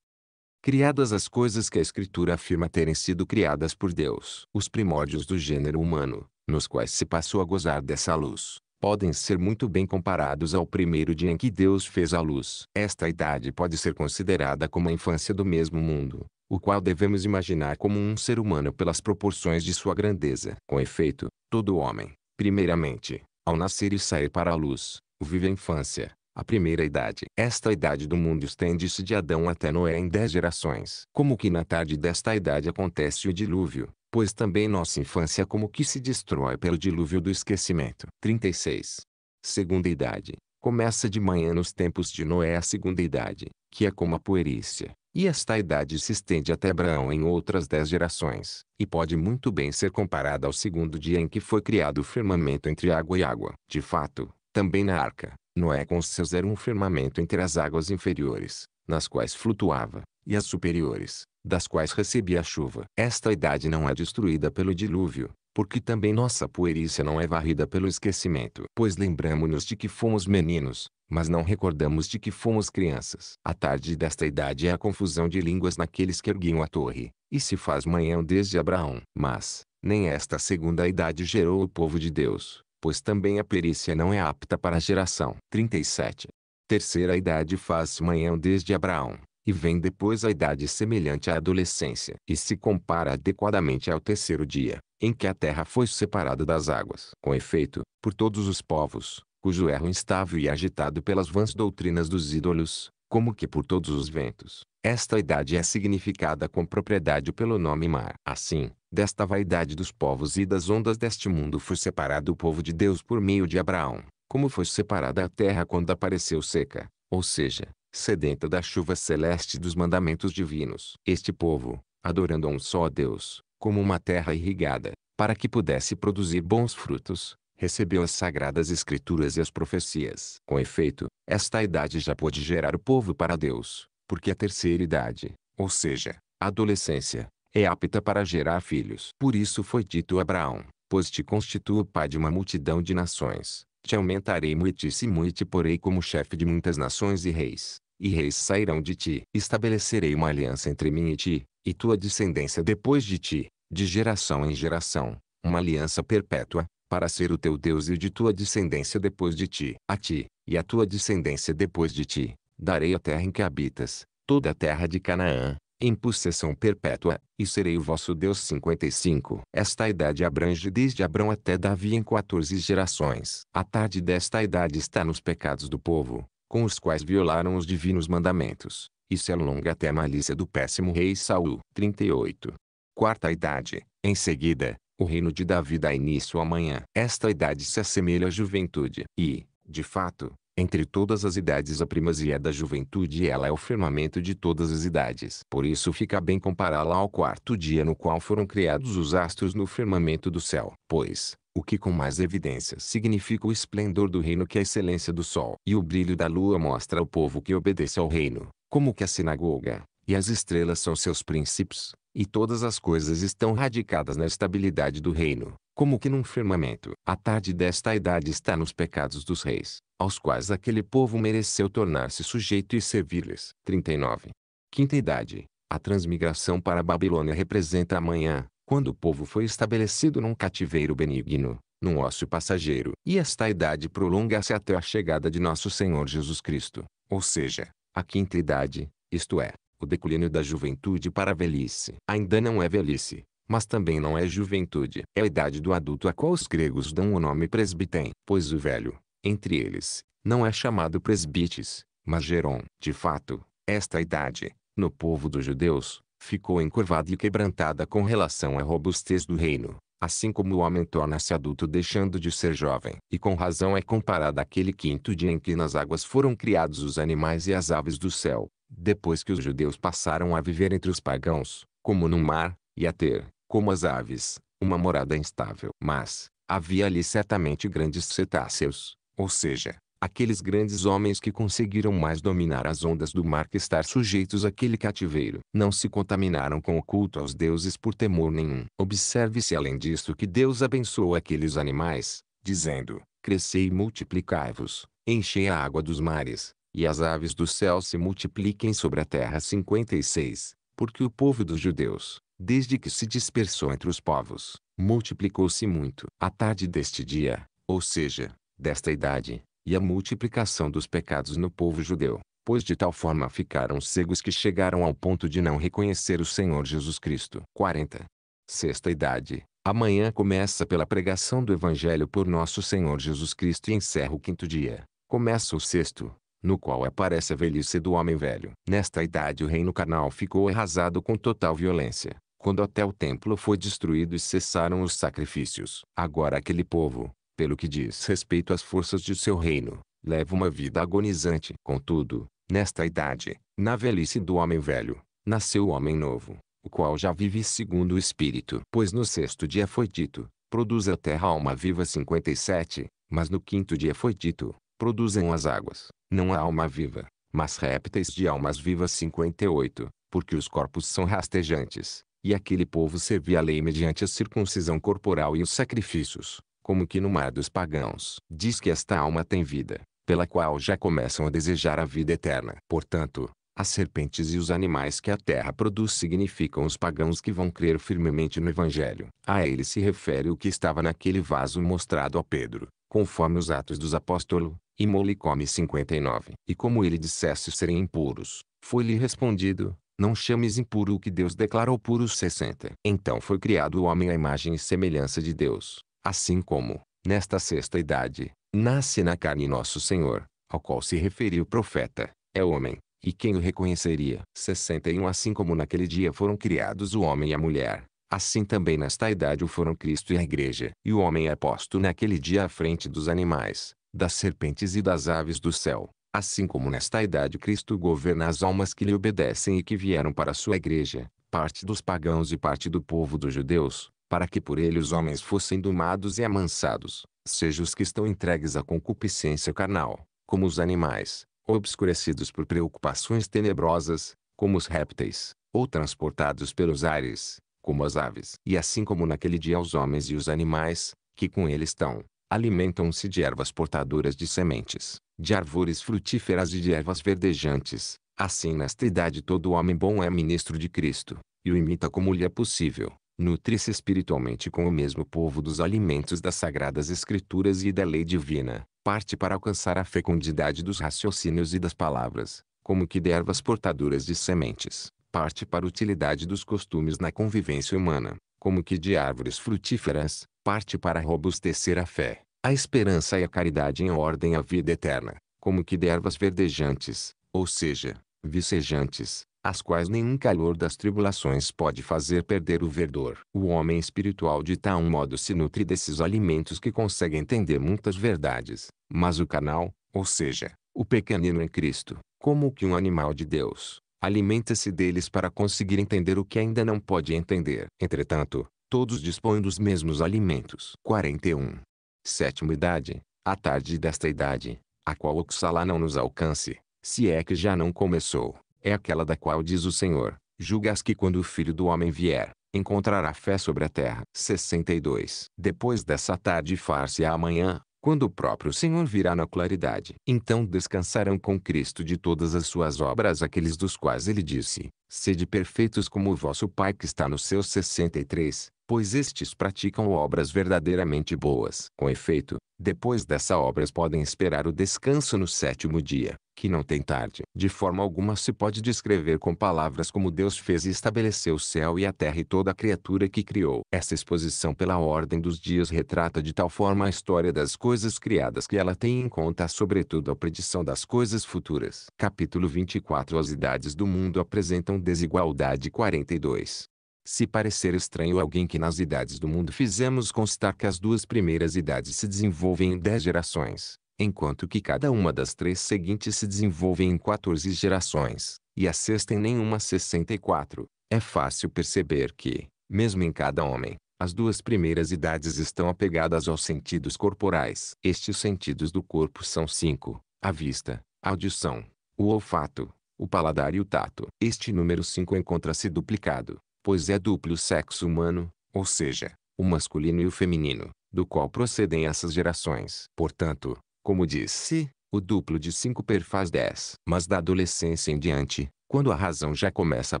criadas as coisas que a Escritura afirma terem sido criadas por Deus. Os primórdios do gênero humano, nos quais se passou a gozar dessa luz, podem ser muito bem comparados ao primeiro dia em que Deus fez a luz. Esta idade pode ser considerada como a infância do mesmo mundo, o qual devemos imaginar como um ser humano pelas proporções de sua grandeza. Com efeito, todo homem, primeiramente, ao nascer e sair para a luz, vive a infância, a primeira idade. Esta idade do mundo estende-se de Adão até Noé em dez gerações. Como que na tarde desta idade acontece o dilúvio, pois também nossa infância como que se destrói pelo dilúvio do esquecimento. 36. Segunda idade. Começa de manhã nos tempos de Noé a segunda idade, que é como a puerícia, e esta idade se estende até Abraão em outras dez gerações, e pode muito bem ser comparada ao segundo dia em que foi criado o firmamento entre água e água. De fato, também na arca, Noé com seus era um firmamento entre as águas inferiores, nas quais flutuava, e as superiores, das quais recebia a chuva. Esta idade não é destruída pelo dilúvio, porque também nossa puerícia não é varrida pelo esquecimento. Pois lembramos-nos de que fomos meninos, mas não recordamos de que fomos crianças. A tarde desta idade é a confusão de línguas naqueles que erguiam a torre, e se faz manhã desde Abraão. Mas, nem esta segunda idade gerou o povo de Deus, pois também a perícia não é apta para a geração. 37. Terceira idade faz manhã desde Abraão, e vem depois a idade semelhante à adolescência, e se compara adequadamente ao terceiro dia, em que a terra foi separada das águas. Com efeito, por todos os povos, cujo erro instável e agitado pelas vãs doutrinas dos ídolos, como que por todos os ventos. Esta idade é significada com propriedade pelo nome mar. Assim, desta vaidade dos povos e das ondas deste mundo foi separado o povo de Deus por meio de Abraão, como foi separada a terra quando apareceu seca, ou seja, sedenta da chuva celeste dos mandamentos divinos. Este povo, adorando a um só Deus, como uma terra irrigada, para que pudesse produzir bons frutos, recebeu as sagradas escrituras e as profecias. Com efeito, esta idade já pôde gerar o povo para Deus, porque é a terceira idade, ou seja, a adolescência, é apta para gerar filhos. Por isso foi dito a Abraão, pois te constituo pai de uma multidão de nações, te aumentarei muitíssimo e te porei como chefe de muitas nações e reis, e reis sairão de ti. Estabelecerei uma aliança entre mim e ti, e tua descendência depois de ti, de geração em geração, uma aliança perpétua, para ser o teu Deus e o de tua descendência depois de ti. A ti, e a tua descendência depois de ti, darei a terra em que habitas, toda a terra de Canaã, em possessão perpétua, e serei o vosso Deus. 55. Esta idade abrange desde Abrão até Davi em 14 gerações. A tarde desta idade está nos pecados do povo, com os quais violaram os divinos mandamentos, e se alonga até a malícia do péssimo rei Saul. 38. Quarta idade, em seguida, o reino de Davi dá início amanhã. Esta idade se assemelha à juventude. E, de fato, entre todas as idades a primazia da juventude ela é o firmamento de todas as idades. Por isso fica bem compará-la ao quarto dia no qual foram criados os astros no firmamento do céu. Pois, o que com mais evidência significa o esplendor do reino que a excelência do sol. E o brilho da lua mostra ao povo que obedece ao reino, como que a sinagoga, e as estrelas são seus princípios. E todas as coisas estão radicadas na estabilidade do reino, como que num firmamento. A tarde desta idade está nos pecados dos reis, aos quais aquele povo mereceu tornar-se sujeito e servir-lhes. 39. Quinta idade. A transmigração para a Babilônia representa amanhã, quando o povo foi estabelecido num cativeiro benigno, num ócio passageiro. E esta idade prolonga-se até a chegada de nosso Senhor Jesus Cristo, ou seja, a quinta idade, isto é, o declínio da juventude para a velhice. Ainda não é velhice, mas também não é juventude. É a idade do adulto a qual os gregos dão o nome presbítero, pois o velho, entre eles, não é chamado presbites, mas geron. De fato, esta idade, no povo dos judeus, ficou encurvada e quebrantada com relação à robustez do reino. Assim como o homem torna-se adulto deixando de ser jovem. E com razão é comparada àquele quinto dia em que nas águas foram criados os animais e as aves do céu depois que os judeus passaram a viver entre os pagãos, como no mar, e a ter, como as aves, uma morada instável. Mas, havia ali certamente grandes cetáceos, ou seja, aqueles grandes homens que conseguiram mais dominar as ondas do mar que estar sujeitos àquele cativeiro. Não se contaminaram com o culto aos deuses por temor nenhum. Observe-se além disso que Deus abençoou aqueles animais, dizendo, crescei e multiplicai-vos, enchei a água dos mares, e as aves do céu se multipliquem sobre a terra. 56. Porque o povo dos judeus, desde que se dispersou entre os povos, multiplicou-se muito. A tarde deste dia, ou seja, desta idade, e a multiplicação dos pecados no povo judeu, pois de tal forma ficaram cegos que chegaram ao ponto de não reconhecer o Senhor Jesus Cristo. 40. Sexta idade. Amanhã começa pela pregação do Evangelho por nosso Senhor Jesus Cristo e encerra o quinto dia. Começa o sexto, no qual aparece a velhice do homem velho. Nesta idade o reino carnal ficou arrasado com total violência, quando até o templo foi destruído e cessaram os sacrifícios. Agora aquele povo, pelo que diz respeito às forças de seu reino, leva uma vida agonizante. Contudo, nesta idade, na velhice do homem velho, nasceu o homem novo, o qual já vive segundo o Espírito. Pois no sexto dia foi dito, produz a terra alma viva 57, mas no quinto dia foi dito, produzem as águas, não há alma viva, mas répteis de almas vivas 58, porque os corpos são rastejantes, e aquele povo servia a lei mediante a circuncisão corporal e os sacrifícios, como que no mar dos pagãos. Diz que esta alma tem vida, pela qual já começam a desejar a vida eterna. Portanto, as serpentes e os animais que a terra produz significam os pagãos que vão crer firmemente no Evangelho. A ele se refere o que estava naquele vaso mostrado a Pedro, conforme os Atos dos Apóstolos, e Molicome 59. E como ele dissesse serem impuros, foi-lhe respondido, não chames impuro o que Deus declarou puro 60. Então foi criado o homem à imagem e semelhança de Deus, assim como, nesta sexta idade, nasce na carne nosso Senhor, ao qual se referiu o profeta, é homem, e quem o reconheceria? 61 Assim como naquele dia foram criados o homem e a mulher, Assim também nesta idade o foram Cristo e a Igreja. E o homem é posto naquele dia à frente dos animais, das serpentes e das aves do céu. Assim como nesta idade Cristo governa as almas que lhe obedecem e que vieram para sua Igreja, parte dos pagãos e parte do povo dos judeus, para que por ele os homens fossem domados e amansados, seja os que estão entregues à concupiscência carnal, como os animais, ou obscurecidos por preocupações tenebrosas, como os répteis, ou transportados pelos ares, como as aves, e assim como naquele dia aos homens e os animais, que com ele estão, alimentam-se de ervas portadoras de sementes, de árvores frutíferas e de ervas verdejantes. Assim nesta idade todo homem bom é ministro de Cristo, e o imita como lhe é possível, nutre-se espiritualmente com o mesmo povo dos alimentos das sagradas escrituras e da lei divina, parte para alcançar a fecundidade dos raciocínios e das palavras, como que de ervas portadoras de sementes, parte para a utilidade dos costumes na convivência humana, como que de árvores frutíferas, parte para robustecer a fé, a esperança e a caridade em ordem à vida eterna, como que de ervas verdejantes, ou seja, vicejantes, as quais nenhum calor das tribulações pode fazer perder o verdor. O homem espiritual de tal modo se nutre desses alimentos que consegue entender muitas verdades, mas o canal, ou seja, o pequenino em Cristo, como que um animal de Deus, Alimenta-se deles para conseguir entender o que ainda não pode entender. Entretanto, todos dispõem dos mesmos alimentos. 41. Sétima idade, a tarde desta idade, a qual Oxalá não nos alcance, se é que já não começou, é aquela da qual diz o Senhor, julgas que quando o Filho do Homem vier, encontrará fé sobre a terra. 62. Depois dessa tarde far-se-á amanhã, quando o próprio Senhor virá na claridade. Então descansarão com Cristo de todas as suas obras aqueles dos quais ele disse, sede perfeitos como o vosso Pai que está nos seus 63, pois estes praticam obras verdadeiramente boas. Com efeito, depois dessa obras podem esperar o descanso no sétimo dia que não tem tarde. De forma alguma se pode descrever com palavras como Deus fez e estabeleceu o céu e a terra e toda a criatura que criou. Essa exposição pela ordem dos dias retrata de tal forma a história das coisas criadas que ela tem em conta sobretudo a predição das coisas futuras. Capítulo 24 As idades do mundo apresentam desigualdade 42. Se parecer estranho alguém que nas idades do mundo fizemos constar que as duas primeiras idades se desenvolvem em dez gerações, enquanto que cada uma das três seguintes se desenvolvem em 14 gerações, e a sexta em nenhuma 64, é fácil perceber que, mesmo em cada homem, as duas primeiras idades estão apegadas aos sentidos corporais. Estes sentidos do corpo são cinco: a vista, a audição, o olfato, o paladar e o tato. Este número 5 encontra-se duplicado, pois é duplo o sexo humano, ou seja, o masculino e o feminino, do qual procedem essas gerações. Portanto, como disse, o duplo de 5 perfaz dez. Mas da adolescência em diante, quando a razão já começa a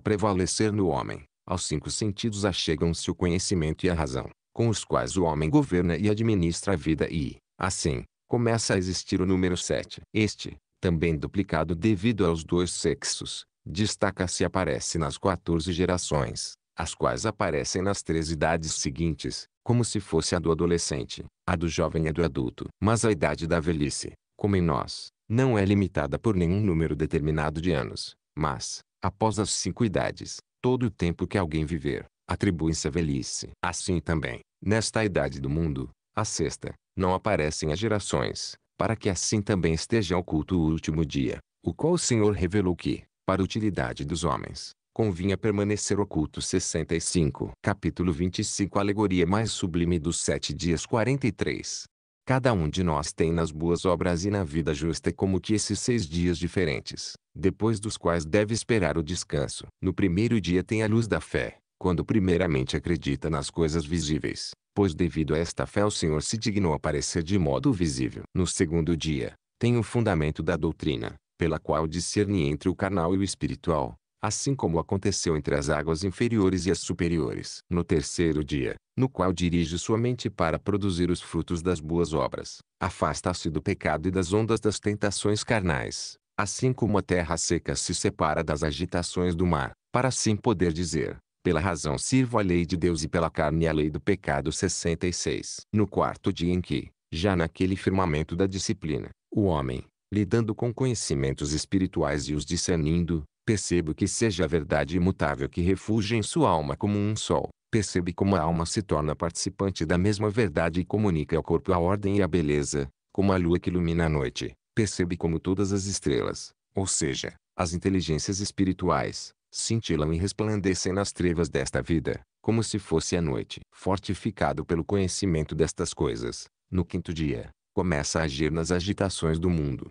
prevalecer no homem, aos cinco sentidos achegam-se o conhecimento e a razão, com os quais o homem governa e administra a vida e, assim, começa a existir o número sete. Este, também duplicado devido aos dois sexos, destaca-se e aparece nas 14 gerações as quais aparecem nas três idades seguintes, como se fosse a do adolescente, a do jovem e a do adulto. Mas a idade da velhice, como em nós, não é limitada por nenhum número determinado de anos, mas, após as cinco idades, todo o tempo que alguém viver, atribui-se à velhice. Assim também, nesta idade do mundo, a sexta, não aparecem as gerações, para que assim também esteja oculto o último dia, o qual o Senhor revelou que, para utilidade dos homens, convinha permanecer oculto. 65. Capítulo 25 Alegoria mais sublime dos sete dias 43. Cada um de nós tem nas boas obras e na vida justa como que esses seis dias diferentes, depois dos quais deve esperar o descanso. No primeiro dia tem a luz da fé, quando primeiramente acredita nas coisas visíveis, pois devido a esta fé o Senhor se dignou aparecer de modo visível. No segundo dia, tem o fundamento da doutrina, pela qual discerne entre o carnal e o espiritual, assim como aconteceu entre as águas inferiores e as superiores. No terceiro dia, no qual dirige sua mente para produzir os frutos das boas obras, afasta-se do pecado e das ondas das tentações carnais, assim como a terra seca se separa das agitações do mar, para assim poder dizer: pela razão sirvo a lei de Deus e pela carne a lei do pecado 66. No quarto dia em que, já naquele firmamento da disciplina, o homem, lidando com conhecimentos espirituais e os discernindo, Percebo que seja a verdade imutável que refugia em sua alma como um sol. Percebe como a alma se torna participante da mesma verdade e comunica ao corpo a ordem e a beleza, como a lua que ilumina a noite. Percebe como todas as estrelas, ou seja, as inteligências espirituais, cintilam e resplandecem nas trevas desta vida, como se fosse a noite. Fortificado pelo conhecimento destas coisas, no quinto dia, começa a agir nas agitações do mundo.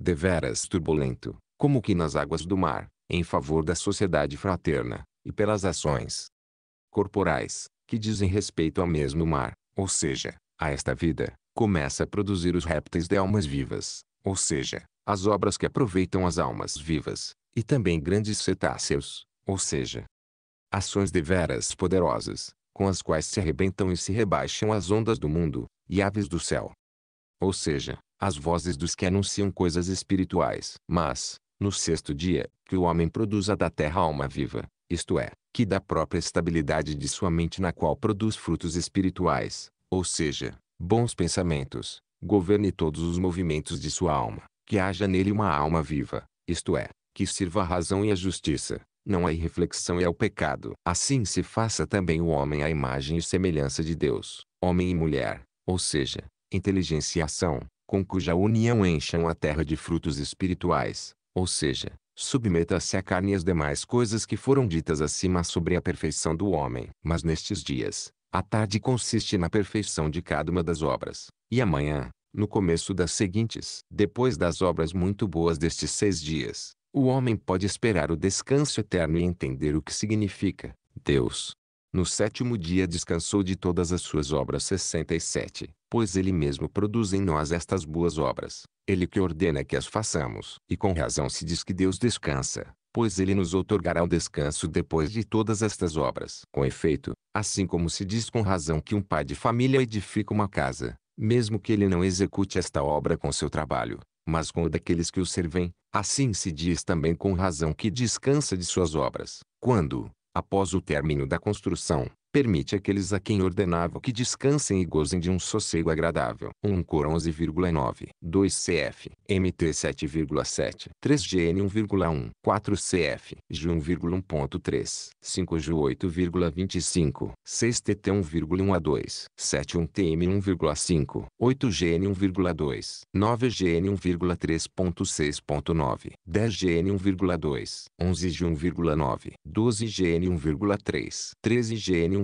Deveras turbulento, como que nas águas do mar, em favor da sociedade fraterna, e pelas ações corporais, que dizem respeito ao mesmo mar, ou seja, a esta vida, começa a produzir os répteis de almas vivas, ou seja, as obras que aproveitam as almas vivas, e também grandes cetáceos, ou seja, ações deveras poderosas, com as quais se arrebentam e se rebaixam as ondas do mundo, e aves do céu. Ou seja, as vozes dos que anunciam coisas espirituais. Mas, no sexto dia, que o homem produza da terra alma viva, isto é, que da própria estabilidade de sua mente na qual produz frutos espirituais, ou seja, bons pensamentos, governe todos os movimentos de sua alma, que haja nele uma alma viva, isto é, que sirva à razão e à justiça, não à irreflexão e ao pecado. Assim se faça também o homem à imagem e semelhança de Deus, homem e mulher, ou seja, inteligência e ação, com cuja união encham a terra de frutos espirituais, ou seja, submeta-se à carne e às demais coisas que foram ditas acima sobre a perfeição do homem. Mas nestes dias, a tarde consiste na perfeição de cada uma das obras, e amanhã, no começo das seguintes. Depois das obras muito boas destes seis dias, o homem pode esperar o descanso eterno e entender o que significa. Deus, no sétimo dia descansou de todas as suas obras 67, pois ele mesmo produz em nós estas boas obras, ele que ordena que as façamos. E com razão se diz que Deus descansa, pois ele nos otorgará o descanso depois de todas estas obras. Com efeito, assim como se diz com razão que um pai de família edifica uma casa, mesmo que ele não execute esta obra com seu trabalho, mas com o daqueles que o servem, assim se diz também com razão que descansa de suas obras, quando, após o término da construção, permite àqueles a quem ordenava que descansem e gozem de um sossego agradável. 1 Cor 11,9, 2 CF, MT 7,7, 3 GN 1,1, 4 CF, j 1,1.3, 5 j 8,25, 6 TT 1,1 a 2, 7 1 TM 1,5, 8 GN 1,2, 9 GN 1,3.6.9, 10 GN 1,2, 11 j 1,9, 12 GN 1,3, 13 GN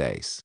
10.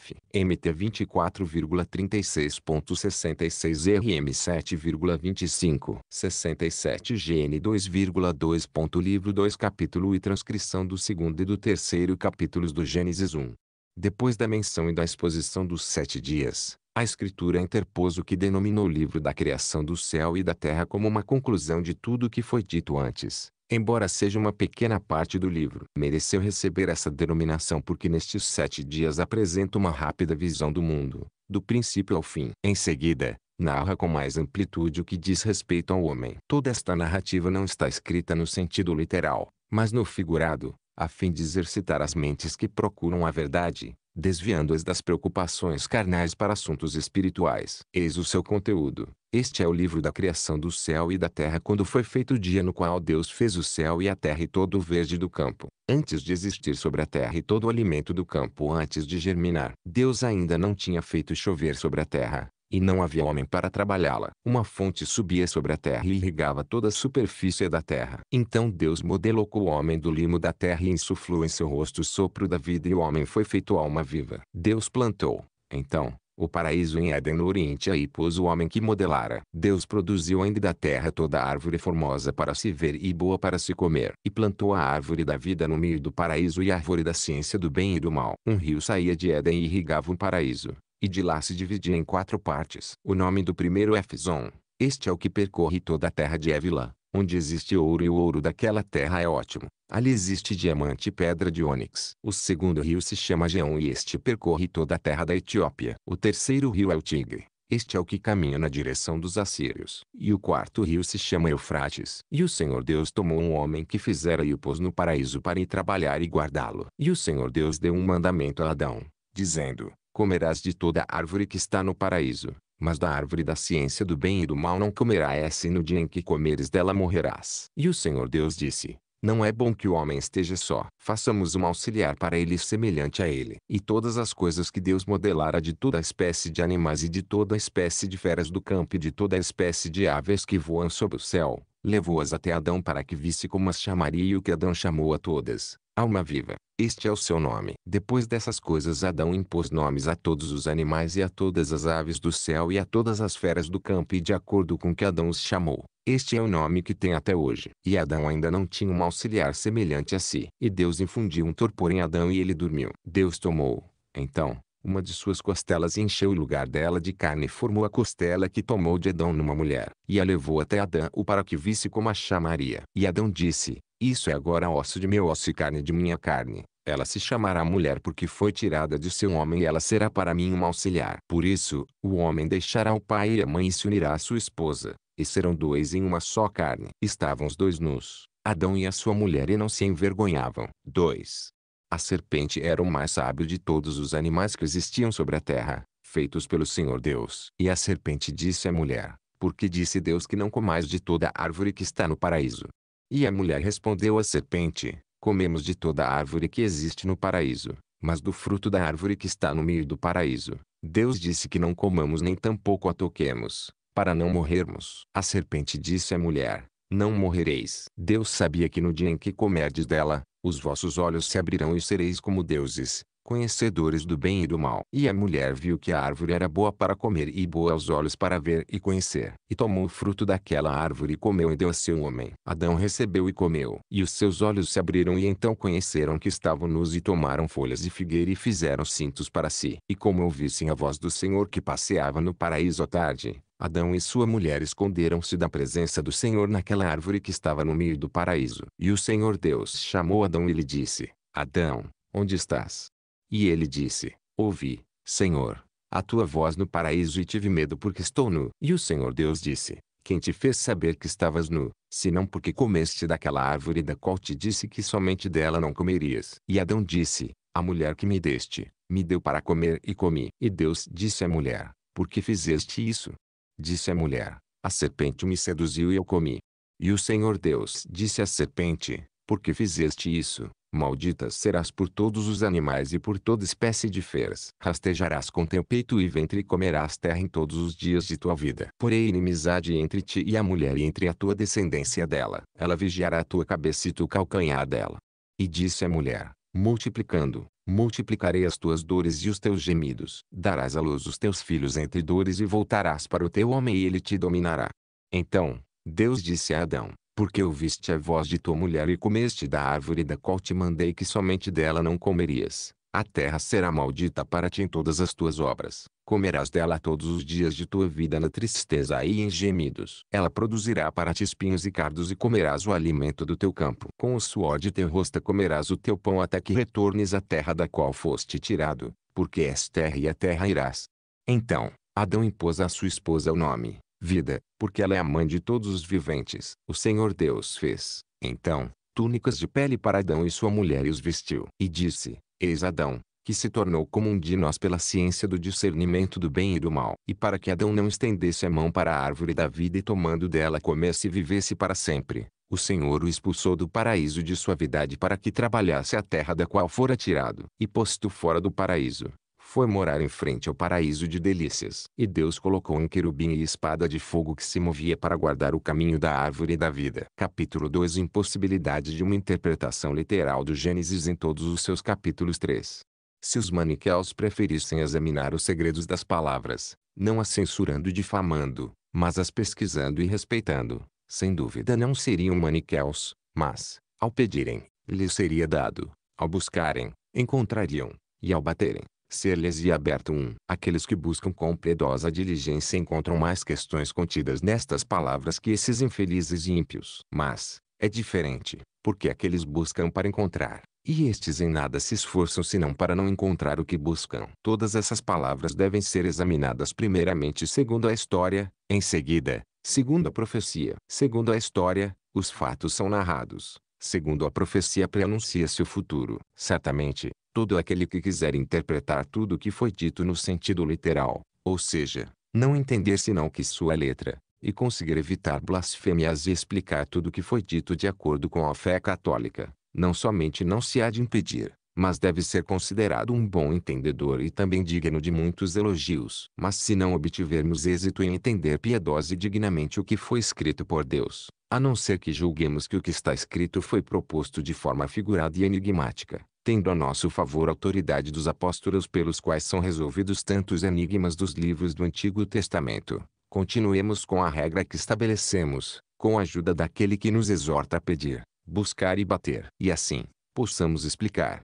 MT 24,36.66 RM 7,25.67, GN 2,2. Livro 2 capítulo e transcrição do segundo e do terceiro capítulos do Gênesis 1. Depois da menção e da exposição dos sete dias, a Escritura interpôs o que denominou o livro da criação do céu e da terra como uma conclusão de tudo o que foi dito antes, embora seja uma pequena parte do livro. Mereceu receber essa denominação porque nestes sete dias apresenta uma rápida visão do mundo, do princípio ao fim. Em seguida, narra com mais amplitude o que diz respeito ao homem. Toda esta narrativa não está escrita no sentido literal, mas no figurado, a fim de exercitar as mentes que procuram a verdade, desviando-as das preocupações carnais para assuntos espirituais. Eis o seu conteúdo. Este é o livro da criação do céu e da terra quando foi feito o dia no qual Deus fez o céu e a terra e todo o verde do campo, antes de existir sobre a terra e todo o alimento do campo antes de germinar. Deus ainda não tinha feito chover sobre a terra, e não havia homem para trabalhá-la. Uma fonte subia sobre a terra e irrigava toda a superfície da terra. Então Deus modelou com o homem do limo da terra e insuflou em seu rosto o sopro da vida e o homem foi feito alma viva. Deus plantou, então, o paraíso em Éden no Oriente aí pôs o homem que modelara. Deus produziu ainda da terra toda a árvore formosa para se ver e boa para se comer. E plantou a árvore da vida no meio do paraíso e a árvore da ciência do bem e do mal. Um rio saía de Éden e irrigava o paraíso, e de lá se dividia em quatro partes. O nome do primeiro é Fison. Este é o que percorre toda a terra de Évila Onde existe ouro e o ouro daquela terra é ótimo, ali existe diamante e pedra de ônix. O segundo rio se chama Geon e este percorre toda a terra da Etiópia. O terceiro rio é o Tigre. Este é o que caminha na direção dos assírios. E o quarto rio se chama Eufrates. E o Senhor Deus tomou um homem que fizera e o pôs no paraíso para ir trabalhar e guardá-lo. E o Senhor Deus deu um mandamento a Adão, dizendo, Comerás de toda árvore que está no paraíso, mas da árvore da ciência do bem e do mal não comerás, é assim e no dia em que comeres dela morrerás. E o Senhor Deus disse: Não é bom que o homem esteja só. Façamos um auxiliar para ele semelhante a ele. E todas as coisas que Deus modelara de toda espécie de animais e de toda espécie de feras do campo e de toda espécie de aves que voam sob o céu, levou-as até Adão para que visse como as chamaria e o que Adão chamou a todas, Alma viva, este é o seu nome. Depois dessas coisas Adão impôs nomes a todos os animais e a todas as aves do céu e a todas as feras do campo e de acordo com que Adão os chamou. Este é o nome que tem até hoje. E Adão ainda não tinha um auxiliar semelhante a si. E Deus infundiu um torpor em Adão e ele dormiu. Deus tomou, então, uma de suas costelas e encheu o lugar dela de carne e formou a costela que tomou de Adão numa mulher. E a levou até Adão para que visse como a chamaria. E Adão disse, isso é agora osso de meu osso e carne de minha carne. Ela se chamará mulher porque foi tirada de seu homem e ela será para mim uma auxiliar. Por isso, o homem deixará o pai e a mãe e se unirá à sua esposa, e serão dois em uma só carne. Estavam os dois nus, Adão e a sua mulher e não se envergonhavam. 2. A serpente era o mais sábio de todos os animais que existiam sobre a terra, feitos pelo Senhor Deus. E a serpente disse à mulher, porque disse Deus que não comais de toda árvore que está no paraíso. E a mulher respondeu à serpente: Comemos de toda árvore que existe no paraíso, mas do fruto da árvore que está no meio do paraíso, Deus disse que não comamos nem tampouco a toquemos, para não morrermos. A serpente disse à mulher: Não morrereis. Deus sabia que no dia em que comerdes dela, os vossos olhos se abrirão e sereis como deuses, conhecedores do bem e do mal. E a mulher viu que a árvore era boa para comer e boa aos olhos para ver e conhecer. E tomou o fruto daquela árvore e comeu e deu a seu homem. Adão recebeu e comeu. E os seus olhos se abriram e então conheceram que estavam nus e tomaram folhas de figueira e fizeram cintos para si. E como ouvissem a voz do Senhor que passeava no paraíso à tarde, Adão e sua mulher esconderam-se da presença do Senhor naquela árvore que estava no meio do paraíso. E o Senhor Deus chamou Adão e lhe disse, Adão, onde estás? E ele disse, Ouvi, Senhor, a tua voz no paraíso e tive medo porque estou nu. E o Senhor Deus disse, Quem te fez saber que estavas nu, senão porque comeste daquela árvore da qual te disse que somente dela não comerias? E Adão disse, A mulher que me deste, me deu para comer e comi. E Deus disse à mulher, Por que fizeste isso? Disse a mulher, A serpente me seduziu e eu comi. E o Senhor Deus disse à serpente, Por que fizeste isso? Maldita serás por todos os animais e por toda espécie de feras. Rastejarás com teu peito e ventre e comerás terra em todos os dias de tua vida. Porém inimizade entre ti e a mulher e entre a tua descendência dela. Ela vigiará a tua cabeça e tu calcanhar dela. E disse a mulher, multiplicando, multiplicarei as tuas dores e os teus gemidos. Darás à luz os teus filhos entre dores e voltarás para o teu homem e ele te dominará. Então, Deus disse a Adão, porque ouviste a voz de tua mulher e comeste da árvore da qual te mandei que somente dela não comerias. A terra será maldita para ti em todas as tuas obras. Comerás dela todos os dias de tua vida na tristeza e em gemidos. Ela produzirá para ti espinhos e cardos e comerás o alimento do teu campo. Com o suor de teu rosto comerás o teu pão até que retornes à terra da qual foste tirado, porque és terra e a terra irás. Então, Adão impôs à sua esposa o nome, vida, porque ela é a mãe de todos os viventes. O Senhor Deus fez, então, túnicas de pele para Adão e sua mulher e os vestiu. E disse, eis Adão, que se tornou como um de nós pela ciência do discernimento do bem e do mal. E para que Adão não estendesse a mão para a árvore da vida e tomando dela comesse e vivesse para sempre, o Senhor o expulsou do paraíso de suavidade para que trabalhasse a terra da qual fora tirado. E posto fora do paraíso, foi morar em frente ao paraíso de delícias. E Deus colocou um querubim e espada de fogo que se movia para guardar o caminho da árvore da vida. Capítulo 2 Impossibilidade de uma interpretação literal do Gênesis em todos os seus capítulos 3. Se os maniqueus preferissem examinar os segredos das palavras, não as censurando e difamando, mas as pesquisando e respeitando, sem dúvida não seriam maniqueus, mas, ao pedirem, lhes seria dado, ao buscarem, encontrariam, e ao baterem, ser-lhes e aberto um. Aqueles que buscam com piedosa diligência encontram mais questões contidas nestas palavras que esses infelizes e ímpios. Mas, é diferente, porque aqueles buscam para encontrar, e estes em nada se esforçam senão para não encontrar o que buscam. Todas essas palavras devem ser examinadas primeiramente segundo a história, em seguida, segundo a profecia. Segundo a história, os fatos são narrados, Segundo a profecia preanuncia-se o futuro. Certamente, todo aquele que quiser interpretar tudo o que foi dito no sentido literal, ou seja, não entender senão que sua letra, e conseguir evitar blasfêmias e explicar tudo o que foi dito de acordo com a fé católica, não somente não se há de impedir, mas deve ser considerado um bom entendedor e também digno de muitos elogios. Mas se não obtivermos êxito em entender piedosa e dignamente o que foi escrito por Deus, a não ser que julguemos que o que está escrito foi proposto de forma figurada e enigmática, tendo a nosso favor a autoridade dos apóstolos pelos quais são resolvidos tantos enigmas dos livros do Antigo Testamento, continuemos com a regra que estabelecemos, com a ajuda daquele que nos exorta a pedir, buscar e bater. E assim, possamos explicar,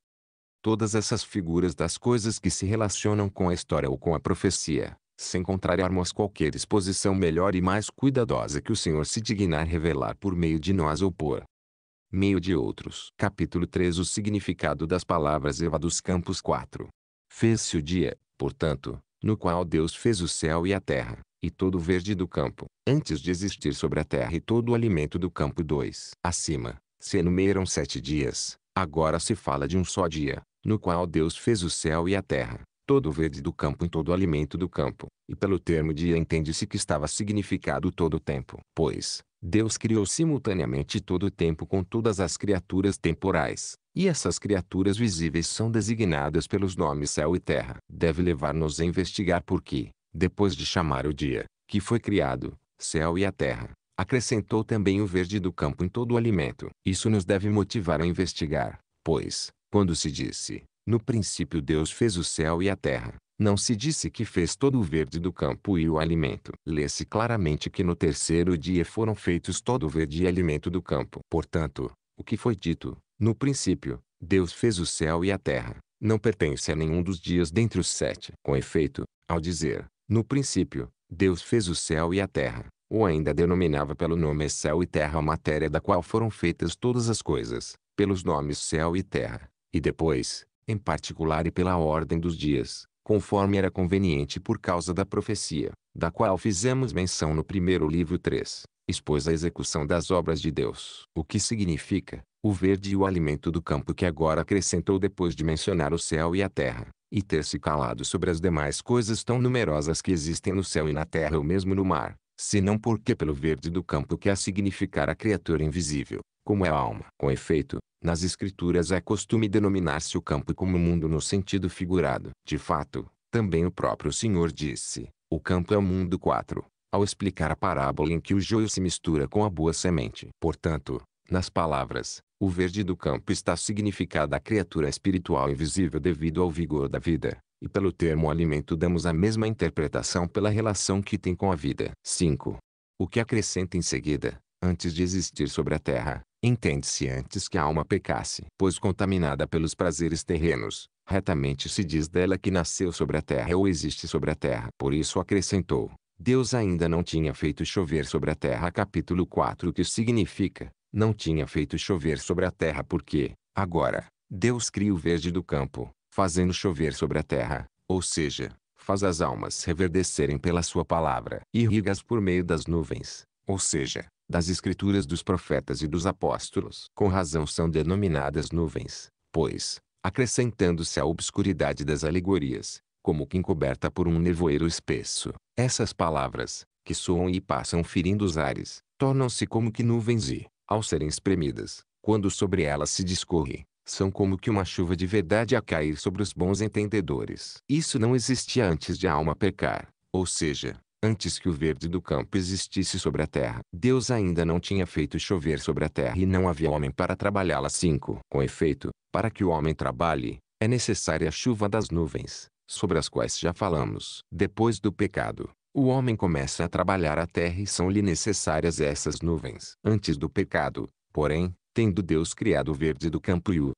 todas essas figuras das coisas que se relacionam com a história ou com a profecia, sem contrariarmos qualquer exposição melhor e mais cuidadosa que o Senhor se dignar revelar por meio de nós ou por meio de outros. Capítulo 3 O significado das palavras Eva dos Campos 4 Fez-se o dia, portanto, no qual Deus fez o céu e a terra, e todo o verde do campo, antes de existir sobre a terra e todo o alimento do campo 2. Acima, se enumeram sete dias, Agora se fala de um só dia, no qual Deus fez o céu e a terra, todo o verde do campo e todo o alimento do campo, e pelo termo dia entende-se que estava significado todo o tempo. Pois, Deus criou simultaneamente todo o tempo com todas as criaturas temporais, e essas criaturas visíveis são designadas pelos nomes céu e terra. Deve levar-nos a investigar por que, depois de chamar o dia, que foi criado, céu e a terra, Acrescentou também o verde do campo em todo o alimento. Isso nos deve motivar a investigar, pois, quando se disse, no princípio Deus fez o céu e a terra, não se disse que fez todo o verde do campo e o alimento. Lê-se claramente que no terceiro dia foram feitos todo o verde e alimento do campo. Portanto, o que foi dito, no princípio, Deus fez o céu e a terra, não pertence a nenhum dos dias dentre os sete. Com efeito, ao dizer, no princípio, Deus fez o céu e a terra, ou ainda denominava pelo nome céu e terra a matéria da qual foram feitas todas as coisas, pelos nomes céu e terra, e depois, em particular e pela ordem dos dias, conforme era conveniente por causa da profecia, da qual fizemos menção no primeiro livro 3, expôs a execução das obras de Deus. O que significa, o verde e o alimento do campo que agora acrescentou depois de mencionar o céu e a terra, e ter se calado sobre as demais coisas tão numerosas que existem no céu e na terra ou mesmo no mar, senão porque pelo verde do campo que a significar a criatura invisível, como é a alma. Com efeito, nas escrituras é costume denominar-se o campo como mundo no sentido figurado. De fato, também o próprio Senhor disse, o campo é o mundo 4, ao explicar a parábola em que o joio se mistura com a boa semente. Portanto, nas palavras, o verde do campo está significada a criatura espiritual invisível devido ao vigor da vida, e pelo termo alimento damos a mesma interpretação pela relação que tem com a vida. 5. O que acrescenta em seguida, antes de existir sobre a terra, entende-se antes que a alma pecasse, pois contaminada pelos prazeres terrenos, retamente se diz dela que nasceu sobre a terra ou existe sobre a terra. Por isso acrescentou, Deus ainda não tinha feito chover sobre a terra. Capítulo 4 que significa, não tinha feito chover sobre a terra porque, agora, Deus cria o verde do campo, fazendo chover sobre a terra, ou seja, faz as almas reverdecerem pela sua palavra, irrigas por meio das nuvens, ou seja, das escrituras dos profetas e dos apóstolos. Com razão são denominadas nuvens, pois, acrescentando-se à obscuridade das alegorias, como que encoberta por um nevoeiro espesso, essas palavras, que soam e passam ferindo os ares, tornam-se como que nuvens e, ao serem espremidas, quando sobre elas se discorre, são como que uma chuva de verdade a cair sobre os bons entendedores. Isso não existia antes de a alma pecar, ou seja, antes que o verde do campo existisse sobre a terra. Deus ainda não tinha feito chover sobre a terra e não havia homem para trabalhá-la. 5. Com efeito, para que o homem trabalhe, é necessária a chuva das nuvens, sobre as quais já falamos. Depois do pecado, o homem começa a trabalhar a terra e são-lhe necessárias essas nuvens. Antes do pecado, porém, tendo Deus criado o verde do campo e o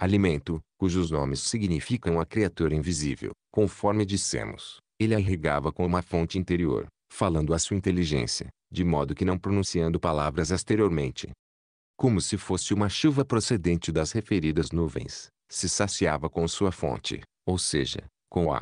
alimento, cujos nomes significam a criatura invisível, conforme dissemos, ele a irrigava com uma fonte interior, falando a sua inteligência, de modo que não pronunciando palavras exteriormente. Como se fosse uma chuva procedente das referidas nuvens, se saciava com sua fonte, ou seja, com a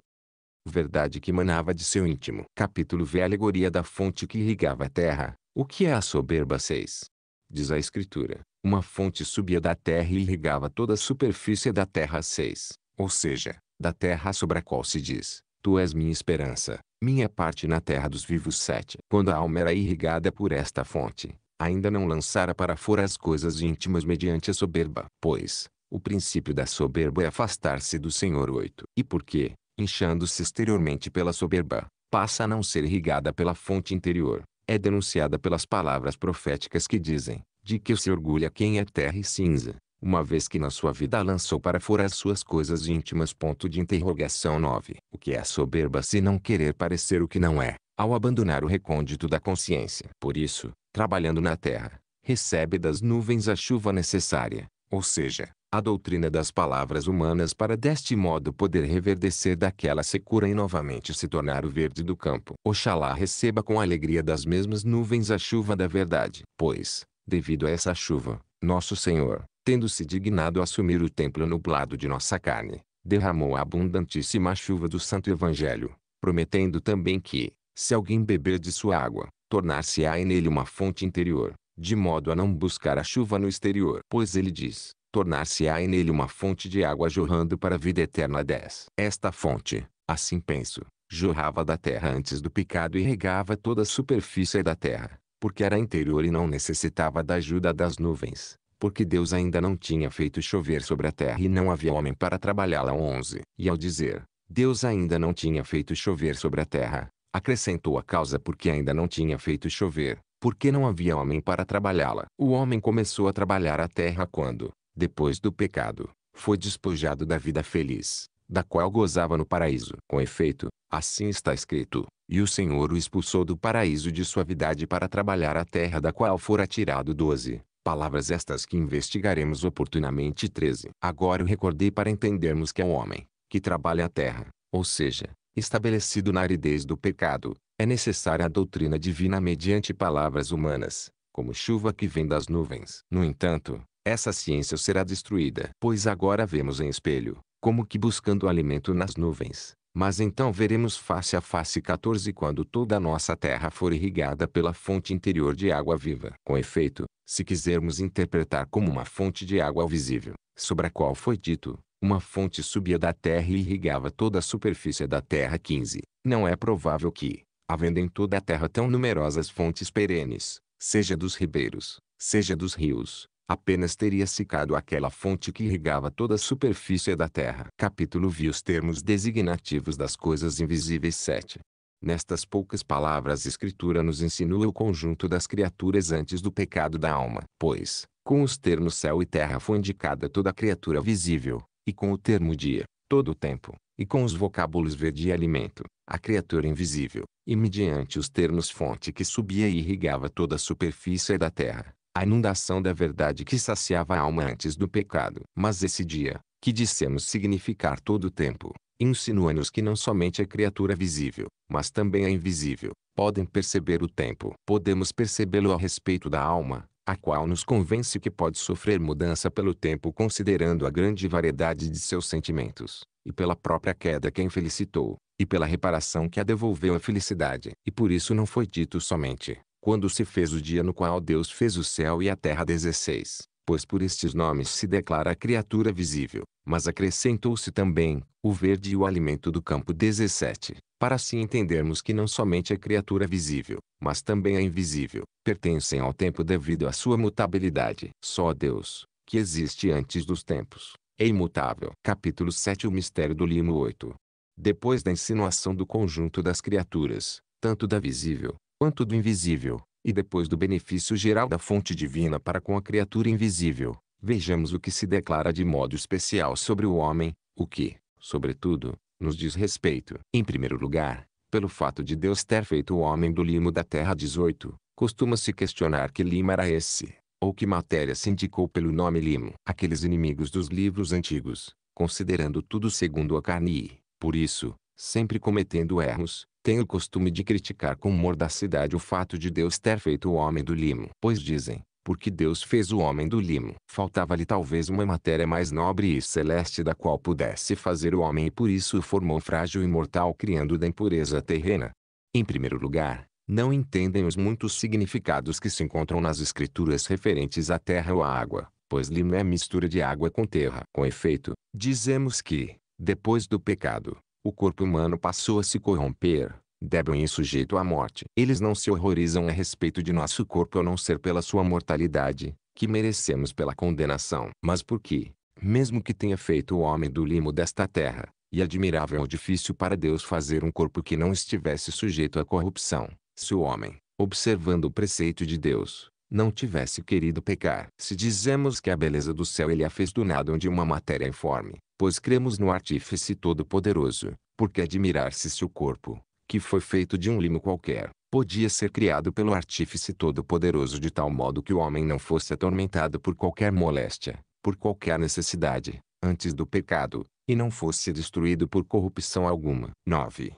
verdade que manava de seu íntimo. Capítulo V Alegoria da fonte que irrigava a terra, o que é a soberba 6? Diz a Escritura, uma fonte subia da terra e irrigava toda a superfície da terra 6, ou seja, da terra sobre a qual se diz, Tu és minha esperança, minha parte na terra dos vivos 7. Quando a alma era irrigada por esta fonte, ainda não lançara para fora as coisas íntimas mediante a soberba. Pois, o princípio da soberba é afastar-se do Senhor 8. E porque, inchando-se exteriormente pela soberba, passa a não ser irrigada pela fonte interior, é denunciada pelas palavras proféticas que dizem, de que se orgulha quem é terra e cinza, uma vez que na sua vida lançou para fora as suas coisas íntimas. Ponto de interrogação 9. O que é soberba se não querer parecer o que não é, ao abandonar o recôndito da consciência? Por isso, trabalhando na terra, recebe das nuvens a chuva necessária, ou seja, a doutrina das palavras humanas para deste modo poder reverdecer daquela secura e novamente se tornar o verde do campo. Oxalá receba com alegria das mesmas nuvens a chuva da verdade, pois, devido a essa chuva, nosso Senhor, tendo-se dignado assumir o templo nublado de nossa carne, derramou a abundantíssima chuva do Santo Evangelho, prometendo também que, se alguém beber de sua água, tornar-se-á nele uma fonte interior, de modo a não buscar a chuva no exterior. Pois ele diz, tornar-se-á nele uma fonte de água jorrando para a vida eterna. 10. Esta fonte, assim penso, jorrava da terra antes do pecado e regava toda a superfície da terra, porque era interior e não necessitava da ajuda das nuvens, porque Deus ainda não tinha feito chover sobre a terra e não havia homem para trabalhá-la. 11. E ao dizer, Deus ainda não tinha feito chover sobre a terra, acrescentou a causa porque ainda não tinha feito chover, porque não havia homem para trabalhá-la. O homem começou a trabalhar a terra quando, depois do pecado, foi despojado da vida feliz da qual gozava no paraíso. Com efeito, assim está escrito, e o Senhor o expulsou do paraíso de suavidade para trabalhar a terra da qual fora tirado doze Palavras estas que investigaremos oportunamente 13. Agora eu recordei para entendermos que é um homem, que trabalha a terra, ou seja, estabelecido na aridez do pecado, é necessária a doutrina divina mediante palavras humanas, como chuva que vem das nuvens. No entanto, essa ciência será destruída, pois agora vemos em espelho, como que buscando alimento nas nuvens. Mas então veremos face a face 14 quando toda a nossa terra for irrigada pela fonte interior de água viva. Com efeito, se quisermos interpretar como uma fonte de água visível, sobre a qual foi dito, uma fonte subia da terra e irrigava toda a superfície da terra 15. Não é provável que, havendo em toda a terra tão numerosas fontes perenes, seja dos ribeiros, seja dos rios, apenas teria secado aquela fonte que irrigava toda a superfície da terra. Capítulo vi os termos designativos das coisas invisíveis 7. Nestas poucas palavras a escritura nos insinua o conjunto das criaturas antes do pecado da alma. Pois, com os termos céu e terra foi indicada toda a criatura visível, e com o termo dia, todo o tempo, e com os vocábulos verde e alimento, a criatura invisível, e mediante os termos fonte que subia e irrigava toda a superfície da terra, a inundação da verdade que saciava a alma antes do pecado. Mas esse dia, que dissemos significar todo o tempo, insinua-nos que não somente a criatura visível, mas também a invisível, podem perceber o tempo. Podemos percebê-lo a respeito da alma, a qual nos convence que pode sofrer mudança pelo tempo considerando a grande variedade de seus sentimentos, e pela própria queda que a infelicitou, e pela reparação que a devolveu à felicidade. E por isso não foi dito somente, quando se fez o dia no qual Deus fez o céu e a terra 16, pois por estes nomes se declara a criatura visível, mas acrescentou-se também, o verde e o alimento do campo 17, para assim entendermos que não somente a criatura visível, mas também a invisível, pertencem ao tempo devido à sua mutabilidade. Só Deus, que existe antes dos tempos, é imutável. Capítulo 7 O mistério do limo 8 Depois da insinuação do conjunto das criaturas, tanto da visível, quanto do invisível, e depois do benefício geral da fonte divina para com a criatura invisível, vejamos o que se declara de modo especial sobre o homem, o que, sobretudo, nos diz respeito. Em primeiro lugar, pelo fato de Deus ter feito o homem do limo da terra 18, costuma-se questionar que limo era esse, ou que matéria se indicou pelo nome limo. Aqueles inimigos dos livros antigos, considerando tudo segundo a carne e, por isso, sempre cometendo erros, tem o costume de criticar com mordacidade o fato de Deus ter feito o homem do limo. Pois dizem, porque Deus fez o homem do limo. Faltava-lhe talvez uma matéria mais nobre e celeste da qual pudesse fazer o homem e por isso o formou frágil e mortal criando da impureza terrena. Em primeiro lugar, não entendem os muitos significados que se encontram nas escrituras referentes à terra ou à água, pois limo é mistura de água com terra. Com efeito, dizemos que, depois do pecado, o corpo humano passou a se corromper, débil e é sujeito à morte. Eles não se horrorizam a respeito de nosso corpo a não ser pela sua mortalidade, que merecemos pela condenação. Mas porque, mesmo que tenha feito o homem do limo desta terra, e admirável é ou difícil para Deus fazer um corpo que não estivesse sujeito à corrupção, se o homem, observando o preceito de Deus, não tivesse querido pecar. Se dizemos que a beleza do céu ele a fez do nada onde uma matéria informe, pois cremos no artífice todo-poderoso, porque admirar-se se o corpo, que foi feito de um limo qualquer, podia ser criado pelo artífice todo-poderoso de tal modo que o homem não fosse atormentado por qualquer moléstia, por qualquer necessidade, antes do pecado, e não fosse destruído por corrupção alguma. 9.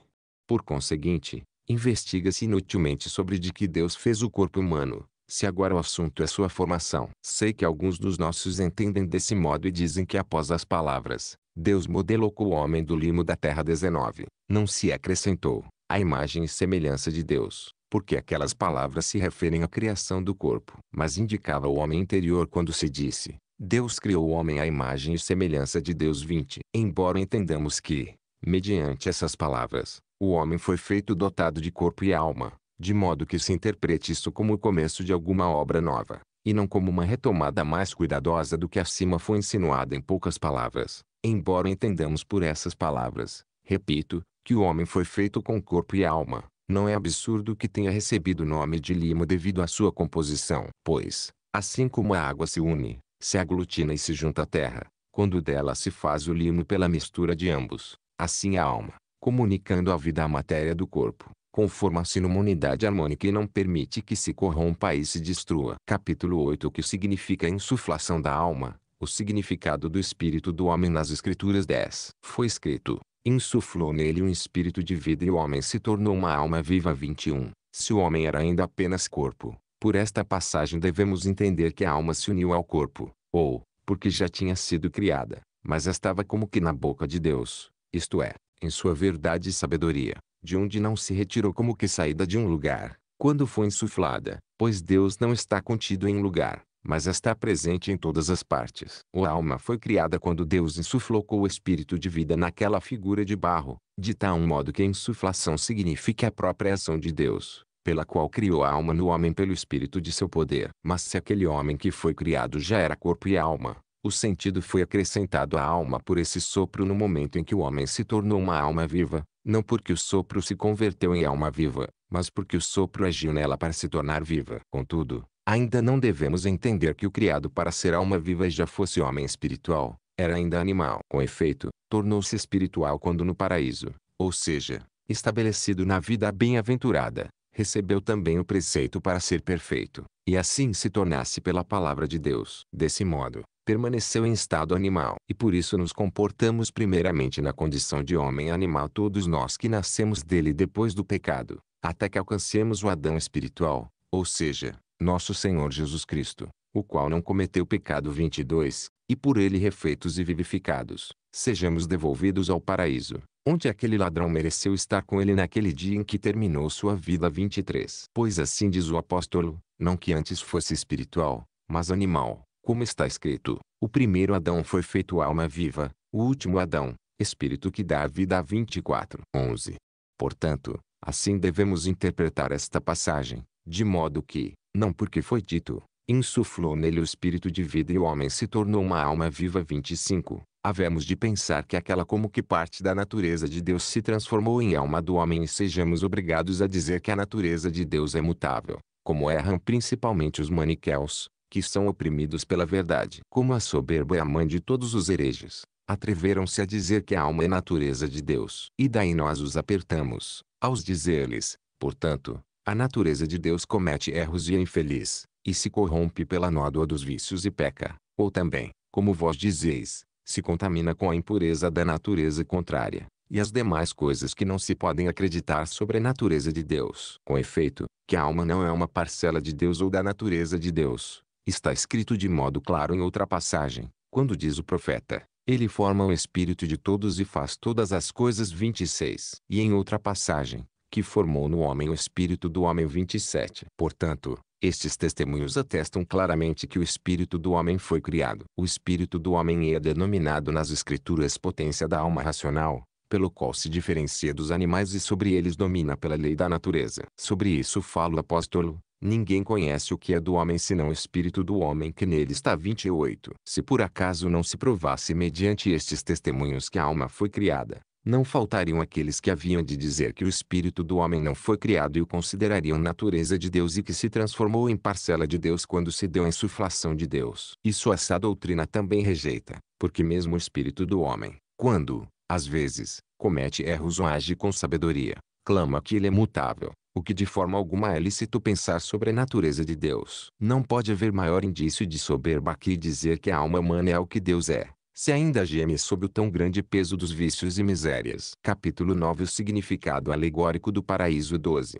Por conseguinte, investiga-se inutilmente sobre de que Deus fez o corpo humano, se agora o assunto é sua formação. Sei que alguns dos nossos entendem desse modo e dizem que após as palavras, Deus modelou com o homem do limo da terra 19, não se acrescentou, a imagem e semelhança de Deus, porque aquelas palavras se referem à criação do corpo, mas indicava o homem interior quando se disse, Deus criou o homem à imagem e semelhança de Deus 20. Embora entendamos que, mediante essas palavras, o homem foi feito dotado de corpo e alma, de modo que se interprete isso como o começo de alguma obra nova, e não como uma retomada mais cuidadosa do que acima foi insinuada em poucas palavras, embora entendamos por essas palavras, repito, que o homem foi feito com corpo e alma, não é absurdo que tenha recebido o nome de limo devido à sua composição, pois, assim como a água se une, se aglutina e se junta à terra, quando dela se faz o limo pela mistura de ambos, assim a alma, comunicando a vida à matéria do corpo, conforma-se numa unidade harmônica e não permite que se corrompa e se destrua. Capítulo 8 O que significa insuflação da alma? O significado do espírito do homem nas Escrituras 10. Foi escrito, insuflou nele um espírito de vida e o homem se tornou uma alma viva 21. Se o homem era ainda apenas corpo, por esta passagem devemos entender que a alma se uniu ao corpo, ou, porque já tinha sido criada, mas estava como que na boca de Deus, isto é, em sua verdade e sabedoria de onde não se retirou como que saída de um lugar, quando foi insuflada, pois Deus não está contido em lugar, mas está presente em todas as partes. O alma foi criada quando Deus insuflou o espírito de vida naquela figura de barro, de tal modo que a insuflação significa a própria ação de Deus, pela qual criou a alma no homem pelo espírito de seu poder. Mas se aquele homem que foi criado já era corpo e alma, o sentido foi acrescentado à alma por esse sopro no momento em que o homem se tornou uma alma viva, não porque o sopro se converteu em alma viva, mas porque o sopro agiu nela para se tornar viva. Contudo, ainda não devemos entender que o criado para ser alma viva já fosse homem espiritual, era ainda animal. Com efeito, tornou-se espiritual quando no paraíso, ou seja, estabelecido na vida bem-aventurada, recebeu também o preceito para ser perfeito, e assim se tornasse pela palavra de Deus. Desse modo, permaneceu em estado animal. E por isso nos comportamos primeiramente na condição de homem animal todos nós que nascemos dele depois do pecado, até que alcancemos o Adão espiritual, ou seja, nosso Senhor Jesus Cristo, o qual não cometeu pecado 22, e por ele refeitos e vivificados, sejamos devolvidos ao paraíso, onde aquele ladrão mereceu estar com ele naquele dia em que terminou sua vida 23. Pois assim diz o apóstolo, não que antes fosse espiritual, mas animal, como está escrito, o primeiro Adão foi feito alma viva, o último Adão, espírito que dá a vida a 24. 11. Portanto, assim devemos interpretar esta passagem, de modo que, não porque foi dito, insuflou nele o espírito de vida e o homem se tornou uma alma viva 25. Havemos de pensar que aquela como que parte da natureza de Deus se transformou em alma do homem e sejamos obrigados a dizer que a natureza de Deus é mutável, como erram principalmente os maniqueus, que são oprimidos pela verdade. Como a soberba é a mãe de todos os hereges, atreveram-se a dizer que a alma é natureza de Deus. E daí nós os apertamos, aos dizer-lhes, portanto, a natureza de Deus comete erros e é infeliz, e se corrompe pela nódoa dos vícios e peca, ou também, como vós dizeis, se contamina com a impureza da natureza contrária, e as demais coisas que não se podem acreditar sobre a natureza de Deus. Com efeito, que a alma não é uma parcela de Deus ou da natureza de Deus, Está escrito de modo claro em outra passagem, quando diz o profeta, ele forma o espírito de todos e faz todas as coisas 26. E em outra passagem, que formou no homem o espírito do homem 27. Portanto, estes testemunhos atestam claramente que o espírito do homem foi criado. O espírito do homem é denominado nas escrituras potência da alma racional, pelo qual se diferencia dos animais e sobre eles domina pela lei da natureza. Sobre isso fala o apóstolo, Ninguém conhece o que é do homem senão o espírito do homem que nele está. 28. Se por acaso não se provasse mediante estes testemunhos que a alma foi criada, não faltariam aqueles que haviam de dizer que o espírito do homem não foi criado e o considerariam natureza de Deus e que se transformou em parcela de Deus quando se deu a insuflação de Deus. Isso essa doutrina também rejeita, porque mesmo o espírito do homem, quando, às vezes, comete erros ou age com sabedoria, clama que ele é mutável, o que de forma alguma é lícito pensar sobre a natureza de Deus. Não pode haver maior indício de soberba que dizer que a alma humana é o que Deus é, se ainda geme sob o tão grande peso dos vícios e misérias. Capítulo 9 O significado alegórico do paraíso 12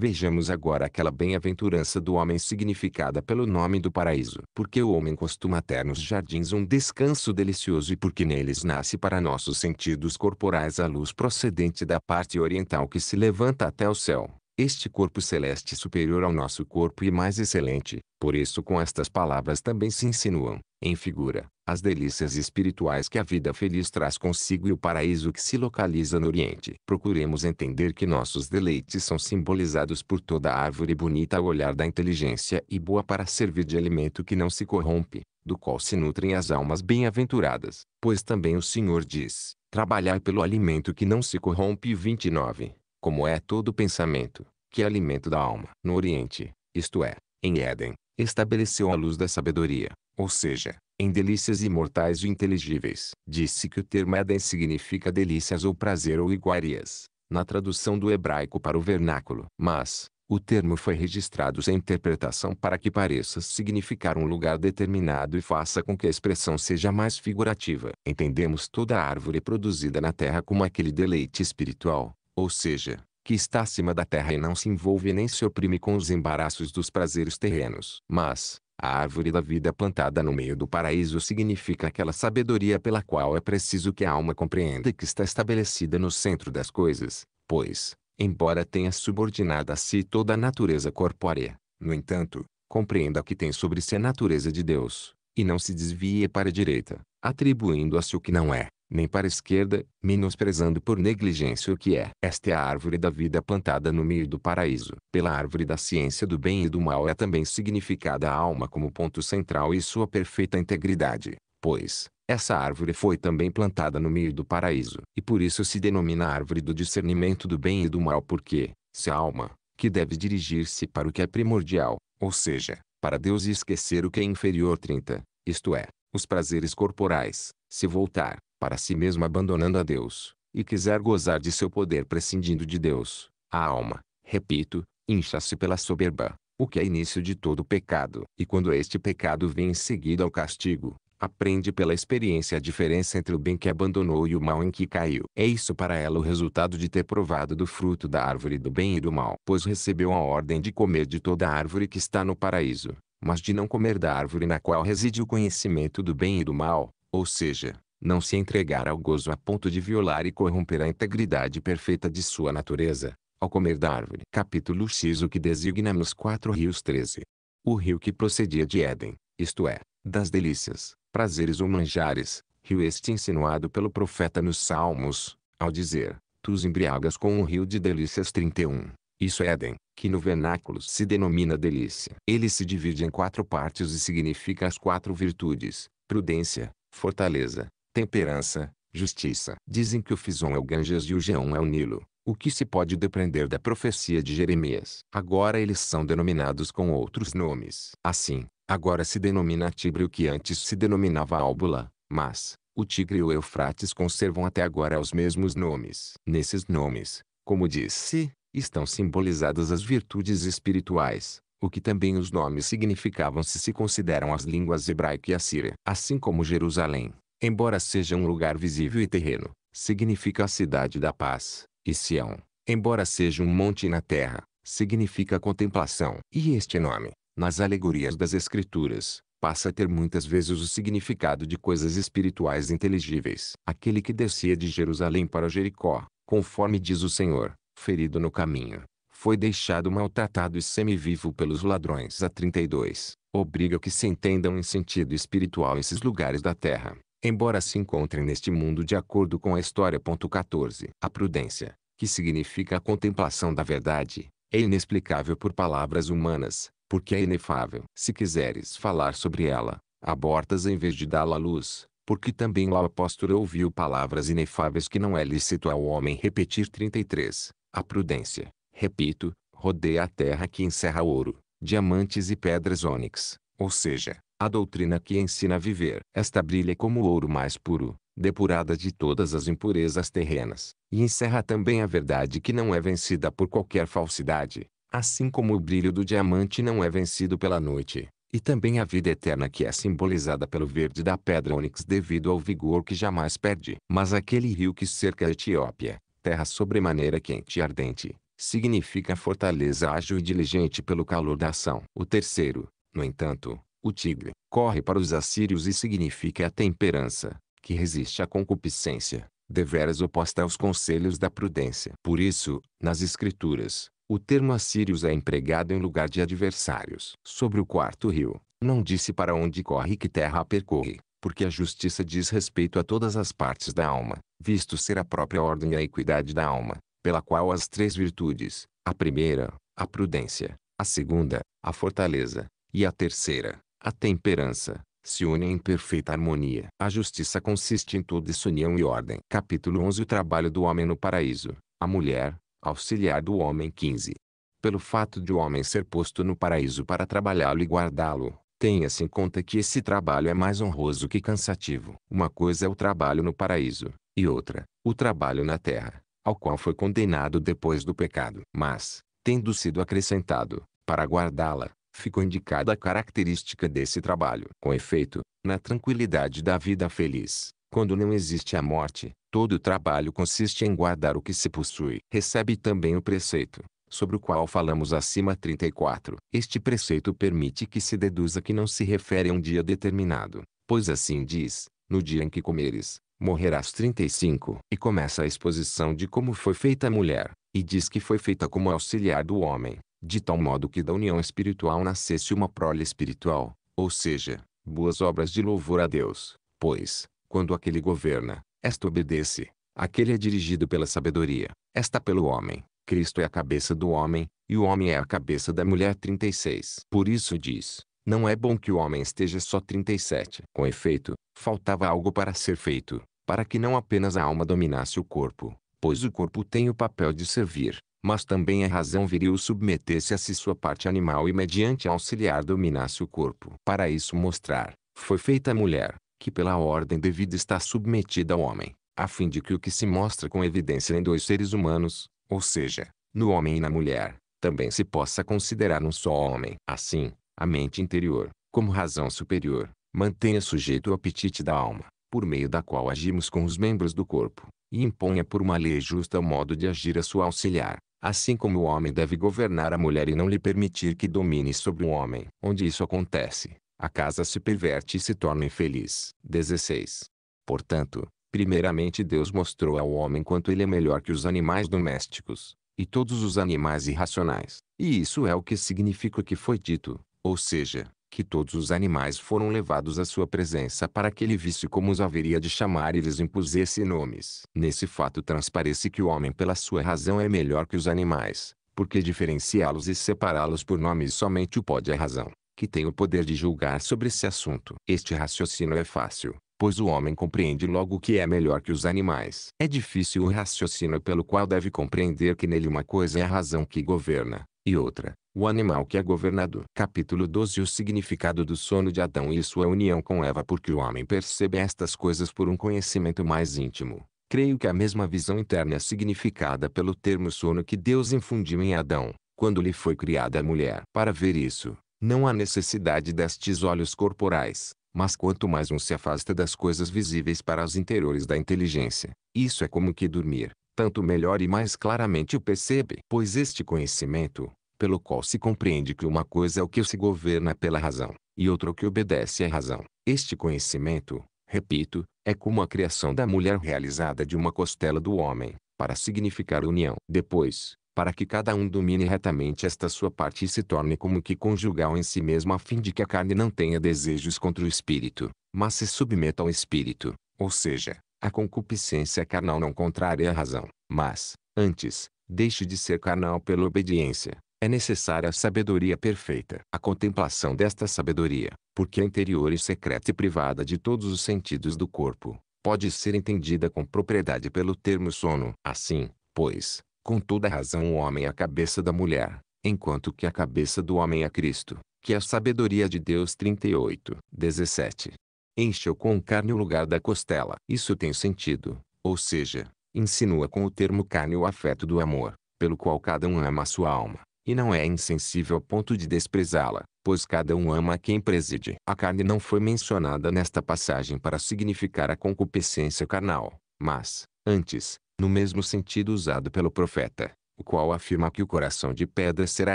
Vejamos agora aquela bem-aventurança do homem significada pelo nome do paraíso. Porque o homem costuma ter nos jardins um descanso delicioso e porque neles nasce para nossos sentidos corporais a luz procedente da parte oriental que se levanta até o céu. Este corpo celeste é superior ao nosso corpo e mais excelente, por isso com estas palavras também se insinuam, em figura, as delícias espirituais que a vida feliz traz consigo e o paraíso que se localiza no Oriente. Procuremos entender que nossos deleites são simbolizados por toda árvore bonita ao olhar da inteligência e boa para servir de alimento que não se corrompe, do qual se nutrem as almas bem-aventuradas, pois também o Senhor diz, trabalhar pelo alimento que não se corrompe. 29 como é todo pensamento, que é alimento da alma. No Oriente, isto é, em Éden, estabeleceu a luz da sabedoria, ou seja, em delícias imortais e inteligíveis. Disse que o termo Éden significa delícias ou prazer ou iguarias, na tradução do hebraico para o vernáculo. Mas, o termo foi registrado sem interpretação para que pareça significar um lugar determinado e faça com que a expressão seja mais figurativa. Entendemos toda árvore produzida na terra como aquele deleite espiritual, ou seja, que está acima da terra e não se envolve nem se oprime com os embaraços dos prazeres terrenos. Mas, a árvore da vida plantada no meio do paraíso significa aquela sabedoria pela qual é preciso que a alma compreenda que está estabelecida no centro das coisas, pois, embora tenha subordinada a si toda a natureza corpórea, no entanto, compreenda que tem sobre si a natureza de Deus, e não se desvie para a direita, atribuindo a si o que não é nem para a esquerda, menosprezando por negligência o que é. Esta é a árvore da vida plantada no meio do paraíso. Pela árvore da ciência do bem e do mal é também significada a alma como ponto central e sua perfeita integridade, pois, essa árvore foi também plantada no meio do paraíso. E por isso se denomina árvore do discernimento do bem e do mal porque, se a alma, que deve dirigir-se para o que é primordial, ou seja, para Deus e esquecer o que é inferior 30, isto é, os prazeres corporais, se voltar, para si mesmo abandonando a Deus, e quiser gozar de seu poder prescindindo de Deus, a alma, repito, incha-se pela soberba, o que é início de todo pecado. E quando este pecado vem em seguida ao castigo, aprende pela experiência a diferença entre o bem que abandonou e o mal em que caiu. É isso para ela o resultado de ter provado do fruto da árvore do bem e do mal. Pois recebeu a ordem de comer de toda a árvore que está no paraíso, mas de não comer da árvore na qual reside o conhecimento do bem e do mal, ou seja, não se entregar ao gozo a ponto de violar e corromper a integridade perfeita de sua natureza, ao comer da árvore. Capítulo X O que designamos nos quatro rios 13. O rio que procedia de Éden, isto é, das delícias, prazeres ou manjares, rio este insinuado pelo profeta nos Salmos, ao dizer, Tu os embriagas com um rio de delícias 31. Isso é Éden, que no vernáculo se denomina delícia. Ele se divide em quatro partes e significa as quatro virtudes, prudência, fortaleza, temperança, justiça. Dizem que o Fison é o Ganges e o Geon é o Nilo, o que se pode depreender da profecia de Jeremias. Agora eles são denominados com outros nomes. Assim, agora se denomina Tibre o que antes se denominava Álbula, mas, o Tigre e o Eufrates conservam até agora os mesmos nomes. Nesses nomes, como disse, estão simbolizadas as virtudes espirituais, o que também os nomes significavam se se consideram as línguas hebraica e assíria. Assim como Jerusalém, embora seja um lugar visível e terreno, significa a cidade da paz, e Sião, embora seja um monte na terra, significa contemplação. E este nome, nas alegorias das Escrituras, passa a ter muitas vezes o significado de coisas espirituais inteligíveis. Aquele que descia de Jerusalém para Jericó, conforme diz o Senhor, ferido no caminho, foi deixado maltratado e semivivo pelos ladrões a 32, obriga que se entendam em sentido espiritual esses lugares da terra embora se encontrem neste mundo de acordo com a história. 14. A prudência, que significa a contemplação da verdade, é inexplicável por palavras humanas, porque é inefável. Se quiseres falar sobre ela, abortas em vez de dá-la à luz, porque também o apóstolo ouviu palavras inefáveis que não é lícito ao homem repetir. 33. A prudência, repito, rodeia a terra que encerra ouro, diamantes e pedras ônix, ou seja, a doutrina que ensina a viver, esta brilha como o ouro mais puro, depurada de todas as impurezas terrenas, e encerra também a verdade que não é vencida por qualquer falsidade, assim como o brilho do diamante não é vencido pela noite, e também a vida eterna que é simbolizada pelo verde da pedra ônix devido ao vigor que jamais perde. Mas aquele rio que cerca a Etiópia, terra sobremaneira quente e ardente, significa fortaleza ágil e diligente pelo calor da ação. O terceiro, no entanto, o tigre corre para os assírios e significa a temperança, que resiste à concupiscência, deveras oposta aos conselhos da prudência. Por isso, nas escrituras, o termo assírios é empregado em lugar de adversários. Sobre o quarto rio, não disse para onde corre e que terra percorre, porque a justiça diz respeito a todas as partes da alma, visto ser a própria ordem e a equidade da alma, pela qual as três virtudes, a primeira, a prudência, a segunda, a fortaleza, e a terceira, a temperança, se une em perfeita harmonia. A justiça consiste em toda essa união e ordem. Capítulo 11 O trabalho do homem no paraíso. A mulher, auxiliar do homem 15. Pelo fato de o homem ser posto no paraíso para trabalhá-lo e guardá-lo, tenha-se em conta que esse trabalho é mais honroso que cansativo. Uma coisa é o trabalho no paraíso, e outra, o trabalho na terra, ao qual foi condenado depois do pecado. Mas, tendo sido acrescentado, para guardá-la, ficou indicada a característica desse trabalho. Com efeito, na tranquilidade da vida feliz, quando não existe a morte, todo trabalho consiste em guardar o que se possui. Recebe também o preceito, sobre o qual falamos acima 34. Este preceito permite que se deduza que não se refere a um dia determinado, pois assim diz, no dia em que comeres, morrerás 35. E começa a exposição de como foi feita a mulher, e diz que foi feita como auxiliar do homem de tal modo que da união espiritual nascesse uma prole espiritual, ou seja, boas obras de louvor a Deus, pois, quando aquele governa, esta obedece, aquele é dirigido pela sabedoria, esta pelo homem, Cristo é a cabeça do homem, e o homem é a cabeça da mulher 36. Por isso diz, não é bom que o homem esteja só 37. Com efeito, faltava algo para ser feito, para que não apenas a alma dominasse o corpo, pois o corpo tem o papel de servir, mas também a é razão viril submetesse a si sua parte animal e mediante auxiliar dominasse o corpo. Para isso mostrar, foi feita a mulher, que pela ordem devida está submetida ao homem, a fim de que o que se mostra com evidência em dois seres humanos, ou seja, no homem e na mulher, também se possa considerar um só homem. Assim, a mente interior, como razão superior, mantenha sujeito o apetite da alma, por meio da qual agimos com os membros do corpo, e imponha por uma lei justa o modo de agir a sua auxiliar, Assim como o homem deve governar a mulher e não lhe permitir que domine sobre o homem. Onde isso acontece, a casa se perverte e se torna infeliz. 16. Portanto, primeiramente Deus mostrou ao homem quanto ele é melhor que os animais domésticos, e todos os animais irracionais. E isso é o que significa o que foi dito, ou seja, que todos os animais foram levados à sua presença para que ele visse como os haveria de chamar e lhes impusesse nomes. Nesse fato transparece que o homem pela sua razão é melhor que os animais, porque diferenciá-los e separá-los por nomes somente o pode a razão, que tem o poder de julgar sobre esse assunto. Este raciocínio é fácil, pois o homem compreende logo que é melhor que os animais. É difícil o raciocínio pelo qual deve compreender que nele uma coisa é a razão que governa, e outra, o animal que é governado. Capítulo 12 O significado do sono de Adão e sua união com Eva Porque o homem percebe estas coisas por um conhecimento mais íntimo. Creio que a mesma visão interna é significada pelo termo sono que Deus infundiu em Adão, quando lhe foi criada a mulher. Para ver isso, não há necessidade destes olhos corporais, mas quanto mais um se afasta das coisas visíveis para os interiores da inteligência, isso é como que dormir, tanto melhor e mais claramente o percebe. Pois este conhecimento, pelo qual se compreende que uma coisa é o que se governa pela razão, e outra o que obedece à razão. Este conhecimento, repito, é como a criação da mulher realizada de uma costela do homem, para significar união. Depois, para que cada um domine retamente esta sua parte e se torne como que conjugal em si mesmo a fim de que a carne não tenha desejos contra o espírito, mas se submeta ao espírito, ou seja, a concupiscência carnal não contrária à razão, mas, antes, deixe de ser carnal pela obediência. É necessária a sabedoria perfeita. A contemplação desta sabedoria, porque é interior e secreta e privada de todos os sentidos do corpo, pode ser entendida com propriedade pelo termo sono. Assim, pois, com toda razão o homem é a cabeça da mulher, enquanto que a cabeça do homem é Cristo, que é a sabedoria de Deus 38, 17. Encheu com carne o lugar da costela. Isso tem sentido, ou seja, insinua com o termo carne o afeto do amor, pelo qual cada um ama a sua alma e não é insensível ao ponto de desprezá-la, pois cada um ama a quem preside. A carne não foi mencionada nesta passagem para significar a concupiscência carnal, mas, antes, no mesmo sentido usado pelo profeta, o qual afirma que o coração de pedra será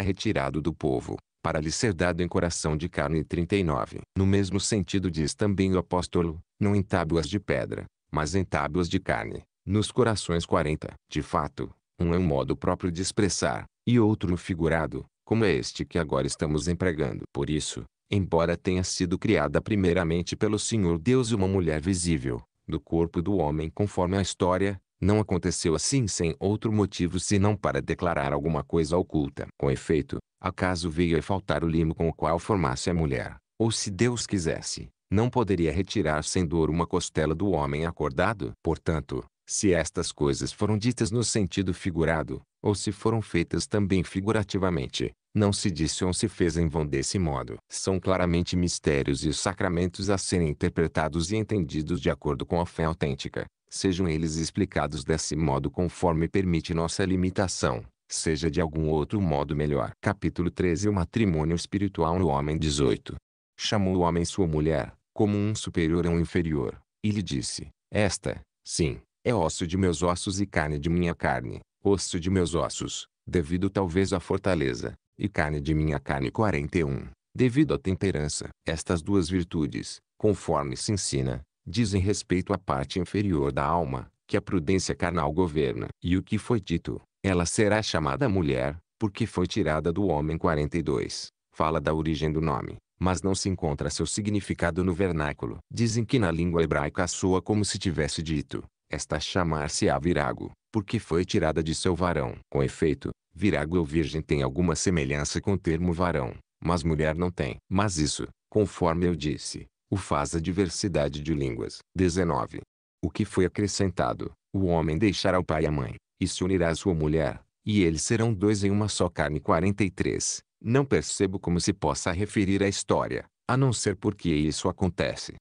retirado do povo, para lhe ser dado em coração de carne 39. No mesmo sentido diz também o apóstolo, não em tábuas de pedra, mas em tábuas de carne, nos corações 40. De fato, um é um modo próprio de expressar, e outro figurado, como é este que agora estamos empregando. Por isso, embora tenha sido criada primeiramente pelo Senhor Deus uma mulher visível, do corpo do homem conforme a história, não aconteceu assim sem outro motivo senão para declarar alguma coisa oculta. Com efeito, acaso veio a faltar o limo com o qual formasse a mulher, ou se Deus quisesse, não poderia retirar sem dor uma costela do homem acordado? Portanto, se estas coisas foram ditas no sentido figurado, ou se foram feitas também figurativamente, não se disse ou se fez em vão desse modo. São claramente mistérios e sacramentos a serem interpretados e entendidos de acordo com a fé autêntica, sejam eles explicados desse modo conforme permite nossa limitação, seja de algum outro modo melhor. Capítulo 13 O matrimônio espiritual no homem 18 Chamou o homem sua mulher, como um superior a um inferior, e lhe disse, Esta, sim, é osso de meus ossos e carne de minha carne osso de meus ossos, devido talvez à fortaleza, e carne de minha carne 41, devido à temperança. Estas duas virtudes, conforme se ensina, dizem respeito à parte inferior da alma, que a prudência carnal governa. E o que foi dito, ela será chamada mulher, porque foi tirada do homem 42. Fala da origem do nome, mas não se encontra seu significado no vernáculo. Dizem que na língua hebraica soa como se tivesse dito, esta chamar-se-á virago, porque foi tirada de seu varão. Com efeito, virago ou virgem tem alguma semelhança com o termo varão, mas mulher não tem. Mas isso, conforme eu disse, o faz a diversidade de línguas. 19. O que foi acrescentado, o homem deixará o pai e a mãe, e se unirá à sua mulher, e eles serão dois em uma só carne. 43. Não percebo como se possa referir a história, a não ser porque isso acontece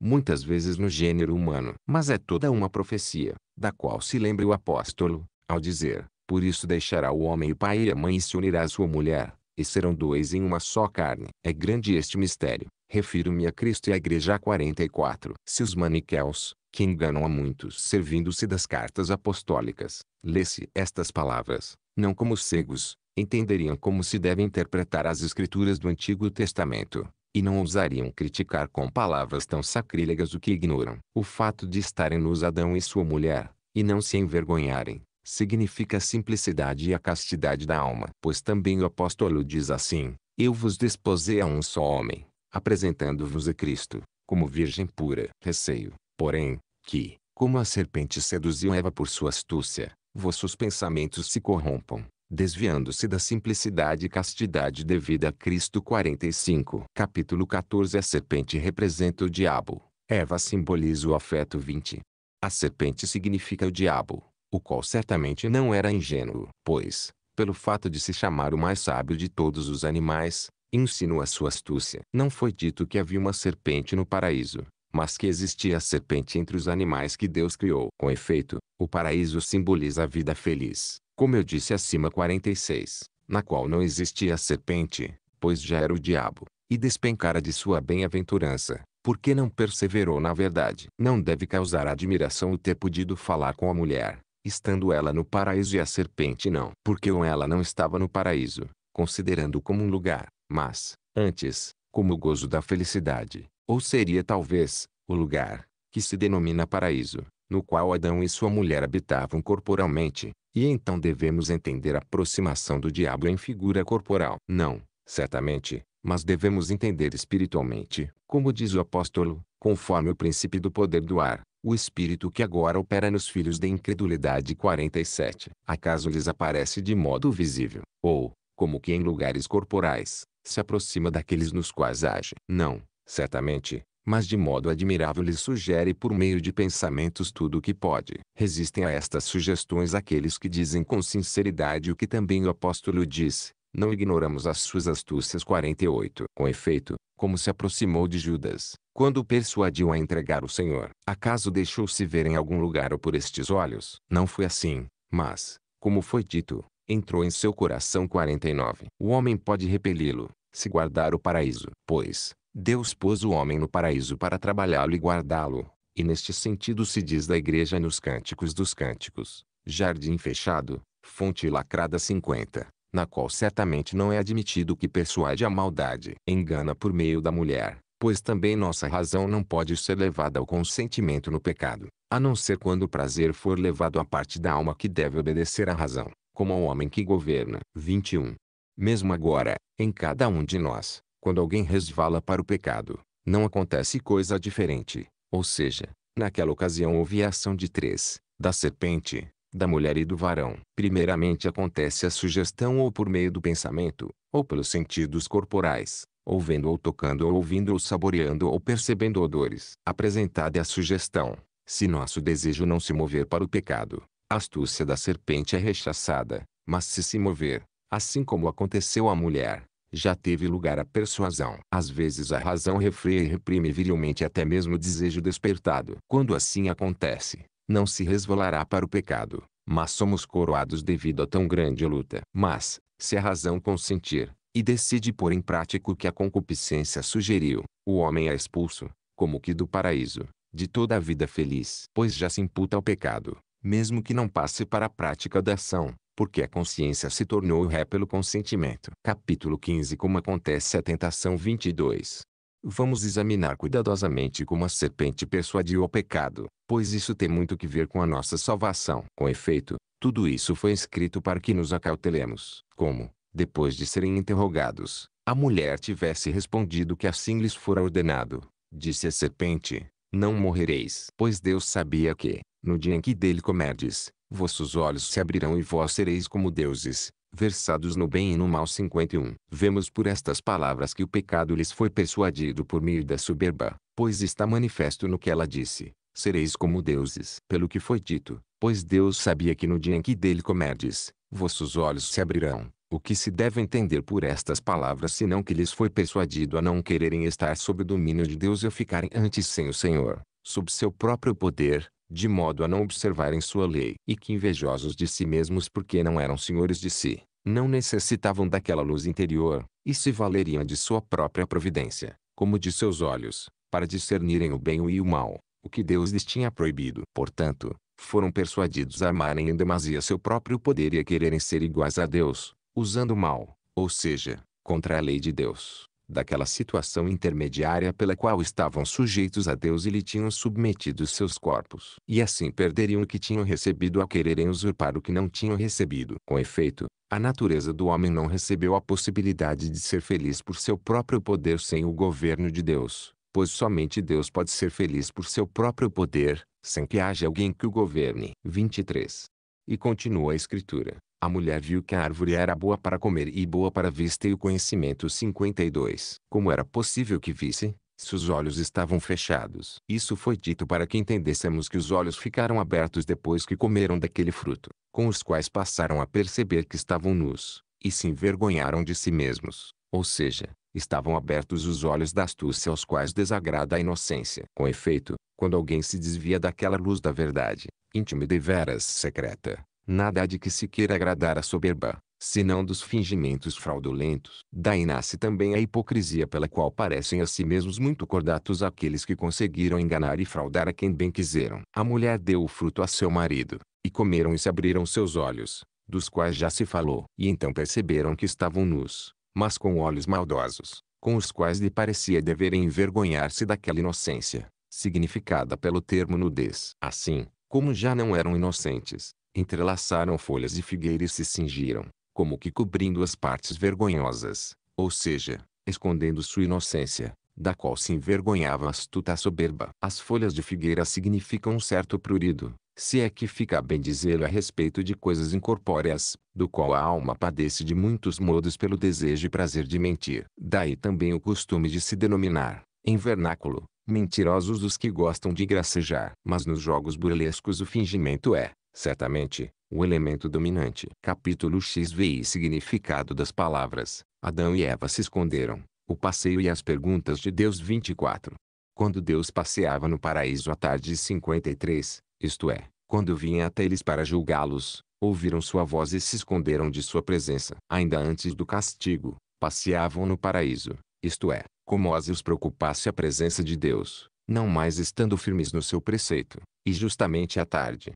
muitas vezes no gênero humano. Mas é toda uma profecia, da qual se lembra o apóstolo, ao dizer, por isso deixará o homem o pai e a mãe e se unirá à sua mulher, e serão dois em uma só carne. É grande este mistério. Refiro-me a Cristo e à Igreja 44. Se os maniqueus, que enganam a muitos servindo-se das cartas apostólicas, lesse estas palavras, não como cegos, entenderiam como se deve interpretar as escrituras do Antigo Testamento e não ousariam criticar com palavras tão sacrílegas o que ignoram. O fato de estarem nos Adão e sua mulher, e não se envergonharem, significa a simplicidade e a castidade da alma. Pois também o apóstolo diz assim, Eu vos desposei a um só homem, apresentando-vos a Cristo, como virgem pura. Receio, porém, que, como a serpente seduziu Eva por sua astúcia, vossos pensamentos se corrompam, desviando-se da simplicidade e castidade devida a Cristo 45. Capítulo 14 A serpente representa o diabo. Eva simboliza o afeto 20. A serpente significa o diabo, o qual certamente não era ingênuo, pois, pelo fato de se chamar o mais sábio de todos os animais, insinua sua astúcia. Não foi dito que havia uma serpente no paraíso, mas que existia a serpente entre os animais que Deus criou. Com efeito, o paraíso simboliza a vida feliz, como eu disse acima 46, na qual não existia a serpente, pois já era o diabo, e despencara de sua bem-aventurança, porque não perseverou na verdade. Não deve causar admiração o ter podido falar com a mulher, estando ela no paraíso e a serpente não, porque ou ela não estava no paraíso, considerando como um lugar, mas, antes, como o gozo da felicidade, ou seria talvez, o lugar, que se denomina paraíso, no qual Adão e sua mulher habitavam corporalmente, e então devemos entender a aproximação do diabo em figura corporal. Não, certamente, mas devemos entender espiritualmente, como diz o apóstolo, conforme o princípio do poder do ar, o espírito que agora opera nos filhos da incredulidade 47. Acaso lhes aparece de modo visível, ou, como que em lugares corporais, se aproxima daqueles nos quais age? Não, certamente, mas de modo admirável lhe sugere por meio de pensamentos tudo o que pode. Resistem a estas sugestões aqueles que dizem com sinceridade o que também o apóstolo diz, não ignoramos as suas astúcias 48. Com efeito, como se aproximou de Judas, quando o persuadiu a entregar o Senhor, acaso deixou-se ver em algum lugar ou por estes olhos? Não foi assim, mas, como foi dito, entrou em seu coração 49. O homem pode repeli-lo, se guardar o paraíso. Pois, Deus pôs o homem no paraíso para trabalhá-lo e guardá-lo, e neste sentido se diz da igreja nos Cânticos dos Cânticos, jardim fechado, fonte lacrada 50, na qual certamente não é admitido que persuade a maldade, engana por meio da mulher, pois também nossa razão não pode ser levada ao consentimento no pecado, a não ser quando o prazer for levado à parte da alma que deve obedecer à razão, como ao homem que governa. 21. Mesmo agora, em cada um de nós, quando alguém resvala para o pecado, não acontece coisa diferente. Ou seja, naquela ocasião houve a ação de três, da serpente, da mulher e do varão. Primeiramente acontece a sugestão ou por meio do pensamento, ou pelos sentidos corporais, ou vendo ou tocando ou ouvindo ou saboreando ou percebendo odores. Apresentada é a sugestão, se nosso desejo não se mover para o pecado, a astúcia da serpente é rechaçada, mas se se mover, assim como aconteceu à mulher, já teve lugar a persuasão. Às vezes a razão refreia e reprime virilmente até mesmo o desejo despertado. Quando assim acontece, não se resvalará para o pecado, mas somos coroados devido a tão grande luta. Mas, se a razão consentir, e decide pôr em prática o que a concupiscência sugeriu, o homem é expulso, como que do paraíso, de toda a vida feliz. Pois já se imputa ao pecado, mesmo que não passe para a prática da ação, porque a consciência se tornou ré pelo consentimento. Capítulo 15 Como acontece a tentação 22 Vamos examinar cuidadosamente como a serpente persuadiu ao pecado, pois isso tem muito que ver com a nossa salvação. Com efeito, tudo isso foi escrito para que nos acautelemos. Como, depois de serem interrogados, a mulher tivesse respondido que assim lhes fora ordenado. Disse a serpente, não morrereis. Pois Deus sabia que, no dia em que dele comerdes, Vossos olhos se abrirão e vós sereis como deuses, versados no bem e no mal. 51. Vemos por estas palavras que o pecado lhes foi persuadido por meio da soberba, pois está manifesto no que ela disse: sereis como deuses. Pelo que foi dito, pois Deus sabia que no dia em que dele comerdes, vossos olhos se abrirão. O que se deve entender por estas palavras senão que lhes foi persuadido a não quererem estar sob o domínio de Deus e ficarem antes sem o Senhor, sob seu próprio poder, de modo a não observarem sua lei, e que invejosos de si mesmos porque não eram senhores de si, não necessitavam daquela luz interior, e se valeriam de sua própria providência, como de seus olhos, para discernirem o bem e o mal, o que Deus lhes tinha proibido. Portanto, foram persuadidos a amarem em demasia seu próprio poder e a quererem ser iguais a Deus, usando o mal, ou seja, contra a lei de Deus daquela situação intermediária pela qual estavam sujeitos a Deus e lhe tinham submetido seus corpos. E assim perderiam o que tinham recebido ao quererem usurpar o que não tinham recebido. Com efeito, a natureza do homem não recebeu a possibilidade de ser feliz por seu próprio poder sem o governo de Deus, pois somente Deus pode ser feliz por seu próprio poder, sem que haja alguém que o governe. 23. E continua a escritura. A mulher viu que a árvore era boa para comer e boa para a vista e o conhecimento 52. Como era possível que visse, Se os olhos estavam fechados. Isso foi dito para que entendêssemos que os olhos ficaram abertos depois que comeram daquele fruto, com os quais passaram a perceber que estavam nus, e se envergonharam de si mesmos. Ou seja, estavam abertos os olhos da astúcia aos quais desagrada a inocência. Com efeito, quando alguém se desvia daquela luz da verdade, íntima e deveras secreta, Nada há de que se queira agradar a soberba, senão dos fingimentos fraudulentos. Daí nasce também a hipocrisia pela qual parecem a si mesmos muito cordatos aqueles que conseguiram enganar e fraudar a quem bem quiseram. A mulher deu o fruto a seu marido, e comeram e se abriram seus olhos, dos quais já se falou. E então perceberam que estavam nus, mas com olhos maldosos, com os quais lhe parecia deverem envergonhar-se daquela inocência, significada pelo termo nudez. Assim, como já não eram inocentes, entrelaçaram folhas de figueira e se cingiram, como que cobrindo as partes vergonhosas, ou seja, escondendo sua inocência, da qual se envergonhava a astuta soberba. As folhas de figueira significam um certo prurido, se é que fica bem dizê-lo a respeito de coisas incorpóreas, do qual a alma padece de muitos modos pelo desejo e prazer de mentir. Daí também o costume de se denominar, em vernáculo, mentirosos os que gostam de gracejar. Mas nos jogos burlescos o fingimento é, Certamente, o elemento dominante. Capítulo XVI Significado das palavras. Adão e Eva se esconderam. O passeio e as perguntas de Deus 24. Quando Deus passeava no paraíso à tarde de 53, isto é, quando vinha até eles para julgá-los, ouviram sua voz e se esconderam de sua presença. Ainda antes do castigo, passeavam no paraíso, isto é, como se os preocupasse a presença de Deus, não mais estando firmes no seu preceito, e justamente à tarde,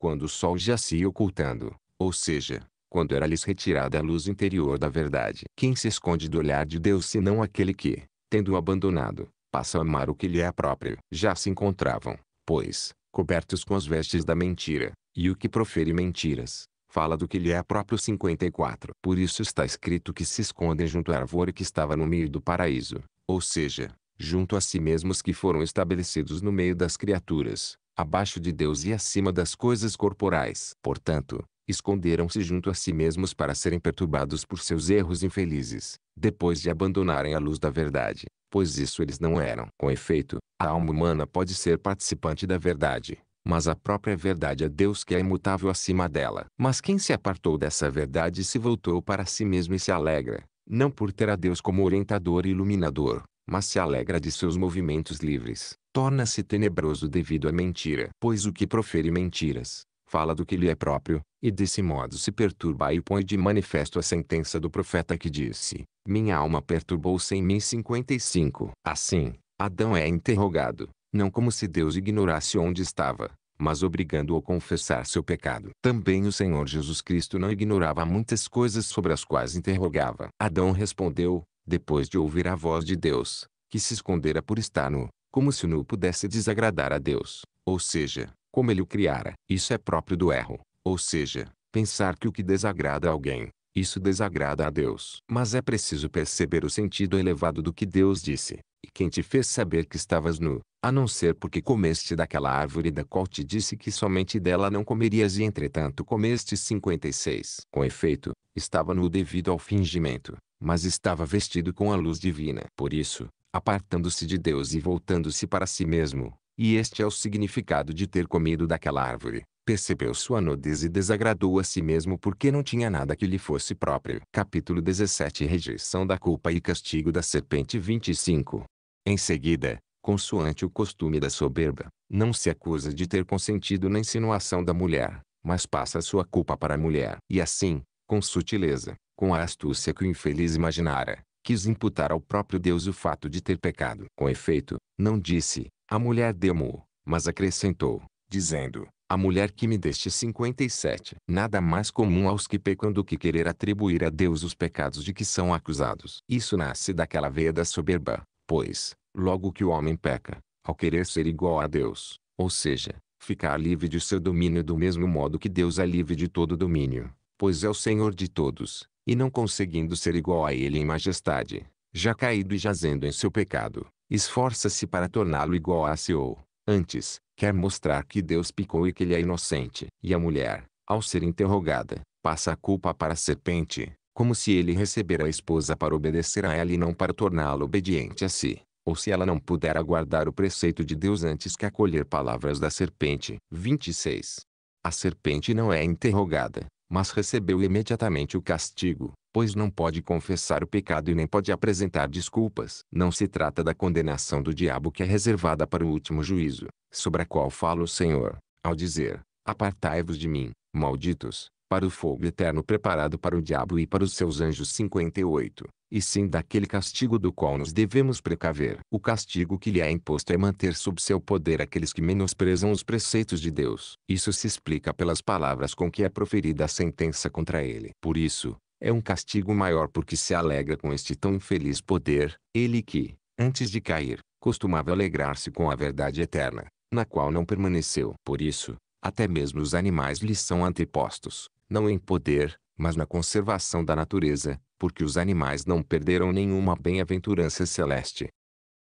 quando o sol já se ocultando, ou seja, quando era-lhes retirada a luz interior da verdade. Quem se esconde do olhar de Deus senão aquele que, tendo-o abandonado, passa a amar o que lhe é próprio? Já se encontravam, pois, cobertos com as vestes da mentira, e o que profere mentiras, fala do que lhe é próprio 54. Por isso está escrito que se escondem junto à árvore que estava no meio do paraíso, ou seja, junto a si mesmos que foram estabelecidos no meio das criaturas, abaixo de Deus e acima das coisas corporais. Portanto, esconderam-se junto a si mesmos para serem perturbados por seus erros infelizes, depois de abandonarem a luz da verdade, pois isso eles não eram. Com efeito, a alma humana pode ser participante da verdade, mas a própria verdade é Deus que é imutável acima dela. Mas quem se apartou dessa verdade se voltou para si mesmo e se alegra, não por ter a Deus como orientador e iluminador, mas se alegra de seus movimentos livres, torna-se tenebroso devido à mentira. Pois o que profere mentiras, fala do que lhe é próprio, e desse modo se perturba e põe de manifesto a sentença do profeta que disse, minha alma perturbou-se em mim 55. Assim, Adão é interrogado, não como se Deus ignorasse onde estava, mas obrigando-o a confessar seu pecado. Também o Senhor Jesus Cristo não ignorava muitas coisas sobre as quais interrogava. Adão respondeu, depois de ouvir a voz de Deus, que se escondera por estar nu, como se o nu pudesse desagradar a Deus, ou seja, como ele o criara. Isso é próprio do erro, ou seja, pensar que o que desagrada alguém, isso desagrada a Deus. Mas é preciso perceber o sentido elevado do que Deus disse. E quem te fez saber que estavas nu, a não ser porque comeste daquela árvore da qual te disse que somente dela não comerias e entretanto comeste 56. Com efeito, estava nu devido ao fingimento, mas estava vestido com a luz divina. Por isso, apartando-se de Deus e voltando-se para si mesmo, e este é o significado de ter comido daquela árvore percebeu sua nudez e desagradou a si mesmo porque não tinha nada que lhe fosse próprio. Capítulo 17 Rejeição da culpa e castigo da serpente 25 Em seguida, consoante o costume da soberba, não se acusa de ter consentido na insinuação da mulher, mas passa sua culpa para a mulher. E assim, com sutileza, com a astúcia que o infeliz imaginara, quis imputar ao próprio Deus o fato de ter pecado. Com efeito, não disse, a mulher demo, mas acrescentou, dizendo, a mulher que me deste 57. Nada mais comum aos que pecam do que querer atribuir a Deus os pecados de que são acusados. Isso nasce daquela veia da soberba, pois, logo que o homem peca, ao querer ser igual a Deus, ou seja, ficar livre de seu domínio do mesmo modo que Deus é livre de todo domínio, pois é o Senhor de todos, e não conseguindo ser igual a Ele em majestade, já caído e jazendo em seu pecado, esforça-se para torná-lo igual a si ou, Antes, quer mostrar que Deus picou e que ele é inocente. E a mulher, ao ser interrogada, passa a culpa para a serpente, como se ele recebera a esposa para obedecer a ela e não para torná-la obediente a si, ou se ela não puder aguardar o preceito de Deus antes que acolher palavras da serpente. 26. A serpente não é interrogada, mas recebeu imediatamente o castigo, pois não pode confessar o pecado e nem pode apresentar desculpas. Não se trata da condenação do diabo que é reservada para o último juízo, sobre a qual fala o Senhor, ao dizer: Apartai-vos de mim, malditos, para o fogo eterno preparado para o diabo e para os seus anjos. 58 e sim daquele castigo do qual nos devemos precaver. O castigo que lhe é imposto é manter sob seu poder aqueles que menosprezam os preceitos de Deus. Isso se explica pelas palavras com que é proferida a sentença contra ele. Por isso, é um castigo maior porque se alegra com este tão infeliz poder, ele que, antes de cair, costumava alegrar-se com a verdade eterna, na qual não permaneceu. Por isso, até mesmo os animais lhe são antepostos, não em poder, mas na conservação da natureza, porque os animais não perderam nenhuma bem-aventurança celeste.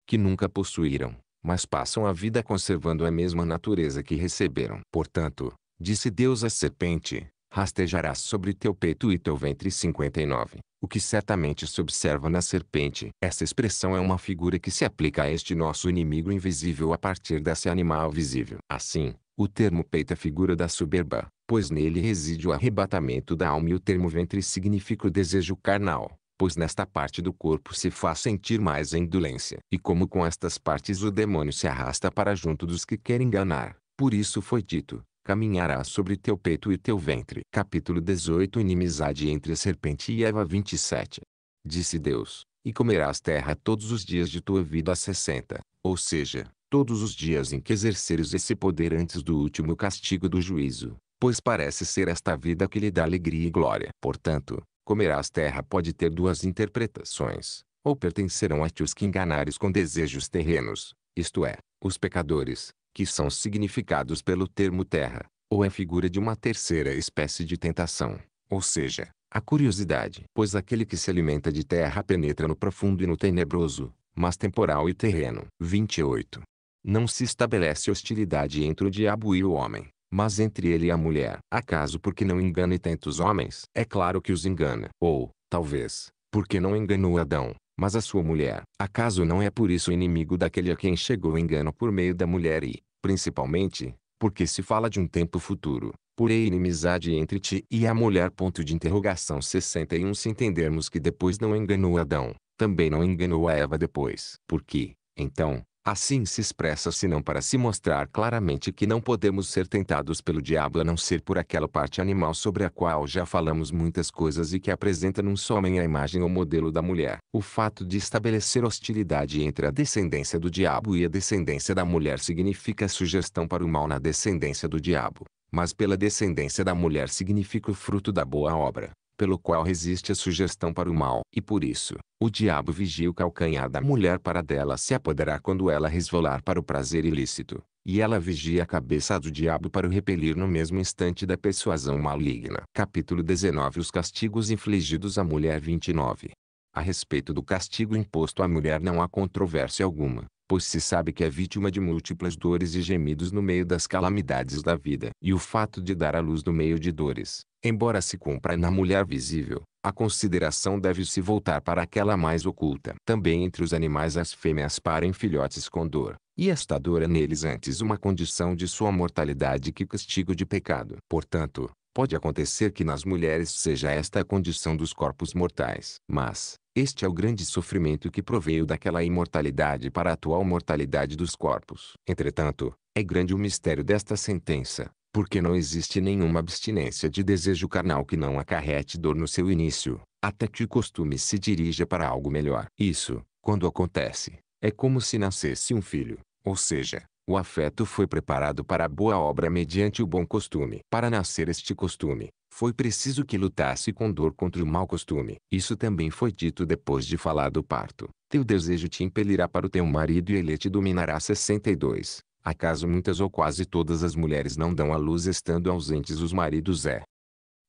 Que nunca possuíram, mas passam a vida conservando a mesma natureza que receberam. Portanto, disse Deus à serpente, rastejarás sobre teu peito e teu ventre 59, o que certamente se observa na serpente. Essa expressão é uma figura que se aplica a este nosso inimigo invisível a partir desse animal visível. Assim, o termo peito é figura da soberba, pois nele reside o arrebatamento da alma e o termo ventre significa o desejo carnal, pois nesta parte do corpo se faz sentir mais a indolência. E como com estas partes o demônio se arrasta para junto dos que querem enganar, por isso foi dito, caminhará sobre teu peito e teu ventre. Capítulo 18 Inimizade entre a serpente e Eva 27 Disse Deus, e comerás terra todos os dias de tua vida a 60, ou seja, todos os dias em que exerceres esse poder antes do último castigo do juízo, pois parece ser esta vida que lhe dá alegria e glória. Portanto, comerás terra pode ter duas interpretações, ou pertencerão a ti os que enganares com desejos terrenos, isto é, os pecadores, que são significados pelo termo terra, ou é figura de uma terceira espécie de tentação, ou seja, a curiosidade. Pois aquele que se alimenta de terra penetra no profundo e no tenebroso, mas temporal e terreno. 28. Não se estabelece hostilidade entre o diabo e o homem, mas entre ele e a mulher. Acaso porque não engane tantos homens? É claro que os engana. Ou, talvez, porque não enganou Adão, mas a sua mulher. Acaso não é por isso inimigo daquele a quem chegou o engano por meio da mulher e, principalmente, porque se fala de um tempo futuro, porém inimizade entre ti e a mulher. Ponto de interrogação 61 Se entendermos que depois não enganou Adão, também não enganou a Eva depois. Porque, então, Assim se expressa senão para se mostrar claramente que não podemos ser tentados pelo diabo a não ser por aquela parte animal sobre a qual já falamos muitas coisas e que apresenta num só homem a imagem ou modelo da mulher. O fato de estabelecer hostilidade entre a descendência do diabo e a descendência da mulher significa sugestão para o mal na descendência do diabo, mas pela descendência da mulher significa o fruto da boa obra pelo qual resiste a sugestão para o mal. E por isso, o diabo vigia o calcanhar da mulher para dela se apoderar quando ela resvolar para o prazer ilícito, e ela vigia a cabeça do diabo para o repelir no mesmo instante da persuasão maligna. Capítulo 19 Os castigos infligidos à mulher 29 a respeito do castigo imposto à mulher não há controvérsia alguma, pois se sabe que é vítima de múltiplas dores e gemidos no meio das calamidades da vida. E o fato de dar à luz no meio de dores, embora se cumpra na mulher visível, a consideração deve se voltar para aquela mais oculta. Também entre os animais as fêmeas parem filhotes com dor, e esta dor é neles antes uma condição de sua mortalidade que castigo de pecado. Portanto, pode acontecer que nas mulheres seja esta a condição dos corpos mortais. Mas, este é o grande sofrimento que proveio daquela imortalidade para a atual mortalidade dos corpos. Entretanto, é grande o mistério desta sentença, porque não existe nenhuma abstinência de desejo carnal que não acarrete dor no seu início, até que o costume se dirija para algo melhor. Isso, quando acontece, é como se nascesse um filho, ou seja, o afeto foi preparado para a boa obra mediante o bom costume. Para nascer este costume, foi preciso que lutasse com dor contra o mau costume. Isso também foi dito depois de falar do parto. Teu desejo te impelirá para o teu marido e ele te dominará. 62. Acaso muitas ou quase todas as mulheres não dão à luz estando ausentes os maridos é.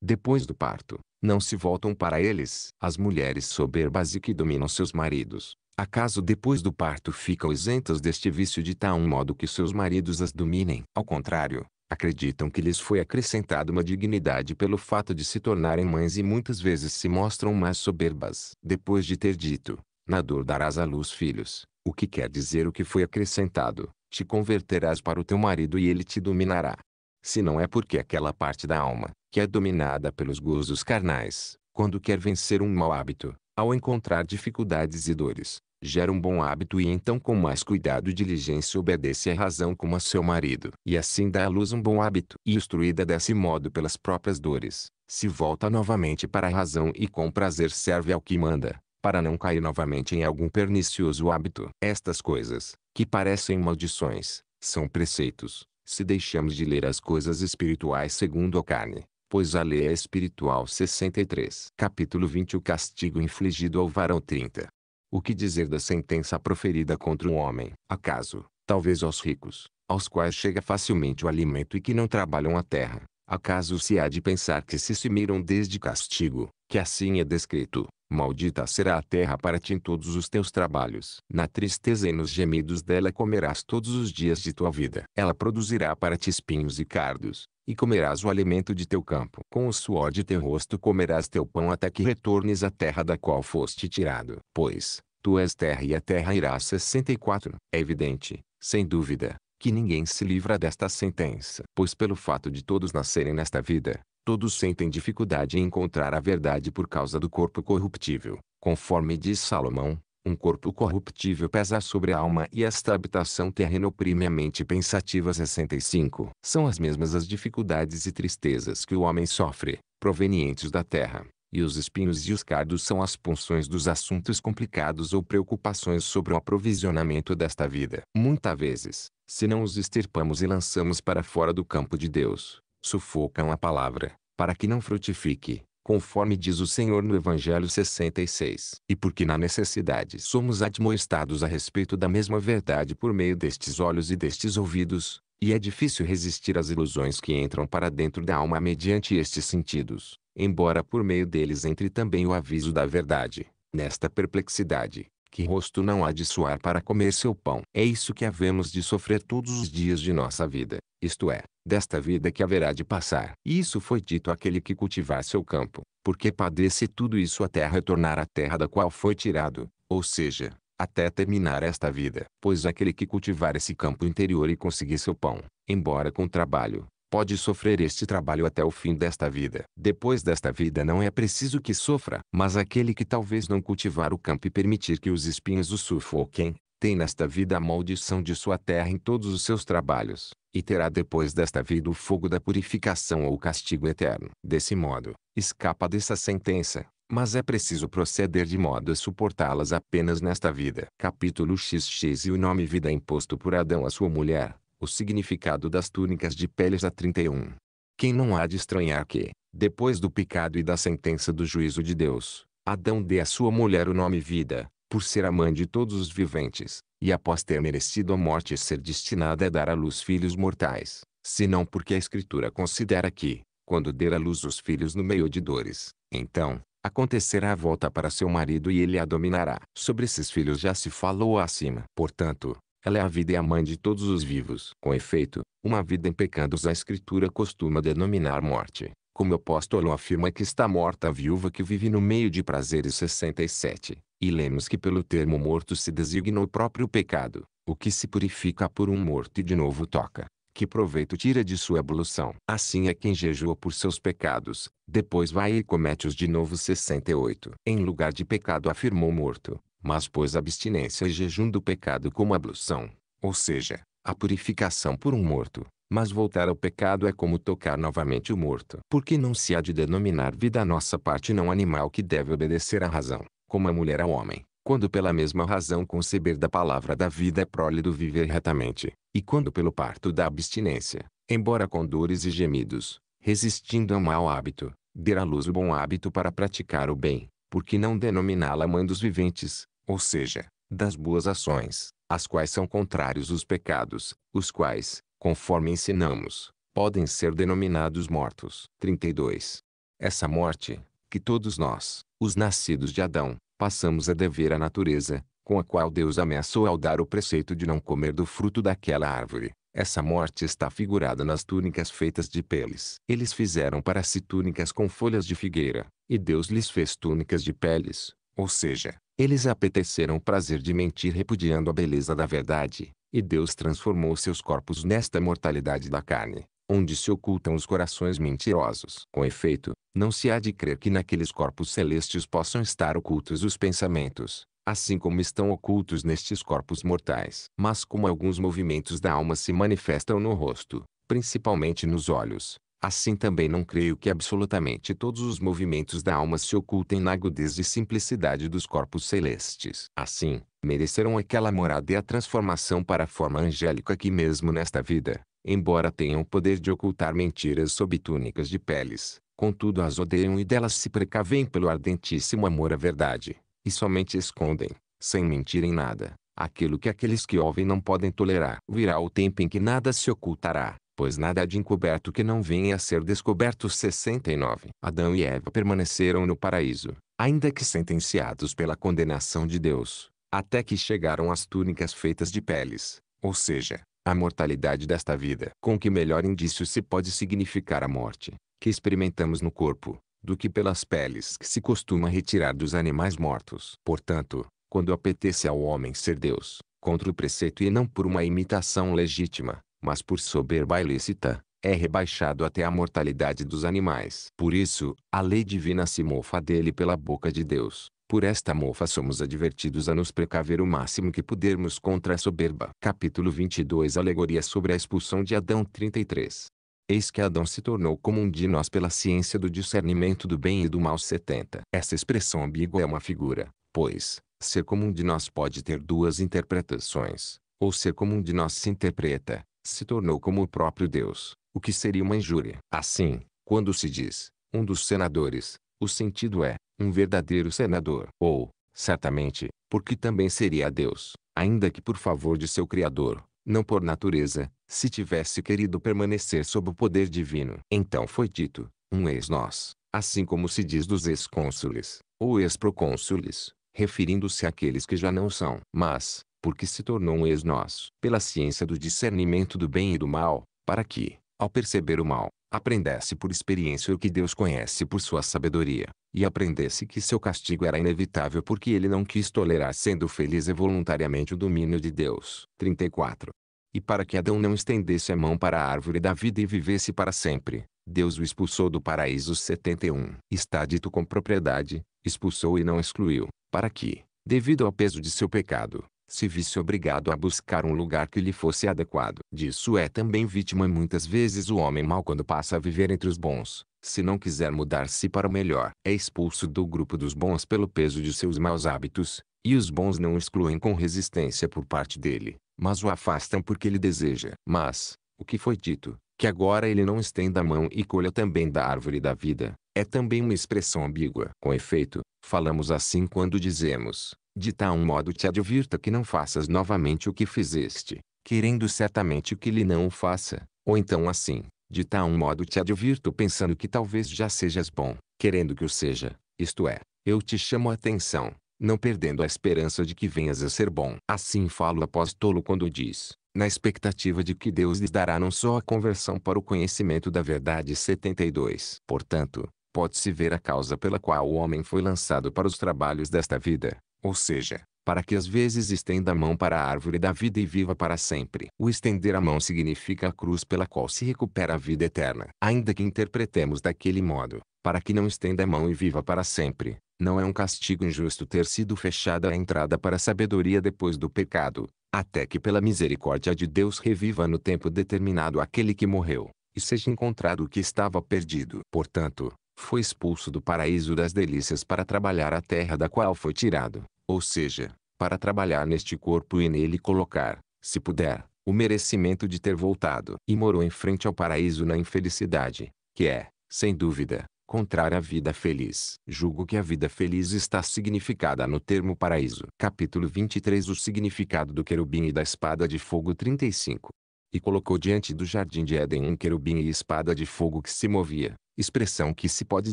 Depois do parto, não se voltam para eles. As mulheres soberbas e que dominam seus maridos, acaso depois do parto ficam isentas deste vício de tal modo que seus maridos as dominem. Ao contrário, acreditam que lhes foi acrescentada uma dignidade pelo fato de se tornarem mães e muitas vezes se mostram mais soberbas. Depois de ter dito, na dor darás à luz filhos, o que quer dizer o que foi acrescentado, te converterás para o teu marido e ele te dominará. Se não é porque aquela parte da alma, que é dominada pelos gozos carnais, quando quer vencer um mau hábito, ao encontrar dificuldades e dores, gera um bom hábito e então com mais cuidado e diligência obedece à razão como a seu marido. E assim dá à luz um bom hábito. E instruída desse modo pelas próprias dores, se volta novamente para a razão e com prazer serve ao que manda, para não cair novamente em algum pernicioso hábito. Estas coisas, que parecem maldições, são preceitos, se deixamos de ler as coisas espirituais segundo a carne pois a lei é espiritual. 63. Capítulo 20 O castigo infligido ao varão 30. O que dizer da sentença proferida contra um homem? Acaso, talvez aos ricos, aos quais chega facilmente o alimento e que não trabalham a terra, acaso se há de pensar que se sumiram desde castigo, que assim é descrito, Maldita será a terra para ti em todos os teus trabalhos. Na tristeza e nos gemidos dela comerás todos os dias de tua vida. Ela produzirá para ti espinhos e cardos, e comerás o alimento de teu campo. Com o suor de teu rosto comerás teu pão até que retornes à terra da qual foste tirado. Pois, tu és terra e a terra irá. 64. É evidente, sem dúvida, que ninguém se livra desta sentença. Pois pelo fato de todos nascerem nesta vida, todos sentem dificuldade em encontrar a verdade por causa do corpo corruptível, conforme diz Salomão, um corpo corruptível pesa sobre a alma e esta habitação terrena oprime a mente pensativa 65. São as mesmas as dificuldades e tristezas que o homem sofre, provenientes da terra, e os espinhos e os cardos são as punções dos assuntos complicados ou preocupações sobre o aprovisionamento desta vida. Muitas vezes, se não os extirpamos e lançamos para fora do campo de Deus, sufocam a palavra, para que não frutifique, conforme diz o Senhor no Evangelho 66. E porque na necessidade somos admoestados a respeito da mesma verdade por meio destes olhos e destes ouvidos, e é difícil resistir às ilusões que entram para dentro da alma mediante estes sentidos, embora por meio deles entre também o aviso da verdade. Nesta perplexidade, que rosto não há de suar para comer seu pão? É isso que havemos de sofrer todos os dias de nossa vida, isto é, desta vida que haverá de passar. E isso foi dito àquele que cultivar seu campo, porque padece tudo isso até retornar à terra da qual foi tirado, ou seja, até terminar esta vida. Pois aquele que cultivar esse campo interior e conseguir seu pão, embora com trabalho, pode sofrer este trabalho até o fim desta vida. Depois desta vida não é preciso que sofra, mas aquele que talvez não cultivar o campo e permitir que os espinhos o sufoquem, tem nesta vida a maldição de sua terra em todos os seus trabalhos, e terá depois desta vida o fogo da purificação ou o castigo eterno. Desse modo, escapa dessa sentença, mas é preciso proceder de modo a suportá-las apenas nesta vida. Capítulo XX E o nome vida imposto por Adão à sua mulher, o significado das túnicas de peles a 31. Quem não há de estranhar que, depois do pecado e da sentença do juízo de Deus, Adão dê à sua mulher o nome vida, por ser a mãe de todos os viventes, e após ter merecido a morte ser destinada a dar à luz filhos mortais, senão porque a Escritura considera que, quando der à luz os filhos no meio de dores, então, acontecerá a volta para seu marido e ele a dominará. Sobre esses filhos já se falou acima. Portanto, ela é a vida e a mãe de todos os vivos. Com efeito, uma vida em pecados a escritura costuma denominar morte. Como o apóstolo afirma que está morta a viúva que vive no meio de prazeres 67. E lemos que pelo termo morto se designa o próprio pecado, o que se purifica por um morto e de novo toca. Que proveito tira de sua evolução. Assim é quem jejua por seus pecados, depois vai e comete-os de novo 68. Em lugar de pecado afirmou morto, mas pois abstinência e jejum do pecado como ablução, ou seja, a purificação por um morto, mas voltar ao pecado é como tocar novamente o morto. Porque não se há de denominar vida a nossa parte não animal que deve obedecer à razão, como a mulher ao homem, quando pela mesma razão conceber da palavra da vida é prole do viver retamente, e quando pelo parto da abstinência, embora com dores e gemidos, resistindo ao mau hábito, der à luz o bom hábito para praticar o bem, porque não denominá-la mãe dos viventes, ou seja, das boas ações, às quais são contrários os pecados, os quais, conforme ensinamos, podem ser denominados mortos. 32. Essa morte, que todos nós, os nascidos de Adão, passamos a dever à natureza, com a qual Deus ameaçou ao dar o preceito de não comer do fruto daquela árvore. Essa morte está figurada nas túnicas feitas de peles. Eles fizeram para si túnicas com folhas de figueira, e Deus lhes fez túnicas de peles, ou seja, eles apeteceram o prazer de mentir repudiando a beleza da verdade, e Deus transformou seus corpos nesta mortalidade da carne, onde se ocultam os corações mentirosos. Com efeito, não se há de crer que naqueles corpos celestes possam estar ocultos os pensamentos, assim como estão ocultos nestes corpos mortais. Mas como alguns movimentos da alma se manifestam no rosto, principalmente nos olhos, Assim também não creio que absolutamente todos os movimentos da alma se ocultem na agudez e simplicidade dos corpos celestes. Assim, mereceram aquela morada e a transformação para a forma angélica que mesmo nesta vida, embora tenham o poder de ocultar mentiras sob túnicas de peles, contudo as odeiam e delas se precavem pelo ardentíssimo amor à verdade, e somente escondem, sem mentir em nada, aquilo que aqueles que ouvem não podem tolerar. Virá o tempo em que nada se ocultará pois nada há de encoberto que não venha a ser descoberto. 69. Adão e Eva permaneceram no paraíso, ainda que sentenciados pela condenação de Deus, até que chegaram às túnicas feitas de peles, ou seja, a mortalidade desta vida. Com que melhor indício se pode significar a morte, que experimentamos no corpo, do que pelas peles que se costuma retirar dos animais mortos. Portanto, quando apetece ao homem ser Deus, contra o preceito e não por uma imitação legítima, mas por soberba ilícita, é rebaixado até a mortalidade dos animais. Por isso, a lei divina se mofa dele pela boca de Deus. Por esta mofa somos advertidos a nos precaver o máximo que pudermos contra a soberba. Capítulo 22 Alegoria sobre a expulsão de Adão 33 Eis que Adão se tornou como um de nós pela ciência do discernimento do bem e do mal 70. Essa expressão ambígua é uma figura, pois, ser como um de nós pode ter duas interpretações, ou ser como um de nós se interpreta, se tornou como o próprio Deus, o que seria uma injúria. Assim, quando se diz, um dos senadores, o sentido é, um verdadeiro senador, ou, certamente, porque também seria Deus, ainda que por favor de seu Criador, não por natureza, se tivesse querido permanecer sob o poder divino. Então foi dito, um ex-nós, assim como se diz dos ex-cônsules, ou ex-procônsules, referindo-se àqueles que já não são. Mas, porque se tornou um ex nós, pela ciência do discernimento do bem e do mal, para que, ao perceber o mal, aprendesse por experiência o que Deus conhece por sua sabedoria, e aprendesse que seu castigo era inevitável porque ele não quis tolerar sendo feliz e voluntariamente o domínio de Deus. 34. E para que Adão não estendesse a mão para a árvore da vida e vivesse para sempre, Deus o expulsou do paraíso 71. Está dito com propriedade, expulsou e não excluiu, para que, devido ao peso de seu pecado, se visse obrigado a buscar um lugar que lhe fosse adequado. Disso é também vítima muitas vezes o homem mau quando passa a viver entre os bons, se não quiser mudar-se para o melhor. É expulso do grupo dos bons pelo peso de seus maus hábitos, e os bons não o excluem com resistência por parte dele, mas o afastam porque ele deseja. Mas, o que foi dito, que agora ele não estenda a mão e colha também da árvore da vida, é também uma expressão ambígua. Com efeito, falamos assim quando dizemos, de tal modo te advirta que não faças novamente o que fizeste, querendo certamente que lhe não o faça, ou então assim, de tal modo te advirto pensando que talvez já sejas bom, querendo que o seja, isto é, eu te chamo a atenção, não perdendo a esperança de que venhas a ser bom. Assim fala o apóstolo quando diz, na expectativa de que Deus lhes dará não só a conversão para o conhecimento da verdade 72. Portanto, pode-se ver a causa pela qual o homem foi lançado para os trabalhos desta vida, ou seja, para que às vezes estenda a mão para a árvore da vida e viva para sempre. O estender a mão significa a cruz pela qual se recupera a vida eterna. Ainda que interpretemos daquele modo, para que não estenda a mão e viva para sempre, não é um castigo injusto ter sido fechada a entrada para a sabedoria depois do pecado, até que pela misericórdia de Deus reviva no tempo determinado aquele que morreu, e seja encontrado o que estava perdido. Portanto, foi expulso do paraíso das delícias para trabalhar a terra da qual foi tirado. Ou seja, para trabalhar neste corpo e nele colocar, se puder, o merecimento de ter voltado e morou em frente ao paraíso na infelicidade, que é, sem dúvida, contrária à vida feliz. Julgo que a vida feliz está significada no termo paraíso. Capítulo 23 O significado do querubim e da espada de fogo 35 E colocou diante do jardim de Éden um querubim e espada de fogo que se movia, expressão que se pode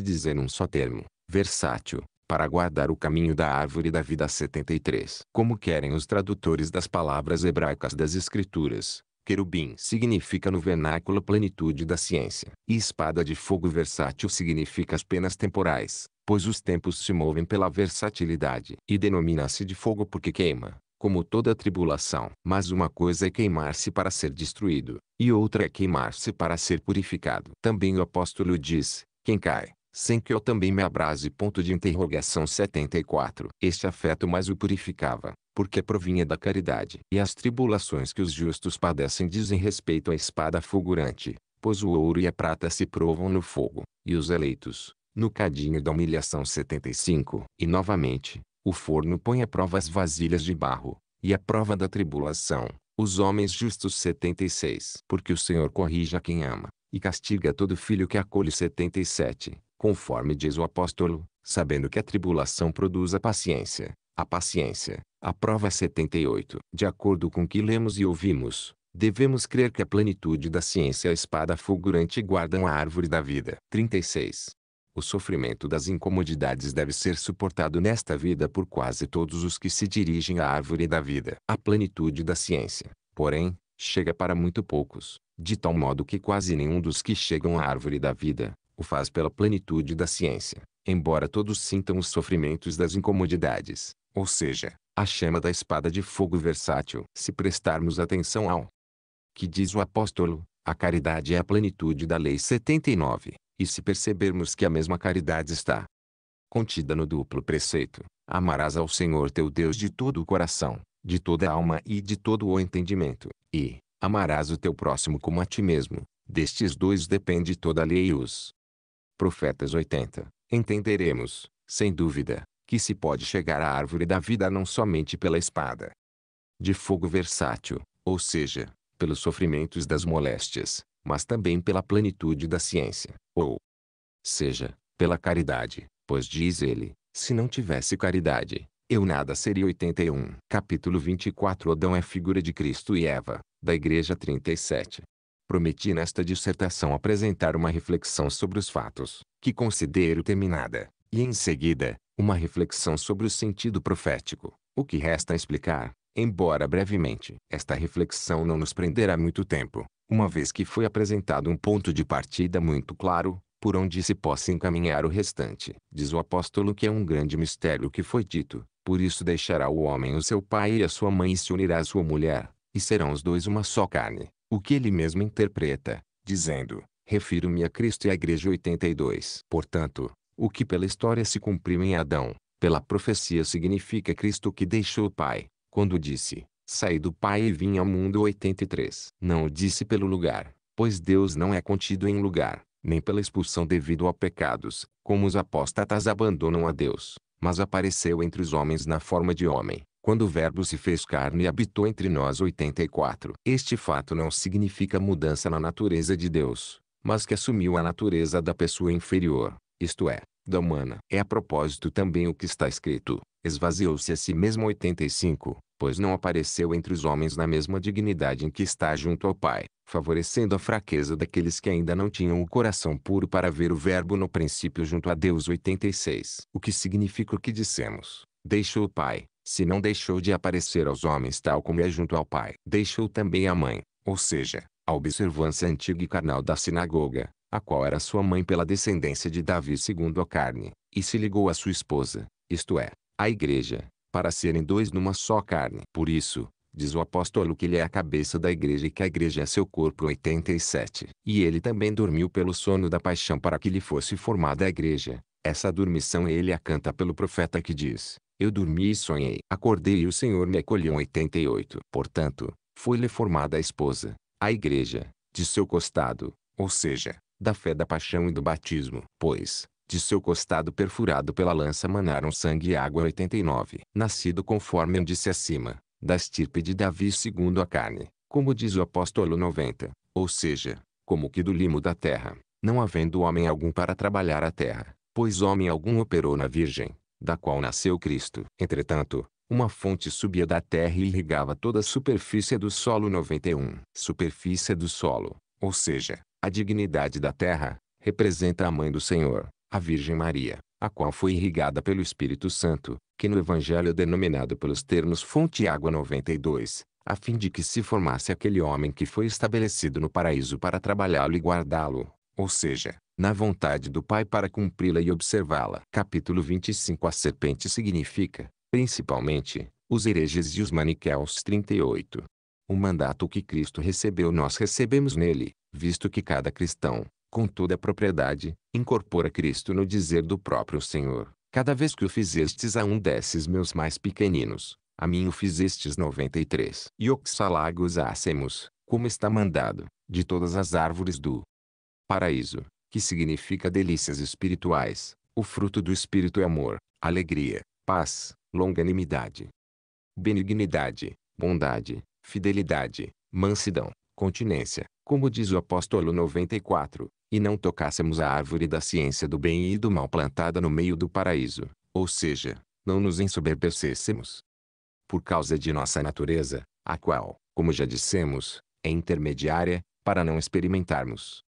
dizer num só termo, versátil, para guardar o caminho da árvore da vida 73. Como querem os tradutores das palavras hebraicas das escrituras, querubim significa no vernáculo plenitude da ciência, e espada de fogo versátil significa as penas temporais, pois os tempos se movem pela versatilidade, e denomina-se de fogo porque queima, como toda tribulação. Mas uma coisa é queimar-se para ser destruído, e outra é queimar-se para ser purificado. Também o apóstolo diz, quem cai, sem que eu também me abrase. Ponto de interrogação 74. Este afeto mais o purificava, porque provinha da caridade. E as tribulações que os justos padecem dizem respeito à espada fulgurante, pois o ouro e a prata se provam no fogo, e os eleitos, no cadinho da humilhação 75. E novamente, o forno põe à prova as vasilhas de barro, e a prova da tribulação, os homens justos 76. Porque o Senhor corrige a quem ama, e castiga todo filho que acolhe 77 conforme diz o apóstolo, sabendo que a tribulação produz a paciência. A paciência, a prova 78. É de acordo com o que lemos e ouvimos, devemos crer que a plenitude da ciência e é a espada fulgurante guardam a árvore da vida. 36. O sofrimento das incomodidades deve ser suportado nesta vida por quase todos os que se dirigem à árvore da vida. A plenitude da ciência, porém, chega para muito poucos, de tal modo que quase nenhum dos que chegam à árvore da vida, o faz pela plenitude da ciência, embora todos sintam os sofrimentos das incomodidades, ou seja, a chama da espada de fogo versátil. Se prestarmos atenção ao que diz o apóstolo, a caridade é a plenitude da lei 79, e se percebermos que a mesma caridade está contida no duplo preceito, amarás ao Senhor teu Deus de todo o coração, de toda a alma e de todo o entendimento, e amarás o teu próximo como a ti mesmo. Destes dois depende toda a lei e os Profetas 80, entenderemos, sem dúvida, que se pode chegar à árvore da vida não somente pela espada de fogo versátil, ou seja, pelos sofrimentos das moléstias, mas também pela plenitude da ciência, ou seja, pela caridade, pois diz ele, se não tivesse caridade, eu nada seria 81. Capítulo 24 Adão é figura de Cristo e Eva, da Igreja 37 prometi nesta dissertação apresentar uma reflexão sobre os fatos, que considero terminada, e em seguida, uma reflexão sobre o sentido profético, o que resta explicar, embora brevemente. Esta reflexão não nos prenderá muito tempo, uma vez que foi apresentado um ponto de partida muito claro, por onde se possa encaminhar o restante. Diz o apóstolo que é um grande mistério o que foi dito, por isso deixará o homem o seu pai e a sua mãe e se unirá à sua mulher, e serão os dois uma só carne o que ele mesmo interpreta, dizendo: Refiro-me a Cristo e à Igreja 82. Portanto, o que pela história se cumpriu em Adão, pela profecia significa Cristo que deixou o Pai, quando disse: Saí do Pai e vim ao mundo 83. Não o disse pelo lugar, pois Deus não é contido em lugar, nem pela expulsão devido a pecados, como os apóstatas abandonam a Deus, mas apareceu entre os homens na forma de homem quando o Verbo se fez carne e habitou entre nós. 84. Este fato não significa mudança na natureza de Deus, mas que assumiu a natureza da pessoa inferior, isto é, da humana. É a propósito também o que está escrito: esvaziou-se a si mesmo. 85. Pois não apareceu entre os homens na mesma dignidade em que está junto ao Pai, favorecendo a fraqueza daqueles que ainda não tinham o coração puro para ver o Verbo no princípio junto a Deus. 86. O que significa o que dissemos? Deixou o Pai, se não deixou de aparecer aos homens tal como é junto ao pai. Deixou também a mãe, ou seja, a observância antiga e carnal da sinagoga, a qual era sua mãe pela descendência de Davi segundo a carne, e se ligou à sua esposa, isto é, à igreja, para serem dois numa só carne. Por isso, diz o apóstolo que ele é a cabeça da igreja e que a igreja é seu corpo 87. E ele também dormiu pelo sono da paixão para que lhe fosse formada a igreja. Essa dormição ele a canta pelo profeta que diz, eu dormi e sonhei. Acordei e o Senhor me acolheu em 88. Portanto, foi-lhe formada a esposa, a igreja, de seu costado, ou seja, da fé da paixão e do batismo. Pois, de seu costado perfurado pela lança manaram sangue e água 89. Nascido conforme eu disse acima, da estirpe de Davi segundo a carne, como diz o apóstolo 90, ou seja, como que do limo da terra, não havendo homem algum para trabalhar a terra, pois homem algum operou na virgem, da qual nasceu Cristo. Entretanto, uma fonte subia da terra e irrigava toda a superfície do solo 91. Superfície do solo, ou seja, a dignidade da terra, representa a mãe do Senhor, a Virgem Maria, a qual foi irrigada pelo Espírito Santo, que no Evangelho é denominado pelos termos fonte e água 92, a fim de que se formasse aquele homem que foi estabelecido no paraíso para trabalhá-lo e guardá-lo ou seja, na vontade do Pai para cumpri-la e observá-la. Capítulo 25 A serpente significa, principalmente, os hereges e os maniqueus 38. O mandato que Cristo recebeu nós recebemos nele, visto que cada cristão, com toda a propriedade, incorpora Cristo no dizer do próprio Senhor. Cada vez que o fizestes a um desses meus mais pequeninos, a mim o fizestes 93. E oxalagos ácemos, como está mandado, de todas as árvores do paraíso, que significa delícias espirituais. O fruto do espírito é amor, alegria, paz, longanimidade, benignidade, bondade, fidelidade, mansidão, continência, como diz o apóstolo 94, e não tocássemos a árvore da ciência do bem e do mal plantada no meio do paraíso, ou seja, não nos ensoberbecêssemos. Por causa de nossa natureza, a qual, como já dissemos, é intermediária, para não experimentarmos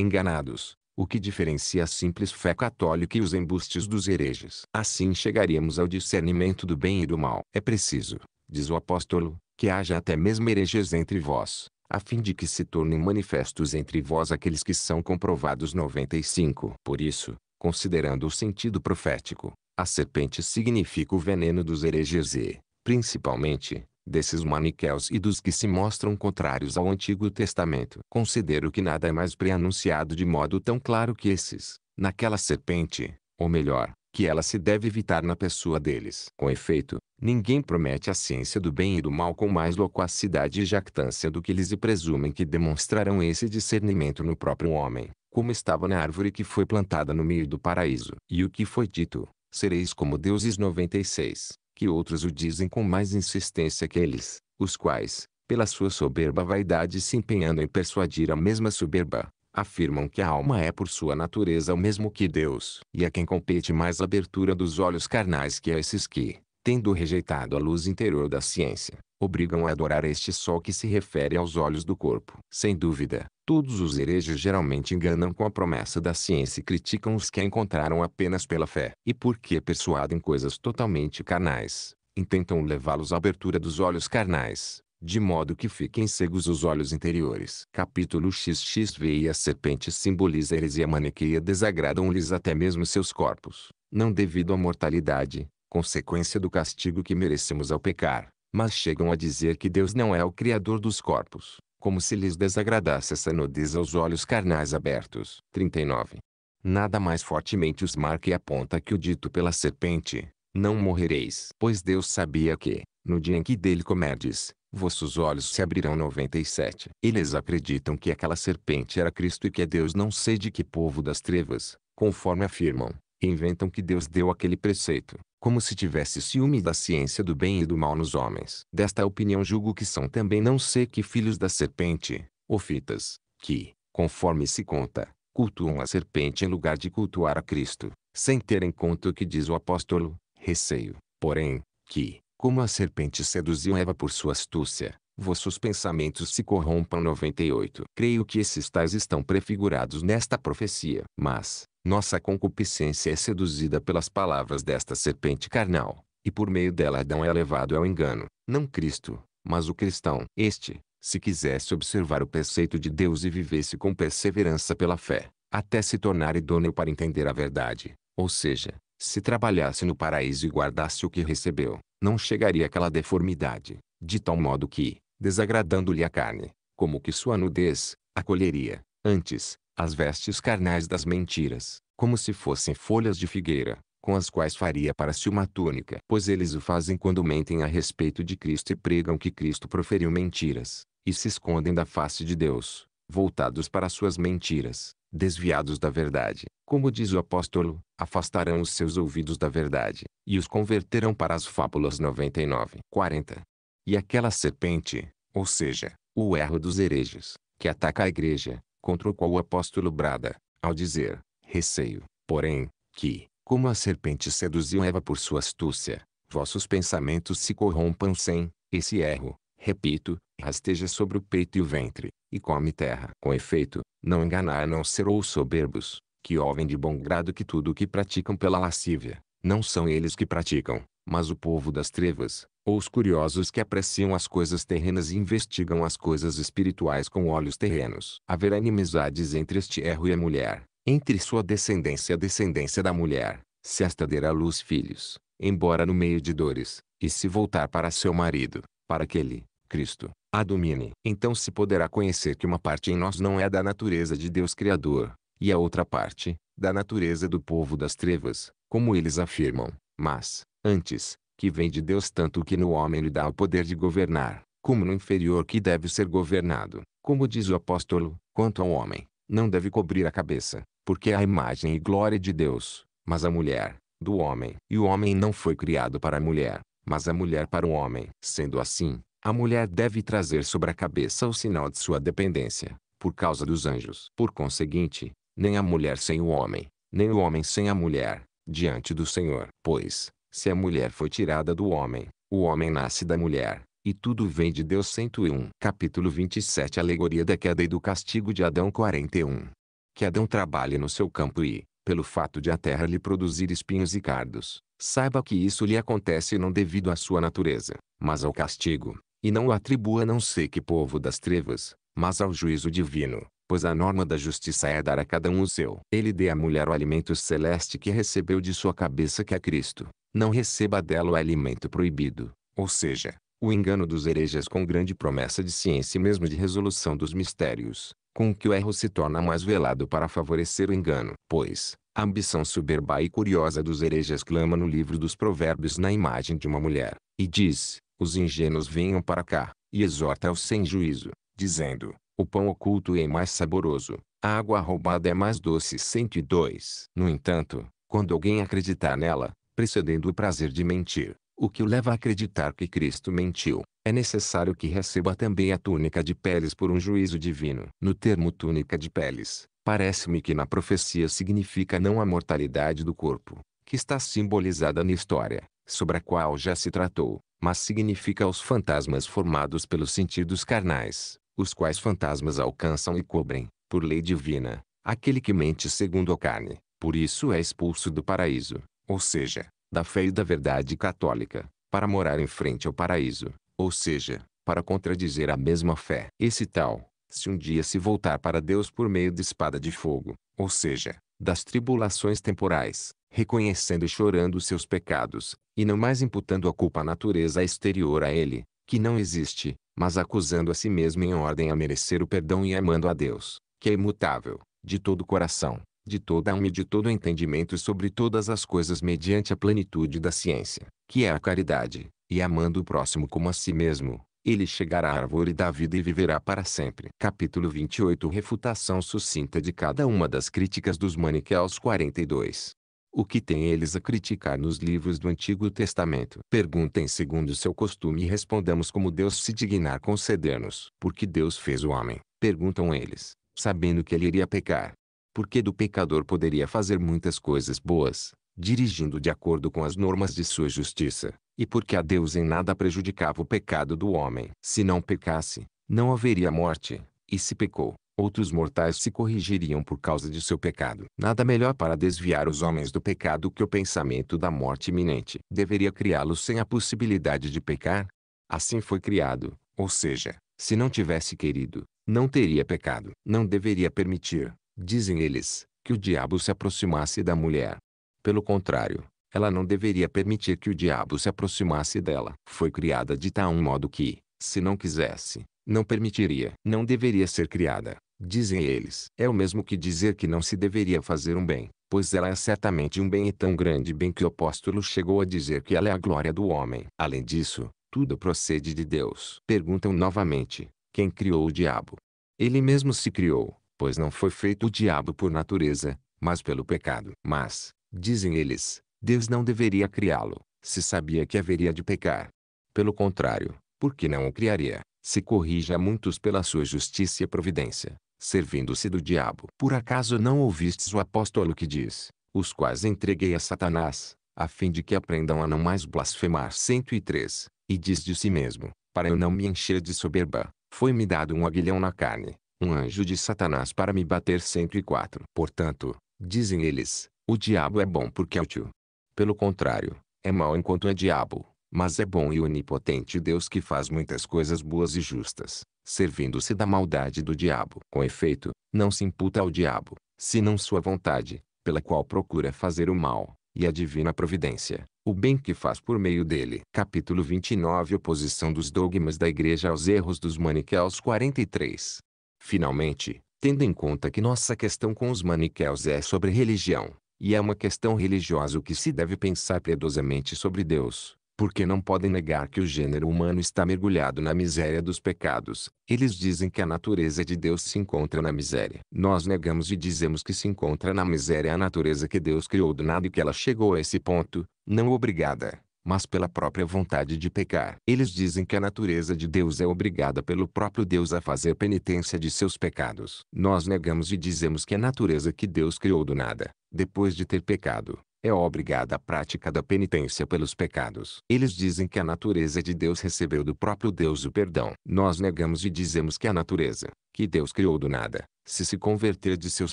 enganados, o que diferencia a simples fé católica e os embustes dos hereges. Assim chegaríamos ao discernimento do bem e do mal. É preciso, diz o apóstolo, que haja até mesmo hereges entre vós, a fim de que se tornem manifestos entre vós aqueles que são comprovados 95. Por isso, considerando o sentido profético, a serpente significa o veneno dos hereges e, principalmente, desses maniqueus e dos que se mostram contrários ao Antigo Testamento. Considero que nada é mais preanunciado de modo tão claro que esses, naquela serpente, ou melhor, que ela se deve evitar na pessoa deles. Com efeito, ninguém promete a ciência do bem e do mal com mais loquacidade e jactância do que eles e presumem que demonstrarão esse discernimento no próprio homem, como estava na árvore que foi plantada no meio do paraíso. E o que foi dito, sereis como deuses 96 que outros o dizem com mais insistência que eles, os quais, pela sua soberba vaidade se empenhando em persuadir a mesma soberba, afirmam que a alma é por sua natureza o mesmo que Deus. E a é quem compete mais a abertura dos olhos carnais que a esses que, tendo rejeitado a luz interior da ciência, obrigam a adorar este sol que se refere aos olhos do corpo. Sem dúvida, Todos os hereges geralmente enganam com a promessa da ciência e criticam os que a encontraram apenas pela fé. E porque é persuadem coisas totalmente carnais, intentam levá-los à abertura dos olhos carnais, de modo que fiquem cegos os olhos interiores. Capítulo XXV E a serpente simboliza a heresia maniqueia desagradam-lhes até mesmo seus corpos, não devido à mortalidade, consequência do castigo que merecemos ao pecar, mas chegam a dizer que Deus não é o Criador dos corpos, como se lhes desagradasse essa nudez aos olhos carnais abertos. 39. Nada mais fortemente os marca e aponta que o dito pela serpente, não morrereis. Pois Deus sabia que, no dia em que dele comerdes, vossos olhos se abrirão 97. Eles acreditam que aquela serpente era Cristo e que é Deus não sei de que povo das trevas, conforme afirmam inventam que Deus deu aquele preceito, como se tivesse ciúme da ciência do bem e do mal nos homens. Desta opinião julgo que são também não sei que filhos da serpente, ofitas, que, conforme se conta, cultuam a serpente em lugar de cultuar a Cristo, sem ter em conta o que diz o apóstolo, receio, porém, que, como a serpente seduziu Eva por sua astúcia, vossos pensamentos se corrompam 98. Creio que esses tais estão prefigurados nesta profecia. Mas, nossa concupiscência é seduzida pelas palavras desta serpente carnal, e por meio dela Adão é levado ao engano, não Cristo, mas o cristão. Este, se quisesse observar o preceito de Deus e vivesse com perseverança pela fé, até se tornar idôneo para entender a verdade, ou seja, se trabalhasse no paraíso e guardasse o que recebeu, não chegaria àquela deformidade, de tal modo que, desagradando-lhe a carne, como que sua nudez, acolheria, antes, as vestes carnais das mentiras, como se fossem folhas de figueira, com as quais faria para si uma túnica. Pois eles o fazem quando mentem a respeito de Cristo e pregam que Cristo proferiu mentiras, e se escondem da face de Deus, voltados para suas mentiras, desviados da verdade. Como diz o apóstolo, afastarão os seus ouvidos da verdade, e os converterão para as fábulas 99. 40. E aquela serpente, ou seja, o erro dos hereges, que ataca a igreja, contra o qual o apóstolo brada, ao dizer, receio, porém, que, como a serpente seduziu Eva por sua astúcia, vossos pensamentos se corrompam sem, esse erro, repito, rasteja sobre o peito e o ventre, e come terra. Com efeito, não enganar não ser ou soberbos, que ouvem de bom grado que tudo o que praticam pela lascívia, não são eles que praticam, mas o povo das trevas, ou os curiosos que apreciam as coisas terrenas e investigam as coisas espirituais com olhos terrenos. Haverá inimizades entre este erro e a mulher, entre sua descendência e a descendência da mulher, se esta der à luz filhos, embora no meio de dores, e se voltar para seu marido, para que ele, Cristo, a domine. Então se poderá conhecer que uma parte em nós não é da natureza de Deus Criador, e a outra parte, da natureza do povo das trevas, como eles afirmam, mas, antes, que vem de Deus tanto que no homem lhe dá o poder de governar, como no inferior que deve ser governado, como diz o apóstolo, quanto ao homem, não deve cobrir a cabeça, porque é a imagem e glória de Deus, mas a mulher, do homem. E o homem não foi criado para a mulher, mas a mulher para o homem. Sendo assim, a mulher deve trazer sobre a cabeça o sinal de sua dependência, por causa dos anjos. Por conseguinte, nem a mulher sem o homem, nem o homem sem a mulher, diante do Senhor. Pois, se a mulher foi tirada do homem, o homem nasce da mulher, e tudo vem de Deus 101. Capítulo 27 Alegoria da queda e do castigo de Adão 41 Que Adão trabalhe no seu campo e, pelo fato de a terra lhe produzir espinhos e cardos, saiba que isso lhe acontece não devido à sua natureza, mas ao castigo, e não o atribua a não sei que povo das trevas, mas ao juízo divino, pois a norma da justiça é dar a cada um o seu. Ele dê à mulher o alimento celeste que recebeu de sua cabeça que é Cristo. Não receba dela o alimento proibido, ou seja, o engano dos hereges com grande promessa de ciência e mesmo de resolução dos mistérios, com que o erro se torna mais velado para favorecer o engano. Pois, a ambição soberba e curiosa dos herejes clama no livro dos provérbios na imagem de uma mulher, e diz, os ingênuos venham para cá, e exorta os sem juízo, dizendo, o pão oculto é mais saboroso, a água roubada é mais doce. 102. No entanto, quando alguém acreditar nela, precedendo o prazer de mentir, o que o leva a acreditar que Cristo mentiu, é necessário que receba também a túnica de peles por um juízo divino. No termo túnica de peles, parece-me que na profecia significa não a mortalidade do corpo, que está simbolizada na história, sobre a qual já se tratou, mas significa os fantasmas formados pelos sentidos carnais, os quais fantasmas alcançam e cobrem, por lei divina, aquele que mente segundo a carne, por isso é expulso do paraíso, ou seja, da fé e da verdade católica, para morar em frente ao paraíso, ou seja, para contradizer a mesma fé. Esse tal, se um dia se voltar para Deus por meio de espada de fogo, ou seja, das tribulações temporais, reconhecendo e chorando seus pecados, e não mais imputando a culpa à natureza exterior a ele, que não existe, mas acusando a si mesmo em ordem a merecer o perdão e amando a Deus, que é imutável, de todo o coração, de toda a alma e de todo o entendimento sobre todas as coisas mediante a plenitude da ciência, que é a caridade, e amando o próximo como a si mesmo, ele chegará à árvore da vida e viverá para sempre. Capítulo 28 Refutação sucinta de cada uma das críticas dos maniqueus 42 o que têm eles a criticar nos livros do Antigo Testamento? Perguntem segundo seu costume e respondamos como Deus se dignar conceder-nos. por que Deus fez o homem, perguntam eles, sabendo que ele iria pecar. Porque do pecador poderia fazer muitas coisas boas, dirigindo de acordo com as normas de sua justiça, e porque a Deus em nada prejudicava o pecado do homem. Se não pecasse, não haveria morte, e se pecou, outros mortais se corrigiriam por causa de seu pecado. Nada melhor para desviar os homens do pecado que o pensamento da morte iminente. Deveria criá-los sem a possibilidade de pecar? Assim foi criado, ou seja, se não tivesse querido, não teria pecado. Não deveria permitir, dizem eles, que o diabo se aproximasse da mulher. Pelo contrário, ela não deveria permitir que o diabo se aproximasse dela. Foi criada de tal modo que, se não quisesse, não permitiria. Não deveria ser criada, dizem eles. É o mesmo que dizer que não se deveria fazer um bem, pois ela é certamente um bem e tão grande bem que o apóstolo chegou a dizer que ela é a glória do homem. Além disso, tudo procede de Deus. Perguntam novamente, quem criou o diabo? Ele mesmo se criou, pois não foi feito o diabo por natureza, mas pelo pecado. Mas, dizem eles, Deus não deveria criá-lo, se sabia que haveria de pecar. Pelo contrário, por que não o criaria, se corrija a muitos pela sua justiça e providência, servindo-se do diabo. Por acaso não ouvistes o apóstolo que diz, os quais entreguei a Satanás, a fim de que aprendam a não mais blasfemar. 103. E diz de si mesmo, para eu não me encher de soberba, foi-me dado um aguilhão na carne, um anjo de Satanás para me bater. 104. Portanto, dizem eles, o diabo é bom porque é útil. Pelo contrário, é mau enquanto é diabo. Mas é bom e onipotente Deus que faz muitas coisas boas e justas, servindo-se da maldade do diabo. Com efeito, não se imputa ao diabo, senão sua vontade, pela qual procura fazer o mal, e a divina providência, o bem que faz por meio dele. Capítulo 29 Oposição dos dogmas da Igreja aos erros dos maniqueus 43 Finalmente, tendo em conta que nossa questão com os maniqueus é sobre religião, e é uma questão religiosa o que se deve pensar piedosamente sobre Deus, porque não podem negar que o gênero humano está mergulhado na miséria dos pecados. Eles dizem que a natureza de Deus se encontra na miséria. Nós negamos e dizemos que se encontra na miséria a natureza que Deus criou do nada e que ela chegou a esse ponto, não obrigada, mas pela própria vontade de pecar. Eles dizem que a natureza de Deus é obrigada pelo próprio Deus a fazer penitência de seus pecados. Nós negamos e dizemos que a natureza que Deus criou do nada, depois de ter pecado, é obrigada à prática da penitência pelos pecados. Eles dizem que a natureza de Deus recebeu do próprio Deus o perdão. Nós negamos e dizemos que a natureza, que Deus criou do nada, se se converter de seus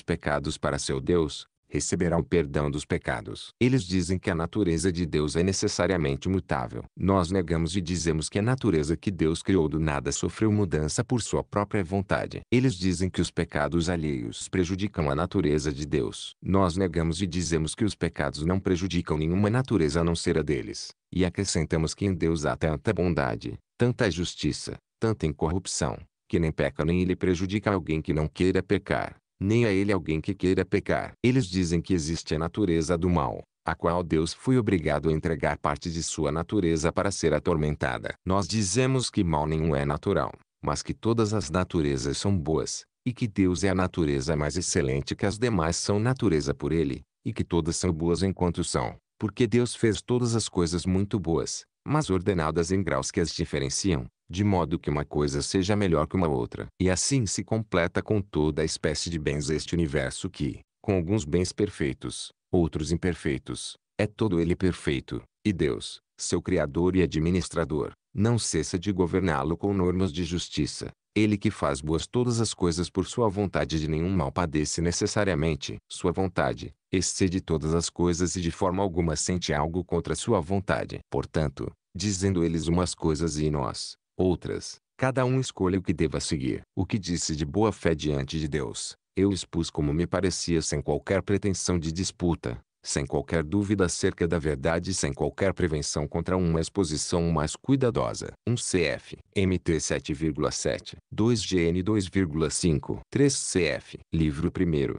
pecados para seu Deus, receberá o perdão dos pecados. Eles dizem que a natureza de Deus é necessariamente mutável. Nós negamos e dizemos que a natureza que Deus criou do nada sofreu mudança por sua própria vontade. Eles dizem que os pecados alheios prejudicam a natureza de Deus. Nós negamos e dizemos que os pecados não prejudicam nenhuma natureza a não ser a deles. E acrescentamos que em Deus há tanta bondade, tanta justiça, tanta incorrupção, que nem peca nem ele prejudica alguém que não queira pecar nem a ele alguém que queira pecar. Eles dizem que existe a natureza do mal, a qual Deus foi obrigado a entregar parte de sua natureza para ser atormentada. Nós dizemos que mal nenhum é natural, mas que todas as naturezas são boas, e que Deus é a natureza mais excelente que as demais são natureza por ele, e que todas são boas enquanto são, porque Deus fez todas as coisas muito boas, mas ordenadas em graus que as diferenciam, de modo que uma coisa seja melhor que uma outra. E assim se completa com toda a espécie de bens este universo que, com alguns bens perfeitos, outros imperfeitos, é todo ele perfeito, e Deus, seu Criador e administrador, não cessa de governá-lo com normas de justiça, ele que faz boas todas as coisas por sua vontade de nenhum mal padece necessariamente. Sua vontade excede todas as coisas e de forma alguma sente algo contra sua vontade. Portanto, dizendo eles umas coisas e nós, outras, cada um escolhe o que deva seguir. O que disse de boa fé diante de Deus, eu expus como me parecia sem qualquer pretensão de disputa sem qualquer dúvida acerca da verdade e sem qualquer prevenção contra uma exposição mais cuidadosa. 1 um CF, MT 7,7, 2 GN 2,5, 3 CF, livro 1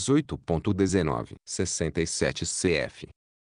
18.19. 67 cf.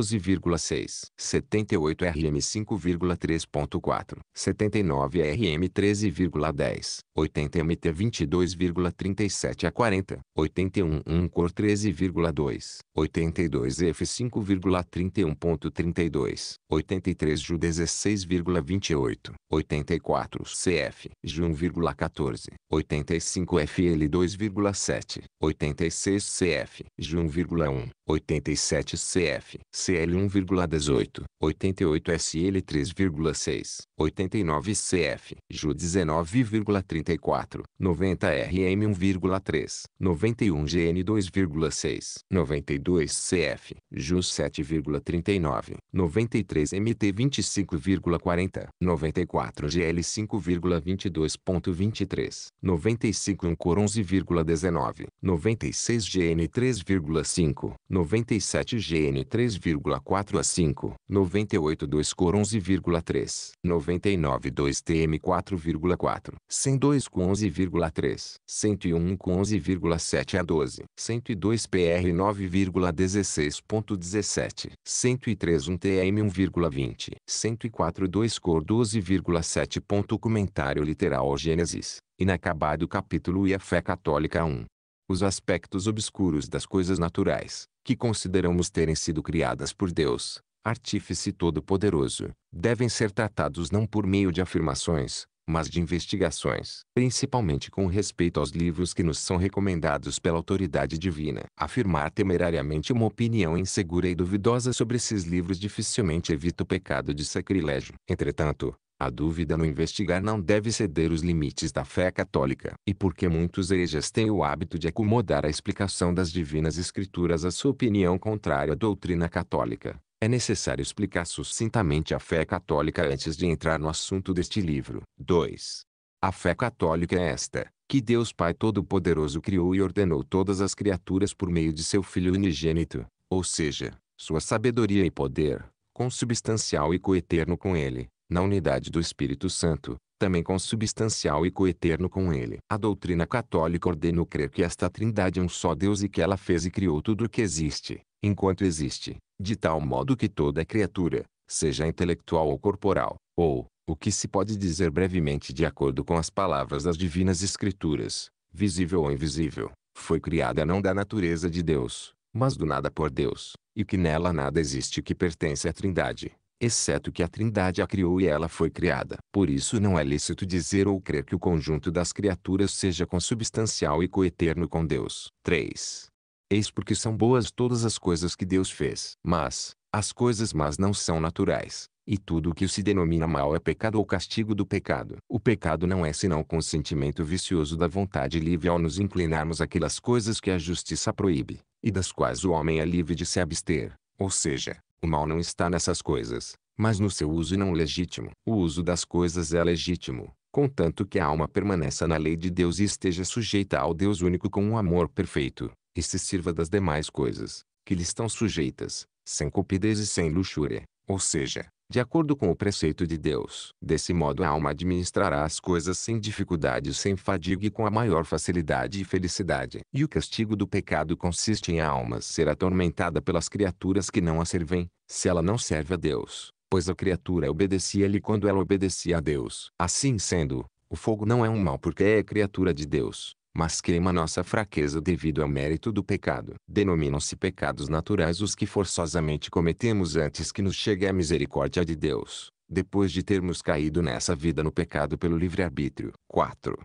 12,6, 78 RM 5,3.4, 79 RM 13,10, 80 MT 22,37 a 40, 81 1 cor 13,2, 82 F 5,31.32, 83 Ju 16,28, 84 CF Ju 1,14, 85 FL 2,7, 86 CF Ju 1,1, 87 CF CL 1,18, 88 SL 3,6, 89 CF Ju 19,30 94, 90 RM 1,3, 91 GN 2,6, 92 CF, JUS 7,39, 93 MT 25,40, 94 GL 5,22.23, 95 Ancor 11,19, 96 GN 3,5, 97 GN 3,4 a 5, 98 2 Cor 11,3, 99 2 TM 4,4, 102 102 com 11,3, 101 com 11,7 a 12, 102 PR 9,16.17, 103 1 TM 1,20, 104 2 Cor 12,7. Ponto comentário literal ao Gênesis, inacabado capítulo e a fé católica 1. Os aspectos obscuros das coisas naturais, que consideramos terem sido criadas por Deus, artífice todo-poderoso, devem ser tratados não por meio de afirmações, mas de investigações, principalmente com respeito aos livros que nos são recomendados pela autoridade divina. Afirmar temerariamente uma opinião insegura e duvidosa sobre esses livros dificilmente evita o pecado de sacrilégio. Entretanto, a dúvida no investigar não deve ceder os limites da fé católica. E porque muitos hereges têm o hábito de acomodar a explicação das divinas escrituras à sua opinião contrária à doutrina católica, é necessário explicar sucintamente a fé católica antes de entrar no assunto deste livro. 2. A fé católica é esta, que Deus Pai Todo-Poderoso criou e ordenou todas as criaturas por meio de seu Filho unigênito, ou seja, sua sabedoria e poder, consubstancial e coeterno com ele, na unidade do Espírito Santo, também consubstancial e coeterno com ele. A doutrina católica ordena crer que esta trindade é um só Deus e que ela fez e criou tudo o que existe enquanto existe, de tal modo que toda criatura, seja intelectual ou corporal, ou, o que se pode dizer brevemente de acordo com as palavras das divinas escrituras, visível ou invisível, foi criada não da natureza de Deus, mas do nada por Deus, e que nela nada existe que pertence à Trindade, exceto que a Trindade a criou e ela foi criada. Por isso não é lícito dizer ou crer que o conjunto das criaturas seja consubstancial e coeterno com Deus. 3. Eis porque são boas todas as coisas que Deus fez. Mas, as coisas más não são naturais, e tudo o que se denomina mal é pecado ou castigo do pecado. O pecado não é senão o consentimento vicioso da vontade livre ao nos inclinarmos àquelas coisas que a justiça proíbe, e das quais o homem é livre de se abster. Ou seja, o mal não está nessas coisas, mas no seu uso não legítimo. O uso das coisas é legítimo, contanto que a alma permaneça na lei de Deus e esteja sujeita ao Deus único com um amor perfeito, e se sirva das demais coisas, que lhe estão sujeitas, sem cupidez e sem luxúria, ou seja, de acordo com o preceito de Deus. Desse modo a alma administrará as coisas sem dificuldade, sem fadiga e com a maior facilidade e felicidade. E o castigo do pecado consiste em a alma ser atormentada pelas criaturas que não a servem, se ela não serve a Deus, pois a criatura obedecia-lhe quando ela obedecia a Deus. Assim sendo, o fogo não é um mal porque é criatura de Deus mas queima nossa fraqueza devido ao mérito do pecado. Denominam-se pecados naturais os que forçosamente cometemos antes que nos chegue a misericórdia de Deus, depois de termos caído nessa vida no pecado pelo livre-arbítrio. 4.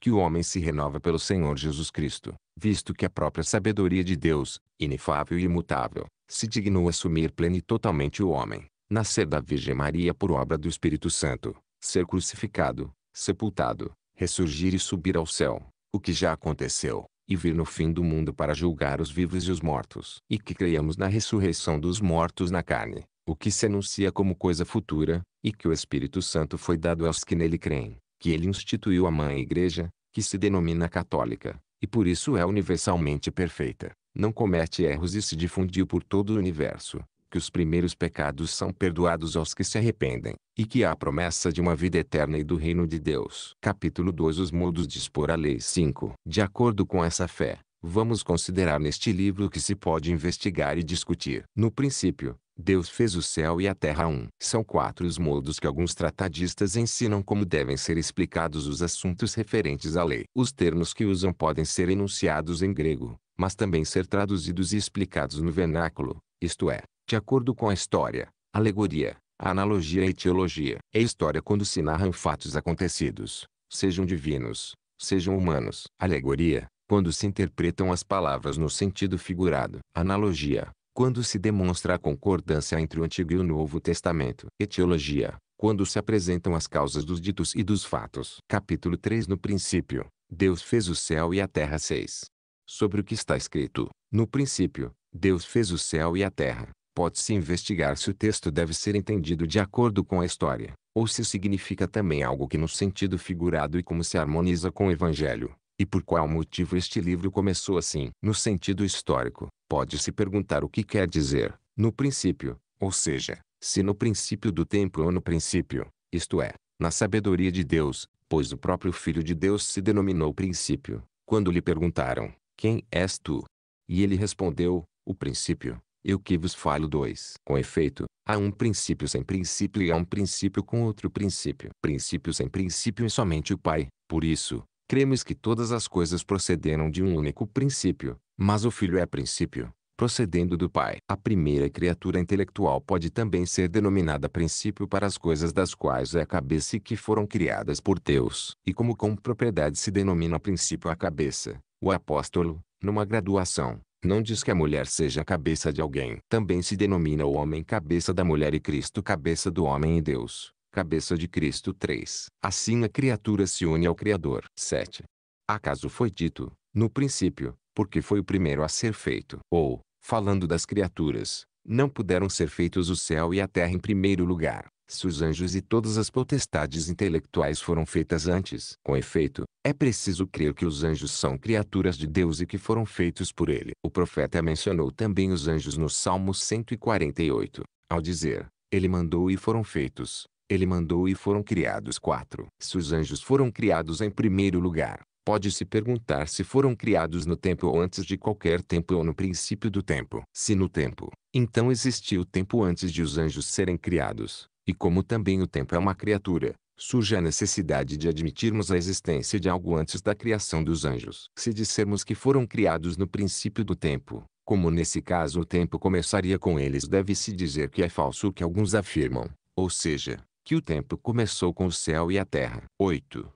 Que o homem se renova pelo Senhor Jesus Cristo, visto que a própria sabedoria de Deus, inefável e imutável, se dignou assumir pleno e totalmente o homem, nascer da Virgem Maria por obra do Espírito Santo, ser crucificado, sepultado, ressurgir e subir ao céu o que já aconteceu, e vir no fim do mundo para julgar os vivos e os mortos, e que creiamos na ressurreição dos mortos na carne, o que se anuncia como coisa futura, e que o Espírito Santo foi dado aos que nele creem, que ele instituiu a mãe igreja, que se denomina católica, e por isso é universalmente perfeita, não comete erros e se difundiu por todo o universo, que os primeiros pecados são perdoados aos que se arrependem, e que há a promessa de uma vida eterna e do reino de Deus. Capítulo 2 Os modos de expor a lei 5. De acordo com essa fé, vamos considerar neste livro o que se pode investigar e discutir. No princípio, Deus fez o céu e a terra um. São quatro os modos que alguns tratadistas ensinam como devem ser explicados os assuntos referentes à lei. Os termos que usam podem ser enunciados em grego, mas também ser traduzidos e explicados no vernáculo, isto é, de acordo com a história, alegoria, analogia e etiologia. É história quando se narram fatos acontecidos, sejam divinos, sejam humanos. Alegoria, quando se interpretam as palavras no sentido figurado. Analogia, quando se demonstra a concordância entre o Antigo e o Novo Testamento. Etiologia, quando se apresentam as causas dos ditos e dos fatos. Capítulo 3 No princípio, Deus fez o céu e a terra 6. Sobre o que está escrito, no princípio, Deus fez o céu e a terra pode-se investigar se o texto deve ser entendido de acordo com a história, ou se significa também algo que no sentido figurado e como se harmoniza com o Evangelho, e por qual motivo este livro começou assim. No sentido histórico, pode-se perguntar o que quer dizer, no princípio, ou seja, se no princípio do tempo ou no princípio, isto é, na sabedoria de Deus, pois o próprio Filho de Deus se denominou princípio, quando lhe perguntaram, quem és tu? E ele respondeu, o princípio, eu que vos falo dois. Com efeito, há um princípio sem princípio e há um princípio com outro princípio. Princípio sem princípio e somente o Pai. Por isso, cremos que todas as coisas procederam de um único princípio. Mas o Filho é princípio, procedendo do Pai. A primeira criatura intelectual pode também ser denominada princípio para as coisas das quais é a cabeça e que foram criadas por Deus. E como com propriedade se denomina princípio a cabeça, o apóstolo, numa graduação, não diz que a mulher seja a cabeça de alguém. Também se denomina o homem cabeça da mulher e Cristo cabeça do homem e Deus, cabeça de Cristo 3. Assim a criatura se une ao Criador. 7. Acaso foi dito, no princípio, porque foi o primeiro a ser feito. Ou, falando das criaturas, não puderam ser feitos o céu e a terra em primeiro lugar, se os anjos e todas as potestades intelectuais foram feitas antes. Com efeito, é preciso crer que os anjos são criaturas de Deus e que foram feitos por ele. O profeta mencionou também os anjos no Salmo 148, ao dizer: Ele mandou e foram feitos. Ele mandou e foram criados quatro. Se os anjos foram criados em primeiro lugar, Pode-se perguntar se foram criados no tempo ou antes de qualquer tempo ou no princípio do tempo. Se no tempo, então existiu o tempo antes de os anjos serem criados. E como também o tempo é uma criatura, surge a necessidade de admitirmos a existência de algo antes da criação dos anjos. Se dissermos que foram criados no princípio do tempo, como nesse caso o tempo começaria com eles, deve-se dizer que é falso o que alguns afirmam, ou seja, que o tempo começou com o céu e a terra. 8.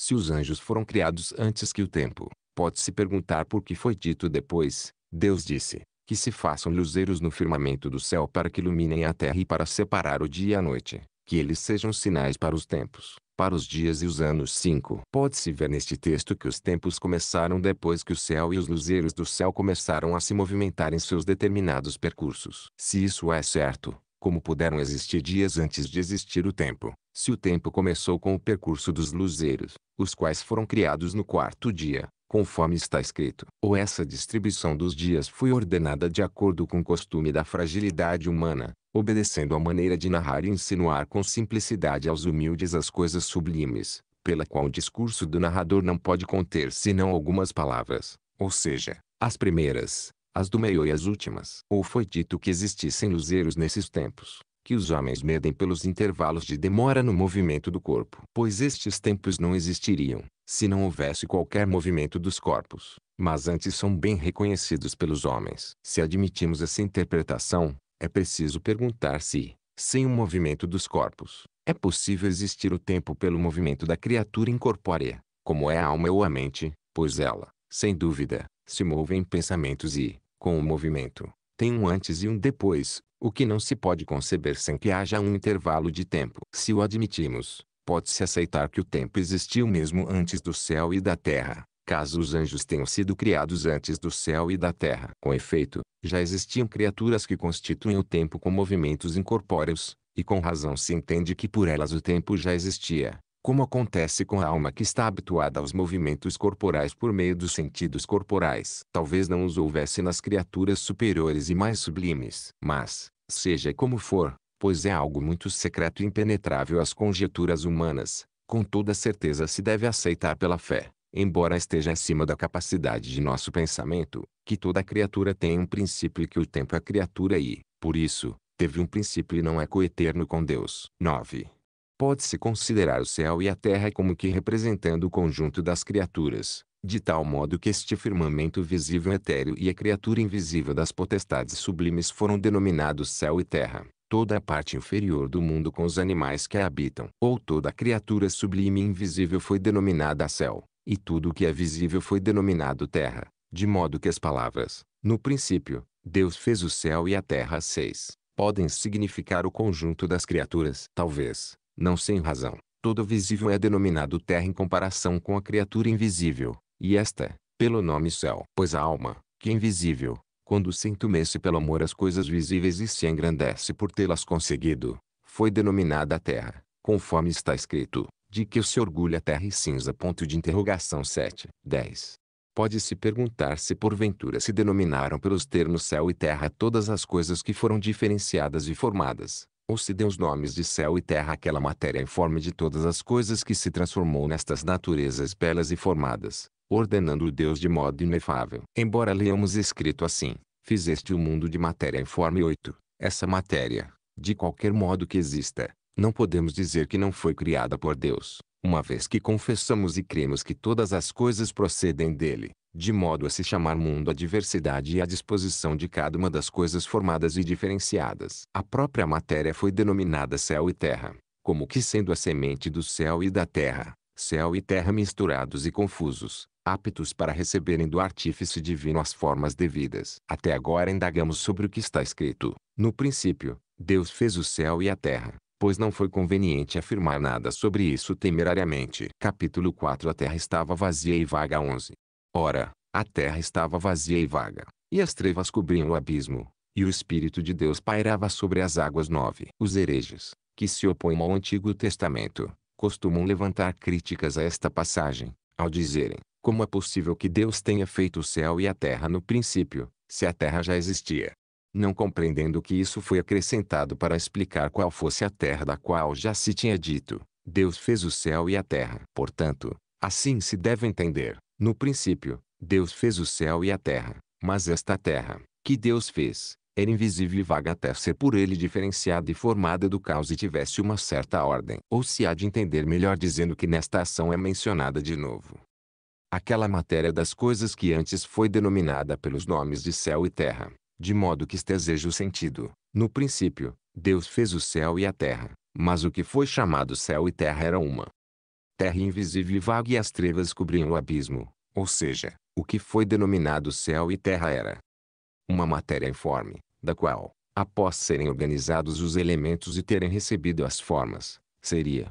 Se os anjos foram criados antes que o tempo, pode-se perguntar por que foi dito depois, Deus disse, que se façam luzeiros no firmamento do céu para que iluminem a terra e para separar o dia e a noite, que eles sejam sinais para os tempos, para os dias e os anos 5. Pode-se ver neste texto que os tempos começaram depois que o céu e os luzeiros do céu começaram a se movimentar em seus determinados percursos. Se isso é certo, como puderam existir dias antes de existir o tempo, se o tempo começou com o percurso dos luzeiros, os quais foram criados no quarto dia, conforme está escrito. Ou essa distribuição dos dias foi ordenada de acordo com o costume da fragilidade humana, obedecendo à maneira de narrar e insinuar com simplicidade aos humildes as coisas sublimes, pela qual o discurso do narrador não pode conter senão algumas palavras, ou seja, as primeiras, as do meio e as últimas. Ou foi dito que existissem luzeiros nesses tempos, que os homens medem pelos intervalos de demora no movimento do corpo. Pois estes tempos não existiriam, se não houvesse qualquer movimento dos corpos, mas antes são bem reconhecidos pelos homens. Se admitimos essa interpretação, é preciso perguntar se, sem o movimento dos corpos, é possível existir o tempo pelo movimento da criatura incorpórea, como é a alma ou a mente, pois ela, sem dúvida, se move em pensamentos e, com o movimento, tem um antes e um depois, o que não se pode conceber sem que haja um intervalo de tempo. Se o admitimos, pode-se aceitar que o tempo existiu mesmo antes do céu e da terra, caso os anjos tenham sido criados antes do céu e da terra. Com efeito, já existiam criaturas que constituem o tempo com movimentos incorpóreos, e com razão se entende que por elas o tempo já existia como acontece com a alma que está habituada aos movimentos corporais por meio dos sentidos corporais. Talvez não os houvesse nas criaturas superiores e mais sublimes. Mas, seja como for, pois é algo muito secreto e impenetrável às conjecturas humanas, com toda certeza se deve aceitar pela fé, embora esteja acima da capacidade de nosso pensamento, que toda criatura tem um princípio e que o tempo é criatura e, por isso, teve um princípio e não é coeterno com Deus. 9 pode-se considerar o céu e a terra como que representando o conjunto das criaturas, de tal modo que este firmamento visível etéreo e a criatura invisível das potestades sublimes foram denominados céu e terra, toda a parte inferior do mundo com os animais que a habitam, ou toda a criatura sublime e invisível foi denominada céu, e tudo o que é visível foi denominado terra, de modo que as palavras, no princípio, Deus fez o céu e a terra seis, podem significar o conjunto das criaturas. Talvez, não sem razão, todo visível é denominado terra em comparação com a criatura invisível, e esta, pelo nome céu. Pois a alma, que é invisível, quando se entumece pelo amor às coisas visíveis e se engrandece por tê-las conseguido, foi denominada terra, conforme está escrito, de que se orgulha terra e cinza. Ponto de interrogação 7. 10. Pode-se perguntar se porventura se denominaram pelos termos céu e terra todas as coisas que foram diferenciadas e formadas, ou se deu os nomes de céu e terra àquela matéria informe de todas as coisas que se transformou nestas naturezas belas e formadas, ordenando o Deus de modo inefável. Embora leamos escrito assim, fizeste o mundo de matéria informe 8, essa matéria, de qualquer modo que exista, não podemos dizer que não foi criada por Deus, uma vez que confessamos e cremos que todas as coisas procedem dele, de modo a se chamar mundo a diversidade e a disposição de cada uma das coisas formadas e diferenciadas. A própria matéria foi denominada céu e terra, como que sendo a semente do céu e da terra, céu e terra misturados e confusos, aptos para receberem do artífice divino as formas devidas. Até agora indagamos sobre o que está escrito. No princípio, Deus fez o céu e a terra, pois não foi conveniente afirmar nada sobre isso temerariamente. Capítulo 4 A terra estava vazia e vaga 11. Ora, a terra estava vazia e vaga, e as trevas cobriam o abismo, e o Espírito de Deus pairava sobre as águas. nove Os hereges, que se opõem ao Antigo Testamento, costumam levantar críticas a esta passagem, ao dizerem: como é possível que Deus tenha feito o céu e a terra no princípio, se a terra já existia? Não compreendendo que isso foi acrescentado para explicar qual fosse a terra da qual já se tinha dito, Deus fez o céu e a terra. Portanto, assim se deve entender no princípio, Deus fez o céu e a terra, mas esta terra, que Deus fez, era invisível e vaga até ser por ele diferenciada e formada do caos e tivesse uma certa ordem. Ou se há de entender melhor dizendo que nesta ação é mencionada de novo. Aquela matéria das coisas que antes foi denominada pelos nomes de céu e terra, de modo que esteja o sentido. No princípio, Deus fez o céu e a terra, mas o que foi chamado céu e terra era uma terra invisível e vaga e as trevas cobriam o abismo, ou seja, o que foi denominado céu e terra era uma matéria informe, da qual, após serem organizados os elementos e terem recebido as formas, seria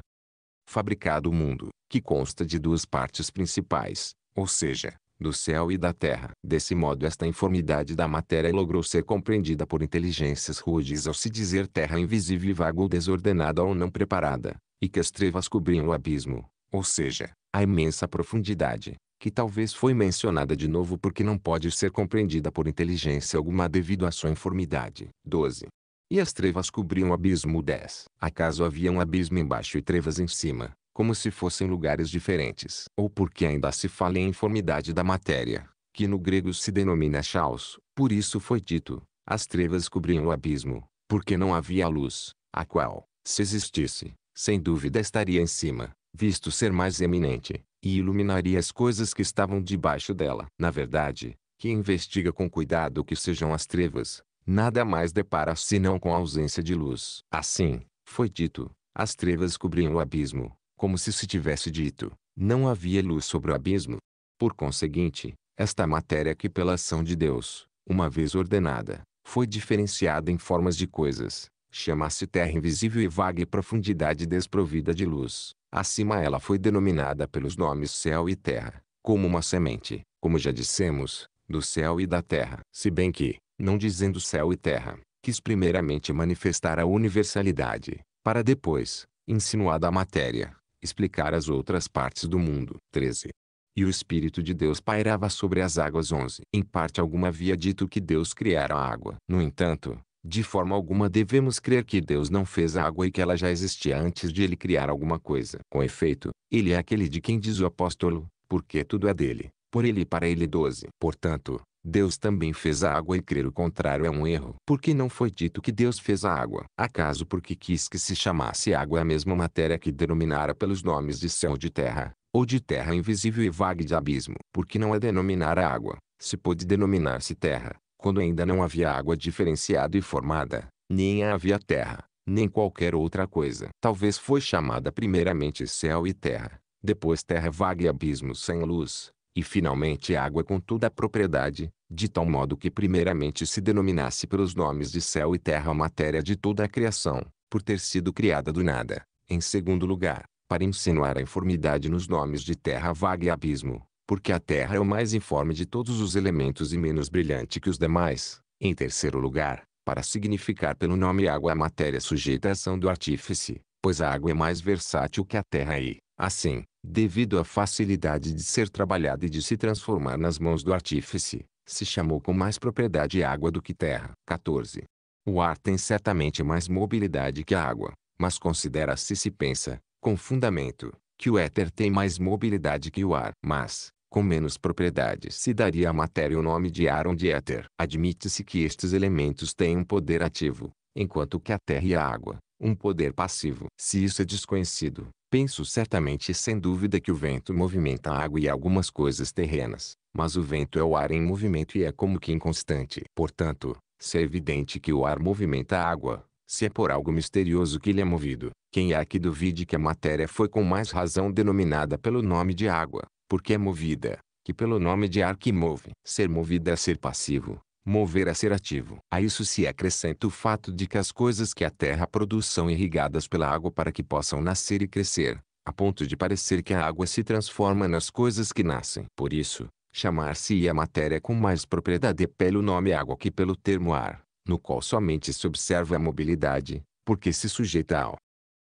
fabricado o mundo, que consta de duas partes principais, ou seja, do céu e da terra. Desse modo esta informidade da matéria logrou ser compreendida por inteligências rudes ao se dizer terra invisível e vaga ou desordenada ou não preparada, e que as trevas cobriam o abismo, ou seja, a imensa profundidade, que talvez foi mencionada de novo porque não pode ser compreendida por inteligência alguma devido à sua informidade. 12. E as trevas cobriam o abismo 10. Acaso havia um abismo embaixo e trevas em cima, como se fossem lugares diferentes? Ou porque ainda se fala em informidade da matéria, que no grego se denomina chaos, por isso foi dito, as trevas cobriam o abismo, porque não havia luz, a qual, se existisse, sem dúvida estaria em cima, visto ser mais eminente, e iluminaria as coisas que estavam debaixo dela. Na verdade, que investiga com cuidado o que sejam as trevas, nada mais depara senão com a ausência de luz. Assim, foi dito, as trevas cobriam o abismo, como se se tivesse dito, não havia luz sobre o abismo. Por conseguinte, esta matéria que pela ação de Deus, uma vez ordenada, foi diferenciada em formas de coisas, chama-se terra invisível e vaga e profundidade desprovida de luz. Acima ela foi denominada pelos nomes céu e terra, como uma semente, como já dissemos, do céu e da terra. Se bem que, não dizendo céu e terra, quis primeiramente manifestar a universalidade, para depois, insinuada a matéria, explicar as outras partes do mundo. 13. E o Espírito de Deus pairava sobre as águas 11. Em parte alguma havia dito que Deus criara a água. No entanto, de forma alguma devemos crer que Deus não fez a água e que ela já existia antes de ele criar alguma coisa. Com efeito, ele é aquele de quem diz o apóstolo, porque tudo é dele, por ele e para ele 12. Portanto, Deus também fez a água e crer o contrário é um erro. Porque não foi dito que Deus fez a água? Acaso porque quis que se chamasse água é a mesma matéria que denominara pelos nomes de céu de terra, ou de terra invisível e vague de abismo? Porque não é denominar a água, se pode denominar-se terra, quando ainda não havia água diferenciada e formada, nem havia terra, nem qualquer outra coisa. Talvez foi chamada primeiramente céu e terra, depois terra vaga e abismo sem luz, e finalmente água com toda a propriedade, de tal modo que primeiramente se denominasse pelos nomes de céu e terra a matéria de toda a criação, por ter sido criada do nada. Em segundo lugar, para insinuar a informidade nos nomes de terra vaga e abismo, porque a Terra é o mais informe de todos os elementos e menos brilhante que os demais. Em terceiro lugar, para significar pelo nome água a matéria sujeita à ação do artífice, pois a água é mais versátil que a terra e, assim, devido à facilidade de ser trabalhada e de se transformar nas mãos do artífice, se chamou com mais propriedade água do que terra. 14. O ar tem certamente mais mobilidade que a água, mas considera-se se pensa, com fundamento, que o éter tem mais mobilidade que o ar. Mas, com menos propriedades se daria à matéria o nome de Aaron de éter. Admite-se que estes elementos têm um poder ativo, enquanto que a terra e a água, um poder passivo. Se isso é desconhecido, penso certamente e sem dúvida que o vento movimenta a água e algumas coisas terrenas, mas o vento é o ar em movimento e é como que inconstante. Portanto, se é evidente que o ar movimenta a água, se é por algo misterioso que lhe é movido, quem há é que duvide que a matéria foi com mais razão denominada pelo nome de água, porque é movida, que pelo nome de ar que move. Ser movida é ser passivo, mover é ser ativo. A isso se acrescenta o fato de que as coisas que a terra produz são irrigadas pela água para que possam nascer e crescer, a ponto de parecer que a água se transforma nas coisas que nascem. Por isso, chamar-se-ia matéria com mais propriedade pelo nome água que pelo termo ar, no qual somente se observa a mobilidade, porque se sujeita ao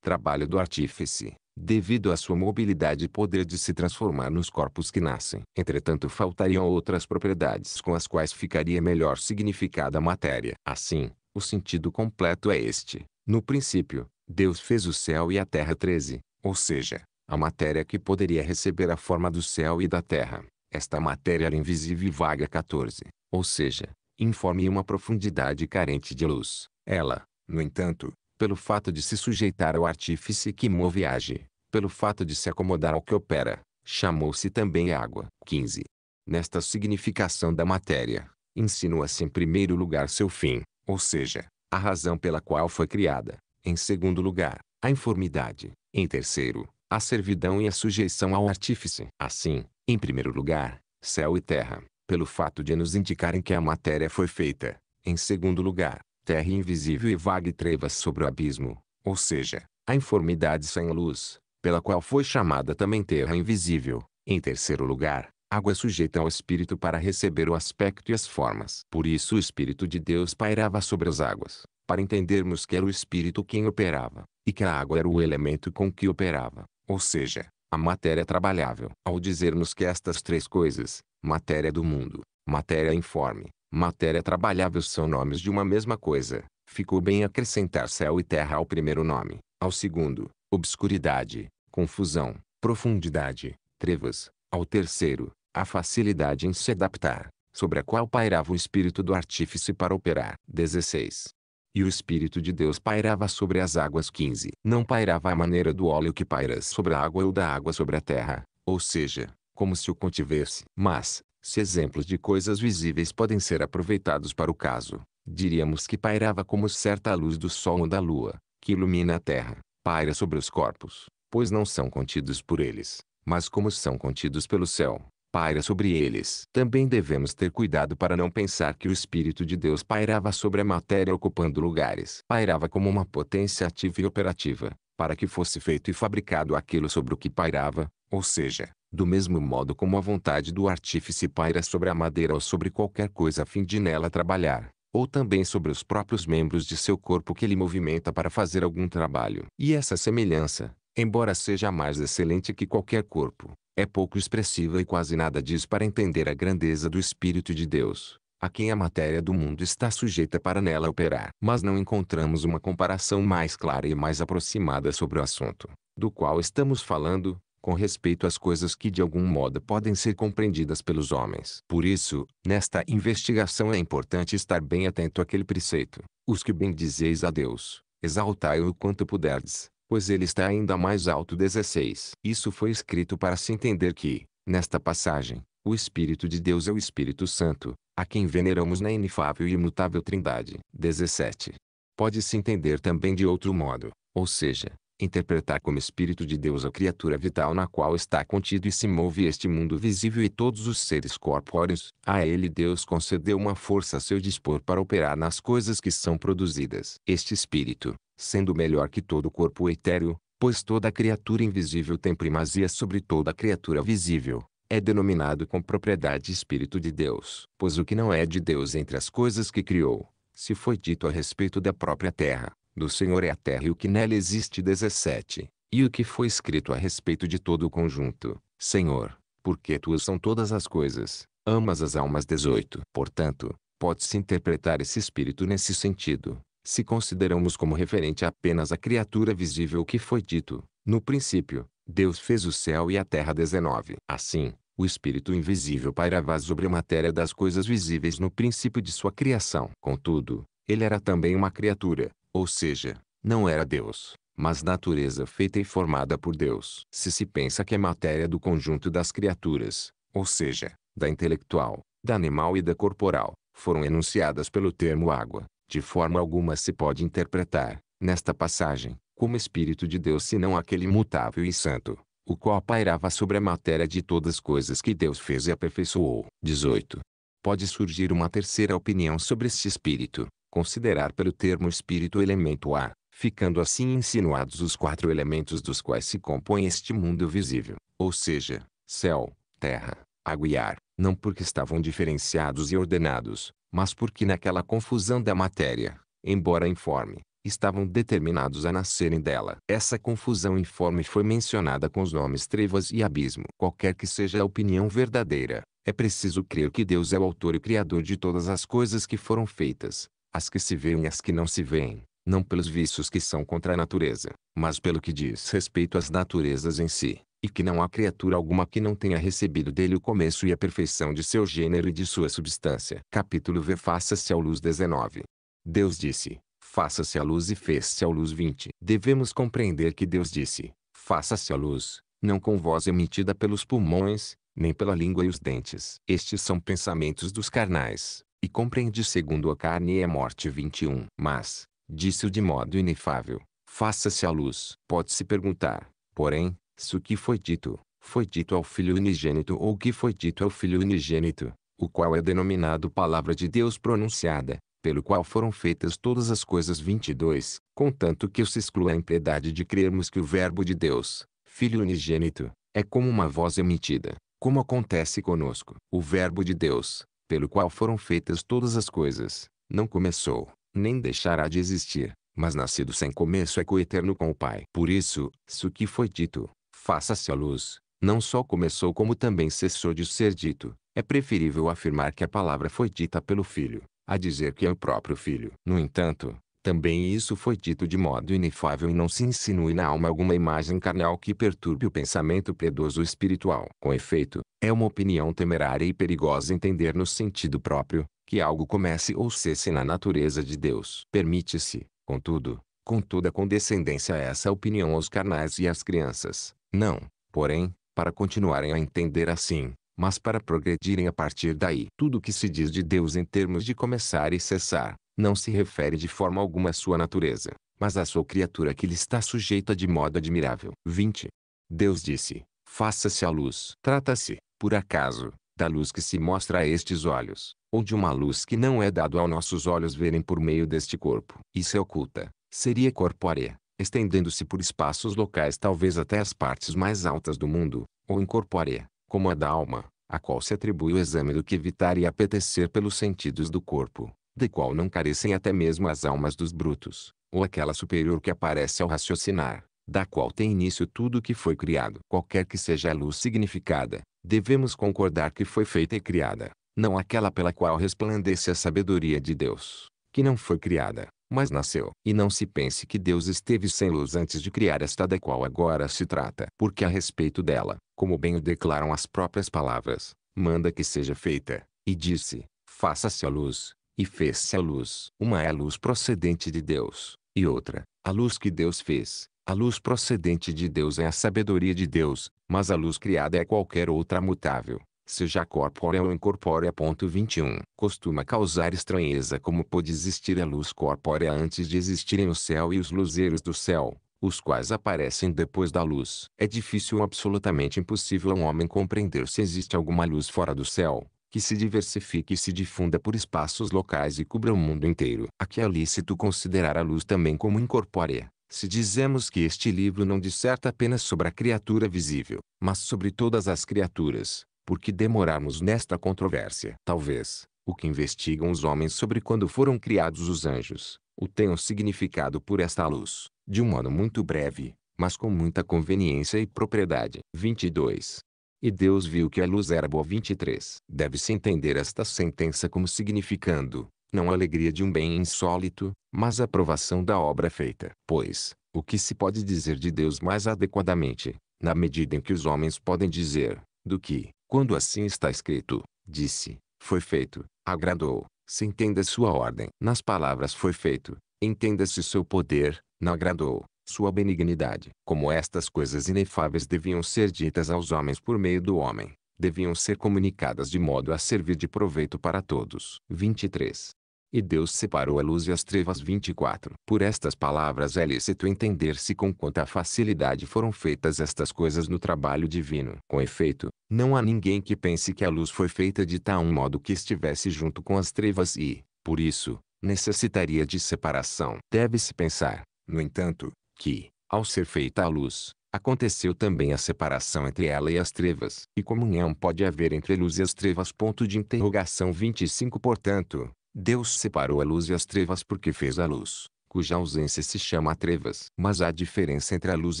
trabalho do artífice devido à sua mobilidade e poder de se transformar nos corpos que nascem. Entretanto faltariam outras propriedades com as quais ficaria melhor significada a matéria. Assim, o sentido completo é este. No princípio, Deus fez o céu e a terra 13, ou seja, a matéria que poderia receber a forma do céu e da terra. Esta matéria era invisível e vaga 14, ou seja, informe uma profundidade carente de luz. Ela, no entanto, pelo fato de se sujeitar ao artífice que move e age, pelo fato de se acomodar ao que opera, chamou-se também água. 15. Nesta significação da matéria, insinua-se em primeiro lugar seu fim, ou seja, a razão pela qual foi criada, em segundo lugar, a informidade, em terceiro, a servidão e a sujeição ao artífice. Assim, em primeiro lugar, céu e terra, pelo fato de nos indicarem que a matéria foi feita, em segundo lugar, terra invisível e vague trevas sobre o abismo, ou seja, a informidade sem luz, pela qual foi chamada também terra invisível. Em terceiro lugar, água sujeita ao Espírito para receber o aspecto e as formas. Por isso o Espírito de Deus pairava sobre as águas, para entendermos que era o Espírito quem operava, e que a água era o elemento com que operava, ou seja, a matéria trabalhável. Ao dizermos que estas três coisas, matéria do mundo, matéria informe Matéria trabalhável são nomes de uma mesma coisa. Ficou bem acrescentar céu e terra ao primeiro nome, ao segundo, obscuridade, confusão, profundidade, trevas, ao terceiro, a facilidade em se adaptar, sobre a qual pairava o espírito do artífice para operar. 16. E o Espírito de Deus pairava sobre as águas 15. Não pairava à maneira do óleo que paira sobre a água ou da água sobre a terra, ou seja, como se o contivesse. Mas, se exemplos de coisas visíveis podem ser aproveitados para o caso, diríamos que pairava como certa luz do sol ou da lua, que ilumina a terra, paira sobre os corpos, pois não são contidos por eles, mas como são contidos pelo céu, paira sobre eles. Também devemos ter cuidado para não pensar que o Espírito de Deus pairava sobre a matéria ocupando lugares. Pairava como uma potência ativa e operativa, para que fosse feito e fabricado aquilo sobre o que pairava, ou seja, do mesmo modo como a vontade do artífice paira sobre a madeira ou sobre qualquer coisa a fim de nela trabalhar, ou também sobre os próprios membros de seu corpo que ele movimenta para fazer algum trabalho. E essa semelhança, embora seja mais excelente que qualquer corpo, é pouco expressiva e quase nada diz para entender a grandeza do Espírito de Deus, a quem a matéria do mundo está sujeita para nela operar. Mas não encontramos uma comparação mais clara e mais aproximada sobre o assunto, do qual estamos falando, com respeito às coisas que de algum modo podem ser compreendidas pelos homens. Por isso, nesta investigação é importante estar bem atento àquele preceito. Os que dizeis a Deus, exaltai-o quanto puderdes, pois ele está ainda mais alto. 16. Isso foi escrito para se entender que, nesta passagem, o Espírito de Deus é o Espírito Santo, a quem veneramos na inefável e imutável Trindade. 17. Pode-se entender também de outro modo, ou seja, interpretar como Espírito de Deus a criatura vital na qual está contido e se move este mundo visível e todos os seres corpóreos. A ele Deus concedeu uma força a seu dispor para operar nas coisas que são produzidas. Este Espírito, sendo melhor que todo corpo etéreo, pois toda criatura invisível tem primazia sobre toda criatura visível, é denominado com propriedade Espírito de Deus. Pois o que não é de Deus entre as coisas que criou, se foi dito a respeito da própria terra, do Senhor é a terra e o que nela existe 17, e o que foi escrito a respeito de todo o conjunto, Senhor, porque tuas são todas as coisas, amas as almas 18. Portanto, pode-se interpretar esse espírito nesse sentido, se consideramos como referente apenas a criatura visível que foi dito, no princípio, Deus fez o céu e a terra 19. Assim, o espírito invisível pairava sobre a matéria das coisas visíveis no princípio de sua criação. Contudo, ele era também uma criatura, ou seja, não era Deus, mas natureza feita e formada por Deus. Se se pensa que a é matéria do conjunto das criaturas, ou seja, da intelectual, da animal e da corporal, foram enunciadas pelo termo água, de forma alguma se pode interpretar, nesta passagem, como Espírito de Deus senão aquele imutável e santo, o qual pairava sobre a matéria de todas as coisas que Deus fez e aperfeiçoou. 18. Pode surgir uma terceira opinião sobre este Espírito, considerar pelo termo espírito o elemento A, ficando assim insinuados os quatro elementos dos quais se compõe este mundo visível, ou seja, céu, terra, água e ar, não porque estavam diferenciados e ordenados, mas porque naquela confusão da matéria, embora informe, estavam determinados a nascerem dela. Essa confusão informe foi mencionada com os nomes trevas e abismo. Qualquer que seja a opinião verdadeira, é preciso crer que Deus é o autor e criador de todas as coisas que foram feitas, as que se veem e as que não se veem, não pelos vícios que são contra a natureza, mas pelo que diz respeito às naturezas em si, e que não há criatura alguma que não tenha recebido dele o começo e a perfeição de seu gênero e de sua substância. Capítulo V Faça-se a luz 19. Deus disse, faça-se a luz e fez-se a luz 20. Devemos compreender que Deus disse, faça-se a luz, não com voz emitida pelos pulmões, nem pela língua e os dentes. Estes são pensamentos dos carnais, e compreende segundo a carne é morte 21. Mas, disse o de modo inefável, faça-se a luz. Pode-se perguntar, porém, se o que foi dito, foi dito ao Filho unigênito ou o que foi dito ao Filho unigênito, o qual é denominado Palavra de Deus pronunciada, pelo qual foram feitas todas as coisas 22, contanto que se exclua a impiedade de crermos que o Verbo de Deus, Filho unigênito, é como uma voz emitida, como acontece conosco. O Verbo de Deus, pelo qual foram feitas todas as coisas, não começou, nem deixará de existir, mas nascido sem começo é coeterno com o Pai. Por isso, se o que foi dito, faça-se a luz, não só começou como também cessou de ser dito, é preferível afirmar que a palavra foi dita pelo Filho, a dizer que é o próprio Filho. No entanto, também isso foi dito de modo inefável e não se insinue na alma alguma imagem carnal que perturbe o pensamento piedoso espiritual. Com efeito, é uma opinião temerária e perigosa entender no sentido próprio, que algo comece ou cesse na natureza de Deus. Permite-se, contudo, com toda condescendência essa opinião aos carnais e às crianças. Não, porém, para continuarem a entender assim, mas para progredirem a partir daí. Tudo o que se diz de Deus em termos de começar e cessar, não se refere de forma alguma à sua natureza, mas à sua criatura que lhe está sujeita de modo admirável. 20. Deus disse, faça-se a luz. Trata-se, por acaso, da luz que se mostra a estes olhos, ou de uma luz que não é dado aos nossos olhos verem por meio deste corpo. Isso é oculta, seria corpórea, estendendo-se por espaços locais talvez até as partes mais altas do mundo, ou incorpórea, como a da alma, a qual se atribui o exame do que evitar e apetecer pelos sentidos do corpo, de qual não carecem até mesmo as almas dos brutos, ou aquela superior que aparece ao raciocinar, da qual tem início tudo o que foi criado. Qualquer que seja a luz significada, devemos concordar que foi feita e criada, não aquela pela qual resplandece a sabedoria de Deus, que não foi criada, mas nasceu. E não se pense que Deus esteve sem luz antes de criar esta da qual agora se trata, porque a respeito dela, como bem o declaram as próprias palavras, manda que seja feita, e disse, faça-se a luz, e fez-se a luz. Uma é a luz procedente de Deus, e outra, a luz que Deus fez. A luz procedente de Deus é a sabedoria de Deus, mas a luz criada é qualquer outra mutável, seja corpórea é ou incorpórea. Ponto 21. Costuma causar estranheza como pôde existir a luz corpórea antes de existirem o céu e os luzeiros do céu, os quais aparecem depois da luz. É difícil ou absolutamente impossível a um homem compreender se existe alguma luz fora do céu, que se diversifique e se difunda por espaços locais e cubra o mundo inteiro. Aqui é lícito considerar a luz também como incorpórea. Se dizemos que este livro não disserta apenas sobre a criatura visível, mas sobre todas as criaturas, por que demorarmos nesta controvérsia? Talvez, o que investigam os homens sobre quando foram criados os anjos, o tenham significado por esta luz, de um modo muito breve, mas com muita conveniência e propriedade. 22. E Deus viu que a luz era boa. 23. Deve-se entender esta sentença como significando, não a alegria de um bem insólito, mas a aprovação da obra feita. Pois, o que se pode dizer de Deus mais adequadamente, na medida em que os homens podem dizer, do que, quando assim está escrito, disse, foi feito, agradou, se entenda sua ordem. Nas palavras foi feito, entenda-se seu poder, não agradou, sua benignidade. Como estas coisas inefáveis deviam ser ditas aos homens por meio do homem, deviam ser comunicadas de modo a servir de proveito para todos. 23. E Deus separou a luz e as trevas 24. Por estas palavras é lícito entender-se com quanta facilidade foram feitas estas coisas no trabalho divino. Com efeito, não há ninguém que pense que a luz foi feita de tal modo que estivesse junto com as trevas e, por isso, necessitaria de separação. Deve-se pensar, no entanto, que, ao ser feita a luz, aconteceu também a separação entre ela e as trevas. E comunhão pode haver entre a luz e as trevas? Ponto de interrogação 25 Portanto, Deus separou a luz e as trevas porque fez a luz, cuja ausência se chama trevas. Mas há diferença entre a luz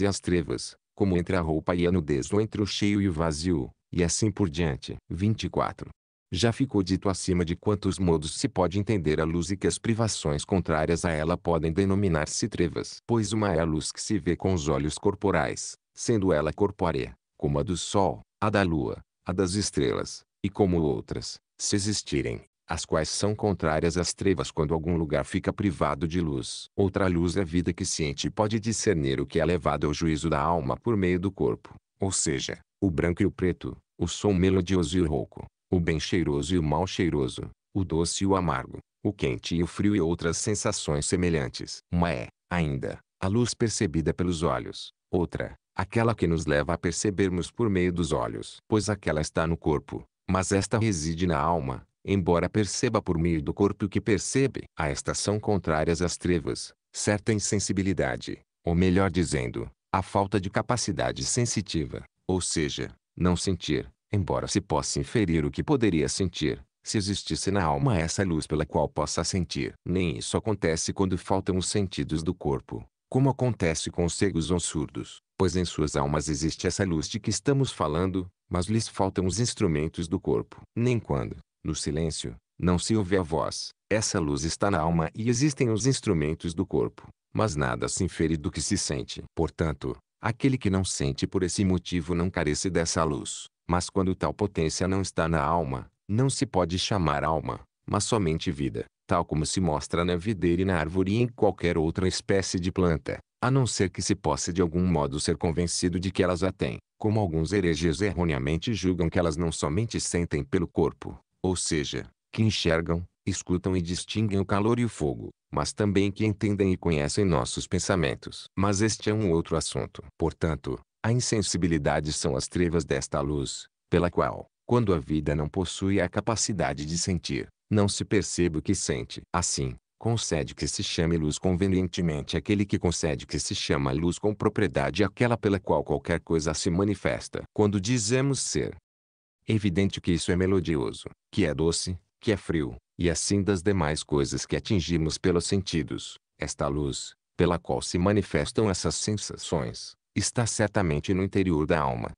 e as trevas, como entre a roupa e a nudez ou entre o cheio e o vazio, e assim por diante. 24 já ficou dito acima de quantos modos se pode entender a luz e que as privações contrárias a ela podem denominar-se trevas. Pois uma é a luz que se vê com os olhos corporais, sendo ela corpórea, como a do sol, a da lua, a das estrelas, e como outras, se existirem, as quais são contrárias às trevas quando algum lugar fica privado de luz. Outra luz é a vida que ciente pode discernir o que é levado ao juízo da alma por meio do corpo, ou seja, o branco e o preto, o som melodioso e o rouco, o bem cheiroso e o mal cheiroso, o doce e o amargo, o quente e o frio e outras sensações semelhantes. Uma é, ainda, a luz percebida pelos olhos, outra, aquela que nos leva a percebermos por meio dos olhos, pois aquela está no corpo, mas esta reside na alma, embora perceba por meio do corpo o que percebe. A estas são contrárias as trevas, certa insensibilidade, ou melhor dizendo, a falta de capacidade sensitiva, ou seja, não sentir, embora se possa inferir o que poderia sentir, se existisse na alma essa luz pela qual possa sentir. Nem isso acontece quando faltam os sentidos do corpo, como acontece com os cegos ou surdos, pois em suas almas existe essa luz de que estamos falando, mas lhes faltam os instrumentos do corpo. Nem quando, no silêncio, não se ouve a voz, essa luz está na alma e existem os instrumentos do corpo, mas nada se infere do que se sente. Portanto, aquele que não sente por esse motivo não carece dessa luz. Mas quando tal potência não está na alma, não se pode chamar alma, mas somente vida, tal como se mostra na videira e na árvore e em qualquer outra espécie de planta, a não ser que se possa de algum modo ser convencido de que elas a têm, como alguns hereges erroneamente julgam que elas não somente sentem pelo corpo, ou seja, que enxergam, escutam e distinguem o calor e o fogo, mas também que entendem e conhecem nossos pensamentos. Mas este é um outro assunto. Portanto, a insensibilidade são as trevas desta luz, pela qual, quando a vida não possui a capacidade de sentir, não se percebe o que sente. Assim, concede que se chame luz convenientemente aquele que concede que se chama luz com propriedade aquela pela qual qualquer coisa se manifesta. Quando dizemos ser, é evidente que isso é melodioso, que é doce, que é frio, e assim das demais coisas que atingimos pelos sentidos, esta luz, pela qual se manifestam essas sensações, está certamente no interior da alma.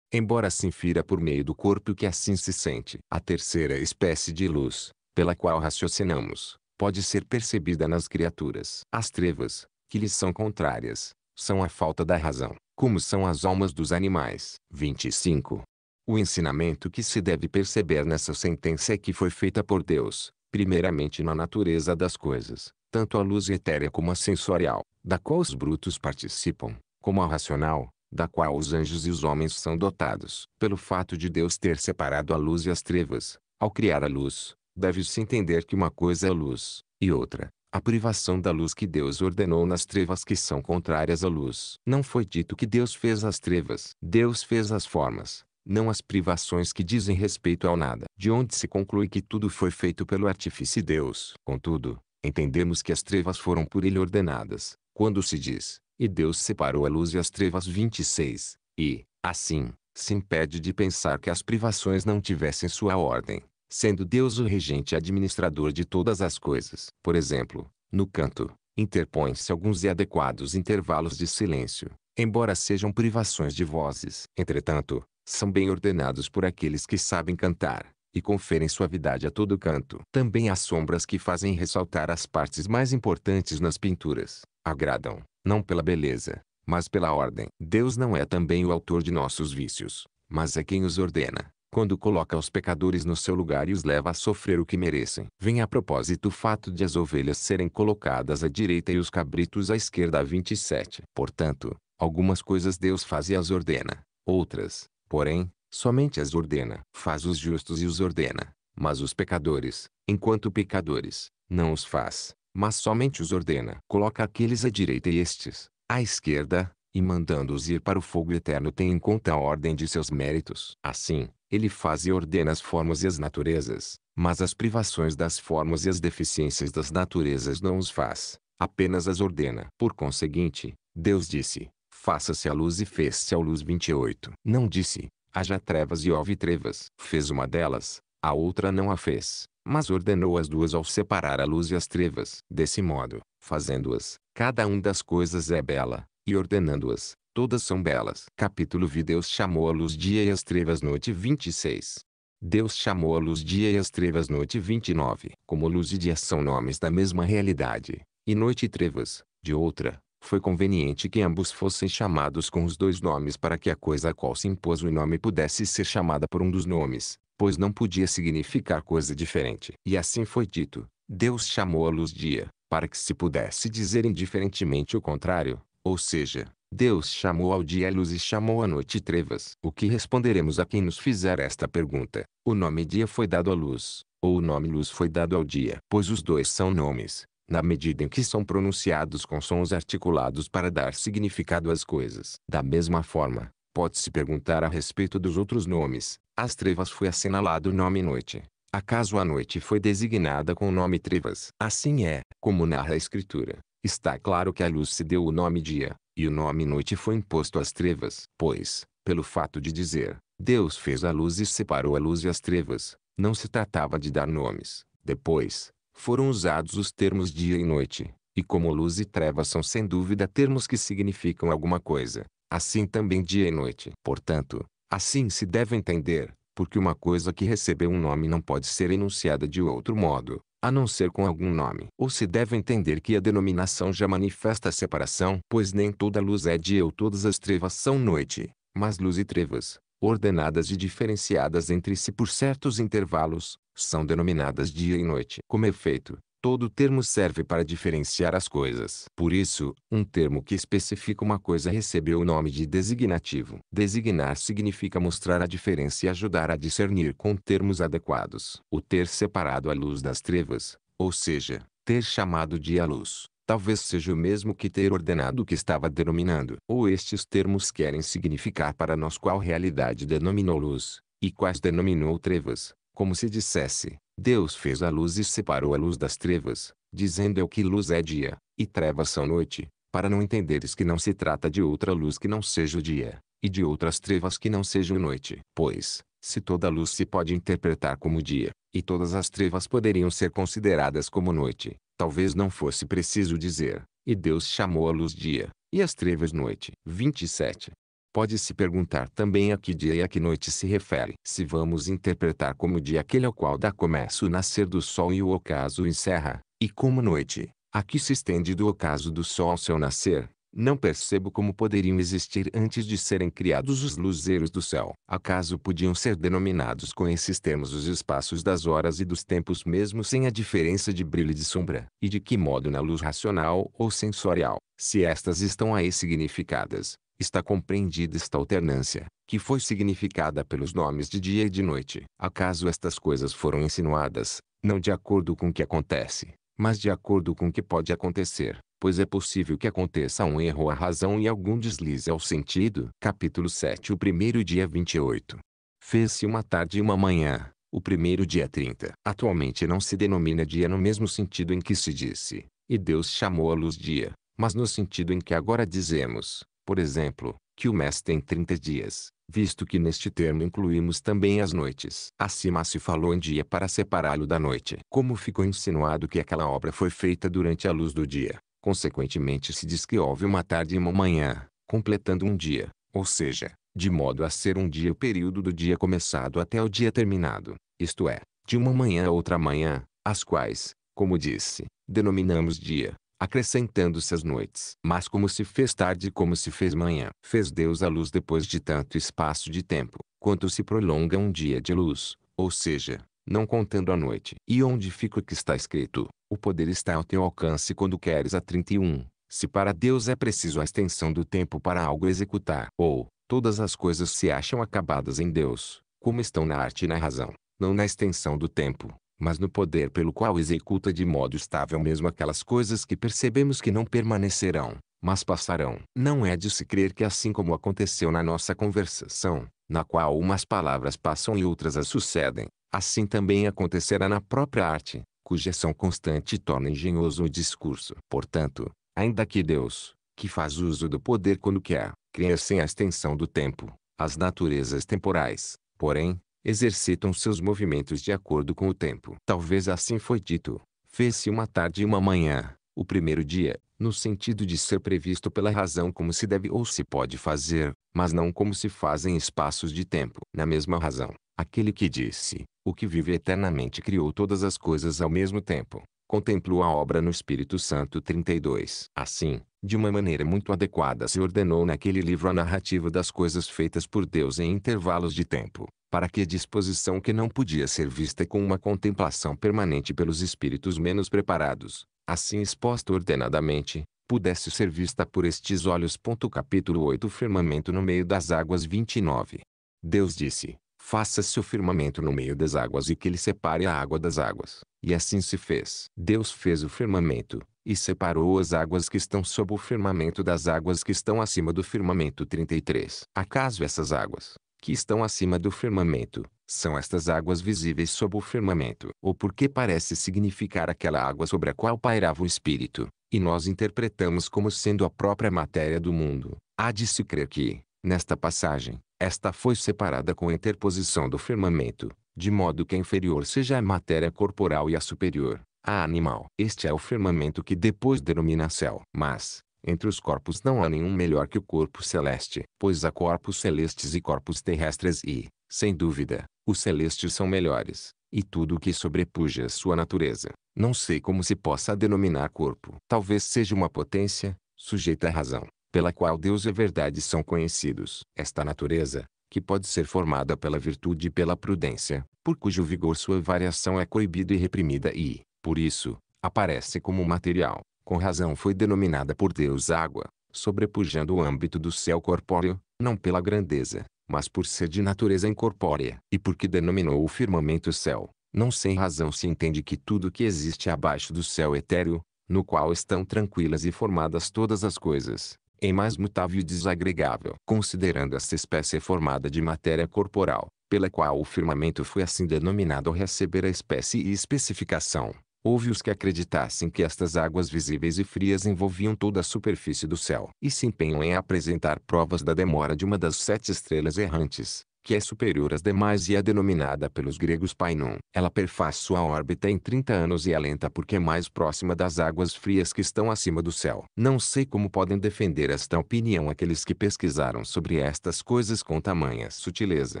Embora se infira por meio do corpo que assim se sente, a terceira espécie de luz, pela qual raciocinamos, pode ser percebida nas criaturas. As trevas, que lhes são contrárias, são a falta da razão, como são as almas dos animais. 25. O ensinamento que se deve perceber nessa sentença é que foi feita por Deus, primeiramente na natureza das coisas, tanto a luz etérea como a sensorial, da qual os brutos participam, como a racional, da qual os anjos e os homens são dotados. Pelo fato de Deus ter separado a luz e as trevas, ao criar a luz, deve-se entender que uma coisa é luz, e outra, a privação da luz que Deus ordenou nas trevas que são contrárias à luz. Não foi dito que Deus fez as trevas. Deus fez as formas, não as privações que dizem respeito ao nada. De onde se conclui que tudo foi feito pelo artifício Deus. Contudo, entendemos que as trevas foram por ele ordenadas. Quando se diz, e Deus separou a luz e as trevas 26, e, assim, se impede de pensar que as privações não tivessem sua ordem, sendo Deus o regente e administrador de todas as coisas. Por exemplo, no canto, interpõem-se alguns adequados intervalos de silêncio, embora sejam privações de vozes. Entretanto, são bem ordenados por aqueles que sabem cantar, e conferem suavidade a todo canto. Também as sombras que fazem ressaltar as partes mais importantes nas pinturas. Agradam, não pela beleza, mas pela ordem. Deus não é também o autor de nossos vícios, mas é quem os ordena, quando coloca os pecadores no seu lugar e os leva a sofrer o que merecem. Vem a propósito o fato de as ovelhas serem colocadas à direita e os cabritos à esquerda. 27. Portanto, algumas coisas Deus faz e as ordena, outras, porém, Somente as ordena. Faz os justos e os ordena. Mas os pecadores, enquanto pecadores, não os faz, mas somente os ordena. Coloca aqueles à direita e estes, à esquerda, e mandando-os ir para o fogo eterno tem em conta a ordem de seus méritos. Assim, ele faz e ordena as formas e as naturezas, mas as privações das formas e as deficiências das naturezas não os faz, apenas as ordena. Por conseguinte, Deus disse, faça-se a luz e fez-se a luz 28. Não disse, haja trevas e houve trevas. Fez uma delas, a outra não a fez, mas ordenou as duas ao separar a luz e as trevas. Desse modo, fazendo-as, cada uma das coisas é bela, e ordenando-as, todas são belas. Capítulo V Deus chamou a luz dia e as trevas noite 26. Deus chamou a luz dia e as trevas noite 29. Como luz e dia são nomes da mesma realidade, e noite e trevas, de outra, foi conveniente que ambos fossem chamados com os dois nomes para que a coisa a qual se impôs o nome pudesse ser chamada por um dos nomes, pois não podia significar coisa diferente. E assim foi dito, Deus chamou a luz dia, para que se pudesse dizer indiferentemente o contrário, ou seja, Deus chamou ao dia luz e chamou à noite trevas. O que responderemos a quem nos fizer esta pergunta? O nome dia foi dado à luz, ou o nome luz foi dado ao dia? Pois os dois são nomes, na medida em que são pronunciados com sons articulados para dar significado às coisas. Da mesma forma, pode-se perguntar a respeito dos outros nomes. As trevas foi assinalado o nome noite. Acaso a noite foi designada com o nome trevas? Assim é, como narra a escritura. Está claro que a luz se deu o nome dia, e o nome noite foi imposto às trevas. Pois, pelo fato de dizer, Deus fez a luz e separou a luz e as trevas, não se tratava de dar nomes. Depois, foram usados os termos dia e noite, e como luz e treva são sem dúvida termos que significam alguma coisa, assim também dia e noite. Portanto, assim se deve entender, porque uma coisa que recebeu um nome não pode ser enunciada de outro modo, a não ser com algum nome. Ou se deve entender que a denominação já manifesta a separação, pois nem toda luz é dia ou todas as trevas são noite, mas luz e trevas, ordenadas e diferenciadas entre si por certos intervalos, são denominadas dia e noite. Como efeito, todo termo serve para diferenciar as coisas. Por isso, um termo que especifica uma coisa recebeu o nome de designativo. Designar significa mostrar a diferença e ajudar a discernir com termos adequados. O ter separado a luz das trevas, ou seja, ter chamado de a luz, talvez seja o mesmo que ter ordenado o que estava denominando. Ou estes termos querem significar para nós qual realidade denominou luz, e quais denominou trevas, como se dissesse, Deus fez a luz e separou a luz das trevas, dizendo eu que luz é dia, e trevas são noite, para não entenderes que não se trata de outra luz que não seja o dia, e de outras trevas que não sejam noite. Pois, se toda luz se pode interpretar como dia, e todas as trevas poderiam ser consideradas como noite, Talvez não fosse preciso dizer, e Deus chamou a luz dia, e as trevas noite. 27. Pode-se perguntar também a que dia e a que noite se refere. Se vamos interpretar como dia aquele ao qual dá começo o nascer do sol e o ocaso encerra, e como noite, a que se estende do ocaso do sol ao seu nascer, não percebo como poderiam existir antes de serem criados os luzeiros do céu. Acaso podiam ser denominados com esses termos os espaços das horas e dos tempos mesmo sem a diferença de brilho e de sombra? E de que modo na luz racional ou sensorial, se estas estão aí significadas, está compreendida esta alternância, que foi significada pelos nomes de dia e de noite? Acaso estas coisas foram insinuadas, não de acordo com o que acontece, mas de acordo com o que pode acontecer? pois é possível que aconteça um erro à razão e algum deslize ao sentido. Capítulo 7 O primeiro dia 28 Fez-se uma tarde e uma manhã, o primeiro dia 30. Atualmente não se denomina dia no mesmo sentido em que se disse, e Deus chamou a luz dia, mas no sentido em que agora dizemos, por exemplo, que o mês tem 30 dias, visto que neste termo incluímos também as noites. Acima se falou em dia para separá-lo da noite. Como ficou insinuado que aquela obra foi feita durante a luz do dia, Consequentemente se diz que houve uma tarde e uma manhã, completando um dia, ou seja, de modo a ser um dia o período do dia começado até o dia terminado, isto é, de uma manhã a outra manhã, as quais, como disse, denominamos dia, acrescentando-se as noites. Mas como se fez tarde e como se fez manhã, fez Deus a luz depois de tanto espaço de tempo, quanto se prolonga um dia de luz, ou seja, não contando a noite. E onde fica o que está escrito? O poder está ao teu alcance quando queres a 31. Se para Deus é preciso a extensão do tempo para algo executar, ou, todas as coisas se acham acabadas em Deus, como estão na arte e na razão, não na extensão do tempo, mas no poder pelo qual executa de modo estável mesmo aquelas coisas que percebemos que não permanecerão, mas passarão. Não é de se crer que assim como aconteceu na nossa conversação, na qual umas palavras passam e outras as sucedem, assim também acontecerá na própria arte, cuja ação constante torna engenhoso o discurso. Portanto, ainda que Deus, que faz uso do poder quando quer, cria sem a extensão do tempo, as naturezas temporais, porém, exercitam seus movimentos de acordo com o tempo. Talvez assim foi dito, fez-se uma tarde e uma manhã, o primeiro dia, no sentido de ser previsto pela razão como se deve ou se pode fazer, mas não como se fazem espaços de tempo. Na mesma razão, aquele que disse, o que vive eternamente criou todas as coisas ao mesmo tempo, contemplou a obra no Espírito Santo 32. Assim, de uma maneira muito adequada se ordenou naquele livro a narrativa das coisas feitas por Deus em intervalos de tempo, para que a disposição que não podia ser vista com uma contemplação permanente pelos espíritos menos preparados, assim exposta ordenadamente, pudesse ser vista por estes olhos. Capítulo 8 Firmamento no meio das águas 29. Deus disse, faça-se o firmamento no meio das águas e que ele separe a água das águas. E assim se fez. Deus fez o firmamento, e separou as águas que estão sob o firmamento das águas que estão acima do firmamento. 33. Acaso essas águas, que estão acima do firmamento, são estas águas visíveis sob o firmamento? Ou porque parece significar aquela água sobre a qual pairava o Espírito, e nós interpretamos como sendo a própria matéria do mundo? Há de se crer que, nesta passagem, esta foi separada com interposição do firmamento, de modo que a inferior seja a matéria corporal e a superior, a animal. Este é o firmamento que depois denomina céu. Mas, entre os corpos não há nenhum melhor que o corpo celeste, pois há corpos celestes e corpos terrestres e, sem dúvida, os celestes são melhores, e tudo o que sobrepuja sua natureza. Não sei como se possa denominar corpo. Talvez seja uma potência, sujeita à razão pela qual Deus e a verdade são conhecidos. Esta natureza, que pode ser formada pela virtude e pela prudência, por cujo vigor sua variação é coibida e reprimida e, por isso, aparece como material, com razão foi denominada por Deus água, sobrepujando o âmbito do céu corpóreo, não pela grandeza, mas por ser de natureza incorpórea. E porque denominou o firmamento céu, não sem razão se entende que tudo que existe abaixo do céu etéreo, no qual estão tranquilas e formadas todas as coisas, em é mais mutável e desagregável. Considerando esta espécie formada de matéria corporal, pela qual o firmamento foi assim denominado ao receber a espécie e especificação, houve os que acreditassem que estas águas visíveis e frias envolviam toda a superfície do céu e se empenham em apresentar provas da demora de uma das sete estrelas errantes que é superior às demais e é denominada pelos gregos Painon. Ela perfaz sua órbita em 30 anos e é lenta porque é mais próxima das águas frias que estão acima do céu. Não sei como podem defender esta opinião aqueles que pesquisaram sobre estas coisas com tamanha sutileza.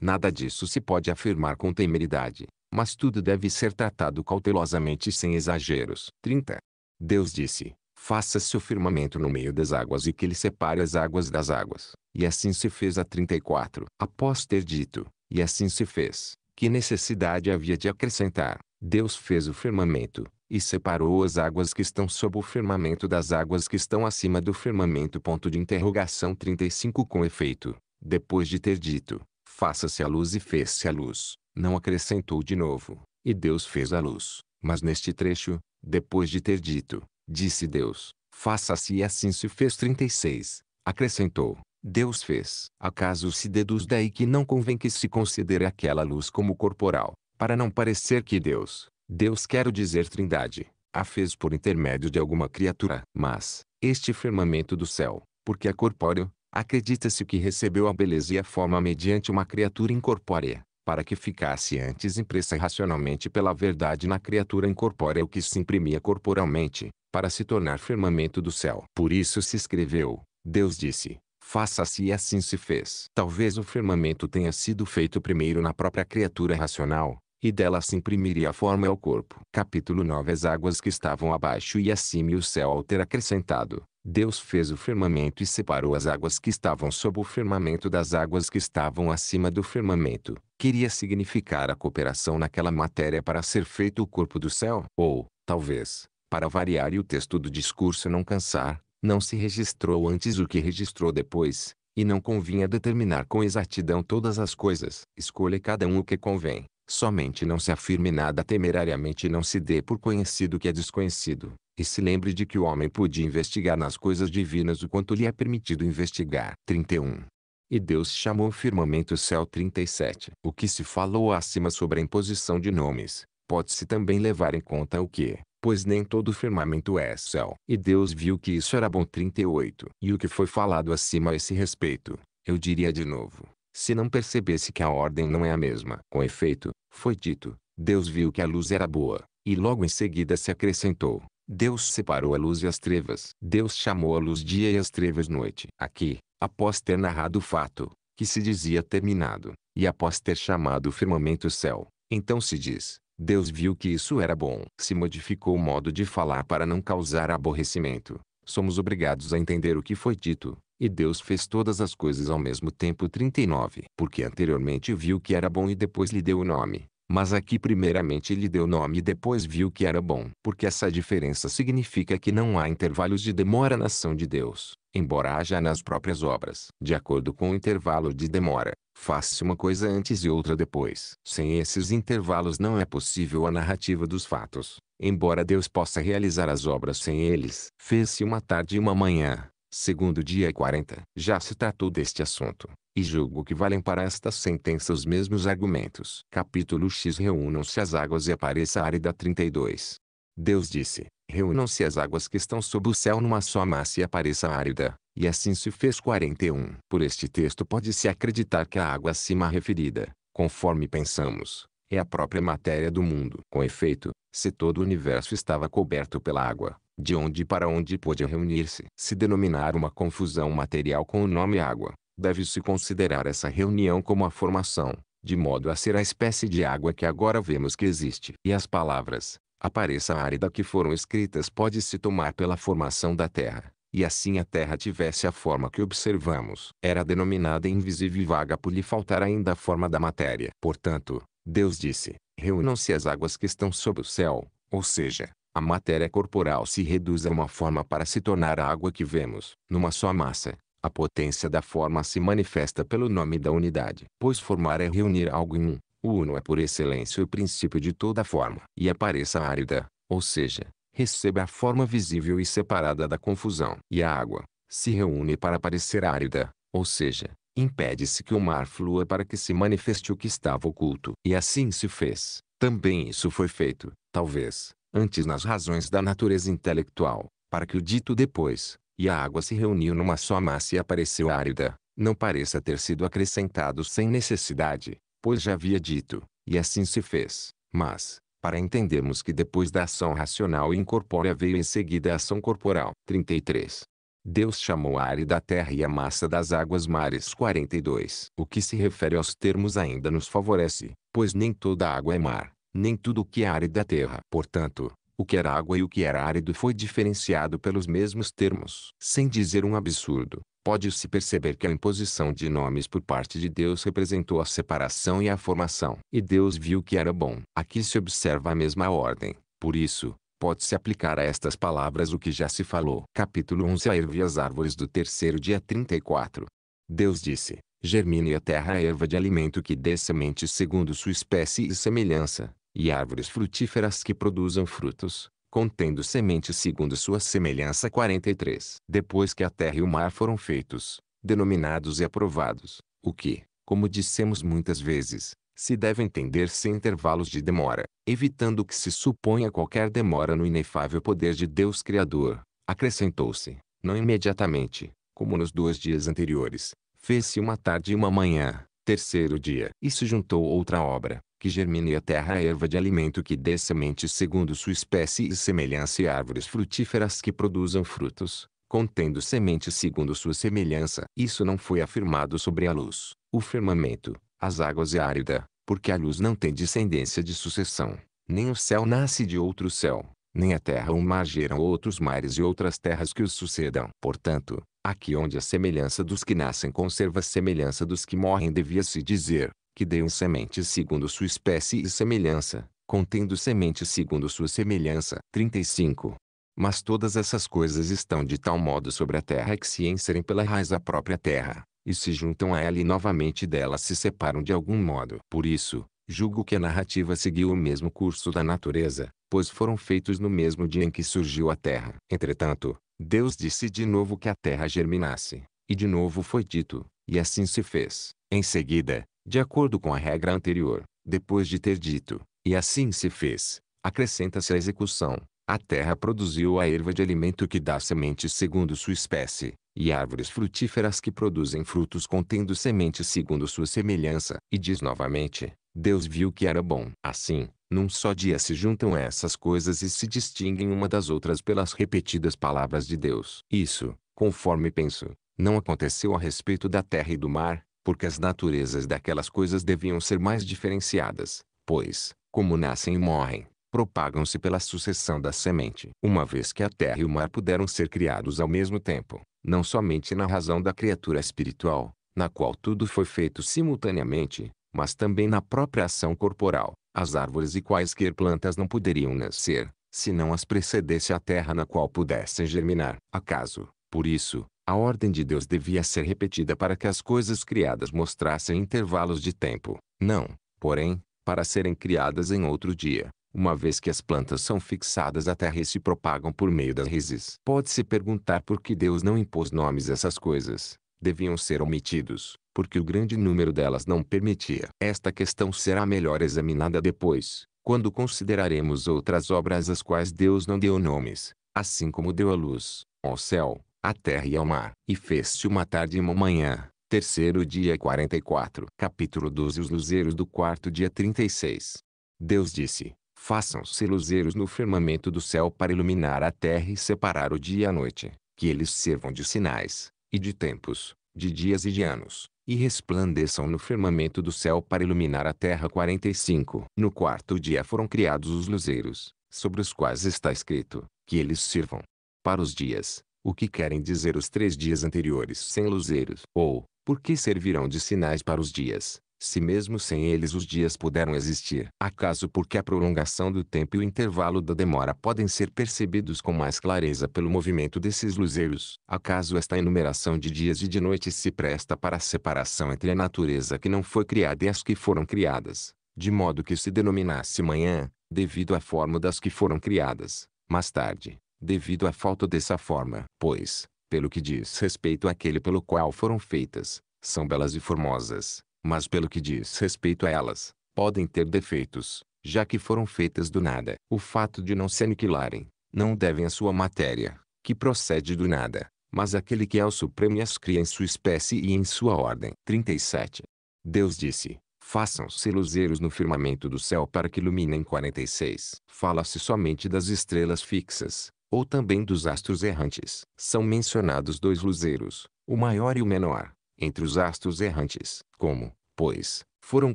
Nada disso se pode afirmar com temeridade, mas tudo deve ser tratado cautelosamente sem exageros. 30. Deus disse, Faça-se o firmamento no meio das águas e que ele separe as águas das águas. E assim se fez a 34. Após ter dito, e assim se fez, que necessidade havia de acrescentar? Deus fez o firmamento, e separou as águas que estão sob o firmamento das águas que estão acima do firmamento. Ponto de interrogação 35 Com efeito, depois de ter dito, faça-se a luz e fez-se a luz, não acrescentou de novo, e Deus fez a luz. Mas neste trecho, depois de ter dito, Disse Deus, faça-se e assim se fez 36. Acrescentou, Deus fez. Acaso se deduz daí que não convém que se considere aquela luz como corporal, para não parecer que Deus, Deus quero dizer trindade, a fez por intermédio de alguma criatura. Mas, este firmamento do céu, porque é corpóreo, acredita-se que recebeu a beleza e a forma mediante uma criatura incorpórea para que ficasse antes impressa racionalmente pela verdade na criatura incorpórea o que se imprimia corporalmente, para se tornar firmamento do céu. Por isso se escreveu, Deus disse, faça-se e assim se fez. Talvez o firmamento tenha sido feito primeiro na própria criatura racional, e dela se imprimiria a forma ao corpo. Capítulo 9 As águas que estavam abaixo e acima e o céu ao ter acrescentado, Deus fez o firmamento e separou as águas que estavam sob o firmamento das águas que estavam acima do firmamento. Queria significar a cooperação naquela matéria para ser feito o corpo do céu, ou, talvez, para variar e o texto do discurso não cansar, não se registrou antes o que registrou depois, e não convinha determinar com exatidão todas as coisas. Escolha cada um o que convém. Somente não se afirme nada temerariamente e não se dê por conhecido o que é desconhecido. E se lembre de que o homem podia investigar nas coisas divinas o quanto lhe é permitido investigar. 31. E Deus chamou o firmamento céu 37. O que se falou acima sobre a imposição de nomes, pode-se também levar em conta o que, pois nem todo firmamento é céu. E Deus viu que isso era bom 38. E o que foi falado acima a esse respeito, eu diria de novo, se não percebesse que a ordem não é a mesma. Com efeito, foi dito, Deus viu que a luz era boa, e logo em seguida se acrescentou, Deus separou a luz e as trevas. Deus chamou a luz dia e as trevas noite. Aqui, após ter narrado o fato, que se dizia terminado, e após ter chamado o firmamento céu, então se diz, Deus viu que isso era bom. Se modificou o modo de falar para não causar aborrecimento. Somos obrigados a entender o que foi dito, e Deus fez todas as coisas ao mesmo tempo 39, porque anteriormente viu que era bom e depois lhe deu o nome mas aqui primeiramente lhe deu nome e depois viu que era bom. Porque essa diferença significa que não há intervalos de demora na ação de Deus, embora haja nas próprias obras. De acordo com o intervalo de demora, faz-se uma coisa antes e outra depois. Sem esses intervalos não é possível a narrativa dos fatos, embora Deus possa realizar as obras sem eles. Fez-se uma tarde e uma manhã, segundo dia 40. Já se tratou deste assunto e julgo que valem para esta sentença os mesmos argumentos. Capítulo X Reúnam-se as águas e apareça a árida 32. Deus disse, reúnam-se as águas que estão sob o céu numa só massa e apareça árida, e assim se fez 41. Por este texto pode-se acreditar que a água acima referida, conforme pensamos, é a própria matéria do mundo. Com efeito, se todo o universo estava coberto pela água, de onde para onde pôde reunir-se. Se denominar uma confusão material com o nome água, deve-se considerar essa reunião como a formação, de modo a ser a espécie de água que agora vemos que existe. E as palavras, apareça árida que foram escritas pode-se tomar pela formação da terra, e assim a terra tivesse a forma que observamos. Era denominada invisível e vaga por lhe faltar ainda a forma da matéria. Portanto, Deus disse, reúnam-se as águas que estão sob o céu, ou seja, a matéria corporal se reduz a uma forma para se tornar a água que vemos, numa só massa, a potência da forma se manifesta pelo nome da unidade, pois formar é reunir algo em um. O uno é por excelência o princípio de toda forma. E apareça árida, ou seja, receba a forma visível e separada da confusão. E a água se reúne para parecer árida, ou seja, impede-se que o mar flua para que se manifeste o que estava oculto. E assim se fez. Também isso foi feito, talvez, antes nas razões da natureza intelectual, para que o dito depois, e a água se reuniu numa só massa e apareceu árida, não pareça ter sido acrescentado sem necessidade, pois já havia dito, e assim se fez. Mas, para entendermos que depois da ação racional e incorpórea veio em seguida a ação corporal. 33. Deus chamou a terra e a massa das águas mares 42. O que se refere aos termos ainda nos favorece, pois nem toda água é mar, nem tudo o que é árida terra. Portanto, o que era água e o que era árido foi diferenciado pelos mesmos termos. Sem dizer um absurdo, pode-se perceber que a imposição de nomes por parte de Deus representou a separação e a formação. E Deus viu que era bom. Aqui se observa a mesma ordem. Por isso, pode-se aplicar a estas palavras o que já se falou. Capítulo 11 A erva e as árvores do terceiro dia 34. Deus disse, germine a terra a erva de alimento que dê semente segundo sua espécie e semelhança, e árvores frutíferas que produzam frutos, contendo sementes segundo sua semelhança 43. Depois que a terra e o mar foram feitos, denominados e aprovados, o que, como dissemos muitas vezes, se deve entender sem intervalos de demora, evitando que se suponha qualquer demora no inefável poder de Deus Criador, acrescentou-se, não imediatamente, como nos dois dias anteriores, fez-se uma tarde e uma manhã, terceiro dia. E se juntou outra obra, que germine a terra a erva de alimento que dê semente segundo sua espécie e semelhança e árvores frutíferas que produzam frutos, contendo semente segundo sua semelhança. Isso não foi afirmado sobre a luz, o firmamento, as águas e a árida, porque a luz não tem descendência de sucessão, nem o céu nasce de outro céu, nem a terra ou o mar geram outros mares e outras terras que os sucedam. Portanto, Aqui onde a semelhança dos que nascem conserva a semelhança dos que morrem devia-se dizer, que deu sementes segundo sua espécie e semelhança, contendo sementes segundo sua semelhança. 35. Mas todas essas coisas estão de tal modo sobre a terra que se inserem pela raiz à própria terra, e se juntam a ela e novamente dela se separam de algum modo. Por isso, julgo que a narrativa seguiu o mesmo curso da natureza, pois foram feitos no mesmo dia em que surgiu a terra. Entretanto, Deus disse de novo que a terra germinasse, e de novo foi dito, e assim se fez. Em seguida, de acordo com a regra anterior, depois de ter dito, e assim se fez, acrescenta-se a execução. A terra produziu a erva de alimento que dá semente segundo sua espécie, e árvores frutíferas que produzem frutos contendo sementes segundo sua semelhança. E diz novamente, Deus viu que era bom. Assim, num só dia se juntam essas coisas e se distinguem uma das outras pelas repetidas palavras de Deus. Isso, conforme penso, não aconteceu a respeito da terra e do mar, porque as naturezas daquelas coisas deviam ser mais diferenciadas, pois, como nascem e morrem, propagam-se pela sucessão da semente. Uma vez que a terra e o mar puderam ser criados ao mesmo tempo, não somente na razão da criatura espiritual, na qual tudo foi feito simultaneamente, mas também na própria ação corporal. As árvores e quaisquer plantas não poderiam nascer, se não as precedesse a terra na qual pudessem germinar. Acaso, por isso, a ordem de Deus devia ser repetida para que as coisas criadas mostrassem intervalos de tempo, não, porém, para serem criadas em outro dia, uma vez que as plantas são fixadas à terra e se propagam por meio das raízes. Pode-se perguntar por que Deus não impôs nomes a essas coisas. Deviam ser omitidos, porque o grande número delas não permitia. Esta questão será melhor examinada depois, quando consideraremos outras obras às quais Deus não deu nomes, assim como deu a luz, ao céu, à terra e ao mar. E fez-se uma tarde e uma manhã, terceiro dia 44. Capítulo 12 Os luzeiros do quarto dia 36. Deus disse, Façam-se luzeiros no firmamento do céu para iluminar a terra e separar o dia e a noite, que eles sirvam de sinais, e de tempos, de dias e de anos, e resplandeçam no firmamento do céu para iluminar a terra. 45. No quarto dia foram criados os luzeiros, sobre os quais está escrito, que eles sirvam para os dias, o que querem dizer os três dias anteriores sem luzeiros, ou, porque servirão de sinais para os dias, se mesmo sem eles os dias puderam existir. Acaso porque a prolongação do tempo e o intervalo da demora podem ser percebidos com mais clareza pelo movimento desses luzeiros? Acaso esta enumeração de dias e de noites se presta para a separação entre a natureza que não foi criada e as que foram criadas, de modo que se denominasse manhã, devido à forma das que foram criadas, mais tarde, devido à falta dessa forma, pois, pelo que diz respeito àquele pelo qual foram feitas, são belas e formosas, mas pelo que diz respeito a elas, podem ter defeitos, já que foram feitas do nada. O fato de não se aniquilarem, não devem a sua matéria, que procede do nada, mas aquele que é o Supremo as cria em sua espécie e em sua ordem. 37. Deus disse, façam-se luzeiros no firmamento do céu para que iluminem 46. Fala-se somente das estrelas fixas, ou também dos astros errantes. São mencionados dois luzeiros, o maior e o menor, entre os astros errantes. Como, pois, foram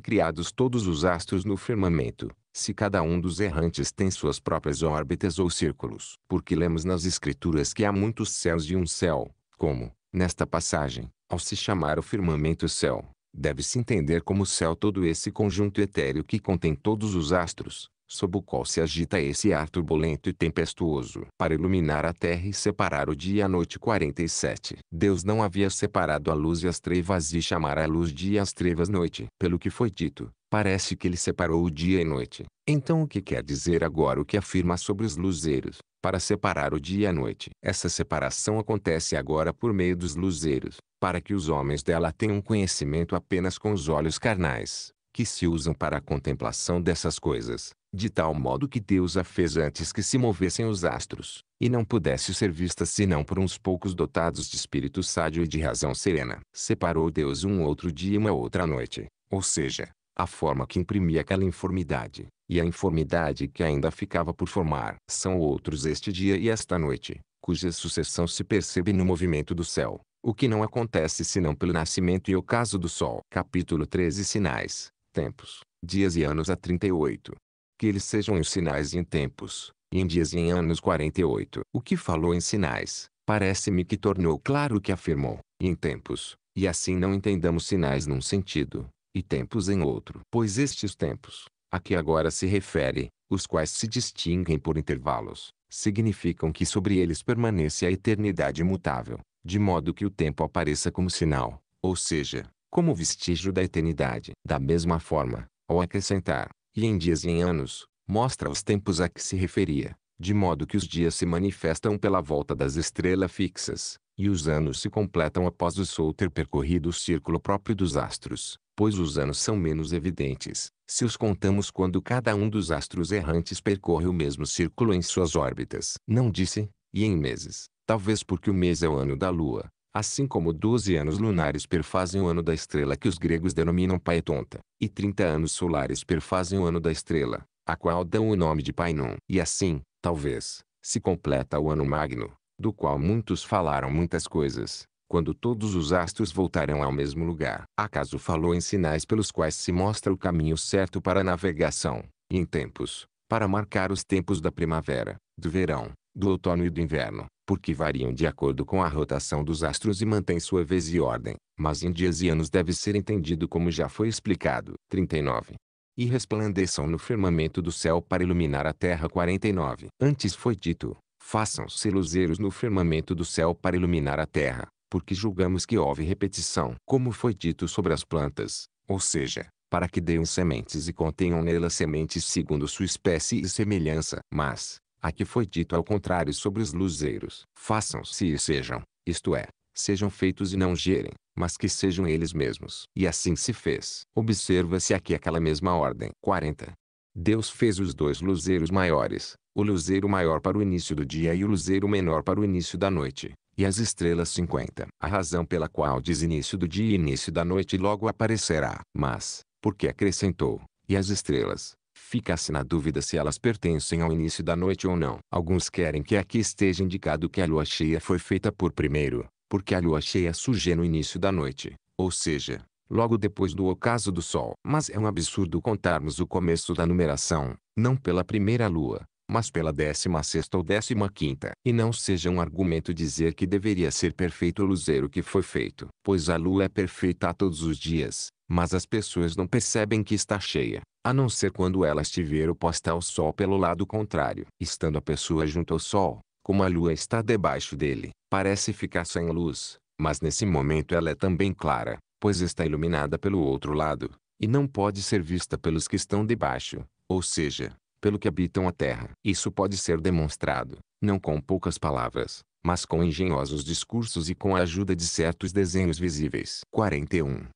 criados todos os astros no firmamento, se cada um dos errantes tem suas próprias órbitas ou círculos. Porque lemos nas Escrituras que há muitos céus e um céu, como, nesta passagem, ao se chamar o firmamento céu, deve-se entender como céu todo esse conjunto etéreo que contém todos os astros, sob o qual se agita esse ar turbulento e tempestuoso, para iluminar a terra e separar o dia e a noite. 47. Deus não havia separado a luz e as trevas e chamara a luz dia e as trevas noite. Pelo que foi dito, parece que ele separou o dia e noite. Então o que quer dizer agora o que afirma sobre os luzeiros, para separar o dia e a noite? Essa separação acontece agora por meio dos luzeiros, para que os homens dela tenham conhecimento apenas com os olhos carnais, que se usam para a contemplação dessas coisas de tal modo que Deus a fez antes que se movessem os astros, e não pudesse ser vista senão por uns poucos dotados de espírito sádio e de razão serena. Separou Deus um outro dia e uma outra noite, ou seja, a forma que imprimia aquela informidade, e a informidade que ainda ficava por formar. São outros este dia e esta noite, cuja sucessão se percebe no movimento do céu, o que não acontece senão pelo nascimento e ocaso do sol. Capítulo 13 Sinais, Tempos, Dias e Anos a 38 que eles sejam em sinais em tempos, em dias e em anos 48. O que falou em sinais, parece-me que tornou claro o que afirmou, e em tempos, e assim não entendamos sinais num sentido, e tempos em outro. Pois estes tempos, a que agora se refere, os quais se distinguem por intervalos, significam que sobre eles permanece a eternidade imutável, de modo que o tempo apareça como sinal, ou seja, como vestígio da eternidade. Da mesma forma, ao acrescentar, e em dias e em anos, mostra os tempos a que se referia, de modo que os dias se manifestam pela volta das estrelas fixas, e os anos se completam após o Sol ter percorrido o círculo próprio dos astros, pois os anos são menos evidentes, se os contamos quando cada um dos astros errantes percorre o mesmo círculo em suas órbitas. Não disse, e em meses, talvez porque o mês é o ano da Lua, assim como 12 anos lunares perfazem o ano da estrela que os gregos denominam Paetonta, e 30 anos solares perfazem o ano da estrela, a qual dão o nome de Painon. E assim, talvez, se completa o ano magno, do qual muitos falaram muitas coisas, quando todos os astros voltarão ao mesmo lugar. Acaso falou em sinais pelos quais se mostra o caminho certo para a navegação, e em tempos, para marcar os tempos da primavera, do verão, do outono e do inverno, porque variam de acordo com a rotação dos astros e mantêm sua vez e ordem, mas em dias e anos deve ser entendido como já foi explicado. 39 e resplandeçam no firmamento do céu para iluminar a terra. 49. Antes foi dito: façam-se luzeiros no firmamento do céu para iluminar a terra, porque julgamos que houve repetição, como foi dito sobre as plantas, ou seja, para que deem sementes e contenham nelas sementes segundo sua espécie e semelhança. Mas, a que foi dito ao contrário sobre os luzeiros. Façam-se e sejam, isto é, sejam feitos e não gerem, mas que sejam eles mesmos. E assim se fez. Observa-se aqui aquela mesma ordem. 40. Deus fez os dois luzeiros maiores, o luzeiro maior para o início do dia e o luzeiro menor para o início da noite, e as estrelas 50. A razão pela qual diz início do dia e início da noite logo aparecerá. Mas, porque acrescentou, e as estrelas, Fica-se assim na dúvida se elas pertencem ao início da noite ou não. Alguns querem que aqui esteja indicado que a lua cheia foi feita por primeiro, porque a lua cheia surge no início da noite, ou seja, logo depois do ocaso do sol. Mas é um absurdo contarmos o começo da numeração, não pela primeira lua, mas pela décima sexta ou décima quinta. E não seja um argumento dizer que deveria ser perfeito o luzeiro que foi feito, pois a lua é perfeita a todos os dias, mas as pessoas não percebem que está cheia a não ser quando ela estiver oposta ao Sol pelo lado contrário. Estando a pessoa junto ao Sol, como a Lua está debaixo dele, parece ficar sem luz, mas nesse momento ela é também clara, pois está iluminada pelo outro lado, e não pode ser vista pelos que estão debaixo, ou seja, pelo que habitam a terra. Isso pode ser demonstrado, não com poucas palavras, mas com engenhosos discursos e com a ajuda de certos desenhos visíveis. 41.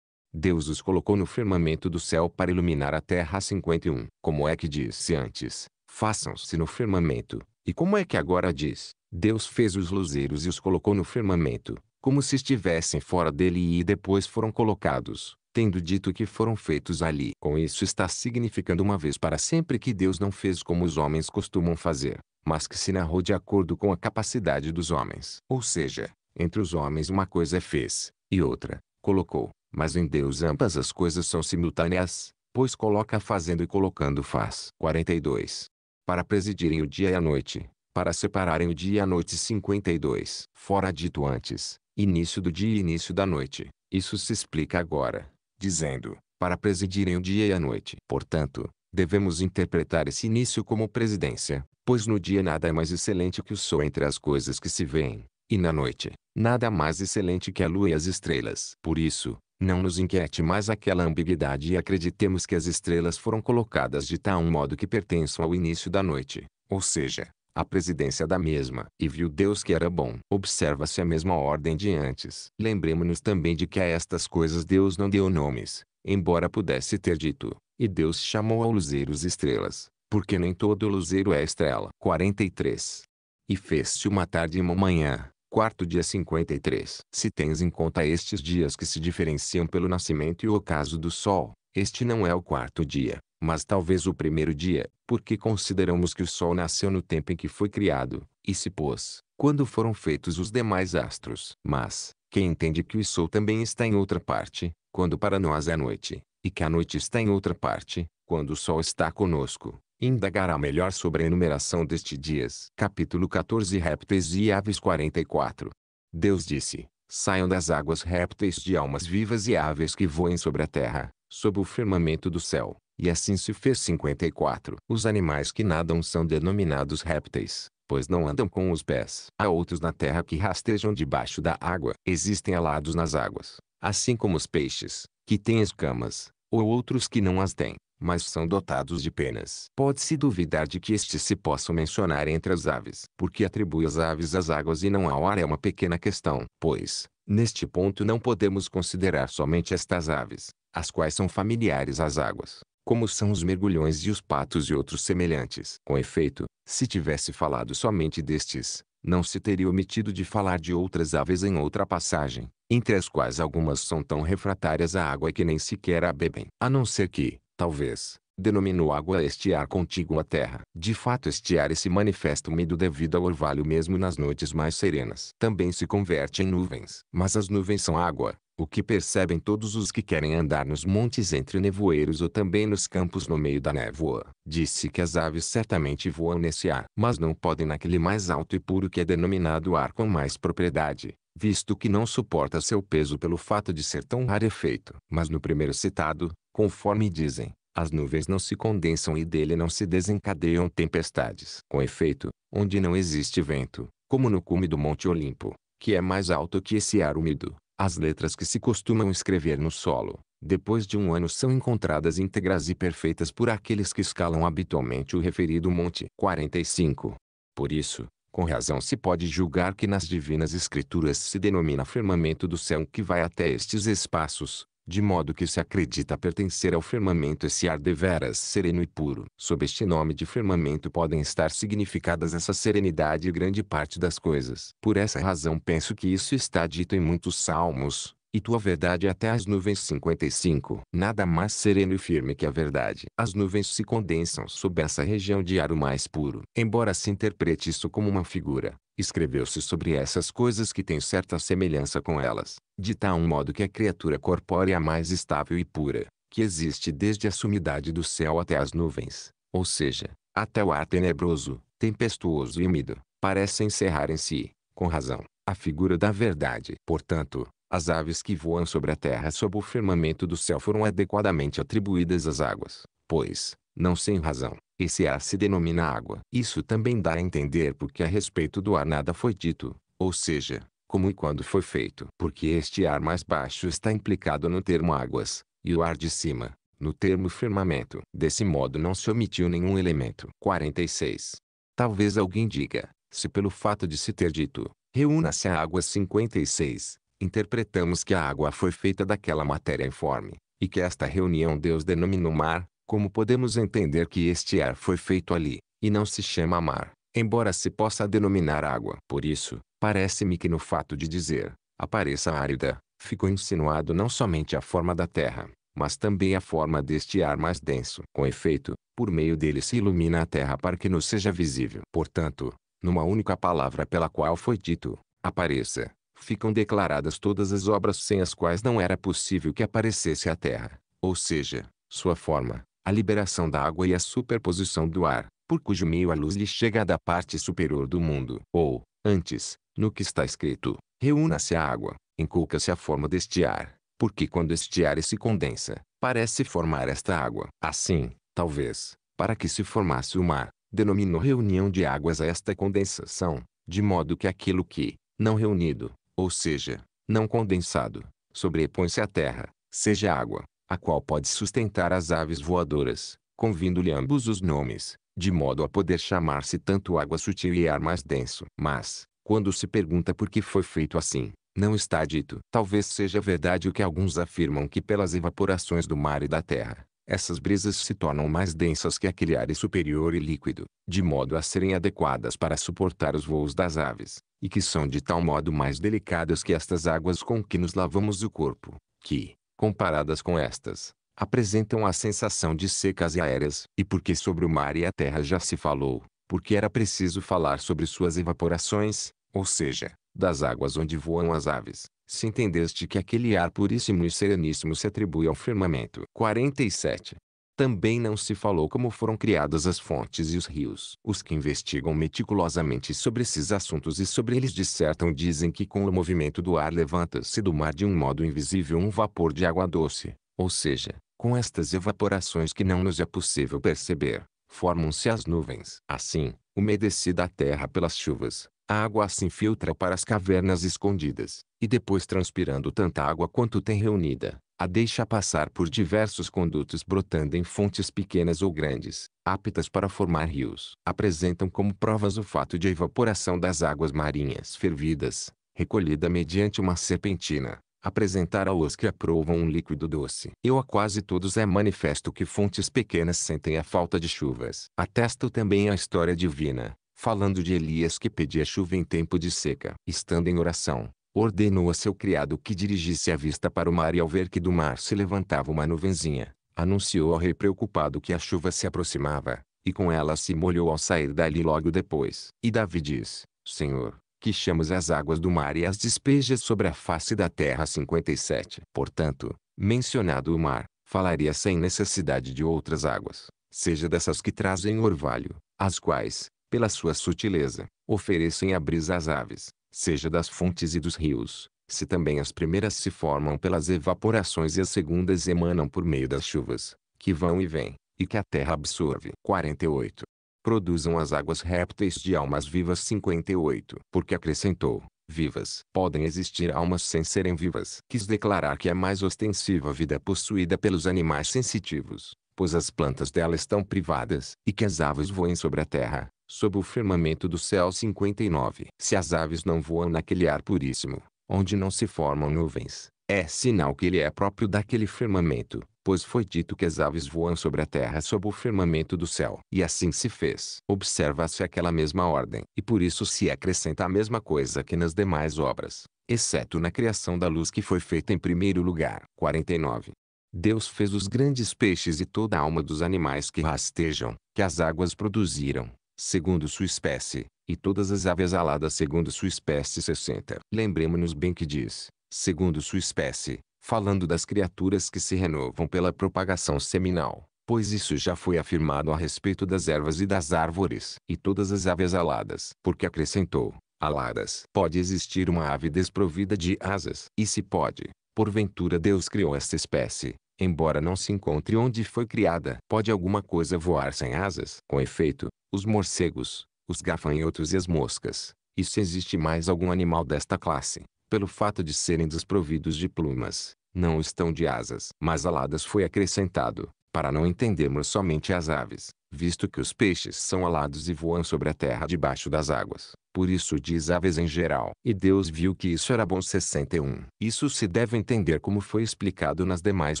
Deus os colocou no firmamento do céu para iluminar a terra 51. Como é que disse antes, façam-se no firmamento. E como é que agora diz, Deus fez os luzeiros e os colocou no firmamento, como se estivessem fora dele e depois foram colocados, tendo dito que foram feitos ali. Com isso está significando uma vez para sempre que Deus não fez como os homens costumam fazer, mas que se narrou de acordo com a capacidade dos homens. Ou seja, entre os homens uma coisa fez, e outra, colocou. Mas em Deus ambas as coisas são simultâneas, pois coloca fazendo e colocando faz. 42. Para presidirem o dia e a noite, para separarem o dia e a noite. 52. Fora dito antes, início do dia e início da noite, isso se explica agora, dizendo, para presidirem o dia e a noite. Portanto, devemos interpretar esse início como presidência, pois no dia nada é mais excelente que o sol entre as coisas que se veem, e na noite, nada mais excelente que a lua e as estrelas. Por isso, não nos inquiete mais aquela ambiguidade e acreditemos que as estrelas foram colocadas de tal modo que pertençam ao início da noite, ou seja, à presidência da mesma. E viu Deus que era bom. Observa-se a mesma ordem de antes. Lembremos-nos também de que a estas coisas Deus não deu nomes, embora pudesse ter dito. E Deus chamou ao luzeiro as estrelas, porque nem todo luzeiro é estrela. 43. E fez-se uma tarde e uma manhã, quarto dia 53. Se tens em conta estes dias que se diferenciam pelo nascimento e o ocaso do sol, este não é o quarto dia, mas talvez o primeiro dia, porque consideramos que o sol nasceu no tempo em que foi criado, e se pôs, quando foram feitos os demais astros. Mas, quem entende que o sol também está em outra parte, quando para nós é noite, e que a noite está em outra parte, quando o sol está conosco, indagará melhor sobre a enumeração deste dias. Capítulo 14 Répteis e aves 44 Deus disse, saiam das águas répteis de almas vivas e aves que voem sobre a terra, sob o firmamento do céu. E assim se fez 54. Os animais que nadam são denominados répteis, pois não andam com os pés. Há outros na terra que rastejam debaixo da água. Existem alados nas águas, assim como os peixes, que têm escamas, ou outros que não as têm mas são dotados de penas. Pode-se duvidar de que estes se possam mencionar entre as aves, porque atribui as aves às águas e não ao ar é uma pequena questão, pois, neste ponto não podemos considerar somente estas aves, as quais são familiares às águas, como são os mergulhões e os patos e outros semelhantes. Com efeito, se tivesse falado somente destes, não se teria omitido de falar de outras aves em outra passagem, entre as quais algumas são tão refratárias à água que nem sequer a bebem. A não ser que, talvez, denomino água este ar contíguo à terra. De fato este ar se manifesta úmido devido ao orvalho mesmo nas noites mais serenas. Também se converte em nuvens. Mas as nuvens são água, o que percebem todos os que querem andar nos montes entre nevoeiros ou também nos campos no meio da névoa. Disse que as aves certamente voam nesse ar, mas não podem naquele mais alto e puro que é denominado ar com mais propriedade visto que não suporta seu peso pelo fato de ser tão rarefeito. Mas no primeiro citado, conforme dizem, as nuvens não se condensam e dele não se desencadeiam tempestades. Com efeito, onde não existe vento, como no cume do Monte Olimpo, que é mais alto que esse ar úmido, as letras que se costumam escrever no solo, depois de um ano são encontradas íntegras e perfeitas por aqueles que escalam habitualmente o referido monte. 45. Por isso, com razão se pode julgar que nas divinas escrituras se denomina firmamento do céu que vai até estes espaços, de modo que se acredita pertencer ao firmamento esse ar deveras sereno e puro. Sob este nome de firmamento podem estar significadas essa serenidade e grande parte das coisas. Por essa razão penso que isso está dito em muitos salmos, e tua verdade até as nuvens 55. Nada mais sereno e firme que a verdade. As nuvens se condensam sob essa região de ar o mais puro. Embora se interprete isso como uma figura, escreveu-se sobre essas coisas que têm certa semelhança com elas, de tal modo que a criatura corpórea mais estável e pura, que existe desde a sumidade do céu até as nuvens, ou seja, até o ar tenebroso, tempestuoso e úmido, parece encerrar em si, com razão, a figura da verdade. Portanto, as aves que voam sobre a terra sob o firmamento do céu foram adequadamente atribuídas às águas, pois, não sem razão, esse ar se denomina água. Isso também dá a entender porque a respeito do ar nada foi dito, ou seja, como e quando foi feito. Porque este ar mais baixo está implicado no termo águas, e o ar de cima, no termo firmamento. Desse modo não se omitiu nenhum elemento. 46. Talvez alguém diga, se pelo fato de se ter dito, reúna-se a água 56, interpretamos que a água foi feita daquela matéria informe, e que esta reunião Deus denominou mar, como podemos entender que este ar foi feito ali, e não se chama mar, embora se possa denominar água. Por isso, parece-me que no fato de dizer, apareça árida, ficou insinuado não somente a forma da terra, mas também a forma deste ar mais denso. Com efeito, por meio dele se ilumina a terra para que nos seja visível. Portanto, numa única palavra pela qual foi dito, apareça, ficam declaradas todas as obras sem as quais não era possível que aparecesse a terra, ou seja, sua forma, a liberação da água e a superposição do ar, por cujo meio a luz lhe chega da parte superior do mundo. Ou, antes, no que está escrito, reúna-se a água, inculca-se a forma deste ar, porque quando este ar se condensa, parece formar esta água. Assim, talvez, para que se formasse o mar, denominou reunião de águas a esta condensação, de modo que aquilo que, não reunido, ou seja, não condensado, sobrepõe-se à terra, seja água, a qual pode sustentar as aves voadoras, convindo-lhe ambos os nomes, de modo a poder chamar-se tanto água sutil e ar mais denso. Mas, quando se pergunta por que foi feito assim, não está dito. Talvez seja verdade o que alguns afirmam que pelas evaporações do mar e da terra, essas brisas se tornam mais densas que aquele ar superior e líquido, de modo a serem adequadas para suportar os voos das aves e que são de tal modo mais delicadas que estas águas com que nos lavamos o corpo, que, comparadas com estas, apresentam a sensação de secas e aéreas, e porque sobre o mar e a terra já se falou, porque era preciso falar sobre suas evaporações, ou seja, das águas onde voam as aves, se entendeste que aquele ar puríssimo e sereníssimo se atribui ao firmamento. 47. Também não se falou como foram criadas as fontes e os rios. Os que investigam meticulosamente sobre esses assuntos e sobre eles dissertam dizem que com o movimento do ar levanta-se do mar de um modo invisível um vapor de água doce, ou seja, com estas evaporações que não nos é possível perceber, formam-se as nuvens. Assim, umedecida a terra pelas chuvas, a água se assim infiltra para as cavernas escondidas, e depois transpirando tanta água quanto tem reunida, a deixa passar por diversos condutos brotando em fontes pequenas ou grandes, aptas para formar rios. Apresentam como provas o fato de a evaporação das águas marinhas fervidas, recolhida mediante uma serpentina, apresentar aos que aprovam um líquido doce. Eu a quase todos é manifesto que fontes pequenas sentem a falta de chuvas. Atesto também a história divina, falando de Elias que pedia chuva em tempo de seca. Estando em oração, ordenou a seu criado que dirigisse a vista para o mar e ao ver que do mar se levantava uma nuvenzinha, anunciou ao rei preocupado que a chuva se aproximava, e com ela se molhou ao sair dali logo depois. E Davi diz, Senhor, que chamas as águas do mar e as despejas sobre a face da terra 57. Portanto, mencionado o mar, falaria sem necessidade de outras águas, seja dessas que trazem orvalho, as quais, pela sua sutileza, oferecem a brisa às aves, seja das fontes e dos rios, se também as primeiras se formam pelas evaporações e as segundas emanam por meio das chuvas, que vão e vêm, e que a terra absorve. 48. Produzam as águas répteis de almas vivas 58. Porque acrescentou, vivas. Podem existir almas sem serem vivas. Quis declarar que é mais ostensiva a vida possuída pelos animais sensitivos, pois as plantas dela estão privadas, e que as aves voem sobre a terra, sob o firmamento do céu 59. Se as aves não voam naquele ar puríssimo, onde não se formam nuvens, é sinal que ele é próprio daquele firmamento, pois foi dito que as aves voam sobre a terra sob o firmamento do céu. E assim se fez. Observa-se aquela mesma ordem, e por isso se acrescenta a mesma coisa que nas demais obras, exceto na criação da luz que foi feita em primeiro lugar. 49. Deus fez os grandes peixes e toda a alma dos animais que rastejam, que as águas produziram, segundo sua espécie, e todas as aves aladas segundo sua espécie 60. Lembremos-nos bem que diz, segundo sua espécie, falando das criaturas que se renovam pela propagação seminal, pois isso já foi afirmado a respeito das ervas e das árvores, e todas as aves aladas, porque acrescentou, aladas. Pode existir uma ave desprovida de asas, e se pode, porventura Deus criou esta espécie, embora não se encontre onde foi criada. Pode alguma coisa voar sem asas? Com efeito, os morcegos, os gafanhotos e as moscas, e se existe mais algum animal desta classe, pelo fato de serem desprovidos de plumas, não estão de asas. Mas aladas foi acrescentado, para não entendermos somente as aves, visto que os peixes são alados e voam sobre a terra debaixo das águas. Por isso diz aves em geral. E Deus viu que isso era bom 61. Isso se deve entender como foi explicado nas demais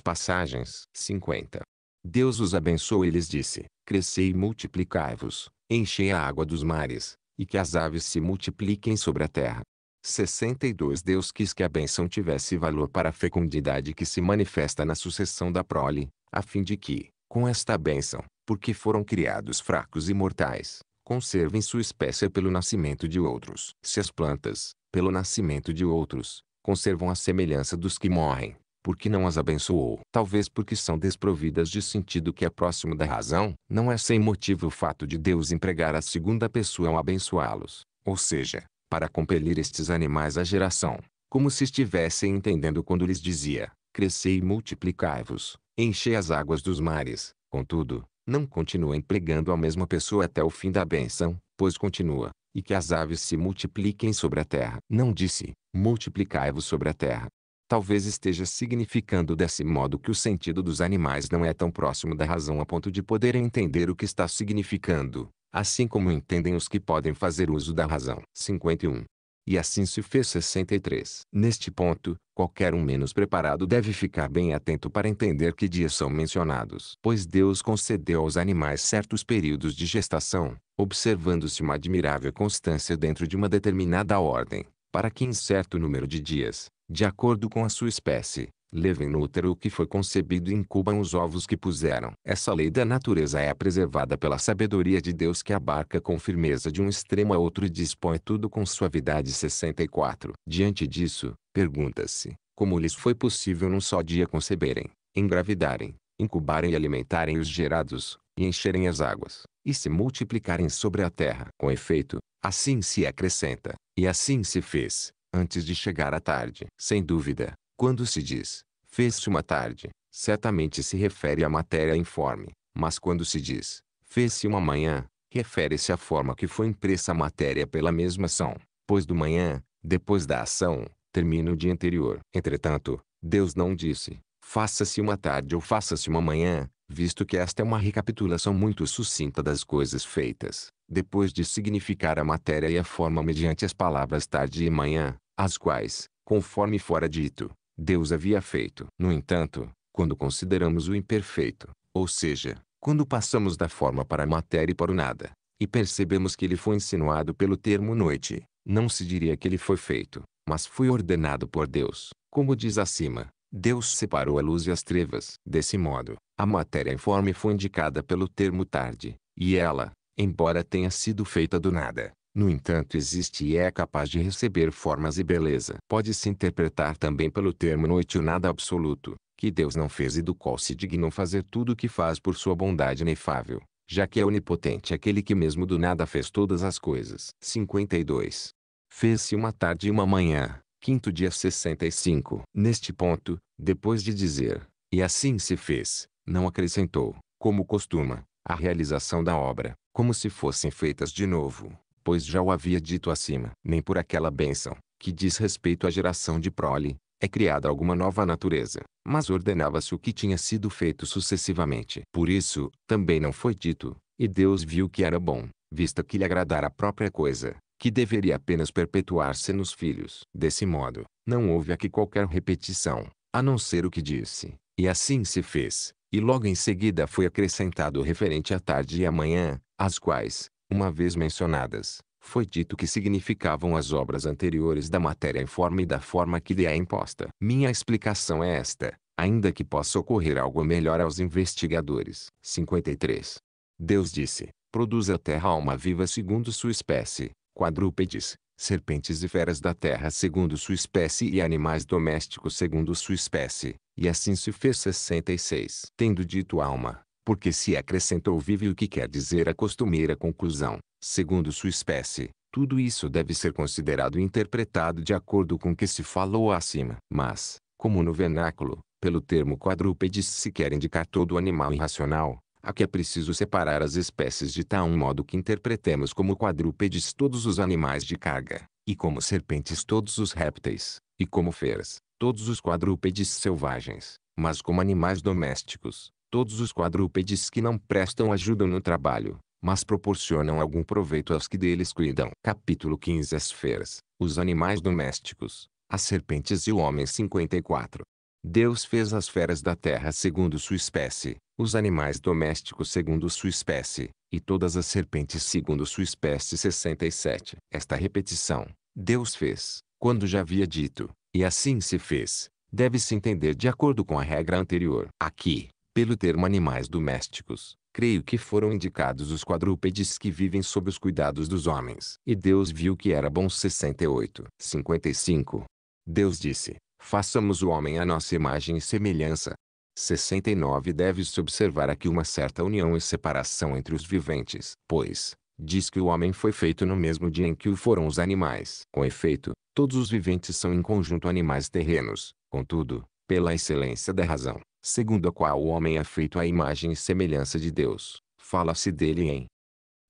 passagens. 50. Deus os abençoou e lhes disse, Crescei e multiplicai-vos, enchei a água dos mares, e que as aves se multipliquem sobre a terra, 62 Deus quis que a bênção tivesse valor para a fecundidade que se manifesta na sucessão da prole, a fim de que, com esta bênção, porque foram criados fracos e mortais, conservem sua espécie pelo nascimento de outros. Se as plantas, pelo nascimento de outros, conservam a semelhança dos que morrem, porque não as abençoou. Talvez porque são desprovidas de sentido que é próximo da razão, não é sem motivo o fato de Deus empregar a segunda pessoa ao abençoá-los. Ou seja, para compelir estes animais à geração, como se estivessem entendendo quando lhes dizia, crescei e multiplicai-vos, enchei as águas dos mares, contudo, não continuem empregando a mesma pessoa até o fim da bênção, pois continua, e que as aves se multipliquem sobre a terra. Não disse, multiplicai-vos sobre a terra. Talvez esteja significando desse modo que o sentido dos animais não é tão próximo da razão a ponto de poderem entender o que está significando, assim como entendem os que podem fazer uso da razão. 51. E assim se fez 63. Neste ponto, qualquer um menos preparado deve ficar bem atento para entender que dias são mencionados. Pois Deus concedeu aos animais certos períodos de gestação, observando-se uma admirável constância dentro de uma determinada ordem, para que em certo número de dias, de acordo com a sua espécie, levem no útero o que foi concebido e incubam os ovos que puseram. Essa lei da natureza é preservada pela sabedoria de Deus que abarca com firmeza de um extremo a outro e dispõe tudo com suavidade. 64. Diante disso, pergunta-se, como lhes foi possível num só dia conceberem, engravidarem, incubarem e alimentarem os gerados, e encherem as águas, e se multiplicarem sobre a terra. Com efeito, assim se acrescenta, e assim se fez, antes de chegar à tarde. Sem dúvida, quando se diz, Fez-se uma tarde, certamente se refere à matéria informe, mas quando se diz, fez-se uma manhã, refere-se à forma que foi impressa a matéria pela mesma ação, pois do manhã, depois da ação, termina o dia anterior. Entretanto, Deus não disse, faça-se uma tarde ou faça-se uma manhã, visto que esta é uma recapitulação muito sucinta das coisas feitas, depois de significar a matéria e a forma mediante as palavras tarde e manhã, as quais, conforme fora dito, Deus havia feito. No entanto, quando consideramos o imperfeito, ou seja, quando passamos da forma para a matéria e para o nada, e percebemos que ele foi insinuado pelo termo noite, não se diria que ele foi feito, mas foi ordenado por Deus. Como diz acima, Deus separou a luz e as trevas. Desse modo, a matéria informe foi indicada pelo termo tarde, e ela, embora tenha sido feita do nada, no entanto existe e é capaz de receber formas e beleza. Pode-se interpretar também pelo termo noite o nada absoluto, que Deus não fez e do qual se dignou fazer tudo o que faz por sua bondade inefável, já que é onipotente aquele que mesmo do nada fez todas as coisas. 52. Fez-se uma tarde e uma manhã, quinto dia 65. Neste ponto, depois de dizer, e assim se fez, não acrescentou, como costuma, a realização da obra, como se fossem feitas de novo pois já o havia dito acima. Nem por aquela bênção, que diz respeito à geração de prole, é criada alguma nova natureza, mas ordenava-se o que tinha sido feito sucessivamente. Por isso, também não foi dito, e Deus viu que era bom, vista que lhe agradara a própria coisa, que deveria apenas perpetuar-se nos filhos. Desse modo, não houve aqui qualquer repetição, a não ser o que disse, e assim se fez, e logo em seguida foi acrescentado referente à tarde e à manhã, as quais, uma vez mencionadas, foi dito que significavam as obras anteriores da matéria informe e da forma que lhe é imposta. Minha explicação é esta, ainda que possa ocorrer algo melhor aos investigadores. 53. Deus disse, produz a terra alma viva segundo sua espécie, quadrúpedes, serpentes e feras da terra segundo sua espécie e animais domésticos segundo sua espécie, e assim se fez 66. Tendo dito alma, porque se acrescentou vive o que quer dizer a costumeira conclusão, segundo sua espécie, tudo isso deve ser considerado e interpretado de acordo com o que se falou acima. Mas, como no vernáculo, pelo termo quadrúpedes se quer indicar todo animal irracional, a que é preciso separar as espécies de tal modo que interpretemos como quadrúpedes todos os animais de carga, e como serpentes todos os répteis, e como feras, todos os quadrúpedes selvagens, mas como animais domésticos, Todos os quadrúpedes que não prestam ajuda no trabalho, mas proporcionam algum proveito aos que deles cuidam. Capítulo 15 As feras, os animais domésticos, as serpentes e o homem 54. Deus fez as feras da terra segundo sua espécie, os animais domésticos segundo sua espécie, e todas as serpentes segundo sua espécie 67. Esta repetição, Deus fez, quando já havia dito, e assim se fez, deve-se entender de acordo com a regra anterior. Aqui, pelo termo animais domésticos, creio que foram indicados os quadrúpedes que vivem sob os cuidados dos homens. E Deus viu que era bom 68. 55. Deus disse, façamos o homem à nossa imagem e semelhança. 69 Deve-se observar aqui uma certa união e separação entre os viventes, pois, diz que o homem foi feito no mesmo dia em que o foram os animais. Com efeito, todos os viventes são em conjunto animais terrenos, contudo, pela excelência da razão, segundo a qual o homem é feito à imagem e semelhança de Deus, fala-se dele em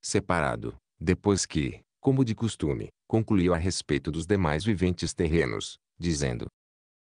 separado, depois que, como de costume, concluiu a respeito dos demais viventes terrenos, dizendo: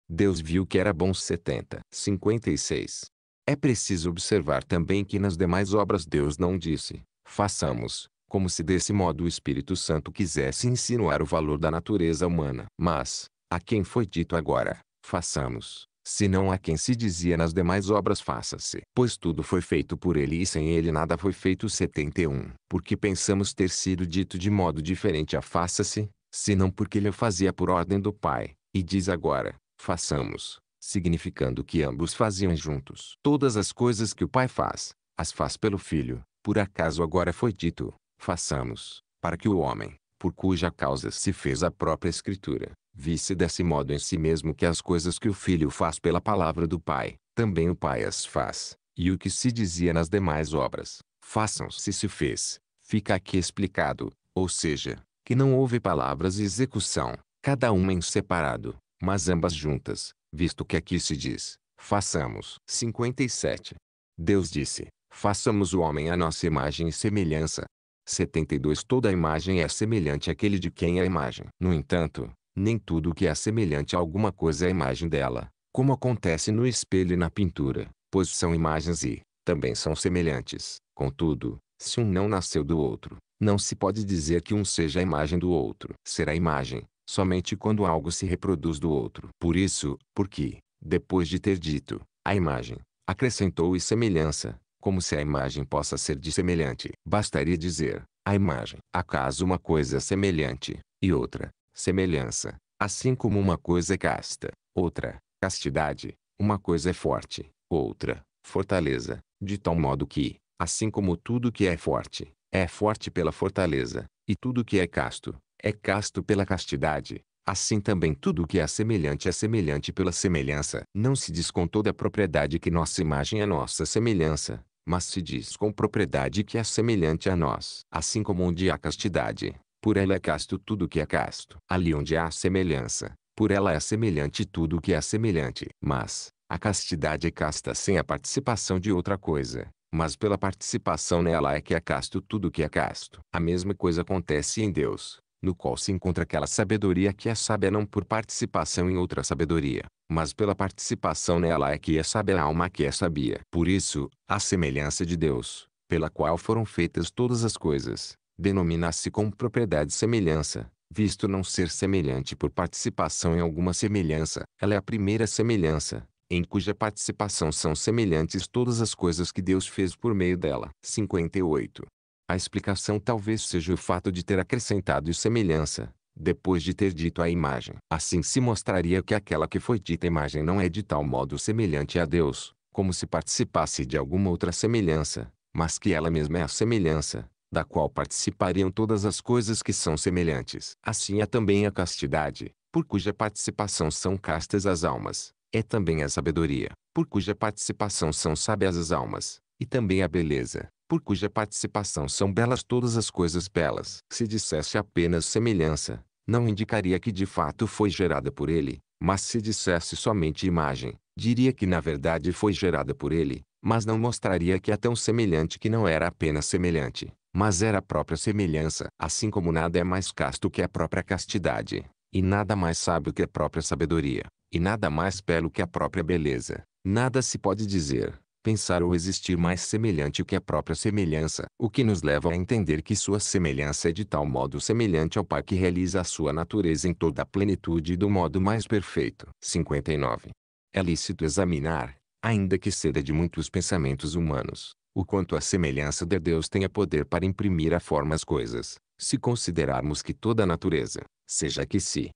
Deus viu que era bom 70. 56. É preciso observar também que nas demais obras Deus não disse: façamos, como se desse modo o Espírito Santo quisesse insinuar o valor da natureza humana. Mas, a quem foi dito agora: façamos, se não a quem se dizia nas demais obras faça-se. Pois tudo foi feito por ele e sem ele nada foi feito 71. Porque pensamos ter sido dito de modo diferente a faça-se, senão porque ele o fazia por ordem do Pai, e diz agora, façamos, significando que ambos faziam juntos. Todas as coisas que o Pai faz, as faz pelo Filho, por acaso agora foi dito, façamos, para que o homem, por cuja causa se fez a própria Escritura, Visse desse modo em si mesmo que as coisas que o filho faz pela palavra do pai, também o pai as faz, e o que se dizia nas demais obras, façam-se se fez. Fica aqui explicado, ou seja, que não houve palavras e execução, cada uma em separado, mas ambas juntas, visto que aqui se diz, façamos. 57. Deus disse, façamos o homem à nossa imagem e semelhança. 72 Toda a imagem é semelhante àquele de quem é a imagem. No entanto, nem tudo que é semelhante a alguma coisa é imagem dela, como acontece no espelho e na pintura, pois são imagens e, também são semelhantes. Contudo, se um não nasceu do outro, não se pode dizer que um seja a imagem do outro. Será imagem, somente quando algo se reproduz do outro. Por isso, porque, depois de ter dito, a imagem, acrescentou e semelhança, como se a imagem possa ser semelhante. Bastaria dizer, a imagem. Acaso uma coisa é semelhante, e outra, semelhança. Assim como uma coisa é casta, outra, castidade, uma coisa é forte, outra, fortaleza, de tal modo que, assim como tudo que é forte, é forte pela fortaleza, e tudo que é casto, é casto pela castidade, assim também tudo que é semelhante é semelhante pela semelhança. Não se diz com toda a propriedade que nossa imagem é nossa semelhança, mas se diz com propriedade que é semelhante a nós. Assim como onde há castidade, por ela é casto tudo que é casto. Ali onde há semelhança, por ela é semelhante tudo que é semelhante. Mas, a castidade é casta sem a participação de outra coisa, mas pela participação nela é que é casto tudo que é casto. A mesma coisa acontece em Deus, no qual se encontra aquela sabedoria que é sábia não por participação em outra sabedoria, mas pela participação nela é que é sábia a alma que é sabia. Por isso, a semelhança de Deus, pela qual foram feitas todas as coisas, denomina se como propriedade semelhança, visto não ser semelhante por participação em alguma semelhança. Ela é a primeira semelhança, em cuja participação são semelhantes todas as coisas que Deus fez por meio dela. 58. A explicação talvez seja o fato de ter acrescentado semelhança, depois de ter dito a imagem. Assim se mostraria que aquela que foi dita imagem não é de tal modo semelhante a Deus, como se participasse de alguma outra semelhança, mas que ela mesma é a semelhança, da qual participariam todas as coisas que são semelhantes. Assim é também a castidade, por cuja participação são castas as almas. É também a sabedoria, por cuja participação são sábias as almas. E também a beleza, por cuja participação são belas todas as coisas belas. Se dissesse apenas semelhança, não indicaria que de fato foi gerada por ele, mas se dissesse somente imagem, diria que na verdade foi gerada por ele, mas não mostraria que é tão semelhante que não era apenas semelhante mas era a própria semelhança, assim como nada é mais casto que a própria castidade, e nada mais sábio que a própria sabedoria, e nada mais belo que a própria beleza. Nada se pode dizer, pensar ou existir mais semelhante que a própria semelhança, o que nos leva a entender que sua semelhança é de tal modo semelhante ao Pai que realiza a sua natureza em toda a plenitude e do modo mais perfeito. 59. É lícito examinar, ainda que ceda de muitos pensamentos humanos, o quanto a semelhança de Deus tenha poder para imprimir a forma as coisas, se considerarmos que toda a natureza, seja que se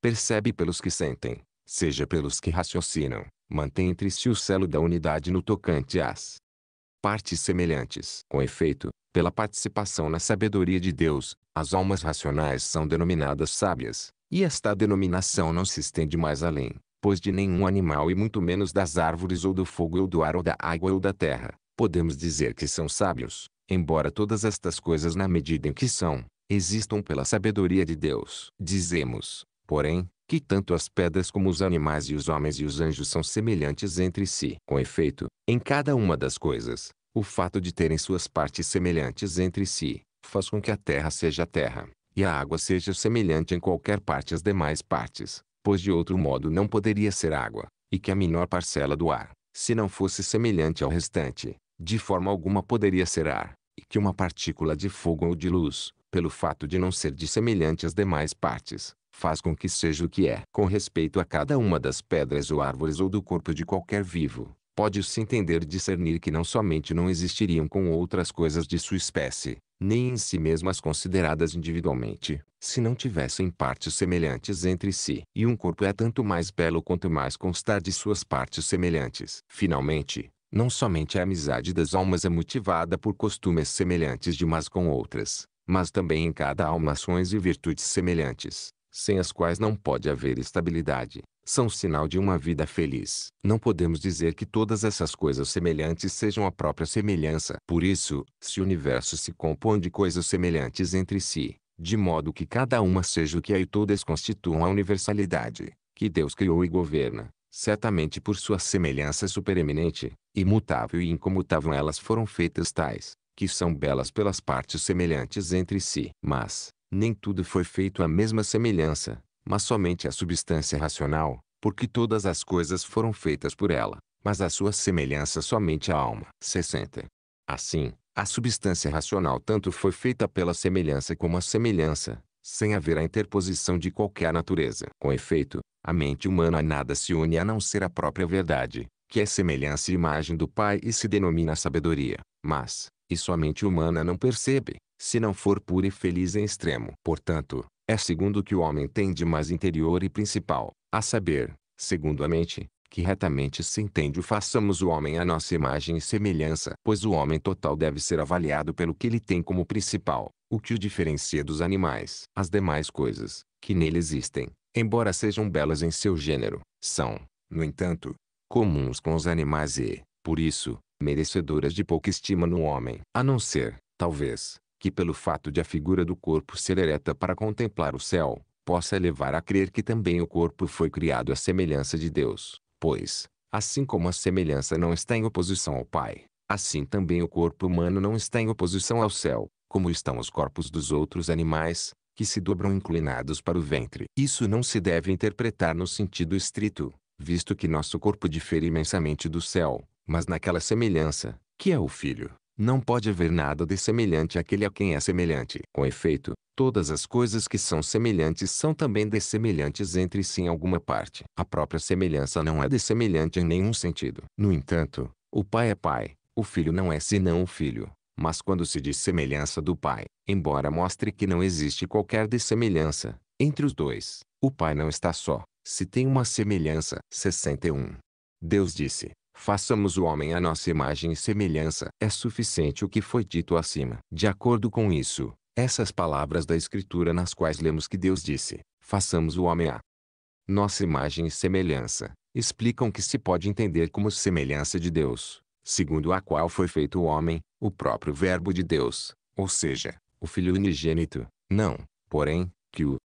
percebe pelos que sentem, seja pelos que raciocinam, mantém entre si o selo da unidade no tocante às partes semelhantes. Com efeito, pela participação na sabedoria de Deus, as almas racionais são denominadas sábias, e esta denominação não se estende mais além, pois de nenhum animal e muito menos das árvores ou do fogo ou do ar ou da água ou da terra, podemos dizer que são sábios, embora todas estas coisas na medida em que são, existam pela sabedoria de Deus. Dizemos, porém, que tanto as pedras como os animais e os homens e os anjos são semelhantes entre si. Com efeito, em cada uma das coisas, o fato de terem suas partes semelhantes entre si, faz com que a terra seja terra, e a água seja semelhante em qualquer parte às demais partes, pois de outro modo não poderia ser água, e que a menor parcela do ar, se não fosse semelhante ao restante, de forma alguma poderia ser ar, e que uma partícula de fogo ou de luz, pelo fato de não ser dissemelhante às demais partes, faz com que seja o que é. Com respeito a cada uma das pedras ou árvores ou do corpo de qualquer vivo, pode-se entender discernir que não somente não existiriam com outras coisas de sua espécie, nem em si mesmas consideradas individualmente, se não tivessem partes semelhantes entre si. E um corpo é tanto mais belo quanto mais constar de suas partes semelhantes. Finalmente, não somente a amizade das almas é motivada por costumes semelhantes de umas com outras, mas também em cada alma ações e virtudes semelhantes, sem as quais não pode haver estabilidade, são sinal de uma vida feliz. Não podemos dizer que todas essas coisas semelhantes sejam a própria semelhança. Por isso, se o universo se compõe de coisas semelhantes entre si, de modo que cada uma seja o que é e todas constituam a universalidade, que Deus criou e governa, certamente por sua semelhança supereminente, imutável e incomutável elas foram feitas tais, que são belas pelas partes semelhantes entre si. Mas, nem tudo foi feito à mesma semelhança, mas somente a substância racional, porque todas as coisas foram feitas por ela, mas a sua semelhança somente à alma. 60. Assim, a substância racional tanto foi feita pela semelhança como a semelhança, sem haver a interposição de qualquer natureza. Com efeito, a mente humana a nada se une a não ser a própria verdade, que é semelhança e imagem do Pai e se denomina sabedoria. Mas, isso a mente humana não percebe, se não for pura e feliz em extremo. Portanto, é segundo o que o homem tem de mais interior e principal, a saber, segundo a mente, que retamente se entende o façamos o homem à nossa imagem e semelhança, pois o homem total deve ser avaliado pelo que ele tem como principal, o que o diferencia dos animais. As demais coisas, que nele existem, embora sejam belas em seu gênero, são, no entanto, comuns com os animais e, por isso, merecedoras de pouca estima no homem. A não ser, talvez, que pelo fato de a figura do corpo ser ereta para contemplar o céu, possa levar a crer que também o corpo foi criado à semelhança de Deus pois, assim como a semelhança não está em oposição ao Pai, assim também o corpo humano não está em oposição ao céu, como estão os corpos dos outros animais, que se dobram inclinados para o ventre. Isso não se deve interpretar no sentido estrito, visto que nosso corpo difere imensamente do céu, mas naquela semelhança, que é o Filho, não pode haver nada de semelhante àquele a quem é semelhante. Com efeito, todas as coisas que são semelhantes são também dessemelhantes entre si em alguma parte. A própria semelhança não é dessemelhante em nenhum sentido. No entanto, o pai é pai, o filho não é senão o filho. Mas quando se diz semelhança do pai, embora mostre que não existe qualquer dessemelhança entre os dois, o pai não está só, se tem uma semelhança. 61. Deus disse: façamos o homem à nossa imagem e semelhança. É suficiente o que foi dito acima. De acordo com isso, essas palavras da Escritura nas quais lemos que Deus disse, façamos o homem à nossa imagem e semelhança, explicam que se pode entender como semelhança de Deus, segundo a qual foi feito o homem, o próprio Verbo de Deus, ou seja, o Filho unigênito, não, porém, que o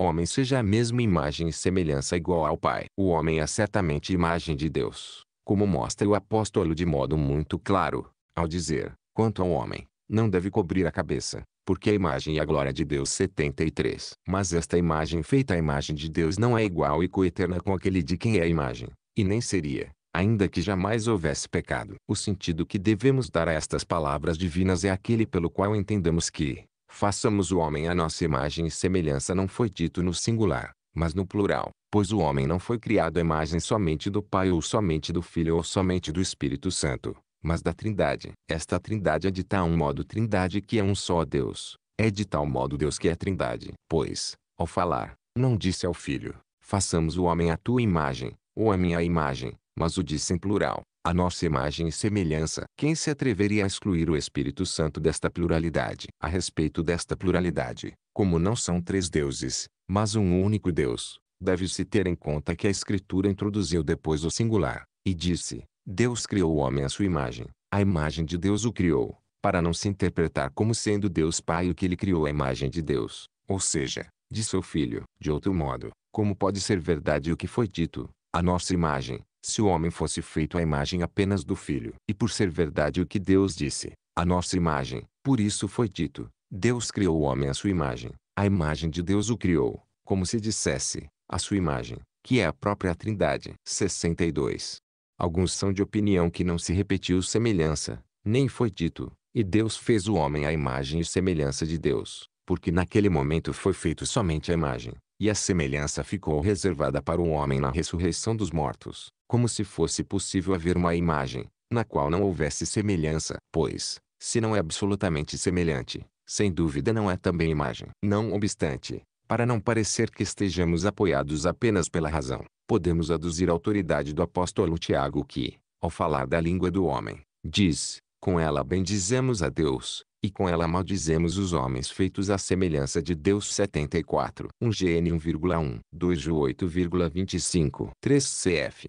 homem seja a mesma imagem e semelhança igual ao Pai. O homem é certamente imagem de Deus, como mostra o apóstolo de modo muito claro, ao dizer, quanto ao homem, não deve cobrir a cabeça, porque a imagem e a glória de Deus 73. Mas esta imagem feita à imagem de Deus não é igual e coeterna com aquele de quem é a imagem, e nem seria, ainda que jamais houvesse pecado. O sentido que devemos dar a estas palavras divinas é aquele pelo qual entendemos que, façamos o homem à nossa imagem e semelhança não foi dito no singular, mas no plural, pois o homem não foi criado à imagem somente do Pai ou somente do Filho ou somente do Espírito Santo, mas da Trindade. Esta Trindade é de tal modo Trindade que é um só Deus, é de tal modo Deus que é Trindade. Pois, ao falar, não disse ao Filho, façamos o homem à tua imagem, ou à minha imagem, mas o disse em plural, a nossa imagem e semelhança. Quem se atreveria a excluir o Espírito Santo desta pluralidade? A respeito desta pluralidade, como não são três deuses, mas um único Deus. Deve-se ter em conta que a Escritura introduziu depois o singular, e disse, Deus criou o homem à sua imagem, a imagem de Deus o criou, para não se interpretar como sendo Deus Pai o que ele criou a imagem de Deus, ou seja, de seu Filho. De outro modo, como pode ser verdade o que foi dito, a nossa imagem, se o homem fosse feito a imagem apenas do Filho? E por ser verdade o que Deus disse, a nossa imagem, por isso foi dito, Deus criou o homem à sua imagem, a imagem de Deus o criou, como se dissesse, a sua imagem, que é a própria Trindade. 62. Alguns são de opinião que não se repetiu semelhança, nem foi dito, e Deus fez o homem à imagem e semelhança de Deus, porque naquele momento foi feito somente a imagem, e a semelhança ficou reservada para o homem na ressurreição dos mortos, como se fosse possível haver uma imagem, na qual não houvesse semelhança, pois, se não é absolutamente semelhante, sem dúvida não é também imagem. Não obstante, para não parecer que estejamos apoiados apenas pela razão, podemos aduzir a autoridade do apóstolo Tiago que, ao falar da língua do homem, diz, com ela bendizemos a Deus, e com ela maldizemos os homens feitos à semelhança de Deus 74. 1 GN 1,1 2 Ju 8,25 3 CF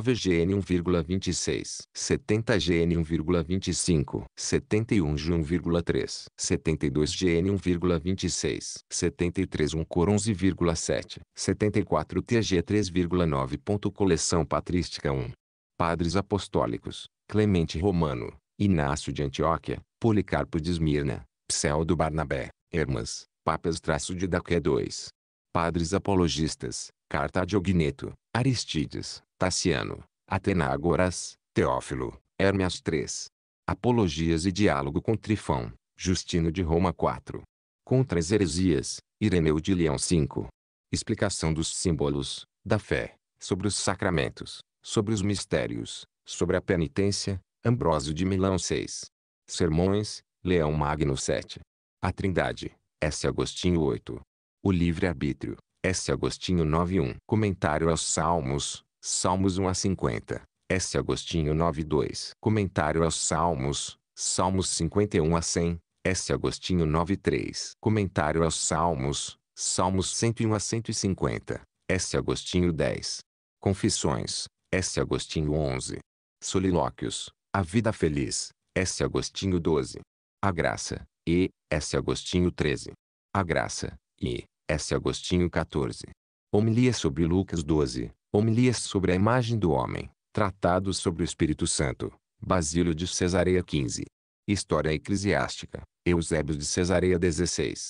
9 GN 1,26, 70 GN 1,25, 71 G 1,3, 72 GN 1,26, 73 1 Cor 11,7, 74 TG 3,9. Coleção Patrística 1. Padres Apostólicos, Clemente Romano, Inácio de Antioquia, Policarpo de Esmirna, Pseudo Barnabé, Hermas, Papas traço de Daqué 2. Padres Apologistas, Carta a Diogneto, Aristides, Tassiano, Atenágoras, Teófilo, Hermes 3. Apologias e diálogo com Trifão, Justino de Roma 4. Contra as heresias, Ireneu de Leão 5. Explicação dos símbolos, da fé, sobre os sacramentos, sobre os mistérios, sobre a penitência, Ambrósio de Milão 6. Sermões, Leão Magno 7. A Trindade, S. Agostinho 8. O livre-arbítrio, S. Agostinho 9.1 Comentário aos Salmos, Salmos 1 a 50. S. Agostinho 9.2 Comentário aos Salmos, Salmos 51 a 100. S. Agostinho 9.3 Comentário aos Salmos, Salmos 101 a 150. S. Agostinho 10. Confissões. S. Agostinho 11. Solilóquios. A Vida Feliz. S. Agostinho 12. A Graça. E. S. Agostinho 13. A Graça. E. S. Agostinho 14. Homilias sobre Lucas 12. Homilias sobre a imagem do homem. Tratados sobre o Espírito Santo. Basílio de Cesareia 15. História Eclesiástica. Eusébio de Cesareia 16.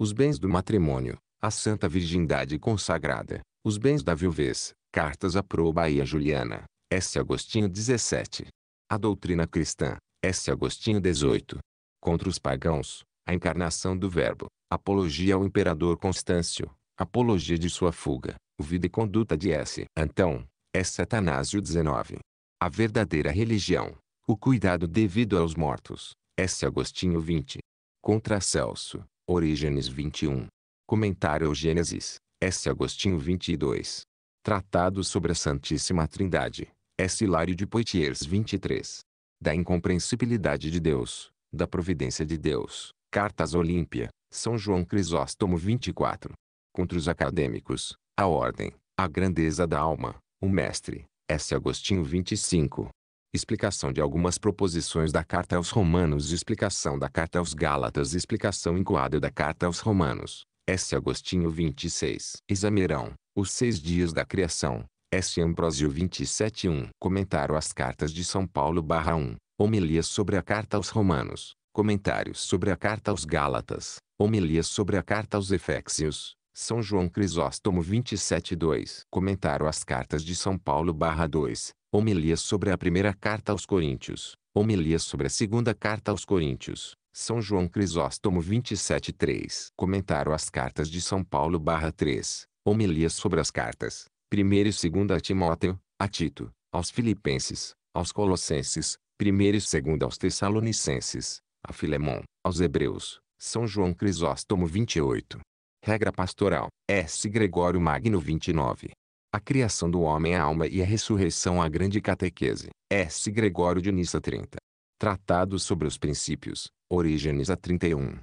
Os bens do matrimônio. A Santa Virgindade Consagrada. Os bens da viuvez. Cartas a e a Juliana. S. Agostinho 17. A Doutrina Cristã. S. Agostinho 18. Contra os pagãos. A encarnação do Verbo. Apologia ao imperador Constâncio. Apologia de sua fuga, vida e conduta de S. Então, é Satanásio 19. A verdadeira religião. O cuidado devido aos mortos. S. Agostinho 20. Contra Celso. Orígenes 21. Comentário ao Gênesis. S. Agostinho 22. Tratado sobre a Santíssima Trindade. S. Hilário de Poitiers 23. Da incompreensibilidade de Deus. Da providência de Deus. Cartas Olímpia. São João Crisóstomo 24. Contra os acadêmicos, a ordem, a grandeza da alma, o mestre, S. Agostinho 25. Explicação de algumas proposições da Carta aos Romanos Explicação da Carta aos Gálatas Explicação encoada da Carta aos Romanos, S. Agostinho 26. Examerão, os seis dias da criação, S. Ambrosio 27.1. Comentário às cartas de São Paulo barra 1. Homilias sobre a Carta aos Romanos. Comentários sobre a Carta aos Gálatas. Homilia sobre a carta aos Efésios, São João Crisóstomo 27.2. Comentário às cartas de São Paulo 2. Homilia sobre a primeira carta aos Coríntios. Homilia sobre a segunda carta aos Coríntios. São João Crisóstomo 27.3. Comentário às cartas de São Paulo 3. Homilia sobre as cartas. 1 e 2 a Timóteo, a Tito, aos Filipenses, aos Colossenses, 1 e 2 aos Tessalonicenses, a Filemon, aos Hebreus, são João Crisóstomo 28. Regra pastoral. É S. Gregório Magno 29. A criação do homem à é alma e a ressurreição à grande catequese. É S. Gregório de Nissa 30. Tratado sobre os princípios. Orígenes a 31.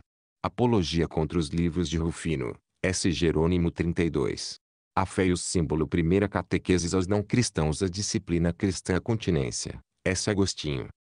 Apologia contra os livros de Rufino. S. Jerônimo 32. A fé e o símbolo Primeira catequeses aos não cristãos A disciplina cristã a continência. S. Agostinho.